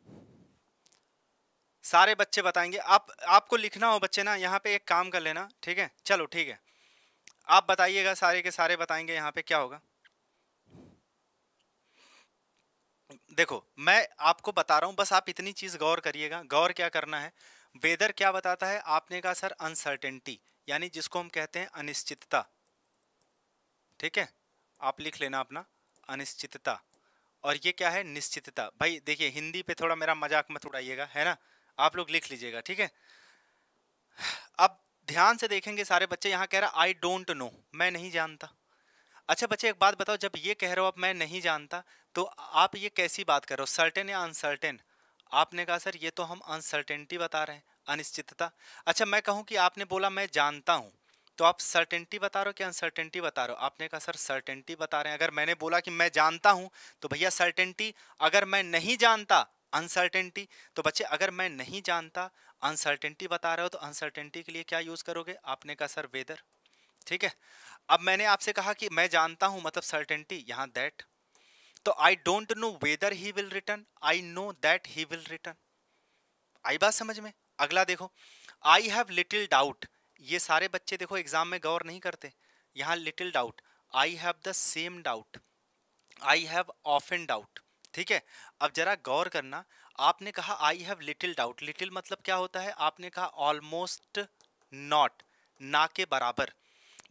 सारे बच्चे बताएंगे आप आपको लिखना हो बच्चे ना यहाँ पे एक काम कर लेना ठीक है चलो ठीक है आप बताइएगा सारे के सारे बताएंगे यहाँ पे क्या होगा देखो मैं आपको बता रहा हूँ बस आप इतनी चीज़ गौर करिएगा गौर क्या करना है वेदर क्या बताता है आपने कहा सर अनसर्टेनिटी यानी जिसको हम कहते हैं अनिश्चितता ठीक है आप लिख लेना अपना अनिश्चितता और ये क्या है निश्चितता भाई देखिए हिंदी पे थोड़ा मेरा मजाक मत उड़ाइएगा है ना आप लोग लिख लीजिएगा ठीक है अब ध्यान से देखेंगे सारे बच्चे यहाँ कह रहा आई डोंट नो मैं नहीं जानता अच्छा बच्चे एक बात बताओ जब ये कह रहे हो आप मैं नहीं जानता तो आप ये कैसी बात कर रहे हो सर्टेन या अनसर्टेन आपने कहा सर ये तो हम अनसर्टेनिटी बता रहे हैं अनिश्चितता अच्छा मैं कहूँ कि आपने बोला मैं जानता हूँ तो आप सर्टेनिटी बता रहे हो कि अनसर्टेनिटी बता रहे हो आपने कहा सर सर्टेनिटी बता रहे हैं अगर मैंने बोला कि मैं जानता हूँ तो भैया सर्टेनिटी अगर मैं नहीं जानता अनसर्टेनिटी तो बच्चे अगर मैं नहीं जानता अनसर्टेनिटी बता रहे हो तो अनसर्टेनिटी के लिए क्या यूज़ करोगे आपने कहा सर वेदर ठीक है अब मैंने आपसे कहा कि मैं जानता हूँ मतलब सर्टेनिटी यहाँ दैट तो I don't know whether he will return I know that he will return आई बात समझ में अगला देखो आई हैव लिटिल डाउट ये सारे बच्चे देखो एग्जाम में गौर नहीं करते यहाँ little doubt I have the same doubt I have off an doubt ठीक है अब जरा गौर करना आपने कहा I have little doubt little मतलब क्या होता है आपने कहा ऑलमोस्ट नॉट ना के बराबर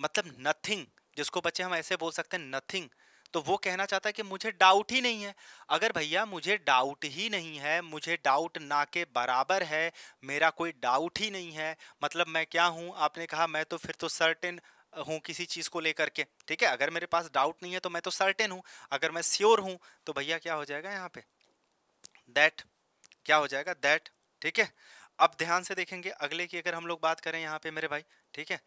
मतलब नथिंग जिसको बच्चे हम ऐसे बोल सकते हैं नथिंग तो वो कहना चाहता है कि मुझे डाउट ही नहीं है अगर भैया मुझे डाउट ही नहीं है मुझे डाउट ना के बराबर है मेरा कोई डाउट ही नहीं है मतलब मैं क्या हूँ आपने कहा मैं तो फिर तो सर्टेन हूँ किसी चीज़ को लेकर के ठीक है अगर मेरे पास डाउट नहीं है तो मैं तो सर्टेन हूँ अगर मैं श्योर हूँ तो भैया क्या हो जाएगा यहाँ पे दैट क्या हो जाएगा दैट ठीक है अब ध्यान से देखेंगे अगले की अगर हम लोग बात करें यहाँ पे मेरे भाई ठीक है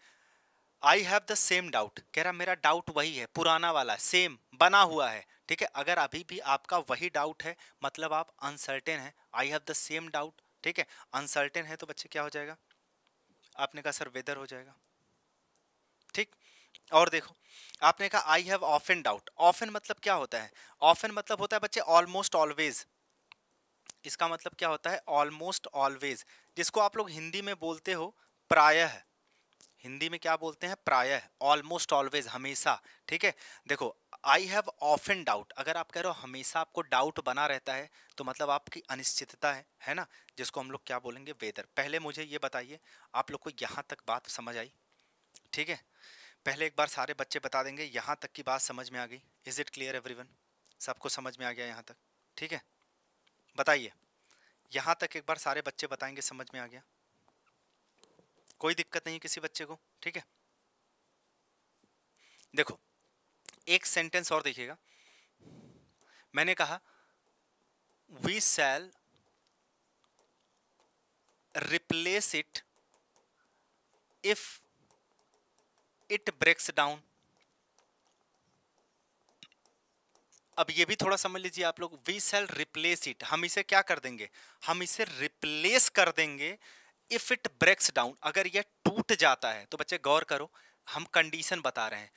I have the same doubt कह रहा मेरा डाउट वही है पुराना वाला सेम बना हुआ है ठीक है अगर अभी भी आपका वही डाउट है मतलब आप अनसर्टेन है I have the same doubt ठीक है अनसर्टेन है तो बच्चे क्या हो जाएगा आपने कहा सर वेदर हो जाएगा ठीक और देखो आपने कहा I have often doubt often मतलब क्या होता है ऑफन मतलब होता है बच्चे ऑलमोस्ट ऑलवेज इसका मतलब क्या होता है ऑलमोस्ट ऑलवेज जिसको आप लोग हिंदी में बोलते हो प्रायः हिंदी में क्या बोलते हैं प्राय ऑलमोस्ट ऑलवेज हमेशा ठीक है देखो आई हैव ऑफन डाउट अगर आप कह रहे हो हमेशा आपको डाउट बना रहता है तो मतलब आपकी अनिश्चितता है है ना जिसको हम लोग क्या बोलेंगे वेदर पहले मुझे ये बताइए आप लोग को यहाँ तक बात समझ आई ठीक है पहले एक बार सारे बच्चे बता देंगे यहाँ तक की बात समझ में आ गई इज़ इट क्लियर वन सबको समझ में आ गया यहाँ तक ठीक है बताइए यहाँ तक एक बार सारे बच्चे बताएंगे समझ में आ गया कोई दिक्कत नहीं किसी बच्चे को ठीक है देखो एक सेंटेंस और देखिएगा मैंने कहा we shall replace it if it breaks down अब ये भी थोड़ा समझ लीजिए आप लोग वी सेल रिप्लेस इट हम इसे क्या कर देंगे हम इसे रिप्लेस कर देंगे इफ इट ब्रेक्स डाउन अगर यह टूट जाता है तो बच्चे गौर करो हम कंडीशन बता रहे हैं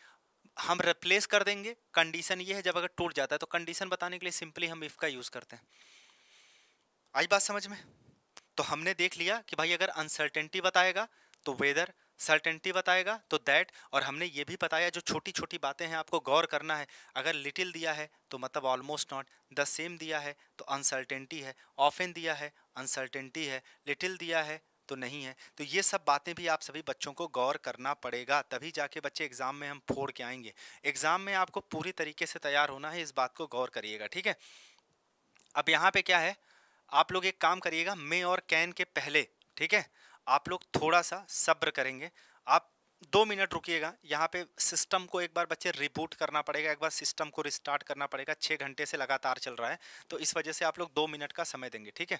हम रिप्लेस कर देंगे कंडीशन ये है जब अगर टूट जाता है तो कंडीशन बताने के लिए सिंपली हम इफ़ का यूज़ करते हैं आई बात समझ में तो हमने देख लिया कि भाई अगर अनसर्टेनिटी बताएगा तो वेदर सर्टेनिटी बताएगा तो दैट और हमने ये भी बताया जो छोटी छोटी बातें हैं आपको गौर करना है अगर लिटिल दिया है तो मतलब ऑलमोस्ट नॉट द सेम दिया है तो अनसर्टेनिटी है ऑफेन दिया है अनसर्टेनिटी है लिटिल दिया है तो नहीं है तो ये सब बातें भी आप सभी बच्चों को गौर करना पड़ेगा तभी जाके बच्चे एग्ज़ाम में हम फोड़ के आएंगे एग्ज़ाम में आपको पूरी तरीके से तैयार होना है इस बात को गौर करिएगा ठीक है अब यहाँ पे क्या है आप लोग एक काम करिएगा मे और कैन के पहले ठीक है आप लोग थोड़ा सा सब्र करेंगे आप दो मिनट रुकिएगा यहाँ पे सिस्टम को एक बार बच्चे रिबूट करना पड़ेगा एक बार सिस्टम को रिस्टार्ट करना पड़ेगा छः घंटे से लगातार चल रहा है तो इस वजह से आप लोग दो मिनट का समय देंगे ठीक है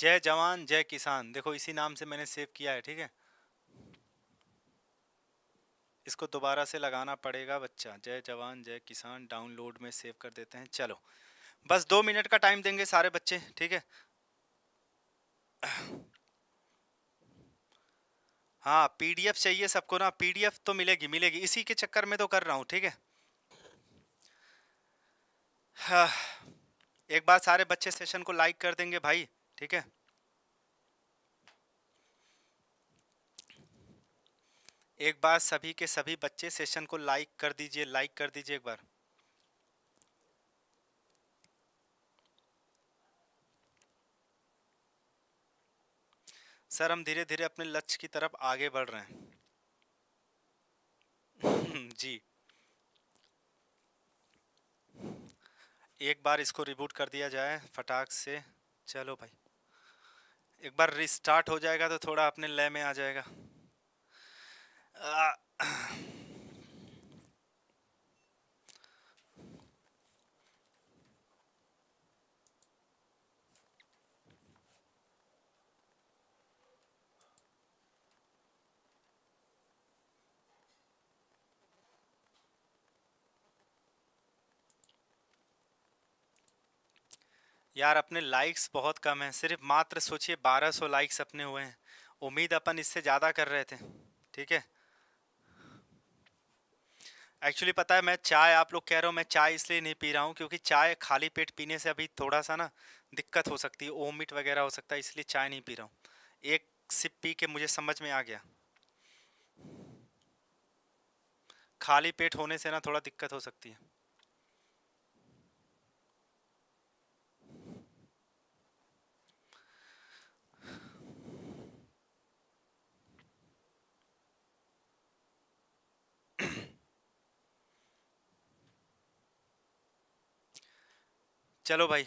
जय जवान जय किसान देखो इसी नाम से मैंने सेव किया है ठीक है इसको दोबारा से लगाना पड़ेगा बच्चा जय जवान जय किसान डाउनलोड में सेव कर देते हैं चलो बस दो मिनट का टाइम देंगे सारे बच्चे ठीक है हाँ पीडीएफ चाहिए सबको ना पीडीएफ तो मिलेगी मिलेगी इसी के चक्कर में तो कर रहा हूँ ठीक है हाँ, एक बार सारे बच्चे सेशन को लाइक कर देंगे भाई ठीक है एक बार सभी के सभी बच्चे सेशन को लाइक कर दीजिए लाइक कर दीजिए एक बार सर हम धीरे धीरे अपने लक्ष्य की तरफ आगे बढ़ रहे हैं जी एक बार इसको रिबूट कर दिया जाए फटाक से चलो भाई एक बार रिस्टार्ट हो जाएगा तो थोड़ा अपने लय में आ जाएगा आ, यार अपने लाइक्स बहुत कम हैं सिर्फ मात्र सोचिए 1200 लाइक्स अपने हुए हैं उम्मीद अपन इससे ज़्यादा कर रहे थे ठीक है एक्चुअली पता है मैं चाय आप लोग कह रहे हो मैं चाय इसलिए नहीं पी रहा हूँ क्योंकि चाय खाली पेट पीने से अभी थोड़ा सा ना दिक्कत हो सकती है ओमिट वगैरह हो सकता है इसलिए चाय नहीं पी रहा हूँ एक सिप पी के मुझे समझ में आ गया खाली पेट होने से ना थोड़ा दिक्कत हो सकती है चलो भाई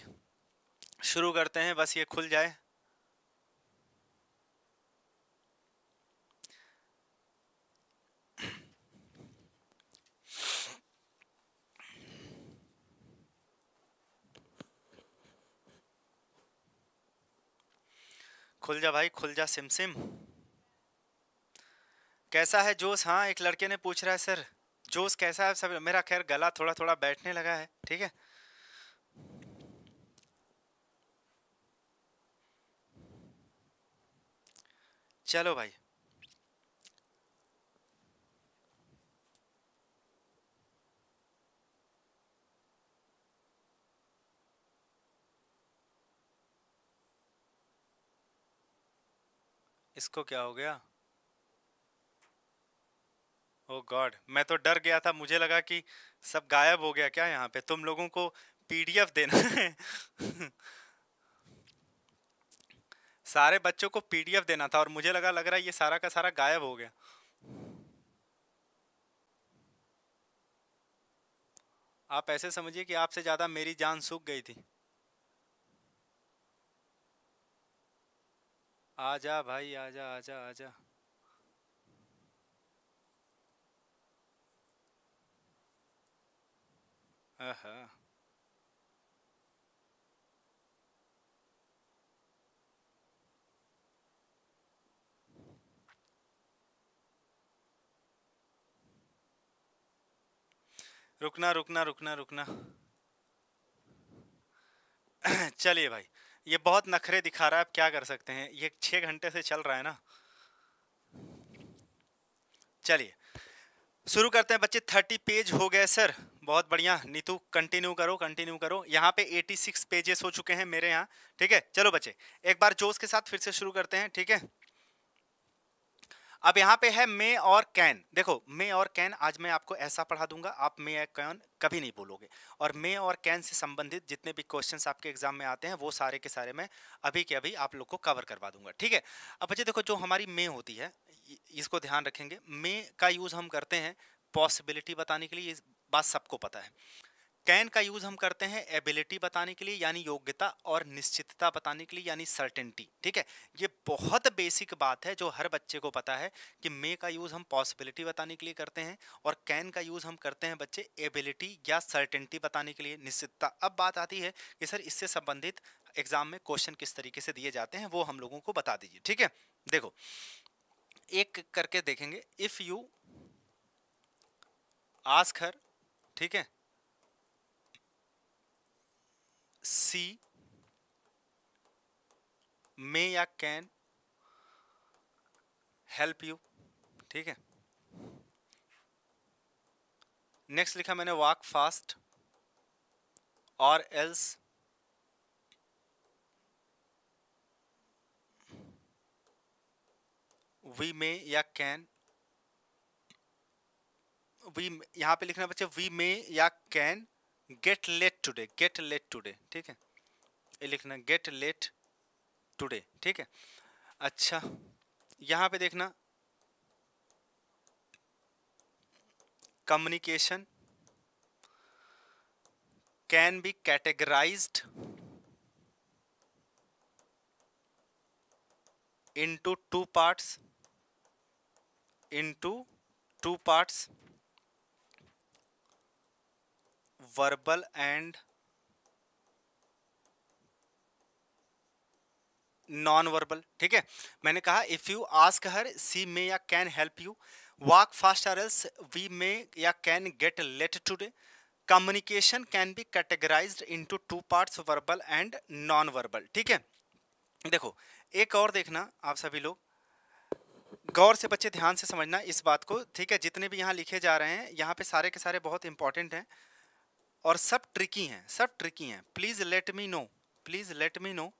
शुरू करते हैं बस ये खुल जाए खुल जा भाई खुल जा सिम सिम कैसा है जोश हाँ एक लड़के ने पूछ रहा है सर जोश कैसा है सब मेरा खैर गला थोड़ा थोड़ा बैठने लगा है ठीक है चलो भाई इसको क्या हो गया ओ oh गॉड मैं तो डर गया था मुझे लगा कि सब गायब हो गया क्या यहाँ पे तुम लोगों को पीडीएफ देना है सारे बच्चों को पीडीएफ देना था और मुझे लगा लग रहा है ये सारा का सारा गायब हो गया आप ऐसे समझिए कि आपसे ज़्यादा मेरी जान सूख गई थी आजा भाई आजा आजा आजा हाँ रुकना रुकना रुकना रुकना चलिए भाई ये बहुत नखरे दिखा रहा है आप क्या कर सकते हैं ये छः घंटे से चल रहा है ना चलिए शुरू करते हैं बच्चे थर्टी पेज हो गए सर बहुत बढ़िया नीतू कंटिन्यू करो कंटिन्यू करो यहाँ पे एटी सिक्स पेजेस हो चुके हैं मेरे यहाँ ठीक है चलो बच्चे एक बार जोश के साथ फिर से शुरू करते हैं ठीक है अब यहाँ पे है मे और कैन देखो मे और कैन आज मैं आपको ऐसा पढ़ा दूंगा आप मे और कैन कभी नहीं बोलोगे और मे और कैन से संबंधित जितने भी क्वेश्चंस आपके एग्जाम में आते हैं वो सारे के सारे मैं अभी के अभी आप लोग को कवर करवा दूंगा ठीक है अब बच्चे देखो जो हमारी मे होती है इसको ध्यान रखेंगे मे का यूज़ हम करते हैं पॉसिबिलिटी बताने के लिए इस बात सबको पता है कैन का यूज हम करते हैं एबिलिटी बताने के लिए यानी योग्यता और निश्चितता बताने के लिए यानी सर्टेनिटी ठीक है ये बहुत बेसिक बात है जो हर बच्चे को पता है कि मे का यूज हम पॉसिबिलिटी बताने के लिए करते हैं और कैन का यूज हम करते हैं बच्चे एबिलिटी या सर्टेनिटी बताने के लिए निश्चितता अब बात आती है कि सर इससे संबंधित एग्जाम में क्वेश्चन किस तरीके से दिए जाते हैं वो हम लोगों को बता दीजिए ठीक है देखो एक करके देखेंगे इफ यू आस्क हर ठीक है सी मे या कैन हेल्प यू ठीक है नेक्स्ट लिखा मैंने वॉक फास्ट और एल्स वी मे या कैन वी यहां पे लिखना बच्चे वी मे या can get late today get late today ठीक है ये लिखना गेट लेट टूडे ठीक है अच्छा यहाँ पे देखना communication can be categorize into two parts into two parts verbal and non verbal ठीक है मैंने कहा if you ask her she may या can help you walk fast or else we may या can get late today communication can be categorize in into two part verbal and non verbal ठीक है देखो एक और देखना आप सभी लोग गौर से बच्चे ध्यान से समझना इस बात को ठीक है जितने भी यहाँ लिखे जा रहे हैं यहाँ पे सारे के सारे बहुत इंपॉर्टेंट हैं और सब ट्रिकी हैं सब ट्रिकी हैं please let me know please let me know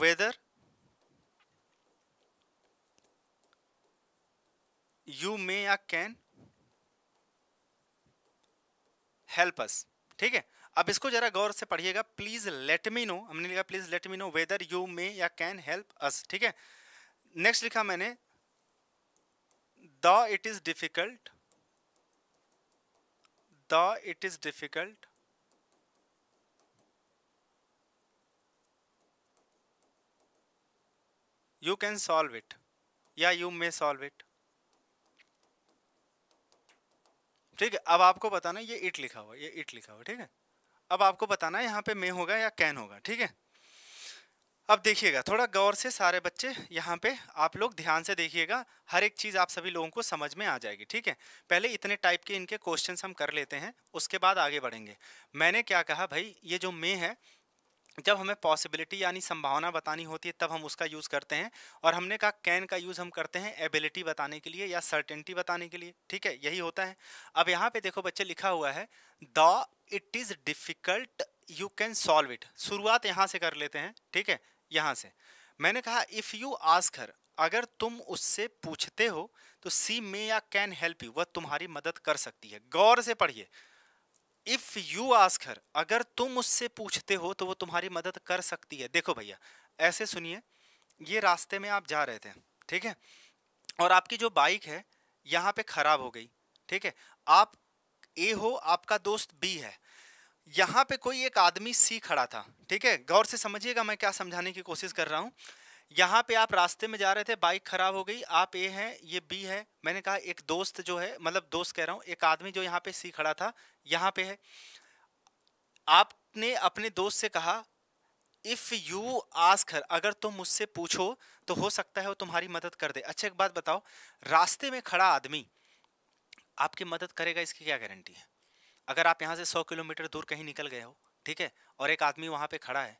whether you may या कैन हेल्प अस ठीक है अब इसको जरा गौर से पढ़िएगा प्लीज़ लेट मी नो हमने लिखा please let me know whether you may या कैन हेल्प अस ठीक है नेक्स्ट लिखा मैंने the it is difficult the it is difficult you can solve it या यू मे सॉल्व इट ठीक है अब आपको बताना ये इट लिखा हुआ ये इट लिखा हुआ ठीक है अब आपको बताना यहाँ पे मे होगा या कैन होगा ठीक है अब देखिएगा थोड़ा गौर से सारे बच्चे यहाँ पे आप लोग ध्यान से देखिएगा हर एक चीज़ आप सभी लोगों को समझ में आ जाएगी ठीक है पहले इतने टाइप के इनके क्वेश्चन हम कर लेते हैं उसके बाद आगे बढ़ेंगे मैंने क्या कहा भाई ये जो मे है जब हमें पॉसिबिलिटी यानी संभावना बतानी होती है तब हम उसका यूज़ करते हैं और हमने कहा कैन का यूज़ हम करते हैं एबिलिटी बताने के लिए या सर्टेनिटी बताने के लिए ठीक है यही होता है अब यहाँ पे देखो बच्चे लिखा हुआ है the it is difficult you can solve it शुरुआत यहाँ से कर लेते हैं ठीक है यहाँ से मैंने कहा इफ़ यू आस्क अगर तुम उससे पूछते हो तो सी मे या कैन हेल्प यू वह तुम्हारी मदद कर सकती है गौर से पढ़िए इफ़ यू आस्क अगर तुम उससे पूछते हो तो वो तुम्हारी मदद कर सकती है देखो भैया ऐसे सुनिए ये रास्ते में आप जा रहे थे ठीक है और आपकी जो बाइक है यहाँ पे ख़राब हो गई ठीक है आप ए हो आपका दोस्त बी है यहाँ पे कोई एक आदमी सी खड़ा था ठीक है गौर से समझिएगा मैं क्या समझाने की कोशिश कर रहा हूँ यहाँ पे आप रास्ते में जा रहे थे बाइक खराब हो गई आप ए हैं ये बी है मैंने कहा एक दोस्त जो है मतलब दोस्त कह रहा हूँ एक आदमी जो यहाँ पे सी खड़ा था यहाँ पे है आपने अपने दोस्त से कहा इफ़ यू आस्क हर अगर तुम मुझसे पूछो तो हो सकता है वो तुम्हारी मदद कर दे अच्छा एक बात बताओ रास्ते में खड़ा आदमी आपकी मदद करेगा इसकी क्या गारंटी है अगर आप यहाँ से सौ किलोमीटर दूर कहीं निकल गए हो ठीक है और एक आदमी वहाँ पे खड़ा है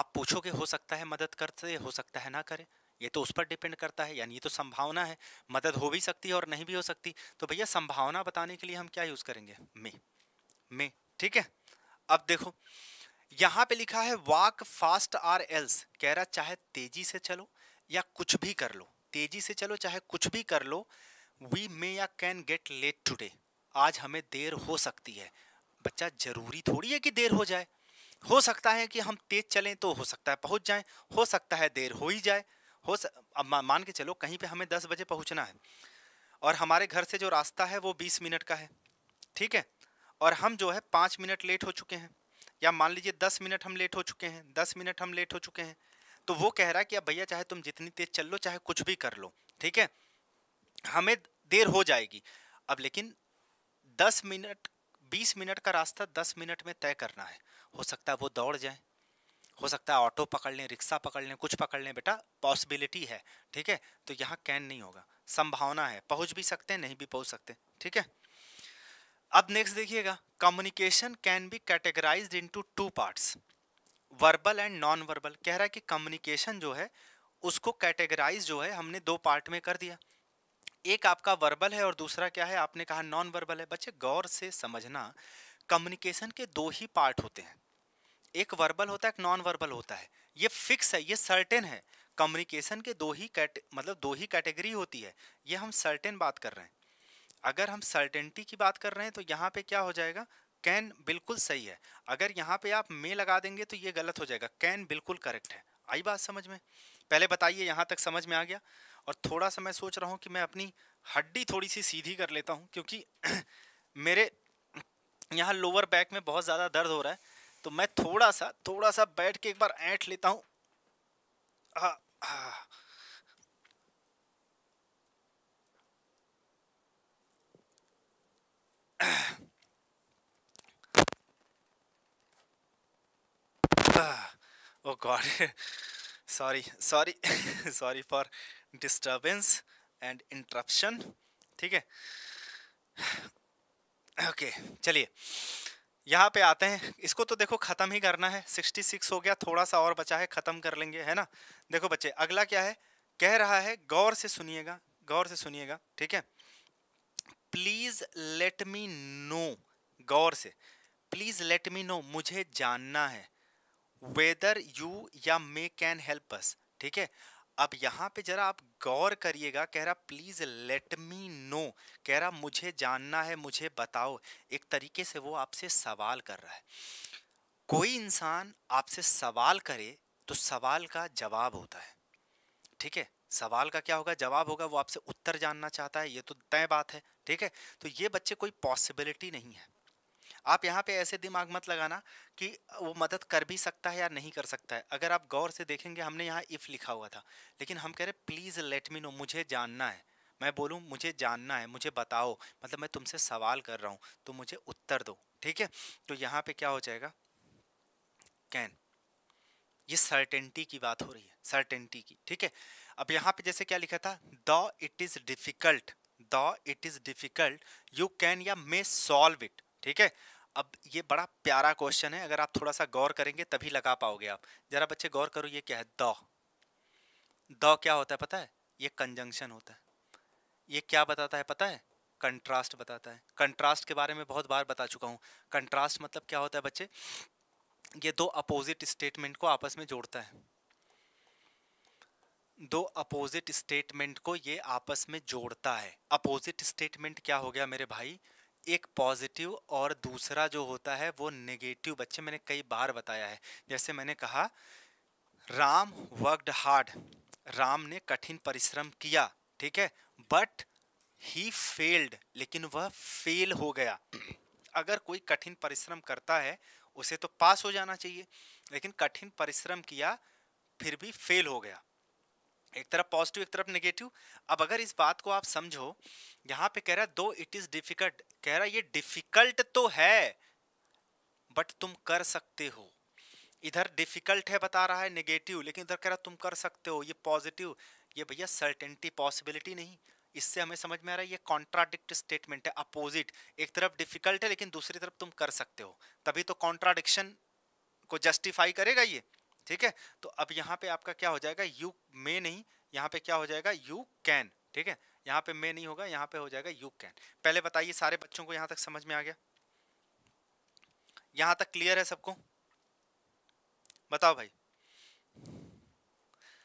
आप पूछोगे हो सकता है मदद करते हो सकता है ना करे ये तो उस पर डिपेंड करता है यानी ये तो संभावना है मदद हो भी सकती है और नहीं भी हो सकती तो भैया संभावना बताने के लिए हम क्या यूज़ करेंगे मे मे ठीक है अब देखो यहाँ पे लिखा है वाक फास्ट आर एल्स कह रहा चाहे तेजी से चलो या कुछ भी कर लो तेजी से चलो चाहे कुछ भी कर लो वी मे या कैन गेट लेट टूडे आज हमें देर हो सकती है बच्चा ज़रूरी थोड़ी है कि देर हो जाए हो सकता है कि हम तेज़ चलें तो हो सकता है पहुंच जाएं हो सकता है देर हो ही जाए हो स... अब मान के चलो कहीं पे हमें दस बजे पहुंचना है और हमारे घर से जो रास्ता है वो बीस मिनट का है ठीक है और हम जो है पाँच मिनट लेट हो चुके हैं या मान लीजिए दस मिनट हम लेट हो चुके हैं दस मिनट हम लेट हो चुके हैं तो वो कह रहा है कि अब भैया चाहे तुम जितनी तेज़ चल लो चाहे कुछ भी कर लो ठीक है हमें देर हो जाएगी अब लेकिन दस मिनट बीस मिनट का रास्ता दस मिनट में तय करना है हो सकता है वो दौड़ जाए हो सकता है ऑटो पकड़ लें रिक्शा पकड़ लें कुछ पकड़ लें बेटा पॉसिबिलिटी है ठीक है तो यहाँ कैन नहीं होगा संभावना है पहुँच भी सकते हैं नहीं भी पहुँच सकते ठीक है अब नेक्स्ट देखिएगा communication can be categorize in two parts verbal and non verbal कह रहा है कि कम्युनिकेशन जो है उसको कैटेगराइज जो है हमने दो पार्ट में कर दिया एक आपका वर्बल है और दूसरा क्या है आपने कहा नॉन वर्बल है बच्चे गौर से समझना कम्युनिकेशन के दो ही पार्ट होते हैं एक वर्बल होता है एक नॉन वर्बल होता है ये फिक्स है ये सर्टेन है कम्युनिकेशन के दो ही कैट मतलब दो ही कैटेगरी होती है ये हम सर्टेन बात कर रहे हैं अगर हम सर्टेनिटी की बात कर रहे हैं तो यहाँ पे क्या हो जाएगा कैन बिल्कुल सही है अगर यहाँ पे आप मे लगा देंगे तो ये गलत हो जाएगा कैन बिल्कुल करेक्ट है आई बात समझ में पहले बताइए यहाँ तक समझ में आ गया और थोड़ा सा मैं सोच रहा हूँ कि मैं अपनी हड्डी थोड़ी सी सीधी कर लेता हूँ क्योंकि मेरे यहाँ लोअर बैक में बहुत ज़्यादा दर्द हो रहा है तो मैं थोड़ा सा थोड़ा सा बैठ के एक बार ऐंठ लेता हूँ oh God sorry sorry sorry for disturbance and interruption ठीक है ओके चलिए यहाँ पे आते हैं इसको तो देखो ख़त्म ही करना है 66 हो गया थोड़ा सा और बचा है ख़त्म कर लेंगे है ना देखो बच्चे अगला क्या है कह रहा है गौर से सुनिएगा गौर से सुनिएगा ठीक है प्लीज़ लेट मी नो गौर से प्लीज़ लेट मी नो मुझे जानना है वेदर यू या मे कैन हेल्प अस ठीक है अब यहाँ पे जरा आप गौर करिएगा कह रहा प्लीज़ लेट मी नो कह रहा मुझे जानना है मुझे बताओ एक तरीके से वो आपसे सवाल कर रहा है कोई इंसान आपसे सवाल करे तो सवाल का जवाब होता है ठीक है सवाल का क्या होगा जवाब होगा वो आपसे उत्तर जानना चाहता है ये तो तय बात है ठीक है तो ये बच्चे कोई पॉसिबिलिटी नहीं है आप यहाँ पे ऐसे दिमाग मत लगाना कि वो मदद कर भी सकता है या नहीं कर सकता है अगर आप गौर से देखेंगे हमने यहाँ इफ़ लिखा हुआ था लेकिन हम कह रहे प्लीज़ लेट मी नो मुझे जानना है मैं बोलूँ मुझे जानना है मुझे बताओ मतलब मैं तुमसे सवाल कर रहा हूँ तो मुझे उत्तर दो ठीक है तो यहाँ पे क्या हो जाएगा कैन ये सर्टेनिटी की बात हो रही है सर्टेनिटी की ठीक है अब यहाँ पे जैसे क्या लिखा था the it is difficult the it is difficult you can या मे सॉल्व इट ठीक है अब ये बड़ा प्यारा क्वेश्चन है अगर आप थोड़ा सा गौर करेंगे तभी लगा पाओगे आप ज़रा बच्चे गौर करो ये क्या है द द क्या होता है पता है ये कंजंक्शन होता है ये क्या बताता है पता है कंट्रास्ट बताता है कंट्रास्ट के बारे में बहुत बार बता चुका हूँ कंट्रास्ट मतलब क्या होता है बच्चे ये दो अपोजिट स्टेटमेंट को आपस में जोड़ता है दो अपोजिट स्टेटमेंट को ये आपस में जोड़ता है अपोजिट स्टेटमेंट क्या हो गया मेरे भाई एक पॉजिटिव और दूसरा जो होता है वो नेगेटिव बच्चे मैंने कई बार बताया है जैसे मैंने कहा राम वर्कड हार्ड राम ने कठिन परिश्रम किया ठीक है बट ही फेल्ड लेकिन वह फेल हो गया अगर कोई कठिन परिश्रम करता है उसे तो पास हो जाना चाहिए लेकिन कठिन परिश्रम किया फिर भी फेल हो गया एक तरफ पॉजिटिव एक तरफ नेगेटिव अब अगर इस बात को आप समझो यहाँ पे कह रहा है दो इट इज़ डिफिकल्ट कह रहा है ये डिफिकल्ट तो है बट तुम कर सकते हो इधर डिफिकल्ट है बता रहा है नेगेटिव लेकिन इधर कह रहा तुम कर सकते हो ये पॉजिटिव ये भैया सर्टेनिटी पॉसिबिलिटी नहीं इससे हमें समझ में आ रहा है ये कॉन्ट्राडिक्ट स्टेटमेंट है अपोजिट एक तरफ डिफिकल्ट है लेकिन दूसरी तरफ तुम कर सकते हो तभी तो कॉन्ट्राडिक्शन को जस्टिफाई करेगा ये ठीक है तो अब यहाँ पे आपका क्या हो जाएगा यू मे नहीं यहाँ पे क्या हो जाएगा यू कैन ठीक है यहाँ पे मे नहीं होगा यहाँ पे हो जाएगा यू कैन पहले बताइए सारे बच्चों को यहाँ तक समझ में आ गया यहाँ तक क्लियर है सबको बताओ भाई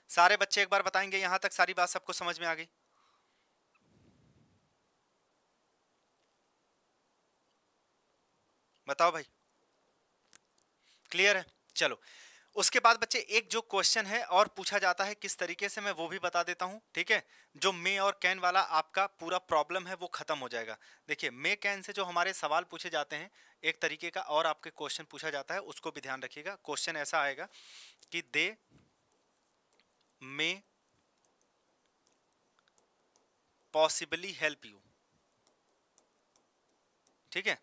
सारे बच्चे एक बार बताएंगे यहाँ तक सारी बात सबको समझ में आ गई बताओ भाई क्लियर है चलो उसके बाद बच्चे एक जो क्वेश्चन है और पूछा जाता है किस तरीके से मैं वो भी बता देता हूँ ठीक है जो मे और कैन वाला आपका पूरा प्रॉब्लम है वो खत्म हो जाएगा देखिए मे कैन से जो हमारे सवाल पूछे जाते हैं एक तरीके का और आपके क्वेश्चन पूछा जाता है उसको भी ध्यान रखिएगा क्वेश्चन ऐसा आएगा कि they may possibly help you ठीक है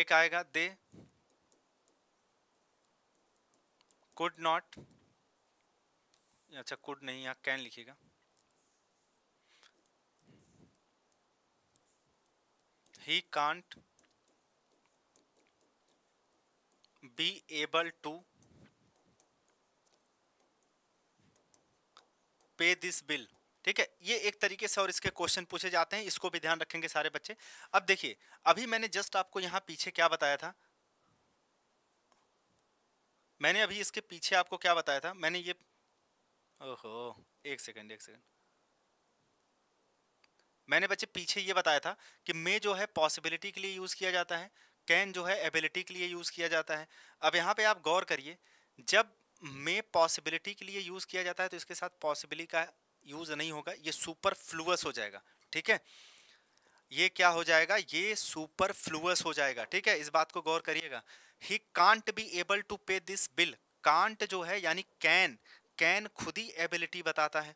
एक आएगा दे कुड नॉट अच्छा कुड नहीं यहाँ कैन लिखिएगा he can't be able to pay this bill ठीक है ये एक तरीके से और इसके क्वेश्चन पूछे जाते हैं इसको भी ध्यान रखेंगे सारे बच्चे अब देखिए अभी मैंने जस्ट आपको यहाँ पीछे क्या बताया था मैंने अभी इसके पीछे आपको क्या बताया था मैंने ये ओहो एक सेकंड एक सेकंड मैंने बच्चे पीछे ये बताया था कि मे जो है पॉसिबिलिटी के लिए यूज़ किया जाता है कैन जो है एबिलिटी के लिए यूज़ किया जाता है अब यहाँ पे आप गौर करिए जब मे पॉसिबिलिटी के लिए यूज़ किया जाता है तो इसके साथ पॉसिबिलिटी का यूज़ नहीं होगा ये सुपर फ्लूअस हो जाएगा ठीक है ये क्या हो जाएगा ये सुपर फ्लूअस हो जाएगा ठीक है इस बात को गौर करिएगा he can't be able to pay this bill can't जो है यानी कैन कैन खुद ही एबिलिटी बताता है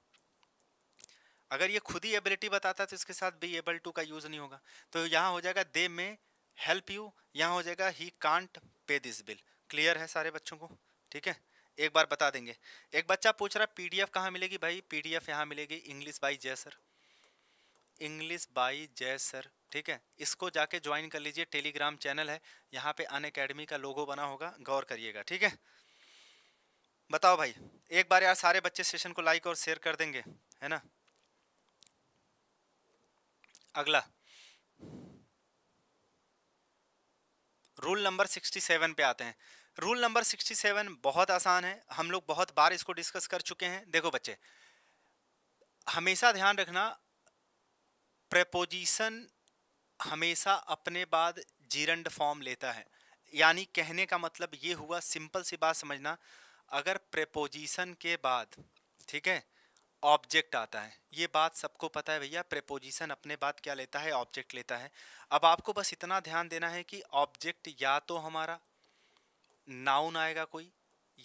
अगर ये खुद ही एबिलिटी बताता है तो इसके साथ बी एबल टू का यूज़ नहीं होगा तो यहाँ हो जाएगा दे में हेल्प यू यहाँ हो जाएगा he can't pay this bill clear है सारे बच्चों को ठीक है एक बार बता देंगे एक बच्चा पूछ रहा है पीडीएफ कहाँ मिलेगी भाई पीडीएफ यहाँ मिलेगी इंग्लिश बाई जय सर इंग्लिश बाई जय सर ठीक है इसको जाके ज्वाइन कर लीजिए टेलीग्राम चैनल है यहाँ पे अन अकेडमी का लोगो बना होगा गौर करिएगा ठीक है बताओ भाई एक बार यार सारे बच्चे सेशन को लाइक और शेयर कर देंगे है ना अगला रूल नंबर 67 पे आते हैं रूल नंबर 67 बहुत आसान है हम लोग बहुत बार इसको डिस्कस कर चुके हैं देखो बच्चे हमेशा ध्यान रखना प्रपोजिशन हमेशा अपने बाद जीरंड फॉर्म लेता है यानी कहने का मतलब ये हुआ सिंपल सी बात समझना अगर प्रपोजिशन के बाद ठीक है ऑब्जेक्ट आता है ये बात सबको पता है भैया प्रपोजिशन अपने बाद क्या लेता है ऑब्जेक्ट लेता है अब आपको बस इतना ध्यान देना है कि ऑब्जेक्ट या तो हमारा नाउन आएगा कोई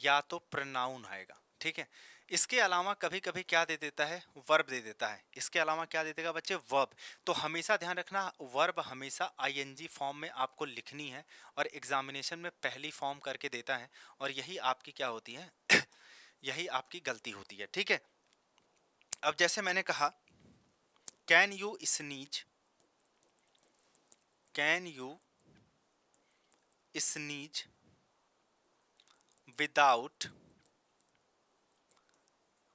या तो प्रनाउन आएगा ठीक है इसके अलावा कभी कभी क्या दे देता है वर्ब दे देता है इसके अलावा क्या दे देगा बच्चे वर्ब तो हमेशा ध्यान रखना वर्ब हमेशा आईएनजी फॉर्म में आपको लिखनी है और एग्जामिनेशन में पहली फॉर्म करके देता है और यही आपकी क्या होती है यही आपकी गलती होती है ठीक है अब जैसे मैंने कहा can you sneeze can you sneeze without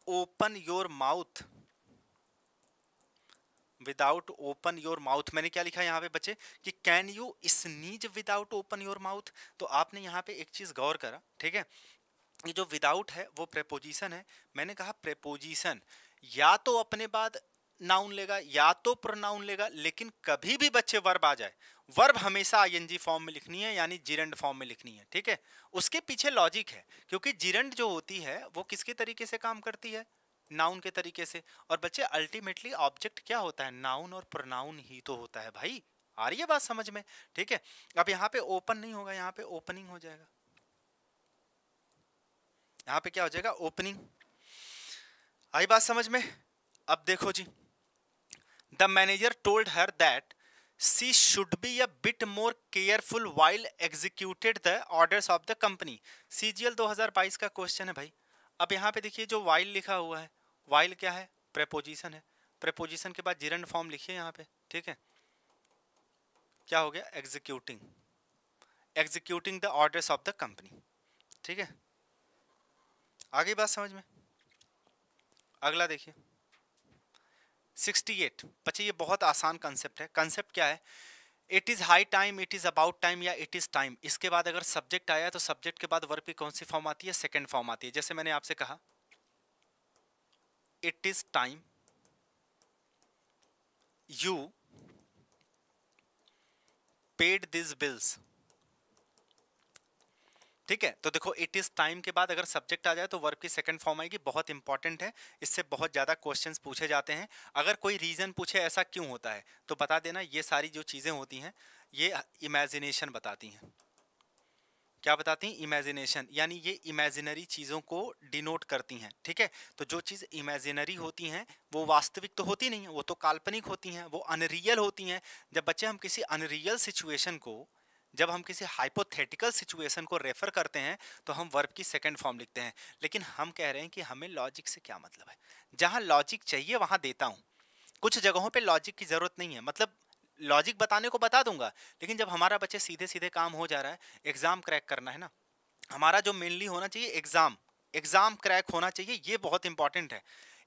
open your mouth without open your mouth मैंने क्या लिखा यहाँ पे बच्चे कि can you sneeze without open your mouth तो आपने यहाँ पे एक चीज़ गौर करा ठीक है ये जो विदाउट है वो प्रेपोजिशन है मैंने कहा प्रेपोजिशन या तो अपने बाद नाउन लेगा या तो प्रोनाउन लेगा लेकिन कभी भी बच्चे वर्ब आ जाए वर्ब हमेशा आईएनजी फॉर्म में लिखनी है यानी जीरंड फॉर्म में लिखनी है ठीक है उसके पीछे लॉजिक है क्योंकि जीरंड जो होती है वो किसके तरीके से काम करती है नाउन के तरीके से और बच्चे अल्टीमेटली ऑब्जेक्ट क्या होता है नाउन और प्रोनाउन ही तो होता है भाई आ रही है बात समझ में ठीक है अब यहाँ पे ओपन नहीं होगा यहाँ पे ओपनिंग हो जाएगा यहाँ पे क्या हो जाएगा ओपनिंग आई बात समझ में अब देखो जी the that she should be a bit more careful while executed the orders of the company C G L दो हजार बाईस का क्वेश्चन है भाई अब यहाँ पे देखिए जो वाइल लिखा हुआ है वाइल क्या है प्रेपोजिशन है प्रेपोजिशन के बाद जिरन फॉर्म लिखिए यहाँ पे ठीक है क्या हो गया executing executing the orders of the company ठीक है आगे बात समझ में अगला देखिए 68 बच्चे ये बहुत आसान कंसेप्ट है कंसेप्ट क्या है it is high time it is about time या इट इज़ टाइम इसके बाद अगर सब्जेक्ट आया तो सब्जेक्ट के बाद वर्ब की कौन सी फॉर्म आती है सेकेंड फॉर्म आती है जैसे मैंने आपसे कहा it is time you paid this bills ठीक है तो देखो इट इज टाइम के बाद अगर सब्जेक्ट आ जाए तो वर्ब की सेकंड फॉर्म आएगी बहुत इंपॉर्टेंट है इससे बहुत ज़्यादा क्वेश्चंस पूछे जाते हैं अगर कोई रीज़न पूछे ऐसा क्यों होता है तो बता देना ये सारी जो चीज़ें होती हैं ये इमेजिनेशन बताती हैं क्या बताती हैं इमेजिनेशन यानी ये इमेजिनरी चीज़ों को डिनोट करती हैं ठीक है तो जो चीज़ इमेजिनरी होती हैं वो वास्तविक तो होती नहीं है वो तो काल्पनिक होती हैं वो अनरियल होती हैं जब बच्चे हम किसी अनरियल सिचुएशन को जब हम किसी हाइपोथेटिकल सिचुएशन को रेफर करते हैं तो हम वर्ब की सेकेंड फॉर्म लिखते हैं लेकिन हम कह रहे हैं कि हमें लॉजिक से क्या मतलब है जहाँ लॉजिक चाहिए वहाँ देता हूँ कुछ जगहों पे लॉजिक की ज़रूरत नहीं है मतलब लॉजिक बताने को बता दूंगा लेकिन जब हमारा बच्चे सीधे सीधे काम हो जा रहा है एग्ज़ाम क्रैक करना है ना हमारा जो मेनली होना चाहिए एग्ज़ाम एग्ज़ाम क्रैक होना चाहिए ये बहुत इंपॉर्टेंट है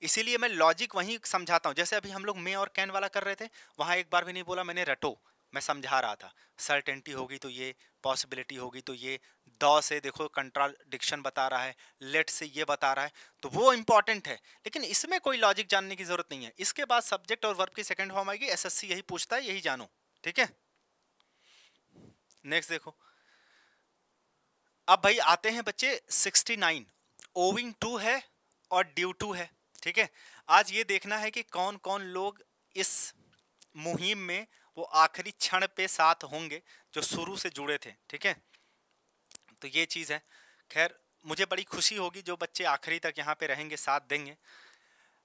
इसीलिए मैं लॉजिक वहीं समझाता हूँ जैसे अभी हम लोग मे और कैन वाला कर रहे थे वहाँ एक बार भी नहीं बोला मैंने रटो मैं समझा रहा था सर्टेनिटी होगी तो ये पॉसिबिलिटी होगी तो ये द से देखो कंट्राडिक्शन बता रहा है लेट से ये बता रहा है तो वो इंपॉर्टेंट है लेकिन इसमें कोई लॉजिक जानने की ज़रूरत नहीं है इसके बाद सब्जेक्ट और वर्ब की सेकेंड फॉर्म आएगी एस यही पूछता है यही जानो ठीक है नेक्स्ट देखो अब भाई आते हैं बच्चे 69 ओविंग टू है और ड्यू टू है ठीक है आज ये देखना है कि कौन कौन लोग इस मुहिम में वो आखिरी क्षण पे साथ होंगे जो शुरू से जुड़े थे ठीक है तो ये चीज़ है खैर मुझे बड़ी खुशी होगी जो बच्चे आखिरी तक यहाँ पे रहेंगे साथ देंगे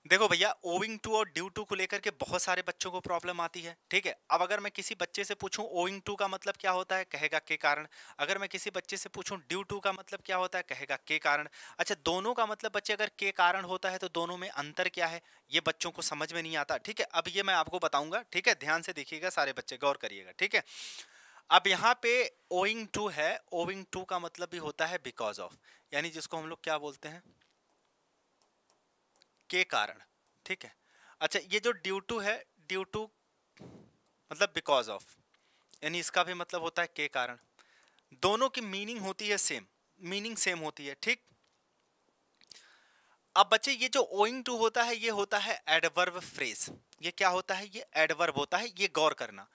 देखो भैया ओविंग टू और ड्यू टू को लेकर के बहुत सारे बच्चों को प्रॉब्लम आती है ठीक है अब अगर मैं किसी बच्चे से पूछूं ओविंग टू का मतलब क्या होता है कहेगा के कारण अगर मैं किसी बच्चे से पूछूं ड्यू टू का मतलब क्या होता है कहेगा के कारण अच्छा दोनों का मतलब बच्चे अगर के कारण होता है तो दोनों में अंतर क्या है ये बच्चों को समझ में नहीं आता ठीक है अब ये मैं आपको बताऊंगा ठीक है ध्यान से देखिएगा सारे बच्चे गौर करिएगा ठीक है अब यहाँ पे ओइंग टू है ओविंग टू का मतलब भी होता है बिकॉज ऑफ यानी जिसको हम लोग क्या बोलते हैं के कारण ठीक है अच्छा ये जो ड्यू टू है ड्यू टू मतलब बिकॉज ऑफ यानी इसका भी मतलब होता है के कारण दोनों की मीनिंग होती है सेम मीनिंग सेम होती है ठीक अब बच्चे ये जो ओइंग टू होता है ये होता है एडवर्ब फ्रेज ये क्या होता है ये एडवर्ब होता है ये गौर करना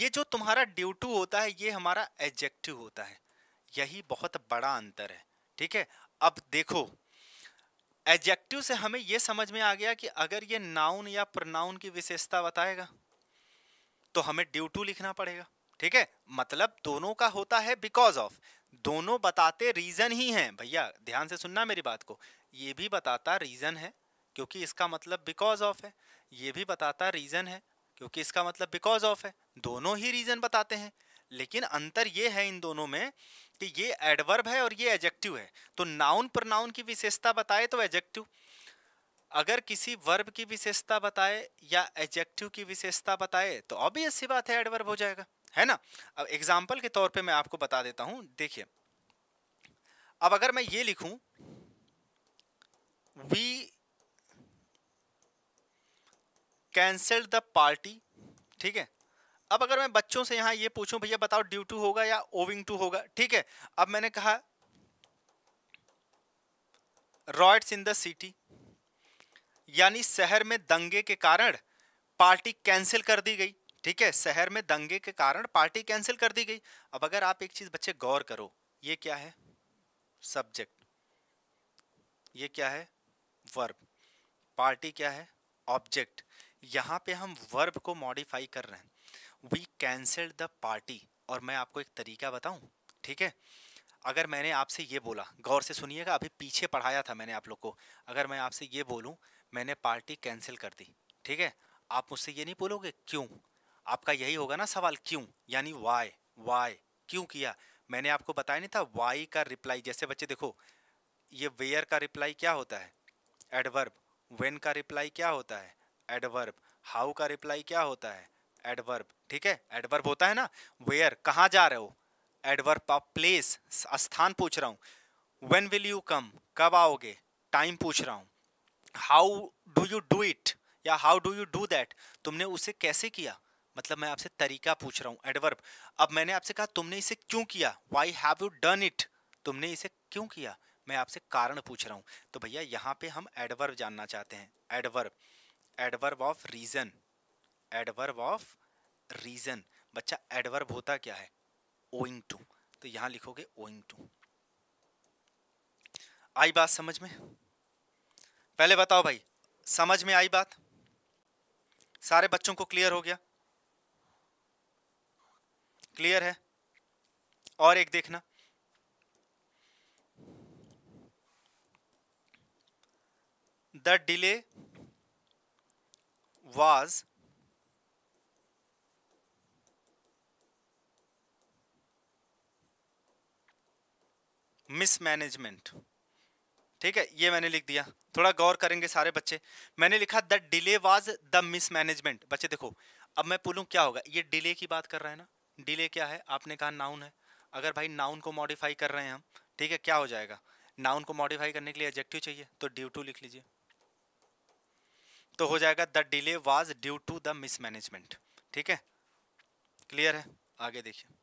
ये जो तुम्हारा ड्यू टू होता है ये हमारा एडजेक्टिव होता है यही बहुत बड़ा अंतर है ठीक है अब देखो एडजेक्टिव से हमें यह समझ में आ गया कि अगर ये नाउन या प्रनाउन की विशेषता बताएगा तो हमें ड्यू टू लिखना पड़ेगा ठीक है मतलब दोनों का होता है बिकॉज ऑफ दोनों बताते रीजन ही हैं भैया ध्यान से सुनना मेरी बात को ये भी बताता रीजन है क्योंकि इसका मतलब बिकॉज ऑफ है ये भी बताता रीजन है क्योंकि इसका मतलब बिकॉज ऑफ है दोनों ही रीजन बताते हैं लेकिन अंतर ये है इन दोनों में कि ये एडवर्ब है और ये एजेक्टिव है तो नाउन पर नाउन की विशेषता बताए तो एजेक्टिव अगर किसी वर्ब की विशेषता बताए या एजेक्टिव की विशेषता बताए तो ऑब्वियस सी बात है एडवर्ब हो जाएगा है ना अब एग्जाम्पल के तौर पे मैं आपको बता देता हूं देखिए अब अगर मैं ये लिखू वी कैंसल्ड द पार्टी ठीक है अब अगर मैं बच्चों से यहाँ ये पूछूं भैया बताओ ड्यू टू होगा या ओविंग टू होगा ठीक है अब मैंने कहा रॉयट्स इन द सिटी यानी शहर में दंगे के कारण पार्टी कैंसिल कर दी गई ठीक है शहर में दंगे के कारण पार्टी कैंसिल कर दी गई अब अगर आप एक चीज बच्चे गौर करो ये क्या है सब्जेक्ट ये क्या है वर्ब पार्टी क्या है ऑब्जेक्ट यहां पे हम वर्ब को मॉडिफाई कर रहे हैं वी कैंसिल द पार्टी और मैं आपको एक तरीका बताऊँ ठीक है अगर मैंने आपसे ये बोला गौर से सुनिएगा अभी पीछे पढ़ाया था मैंने आप लोग को अगर मैं आपसे ये बोलूँ मैंने पार्टी कैंसिल कर दी ठीक है आप मुझसे ये नहीं बोलोगे क्यों आपका यही होगा ना सवाल क्यों यानी वाई वाई क्यों किया मैंने आपको बताया नहीं था वाई का रिप्लाई जैसे बच्चे देखो ये वेयर का रिप्लाई क्या होता है एडवर्ब वेन का रिप्लाई क्या होता है एडवर्ब हाउ का रिप्लाई क्या होता है एडवर्ब ठीक है एडवर्ब होता है ना वेयर कहाँ जा रहे हो एडवर्ब ऑफ प्लेस स्थान पूछ रहा हूँ वेन विल यू कम कब आओगे टाइम पूछ रहा हूँ how do you do it या how do you do that तुमने उसे कैसे किया मतलब मैं आपसे तरीका पूछ रहा हूँ एडवर्ब अब मैंने आपसे कहा तुमने इसे क्यों किया why have you done it तुमने इसे क्यों किया मैं आपसे कारण पूछ रहा हूँ तो भैया यहाँ पे हम एडवर्ब जानना चाहते हैं adverb adverb of reason adverb of reason बच्चा एडवर्ब होता क्या है ओइंग टू तो यहां लिखोगे ओइंग टू आई बात समझ में पहले बताओ भाई समझ में आई बात सारे बच्चों को क्लियर हो गया क्लियर है और एक देखना द डिले वाज मिसमैनेजमेंट ठीक है ये मैंने लिख दिया थोड़ा गौर करेंगे सारे बच्चे मैंने लिखा the delay was the mismanagement बच्चे देखो अब मैं बोलूँ क्या होगा ये डिले की बात कर रहे हैं ना डिले क्या है आपने कहा नाउन है अगर भाई नाउन को मॉडिफाई कर रहे हैं हम ठीक है क्या हो जाएगा नाउन को मॉडिफाई करने के लिए एजेक्टिव चाहिए तो ड्यू टू लिख लीजिए तो हो जाएगा the delay was due to the mismanagement ठीक है क्लियर है आगे देखिए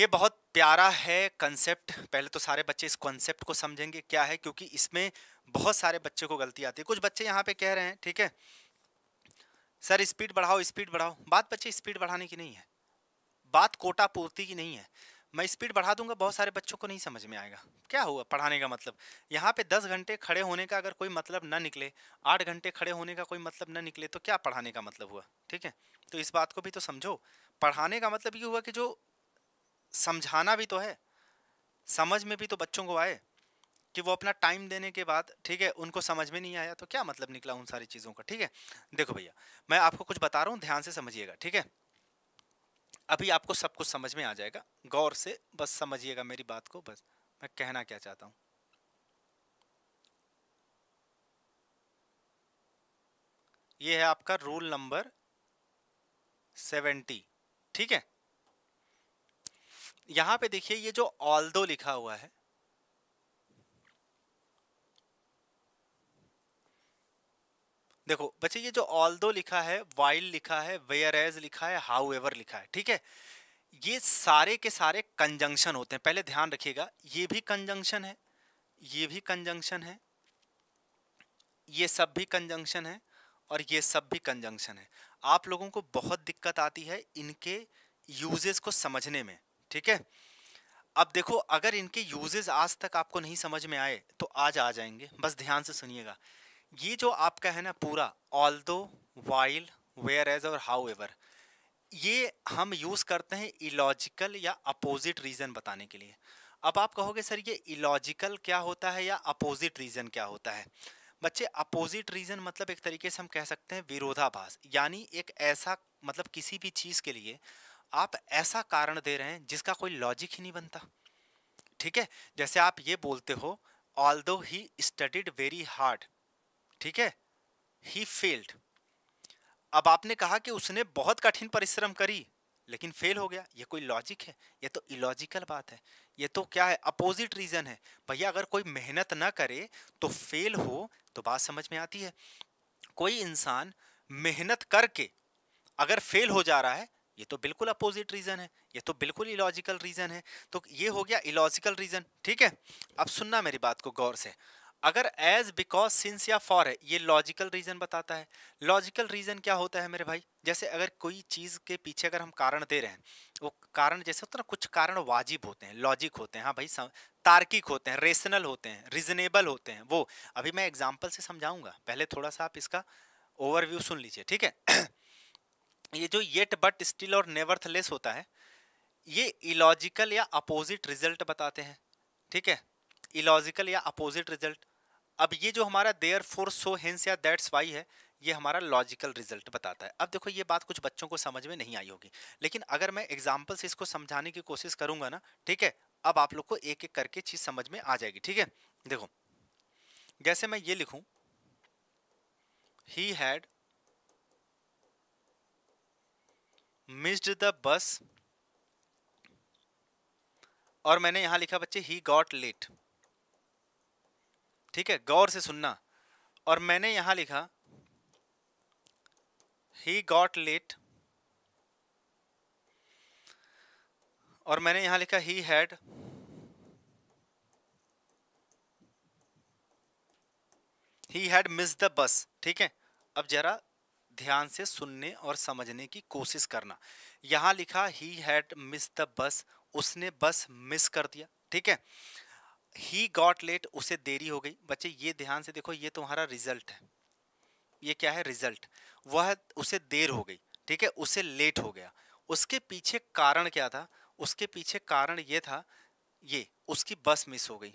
ये बहुत प्यारा है कंसेप्ट पहले तो सारे बच्चे इस कॉन्सेप्ट को समझेंगे क्या है क्योंकि इसमें बहुत सारे बच्चे को गलती आती है कुछ बच्चे यहाँ पे कह रहे हैं ठीक है सर स्पीड बढ़ाओ स्पीड बढ़ाओ बात बच्चे स्पीड बढ़ाने की नहीं है बात कोटा पूर्ति की नहीं है मैं स्पीड बढ़ा दूंगा बहुत सारे बच्चों को नहीं समझ में आएगा क्या हुआ पढ़ाने का मतलब यहाँ पे दस घंटे खड़े होने का अगर कोई मतलब ना निकले आठ घंटे खड़े होने का कोई मतलब ना निकले तो क्या पढ़ाने का मतलब हुआ ठीक है तो इस बात को भी तो समझो पढ़ाने का मतलब ये हुआ कि जो समझाना भी तो है समझ में भी तो बच्चों को आए कि वो अपना टाइम देने के बाद ठीक है उनको समझ में नहीं आया तो क्या मतलब निकला उन सारी चीज़ों का ठीक है देखो भैया मैं आपको कुछ बता रहा हूँ ध्यान से समझिएगा ठीक है अभी आपको सब कुछ समझ में आ जाएगा गौर से बस समझिएगा मेरी बात को बस मैं कहना क्या चाहता हूँ ये है आपका रूल नंबर सेवेंटी ठीक है यहां पे देखिए ये जो ऑल दो लिखा हुआ है देखो बच्चे ये जो ऑल दो लिखा है वाइल लिखा है वेयर एज लिखा है हाउ एवर लिखा है ठीक है ये सारे के सारे कंजंक्शन होते हैं पहले ध्यान रखिएगा ये भी कंजंक्शन है ये भी कंजंक्शन है ये सब भी कंजंक्शन है और ये सब भी कंजंक्शन है आप लोगों को बहुत दिक्कत आती है इनके यूजेस को समझने में ठीक है अब देखो अगर इनके यूजेस आज तक आपको नहीं समझ में आए तो आज आ जाएंगे बस ध्यान से सुनिएगा ये जो आपका है ना पूरा although while whereas और हाउ एवर ये हम यूज़ करते हैं इलॉजिकल या अपोजिट रीज़न बताने के लिए अब आप कहोगे सर ये इलॉजिकल क्या होता है या अपोजिट रीज़न क्या होता है बच्चे अपोजिट रीज़न मतलब एक तरीके से हम कह सकते हैं विरोधाभास यानी एक ऐसा मतलब किसी भी चीज़ के लिए आप ऐसा कारण दे रहे हैं जिसका कोई लॉजिक ही नहीं बनता ठीक है जैसे आप ये बोलते हो all although he studied very hard ठीक है ही फेल्ड अब आपने कहा कि उसने बहुत कठिन परिश्रम करी लेकिन फेल हो गया ये कोई लॉजिक है ये तो इलॉजिकल बात है ये तो क्या है अपोजिट रीज़न है भैया अगर कोई मेहनत ना करे तो फेल हो तो बात समझ में आती है कोई इंसान मेहनत करके अगर फेल हो जा रहा है ये तो बिल्कुल अपोजिट रीज़न है ये तो बिल्कुल इलॉजिकल रीज़न है तो ये हो गया इलॉजिकल रीज़न ठीक है अब सुनना मेरी बात को गौर से अगर एज बिकॉज सिंस या फॉर है ये लॉजिकल रीज़न बताता है लॉजिकल रीज़न क्या होता है मेरे भाई जैसे अगर कोई चीज़ के पीछे अगर हम कारण दे रहे हैं वो कारण जैसे होता है ना कुछ कारण वाजिब होते हैं लॉजिक होते हैं हाँ भाई तार्किक होते हैं रेशनल होते हैं रीजनेबल होते हैं वो अभी मैं एग्जाम्पल से समझाऊंगा पहले थोड़ा सा आप इसका ओवरव्यू सुन लीजिए ठीक है ये जो येट बट स्टिल और नेवर्थलेस होता है ये इलॉजिकल या अपोजिट रिजल्ट बताते हैं ठीक है इलॉजिकल या अपोजिट रिजल्ट अब ये जो हमारा देयर फोर सो हेंस या दैट्स वाई है ये हमारा लॉजिकल रिजल्ट बताता है अब देखो ये बात कुछ बच्चों को समझ में नहीं आई होगी लेकिन अगर मैं एग्जाम्पल से इसको समझाने की कोशिश करूंगा ना ठीक है अब आप लोग को एक एक करके चीज़ समझ में आ जाएगी ठीक है देखो जैसे मैं ये लिखूं he had missed the bus और मैंने यहां लिखा बच्चे ही गॉट लेट ठीक है गौर से सुनना और मैंने यहां लिखा ही गॉट लेट और मैंने यहां लिखा he had he had miss the bus ठीक है अब जरा ध्यान से सुनने और समझने की कोशिश करना यहाँ लिखा ही हैड मिस द बस उसने बस मिस कर दिया ठीक है ही गॉट लेट उसे देरी हो गई बच्चे ये ध्यान से देखो ये तुम्हारा रिजल्ट है ये क्या है रिजल्ट वह उसे देर हो गई ठीक है उसे लेट हो गया उसके पीछे कारण क्या था उसके पीछे कारण ये था ये उसकी बस मिस हो गई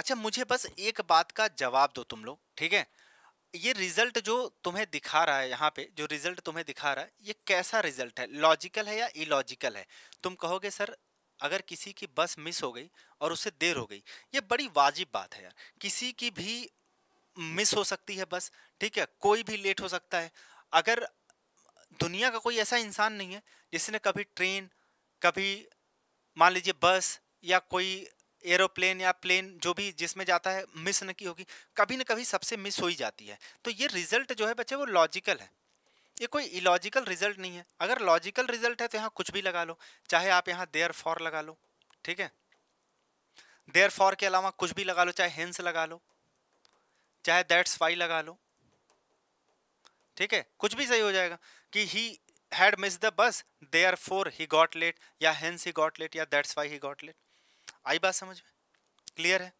अच्छा मुझे बस एक बात का जवाब दो तुम लोग ठीक है ये रिजल्ट जो तुम्हें दिखा रहा है यहाँ पे जो रिजल्ट तुम्हें दिखा रहा है ये कैसा रिजल्ट है लॉजिकल है या इलॉजिकल है तुम कहोगे सर अगर किसी की बस मिस हो गई और उसे देर हो गई ये बड़ी वाजिब बात है यार किसी की भी मिस हो सकती है बस ठीक है कोई भी लेट हो सकता है अगर दुनिया का कोई ऐसा इंसान नहीं है जिसने कभी ट्रेन कभी मान लीजिए बस या कोई एरोप्लेन या प्लेन जो भी जिसमें जाता है मिस न की होगी कभी ना कभी सबसे मिस हो ही जाती है तो ये रिजल्ट जो है बच्चे वो लॉजिकल है ये कोई इलॉजिकल रिजल्ट नहीं है अगर लॉजिकल रिजल्ट है तो यहाँ कुछ भी लगा लो चाहे आप यहाँ देयर फॉर लगा लो ठीक है देयर फॉर के अलावा कुछ भी लगा लो चाहे हेंस लगा लो चाहे दैट्स वाई लगा लो ठीक है कुछ भी सही हो जाएगा कि he had miss the bus therefore he got late या हेंस ही गॉट लेट या that's why he got late आई बात समझ में क्लियर है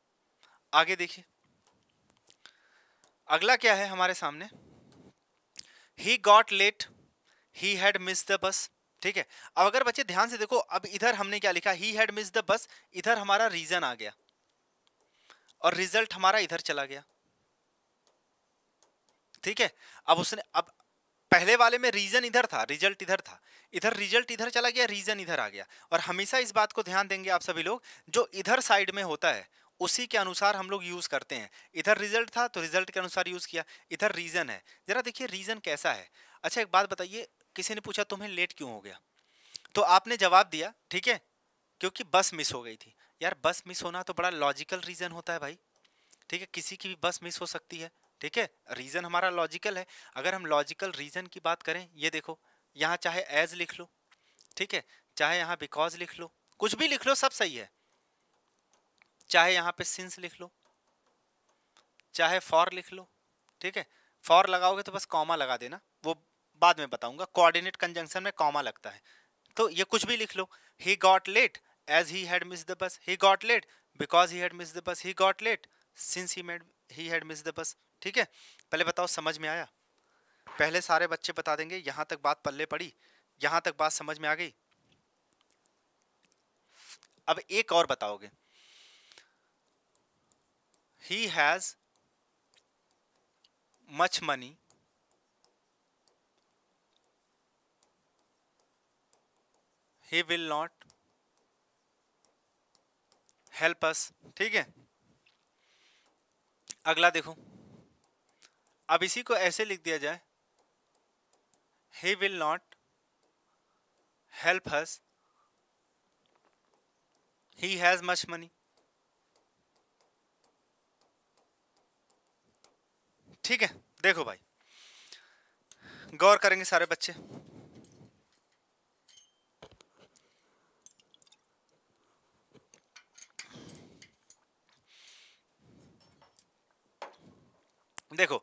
आगे देखिए अगला क्या है हमारे सामने he got late he had miss the bus ठीक है अब अगर बच्चे ध्यान से देखो अब इधर हमने क्या लिखा ही हैड मिस द बस इधर हमारा रीजन आ गया और रिजल्ट हमारा इधर चला गया ठीक है अब उसने अब पहले वाले में रीजन इधर था रिजल्ट इधर था इधर रिजल्ट इधर चला गया रीजन इधर आ गया और हमेशा इस बात को ध्यान देंगे आप सभी लोग जो इधर साइड में होता है उसी के अनुसार हम लोग यूज़ करते हैं इधर रिजल्ट था तो रिजल्ट के अनुसार यूज़ किया इधर रीज़न है ज़रा देखिए रीज़न कैसा है अच्छा एक बात बताइए किसी ने पूछा तुम्हें लेट क्यों हो गया तो आपने जवाब दिया ठीक है क्योंकि बस मिस हो गई थी यार बस मिस होना तो बड़ा लॉजिकल रीज़न होता है भाई ठीक है किसी की भी बस मिस हो सकती है ठीक है रीज़न हमारा लॉजिकल है अगर हम लॉजिकल रीज़न की बात करें ये देखो यहाँ चाहे एज लिख लो ठीक है चाहे यहाँ बिकॉज लिख लो कुछ भी लिख लो सब सही है चाहे यहाँ पे सिंस लिख लो चाहे फॉर लिख लो ठीक है फॉर लगाओगे तो बस कॉमा लगा देना वो बाद में बताऊंगा कोऑर्डिनेट कंजंक्शन में कॉमा लगता है तो ये कुछ भी लिख लो he got late as he had miss the bus he got late because he had miss the bus he got late since he made he had miss the bus ठीक है पहले बताओ समझ में आया पहले सारे बच्चे बता देंगे यहाँ तक बात पल्ले पड़ी यहाँ तक बात समझ में आ गई अब एक और बताओगे he has much money he will not help us ठीक है अगला देखो अब इसी को ऐसे लिख दिया जाए he will not help us he has much money ठीक है देखो भाई गौर करेंगे सारे बच्चे देखो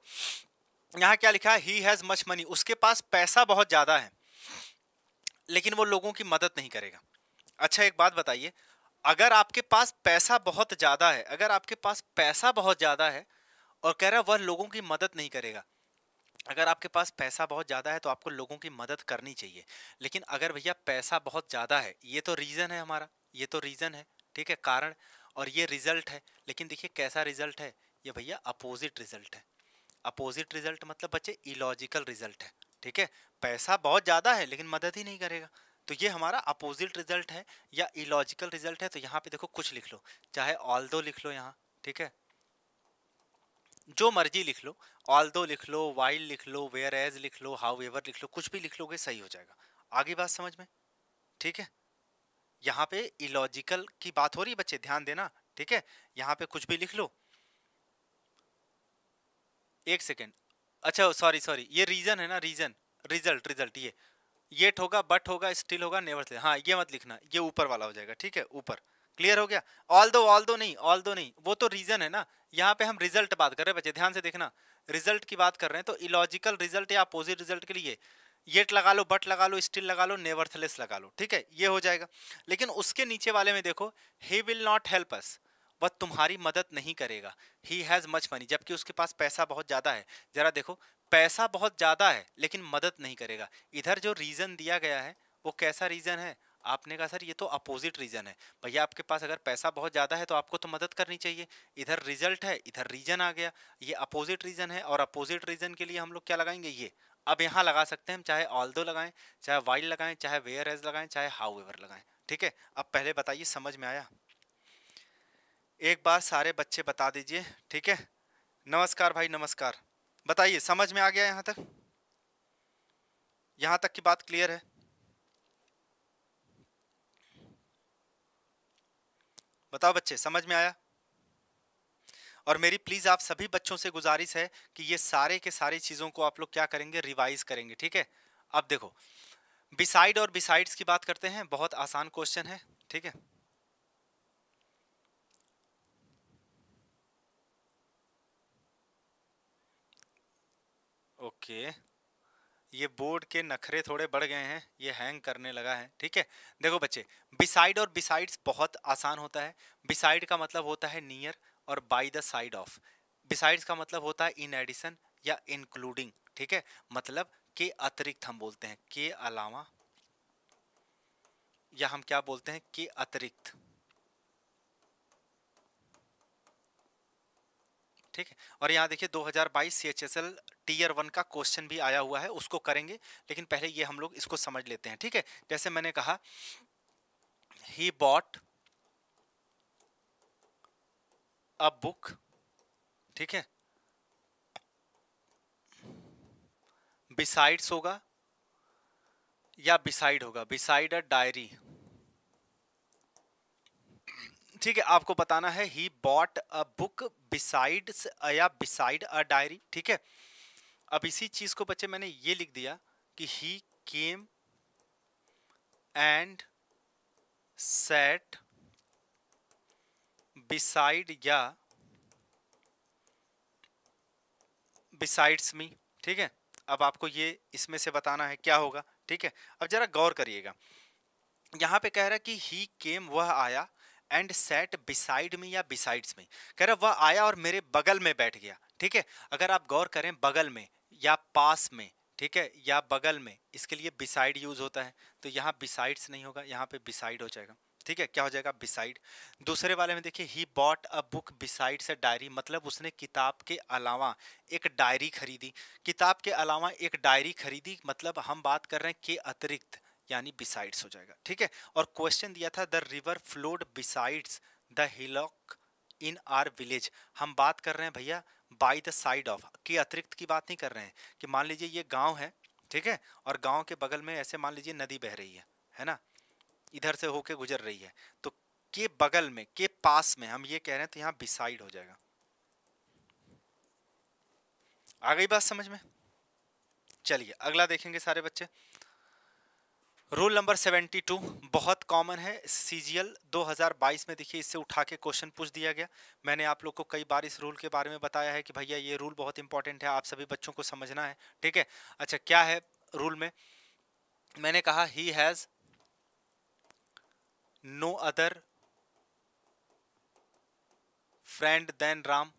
यहाँ क्या लिखा है ही हैज़ मच मनी उसके पास पैसा बहुत ज़्यादा है लेकिन वो लोगों की मदद नहीं करेगा अच्छा एक बात बताइए अगर आपके पास पैसा बहुत ज़्यादा है अगर आपके पास पैसा बहुत ज़्यादा है और कह रहा वह लोगों की मदद नहीं करेगा अगर आपके पास पैसा बहुत ज़्यादा है तो आपको लोगों की मदद करनी चाहिए लेकिन अगर भैया पैसा बहुत ज़्यादा है ये तो रीज़न है हमारा ये तो रीज़न है ठीक है कारण और ये रिज़ल्ट है लेकिन देखिए कैसा रिज़ल्ट है ये भैया अपोजिट रिज़ल्ट है अपोजिट रिजल्ट मतलब बच्चे इलॉजिकल रिजल्ट है ठीक है पैसा बहुत ज़्यादा है लेकिन मदद ही नहीं करेगा तो ये हमारा अपोजिट रिजल्ट है या इलॉजिकल रिजल्ट है तो यहाँ पे देखो कुछ लिख लो चाहे ऑल दो लिख लो यहाँ ठीक है जो मर्जी लिख लो ऑल दो लिख लो वाइल लिख लो वेयर एज लिख लो हाउ एवर लिख लो कुछ भी लिख लोगे सही हो जाएगा आगे बात समझ में ठीक है यहाँ पे इलॉजिकल की बात हो रही बच्चे ध्यान देना ठीक है यहाँ पे कुछ भी लिख लो एक सेकेंड अच्छा सॉरी सॉरी ये रीज़न है ना रीज़न रिजल्ट रिजल्ट ये येट होगा बट होगा स्टिल होगा नेवर हाँ ये मत लिखना ये ऊपर वाला हो जाएगा ठीक है ऊपर क्लियर हो गया ऑल दो ऑल दो नहीं ऑल दो नहीं वो तो रीज़न है ना यहाँ पे हम रिजल्ट बात कर रहे हैं बच्चे ध्यान से देखना रिजल्ट की बात कर रहे हैं तो इलॉजिकल रिजल्ट या अपोजिट रिजल्ट के लिए येट लगा लो बट लगा लो स्टिल लगा लो नेवर्थलेस लगा लो ठीक है ये हो जाएगा लेकिन उसके नीचे वाले में देखो he will not help us वह तुम्हारी मदद नहीं करेगा ही हैज़ मच मनी जबकि उसके पास पैसा बहुत ज़्यादा है ज़रा देखो पैसा बहुत ज़्यादा है लेकिन मदद नहीं करेगा इधर जो रीज़न दिया गया है वो कैसा रीज़न है आपने कहा सर ये तो अपोजिट रीज़न है भैया आपके पास अगर पैसा बहुत ज़्यादा है तो आपको तो मदद करनी चाहिए इधर रिजल्ट है इधर रीज़न आ गया ये अपोजिट रीज़न है और अपोजिट रीज़न के लिए हम लोग क्या लगाएंगे ये अब यहाँ लगा सकते हैं हम चाहे ऑल दो लगाएं चाहे वाइल्ड लगाएं चाहे वेयर एज लगाएं चाहे हाउ एवर लगाएं ठीक है अब पहले बताइए समझ में आया एक बार सारे बच्चे बता दीजिए ठीक है नमस्कार भाई नमस्कार बताइए समझ में आ गया यहाँ तक यहाँ तक की बात क्लियर है बताओ बच्चे समझ में आया और मेरी प्लीज़ आप सभी बच्चों से गुजारिश है कि ये सारे के सारी चीज़ों को आप लोग क्या करेंगे रिवाइज करेंगे ठीक है अब देखो बिसाइड और बिसाइड्स की बात करते हैं बहुत आसान क्वेश्चन है ठीक है ओके ये बोर्ड के नखरे थोड़े बढ़ गए हैं ये हैंग करने लगा है ठीक है देखो बच्चे बिसाइड और बिसाइड्स बहुत आसान होता है बिसाइड का मतलब होता है नियर और by the side of besides का मतलब होता है इन एडिशन या इंक्लूडिंग ठीक है मतलब के अतिरिक्त हम बोलते हैं के अलावा या हम क्या बोलते हैं के अतिरिक्त ठीक है और यहाँ देखिए 2022 सीएचएसएल टीयर वन का क्वेश्चन भी आया हुआ है उसको करेंगे लेकिन पहले ये हम लोग इसको समझ लेते हैं ठीक है जैसे मैंने कहा ही बॉट अ बुक ठीक है बिसाइड्स होगा या बिसाइड होगा बिसाइड अ डायरी ठीक है आपको बताना है he bought a book beside या बिसाइड अ डायरी ठीक है अब इसी चीज को बच्चे मैंने ये लिख दिया कि he came and sat beside या बिसाइड्स मी ठीक है अब आपको ये इसमें से बताना है क्या होगा ठीक है अब जरा गौर करिएगा यहाँ पे कह रहा है कि ही केम वह आया एंड सेट बिसाइड में या बिसाइड्स मी कह रहा वह आया और मेरे बगल में बैठ गया ठीक है अगर आप गौर करें बगल में या पास में ठीक है या बगल में इसके लिए बिसाइड यूज होता है तो यहाँ बिसाइड्स नहीं होगा यहाँ पे बिसाइड हो जाएगा ठीक है क्या हो जाएगा बिसाइड दूसरे वाले में देखिए he bought a book beside से डायरी मतलब उसने किताब के अलावा एक डायरी खरीदी किताब के अलावा एक डायरी खरीदी मतलब हम बात कर रहे हैं के अतिरिक्त यानी बिसाइड्स हो जाएगा ठीक है और क्वेश्चन दिया था the river flowed besides the hillock in our village हम बात कर रहे हैं भैया बाई द साइड ऑफ के अतिरिक्त की बात नहीं कर रहे हैं कि मान लीजिए ये गांव है ठीक है और गांव के बगल में ऐसे मान लीजिए नदी बह रही है है ना इधर से होके गुजर रही है तो के बगल में के पास में हम ये कह रहे हैं तो यहाँ बिसाइड हो जाएगा आ गई बात समझ में चलिए अगला देखेंगे सारे बच्चे रूल नंबर 72 बहुत कॉमन है सी 2022 में देखिए इससे उठा के क्वेश्चन पूछ दिया गया मैंने आप लोग को कई बार इस रूल के बारे में बताया है कि भैया ये रूल बहुत इंपॉर्टेंट है आप सभी बच्चों को समझना है ठीक है अच्छा क्या है रूल में मैंने कहा he has no other friend than Ram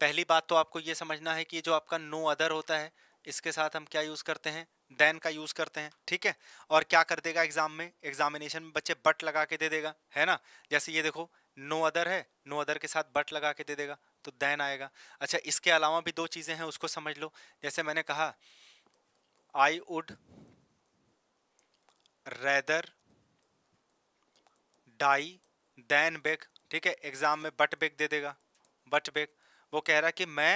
पहली बात तो आपको ये समझना है कि जो आपका नो no अदर होता है इसके साथ हम क्या यूज़ करते हैं देन का यूज़ करते हैं ठीक है और क्या कर देगा एग्जाम में एग्जामिनेशन में बच्चे बट लगा के दे देगा है ना जैसे ये देखो नो अदर है नो अदर के साथ बट लगा के दे देगा तो देन आएगा अच्छा इसके अलावा भी दो चीज़ें हैं उसको समझ लो जैसे मैंने कहा I would rather die than beg ठीक है एग्जाम में बट बेग दे देगा बट बेग वो कह रहा कि मैं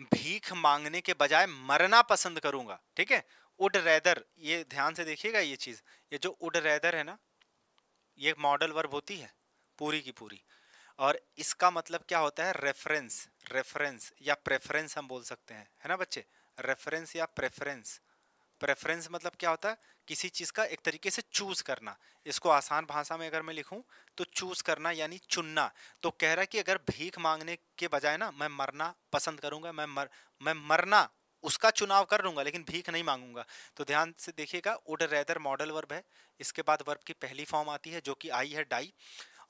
भीख मांगने के बजाय मरना पसंद करूंगा ठीक है उड रेदर ये ध्यान से देखिएगा ये चीज़ ये जो उड रेदर है ना ये मॉडल वर्ब होती है पूरी की पूरी और इसका मतलब क्या होता है रेफरेंस रेफरेंस या प्रेफरेंस हम बोल सकते हैं है ना बच्चे रेफरेंस या प्रेफरेंस प्रेफरेंस मतलब क्या होता है किसी चीज़ का एक तरीके से चूज़ करना इसको आसान भाषा में अगर मैं लिखूं तो चूज़ करना यानी चुनना तो कह रहा है कि अगर भीख मांगने के बजाय ना मैं मरना पसंद करूंगा मैं मर मैं मरना उसका चुनाव कर लूँगा लेकिन भीख नहीं मांगूंगा तो ध्यान से देखिएगा उड रेदर मॉडल वर्ब है इसके बाद वर्ब की पहली फॉर्म आती है जो कि आई है डाई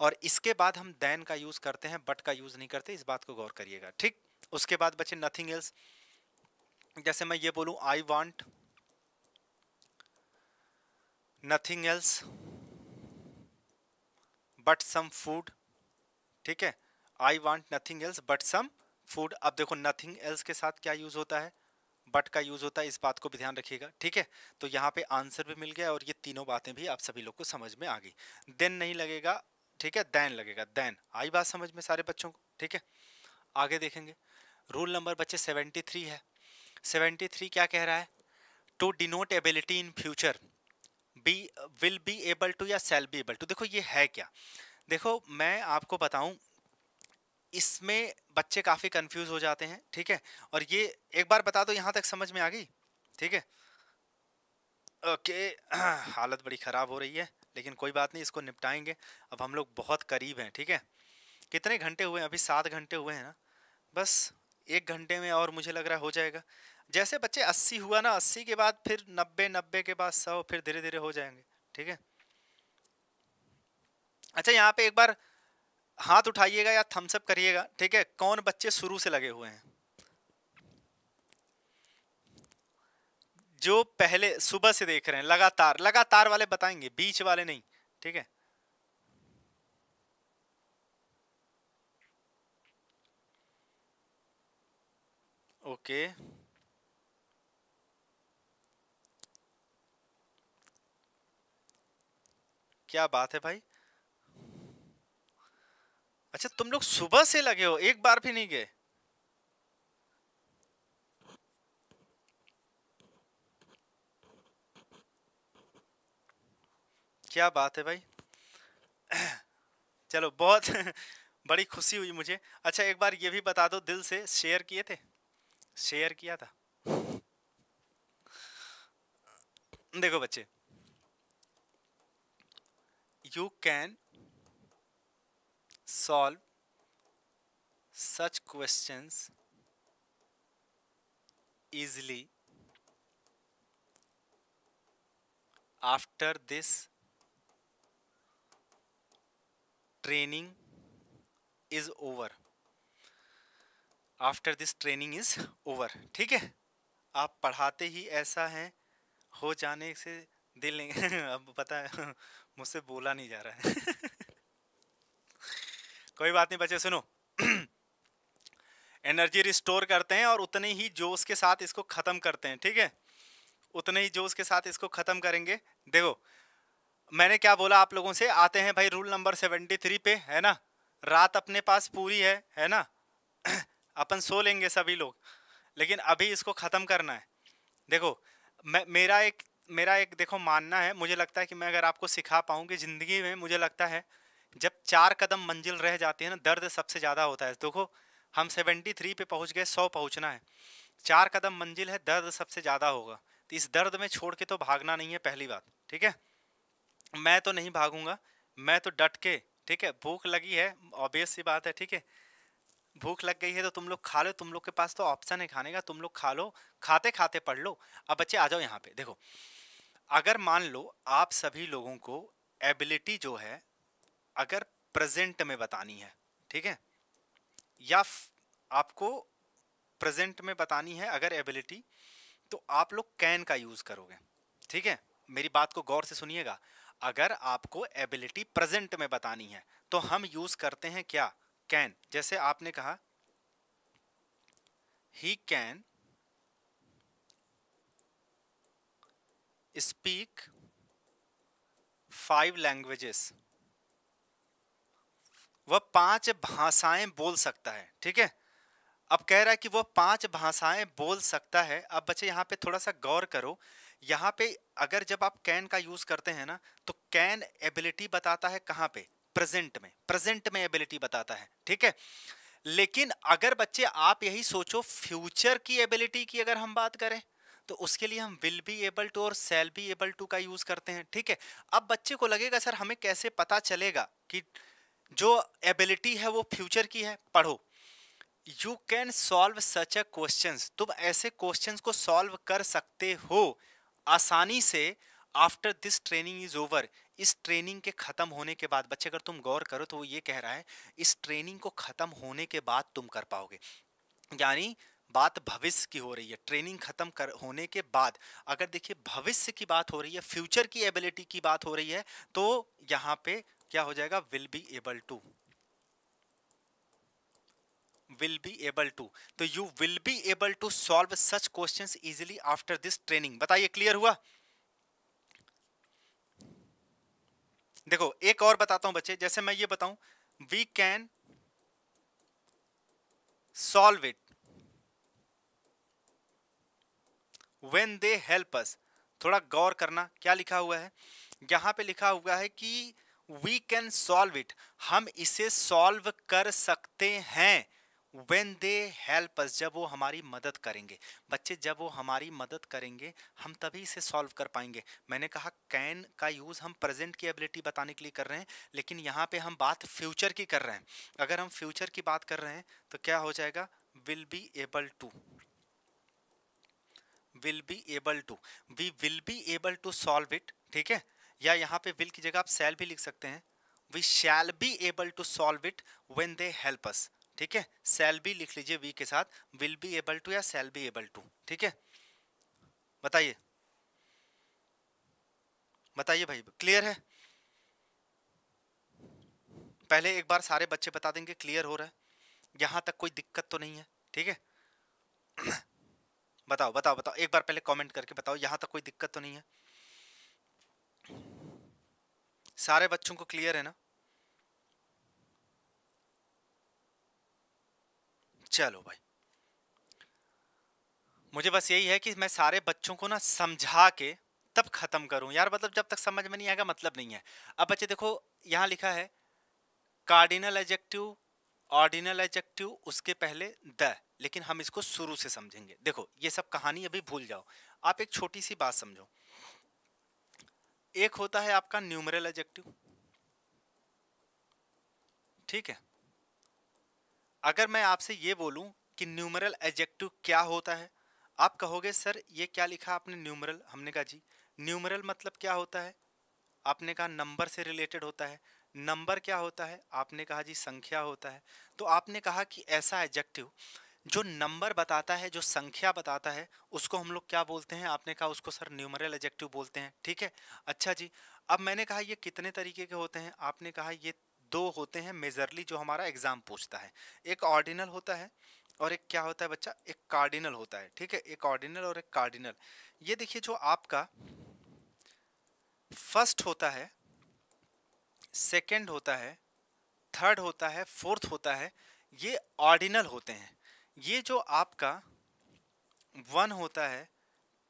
और इसके बाद हम दैन का यूज़ करते हैं बट का यूज़ नहीं करते इस बात को गौर करिएगा ठीक उसके बाद बचे नथिंग एल्स जैसे मैं ये बोलूँ I want nothing else but some food ठीक है I want nothing else but some food अब देखो नथिंग एल्स के साथ क्या यूज़ होता है बट का यूज़ होता है इस बात को भी ध्यान रखिएगा ठीक है तो यहाँ पे आंसर भी मिल गया और ये तीनों बातें भी आप सभी लोग को समझ में आ गई देन नहीं लगेगा ठीक है दैन लगेगा दैन आई बात समझ में सारे बच्चों को ठीक है आगे देखेंगे रूल नंबर बच्चे सेवेंटी थ्री है सेवेंटी थ्री क्या कह रहा है to denote ability in future be will be able to या सेल बी एबल टू देखो ये है क्या देखो मैं आपको बताऊं इसमें बच्चे काफ़ी कंफ्यूज हो जाते हैं ठीक है और ये एक बार बता दो यहाँ तक समझ में आ गई ठीक है ओके हालत बड़ी ख़राब हो रही है लेकिन कोई बात नहीं इसको निपटाएंगे अब हम लोग बहुत करीब हैं ठीक है कितने घंटे हुए हैं अभी सात घंटे हुए हैं ना बस एक घंटे में और मुझे लग रहा है हो जाएगा जैसे बच्चे अस्सी हुआ ना अस्सी के बाद फिर नब्बे नब्बे के बाद सौ फिर धीरे धीरे हो जाएंगे ठीक है अच्छा यहाँ पे एक बार हाथ उठाइएगा या थम्सअप करिएगा ठीक है कौन बच्चे शुरू से लगे हुए हैं जो पहले सुबह से देख रहे हैं लगातार लगातार वाले बताएंगे बीच वाले नहीं ठीक है ओके okay. क्या बात है भाई अच्छा तुम लोग सुबह से लगे हो एक बार भी नहीं गए क्या बात है भाई चलो बहुत बड़ी खुशी हुई मुझे अच्छा एक बार ये भी बता दो दिल से शेयर किए थे शेयर किया था देखो बच्चे you can solve such questions easily after this training is over after this training is over ठीक है आप पढ़ाते ही ऐसा है हो जाने से दिल नहीं अब पता मुझसे बोला नहीं जा रहा है कोई बात नहीं बच्चे सुनो एनर्जी रिस्टोर करते हैं और उतने ही जोश के साथ इसको ख़त्म करते हैं ठीक है उतने ही जोश के साथ इसको ख़त्म करेंगे देखो मैंने क्या बोला आप लोगों से आते हैं भाई रूल नंबर सेवेंटी थ्री पे है ना रात अपने पास पूरी है है ना अपन सो लेंगे सभी लोग लेकिन अभी इसको ख़त्म करना है देखो मैं मेरा एक मेरा एक देखो मानना है मुझे लगता है कि मैं अगर आपको सिखा पाऊँ कि ज़िंदगी में मुझे लगता है जब चार कदम मंजिल रह जाती है ना दर्द सबसे ज़्यादा होता है देखो हम सेवेंटी थ्री पे पहुँच गए सौ पहुँचना है चार कदम मंजिल है दर्द सबसे ज़्यादा होगा तो इस दर्द में छोड़ के तो भागना नहीं है पहली बात ठीक है मैं तो नहीं भागूंगा मैं तो डट के ठीक है भूख लगी है ऑब्वियस सी बात है ठीक है भूख लग गई है तो तुम लोग खा लो तुम लोग के पास तो ऑप्शन है खाने का तुम लोग खा लो खाते खाते पढ़ लो अब बच्चे आ जाओ यहाँ पे देखो अगर मान लो आप सभी लोगों को एबिलिटी जो है अगर प्रेजेंट में बतानी है ठीक है या आपको प्रेजेंट में बतानी है अगर एबिलिटी तो आप लोग कैन का यूज़ करोगे ठीक है मेरी बात को गौर से सुनिएगा अगर आपको एबिलिटी प्रेजेंट में बतानी है तो हम यूज़ करते हैं क्या कैन जैसे आपने कहा he can speak five languages वह पांच भाषाएं बोल सकता है ठीक है अब कह रहा है कि वह पांच भाषाएं बोल सकता है अब बच्चे यहाँ पे थोड़ा सा गौर करो यहाँ पे अगर जब आप कैन का यूज करते हैं ना तो कैन एबिलिटी बताता है कहाँ पे प्रेजेंट में प्रेजेंट में एबिलिटी बताता है ठीक है लेकिन अगर बच्चे आप यही सोचो फ्यूचर की एबिलिटी की अगर हम बात करें तो उसके लिए हम विल बी एबल टू और सेल बी एबल टू का यूज़ करते हैं ठीक है अब बच्चे को लगेगा सर हमें कैसे पता चलेगा कि जो एबिलिटी है वो फ्यूचर की है पढ़ो you can solve such a question तुम ऐसे क्वेश्चन को सॉल्व कर सकते हो आसानी से after this training is over इस ट्रेनिंग के ख़त्म होने के बाद बच्चे अगर तुम गौर करो तो वो ये कह रहा है इस ट्रेनिंग को ख़त्म होने के बाद तुम कर पाओगे यानी बात भविष्य की हो रही है ट्रेनिंग खत्म कर होने के बाद अगर देखिए भविष्य की बात हो रही है फ्यूचर की एबिलिटी की बात हो रही है तो यहां पे क्या हो जाएगा will be able to will be able to तो you will be able to solve such question easily after this training बताइए क्लियर हुआ देखो एक और बताता हूं बच्चे जैसे मैं ये बताऊं we can solve it when they help us थोड़ा गौर करना क्या लिखा हुआ है यहाँ पे लिखा हुआ है कि वी कैन सॉल्व इट हम इसे सॉल्व कर सकते हैं वेन दे हेल्प अस जब वो हमारी मदद करेंगे बच्चे जब वो हमारी मदद करेंगे हम तभी इसे सॉल्व कर पाएंगे मैंने कहा कैन का यूज़ हम प्रेजेंट की एबिलिटी बताने के लिए कर रहे हैं लेकिन यहाँ पे हम बात फ्यूचर की कर रहे हैं अगर हम फ्यूचर की बात कर रहे हैं तो क्या हो जाएगा will be able to will be able to we will be able to solve it ठीक है या यहाँ पे विल की जगह आप सेल भी लिख सकते हैं we shall be able to solve it when they help us ठीक है सेल भी लिख लीजिए वी के साथ विल बी एबल टू या सेल बी एबल टू ठीक है बताइए बताइए भाई क्लियर है पहले एक बार सारे बच्चे बता देंगे क्लियर हो रहा है यहाँ तक कोई दिक्कत तो नहीं है ठीक है बताओ बताओ बताओ एक बार पहले कमेंट करके बताओ यहाँ तक कोई दिक्कत तो नहीं है सारे बच्चों को क्लियर है ना चलो भाई मुझे बस यही है कि मैं सारे बच्चों को ना समझा के तब ख़त्म करूं यार मतलब जब तक समझ में नहीं आएगा मतलब नहीं है अब बच्चे देखो यहां लिखा है कार्डिनल एजेक्टिव ऑर्डिनल एजेक्टिव उसके पहले द लेकिन हम इसको शुरू से समझेंगे देखो ये सब कहानी अभी भूल जाओ आप एक छोटी सी बात समझो एक होता है आपका न्यूमरल एजेक्टिव ठीक है अगर मैं आपसे ये बोलूं कि न्यूमरल एजेक्टिव क्या होता है आप कहोगे सर ये क्या लिखा आपने न्यूमरल हमने कहा जी न्यूमरल मतलब क्या होता है आपने कहा नंबर से रिलेटेड होता है नंबर क्या होता है आपने कहा जी संख्या होता है तो आपने कहा कि ऐसा एजेक्टिव जो नंबर बताता है जो संख्या बताता है उसको हम लोग क्या बोलते हैं आपने कहा उसको सर न्यूमरल एजेक्टिव बोलते हैं ठीक है अच्छा जी अब मैंने कहा ये कितने तरीके के होते हैं आपने कहा ये दो होते हैं मेजरली जो हमारा एग्ज़ाम पूछता है एक ऑर्डिनल होता है और एक क्या होता है बच्चा एक कार्डिनल होता है ठीक है एक ऑर्डिनल और एक कार्डिनल ये देखिए जो आपका फर्स्ट होता है सेकेंड होता है थर्ड होता है फोर्थ होता है ये ऑर्डिनल होते हैं ये जो आपका वन होता है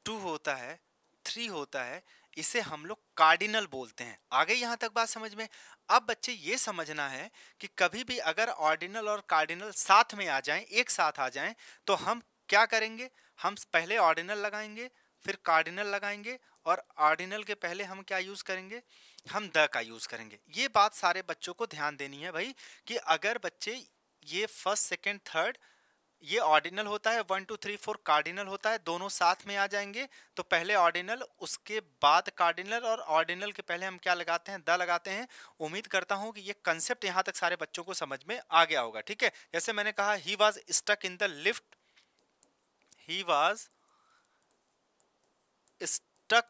टू होता है थ्री होता है इसे हम लोग कार्डिनल बोलते हैं आगे यहाँ तक बात समझ में अब बच्चे ये समझना है कि कभी भी अगर ऑर्डिनल और कार्डिनल साथ में आ जाएं एक साथ आ जाएं तो हम क्या करेंगे हम पहले ऑर्डिनल लगाएंगे फिर कार्डिनल लगाएंगे और ऑर्डिनल के पहले हम क्या यूज़ करेंगे हम द का यूज़ करेंगे ये बात सारे बच्चों को ध्यान देनी है भाई कि अगर बच्चे ये फर्स्ट सेकेंड थर्ड ये ऑर्डिनल होता है one two three four cardinal होता है दोनों साथ में आ जाएंगे तो पहले ऑर्डिनल उसके बाद कार्डिनल और ऑर्डिनल के पहले हम क्या लगाते हैं द लगाते हैं उम्मीद करता हूँ कि ये कंसेप्ट यहाँ तक सारे बच्चों को समझ में आ गया होगा ठीक है जैसे मैंने कहा he was stuck in the lift he was stuck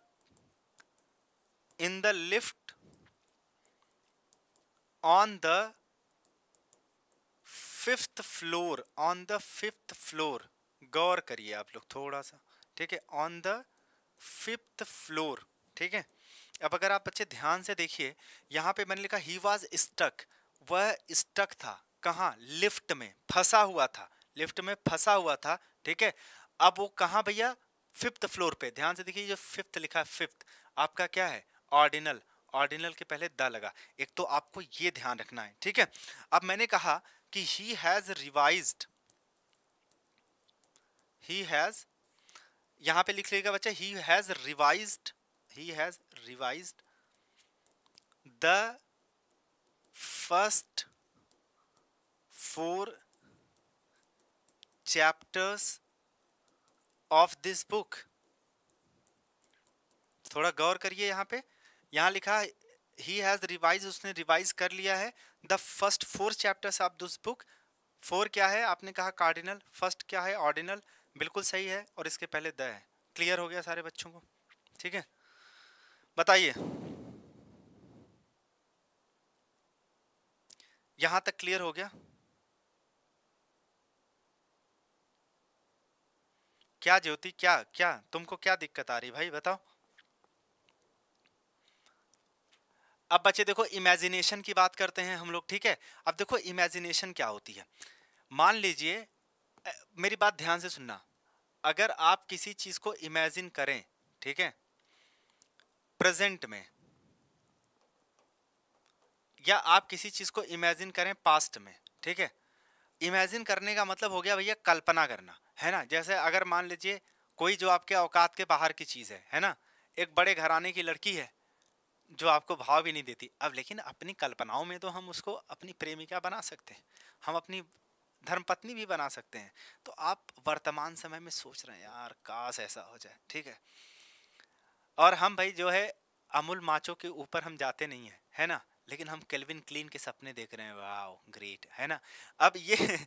in the lift on the fifth floor on the fifth floor गौर करिए आप लोग थोड़ा सा ठीक है ऑन द फिफ्थ फ्लोर ठीक है अब अगर आप बच्चे ध्यान से देखिए यहाँ पे मैंने लिखा ही वॉज स्टक वह स्टक था कहाँ लिफ्ट में फंसा हुआ था लिफ्ट में फंसा हुआ था ठीक है अब वो कहाँ भैया फिफ्थ फ्लोर पे ध्यान से देखिए जो फिफ्थ लिखा है फिफ्थ आपका क्या है ऑर्डिनल ऑर्डिनल के पहले द लगा एक तो आपको ये ध्यान रखना है ठीक है अब मैंने कहा कि he has revise he has यहां पे लिख लेगा बच्चा he has revise he has revise the first four chapters of this book थोड़ा गौर करिए यहां पे यहां लिखा ही हैज़ रिवाइज उसने रिवाइज कर लिया है the first four chapters of this book four क्या है आपने कहा कार्डिनल फर्स्ट क्या है ऑर्डिनल बिल्कुल सही है और इसके पहले द है क्लियर हो गया सारे बच्चों को ठीक है बताइए यहां तक क्लियर हो गया क्या ज्योति क्या क्या तुमको क्या दिक्कत आ रही भाई बताओ अब बच्चे देखो इमेजिनेशन की बात करते हैं हम लोग ठीक है अब देखो इमेजिनेशन क्या होती है मान लीजिए मेरी बात ध्यान से सुनना अगर आप किसी चीज़ को इमेजिन करें ठीक है प्रेजेंट में या आप किसी चीज़ को इमेजिन करें पास्ट में ठीक है इमेजिन करने का मतलब हो गया भैया कल्पना करना है ना जैसे अगर मान लीजिए कोई जो आपके औकात के बाहर की चीज़ है है ना एक बड़े घराने की लड़की है जो आपको भाव भी नहीं देती अब लेकिन अपनी कल्पनाओं में तो हम उसको अपनी प्रेमिका बना सकते हैं हम अपनी धर्मपत्नी भी बना सकते हैं तो आप वर्तमान समय में सोच रहे हैं यार काश ऐसा हो जाए ठीक है और हम भाई जो है अमूल माचो के ऊपर हम जाते नहीं हैं है ना लेकिन हम केल्विन क्लीन के सपने देख रहे हैं वाह ग्रेट है ना अब ये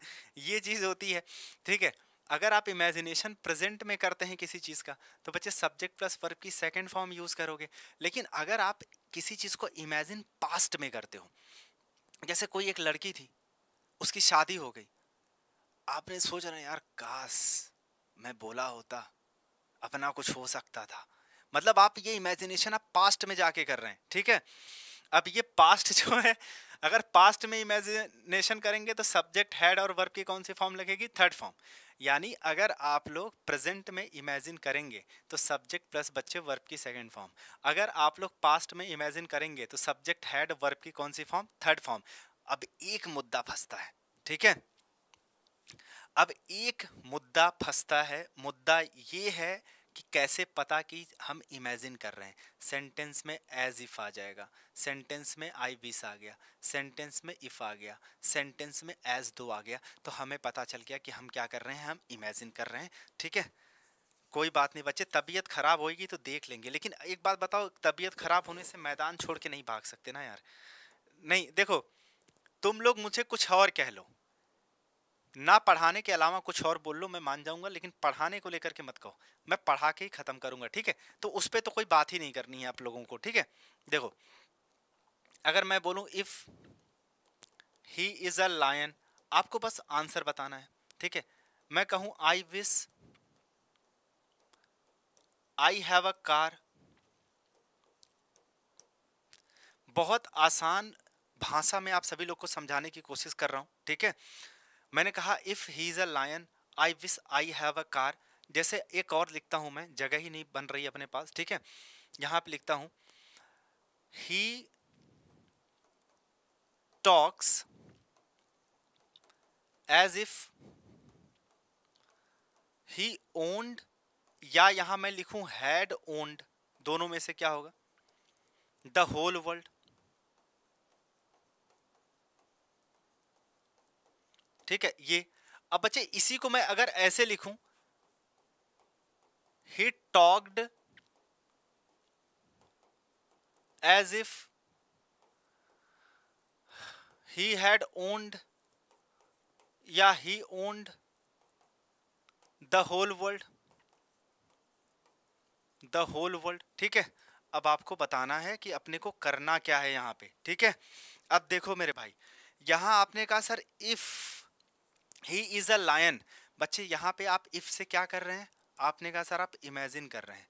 ये चीज़ होती है ठीक है अगर आप इमेजिनेशन प्रेजेंट में करते हैं किसी चीज़ का तो बच्चे सब्जेक्ट प्लस वर्ब की सेकेंड फॉर्म यूज़ करोगे लेकिन अगर आप किसी चीज़ को इमेजिन पास्ट में करते हो जैसे कोई एक लड़की थी उसकी शादी हो गई आपने सोच रहे यार काश मैं बोला होता अपना कुछ हो सकता था मतलब आप ये इमेजिनेशन आप पास्ट में जाके कर रहे हैं ठीक है अब ये पास्ट जो है अगर पास्ट में इमेजिनेशन करेंगे तो सब्जेक्ट हेड और वर्ब की कौन सी फॉर्म लगेगी थर्ड फॉर्म यानी अगर आप लोग प्रेजेंट में इमेजिन करेंगे तो सब्जेक्ट प्लस बच्चे वर्ब की सेकंड फॉर्म अगर आप लोग पास्ट में इमेजिन करेंगे तो सब्जेक्ट हेड वर्ब की कौन सी फॉर्म थर्ड फॉर्म अब एक मुद्दा फंसता है ठीक है अब एक मुद्दा फंसता है मुद्दा ये है कि कैसे पता कि हम इमेजिन कर रहे हैं सेंटेंस में एज इफ़ आ जाएगा सेंटेंस में आई बीस आ गया सेंटेंस में इफ़ आ गया सेंटेंस में एज दो आ गया तो हमें पता चल गया कि हम क्या कर रहे हैं हम इमेजिन कर रहे हैं ठीक है कोई बात नहीं बच्चे तबीयत ख़राब होगी तो देख लेंगे लेकिन एक बात बताओ तबीयत ख़राब होने से मैदान छोड़ के नहीं भाग सकते ना यार नहीं देखो तुम लोग मुझे कुछ और कह लो ना पढ़ाने के अलावा कुछ और बोल लो मैं मान जाऊंगा लेकिन पढ़ाने को लेकर के मत कहो मैं पढ़ा के ही ख़त्म करूंगा ठीक है तो उस पर तो कोई बात ही नहीं करनी है आप लोगों को ठीक है देखो अगर मैं बोलूँ if he is a lion आपको बस आंसर बताना है ठीक है मैं कहूँ आई wish I have a car बहुत आसान भाषा में आप सभी लोग को समझाने की कोशिश कर रहा हूँ ठीक है मैंने कहा if he is a lion I wish I have a car जैसे एक और लिखता हूँ मैं जगह ही नहीं बन रही अपने पास ठीक है यहाँ पे लिखता हूँ he talks as if he owned या यहाँ मैं लिखूँ हैड ओन्ड दोनों में से क्या होगा द होल वर्ल्ड ठीक है ये अब बच्चे इसी को मैं अगर ऐसे लिखूं he talked as if he had owned या he owned the whole world the whole world ठीक है अब आपको बताना है कि अपने को करना क्या है यहाँ पे ठीक है अब देखो मेरे भाई यहाँ आपने कहा sir if he is a lion बच्चे यहाँ पे आप इफ़ से क्या कर रहे हैं आपने कहा सर आप इमेजिन कर रहे हैं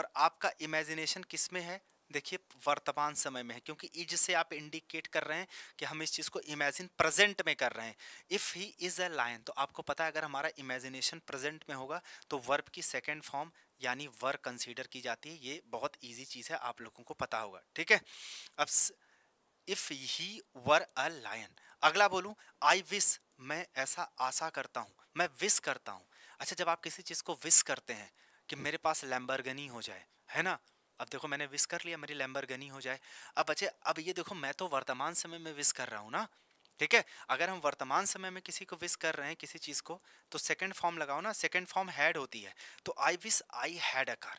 और आपका इमेजिनेशन किस में है देखिए वर्तमान समय में है क्योंकि इज से आप इंडिकेट कर रहे हैं कि हम इस चीज़ को इमेजिन प्रेजेंट में कर रहे हैं if he is a lion तो आपको पता है अगर हमारा इमेजिनेशन प्रेजेंट में होगा तो वर्ब की सेकेंड फॉर्म यानी वर्क कंसिडर की जाती है ये बहुत ईजी चीज़ है आप लोगों को पता होगा ठीक है अब if he were a lion अगला बोलूं आई विस मैं ऐसा आशा करता हूँ मैं विस करता हूँ अच्छा जब आप किसी चीज़ को विस करते हैं कि मेरे पास लैम्बरगनी हो जाए है ना अब देखो मैंने विस कर लिया मेरी लैम्बरगनी हो जाए अब अच्छे अब ये देखो मैं तो वर्तमान समय में विस कर रहा हूँ ना ठीक है अगर हम वर्तमान समय में किसी को विश कर रहे हैं किसी चीज़ को तो सेकंड फॉर्म लगाओ ना सेकंड फॉर्म हैड होती है तो I wish I had a car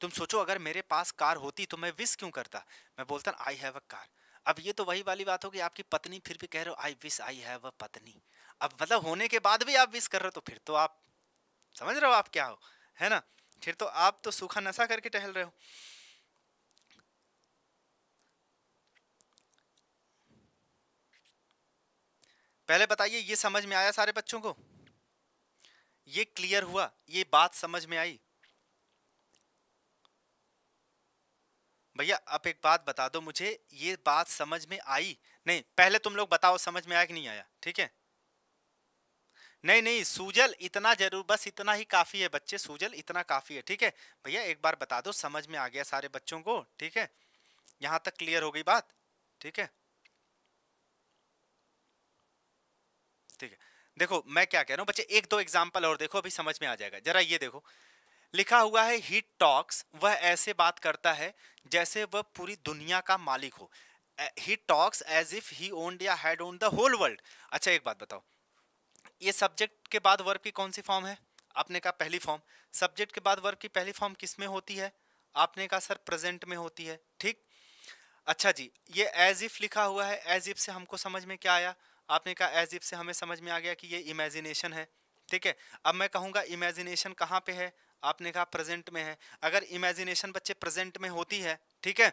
तुम सोचो अगर मेरे पास कार होती तो मैं विश क्यों करता मैं बोलता आई हैव अ कार अब ये तो वही वाली बात हो कि आपकी पत्नी फिर भी कह रहे हो आई विश आई हैव अ पत्नी अब मतलब होने के बाद भी आप विश कर रहे हो तो फिर तो आप समझ रहे हो आप क्या हो है ना फिर तो आप तो सूखा नशा करके टहल रहे हो पहले बताइए ये समझ में आया सारे बच्चों को ये क्लियर हुआ ये बात समझ में आई भैया आप एक बात बता दो मुझे ये बात समझ में आई नहीं पहले तुम लोग बताओ समझ में आया कि नहीं आया ठीक है नहीं नहीं सूजल इतना जरूर बस इतना ही काफ़ी है बच्चे सूजल इतना काफ़ी है ठीक है भैया एक बार बता दो समझ में आ गया सारे बच्चों को ठीक है यहाँ तक क्लियर हो गई बात ठीक है ठीक है देखो मैं क्या कह रहा हूँ बच्चे एक दो एग्जाम्पल और देखो अभी समझ में आ जाएगा जरा ये देखो लिखा हुआ है ही टॉक्स वह ऐसे बात करता है जैसे वह पूरी दुनिया का मालिक हो he talks as if he owned या had own the whole world अच्छा एक बात बताओ ये सब्जेक्ट के बाद वर्ब की कौन सी फॉर्म है आपने कहा पहली फॉर्म सब्जेक्ट के बाद वर्ब की पहली फॉर्म किस में होती है आपने कहा सर प्रेजेंट में होती है ठीक अच्छा जी ये एज इफ लिखा हुआ है एज इफ से हमको समझ में क्या आया आपने कहा एज इफ से हमें समझ में आ गया कि ये इमेजिनेशन है ठीक है अब मैं कहूँगा इमेजिनेशन कहाँ पे है आपने कहा प्रेजेंट में है अगर इमेजिनेशन बच्चे प्रेजेंट में होती है ठीक है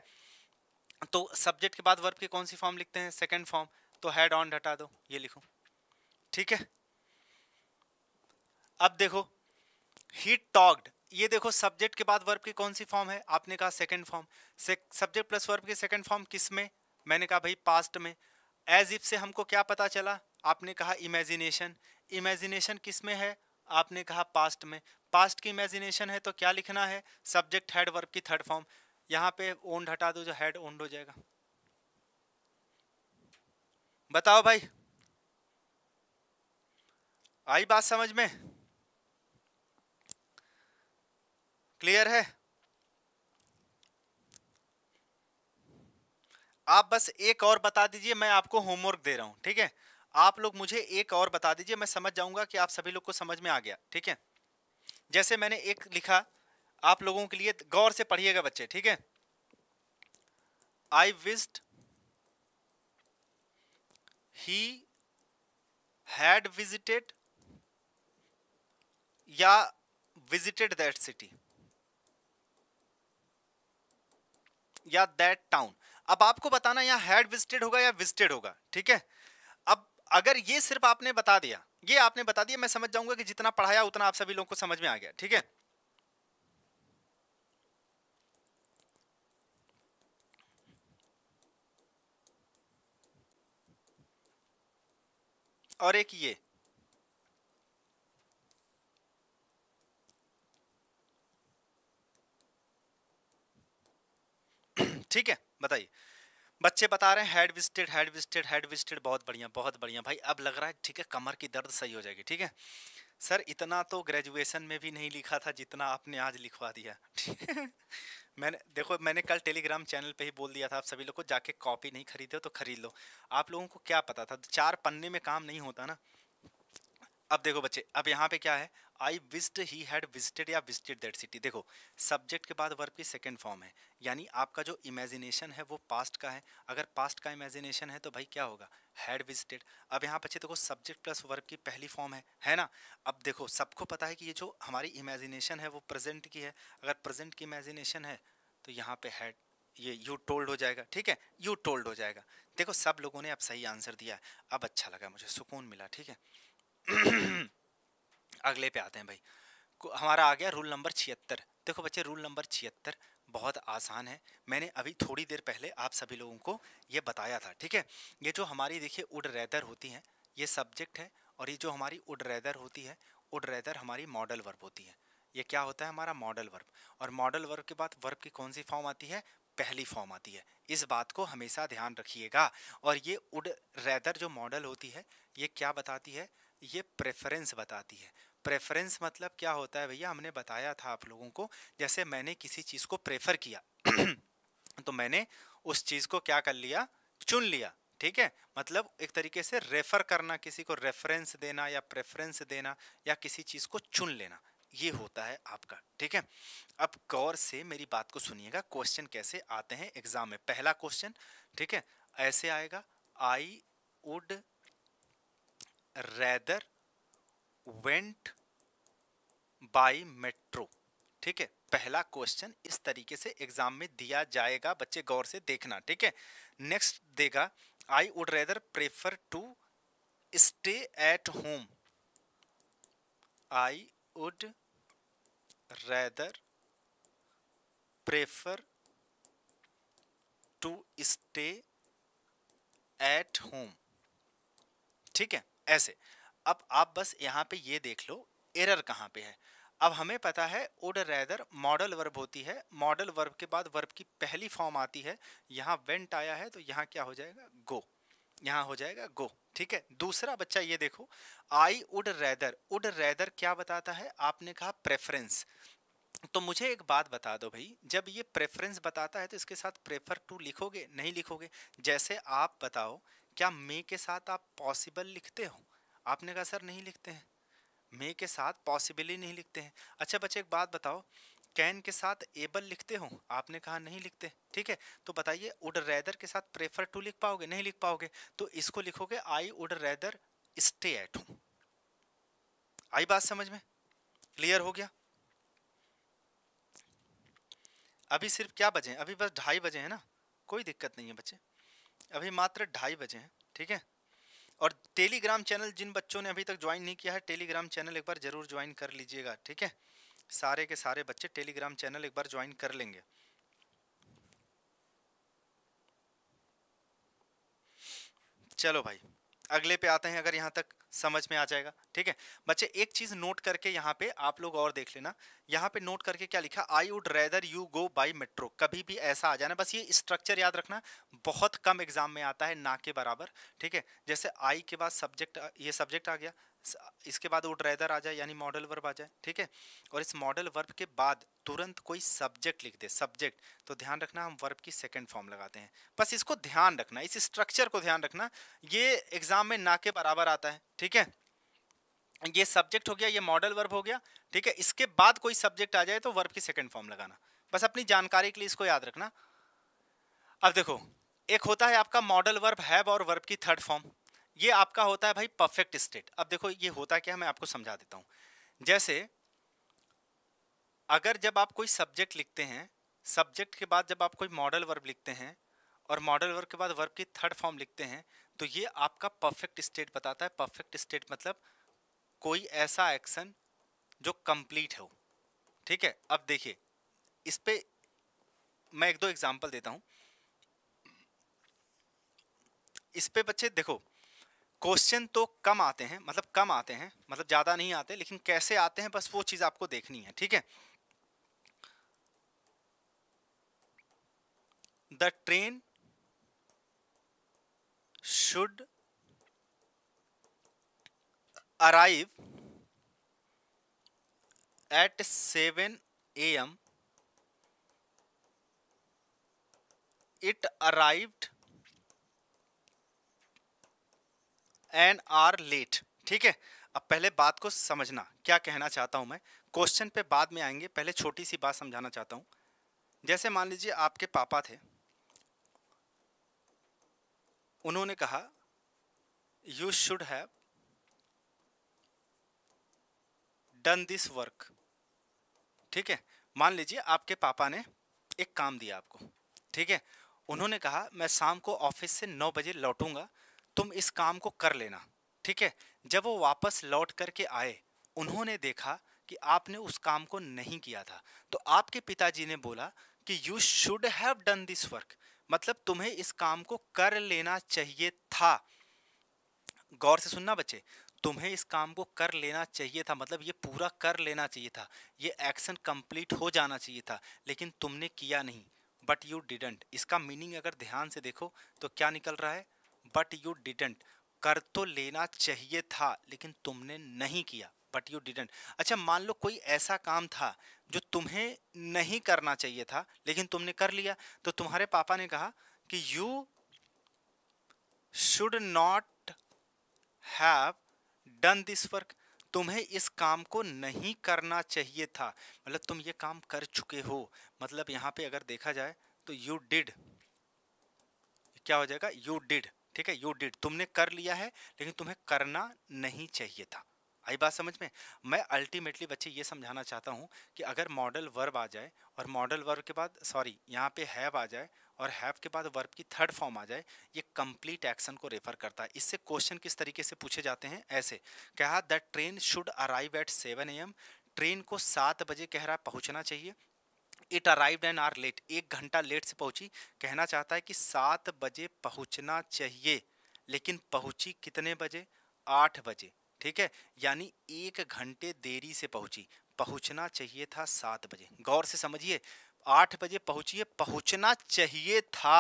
तो सब्जेक्ट के बाद वर्ब की कौन सी फॉर्म लिखते हैं सेकेंड फॉर्म तो हैड ऑन हटा दो ये लिखो ठीक है अब देखो ही टॉक्ड ये देखो सब्जेक्ट के बाद वर्ब की कौन सी फॉर्म है आपने कहा second form subject plus verb की सेकंड फॉर्म किस में मैंने कहा भाई पास्ट में एज इफ से हमको क्या पता चला आपने कहा इमेजिनेशन इमेजिनेशन किस में है आपने कहा पास्ट में पास्ट की इमेजिनेशन है तो क्या लिखना है सब्जेक्ट हेड वर्ब की थर्ड फॉर्म यहाँ पे ओंड हटा दो जो हेड ओंड हो जाएगा बताओ भाई आई बात समझ में क्लियर है आप बस एक और बता दीजिए मैं आपको होमवर्क दे रहा हूं ठीक है आप लोग मुझे एक और बता दीजिए मैं समझ जाऊंगा कि आप सभी लोग को समझ में आ गया ठीक है जैसे मैंने एक लिखा आप लोगों के लिए गौर से पढ़िएगा बच्चे ठीक है I wished he had visited या विजिटेड दैट सिटी या दैट टाउन अब आपको बताना यहां हैड विजिटेड होगा या विजिटेड होगा ठीक है अब अगर ये सिर्फ आपने बता दिया ये आपने बता दिया मैं समझ जाऊंगा कि जितना पढ़ाया उतना आप सभी लोगों को समझ में आ गया ठीक है और एक ये ठीक है बताइए बच्चे बता रहे हैं had visited had visited had visited बहुत बढ़िया बहुत बढ़िया भाई अब लग रहा है ठीक है कमर की दर्द सही हो जाएगी ठीक है सर इतना तो ग्रेजुएशन में भी नहीं लिखा था जितना आपने आज लिखवा दिया ठीक है मैंने देखो मैंने कल टेलीग्राम चैनल पे ही बोल दिया था आप सभी लोग को जाके कॉपी नहीं खरीदो तो खरीद लो आप लोगों को क्या पता था चार पन्ने में काम नहीं होता ना अब देखो बच्चे अब यहाँ पे क्या है I visit he had visited या विजिटेड दैट सिटी देखो सब्जेक्ट के बाद वर्ब की सेकेंड फॉर्म है यानी आपका जो इमेजिनेशन है वो पास्ट का है अगर पास्ट का इमेजिनेशन है तो भाई क्या होगा हैड विजिटेड अब यहाँ पर देखो सब्जेक्ट प्लस वर्ब की पहली फॉर्म है है ना अब देखो सबको पता है कि ये जो हमारी इमेजिनेशन है वो प्रेजेंट की है अगर प्रेजेंट की इमेजिनेशन है तो यहाँ पे हैड ये यू टोल्ड हो जाएगा ठीक है यू टोल्ड हो जाएगा देखो सब लोगों ने अब सही आंसर दिया है अब अच्छा लगा मुझे सुकून मिला ठीक है अगले पे आते हैं भाई हमारा आ गया रूल नंबर छिहत्तर देखो बच्चे रूल नंबर छिहत्तर बहुत आसान है मैंने अभी थोड़ी देर पहले आप सभी लोगों को ये बताया था ठीक है ये जो हमारी देखिए उड रेदर होती हैं ये सब्जेक्ट है और ये जो हमारी उड रेदर होती है उड रेदर हमारी मॉडल वर्ब होती है ये क्या होता है हमारा मॉडल वर्ब और मॉडल वर्ब के बाद वर्ब की कौन सी फॉर्म आती है पहली फॉर्म आती है इस बात को हमेशा ध्यान रखिएगा और ये उड रेदर जो मॉडल होती है ये क्या बताती है ये प्रेफरेंस बताती है प्रेफरेंस मतलब क्या होता है भैया हमने बताया था आप लोगों को जैसे मैंने किसी चीज़ को प्रेफर किया तो मैंने उस चीज़ को क्या कर लिया चुन लिया ठीक है मतलब एक तरीके से रेफर करना किसी को रेफरेंस देना या प्रेफरेंस देना या किसी चीज़ को चुन लेना ये होता है आपका ठीक है अब गौर से मेरी बात को सुनिएगा क्वेश्चन कैसे आते हैं एग्जाम में पहला क्वेश्चन ठीक है ऐसे आएगा I would rather went by metro ठीक है पहला क्वेश्चन इस तरीके से एग्जाम में दिया जाएगा बच्चे गौर से देखना ठीक है नेक्स्ट देगा I would rather prefer to stay at home I would rather prefer to stay at home ठीक है ऐसे अब आप बस यहाँ पे ये देख लो एरर कहाँ पे है अब हमें पता है ओडर रैदर मॉडल वर्ब होती है मॉडल वर्ब के बाद वर्ब की पहली फॉर्म आती है यहाँ वेंट आया है तो यहाँ क्या हो जाएगा गो यहाँ हो जाएगा गो ठीक है दूसरा बच्चा ये देखो आई उड रैदर उड रैदर क्या बताता है आपने कहा प्रेफरेंस तो मुझे एक बात बता दो भाई जब ये प्रेफरेंस बताता है तो इसके साथ प्रेफर टू लिखोगे नहीं लिखोगे जैसे आप बताओ क्या मे के साथ आप पॉसिबल लिखते हो आपने कहा सर नहीं लिखते हैं मे के साथ पॉसिबली नहीं लिखते हैं अच्छा बच्चे एक बात बताओ कैन के साथ एबल लिखते हो आपने कहा नहीं लिखते ठीक है तो बताइए उड रैदर के साथ प्रेफर टू लिख पाओगे नहीं लिख पाओगे तो इसको लिखोगे आई उड रैदर स्टे एट हूँ आई बात समझ में क्लियर हो गया अभी सिर्फ क्या बजे हैं अभी बस ढाई बजे हैं ना कोई दिक्कत नहीं है बच्चे अभी मात्र ढाई बजे हैं ठीक है और टेलीग्राम चैनल जिन बच्चों ने अभी तक ज्वाइन नहीं किया है टेलीग्राम चैनल एक बार ज़रूर ज्वाइन कर लीजिएगा ठीक है सारे के सारे बच्चे टेलीग्राम चैनल एक बार ज्वाइन कर लेंगे चलो भाई अगले पे आते हैं अगर यहाँ तक समझ में आ जाएगा ठीक है बच्चे एक चीज़ नोट करके यहाँ पे आप लोग और देख लेना यहाँ पे नोट करके क्या लिखा I would rather you go by metro कभी भी ऐसा आ जाना बस ये स्ट्रक्चर याद रखना बहुत कम एग्जाम में आता है ना के बराबर ठीक है जैसे आई के बाद सब्जेक्ट ये सब्जेक्ट आ गया इसके बाद वुड रेदर आ जाए यानी मॉडल वर्ब आ जाए ठीक है और इस मॉडल वर्ब के बाद तुरंत कोई सब्जेक्ट लिख दे सब्जेक्ट तो ध्यान रखना हम वर्ब की सेकंड फॉर्म लगाते हैं बस इसको ध्यान रखना इस स्ट्रक्चर को ध्यान रखना ये एग्जाम में ना के बराबर आता है ठीक ठीक है ये सब्जेक्ट हो गया ये मॉडल वर्ब हो गया ठीक है इसके बाद कोई सब्जेक्ट आ जाए तो वर्ब की सेकेंड फॉर्म लगाना बस अपनी जानकारी के लिए इसको याद रखना अब देखो एक होता है आपका मॉडल वर्ब हैव और वर्ब की थर्ड फॉर्म ये आपका होता है भाई परफेक्ट स्टेट अब देखो ये होता क्या मैं आपको समझा देता हूँ जैसे अगर जब आप कोई सब्जेक्ट लिखते हैं सब्जेक्ट के बाद जब आप कोई मॉडल वर्ब लिखते हैं और मॉडल वर्ब के बाद वर्ब की थर्ड फॉर्म लिखते हैं तो ये आपका परफेक्ट स्टेट बताता है परफेक्ट स्टेट मतलब कोई ऐसा एक्शन जो कंप्लीट हो ठीक है अब देखिए इस पर मैं एक दो एग्जांपल देता हूँ इस पे बच्चे देखो क्वेश्चन तो कम आते हैं मतलब कम आते हैं मतलब ज़्यादा नहीं आते लेकिन कैसे आते हैं बस वो चीज़ आपको देखनी है ठीक है the train should arrive at 7 am it arrived an hour late ठीक है अब पहले बात को समझना क्या कहना चाहता हूं मैं क्वेश्चन पे बाद में आएंगे पहले छोटी सी बात समझाना चाहता हूं जैसे मान लीजिए आपके पापा थे उन्होंने कहा you should have done this work ठीक है मान लीजिए आपके पापा ने एक काम दिया आपको ठीक है उन्होंने कहा मैं शाम को ऑफिस से नौ बजे लौटूंगा तुम इस काम को कर लेना ठीक है जब वो वापस लौट करके आए उन्होंने देखा कि आपने उस काम को नहीं किया था तो आपके पिताजी ने बोला कि you should have done this work मतलब तुम्हें इस काम को कर लेना चाहिए था गौर से सुनना बच्चे तुम्हें इस काम को कर लेना चाहिए था मतलब ये पूरा कर लेना चाहिए था ये एक्शन कंप्लीट हो जाना चाहिए था लेकिन तुमने किया नहीं बट यू डिडेंट इसका मीनिंग अगर ध्यान से देखो तो क्या निकल रहा है बट यू डिडेंट कर तो लेना चाहिए था लेकिन तुमने नहीं किया बट यू डिडेंट अच्छा मान लो कोई ऐसा काम था जो तुम्हें नहीं करना चाहिए था लेकिन तुमने कर लिया तो तुम्हारे पापा ने कहा कि you should not have done this work तुम्हें इस काम को नहीं करना चाहिए था मतलब तुम ये काम कर चुके हो मतलब यहाँ पे अगर देखा जाए तो यू डिड क्या हो जाएगा यू डिड ठीक है यू डिड तुमने कर लिया है लेकिन तुम्हें करना नहीं चाहिए था आई बात समझ में मैं अल्टीमेटली बच्चे ये समझाना चाहता हूँ कि अगर मॉडल वर्ब आ जाए और मॉडल वर्ब के बाद सॉरी यहाँ पे हैव आ जाए और हैव के बाद वर्ब की थर्ड फॉर्म आ जाए ये कंप्लीट एक्शन को रेफर करता है इससे क्वेश्चन किस तरीके से पूछे जाते हैं ऐसे कहा the train should arrive at seven A M train को सात बजे कह रहा पहुँचना चाहिए it arrive an hour late एक घंटा लेट से पहुँची कहना चाहता है कि सात बजे पहुँचना चाहिए लेकिन पहुँची कितने बजे आठ बजे ठीक है यानी एक घंटे देरी से पहुंची पहुंचना चाहिए था सात बजे गौर से समझिए आठ बजे पहुंचिए पहुंचना चाहिए था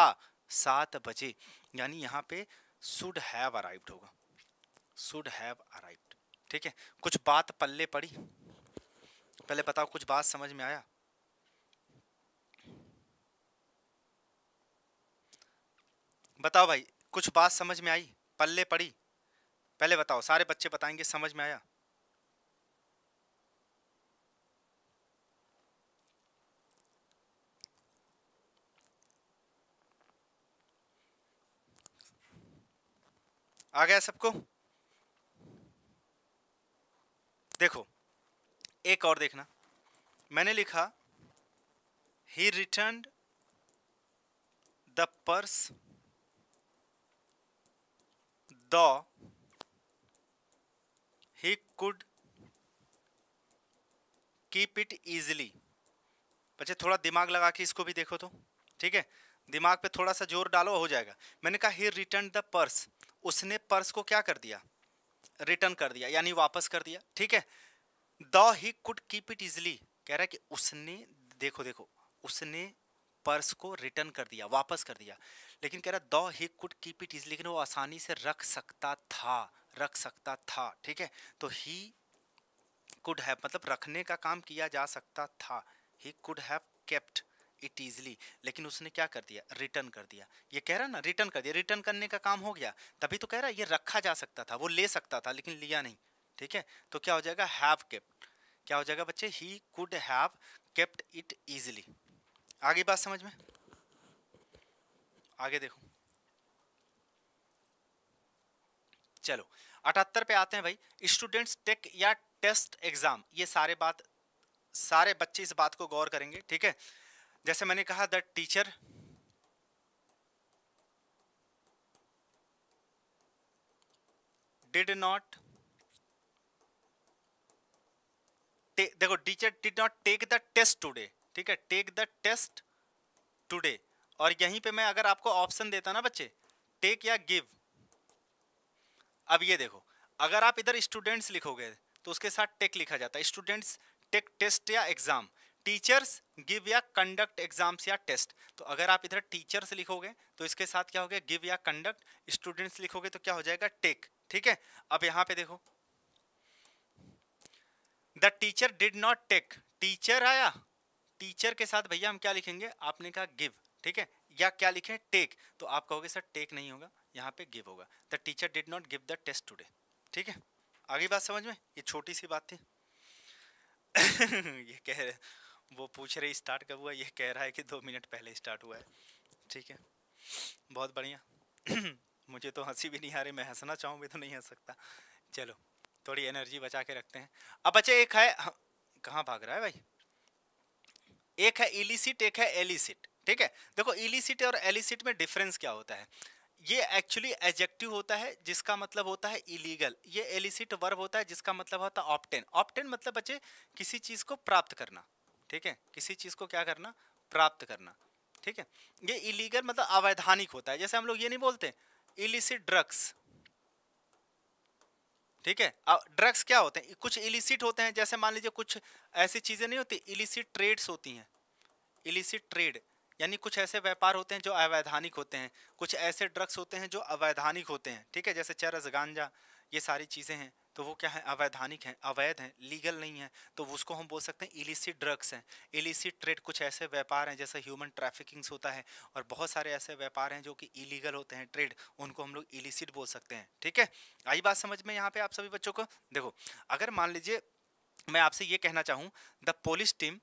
सात बजे यानी यहाँ पे सुड हैव अराइव्ड होगा सुड हैव अराइव्ड ठीक है कुछ बात पल्ले पड़ी पहले बताओ कुछ बात समझ में आया बताओ भाई कुछ बात समझ में आई पल्ले पड़ी पहले बताओ सारे बच्चे बताएंगे समझ में आया आ गया सबको देखो एक और देखना मैंने लिखा he return the purse the could keep it easily बच्चे थोड़ा दिमाग लगा के इसको भी देखो तो ठीक है दिमाग पे थोड़ा सा जोर डालो हो जाएगा मैंने कहा ही रिटर्न द पर्स उसने पर्स को क्या कर दिया रिटर्न कर दिया यानी वापस कर दिया ठीक है the he could keep it easily कह रहा है कि उसने देखो देखो उसने पर्स को रिटर्न कर दिया वापस कर दिया लेकिन कह रहा the he could keep it easily लेकिन वो आसानी से रख सकता था रख सकता था ठीक है तो ही कुड हैव मतलब रखने का काम किया जा सकता था he could have kept it easily लेकिन उसने क्या कर दिया रिटर्न कर दिया ये कह रहा ना रिटर्न कर दिया रिटर्न करने का काम हो गया तभी तो कह रहा ये रखा जा सकता था वो ले सकता था लेकिन लिया नहीं ठीक है तो क्या हो जाएगा हैव केप्ट क्या हो जाएगा बच्चे he could have kept it easily आगे बात समझ में आगे देखो चलो अठहत्तर पे आते हैं भाई स्टूडेंट्स टेक या टेस्ट एग्जाम ये सारे बात सारे बच्चे इस बात को गौर करेंगे ठीक है जैसे मैंने कहा द टीचर डिड नॉट देखो teacher did not take the test today ठीक है टेक द टेस्ट टूडे और यहीं पे मैं अगर आपको ऑप्शन देता ना बच्चे टेक या गिव अब ये देखो अगर आप इधर स्टूडेंट्स लिखोगे तो उसके साथ टेक लिखा जाता है स्टूडेंट्स टेक टेस्ट या एग्ज़ाम टीचर्स गिव या कंडक्ट एग्जाम्स या टेस्ट तो अगर आप इधर टीचर्स लिखोगे तो इसके साथ क्या हो गया गिव या कंडक्ट स्टूडेंट्स लिखोगे तो क्या हो जाएगा टेक ठीक है अब यहाँ पे देखो the teacher did not take teacher आया टीचर के साथ भैया हम क्या लिखेंगे आपने कहा गिव ठीक है या क्या लिखे टेक तो आप कहोगे सर टेक नहीं होगा यहाँ पे गिव होगा the teacher did not give the test today ठीक है आगे बात समझ में ये छोटी सी बात थी ये कह रहे वो पूछ रही स्टार्ट कब हुआ ये कह रहा है कि दो मिनट पहले स्टार्ट हुआ है ठीक है बहुत बढ़िया मुझे तो हंसी भी नहीं आ रही मैं हंसना चाहूँ भी तो नहीं हंस सकता चलो थोड़ी एनर्जी बचा के रखते हैं अब बच्चे एक है हाँ, कहाँ भाग रहा है भाई एक है इलिसिट एक है एलिसिट ठीक है देखो इलिसिट और एलिसिट में डिफरेंस क्या होता है ये एक्चुअली एजेक्टिव होता है जिसका मतलब होता है इलीगल ये एलिसिट वर्ब होता है जिसका मतलब होता है ऑप्टेन ऑप्टेन मतलब बच्चे किसी चीज़ को प्राप्त करना ठीक है किसी चीज़ को क्या करना प्राप्त करना ठीक है ये इलीगल मतलब अवैधानिक होता है जैसे हम लोग ये नहीं बोलते इलिसिट ड्रग्स ठीक है अब ड्रग्स क्या होते हैं कुछ इलिसिट होते हैं जैसे मान लीजिए कुछ ऐसी चीज़ें नहीं होती इलिसिट ट्रेड्स होती हैं इलिसिट ट्रेड यानी कुछ ऐसे व्यापार होते हैं जो अवैधानिक होते हैं कुछ ऐसे ड्रग्स होते हैं जो अवैधानिक होते हैं ठीक है जैसे चरस गांजा ये सारी चीज़ें हैं तो वो क्या है अवैधानिक हैं अवैध हैं लीगल नहीं है तो उसको हम बोल सकते हैं इलिसिट ड्रग्स हैं इलिसिट ट्रेड कुछ ऐसे व्यापार हैं जैसे ह्यूमन ट्रैफिकिंग्स होता है और बहुत सारे ऐसे व्यापार हैं जो कि इलीगल होते हैं ट्रेड उनको हम लोग इलिसिट बोल सकते हैं ठीक है आई बात समझ में यहाँ पे आप सभी बच्चों को देखो अगर मान लीजिए मैं आपसे ये कहना चाहूँ the police team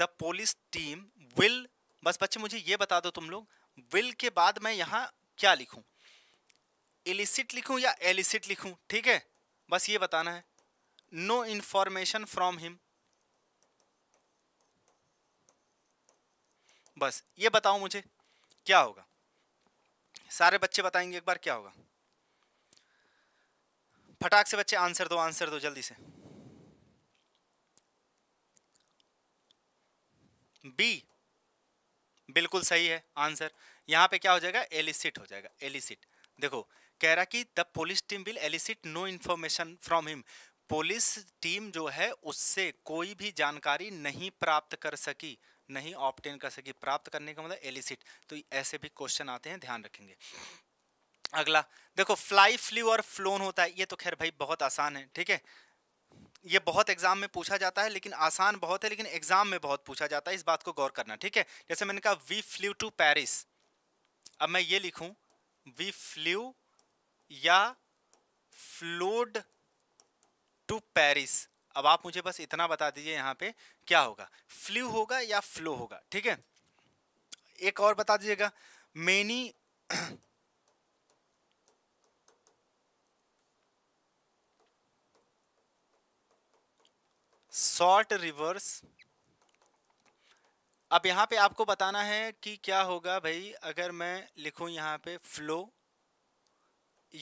the police team will बस बच्चे मुझे ये बता दो तुम लोग विल के बाद मैं यहाँ क्या लिखूँ इलिसिट लिखूँ या एलिसिट लिखूँ ठीक है बस ये बताना है नो इन्फॉर्मेशन फ्रॉम हिम बस ये बताओ मुझे क्या होगा सारे बच्चे बताएंगे एक बार क्या होगा फटाक से बच्चे आंसर दो आंसर दो जल्दी से बी बिल्कुल सही है आंसर यहाँ पे क्या हो जाएगा एलिसिट हो जाएगा एलिसिट देखो कह रहा कि the police team will elicit no information from him police team जो है उससे कोई भी जानकारी नहीं प्राप्त कर सकी नहीं ऑप्टेन कर सकी प्राप्त करने का मतलब एलिसिट तो ऐसे भी क्वेश्चन आते हैं ध्यान रखेंगे अगला देखो फ्लाई फ्लू और फ्लोन होता है ये तो खैर भाई बहुत आसान है ठीक है ये बहुत एग्जाम में पूछा जाता है लेकिन आसान बहुत है लेकिन एग्जाम में बहुत पूछा जाता है इस बात को गौर करना ठीक है जैसे मैंने कहा वी फ्लू टू पैरिस अब मैं ये लिखूं वी फ्ल्यू या फ्लोड टू पैरिस अब आप मुझे बस इतना बता दीजिए यहाँ पे क्या होगा फ्लू होगा या फ्लो होगा ठीक है एक और बता दीजिएगा मेनी शॉर्ट रिवर्स अब यहाँ पे आपको बताना है कि क्या होगा भाई अगर मैं लिखूँ यहाँ पे फ्लो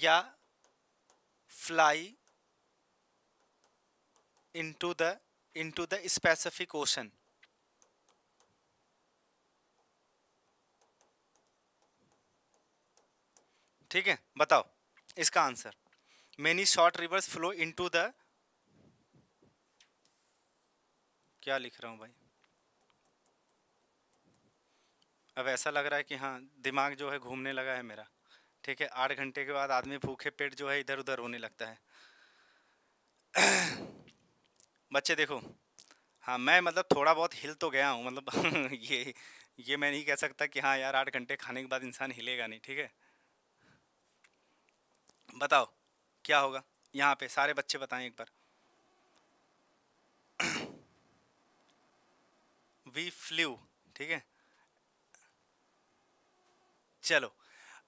या fly into the into the specific ocean ठीक है बताओ इसका answer many short rivers flow into the क्या लिख रहा हूँ भाई अब ऐसा लग रहा है कि हाँ दिमाग जो है घूमने लगा है मेरा ठीक है आठ घंटे के बाद आदमी भूखे पेट जो है इधर उधर होने लगता है बच्चे देखो हाँ मैं मतलब थोड़ा बहुत हिल तो गया हूँ मतलब ये ये मैं नहीं कह सकता कि हाँ यार आठ घंटे खाने के बाद इंसान हिलेगा नहीं ठीक है बताओ क्या होगा यहाँ पे सारे बच्चे बताएं एक बार वी फ्लू ठीक है चलो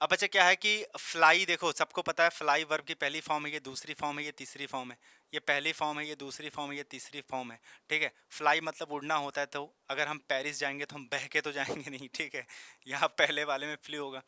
अब अच्छा क्या है कि फ्लाई देखो सबको पता है फ्लाई वर्ब की पहली फॉर्म है ये दूसरी फॉर्म है ये तीसरी फॉर्म है ये पहली फॉर्म है ये दूसरी फॉर्म है ये तीसरी फॉर्म है ठीक है फ्लाई मतलब उड़ना होता है तो अगर हम पेरिस जाएंगे तो हम बह के तो जाएंगे नहीं ठीक है यहाँ पहले वाले में फ्लू होगा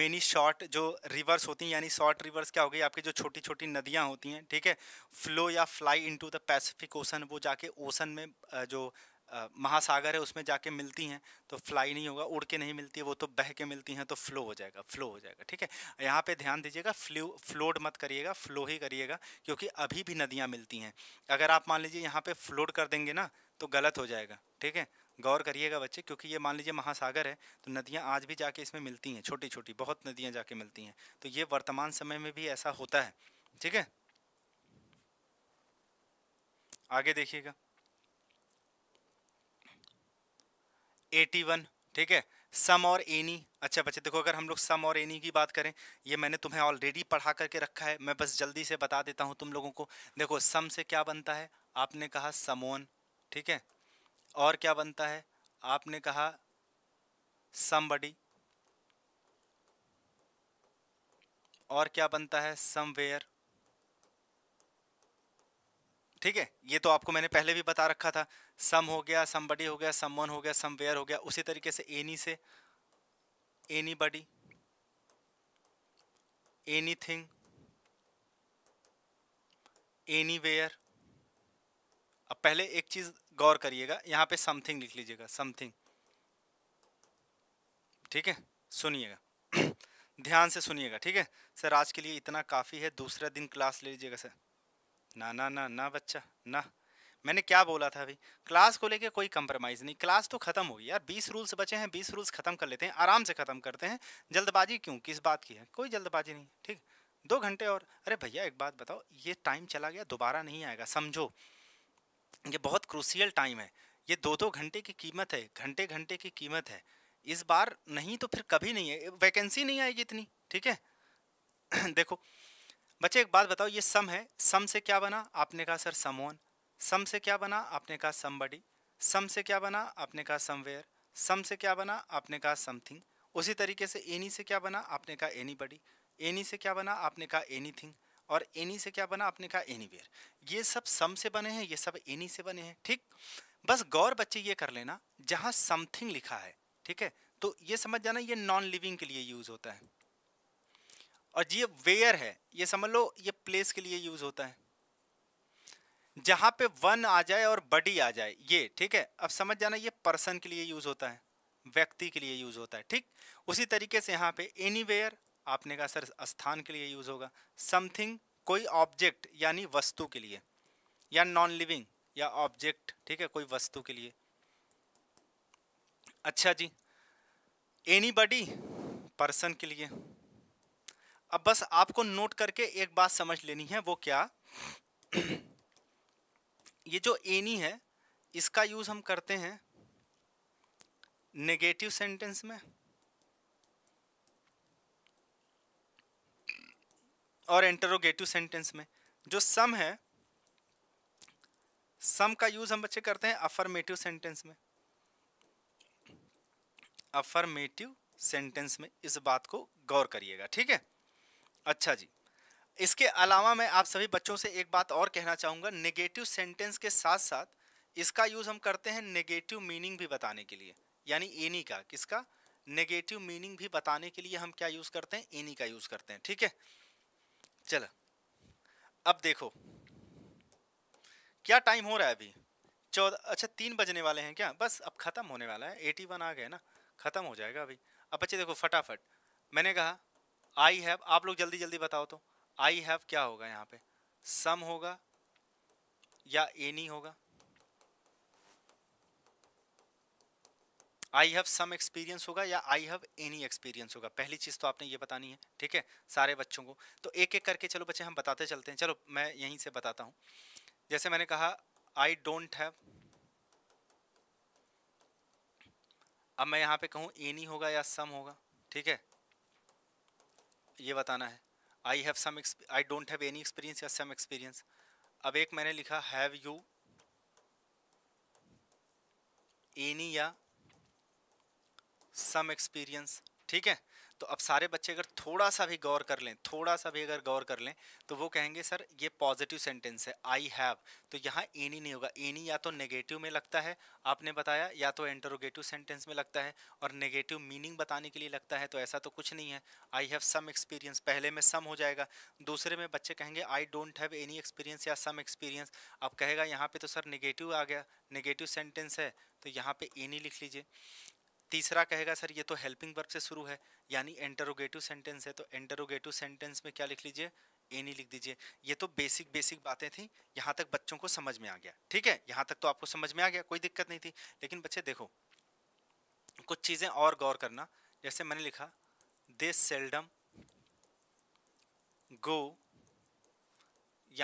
मिनी शॉर्ट जो रिवर्स होती हैं यानी शॉर्ट रिवर्स क्या हो गई आपकी जो छोटी छोटी नदियाँ होती हैं ठीक है फ्लो या fly into the Pacific ocean वो जाके ओसन में जो महासागर है उसमें जाके मिलती हैं तो फ्लाई नहीं होगा उड़ के नहीं मिलती है वो तो बह के मिलती हैं तो फ्लो हो जाएगा फ्लो हो जाएगा ठीक है यहाँ पे ध्यान दीजिएगा फ्लो फ्लोड मत करिएगा फ्लो ही करिएगा क्योंकि अभी भी नदियाँ मिलती हैं अगर आप मान लीजिए यहाँ पे फ्लोड कर देंगे ना तो गलत हो जाएगा ठीक है गौर करिएगा बच्चे क्योंकि ये मान लीजिए महासागर है तो नदियाँ आज भी जाके इसमें मिलती हैं छोटी छोटी बहुत नदियाँ जाके मिलती हैं तो ये वर्तमान समय में भी ऐसा होता है ठीक है आगे देखिएगा एटी वन ठीक है सम और एनी अच्छा बच्चे देखो अगर हम लोग सम और एनी की बात करें ये मैंने तुम्हें ऑलरेडी पढ़ा करके रखा है मैं बस जल्दी से बता देता हूँ तुम लोगों को देखो सम से क्या बनता है आपने कहा समोन ठीक है और क्या बनता है आपने कहा समबडी और क्या बनता है समवेयर ठीक है ये तो आपको मैंने पहले भी बता रखा था सम हो गया सम बडी हो गया सम वन हो गया सम वेयर हो गया उसी तरीके से एनी से anybody anything anywhere अब पहले एक चीज गौर करिएगा यहां पे समथिंग लिख लीजिएगा समथिंग ठीक है सुनिएगा ध्यान से सुनिएगा ठीक है सर आज के लिए इतना काफ़ी है दूसरा दिन क्लास ले लीजिएगा सर ना ना ना ना बच्चा ना मैंने क्या बोला था अभी क्लास को लेके कोई कंप्रोमाइज़ नहीं क्लास तो ख़त्म हो गई यार बीस रूल्स बचे हैं बीस रूल्स ख़त्म कर लेते हैं आराम से ख़त्म करते हैं जल्दबाजी क्यों किस बात की है कोई जल्दबाजी नहीं ठीक दो घंटे और अरे भैया एक बात बताओ ये टाइम चला गया दोबारा नहीं आएगा समझो ये बहुत क्रूसियल टाइम है ये दो दो घंटे की कीमत है घंटे घंटे की कीमत है इस बार नहीं तो फिर कभी नहीं है वैकेंसी नहीं आएगी इतनी ठीक है देखो बच्चे एक बात बताओ ये सम है सम से क्या बना आपने कहा सर समोन सम से क्या बना आपने कहा समबडी सम से क्या बना आपने कहा समवेयर सम से क्या बना आपने कहा समथिंग उसी तरीके से एनी से क्या बना आपने कहा एनी बडी एनी से क्या बना आपने कहा एनी थिंग और एनी से क्या बना आपने कहा एनी वेयर ये सब सम से बने हैं ये सब एनी से बने हैं ठीक बस गौर बच्चे ये कर लेना जहाँ समथिंग लिखा है ठीक है तो ये समझ जाना ये नॉन लिविंग के लिए यूज़ होता है और ये वेयर है ये समझ लो ये प्लेस के लिए यूज़ होता है जहां पे वन आ जाए और बडी आ जाए ये ठीक है अब समझ जाना ये पर्सन के लिए यूज़ होता है व्यक्ति के लिए यूज़ होता है ठीक उसी तरीके से यहाँ पे एनी आपने कहा सर स्थान के लिए यूज़ होगा समथिंग कोई ऑब्जेक्ट यानी वस्तु के लिए या नॉन लिविंग या ऑब्जेक्ट ठीक है कोई वस्तु के लिए अच्छा जी एनी बडी पर्सन के लिए अब बस आपको नोट करके एक बात समझ लेनी है वो क्या ये जो एनी है इसका यूज़ हम करते हैं नेगेटिव सेंटेंस में और इंटरोगेटिव सेंटेंस में जो सम है सम का यूज़ हम बच्चे करते हैं अफर्मेटिव सेंटेंस में अफर्मेटिव सेंटेंस में इस बात को गौर करिएगा ठीक है अच्छा जी इसके अलावा मैं आप सभी बच्चों से एक बात और कहना चाहूँगा नेगेटिव सेंटेंस के साथ साथ इसका यूज़ हम करते हैं नेगेटिव मीनिंग भी बताने के लिए यानी एनी का किसका नेगेटिव मीनिंग भी बताने के लिए हम क्या यूज़ करते हैं एनी का यूज़ करते हैं ठीक है चलो अब देखो क्या टाइम हो रहा है अभी चौदह अच्छा तीन बजने वाले हैं क्या बस अब ख़त्म होने वाला है एटी वन आ गए ना ख़त्म हो जाएगा अभी अब बच्चे देखो फटाफट मैंने कहा आई हैव आप लोग जल्दी जल्दी बताओ तो आई हैव क्या होगा यहाँ पे सम होगा या एनी होगा आई हैव सम एक्सपीरियंस होगा या आई हैव एनी एक्सपीरियंस होगा पहली चीज़ तो आपने ये बतानी है ठीक है सारे बच्चों को तो एक एक करके चलो बच्चे हम बताते चलते हैं चलो मैं यहीं से बताता हूँ जैसे मैंने कहा आई डोंट हैव अब मैं यहाँ पे कहूँ एनी होगा या सम होगा ठीक है ये बताना है I have some I don't have any experience या सम एक्सपीरियंस अब एक मैंने लिखा हैव यू एनी या सम एक्सपीरियंस ठीक है तो अब सारे बच्चे अगर थोड़ा सा भी गौर कर लें थोड़ा सा भी अगर गौर कर लें तो वो कहेंगे सर ये पॉजिटिव सेंटेंस है आई हैव तो यहाँ एनी नहीं होगा एनी या तो नेगेटिव में लगता है आपने बताया या तो इंटरोगेटिव सेंटेंस में लगता है और नेगेटिव मीनिंग बताने के लिए लगता है तो ऐसा तो कुछ नहीं है आई हैव सम एक्सपीरियंस पहले में सम हो जाएगा दूसरे में बच्चे कहेंगे I don't have any experience या सम एक्सपीरियंस अब कहेगा यहाँ पे तो सर नेगेटिव आ गया नेगेटिव सेंटेंस है तो यहाँ पे एनी लिख लीजिए तीसरा कहेगा सर ये तो हेल्पिंग वर्ब से शुरू है यानी इंटरोगेटिव सेंटेंस है तो एंटरोगेटिव सेंटेंस में क्या लिख लीजिए एनी लिख दीजिए ये तो बेसिक बेसिक बातें थी यहाँ तक बच्चों को समझ में आ गया ठीक है यहाँ तक तो आपको समझ में आ गया कोई दिक्कत नहीं थी लेकिन बच्चे देखो कुछ चीज़ें और गौर करना जैसे मैंने लिखा दे सेल्डम गो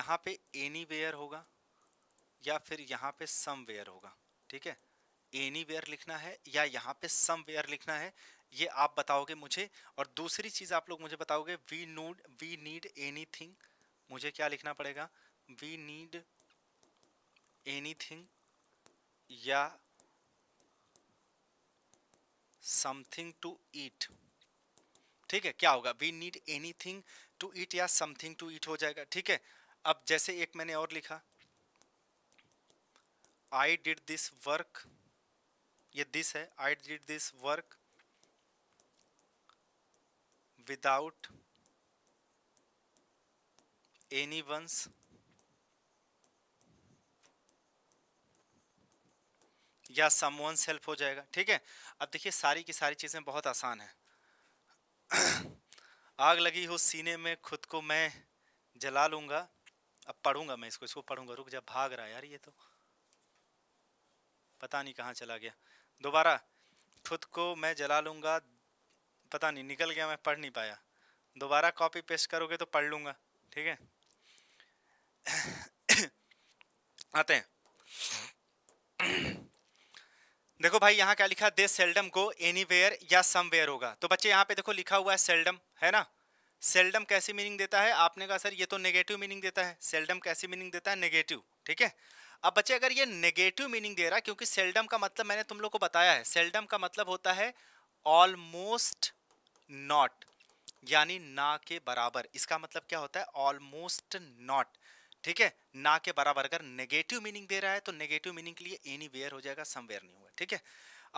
यहाँ पे एनी वेयर होगा या फिर यहाँ पे सम वेयर होगा ठीक है एनी वेयर लिखना है या यहाँ पे सम वेयर लिखना है ये आप बताओगे मुझे और दूसरी चीज़ आप लोग मुझे बताओगे we need we need anything मुझे क्या लिखना पड़ेगा वी नीड एनी थिंग या समथिंग टू ईट ठीक है क्या होगा we need anything to eat या समथिंग टू ईट हो जाएगा ठीक है अब जैसे एक मैंने और लिखा आई डिड दिस वर्क ये दिस है I did this work without anyone's या वंस हेल्प हो जाएगा ठीक है अब देखिए सारी की सारी चीज़ें बहुत आसान है आग लगी हो सीने में खुद को मैं जला लूँगा अब पढ़ूंगा मैं इसको इसको पढ़ूंगा रुक जब भाग रहा है यार ये तो पता नहीं कहाँ चला गया दोबारा खुद को मैं जला लूँगा पता नहीं निकल गया मैं पढ़ नहीं पाया दोबारा कॉपी पेस्ट करोगे तो पढ़ लूँगा ठीक है आते हैं देखो भाई यहाँ क्या लिखा they seldom go anywhere या सम वेयर होगा तो बच्चे यहाँ पे देखो लिखा हुआ है सेल्डम है ना सेल्डम कैसी मीनिंग देता है आपने कहा सर ये तो नेगेटिव मीनिंग देता है सेल्डम कैसी मीनिंग देता है नेगेटिव ठीक है अब बच्चे अगर ये नेगेटिव मीनिंग दे रहा है क्योंकि सेल्डम का मतलब मैंने तुम लोग को बताया है सेल्डम का मतलब होता है ऑलमोस्ट नॉट यानी ना के बराबर इसका मतलब क्या होता है ऑलमोस्ट नॉट ठीक है ना के बराबर अगर नेगेटिव मीनिंग दे रहा है तो नेगेटिव मीनिंग के लिए एनी वेयर हो जाएगा समवेयर नहीं होगा ठीक है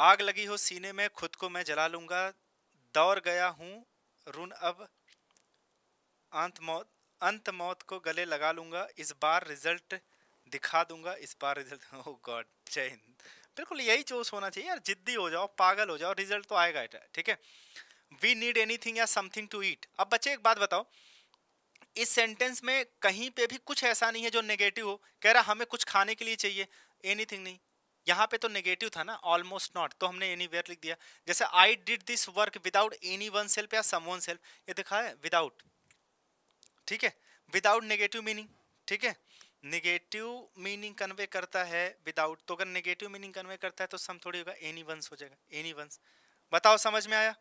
आग लगी हो सीने में खुद को मैं जला लूंगा दौड़ गया हूँ रुन अब अंत मौत अंत मौत को गले लगा लूंगा इस बार रिजल्ट दिखा दूंगा इस बार रिजल्ट ओ गॉड जय हिंद बिल्कुल यही चोस होना चाहिए यार जिद्दी हो जाओ पागल हो जाओ रिजल्ट तो आएगा बेटा ठीक है वी नीड थिंग या समथिंग टू ईट अब बच्चे एक बात बताओ इस सेंटेंस में कहीं पे भी कुछ ऐसा नहीं है जो नेगेटिव हो कह रहा हमें कुछ खाने के लिए चाहिए एनी थिंग नहीं यहाँ पे तो नेगेटिव था ना ऑलमोस्ट नॉट तो हमने एनी वेयर लिख दिया जैसे I did this work without anyone self या सम वन सेल्फ ये दिखा है विदाउट ठीक है विदाउट नेगेटिव मीनिंग ठीक है निगेटिव मीनिंग कन्वे करता है विदाउट तो अगर निगेटिव मीनिंग कन्वे करता है तो सम थोड़ी होगा एनी वंस हो जाएगा एनी वंस बताओ समझ में आया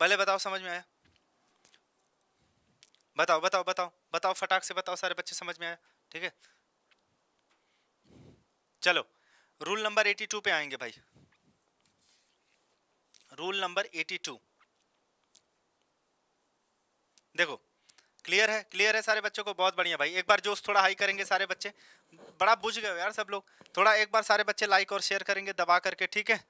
भले बताओ समझ में आया बताओ बताओ बताओ बताओ फटाक से बताओ सारे बच्चे समझ में आया ठीक है चलो रूल नंबर एटी टू पे आएंगे भाई रूल नंबर एटी टू देखो क्लियर है क्लियर है सारे बच्चों को बहुत बढ़िया भाई एक बार जोश थोड़ा हाई करेंगे सारे बच्चे बड़ा बुझ गए यार सब लोग थोड़ा एक बार सारे बच्चे लाइक और शेयर करेंगे दबा करके ठीक है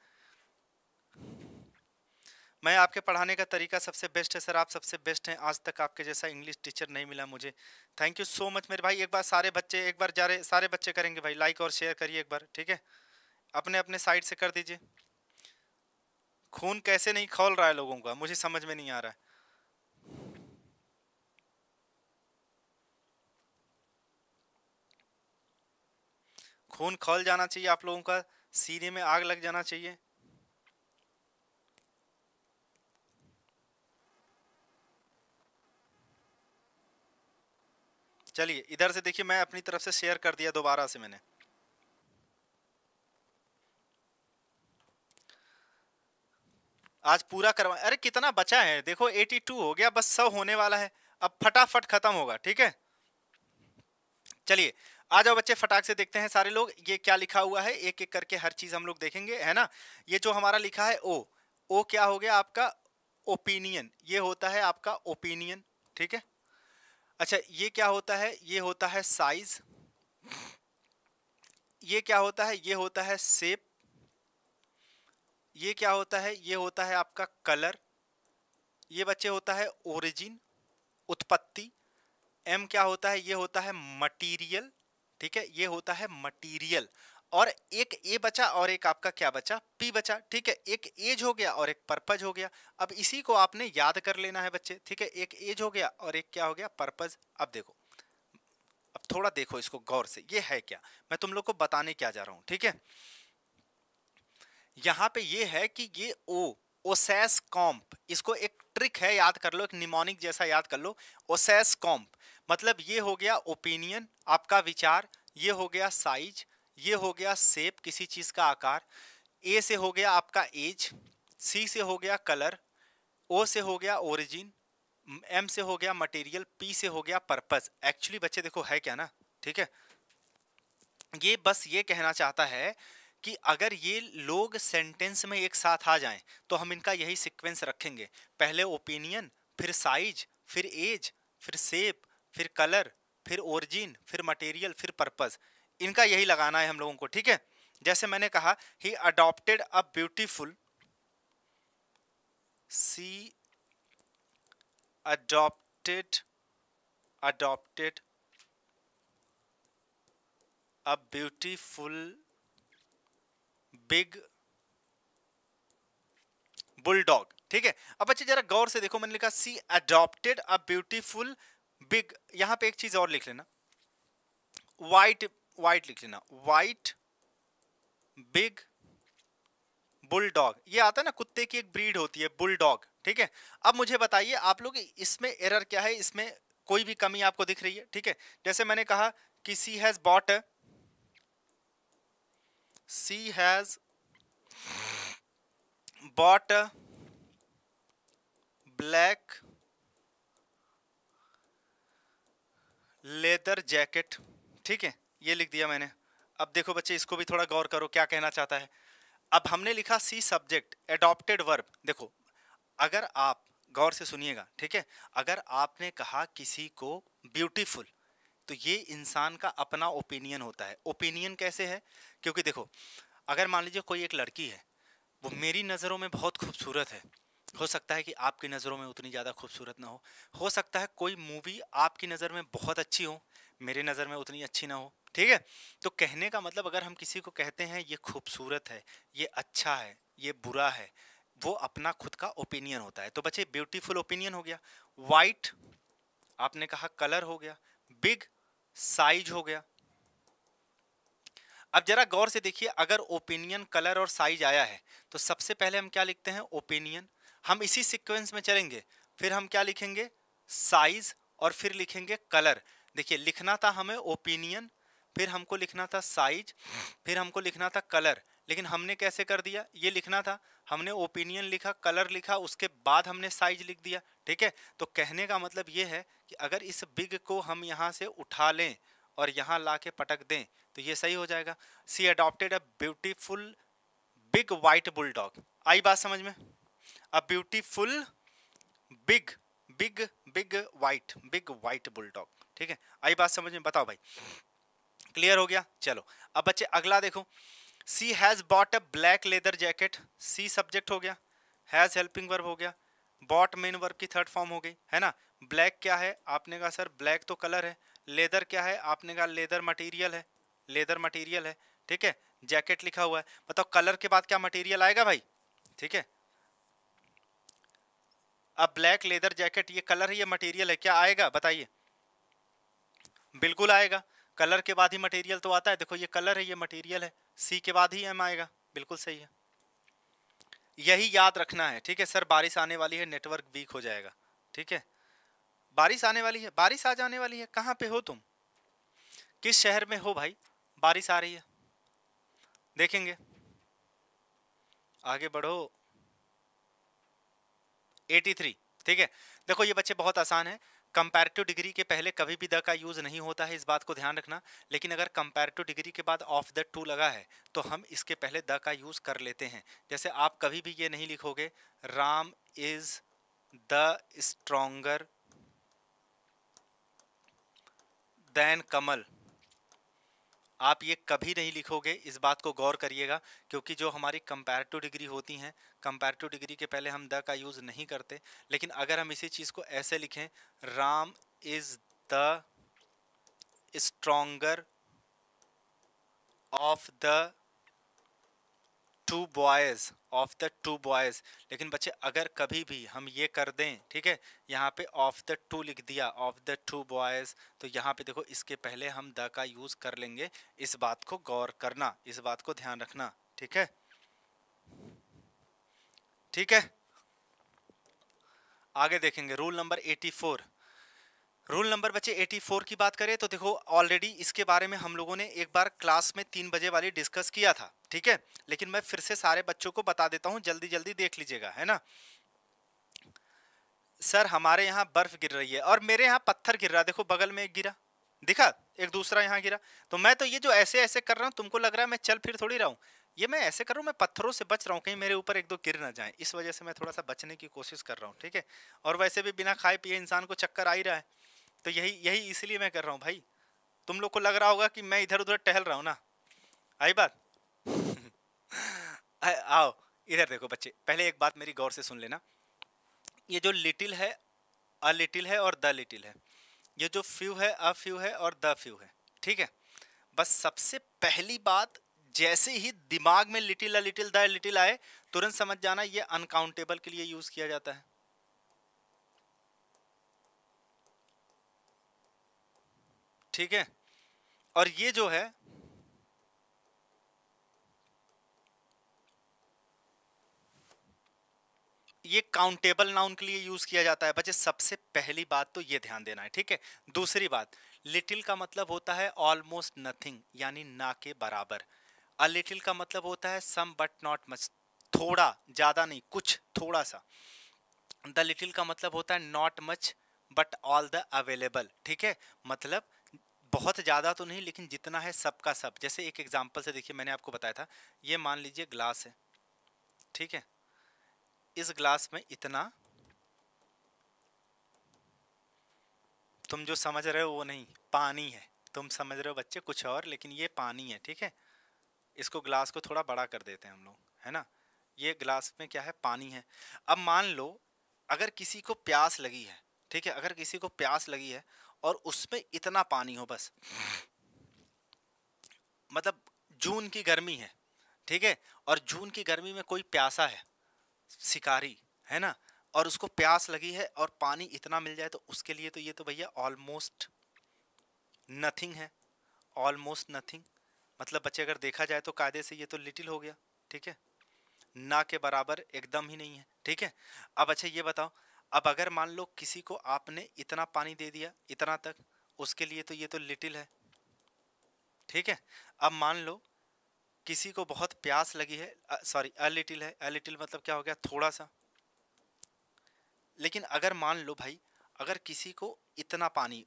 मैं आपके पढ़ाने का तरीका सबसे बेस्ट है सर आप सबसे बेस्ट हैं आज तक आपके जैसा इंग्लिश टीचर नहीं मिला मुझे थैंक यू सो मच मेरे भाई एक बार सारे बच्चे एक बार जा रहे सारे बच्चे करेंगे भाई लाइक और शेयर करिए एक बार ठीक है अपने अपने साइड से कर दीजिए खून कैसे नहीं खोल रहा है लोगों का मुझे समझ में नहीं आ रहा है खून खोल जाना चाहिए आप लोगों का सीने में आग लग जाना चाहिए चलिए इधर से देखिए मैं अपनी तरफ से शेयर कर दिया दोबारा से मैंने आज पूरा करवा अरे कितना बचा है देखो 82 हो गया बस सौ होने वाला है अब फटाफट खत्म होगा ठीक है चलिए आ जाओ बच्चे फटाक से देखते हैं सारे लोग ये क्या लिखा हुआ है एक एक करके हर चीज़ हम लोग देखेंगे है ना ये जो हमारा लिखा है ओ ओ क्या हो गया आपका ओपिनियन ये होता है आपका ओपिनियन ठीक है अच्छा ये क्या होता है ये होता है साइज ये क्या होता है ये होता है सेप ये क्या होता है ये होता है आपका कलर ये बच्चे होता है ओरिजिन उत्पत्ति एम क्या होता है ये होता है मटेरियल ठीक है ये होता है मटीरियल और एक ए बचा और एक आपका क्या बचा पी बचा ठीक है एक एज हो गया और एक पर्पज हो गया अब इसी को आपने याद कर लेना है बच्चे ठीक है एक एज हो गया और एक क्या हो गया पर्पज अब देखो अब थोड़ा देखो इसको गौर से ये है क्या मैं तुम लोग को बताने क्या जा रहा हूं ठीक है यहां पे ये है कि ये ओ ओसेस कॉम्प इसको एक ट्रिक है याद कर लो एक निमोनिक जैसा याद कर लो ओसेस कॉम्प मतलब ये हो गया ओपिनियन आपका विचार ये हो गया साइज ये हो गया सेप किसी चीज़ का आकार ए से हो गया आपका एज सी से हो गया कलर ओ से हो गया ओरिजिन एम से हो गया मटेरियल पी से हो गया पर्पस एक्चुअली बच्चे देखो है क्या ना ठीक है ये बस ये कहना चाहता है कि अगर ये लोग सेंटेंस में एक साथ आ जाएं तो हम इनका यही सीक्वेंस रखेंगे पहले ओपिनियन फिर साइज फिर एज फिर सेप फिर कलर फिर ओरिजिन फिर मटेरियल फिर पर्पस इनका यही लगाना है हम लोगों को ठीक है जैसे मैंने कहा he adopted a beautiful she adopted adopted a beautiful big bulldog ठीक है अब अच्छा जरा गौर से देखो मैंने लिखा she adopted a beautiful big यहां पे एक चीज़ और लिख लेना वाइट वाइट लिख लेना वाइट बिग बुलडॉग ये आता है ना कुत्ते की एक ब्रीड होती है बुलडॉग ठीक है अब मुझे बताइए आप लोग इसमें एरर क्या है इसमें कोई भी कमी आपको दिख रही है ठीक है जैसे मैंने कहा कि she has bought she has bought black leather jacket ठीक है ये लिख दिया मैंने अब देखो बच्चे इसको भी थोड़ा गौर करो क्या कहना चाहता है अब हमने लिखा सी सब्जेक्ट एडॉप्टेड वर्ब देखो अगर आप गौर से सुनिएगा ठीक है अगर आपने कहा किसी को ब्यूटीफुल तो ये इंसान का अपना ओपिनियन होता है ओपिनियन कैसे है क्योंकि देखो अगर मान लीजिए कोई एक लड़की है वो मेरी नज़रों में बहुत खूबसूरत है हो सकता है कि आपकी नज़रों में उतनी ज़्यादा खूबसूरत ना हो हो सकता है कोई मूवी आपकी नज़र में बहुत अच्छी हो मेरी नज़र में उतनी अच्छी ना हो ठीक है तो कहने का मतलब अगर हम किसी को कहते हैं ये खूबसूरत है ये अच्छा है ये बुरा है वो अपना खुद का ओपिनियन होता है तो बच्चे ब्यूटीफुल ओपिनियन हो गया वाइट आपने कहा कलर हो गया बिग साइज हो गया अब जरा गौर से देखिए अगर ओपिनियन कलर और साइज आया है तो सबसे पहले हम क्या लिखते हैं ओपिनियन हम इसी सिक्वेंस में चलेंगे फिर हम क्या लिखेंगे साइज और फिर लिखेंगे कलर देखिए लिखना था हमें ओपिनियन फिर हमको लिखना था साइज फिर हमको लिखना था कलर लेकिन हमने कैसे कर दिया ये लिखना था हमने ओपिनियन लिखा कलर लिखा उसके बाद हमने साइज लिख दिया ठीक है तो कहने का मतलब ये है कि अगर इस बिग को हम यहाँ से उठा लें और यहाँ ला के पटक दें तो ये सही हो जाएगा she adopted a beautiful big white bulldog आई बात समझ में a beautiful big big big white big white bulldog ठीक है आई बात समझ में बताओ भाई क्लियर हो गया चलो अब बच्चे अगला देखो she has bought a black leather jacket she subject हो गया हैज़ हेल्पिंग वर्ब हो गया बॉट मेन वर्ब की थर्ड फॉर्म हो गई है ना ब्लैक क्या है आपने कहा सर ब्लैक तो कलर है लेदर क्या है आपने कहा लेदर मटेरियल है लेदर मटेरियल है ठीक है जैकेट लिखा हुआ है बताओ कलर के बाद क्या मटेरियल आएगा भाई ठीक है अब ब्लैक लेदर जैकेट ये कलर ही ये मटेरियल है क्या आएगा बताइए बिल्कुल आएगा कलर के बाद ही मटेरियल तो आता है देखो ये कलर है ये मटेरियल है सी के बाद ही एम आएगा बिल्कुल सही है यही याद रखना है ठीक है सर बारिश आने वाली है नेटवर्क वीक हो जाएगा ठीक है बारिश आने वाली है बारिश आ जाने वाली है कहाँ पे हो तुम किस शहर में हो भाई बारिश आ रही है देखेंगे आगे बढ़ो एटी थ्री ठीक है देखो ये बच्चे बहुत आसान है कंपेरेटिव डिग्री के पहले कभी भी द का यूज़ नहीं होता है इस बात को ध्यान रखना लेकिन अगर कंपेरेटिव डिग्री के बाद ऑफ द टू लगा है तो हम इसके पहले द का यूज़ कर लेते हैं जैसे आप कभी भी ये नहीं लिखोगे Ram is the stronger than Kamal आप ये कभी नहीं लिखोगे इस बात को गौर करिएगा क्योंकि जो हमारी कंपेरेटिव डिग्री होती हैं कंपेरेटिव डिग्री के पहले हम द का यूज़ नहीं करते लेकिन अगर हम इसी चीज़ को ऐसे लिखें Ram is the stronger of the two boys of the two boys लेकिन बच्चे अगर कभी भी हम ये कर दें ठीक है यहाँ पे ऑफ द टू लिख दिया ऑफ द टू बॉयज़ तो यहाँ पे देखो इसके पहले हम द का यूज़ कर लेंगे इस बात को गौर करना इस बात को ध्यान रखना ठीक है ठीक है आगे देखेंगे rule number eighty four rule number बच्चे 84 की बात करें तो देखो ऑलरेडी इसके बारे में हम लोगों ने एक बार क्लास में तीन बजे वाली डिस्कस किया था ठीक है लेकिन मैं फिर से सारे बच्चों को बता देता हूँ जल्दी जल्दी देख लीजिएगा है ना सर हमारे यहाँ बर्फ गिर रही है और मेरे यहाँ पत्थर गिर रहा देखो बगल में एक गिरा दिखा एक दूसरा यहाँ गिरा तो मैं तो ये जो ऐसे ऐसे कर रहा हूँ तुमको लग रहा है मैं चल फिर थोड़ी रहा हूँ ये मैं ऐसे कर रहा हूँ मैं पत्थरों से बच रहा हूँ कहीं मेरे ऊपर एक दो गिर ना जाए इस वजह से मैं थोड़ा सा बचने की कोशिश कर रहा हूँ ठीक है और वैसे भी बिना खाए पिए इंसान को चक्कर आ ही रहा है तो यही यही इसलिए मैं कर रहा हूँ भाई तुम लोग को लग रहा होगा कि मैं इधर उधर टहल रहा हूँ ना आई बात आओ इधर देखो बच्चे पहले एक बात मेरी गौर से सुन लेना ये जो लिटिल है अ लिटिल है और द लिटिल है ये जो फ्यू है अ फ्यू है और द फ्यू है ठीक है बस सबसे पहली बात जैसे ही दिमाग में little a little the little आए तुरंत समझ जाना ये अनकाउंटेबल के लिए यूज़ किया जाता है ठीक है और ये जो है ये काउंटेबल नाउन के लिए यूज किया जाता है बच्चे सबसे पहली बात तो ये ध्यान देना है ठीक है दूसरी बात लिटिल का मतलब होता है ऑलमोस्ट नथिंग यानी ना के बराबर अ लिटिल का मतलब होता है सम बट नॉट मच थोड़ा ज़्यादा नहीं कुछ थोड़ा सा द लिटिल का मतलब होता है not much but all the available ठीक है मतलब बहुत ज़्यादा तो नहीं लेकिन जितना है सबका सब जैसे एक एग्जाम्पल से देखिए मैंने आपको बताया था ये मान लीजिए ग्लास है ठीक है इस ग्लास में इतना तुम जो समझ रहे हो वो नहीं पानी है तुम समझ रहे हो बच्चे कुछ और लेकिन ये पानी है ठीक है इसको ग्लास को थोड़ा बड़ा कर देते हैं हम लोग है ना ये ग्लास में क्या है पानी है अब मान लो अगर किसी को प्यास लगी है ठीक है अगर किसी को प्यास लगी है और उसमें इतना पानी हो बस मतलब जून की गर्मी है ठीक है और जून की गर्मी में कोई प्यासा है शिकारी है ना और उसको प्यास लगी है और पानी इतना मिल जाए तो उसके लिए तो ये तो भैया ऑलमोस्ट नथिंग है ऑलमोस्ट नथिंग मतलब बच्चे अगर देखा जाए तो कायदे से ये तो लिटिल हो गया ठीक है ना के बराबर एकदम ही नहीं है ठीक है अब अच्छा ये बताओ अब अगर मान लो किसी को आपने इतना पानी दे दिया इतना तक उसके लिए तो ये तो लिटिल है ठीक है अब मान लो किसी को बहुत प्यास लगी है सॉरी अ लिटिल है अ लिटिल मतलब क्या हो गया थोड़ा सा लेकिन अगर मान लो भाई अगर किसी को इतना पानी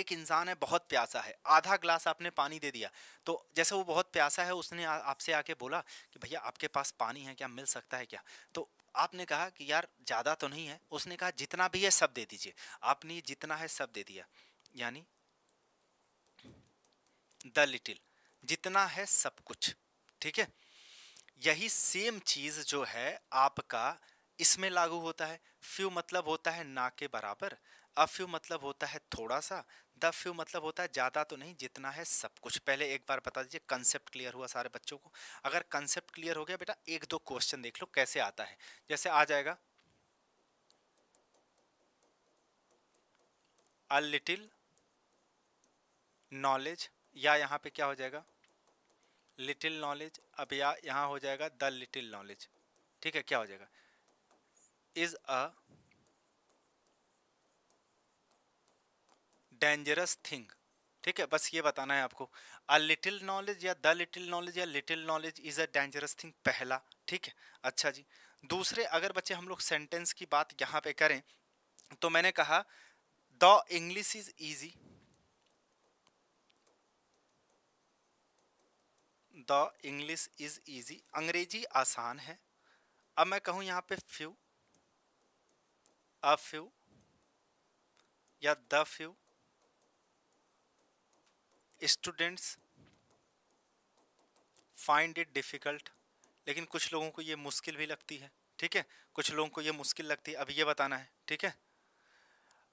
एक इंसान है बहुत प्यासा है आधा ग्लास आपने पानी दे दिया तो जैसे वो बहुत प्यासा है उसने आपसे आके बोला कि भैया आपके पास पानी है क्या मिल सकता है क्या तो आपने कहा कि यार ज़्यादा तो नहीं है उसने कहा जितना भी है सब दे दीजिए आपने जितना है सब दे दिया यानी द लिटिल जितना है सब कुछ ठीक है यही सेम चीज़ जो है आपका इसमें लागू होता है फ्यू मतलब होता है ना के बराबर अफ्यू मतलब होता है थोड़ा सा द फ्यू मतलब होता है ज़्यादा तो नहीं जितना है सब कुछ पहले एक बार बता दीजिए कंसेप्ट क्लियर हुआ सारे बच्चों को अगर कंसेप्ट क्लियर हो गया बेटा एक दो क्वेश्चन देख लो कैसे आता है जैसे आ जाएगा अ लिटिल नॉलेज या यहाँ पे क्या हो जाएगा लिटिल नॉलेज अब या यहाँ हो जाएगा द लिटिल नॉलेज ठीक है क्या हो जाएगा इज़ अ डेंजरस थिंग ठीक है बस ये बताना है आपको अ लिटिल नॉलेज या द लिटिल नॉलेज या little knowledge is a dangerous thing पहला ठीक है अच्छा जी दूसरे अगर बच्चे हम लोग सेंटेंस की बात यहाँ पे करें तो मैंने कहा the English is easy the English is easy अंग्रेजी आसान है अब मैं कहूँ यहाँ पे फ्यू अ फ्यू या the few students find it difficult लेकिन कुछ लोगों को ये मुश्किल भी लगती है ठीक है कुछ लोगों को ये मुश्किल लगती है अब ये बताना है ठीक है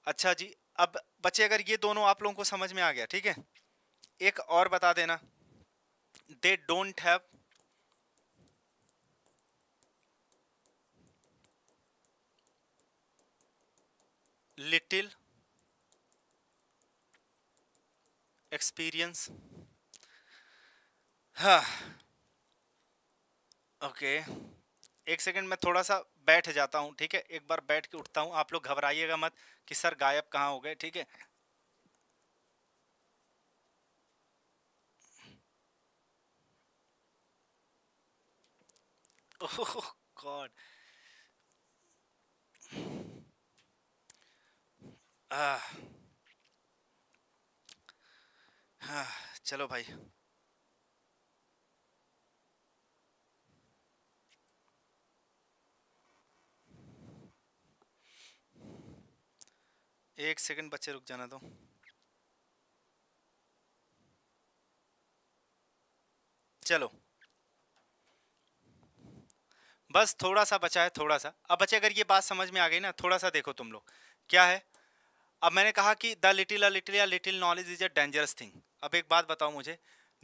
अच्छा जी अब बच्चे अगर ये दोनों आप लोगों को समझ में आ गया ठीक है एक और बता देना they don't have little experience हाँ ओके एक सेकंड मैं थोड़ा सा बैठ जाता हूँ ठीक है एक बार बैठ के उठता हूँ आप लोग घबराइएगा मत कि सर गायब कहाँ हो गए ठीक है ओह गॉड oh, हाँ चलो भाई एक सेकंड बच्चे रुक जाना दो चलो बस थोड़ा सा बचा है थोड़ा सा अब बच्चे अगर ये बात समझ में आ गई ना थोड़ा सा देखो तुम लोग क्या है अब मैंने कहा कि द लिटिल अ लिटिल या little knowledge is a dangerous thing अब एक बात बताओ मुझे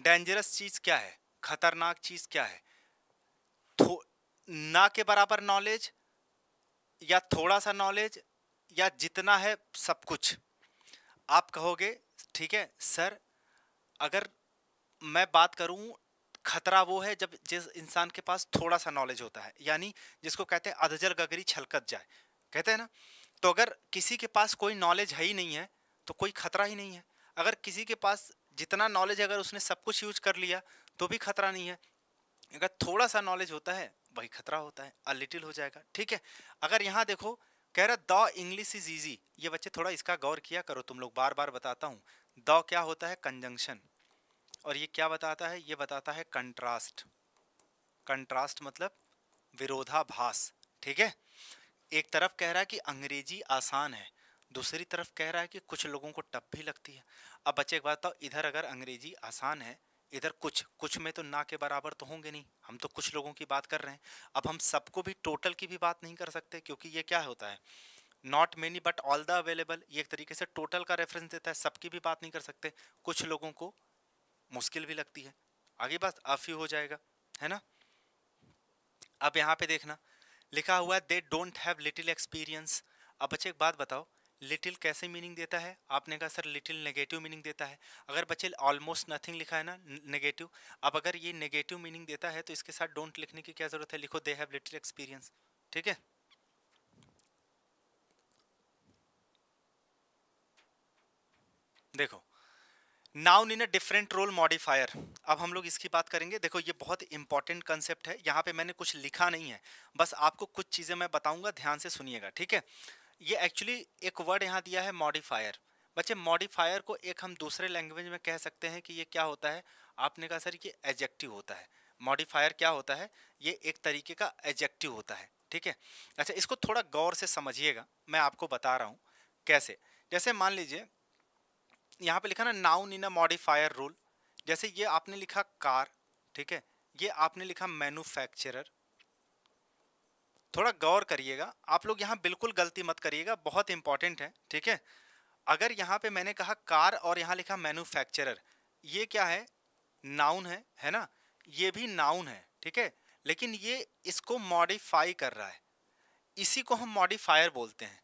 डेंजरस चीज़ क्या है खतरनाक चीज़ क्या है थो ना के बराबर नॉलेज या थोड़ा सा नॉलेज या जितना है सब कुछ आप कहोगे ठीक है सर अगर मैं बात करूं खतरा वो है जब जिस इंसान के पास थोड़ा सा नॉलेज होता है यानी जिसको कहते हैं अधजल गगरी छलकत जाए कहते हैं ना तो अगर किसी के पास कोई नॉलेज है ही नहीं है तो कोई खतरा ही नहीं है अगर किसी के पास जितना नॉलेज अगर उसने सब कुछ यूज कर लिया तो भी खतरा नहीं है अगर थोड़ा सा नॉलेज होता है वही खतरा होता है अ लिटिल हो जाएगा ठीक है अगर यहाँ देखो कह रहा द इंग्लिश इज ईजी ये बच्चे थोड़ा इसका गौर किया करो तुम लोग बार बार बताता हूँ द क्या होता है कंजंक्शन और ये क्या बताता है ये बताता है कंट्रास्ट कंट्रास्ट मतलब विरोधाभास ठीक है एक तरफ कह रहा है कि अंग्रेजी आसान है दूसरी तरफ कह रहा है कि कुछ लोगों को टप भी लगती है अब बच्चे एक बात बताओ इधर अगर अंग्रेजी आसान है इधर कुछ कुछ में तो ना के बराबर तो होंगे नहीं हम तो कुछ लोगों की बात कर रहे हैं अब हम सबको भी टोटल की भी बात नहीं कर सकते क्योंकि ये क्या होता है not many but all the available ये एक तरीके से टोटल का रेफरेंस देता है सबकी भी बात नहीं कर सकते कुछ लोगों को मुश्किल भी लगती है आगे बात अफ हो जाएगा है ना अब यहाँ पे देखना लिखा हुआ है they don't have little experience अब बच्चे एक बात बताओ लिटिल कैसे मीनिंग देता है आपने कहा सर लिटिल नेगेटिव मीनिंग देता है अगर बच्चे ऑलमोस्ट नथिंग लिखा है ना नेगेटिव अब अगर ये नेगेटिव मीनिंग देता है तो इसके साथ डोंट लिखने की क्या ज़रूरत है लिखो दे हैव लिटिल एक्सपीरियंस ठीक है देखो noun in a different role modifier अब हम लोग इसकी बात करेंगे देखो ये बहुत इंपॉर्टेंट कंसेप्ट है यहाँ पे मैंने कुछ लिखा नहीं है बस आपको कुछ चीज़ें मैं बताऊंगा ध्यान से सुनिएगा ठीक है ये एक्चुअली एक वर्ड यहाँ दिया है मॉडिफायर बच्चे मॉडिफायर को एक हम दूसरे लैंग्वेज में कह सकते हैं कि ये क्या होता है आपने कहा सर ये एजेक्टिव होता है मॉडिफायर क्या होता है ये एक तरीके का एजेक्टिव होता है ठीक है अच्छा इसको थोड़ा गौर से समझिएगा मैं आपको बता रहा हूँ कैसे जैसे मान लीजिए यहाँ पे लिखा ना noun in a modifier rule जैसे ये आपने लिखा कार ठीक है ये आपने लिखा मैनुफैक्चरर थोड़ा गौर करिएगा आप लोग यहाँ बिल्कुल गलती मत करिएगा बहुत इंपॉर्टेंट है ठीक है अगर यहाँ पे मैंने कहा कार और यहाँ लिखा मैन्युफैक्चरर ये क्या है नाउन है है ना ये भी नाउन है ठीक है लेकिन ये इसको मॉडिफाई कर रहा है इसी को हम मॉडिफायर बोलते हैं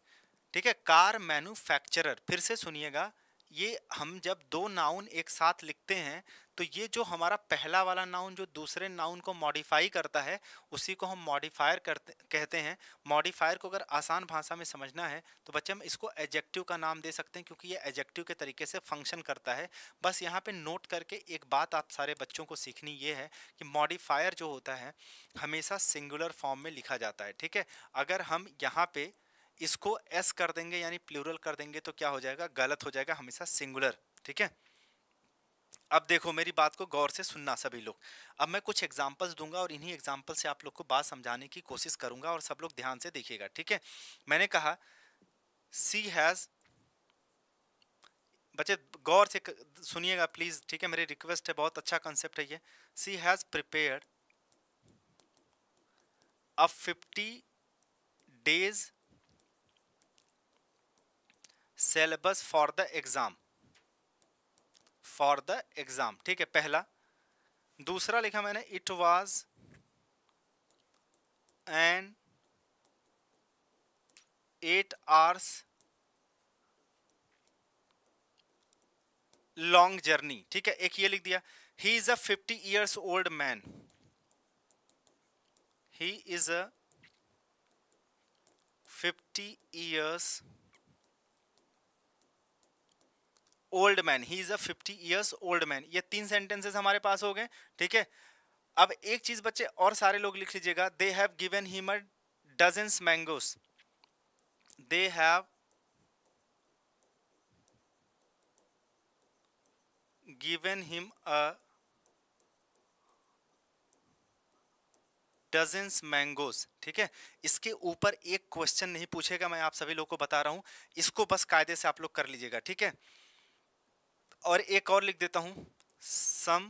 ठीक है कार मैन्युफैक्चरर फिर से सुनिएगा ये हम जब दो नाउन एक साथ लिखते हैं तो ये जो हमारा पहला वाला नाउन जो दूसरे नाउन को मॉडिफाई करता है उसी को हम मॉडिफायर करते कहते हैं मॉडिफायर को अगर आसान भाषा में समझना है तो बच्चे हम इसको एजेक्टिव का नाम दे सकते हैं क्योंकि ये एजेक्टिव के तरीके से फंक्शन करता है बस यहाँ पे नोट करके एक बात आप सारे बच्चों को सीखनी ये है कि मॉडिफायर जो होता है हमेशा सिंगुलर फॉर्म में लिखा जाता है ठीक है अगर हम यहाँ पर इसको एस कर देंगे यानी प्लूरल कर देंगे तो क्या हो जाएगा गलत हो जाएगा हमेशा सिंगुलर ठीक है अब देखो मेरी बात को गौर से सुनना सभी लोग अब मैं कुछ एग्जाम्पल्स दूंगा और इन्हीं एग्जाम्पल से आप लोग को बात समझाने की कोशिश करूंगा और सब लोग ध्यान से देखिएगा ठीक है मैंने कहा सी हैज़ बच्चे गौर से सुनिएगा प्लीज़ ठीक है मेरी रिक्वेस्ट है बहुत अच्छा कंसेप्ट है ये she has prepare a fifty days syllabus for the exam for the exam ठीक है पहला दूसरा लिखा मैंने it was an eight hours long journey ठीक है एक ये लिख दिया he is a fifty years old man he is a fifty years old man he is a fifty years old man ये तीन सेंटेंसेस हमारे पास हो गए ठीक है अब एक चीज़ बच्चे और सारे लोग लिख लीजिएगा they have given him a dozens mangoes they have given him a dozens mangoes ठीक है इसके ऊपर एक क्वेश्चन नहीं पूछेगा मैं आप सभी लोग को बता रहा हूँ इसको बस कायदे से आप लोग कर लीजिएगा ठीक है और एक और लिख देता हूं some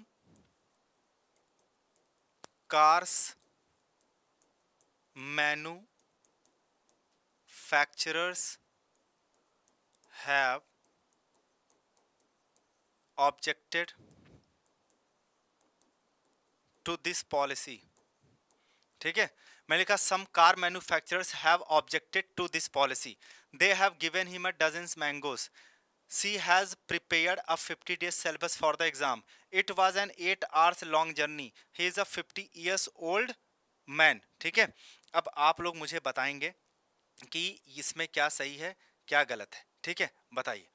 cars manufacturers have objected to this policy ठीक है मैंने लिखा some car manufacturers have objected to this policy they have given him a dozens mangoes She has prepared a 50 days syllabus for the exam. It was an 8 hours long journey. He is a 50 years old man. ठीक है अब आप लोग मुझे बताएंगे कि इसमें क्या सही है क्या गलत है ठीक है बताइए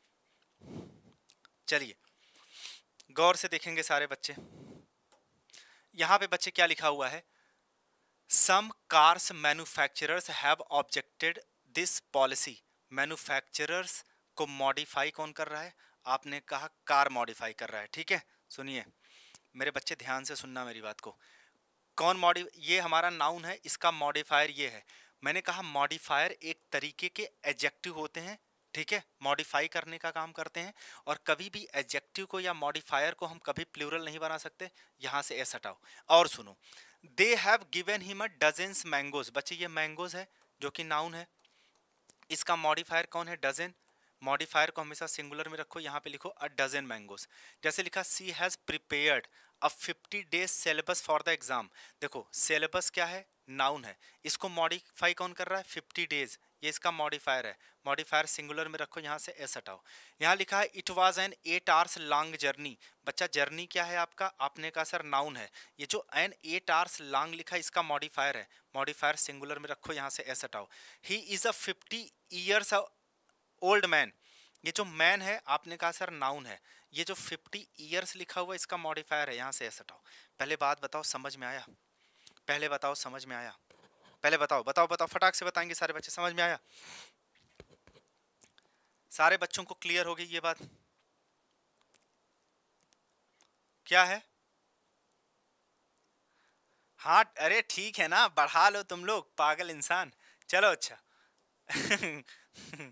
चलिए गौर से देखेंगे सारे बच्चे यहाँ पे बच्चे क्या लिखा हुआ है some cars manufacturers have objected this policy manufacturers को मॉडिफाई कौन कर रहा है आपने कहा कार मॉडिफाई कर रहा है ठीक है सुनिए मेरे बच्चे ध्यान से सुनना मेरी बात को कौन मॉडि ये हमारा नाउन है इसका मॉडिफायर ये है मैंने कहा मॉडिफायर एक तरीके के एडजेक्टिव होते हैं ठीक है मॉडिफाई करने का काम करते हैं और कभी भी एडजेक्टिव को या मॉडिफायर को हम कभी प्लूरल नहीं बना सकते यहाँ से एस हटाओ और सुनो they have given him a dozens mangoes बच्चे ये मैंगोज है जो कि नाउन है इसका मॉडिफायर कौन है डजेन मॉडिफायर को हमेशा सिंगुलर में रखो यहाँ पे लिखो अ डजन मैंगोस जैसे लिखा she has prepared a fifty days syllabus for the exam देखो सेलेबस क्या है नाउन है इसको मॉडिफाई कौन कर रहा है फिफ्टी डेज ये इसका मॉडिफायर है मॉडिफायर सिंगुलर में रखो यहाँ से एस हटाओ यहाँ लिखा है it was an eight hours long journey बच्चा जर्नी क्या है आपका आपने कहा सर नाउन है ये जो एन एट आर्स लॉन्ग लिखा है इसका मॉडिफायर है मॉडिफायर सिंगुलर में रखो यहाँ से एस हटाओ he is a fifty years old man ये जो मैन है आपने कहा सर नाउन है ये जो फिफ्टी ईयर्स लिखा हुआ इसका मॉडिफायर है यहाँ से ऐसा हटाओ पहले बात बताओ समझ में आया पहले बताओ समझ में आया पहले बताओ बताओ बताओ फटाक से बताएंगे सारे बच्चे समझ में आया सारे बच्चों को क्लियर हो गई ये बात क्या है हाँ अरे ठीक है ना बढ़ा लो तुम लोग पागल इंसान चलो अच्छा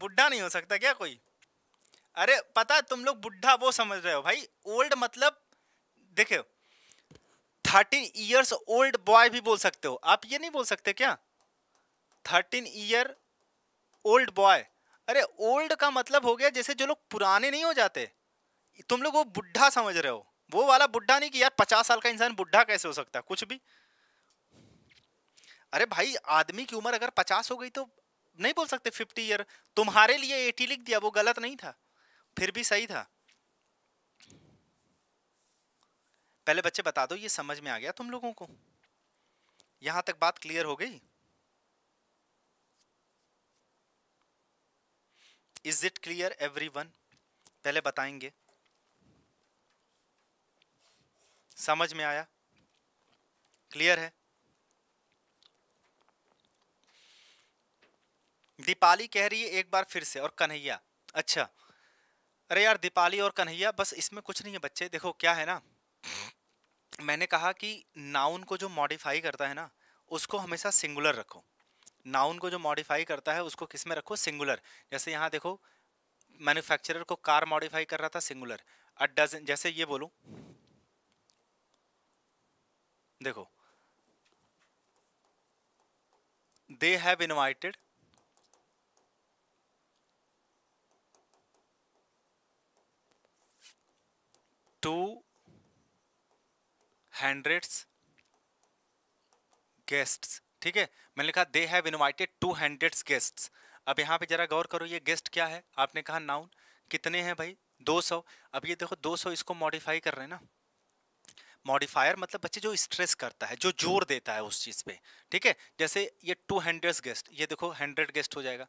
बुढ़ा नहीं हो सकता क्या कोई अरे पता तुम लोग बुढ़ा वो समझ रहे हो भाई ओल्ड मतलब देखे थर्टीन ईयर्स ओल्ड बॉय भी बोल सकते हो आप ये नहीं बोल सकते क्या थर्टीन ईयर ओल्ड बॉय अरे ओल्ड का मतलब हो गया जैसे जो लोग पुराने नहीं हो जाते तुम लोग वो बुढ़ा समझ रहे हो वो वाला बुढ़ा नहीं कि यार पचास साल का इंसान बुढ़ा कैसे हो सकता कुछ भी अरे भाई आदमी की उम्र अगर पचास हो गई तो नहीं बोल सकते फिफ्टी ईयर तुम्हारे लिए एटी लिख दिया वो गलत नहीं था फिर भी सही था पहले बच्चे बता दो ये समझ में आ गया तुम लोगों को यहां तक बात क्लियर हो गई is it clear everyone पहले बताएंगे समझ में आया क्लियर है दीपाली कह रही है एक बार फिर से और कन्हैया अच्छा अरे यार दीपाली और कन्हैया बस इसमें कुछ नहीं है बच्चे देखो क्या है ना मैंने कहा कि नाउन को जो मॉडिफाई करता है ना उसको हमेशा सिंगुलर रखो नाउन को जो मॉडिफाई करता है उसको किस में रखो सिंगुलर जैसे यहाँ देखो मैन्युफैक्चरर को कार मॉडिफाई कर रहा था सिंगुलर अ डजन जैसे ये बोलूँ देखो they have invited two hundreds guest ठीक है मैंने लिखा they have invited two hundred guest अब यहाँ पे जरा गौर करो ये गेस्ट क्या है आपने कहा नाउन कितने हैं भाई 200 अब ये देखो 200 इसको मॉडिफाई कर रहे हैं ना मॉडिफायर मतलब बच्चे जो स्ट्रेस करता है जो जोर देता है उस चीज़ पे ठीक है जैसे ये टू हंड्रेड गेस्ट ये देखो हंड्रेड गेस्ट हो जाएगा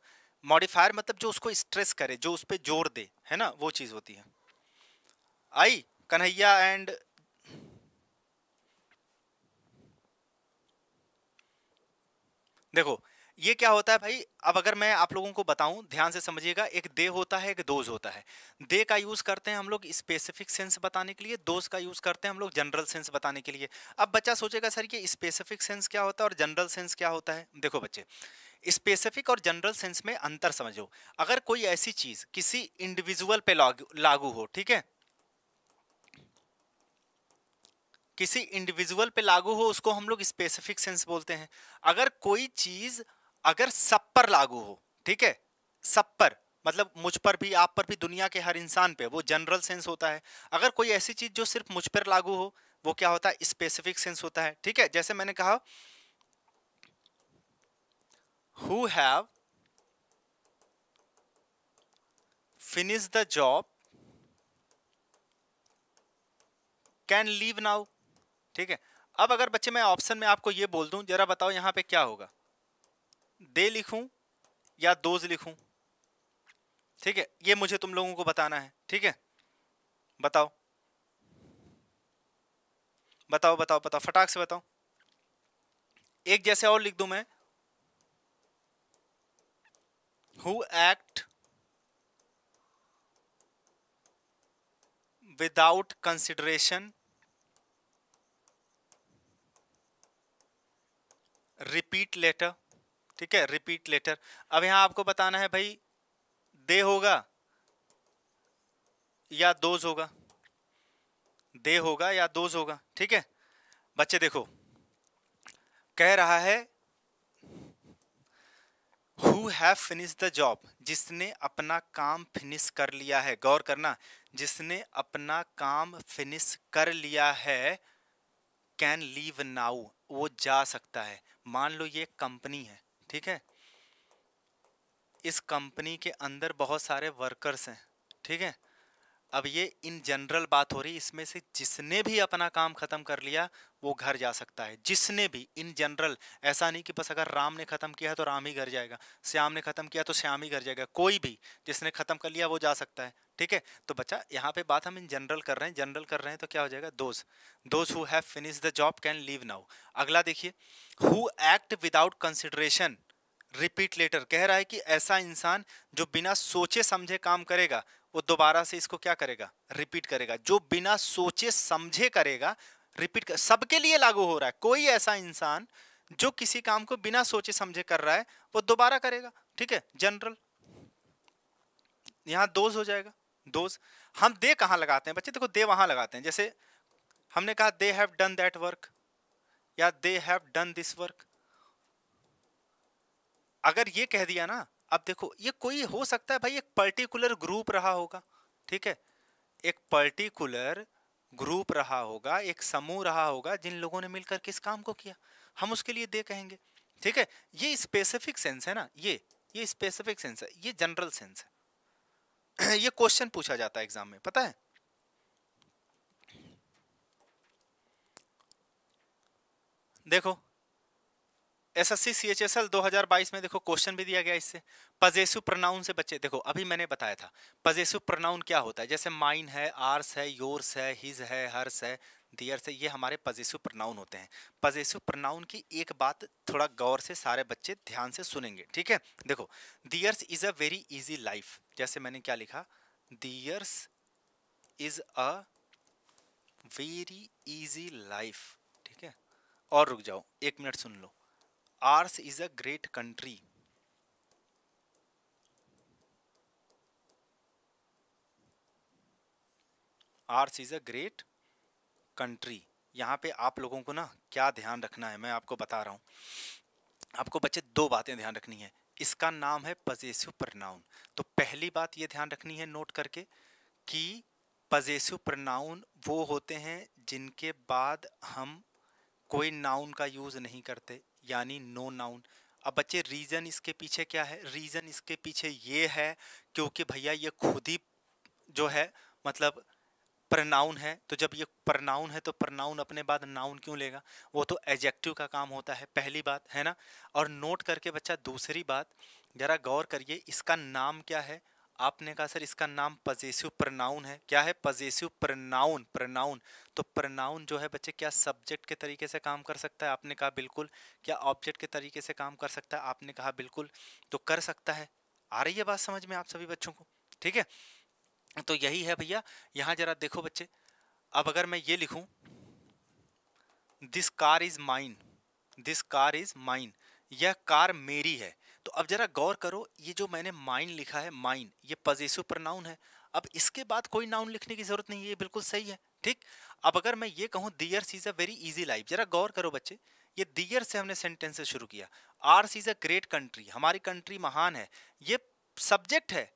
मॉडिफायर मतलब जो उसको स्ट्रेस करे जो उस पर जोर दे है ना वो चीज़ होती है आई कन्हैया एंड देखो ये क्या होता है भाई अब अगर मैं आप लोगों को बताऊं ध्यान से समझिएगा एक दे होता है एक दोज होता है दे का यूज़ करते हैं हम लोग स्पेसिफिक सेंस बताने के लिए दोज का यूज़ करते हैं हम लोग जनरल सेंस बताने के लिए अब बच्चा सोचेगा सर ये स्पेसिफिक सेंस क्या होता है और जनरल सेंस क्या होता है देखो बच्चे स्पेसिफिक और जनरल सेंस में अंतर समझो अगर कोई ऐसी चीज़ किसी इंडिविजुअल पे लागू हो ठीक है किसी इंडिविजुअल पे लागू हो उसको हम लोग स्पेसिफिक सेंस बोलते हैं अगर कोई चीज अगर सब पर लागू हो ठीक है सब पर मतलब मुझ पर भी आप पर भी दुनिया के हर इंसान पे वो जनरल सेंस होता है अगर कोई ऐसी चीज जो सिर्फ मुझ पर लागू हो वो क्या होता है स्पेसिफिक सेंस होता है ठीक है जैसे मैंने कहा who have finish the job can leave now ठीक है अब अगर बच्चे मैं ऑप्शन में आपको ये बोल दूं जरा बताओ यहाँ पे क्या होगा दे लिखूं या दोज लिखूं ठीक है ये मुझे तुम लोगों को बताना है ठीक है बताओ बताओ बताओ बताओ फटाक से बताओ एक जैसे और लिख दूं मैं who act without consideration repeat later ठीक है रिपीट लेटर अब यहाँ आपको बताना है भाई दे होगा या दोज होगा दे होगा या दोज होगा ठीक है बच्चे देखो कह रहा है who have finish the job जिसने अपना काम फिनिश कर लिया है गौर करना जिसने अपना काम फिनिश कर लिया है कैन लीव नाउ वो जा सकता है मान लो ये कंपनी है ठीक है इस कंपनी के अंदर बहुत सारे वर्कर्स हैं ठीक है अब ये इन जनरल बात हो रही इसमें से जिसने भी अपना काम ख़त्म कर लिया वो घर जा सकता है जिसने भी इन जनरल ऐसा नहीं कि बस अगर राम ने ख़त्म किया है तो राम ही घर जाएगा श्याम ने ख़त्म किया तो श्याम ही घर जाएगा कोई भी जिसने ख़त्म कर लिया वो जा सकता है ठीक है तो बच्चा यहाँ पे बात हम इन जनरल कर रहे हैं जनरल कर रहे हैं तो क्या हो जाएगा those those who have finish the job can leave now अगला देखिए who act without consideration repeat later कह रहा है कि ऐसा इंसान जो बिना सोचे समझे काम करेगा वो दोबारा से इसको क्या करेगा रिपीट करेगा जो बिना सोचे समझे करेगा रिपीट कर सबके लिए लागू हो रहा है कोई ऐसा इंसान जो किसी काम को बिना सोचे समझे कर रहा है वो दोबारा करेगा ठीक है जनरल यहां दोज हो जाएगा दोज हम दे कहाँ लगाते हैं बच्चे देखो दे वहाँ लगाते हैं जैसे हमने कहा they have done that work या they have done this work अगर ये कह दिया ना अब देखो ये कोई हो सकता है भाई एक पर्टिकुलर ग्रुप रहा होगा ठीक है एक पर्टिकुलर ग्रुप रहा होगा एक समूह रहा होगा जिन लोगों ने मिलकर किस काम को किया हम उसके लिए दे कहेंगे ठीक है ये स्पेसिफिक सेंस है ना ये ये स्पेसिफिक सेंस है ये जनरल सेंस है ये क्वेश्चन पूछा जाता है एग्जाम में पता है देखो S S S C C H L दो हजार बाईस में देखो क्वेश्चन भी दिया गया इससे पजेसु प्रनाउन से बच्चे देखो अभी मैंने बताया था पजेसु प्रनाउन क्या होता है जैसे माइन है आर्स है योर्स है हिज है हर्स है दियर से ये हमारे पजेसिव प्रनाउन होते हैं पजेसिव प्रनाउन की एक बात थोड़ा गौर से सारे बच्चे ध्यान से सुनेंगे ठीक है देखो theirs is a very easy life जैसे मैंने क्या लिखा theirs is a very easy life ठीक है और रुक जाओ एक मिनट सुन लो ours is a great country ours is a great country यहाँ पे आप लोगों को ना क्या ध्यान रखना है मैं आपको बता रहा हूँ आपको बच्चे दो बातें ध्यान रखनी है इसका नाम है पजेसिव प्रनाउन तो पहली बात ये ध्यान रखनी है नोट करके कि पजेसिव प्रनाउन वो होते हैं जिनके बाद हम कोई नाउन का यूज़ नहीं करते यानी नो नाउन अब बच्चे रीज़न इसके पीछे क्या है रीज़न इसके पीछे ये है क्योंकि भैया ये खुद ही जो है मतलब प्रनाउन है तो जब ये प्रनाउन है तो प्रनाउन अपने बाद नाउन क्यों लेगा वो तो एजेक्टिव का काम होता है पहली बात है ना और नोट करके बच्चा दूसरी बात ज़रा गौर करिए इसका नाम क्या है आपने कहा सर इसका नाम पजेसिव प्रनाउन है क्या है पजेसिव प्रनाउन प्रनाउन तो प्रनाउन जो है बच्चे क्या सब्जेक्ट के तरीके से काम कर सकता है आपने कहा बिल्कुल क्या ऑब्जेक्ट के तरीके से काम कर सकता है आपने कहा बिल्कुल तो कर सकता है आ रही है बात समझ में आप सभी बच्चों को ठीक है तो यही है भैया यहाँ जरा देखो बच्चे अब अगर मैं ये लिखूँ this car is mine this car is mine यह कार मेरी है तो अब जरा गौर करो ये जो मैंने माइन लिखा है माइन ये पजेसिव प्रनाउन है अब इसके बाद कोई नाउन लिखने की ज़रूरत नहीं है ये बिल्कुल सही है ठीक अब अगर मैं ये कहूँ there's is a very easy life जरा गौर करो बच्चे ये दियर से हमने सेंटेंस से शुरू किया ours is a great country हमारी कंट्री महान है ये सब्जेक्ट है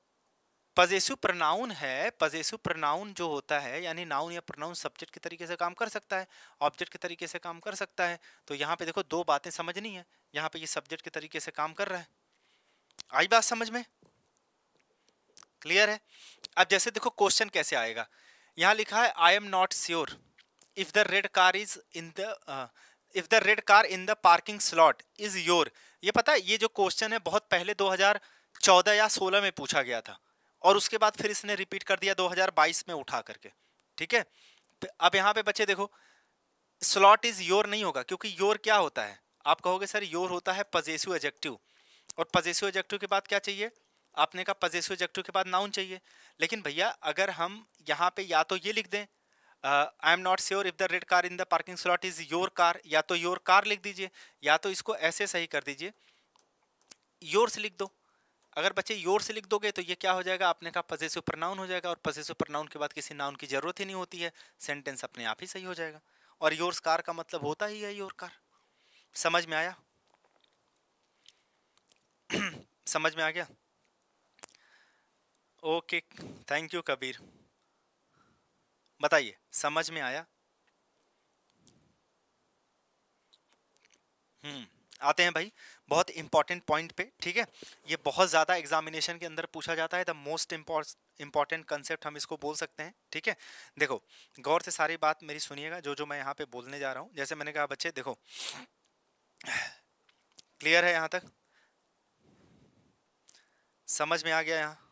पजेसिव प्रनाउन है पजेसिव प्रनाउन जो होता है यानी नाउन या प्रनाउन सब्जेक्ट के तरीके से काम कर सकता है ऑब्जेक्ट के तरीके से काम कर सकता है तो यहाँ पे देखो दो बातें समझनी है यहाँ पे ये सब्जेक्ट के तरीके से काम कर रहा है आई बात समझ में क्लियर है अब जैसे देखो क्वेश्चन कैसे आएगा यहाँ लिखा है I am not sure if the red car is in the if the red car in the parking slot is your ये पता है ये जो क्वेश्चन है बहुत पहले दो या सोलह में पूछा गया था और उसके बाद फिर इसने रिपीट कर दिया 2022 में उठा करके ठीक है तो अब यहाँ पे बच्चे देखो स्लॉट इज योर नहीं होगा क्योंकि योर क्या होता है आप कहोगे सर योर होता है पजेसिव एजेक्टिव और पजेसिव एजेक्टिव के बाद क्या चाहिए आपने कहा पजेसिव एजेक्टिव के बाद नाउन चाहिए लेकिन भैया अगर हम यहाँ पे या तो ये लिख दें I am not sure if the red car in the parking slot is your car या तो योर कार लिख दीजिए या तो इसको ऐसे सही कर दीजिए योर से लिख दो अगर बच्चे योर से लिख दोगे तो ये क्या हो जाएगा आपने कहा पजेसिव प्रनाउन हो जाएगा और पजेसिव प्रनाउन के बाद किसी नाउन की ज़रूरत ही नहीं होती है सेंटेंस अपने आप ही सही हो जाएगा और योर कार का मतलब होता ही है योर कार समझ में आया समझ में आ गया ओके थैंक यू कबीर बताइए समझ में आया हम्म आते हैं भाई बहुत इंपॉर्टेंट पॉइंट पे ठीक है ये बहुत ज़्यादा एग्जामिनेशन के अंदर पूछा जाता है द मोस्ट इंपॉर्टेंट कंसेप्ट हम इसको बोल सकते हैं ठीक है देखो गौर से सारी बात मेरी सुनिएगा जो जो मैं यहाँ पे बोलने जा रहा हूँ जैसे मैंने कहा बच्चे देखो क्लियर है यहाँ तक समझ में आ गया यहाँ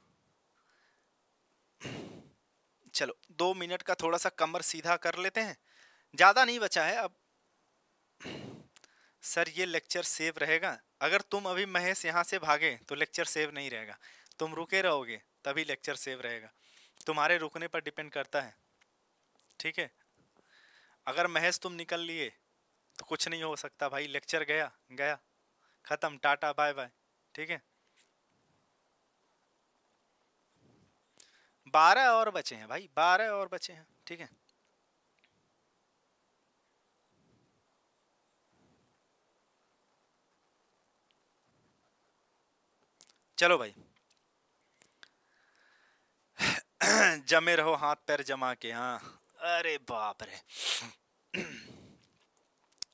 चलो दो मिनट का थोड़ा सा कमर सीधा कर लेते हैं ज़्यादा नहीं बचा है अब सर ये लेक्चर सेव रहेगा अगर तुम अभी महेश यहाँ से भागे तो लेक्चर सेव नहीं रहेगा तुम रुके रहोगे तभी लेक्चर सेव रहेगा तुम्हारे रुकने पर डिपेंड करता है ठीक है अगर महेश तुम निकल लिए तो कुछ नहीं हो सकता भाई लेक्चर गया गया ख़त्म टाटा बाय बाय ठीक है बारह और बचे हैं भाई बारह और बचे हैं ठीक है चलो भाई जमे रहो हाथ पैर जमा के हाँ अरे बाप रे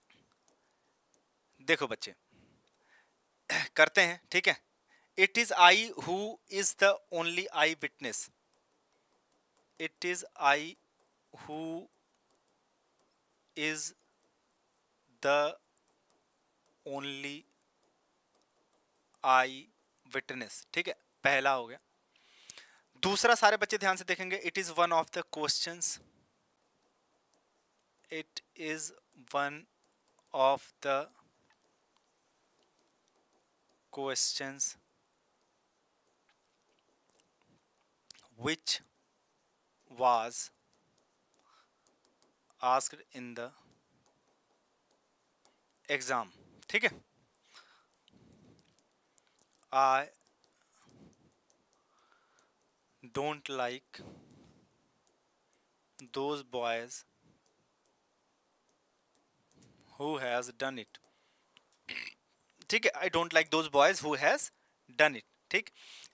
देखो बच्चे करते हैं ठीक है it is I who is the only eyewitness it is I who is the only eyewitness ठीक है पहला हो गया दूसरा सारे बच्चे ध्यान से देखेंगे it is one of the question it is one of the question which was ask in the exam ठीक है I don't like those boys who has done it ठीक है I don't like those boys who has done it ठीक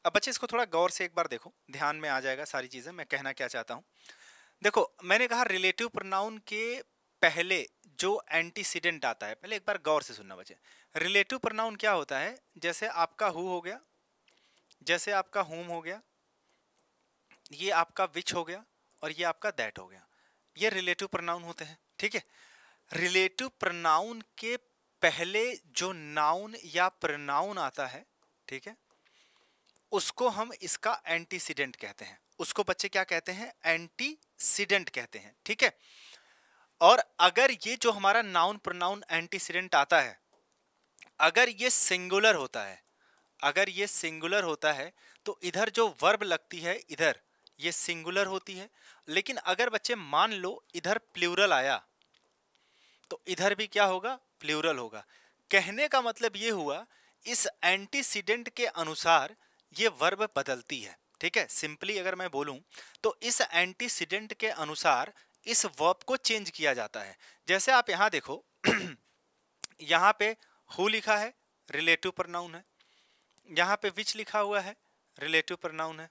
अब बच्चे इसको थोड़ा गौर से एक बार देखो ध्यान में आ जाएगा सारी चीज़ें मैं कहना क्या चाहता हूँ देखो मैंने कहा रिलेटिव प्रोनाउन के पहले जो एंटीसीडेंट आता है पहले एक बार गौर से सुनना बच्चे रिलेटिव प्रनाउन क्या होता है जैसे आपका हु हो गया जैसे आपका होम हो गया ये आपका विच हो गया और ये आपका दैट हो गया ये रिलेटिव प्रनाउन होते हैं ठीक है रिलेटिव प्रनाउन के पहले जो नाउन या प्रनाउन आता है ठीक है उसको हम इसका एंटीसीडेंट कहते हैं उसको बच्चे क्या कहते हैं एंटीसीडेंट कहते हैं ठीक है और अगर ये जो हमारा नाउन प्रोनाउन एंटीसीडेंट आता है अगर ये सिंगुलर होता है अगर ये सिंगुलर होता है तो इधर जो वर्ब लगती है इधर ये सिंगुलर होती है लेकिन अगर बच्चे मान लो इधर प्लूरल आया तो इधर भी क्या होगा प्लूरल होगा कहने का मतलब ये हुआ इस एंटीसीडेंट के अनुसार ये वर्ब बदलती है ठीक है सिंपली अगर मैं बोलूं तो इस एंटीसीडेंट के अनुसार इस वर्ब को चेंज किया जाता है जैसे आप यहाँ देखो यहाँ पे हु लिखा है रिलेटिव प्रनाउन है यहाँ पे विच लिखा हुआ है रिलेटिव प्रनाउन है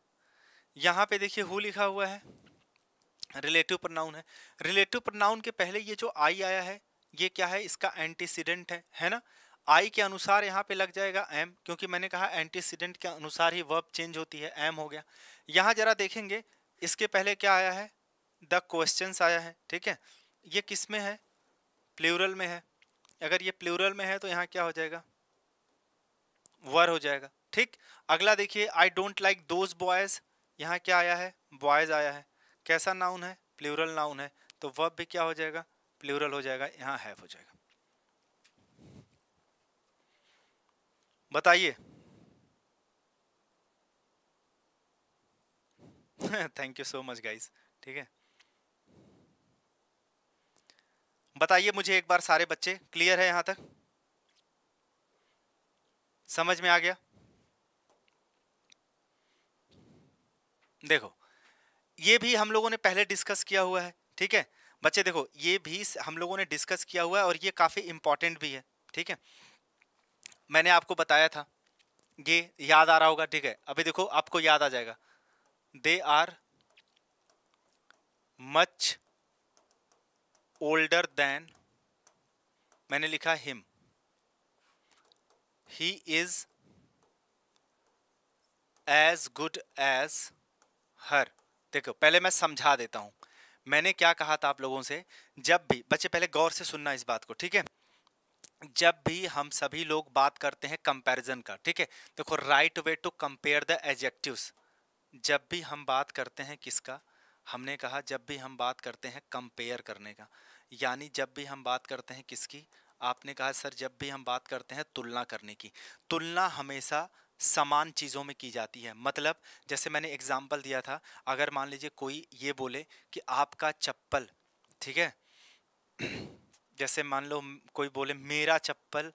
यहाँ पे देखिए हु लिखा हुआ है रिलेटिव प्रनाउन है रिलेटिव प्रनाउन के पहले ये जो आई आया है ये क्या है इसका एंटीसीडेंट है है ना आई के अनुसार यहाँ पे लग जाएगा एम क्योंकि मैंने कहा एंटीसीडेंट के अनुसार ही वर्ब चेंज होती है एम हो गया यहाँ जरा देखेंगे इसके पहले क्या आया है द क्वेश्चन आया है ठीक है ये किस में है प्लूरल में है अगर ये प्लूरल में है तो यहाँ क्या हो जाएगा वर हो जाएगा ठीक अगला देखिए I don't like those boys यहाँ क्या आया है बॉयज़ आया है कैसा नाउन है प्लूरल नाउन है तो वर्ब भी क्या हो जाएगा प्लूरल हो जाएगा यहाँ हैव हो जाएगा बताइए thank you so much guys ठीक है बताइए मुझे एक बार सारे बच्चे क्लियर है यहाँ तक समझ में आ गया देखो ये भी हम लोगों ने पहले डिस्कस किया हुआ है ठीक है बच्चे देखो ये भी हम लोगों ने डिस्कस किया हुआ है और ये काफ़ी इम्पॉर्टेंट भी है ठीक है मैंने आपको बताया था ये याद आ रहा होगा ठीक है अभी देखो आपको याद आ जाएगा they are much older than मैंने लिखा him he is as good as her देखो पहले मैं समझा देता हूं मैंने क्या कहा था आप लोगों से जब भी बच्चे पहले गौर से सुनना इस बात को ठीक है जब भी हम सभी लोग बात करते हैं कंपैरिजन का ठीक है देखो right way to compare the adjectives जब भी हम बात करते हैं किसका हमने कहा जब भी हम बात करते हैं कंपेयर करने का यानी जब भी हम बात करते हैं किसकी आपने कहा सर जब भी हम बात करते हैं तुलना करने की तुलना हमेशा समान चीज़ों में की जाती है मतलब जैसे मैंने एग्जाम्पल दिया था अगर मान लीजिए कोई ये बोले कि आपका चप्पल ठीक है जैसे मान लो कोई बोले मेरा चप्पल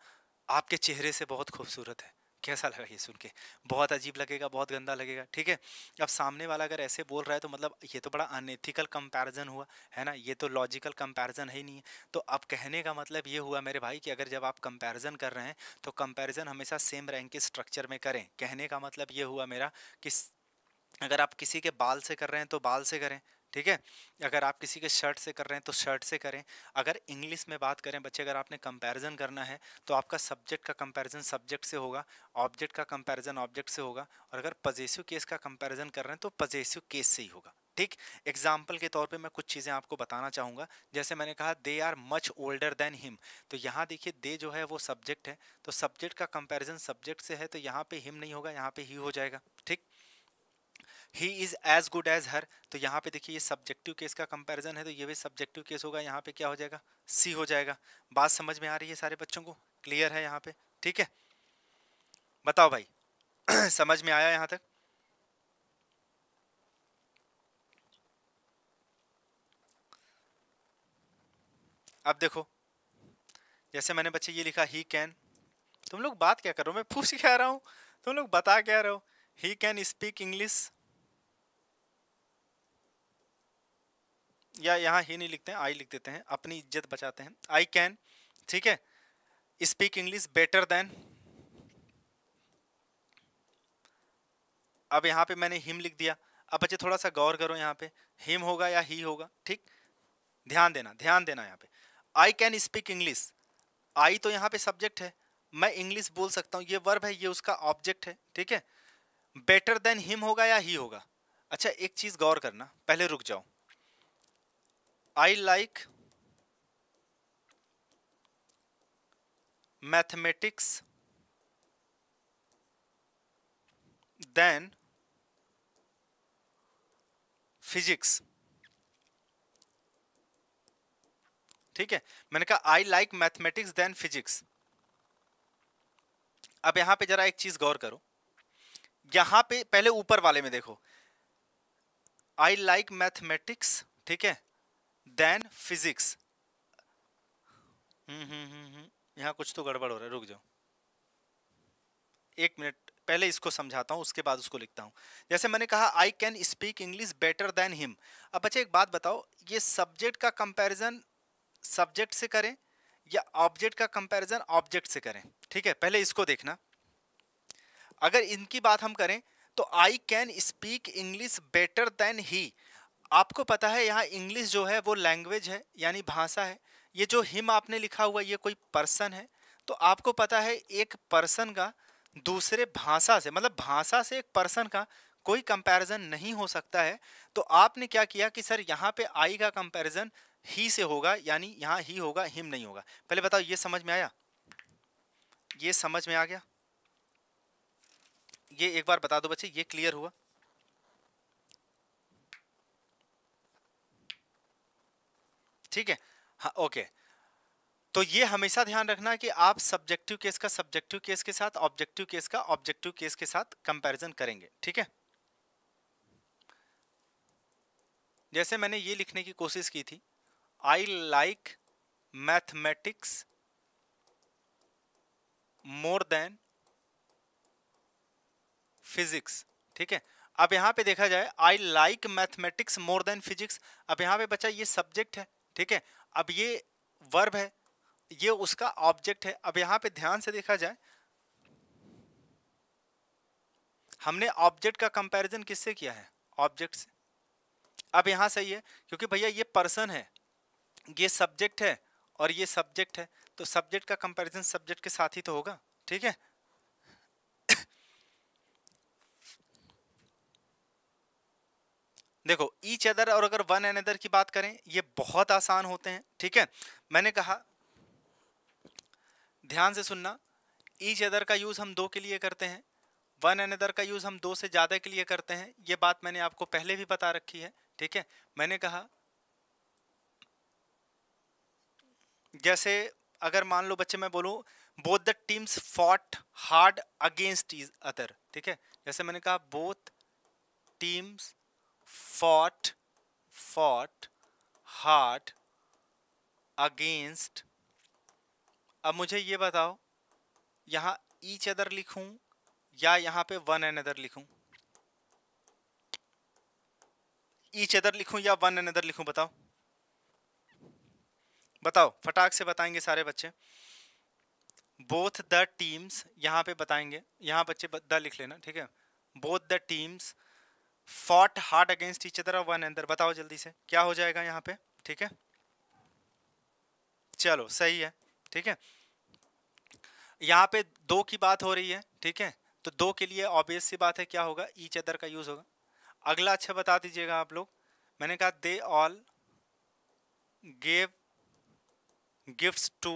आपके चेहरे से बहुत खूबसूरत है कैसा लगा ये सुन के बहुत अजीब लगेगा बहुत गंदा लगेगा ठीक है अब सामने वाला अगर ऐसे बोल रहा है तो मतलब ये तो बड़ा अनएथिकल कंपैरिजन हुआ है ना ये तो लॉजिकल कंपैरिजन है ही नहीं है तो अब कहने का मतलब ये हुआ मेरे भाई कि अगर जब आप कंपैरिजन कर रहे हैं तो कंपैरिजन हमेशा सेम रैंक के स्ट्रक्चर में करें कहने का मतलब ये हुआ मेरा कि अगर आप किसी के बाल से कर रहे हैं तो बाल से करें ठीक है अगर आप किसी के शर्ट से कर रहे हैं तो शर्ट से करें अगर इंग्लिश में बात करें बच्चे अगर आपने कंपैरिजन करना है तो आपका सब्जेक्ट का कंपैरिजन सब्जेक्ट से होगा ऑब्जेक्ट का कंपैरिजन ऑब्जेक्ट से होगा और अगर पजेसिव केस का कंपैरिजन कर रहे हैं तो पजेसिव केस से ही होगा ठीक एग्जाम्पल के तौर पर मैं कुछ चीज़ें आपको बताना चाहूँगा जैसे मैंने कहा they are much older than him तो यहाँ देखिए दे जो है वो सब्जेक्ट है तो सब्जेक्ट का कंपेरिजन सब्जेक्ट से है तो यहाँ पर हिम नहीं होगा यहाँ पर ही हो जाएगा ठीक he is as good as her तो यहाँ पे देखिए ये सब्जेक्टिव केस का कंपैरिजन है तो ये भी सब्जेक्टिव केस होगा यहाँ पे क्या हो जाएगा सी हो जाएगा बात समझ में आ रही है सारे बच्चों को क्लियर है यहाँ पे ठीक है बताओ भाई समझ में आया यहाँ तक अब देखो जैसे मैंने बच्चे ये लिखा ही कैन तुम लोग बात क्या करो मैं पूछ क्या रहा हूँ तुम लोग बता क्या रहे हो ही कैन स्पीक इंग्लिश या यहाँ ही नहीं लिखते हैं आई लिख देते हैं अपनी इज्जत बचाते हैं आई कैन ठीक है स्पीक इंग्लिश बेटर देन अब यहाँ पे मैंने हिम लिख दिया अब बच्चे थोड़ा सा गौर करो यहाँ पे हिम होगा या ही होगा ठीक ध्यान देना ध्यान देना यहाँ पे I can speak English I तो यहाँ पे सब्जेक्ट है मैं इंग्लिश बोल सकता हूँ ये वर्ब है ये उसका ऑब्जेक्ट है ठीक है बेटर देन हिम होगा या ही होगा अच्छा एक चीज़ गौर करना पहले रुक जाओ I like mathematics than physics ठीक है मैंने कहा I like mathematics than physics अब यहां पे जरा एक चीज गौर करो यहां पे पहले ऊपर वाले में देखो आई लाइक मैथमेटिक्स ठीक है देन फिजिक्स हम्म, हम्म, हम्म, यहाँ कुछ तो गड़बड़ हो रहा है रुक जाओ एक मिनट पहले इसको समझाता हूँ उसके बाद उसको लिखता हूँ जैसे मैंने कहा I can speak English better than him अब अच्छा एक बात बताओ ये सब्जेक्ट का कंपैरिजन सब्जेक्ट से करें या ऑब्जेक्ट का कंपैरिजन ऑब्जेक्ट से करें ठीक है पहले इसको देखना अगर इनकी बात हम करें तो I can speak English better than he आपको पता है यहाँ इंग्लिश जो है वो लैंग्वेज है यानी भाषा है ये जो हिम आपने लिखा हुआ ये कोई पर्सन है तो आपको पता है एक पर्सन का दूसरे भाषा से मतलब भाषा से एक पर्सन का कोई कंपैरिजन नहीं हो सकता है तो आपने क्या किया कि सर यहाँ पे आई का कंपैरिजन ही से होगा यानी यहाँ ही होगा हिम नहीं होगा पहले बताओ ये समझ में आया ये समझ में आ गया ये एक बार बता दो बच्चे ये क्लियर हुआ ठीक है हाँ ओके तो ये हमेशा ध्यान रखना कि आप सब्जेक्टिव केस का सब्जेक्टिव केस के साथ ऑब्जेक्टिव केस का ऑब्जेक्टिव केस के साथ कंपैरिजन करेंगे ठीक है जैसे मैंने ये लिखने की कोशिश की थी I like mathematics more than physics ठीक है अब यहां पे देखा जाए I like mathematics more than physics अब यहां पे बच्चा ये सब्जेक्ट है ठीक है अब ये वर्ब है ये उसका ऑब्जेक्ट है अब यहाँ पे ध्यान से देखा जाए हमने ऑब्जेक्ट का कंपैरिजन किससे किया है ऑब्जेक्ट से अब यहाँ सही है क्योंकि भैया ये पर्सन है ये सब्जेक्ट है और ये सब्जेक्ट है तो सब्जेक्ट का कंपैरिजन सब्जेक्ट के साथ ही तो होगा ठीक है देखो ईच अदर और अगर वन एन अदर की बात करें ये बहुत आसान होते हैं ठीक है मैंने कहा ध्यान से सुनना ईच अदर का यूज़ हम दो के लिए करते हैं वन एन अदर का यूज़ हम दो से ज़्यादा के लिए करते हैं ये बात मैंने आपको पहले भी बता रखी है ठीक है मैंने कहा जैसे अगर मान लो बच्चे मैं बोलूँ both the teams fought hard against each other ठीक है जैसे मैंने कहा both teams fought fought hard against अब मुझे ये बताओ यहाँ ईच अदर लिखू या यहाँ पे वन एन अदर लिखू ईच अदर लिखूं या वन एन अदर लिखू बताओ बताओ फटाक से बताएंगे सारे बच्चे बोथ द टीम्स यहाँ पे बताएंगे यहाँ बच्चे द लिख लेना ठीक है both the teams fought hard against each other और वन अंदर बताओ जल्दी से क्या हो जाएगा यहाँ पे ठीक है चलो सही है ठीक है यहाँ पे दो की बात हो रही है ठीक है तो दो के लिए ऑब्वियस सी बात है क्या होगा ईच अदर का यूज़ होगा अगला अच्छा बता दीजिएगा आप लोग मैंने कहा they all gave gifts to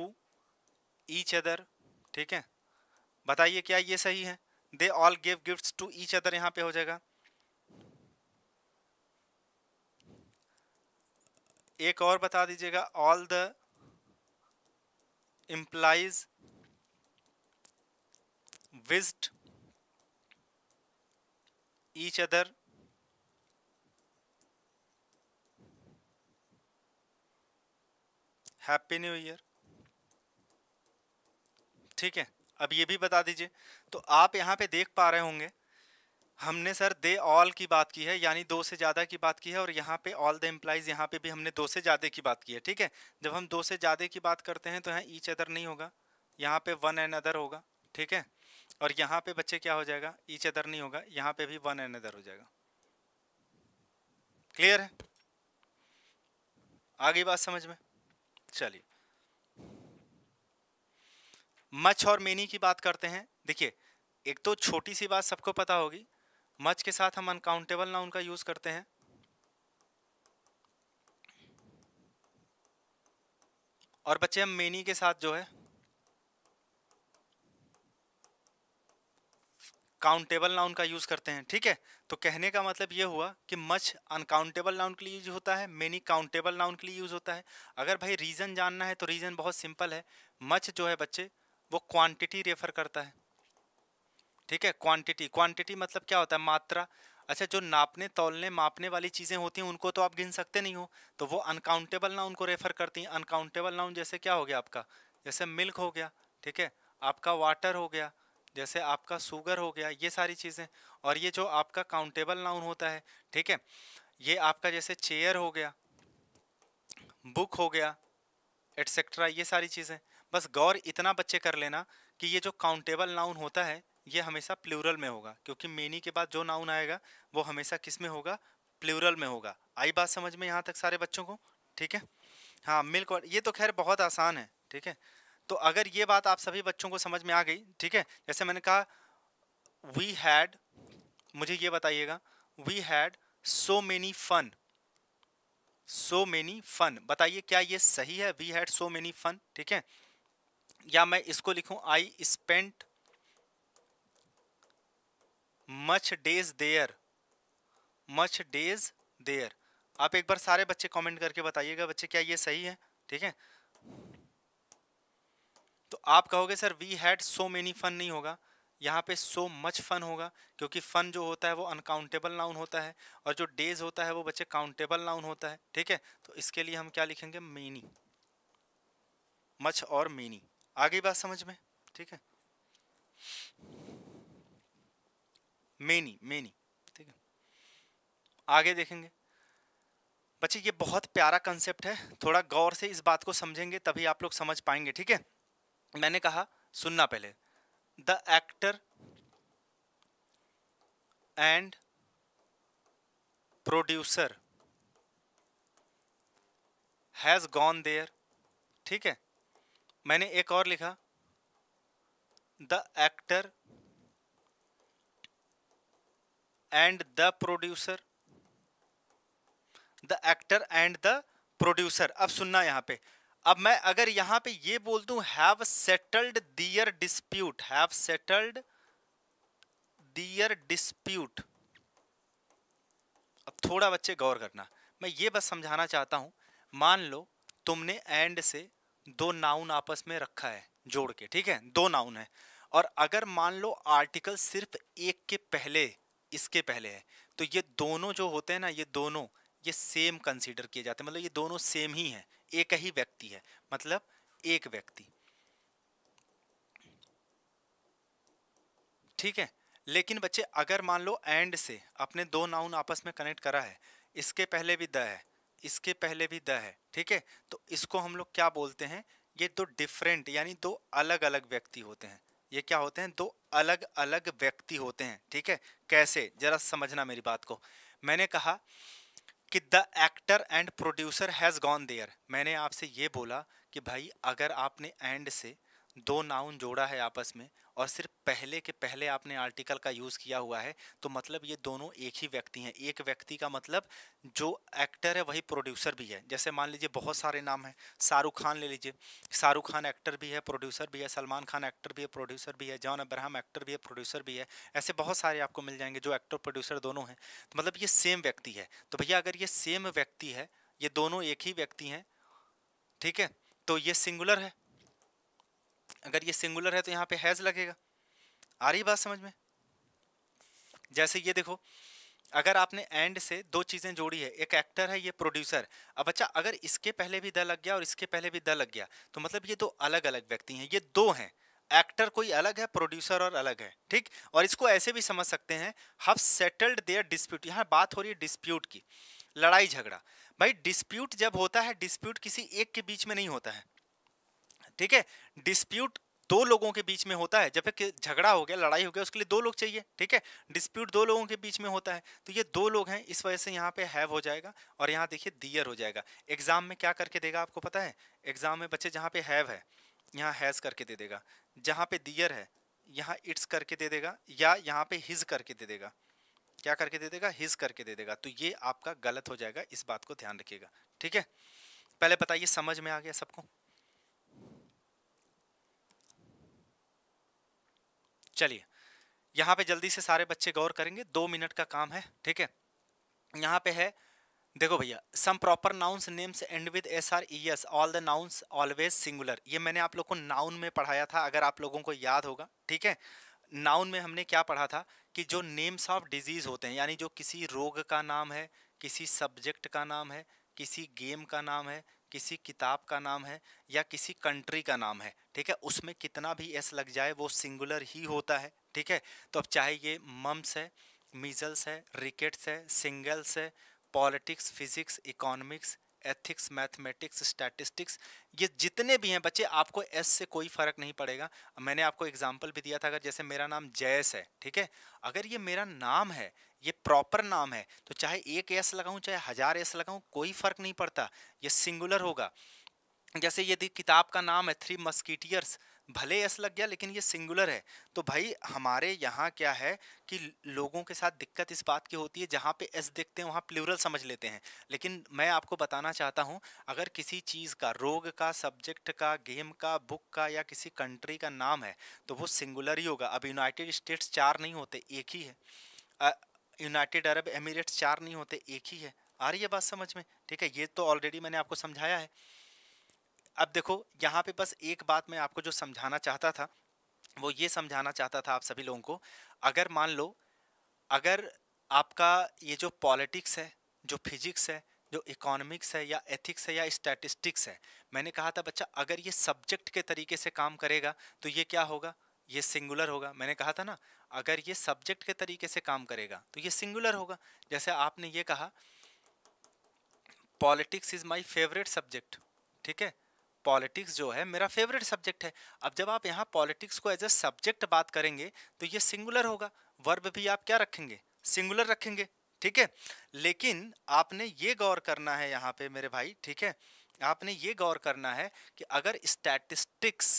each other ठीक है बताइए क्या ये सही है they all gave gifts to each other यहाँ पे हो जाएगा एक और बता दीजिएगा all the employees wished each other happy new year ठीक है अब ये भी बता दीजिए तो आप यहाँ पे देख पा रहे होंगे हमने सर दे ऑल की बात की है यानी दो से ज़्यादा की बात की है और यहाँ पे ऑल द एम्प्लाइज यहाँ पे भी हमने दो से ज़्यादा की बात की है ठीक है जब हम दो से ज़्यादा की बात करते हैं तो यहाँ ईच अदर नहीं होगा यहाँ पे वन एंड अदर होगा ठीक है और यहाँ पे बच्चे क्या हो जाएगा ईच अदर नहीं होगा यहाँ पे भी वन एंड अदर हो जाएगा क्लियर है आगे बात समझ में चलिए मच और मेनी की बात करते हैं देखिए एक तो छोटी सी बात सबको पता होगी मच के साथ हम अनकाउंटेबल नाउन का यूज़ करते हैं और बच्चे हम मेनी के साथ जो है काउंटेबल नाउन का यूज़ करते हैं ठीक है तो कहने का मतलब ये हुआ कि मच अनकाउंटेबल नाउन के लिए यूज होता है मेनी काउंटेबल नाउन के लिए यूज़ होता है अगर भाई रीज़न जानना है तो रीज़न बहुत सिंपल है मच जो है बच्चे वो क्वांटिटी रेफर करता है ठीक है क्वांटिटी क्वांटिटी मतलब क्या होता है मात्रा अच्छा जो नापने तोलने मापने वाली चीज़ें होती हैं उनको तो आप गिन सकते नहीं हो तो वो अनकाउंटेबल नाउन को रेफ़र करती हैं अनकाउंटेबल नाउन जैसे क्या हो गया आपका जैसे मिल्क हो गया ठीक है आपका वाटर हो गया जैसे आपका शुगर हो गया ये सारी चीज़ें और ये जो आपका काउंटेबल नाउन होता है ठीक है ये आपका जैसे चेयर हो गया बुक हो गया एट्सेट्रा ये सारी चीज़ें बस गौर इतना बच्चे कर लेना कि ये जो काउंटेबल नाउन होता है ये हमेशा प्लूरल में होगा क्योंकि मेनी के बाद जो नाउन आएगा वो हमेशा किस में होगा प्लूरल में होगा आई बात समझ में यहाँ तक सारे बच्चों को ठीक है हाँ मिल्क वाटर ये तो खैर बहुत आसान है ठीक है तो अगर ये बात आप सभी बच्चों को समझ में आ गई ठीक है जैसे मैंने कहा वी हैड मुझे ये बताइएगा we had so many fun so many fun बताइए क्या ये सही है we had so many fun ठीक है या मैं इसको लिखूं I spent much days there much days there आप एक बार सारे बच्चे कमेंट करके बताइएगा बच्चे क्या ये सही है ठीक है तो आप कहोगे sir we had so many fun नहीं होगा यहाँ पे सो मच फन होगा क्योंकि फन जो होता है वो अनकाउंटेबल नाउन होता है और जो डेज होता है वो बच्चे काउंटेबल नाउन होता है ठीक है तो इसके लिए हम क्या लिखेंगे मेनी मच और मेनी आगे बात समझ में ठीक है मेनी मेनी ठीक है आगे देखेंगे बच्चे ये बहुत प्यारा कंसेप्ट है थोड़ा गौर से इस बात को समझेंगे तभी आप लोग समझ पाएंगे ठीक है मैंने कहा सुनना पहले the actor and producer has gone there ठीक है मैंने एक और लिखा the actor and the producer the actor and the producer अब सुनना यहाँ पे अब मैं अगर यहाँ पे ये बोल दू have settled their dispute have settled their dispute अब थोड़ा बच्चे गौर करना मैं ये बस समझाना चाहता हूँ मान लो तुमने एंड से दो नाउन आपस में रखा है जोड़ के ठीक है दो नाउन है और अगर मान लो आर्टिकल सिर्फ एक के पहले इसके पहले है तो ये दोनों जो होते हैं ना ये दोनों ये सेम कंसीडर किए जाते हैं मतलब ये दोनों सेम ही हैं एक ही व्यक्ति है मतलब एक व्यक्ति ठीक है लेकिन बच्चे अगर मान लो एंड से अपने दो नाउन आपस में कनेक्ट करा है इसके पहले भी द है इसके पहले भी द है ठीक है तो इसको हम लोग क्या बोलते हैं ये दो डिफरेंट यानी दो अलग अलग व्यक्ति होते हैं ये क्या होते हैं दो अलग अलग व्यक्ति होते हैं ठीक है कैसे जरा समझना मेरी बात को मैंने कहा कि the actor and producer has gone there मैंने आपसे ये बोला कि भाई अगर आपने एंड से दो नाउन जोड़ा है आपस में और सिर्फ पहले के पहले आपने आर्टिकल का यूज़ किया हुआ है तो मतलब ये दोनों एक ही व्यक्ति हैं एक व्यक्ति का मतलब जो एक्टर है वही प्रोड्यूसर भी है जैसे मान लीजिए बहुत सारे नाम हैं शाहरुख खान ले लीजिए शाहरुख खान एक्टर भी है प्रोड्यूसर भी है सलमान खान एक्टर भी है प्रोड्यूसर भी है जॉन अब्राहम एक्टर भी है प्रोड्यूसर भी है ऐसे बहुत सारे आपको मिल जाएंगे जो एक्टर प्रोड्यूसर दोनों हैं तो मतलब ये सेम व्यक्ति है तो भैया अगर ये सेम व्यक्ति है ये दोनों एक ही व्यक्ति हैं ठीक है तो ये सिंगुलर है अगर ये सिंगुलर है तो यहाँ पे हैज़ लगेगा आ रही बात समझ में जैसे ये देखो अगर आपने एंड से दो चीज़ें जोड़ी है एक एक्टर है ये प्रोड्यूसर अब अच्छा अगर इसके पहले भी द लग गया और इसके पहले भी द लग गया तो मतलब ये दो अलग अलग व्यक्ति हैं ये दो हैं एक्टर कोई अलग है प्रोड्यूसर और अलग है ठीक और इसको ऐसे भी समझ सकते हैं हव सेटल्ड देयर डिस्प्यूट यहाँ बात हो रही है डिस्प्यूट की लड़ाई झगड़ा भाई डिस्प्यूट जब होता है डिस्प्यूट किसी एक के बीच में नहीं होता है ठीक है डिस्प्यूट दो लोगों के बीच में होता है जब एक झगड़ा हो गया लड़ाई हो गया उसके लिए दो लोग चाहिए ठीक है डिस्प्यूट दो लोगों के बीच में होता है तो ये दो लोग हैं इस वजह से यहाँ पे हैव हो जाएगा और यहाँ देखिए दियर हो जाएगा एग्जाम में क्या करके देगा आपको पता है एग्जाम में बच्चे जहाँ पे हैव है यहाँ हैज़ करके दे देगा जहाँ पे दियर है यहाँ इट्स करके दे देगा या यहाँ पे हिज करके दे देगा क्या करके दे देगा हिज करके दे देगा तो ये आपका गलत हो जाएगा इस बात को ध्यान रखिएगा ठीक है पहले बताइए समझ में आ गया सबको चलिए यहाँ पे जल्दी से सारे बच्चे गौर करेंगे दो मिनट का काम है ठीक है यहाँ पे है देखो भैया some proper nouns names end with S or E S all the nouns always singular ये मैंने आप लोग को नाउन में पढ़ाया था अगर आप लोगों को याद होगा ठीक है नाउन में हमने क्या पढ़ा था कि जो नेम्स ऑफ डिजीज़ होते हैं यानी जो किसी रोग का नाम है किसी सब्जेक्ट का नाम है किसी गेम का नाम है किसी किताब का नाम है या किसी कंट्री का नाम है ठीक है उसमें कितना भी एस लग जाए वो सिंगुलर ही होता है ठीक है तो अब चाहे ये मम्स है मीजल्स है रिकेट्स है सिंगल्स है politics physics economics ethics mathematics statistics ये जितने भी हैं बच्चे आपको एस से कोई फ़र्क नहीं पड़ेगा मैंने आपको एग्जाम्पल भी दिया था अगर जैसे मेरा नाम जयस है ठीक है अगर ये मेरा नाम है ये प्रॉपर नाम है तो चाहे एक एस लगाऊँ चाहे हज़ार एस लगाऊँ कोई फ़र्क नहीं पड़ता ये सिंगुलर होगा जैसे यदि किताब का नाम है थ्री मस्कीटियर्स भले यस लग गया लेकिन ये सिंगुलर है तो भाई हमारे यहाँ क्या है कि लोगों के साथ दिक्कत इस बात की होती है जहाँ पे एस देखते हैं वहाँ प्लूरल समझ लेते हैं लेकिन मैं आपको बताना चाहता हूँ अगर किसी चीज़ का रोग का सब्जेक्ट का गेम का बुक का या किसी कंट्री का नाम है तो वो सिंगुलर ही होगा अब यूनाइटेड स्टेट्स चार नहीं होते एक ही है यूनाइटेड अरब एमिरेट्स चार नहीं होते एक ही है आ रही है बात समझ में ठीक है ये तो ऑलरेडी मैंने आपको समझाया है अब देखो यहाँ पे बस एक बात मैं आपको जो समझाना चाहता था वो ये समझाना चाहता था आप सभी लोगों को अगर मान लो अगर आपका ये जो पॉलिटिक्स है जो फिजिक्स है जो इकोनॉमिक्स है या एथिक्स है या स्टैटिस्टिक्स है मैंने कहा था बच्चा अगर ये सब्जेक्ट के तरीके से काम करेगा तो ये क्या होगा ये सिंगुलर होगा मैंने कहा था ना अगर ये सब्जेक्ट के तरीके से काम करेगा तो ये सिंगुलर होगा जैसे आपने ये कहा politics is my favourite subject ठीक है पॉलिटिक्स जो है मेरा फेवरेट सब्जेक्ट है अब जब आप यहाँ पॉलिटिक्स को एज ए सब्जेक्ट बात करेंगे तो ये सिंगुलर होगा वर्ब भी आप क्या रखेंगे सिंगुलर रखेंगे ठीक है लेकिन आपने ये गौर करना है यहाँ पे मेरे भाई ठीक है आपने ये गौर करना है कि अगर स्टैटिस्टिक्स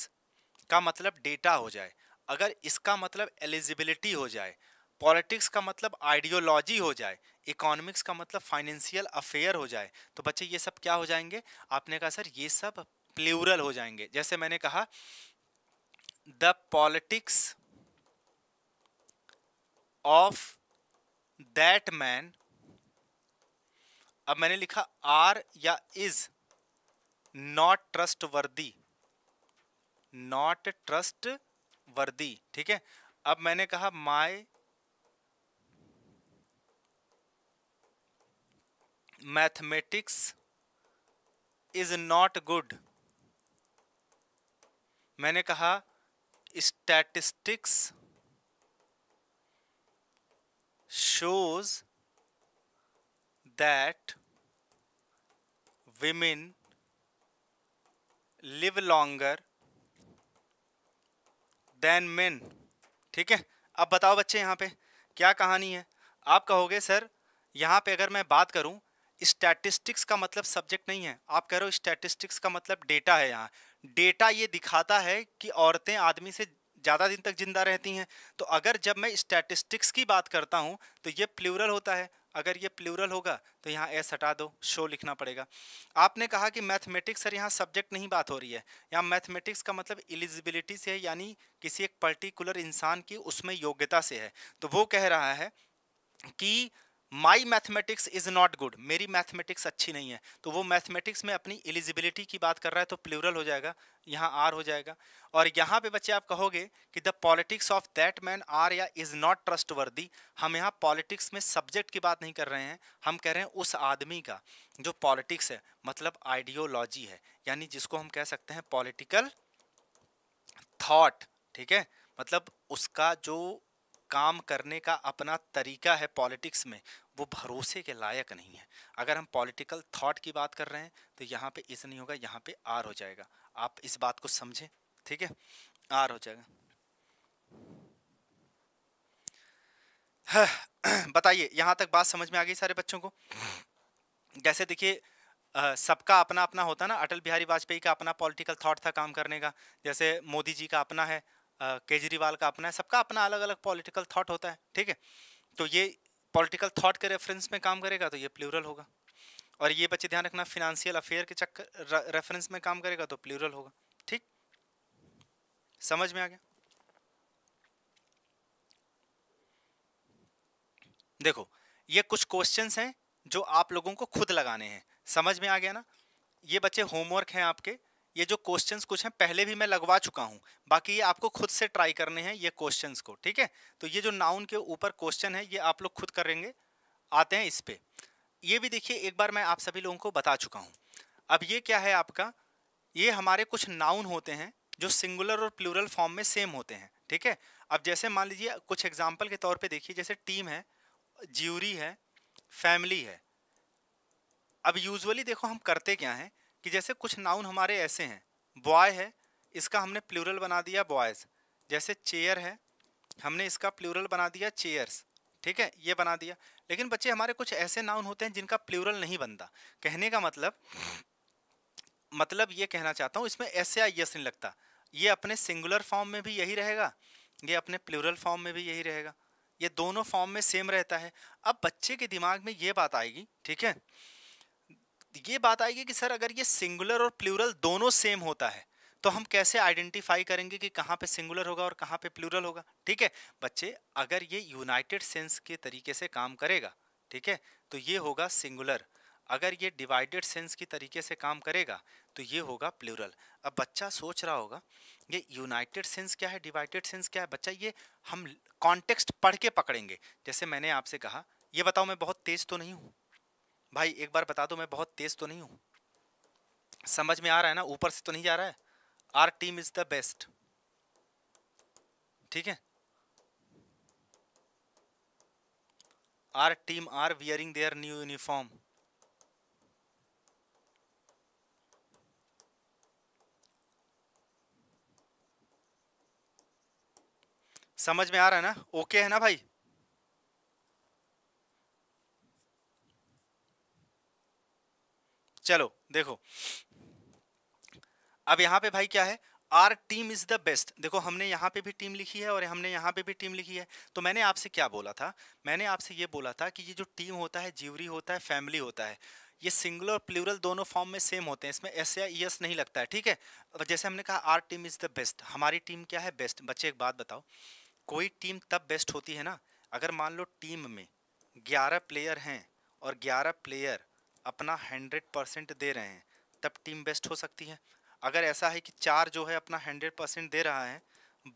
का मतलब डेटा हो जाए अगर इसका मतलब एलिजिबिलिटी हो जाए पॉलिटिक्स का मतलब आइडियोलॉजी हो जाए इकोनॉमिक्स का मतलब फाइनेंशियल अफेयर हो जाए तो बच्चे ये सब क्या हो जाएंगे आपने कहा सर ये सब प्लूरल हो जाएंगे जैसे मैंने कहा the politics of that man अब मैंने लिखा आर या is not trustworthy not trustworthy ठीक है अब मैंने कहा my mathematics is not good मैंने कहा statistics shows that women live longer than men ठीक है अब बताओ बच्चे यहाँ पे क्या कहानी है आप कहोगे सर यहाँ पे अगर मैं बात करूँ स्टैटिस्टिक्स का मतलब सब्जेक्ट नहीं है आप कह रहे हो स्टैटिस्टिक्स का मतलब डेटा है यहाँ डेटा ये दिखाता है कि औरतें आदमी से ज़्यादा दिन तक जिंदा रहती हैं तो अगर जब मैं स्टैटिस्टिक्स की बात करता हूँ तो ये प्लूरल होता है अगर ये प्लूरल होगा तो यहाँ एस हटा दो शो लिखना पड़ेगा आपने कहा कि मैथमेटिक्स सर यहाँ सब्जेक्ट नहीं बात हो रही है यहाँ मैथमेटिक्स का मतलब एलिजिबिलिटी से है यानी किसी एक पर्टिकुलर इंसान की उसमें योग्यता से है तो वो कह रहा है कि my mathematics is not good मेरी मैथमेटिक्स अच्छी नहीं है तो वो मैथमेटिक्स में अपनी एलिजिबिलिटी की बात कर रहा है तो प्लूरल हो जाएगा यहाँ आर हो जाएगा और यहाँ पे बच्चे आप कहोगे कि the politics of that man are या इज नॉट ट्रस्ट वर्दी हम यहाँ पॉलिटिक्स में सब्जेक्ट की बात नहीं कर रहे हैं हम कह रहे हैं उस आदमी का जो पॉलिटिक्स है मतलब आइडियोलॉजी है यानी जिसको हम कह सकते हैं पॉलिटिकल थाट ठीक है मतलब उसका जो काम करने का अपना तरीका है पॉलिटिक्स में वो भरोसे के लायक नहीं है अगर हम पॉलिटिकल थॉट की बात कर रहे हैं तो यहाँ पे इस नहीं होगा यहाँ पे आर हो जाएगा आप इस बात को समझें ठीक है आर हो जाएगा बताइए यहाँ तक बात समझ में आ गई सारे बच्चों को जैसे देखिए सबका अपना अपना होता ना अटल बिहारी वाजपेयी का अपना पॉलिटिकल थॉट था काम करने का जैसे मोदी जी का अपना है केजरीवाल का अपना है सबका अपना अलग अलग पॉलिटिकल थॉट होता है ठीक है तो ये पॉलिटिकल थॉट के रेफरेंस में काम करेगा तो ये प्लूरल होगा और ये बच्चे ध्यान रखना फिनेंशियल अफेयर के चक्कर रेफरेंस में काम करेगा तो प्लूरल होगा ठीक समझ में आ गया देखो ये कुछ क्वेश्चंस हैं जो आप लोगों को खुद लगाने हैं समझ में आ गया ना ये बच्चे होमवर्क हैं आपके ये जो क्वेश्चंस कुछ हैं पहले भी मैं लगवा चुका हूँ बाकी ये आपको खुद से ट्राई करने हैं ये क्वेश्चंस को ठीक है तो ये जो नाउन के ऊपर क्वेश्चन है ये आप लोग खुद करेंगे आते हैं इस पर ये भी देखिए एक बार मैं आप सभी लोगों को बता चुका हूँ अब ये क्या है आपका ये हमारे कुछ नाउन होते हैं जो सिंगुलर और प्लूरल फॉर्म में सेम होते हैं ठीक है अब जैसे मान लीजिए कुछ एग्जाम्पल के तौर पर देखिए जैसे टीम है ज्यूरी है फैमिली है अब यूजुअली देखो हम करते क्या हैं कि जैसे कुछ नाउन हमारे ऐसे हैं बॉय है इसका हमने प्लूरल बना दिया बॉयज़ जैसे चेयर है हमने इसका प्लूरल बना दिया चेयर्स ठीक है ये बना दिया लेकिन बच्चे हमारे कुछ ऐसे नाउन होते हैं जिनका प्लूरल नहीं बनता कहने का मतलब मतलब ये कहना चाहता हूँ इसमें ऐसे आई यस नहीं लगता ये अपने सिंगुलर फॉर्म में भी यही रहेगा ये अपने प्लूरल फॉर्म में भी यही रहेगा ये दोनों फॉर्म में सेम रहता है अब बच्चे के दिमाग में ये बात आएगी ठीक है ये बात आएगी कि सर अगर ये सिंगुलर और प्लूरल दोनों सेम होता है तो हम कैसे आइडेंटिफाई करेंगे कि कहाँ पे सिंगुलर होगा और कहाँ पे प्लूरल होगा ठीक है बच्चे अगर ये यूनाइटेड सेंस के तरीके से काम करेगा ठीक है तो ये होगा सिंगुलर अगर ये डिवाइडेड सेंस की तरीके से काम करेगा तो ये होगा प्लूरल अब बच्चा सोच रहा होगा ये यूनाइटेड सेंस क्या है डिवाइडेड सेंस क्या है बच्चा ये हम कॉन्टेक्स्ट पढ़ के पकड़ेंगे जैसे मैंने आपसे कहा ये बताओ मैं बहुत तेज़ तो नहीं हूँ भाई एक बार बता दो मैं बहुत तेज़ तो नहीं हूँ समझ में आ रहा है ना ऊपर से तो नहीं जा रहा है our team is the best ठीक है our team are wearing their new uniform समझ में आ रहा है ना ओके है ना भाई चलो देखो अब यहाँ पे भाई क्या है our team is the best देखो हमने यहाँ पे भी टीम लिखी है और हमने यहाँ पे भी टीम लिखी है तो मैंने आपसे क्या बोला था मैंने आपसे ये बोला था कि ये जो टीम होता है जीवरी होता है फैमिली होता है ये सिंगल और प्लूरल दोनों फॉर्म में सेम होते हैं इसमें एस या एस नहीं लगता है ठीक है जैसे हमने कहा our team is the best हमारी टीम क्या है बेस्ट बच्चे एक बात बताओ कोई टीम तब बेस्ट होती है ना अगर मान लो टीम में ग्यारह प्लेयर हैं और ग्यारह प्लेयर अपना हंड्रेड परसेंट दे रहे हैं तब टीम बेस्ट हो सकती है अगर ऐसा है कि चार जो है अपना हंड्रेड परसेंट दे रहा है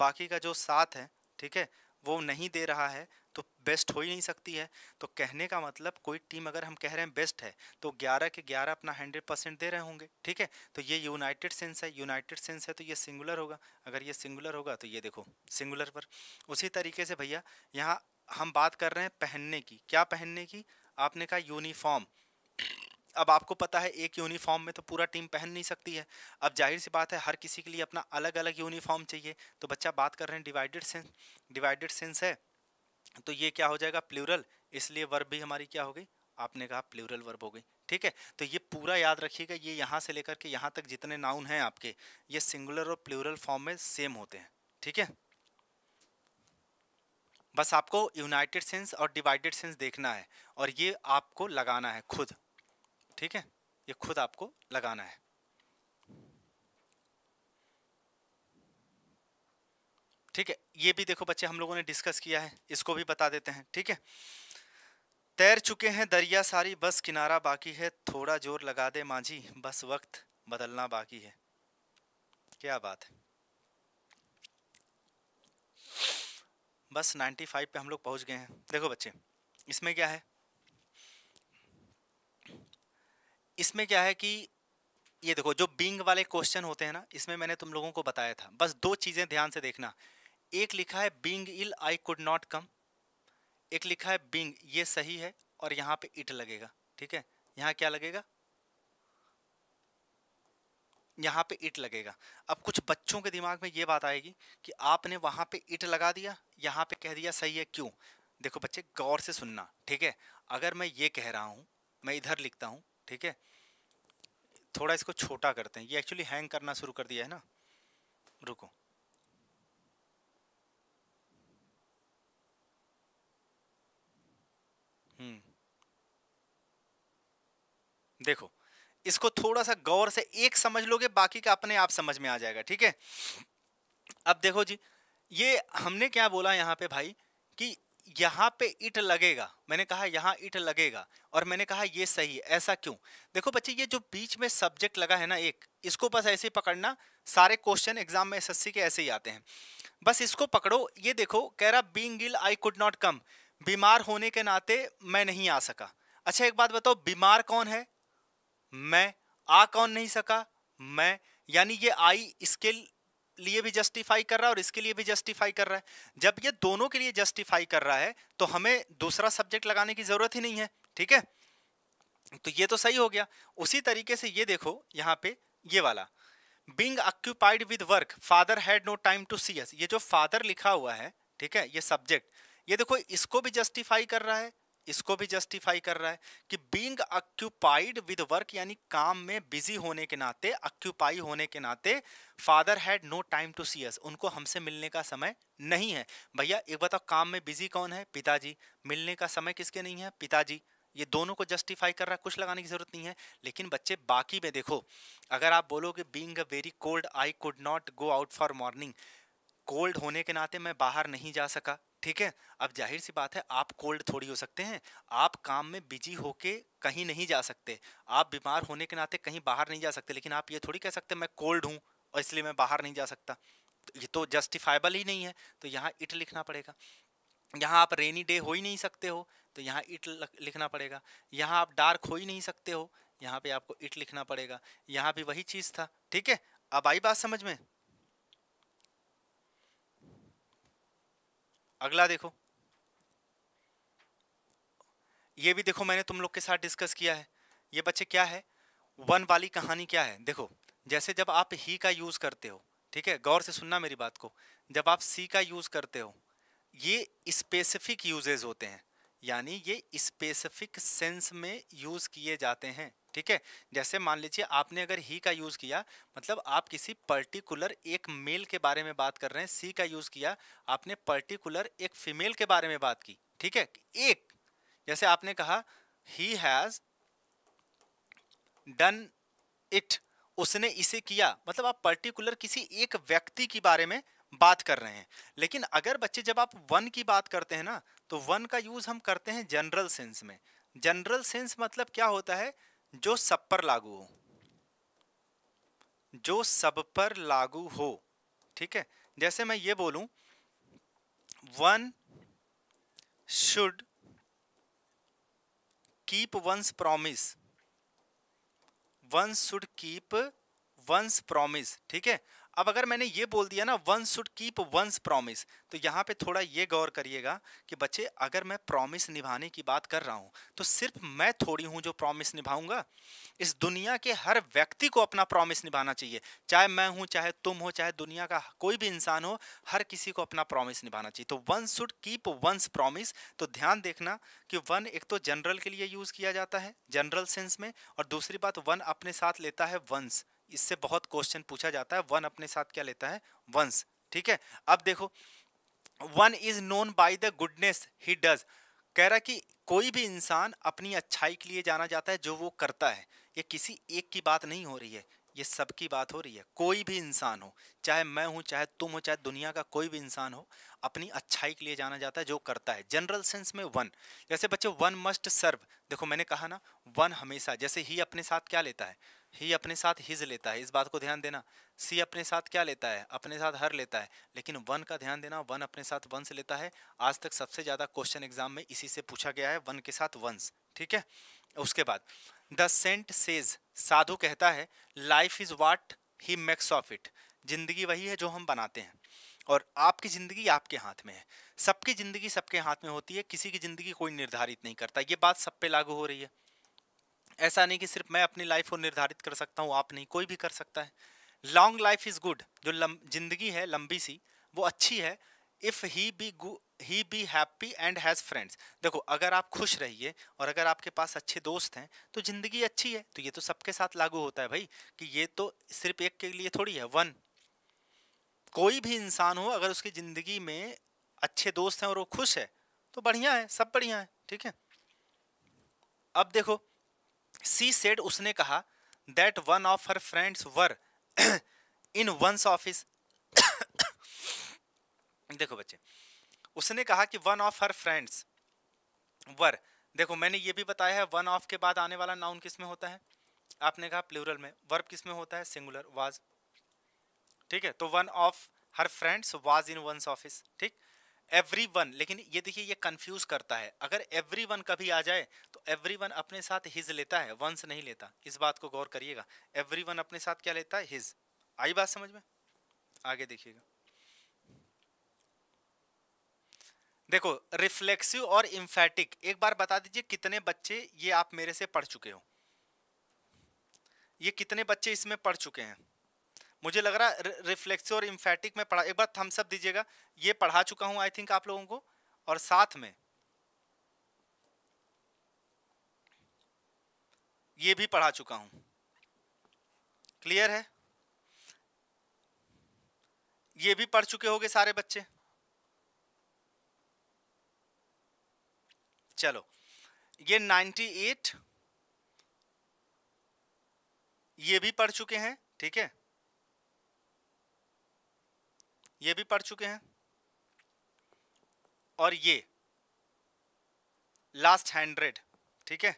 बाकी का जो सात है ठीक है वो नहीं दे रहा है तो बेस्ट हो ही नहीं सकती है तो कहने का मतलब कोई टीम अगर हम कह रहे हैं बेस्ट है तो 11 के 11 अपना 100 परसेंट दे रहे होंगे ठीक है तो ये यूनाइटेड सेंस है यूनाइटेड सेंस है तो ये सिंगुलर होगा अगर ये सिंगुलर होगा तो ये देखो सिंगुलर पर उसी तरीके से भैया यहाँ हम बात कर रहे हैं पहनने की क्या पहनने की आपने कहा यूनिफॉर्म अब आपको पता है एक यूनिफॉर्म में तो पूरा टीम पहन नहीं सकती है अब जाहिर सी बात है हर किसी के लिए अपना अलग अलग यूनिफॉर्म चाहिए तो बच्चा बात कर रहे हैं डिवाइडेड सेंस डिवाइडेड सेंस है तो ये क्या हो जाएगा प्लूरल इसलिए वर्ब भी हमारी क्या हो गई आपने कहा प्लूरल वर्ब हो गई ठीक है तो ये पूरा याद रखिएगा ये यहाँ से लेकर के यहाँ तक जितने नाउन हैं आपके ये सिंगुलर और प्लूरल फॉर्म में सेम होते हैं ठीक है बस आपको यूनाइटेड सेंस और डिवाइडेड सेंस देखना है और ये आपको लगाना है खुद ठीक है ये खुद आपको लगाना है ठीक है ये भी देखो बच्चे हम लोगों ने डिस्कस किया है इसको भी बता देते हैं ठीक है तैर चुके हैं दरिया सारी बस किनारा बाकी है थोड़ा जोर लगा दे मांझी बस वक्त बदलना बाकी है क्या बात है बस 95 पे हम लोग पहुंच गए हैं देखो बच्चे इसमें क्या है इसमें क्या है कि ये देखो जो बींग वाले क्वेश्चन होते हैं ना इसमें मैंने तुम लोगों को बताया था बस दो चीज़ें ध्यान से देखना एक लिखा है being ill I could not come एक लिखा है बींग ये सही है और यहाँ पे इट लगेगा ठीक है यहाँ क्या लगेगा यहाँ पे इट लगेगा अब कुछ बच्चों के दिमाग में ये बात आएगी कि आपने वहाँ पे इट लगा दिया यहाँ पे कह दिया सही है क्यों देखो बच्चे गौर से सुनना ठीक है अगर मैं ये कह रहा हूँ मैं इधर लिखता हूँ ठीक है थोड़ा इसको छोटा करते हैं ये एक्चुअली हैंग करना शुरू कर दिया है ना रुको हम्म देखो इसको थोड़ा सा गौर से एक समझ लोगे बाकी का अपने आप समझ में आ जाएगा ठीक है अब देखो जी ये हमने क्या बोला यहाँ पे भाई कि यहाँ पे इट लगेगा मैंने कहा यहाँ इट लगेगा और मैंने कहा ये सही है ऐसा क्यों देखो बच्चे ये जो बीच में सब्जेक्ट लगा है ना एक इसको बस ऐसे ही पकड़ना सारे क्वेश्चन एग्जाम में एसएससी के ऐसे ही आते हैं बस इसको पकड़ो ये देखो कह रहा being ill I could not come बीमार होने के नाते मैं नहीं आ सका अच्छा एक बात बताओ बीमार कौन है मैं आ कौन नहीं सका मैं यानी ये आई स्किल लिए भी जस्टिफाई कर रहा है और इसके लिए भी जस्टिफाई कर रहा है जब ये दोनों के लिए जस्टिफाई कर रहा है तो हमें दूसरा सब्जेक्ट लगाने की ज़रूरत ही नहीं है ठीक है तो ये तो सही हो गया उसी तरीके से ये देखो यहाँ पे ये वाला being occupied with work father had no time to see us ये जो फादर लिखा हुआ है ठीक है ये सब्जेक्ट ये देखो इसको भी जस्टिफाई कर रहा है इसको भी जस्टिफाई कर रहा है कि बींग अक्यूपाइड विद वर्क यानी काम में बिजी होने के नाते अक्यूपाई होने के नाते father had no time to see us उनको हमसे मिलने का समय नहीं है भैया एक बताओ काम में बिजी कौन है पिताजी मिलने का समय किसके नहीं है पिताजी ये दोनों को जस्टिफाई कर रहा है कुछ लगाने की जरूरत नहीं है लेकिन बच्चे बाकी में देखो अगर आप बोलोगे being a very cold I could not go out for morning cold होने के नाते मैं बाहर नहीं जा सका ठीक है अब जाहिर सी बात है आप कोल्ड थोड़ी हो सकते हैं आप काम में बिजी होके कहीं नहीं जा सकते आप बीमार होने के नाते कहीं बाहर नहीं जा सकते लेकिन आप ये थोड़ी कह सकते मैं कोल्ड हूँ और इसलिए मैं बाहर नहीं जा सकता तो ये तो जस्टिफाइबल ही नहीं है तो यहाँ इट लिखना पड़ेगा यहाँ आप रेनी डे हो ही नहीं सकते हो तो यहाँ इट लिखना पड़ेगा यहाँ आप डार्क हो ही नहीं सकते हो यहाँ पे आपको इट लिखना पड़ेगा यहाँ भी वही चीज़ था ठीक है अब आई बात समझ में अगला देखो ये भी देखो मैंने तुम लोग के साथ डिस्कस किया है ये बच्चे क्या है वन वाली कहानी क्या है देखो जैसे जब आप ही का यूज़ करते हो ठीक है गौर से सुनना मेरी बात को जब आप सी का यूज़ करते हो ये स्पेसिफिक यूजेज होते हैं यानी ये स्पेसिफिक सेंस में यूज़ किए जाते हैं ठीक है जैसे मान लीजिए आपने अगर ही का यूज़ किया मतलब आप किसी पर्टिकुलर एक मेल के बारे में बात कर रहे हैं सी का यूज़ किया आपने पर्टिकुलर एक फीमेल के बारे में बात की ठीक है एक जैसे आपने कहा ही हैज़ डन इट उसने इसे किया मतलब आप पर्टिकुलर किसी एक व्यक्ति के बारे में बात कर रहे हैं लेकिन अगर बच्चे जब आप वन की बात करते हैं ना तो वन का यूज़ हम करते हैं जनरल सेंस में जनरल सेंस मतलब क्या होता है जो सब पर लागू हो जो सब पर लागू हो ठीक है जैसे मैं ये बोलूं one should keep one's promise one's should keep one's promise ठीक है अब अगर मैंने ये बोल दिया ना one should keep one's promise तो यहाँ पे थोड़ा ये गौर करिएगा कि बच्चे अगर मैं प्रॉमिस निभाने की बात कर रहा हूँ तो सिर्फ मैं थोड़ी हूँ जो प्रॉमिस निभाऊंगा इस दुनिया के हर व्यक्ति को अपना प्रॉमिस निभाना चाहिए चाहे मैं हूँ चाहे तुम हो चाहे दुनिया का कोई भी इंसान हो हर किसी को अपना प्रॉमिस निभाना चाहिए तो one should keep one's promise तो ध्यान देखना कि वन एक तो जनरल के लिए यूज़ किया जाता है जनरल सेंस में और दूसरी बात वन अपने साथ लेता है वंस इससे बहुत क्वेश्चन पूछा जाता है वन अपने साथ क्या लेता है वंस ठीक है अब देखो one is known by the goodness he does कह रहा कि कोई भी इंसान अपनी अच्छाई के लिए जाना जाता है जो वो करता है ये किसी एक की बात नहीं हो रही है ये सबकी बात हो रही है कोई भी इंसान हो चाहे मैं हूँ चाहे तुम हो चाहे दुनिया का कोई भी इंसान हो अपनी अच्छाई के लिए जाना जाता है जो करता है जनरल सेंस में वन जैसे बच्चे वन मस्ट सर्व देखो मैंने कहा ना वन हमेशा जैसे ही अपने साथ क्या लेता है ही अपने साथ हिज लेता है इस बात को ध्यान देना सी अपने साथ क्या लेता है अपने साथ हर लेता है लेकिन वन का ध्यान देना वन अपने साथ वंश लेता है आज तक सबसे ज़्यादा क्वेश्चन एग्जाम में इसी से पूछा गया है वन के साथ वंस ठीक है उसके बाद द सेंट सेज साधु कहता है life is what he makes of it जिंदगी वही है जो हम बनाते हैं और आपकी ज़िंदगी आपके हाथ में है सबकी ज़िंदगी सबके हाथ में होती है किसी की ज़िंदगी कोई निर्धारित नहीं करता ये बात सब पे लागू हो रही है ऐसा नहीं कि सिर्फ मैं अपनी लाइफ को निर्धारित कर सकता हूँ आप नहीं कोई भी कर सकता है लॉन्ग लाइफ इज़ गुड जो जिंदगी है लंबी सी वो अच्छी है if he be he be happy and has friends देखो अगर आप खुश रहिए और अगर आपके पास अच्छे दोस्त हैं तो ज़िंदगी अच्छी है तो ये तो सबके साथ लागू होता है भाई कि ये तो सिर्फ एक के लिए थोड़ी है वन कोई भी इंसान हो अगर उसकी ज़िंदगी में अच्छे दोस्त हैं और वो खुश है तो बढ़िया है सब बढ़िया है ठीक है अब देखो सी सेड उसने कहा that one of her friends were in one's office देखो बच्चे उसने कहा कि one of her friends were देखो मैंने ये भी बताया है वन ऑफ के बाद आने वाला नाउन किस में होता है आपने कहा प्लूरल में वर्ब किस में होता है सिंगुलर वाज ठीक है तो one of her friends was in one's office ठीक एवरी वन लेकिन ये देखिए ये कंफ्यूज करता है अगर एवरी वन कभी आ जाए तो एवरी वन अपने साथ हिज लेता है वंस नहीं लेता इस बात को गौर करिएगा एवरी वन अपने साथ क्या लेता है हिज आई बात समझ में आगे देखिएगा देखो रिफ्लेक्सिव और इम्फेटिक एक बार बता दीजिए कितने बच्चे ये आप मेरे से पढ़ चुके हो ये कितने बच्चे इसमें पढ़ चुके हैं मुझे लग रहा है रिफ्लेक्सिव और इम्फेटिक में पढ़ा एक बार थम्सअप दीजिएगा ये पढ़ा चुका हूँ आई थिंक आप लोगों को और साथ में ये भी पढ़ा चुका हूँ क्लियर है ये भी पढ़ चुके होंगे सारे बच्चे चलो ये 98 ये भी पढ़ चुके हैं ठीक है ये भी पढ़ चुके हैं और ये लास्ट हंड्रेड ठीक है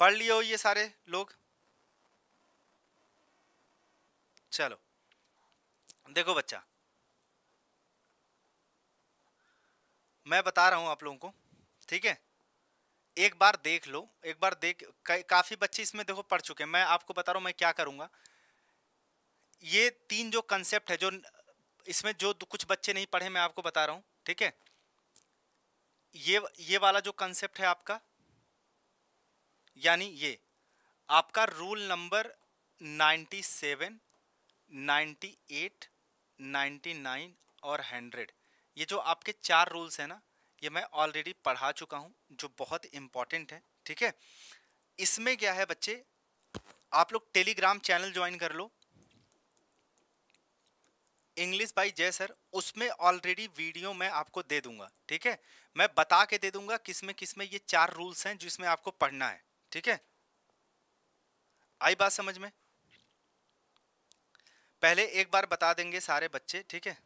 पढ़ लिए हो ये सारे लोग चलो देखो बच्चा मैं बता रहा हूं आप लोगों को ठीक है एक बार देख लो एक बार देख का, काफ़ी बच्चे इसमें देखो पढ़ चुके हैं मैं आपको बता रहा हूँ मैं क्या करूंगा ये तीन जो कंसेप्ट है जो इसमें जो कुछ बच्चे नहीं पढ़े मैं आपको बता रहा हूँ ठीक है ये ये वाला जो कंसेप्ट है आपका यानी ये आपका रूल नंबर 97, 98, 99 और 100 ये जो आपके चार रूल्स हैं ना ये मैं ऑलरेडी पढ़ा चुका हूँ जो बहुत इम्पॉर्टेंट है ठीक है इसमें क्या है बच्चे आप लोग टेलीग्राम चैनल ज्वाइन कर लो इंग्लिश बाई जय सर उसमें ऑलरेडी वीडियो मैं आपको दे दूंगा ठीक है मैं बता के दे दूंगा किस में किस में ये चार रूल्स हैं जिसमें आपको पढ़ना है ठीक है आई बात समझ में पहले एक बार बता देंगे सारे बच्चे ठीक है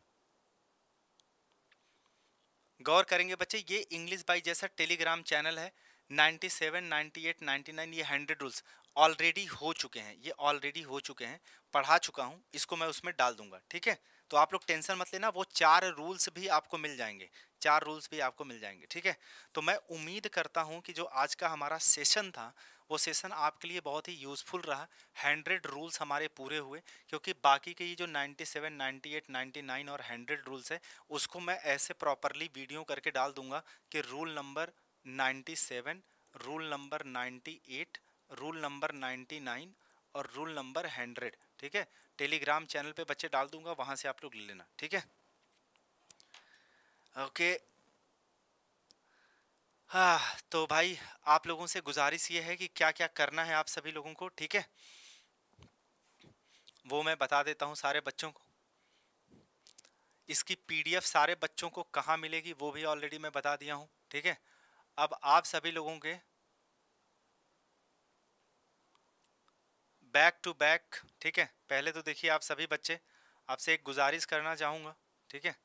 गौर करेंगे बच्चे ये इंग्लिश बाई जैसा टेलीग्राम चैनल है 97, 98, 99 ये हंड्रेड रूल्स ऑलरेडी हो चुके हैं ये ऑलरेडी हो चुके हैं पढ़ा चुका हूँ इसको मैं उसमें डाल दूंगा ठीक है तो आप लोग टेंशन मत लेना वो चार रूल्स भी आपको मिल जाएंगे चार रूल्स भी आपको मिल जाएंगे ठीक है तो मैं उम्मीद करता हूँ कि जो आज का हमारा सेशन था वो सेशन आपके लिए बहुत ही यूज़फुल रहा हंड्रेड रूल्स हमारे पूरे हुए क्योंकि बाकी के ये जो ninety ninety seven eight ninety nine और हंड्रेड रूल्स है उसको मैं ऐसे प्रॉपरली वीडियो करके डाल दूंगा कि rule number ninety seven rule number ninety eight rule number ninety nine और रूल नंबर हंड्रेड ठीक है टेलीग्राम चैनल पे बच्चे डाल दूंगा वहाँ से आप लोग ले लेना ठीक है ओके okay, हाँ तो भाई आप लोगों से गुजारिश ये है कि क्या क्या करना है आप सभी लोगों को ठीक है वो मैं बता देता हूँ सारे बच्चों को इसकी पीडीएफ सारे बच्चों को कहाँ मिलेगी वो भी ऑलरेडी मैं बता दिया हूँ ठीक है अब आप सभी लोगों के बैक टू बैक ठीक है पहले तो देखिए आप सभी बच्चे आपसे एक गुजारिश करना चाहूँगा ठीक है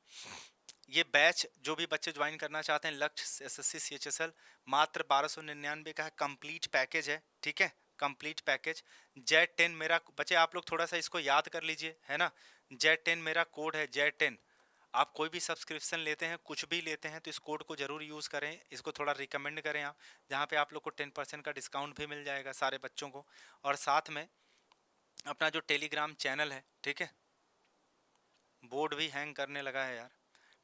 ये बैच जो भी बच्चे ज्वाइन करना चाहते हैं Lakshya S S C C H S L मात्र बारह सौ निन्यानवे का कंप्लीट पैकेज है ठीक है कंप्लीट पैकेज जेड टेन मेरा बच्चे आप लोग थोड़ा सा इसको याद कर लीजिए है ना जेड टेन मेरा कोड है जेड टेन आप कोई भी सब्सक्रिप्शन लेते हैं कुछ भी लेते हैं तो इस कोड को ज़रूर यूज़ करें इसको थोड़ा रिकमेंड करें आप जहाँ पे आप लोग को टेन परसेंट का डिस्काउंट भी मिल जाएगा सारे बच्चों को और साथ में अपना जो टेलीग्राम चैनल है ठीक है बोर्ड भी हैंग करने लगा है यार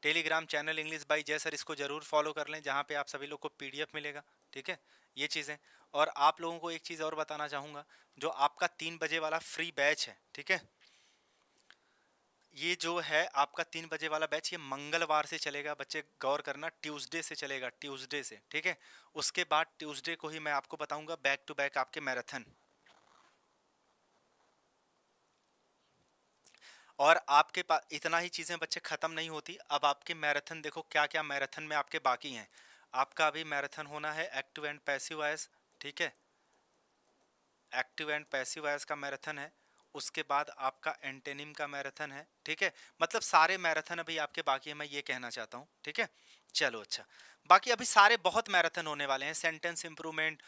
टेलीग्राम चैनल इंग्लिश बाई जय सर इसको ज़रूर फॉलो कर लें जहाँ पे आप सभी लोग को पीडीएफ मिलेगा ठीक है ये चीज़ें और आप लोगों को एक चीज़ और बताना चाहूँगा जो आपका तीन बजे वाला फ्री बैच है ठीक है ये जो है आपका तीन बजे वाला बैच ये मंगलवार से चलेगा बच्चे गौर करना ट्यूसडे से चलेगा ट्यूसडे से ठीक है उसके बाद ट्यूसडे को ही मैं आपको बताऊंगा बैक टू बैक आपके मैराथन और आपके पास इतना ही चीज़ें बच्चे ख़त्म नहीं होती अब आपके मैराथन देखो क्या क्या मैराथन में आपके बाकी हैं आपका अभी मैराथन होना है एक्टिव एंड पैसिव आयस ठीक है एक्टिव एंड पैसिव आयस का मैराथन है उसके बाद आपका एंटेनिम का मैराथन है ठीक है मतलब सारे मैराथन अभी आपके बाकी है मैं ये कहना चाहता हूँ ठीक है चलो अच्छा बाकी अभी सारे बहुत मैराथन होने वाले हैं sentence improvement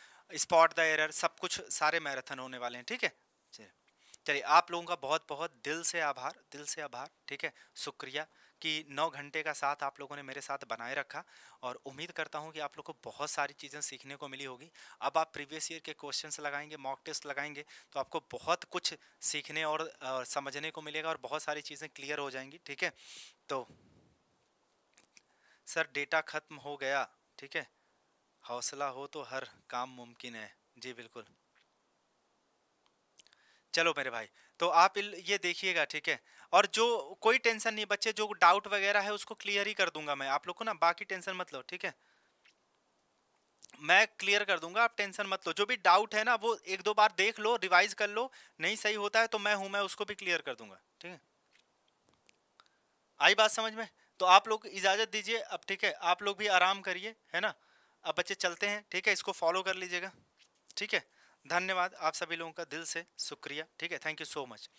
spot the error सब कुछ सारे मैराथन होने वाले हैं ठीक है चलिए आप लोगों का बहुत बहुत दिल से आभार दिल से आभार ठीक है शुक्रिया कि नौ घंटे का साथ आप लोगों ने मेरे साथ बनाए रखा और उम्मीद करता हूँ कि आप लोग को बहुत सारी चीज़ें सीखने को मिली होगी अब आप प्रीवियस ईयर के क्वेश्चंस लगाएंगे मॉक टेस्ट लगाएंगे तो आपको बहुत कुछ सीखने और, और समझने को मिलेगा और बहुत सारी चीज़ें क्लियर हो जाएंगी ठीक है तो सर डेटा ख़त्म हो गया ठीक है हौसला हो तो हर काम मुमकिन है जी बिल्कुल चलो मेरे भाई तो आप ये देखिएगा ठीक है और जो कोई टेंशन नहीं बच्चे जो डाउट वगैरह है उसको क्लियर ही कर दूंगा मैं आप लोग को ना बाकी टेंशन मत लो ठीक है मैं क्लियर कर दूंगा आप टेंशन मत लो जो भी डाउट है ना वो एक दो बार देख लो रिवाइज कर लो नहीं सही होता है तो मैं हूं मैं उसको भी क्लियर कर दूंगा ठीक है आई बात समझ में तो आप लोग इजाज़त दीजिए अब ठीक है आप लोग भी आराम करिए है ना अब बच्चे चलते हैं ठीक है इसको फॉलो कर लीजिएगा ठीक है धन्यवाद आप सभी लोगों का दिल से शुक्रिया ठीक है थैंक यू सो मच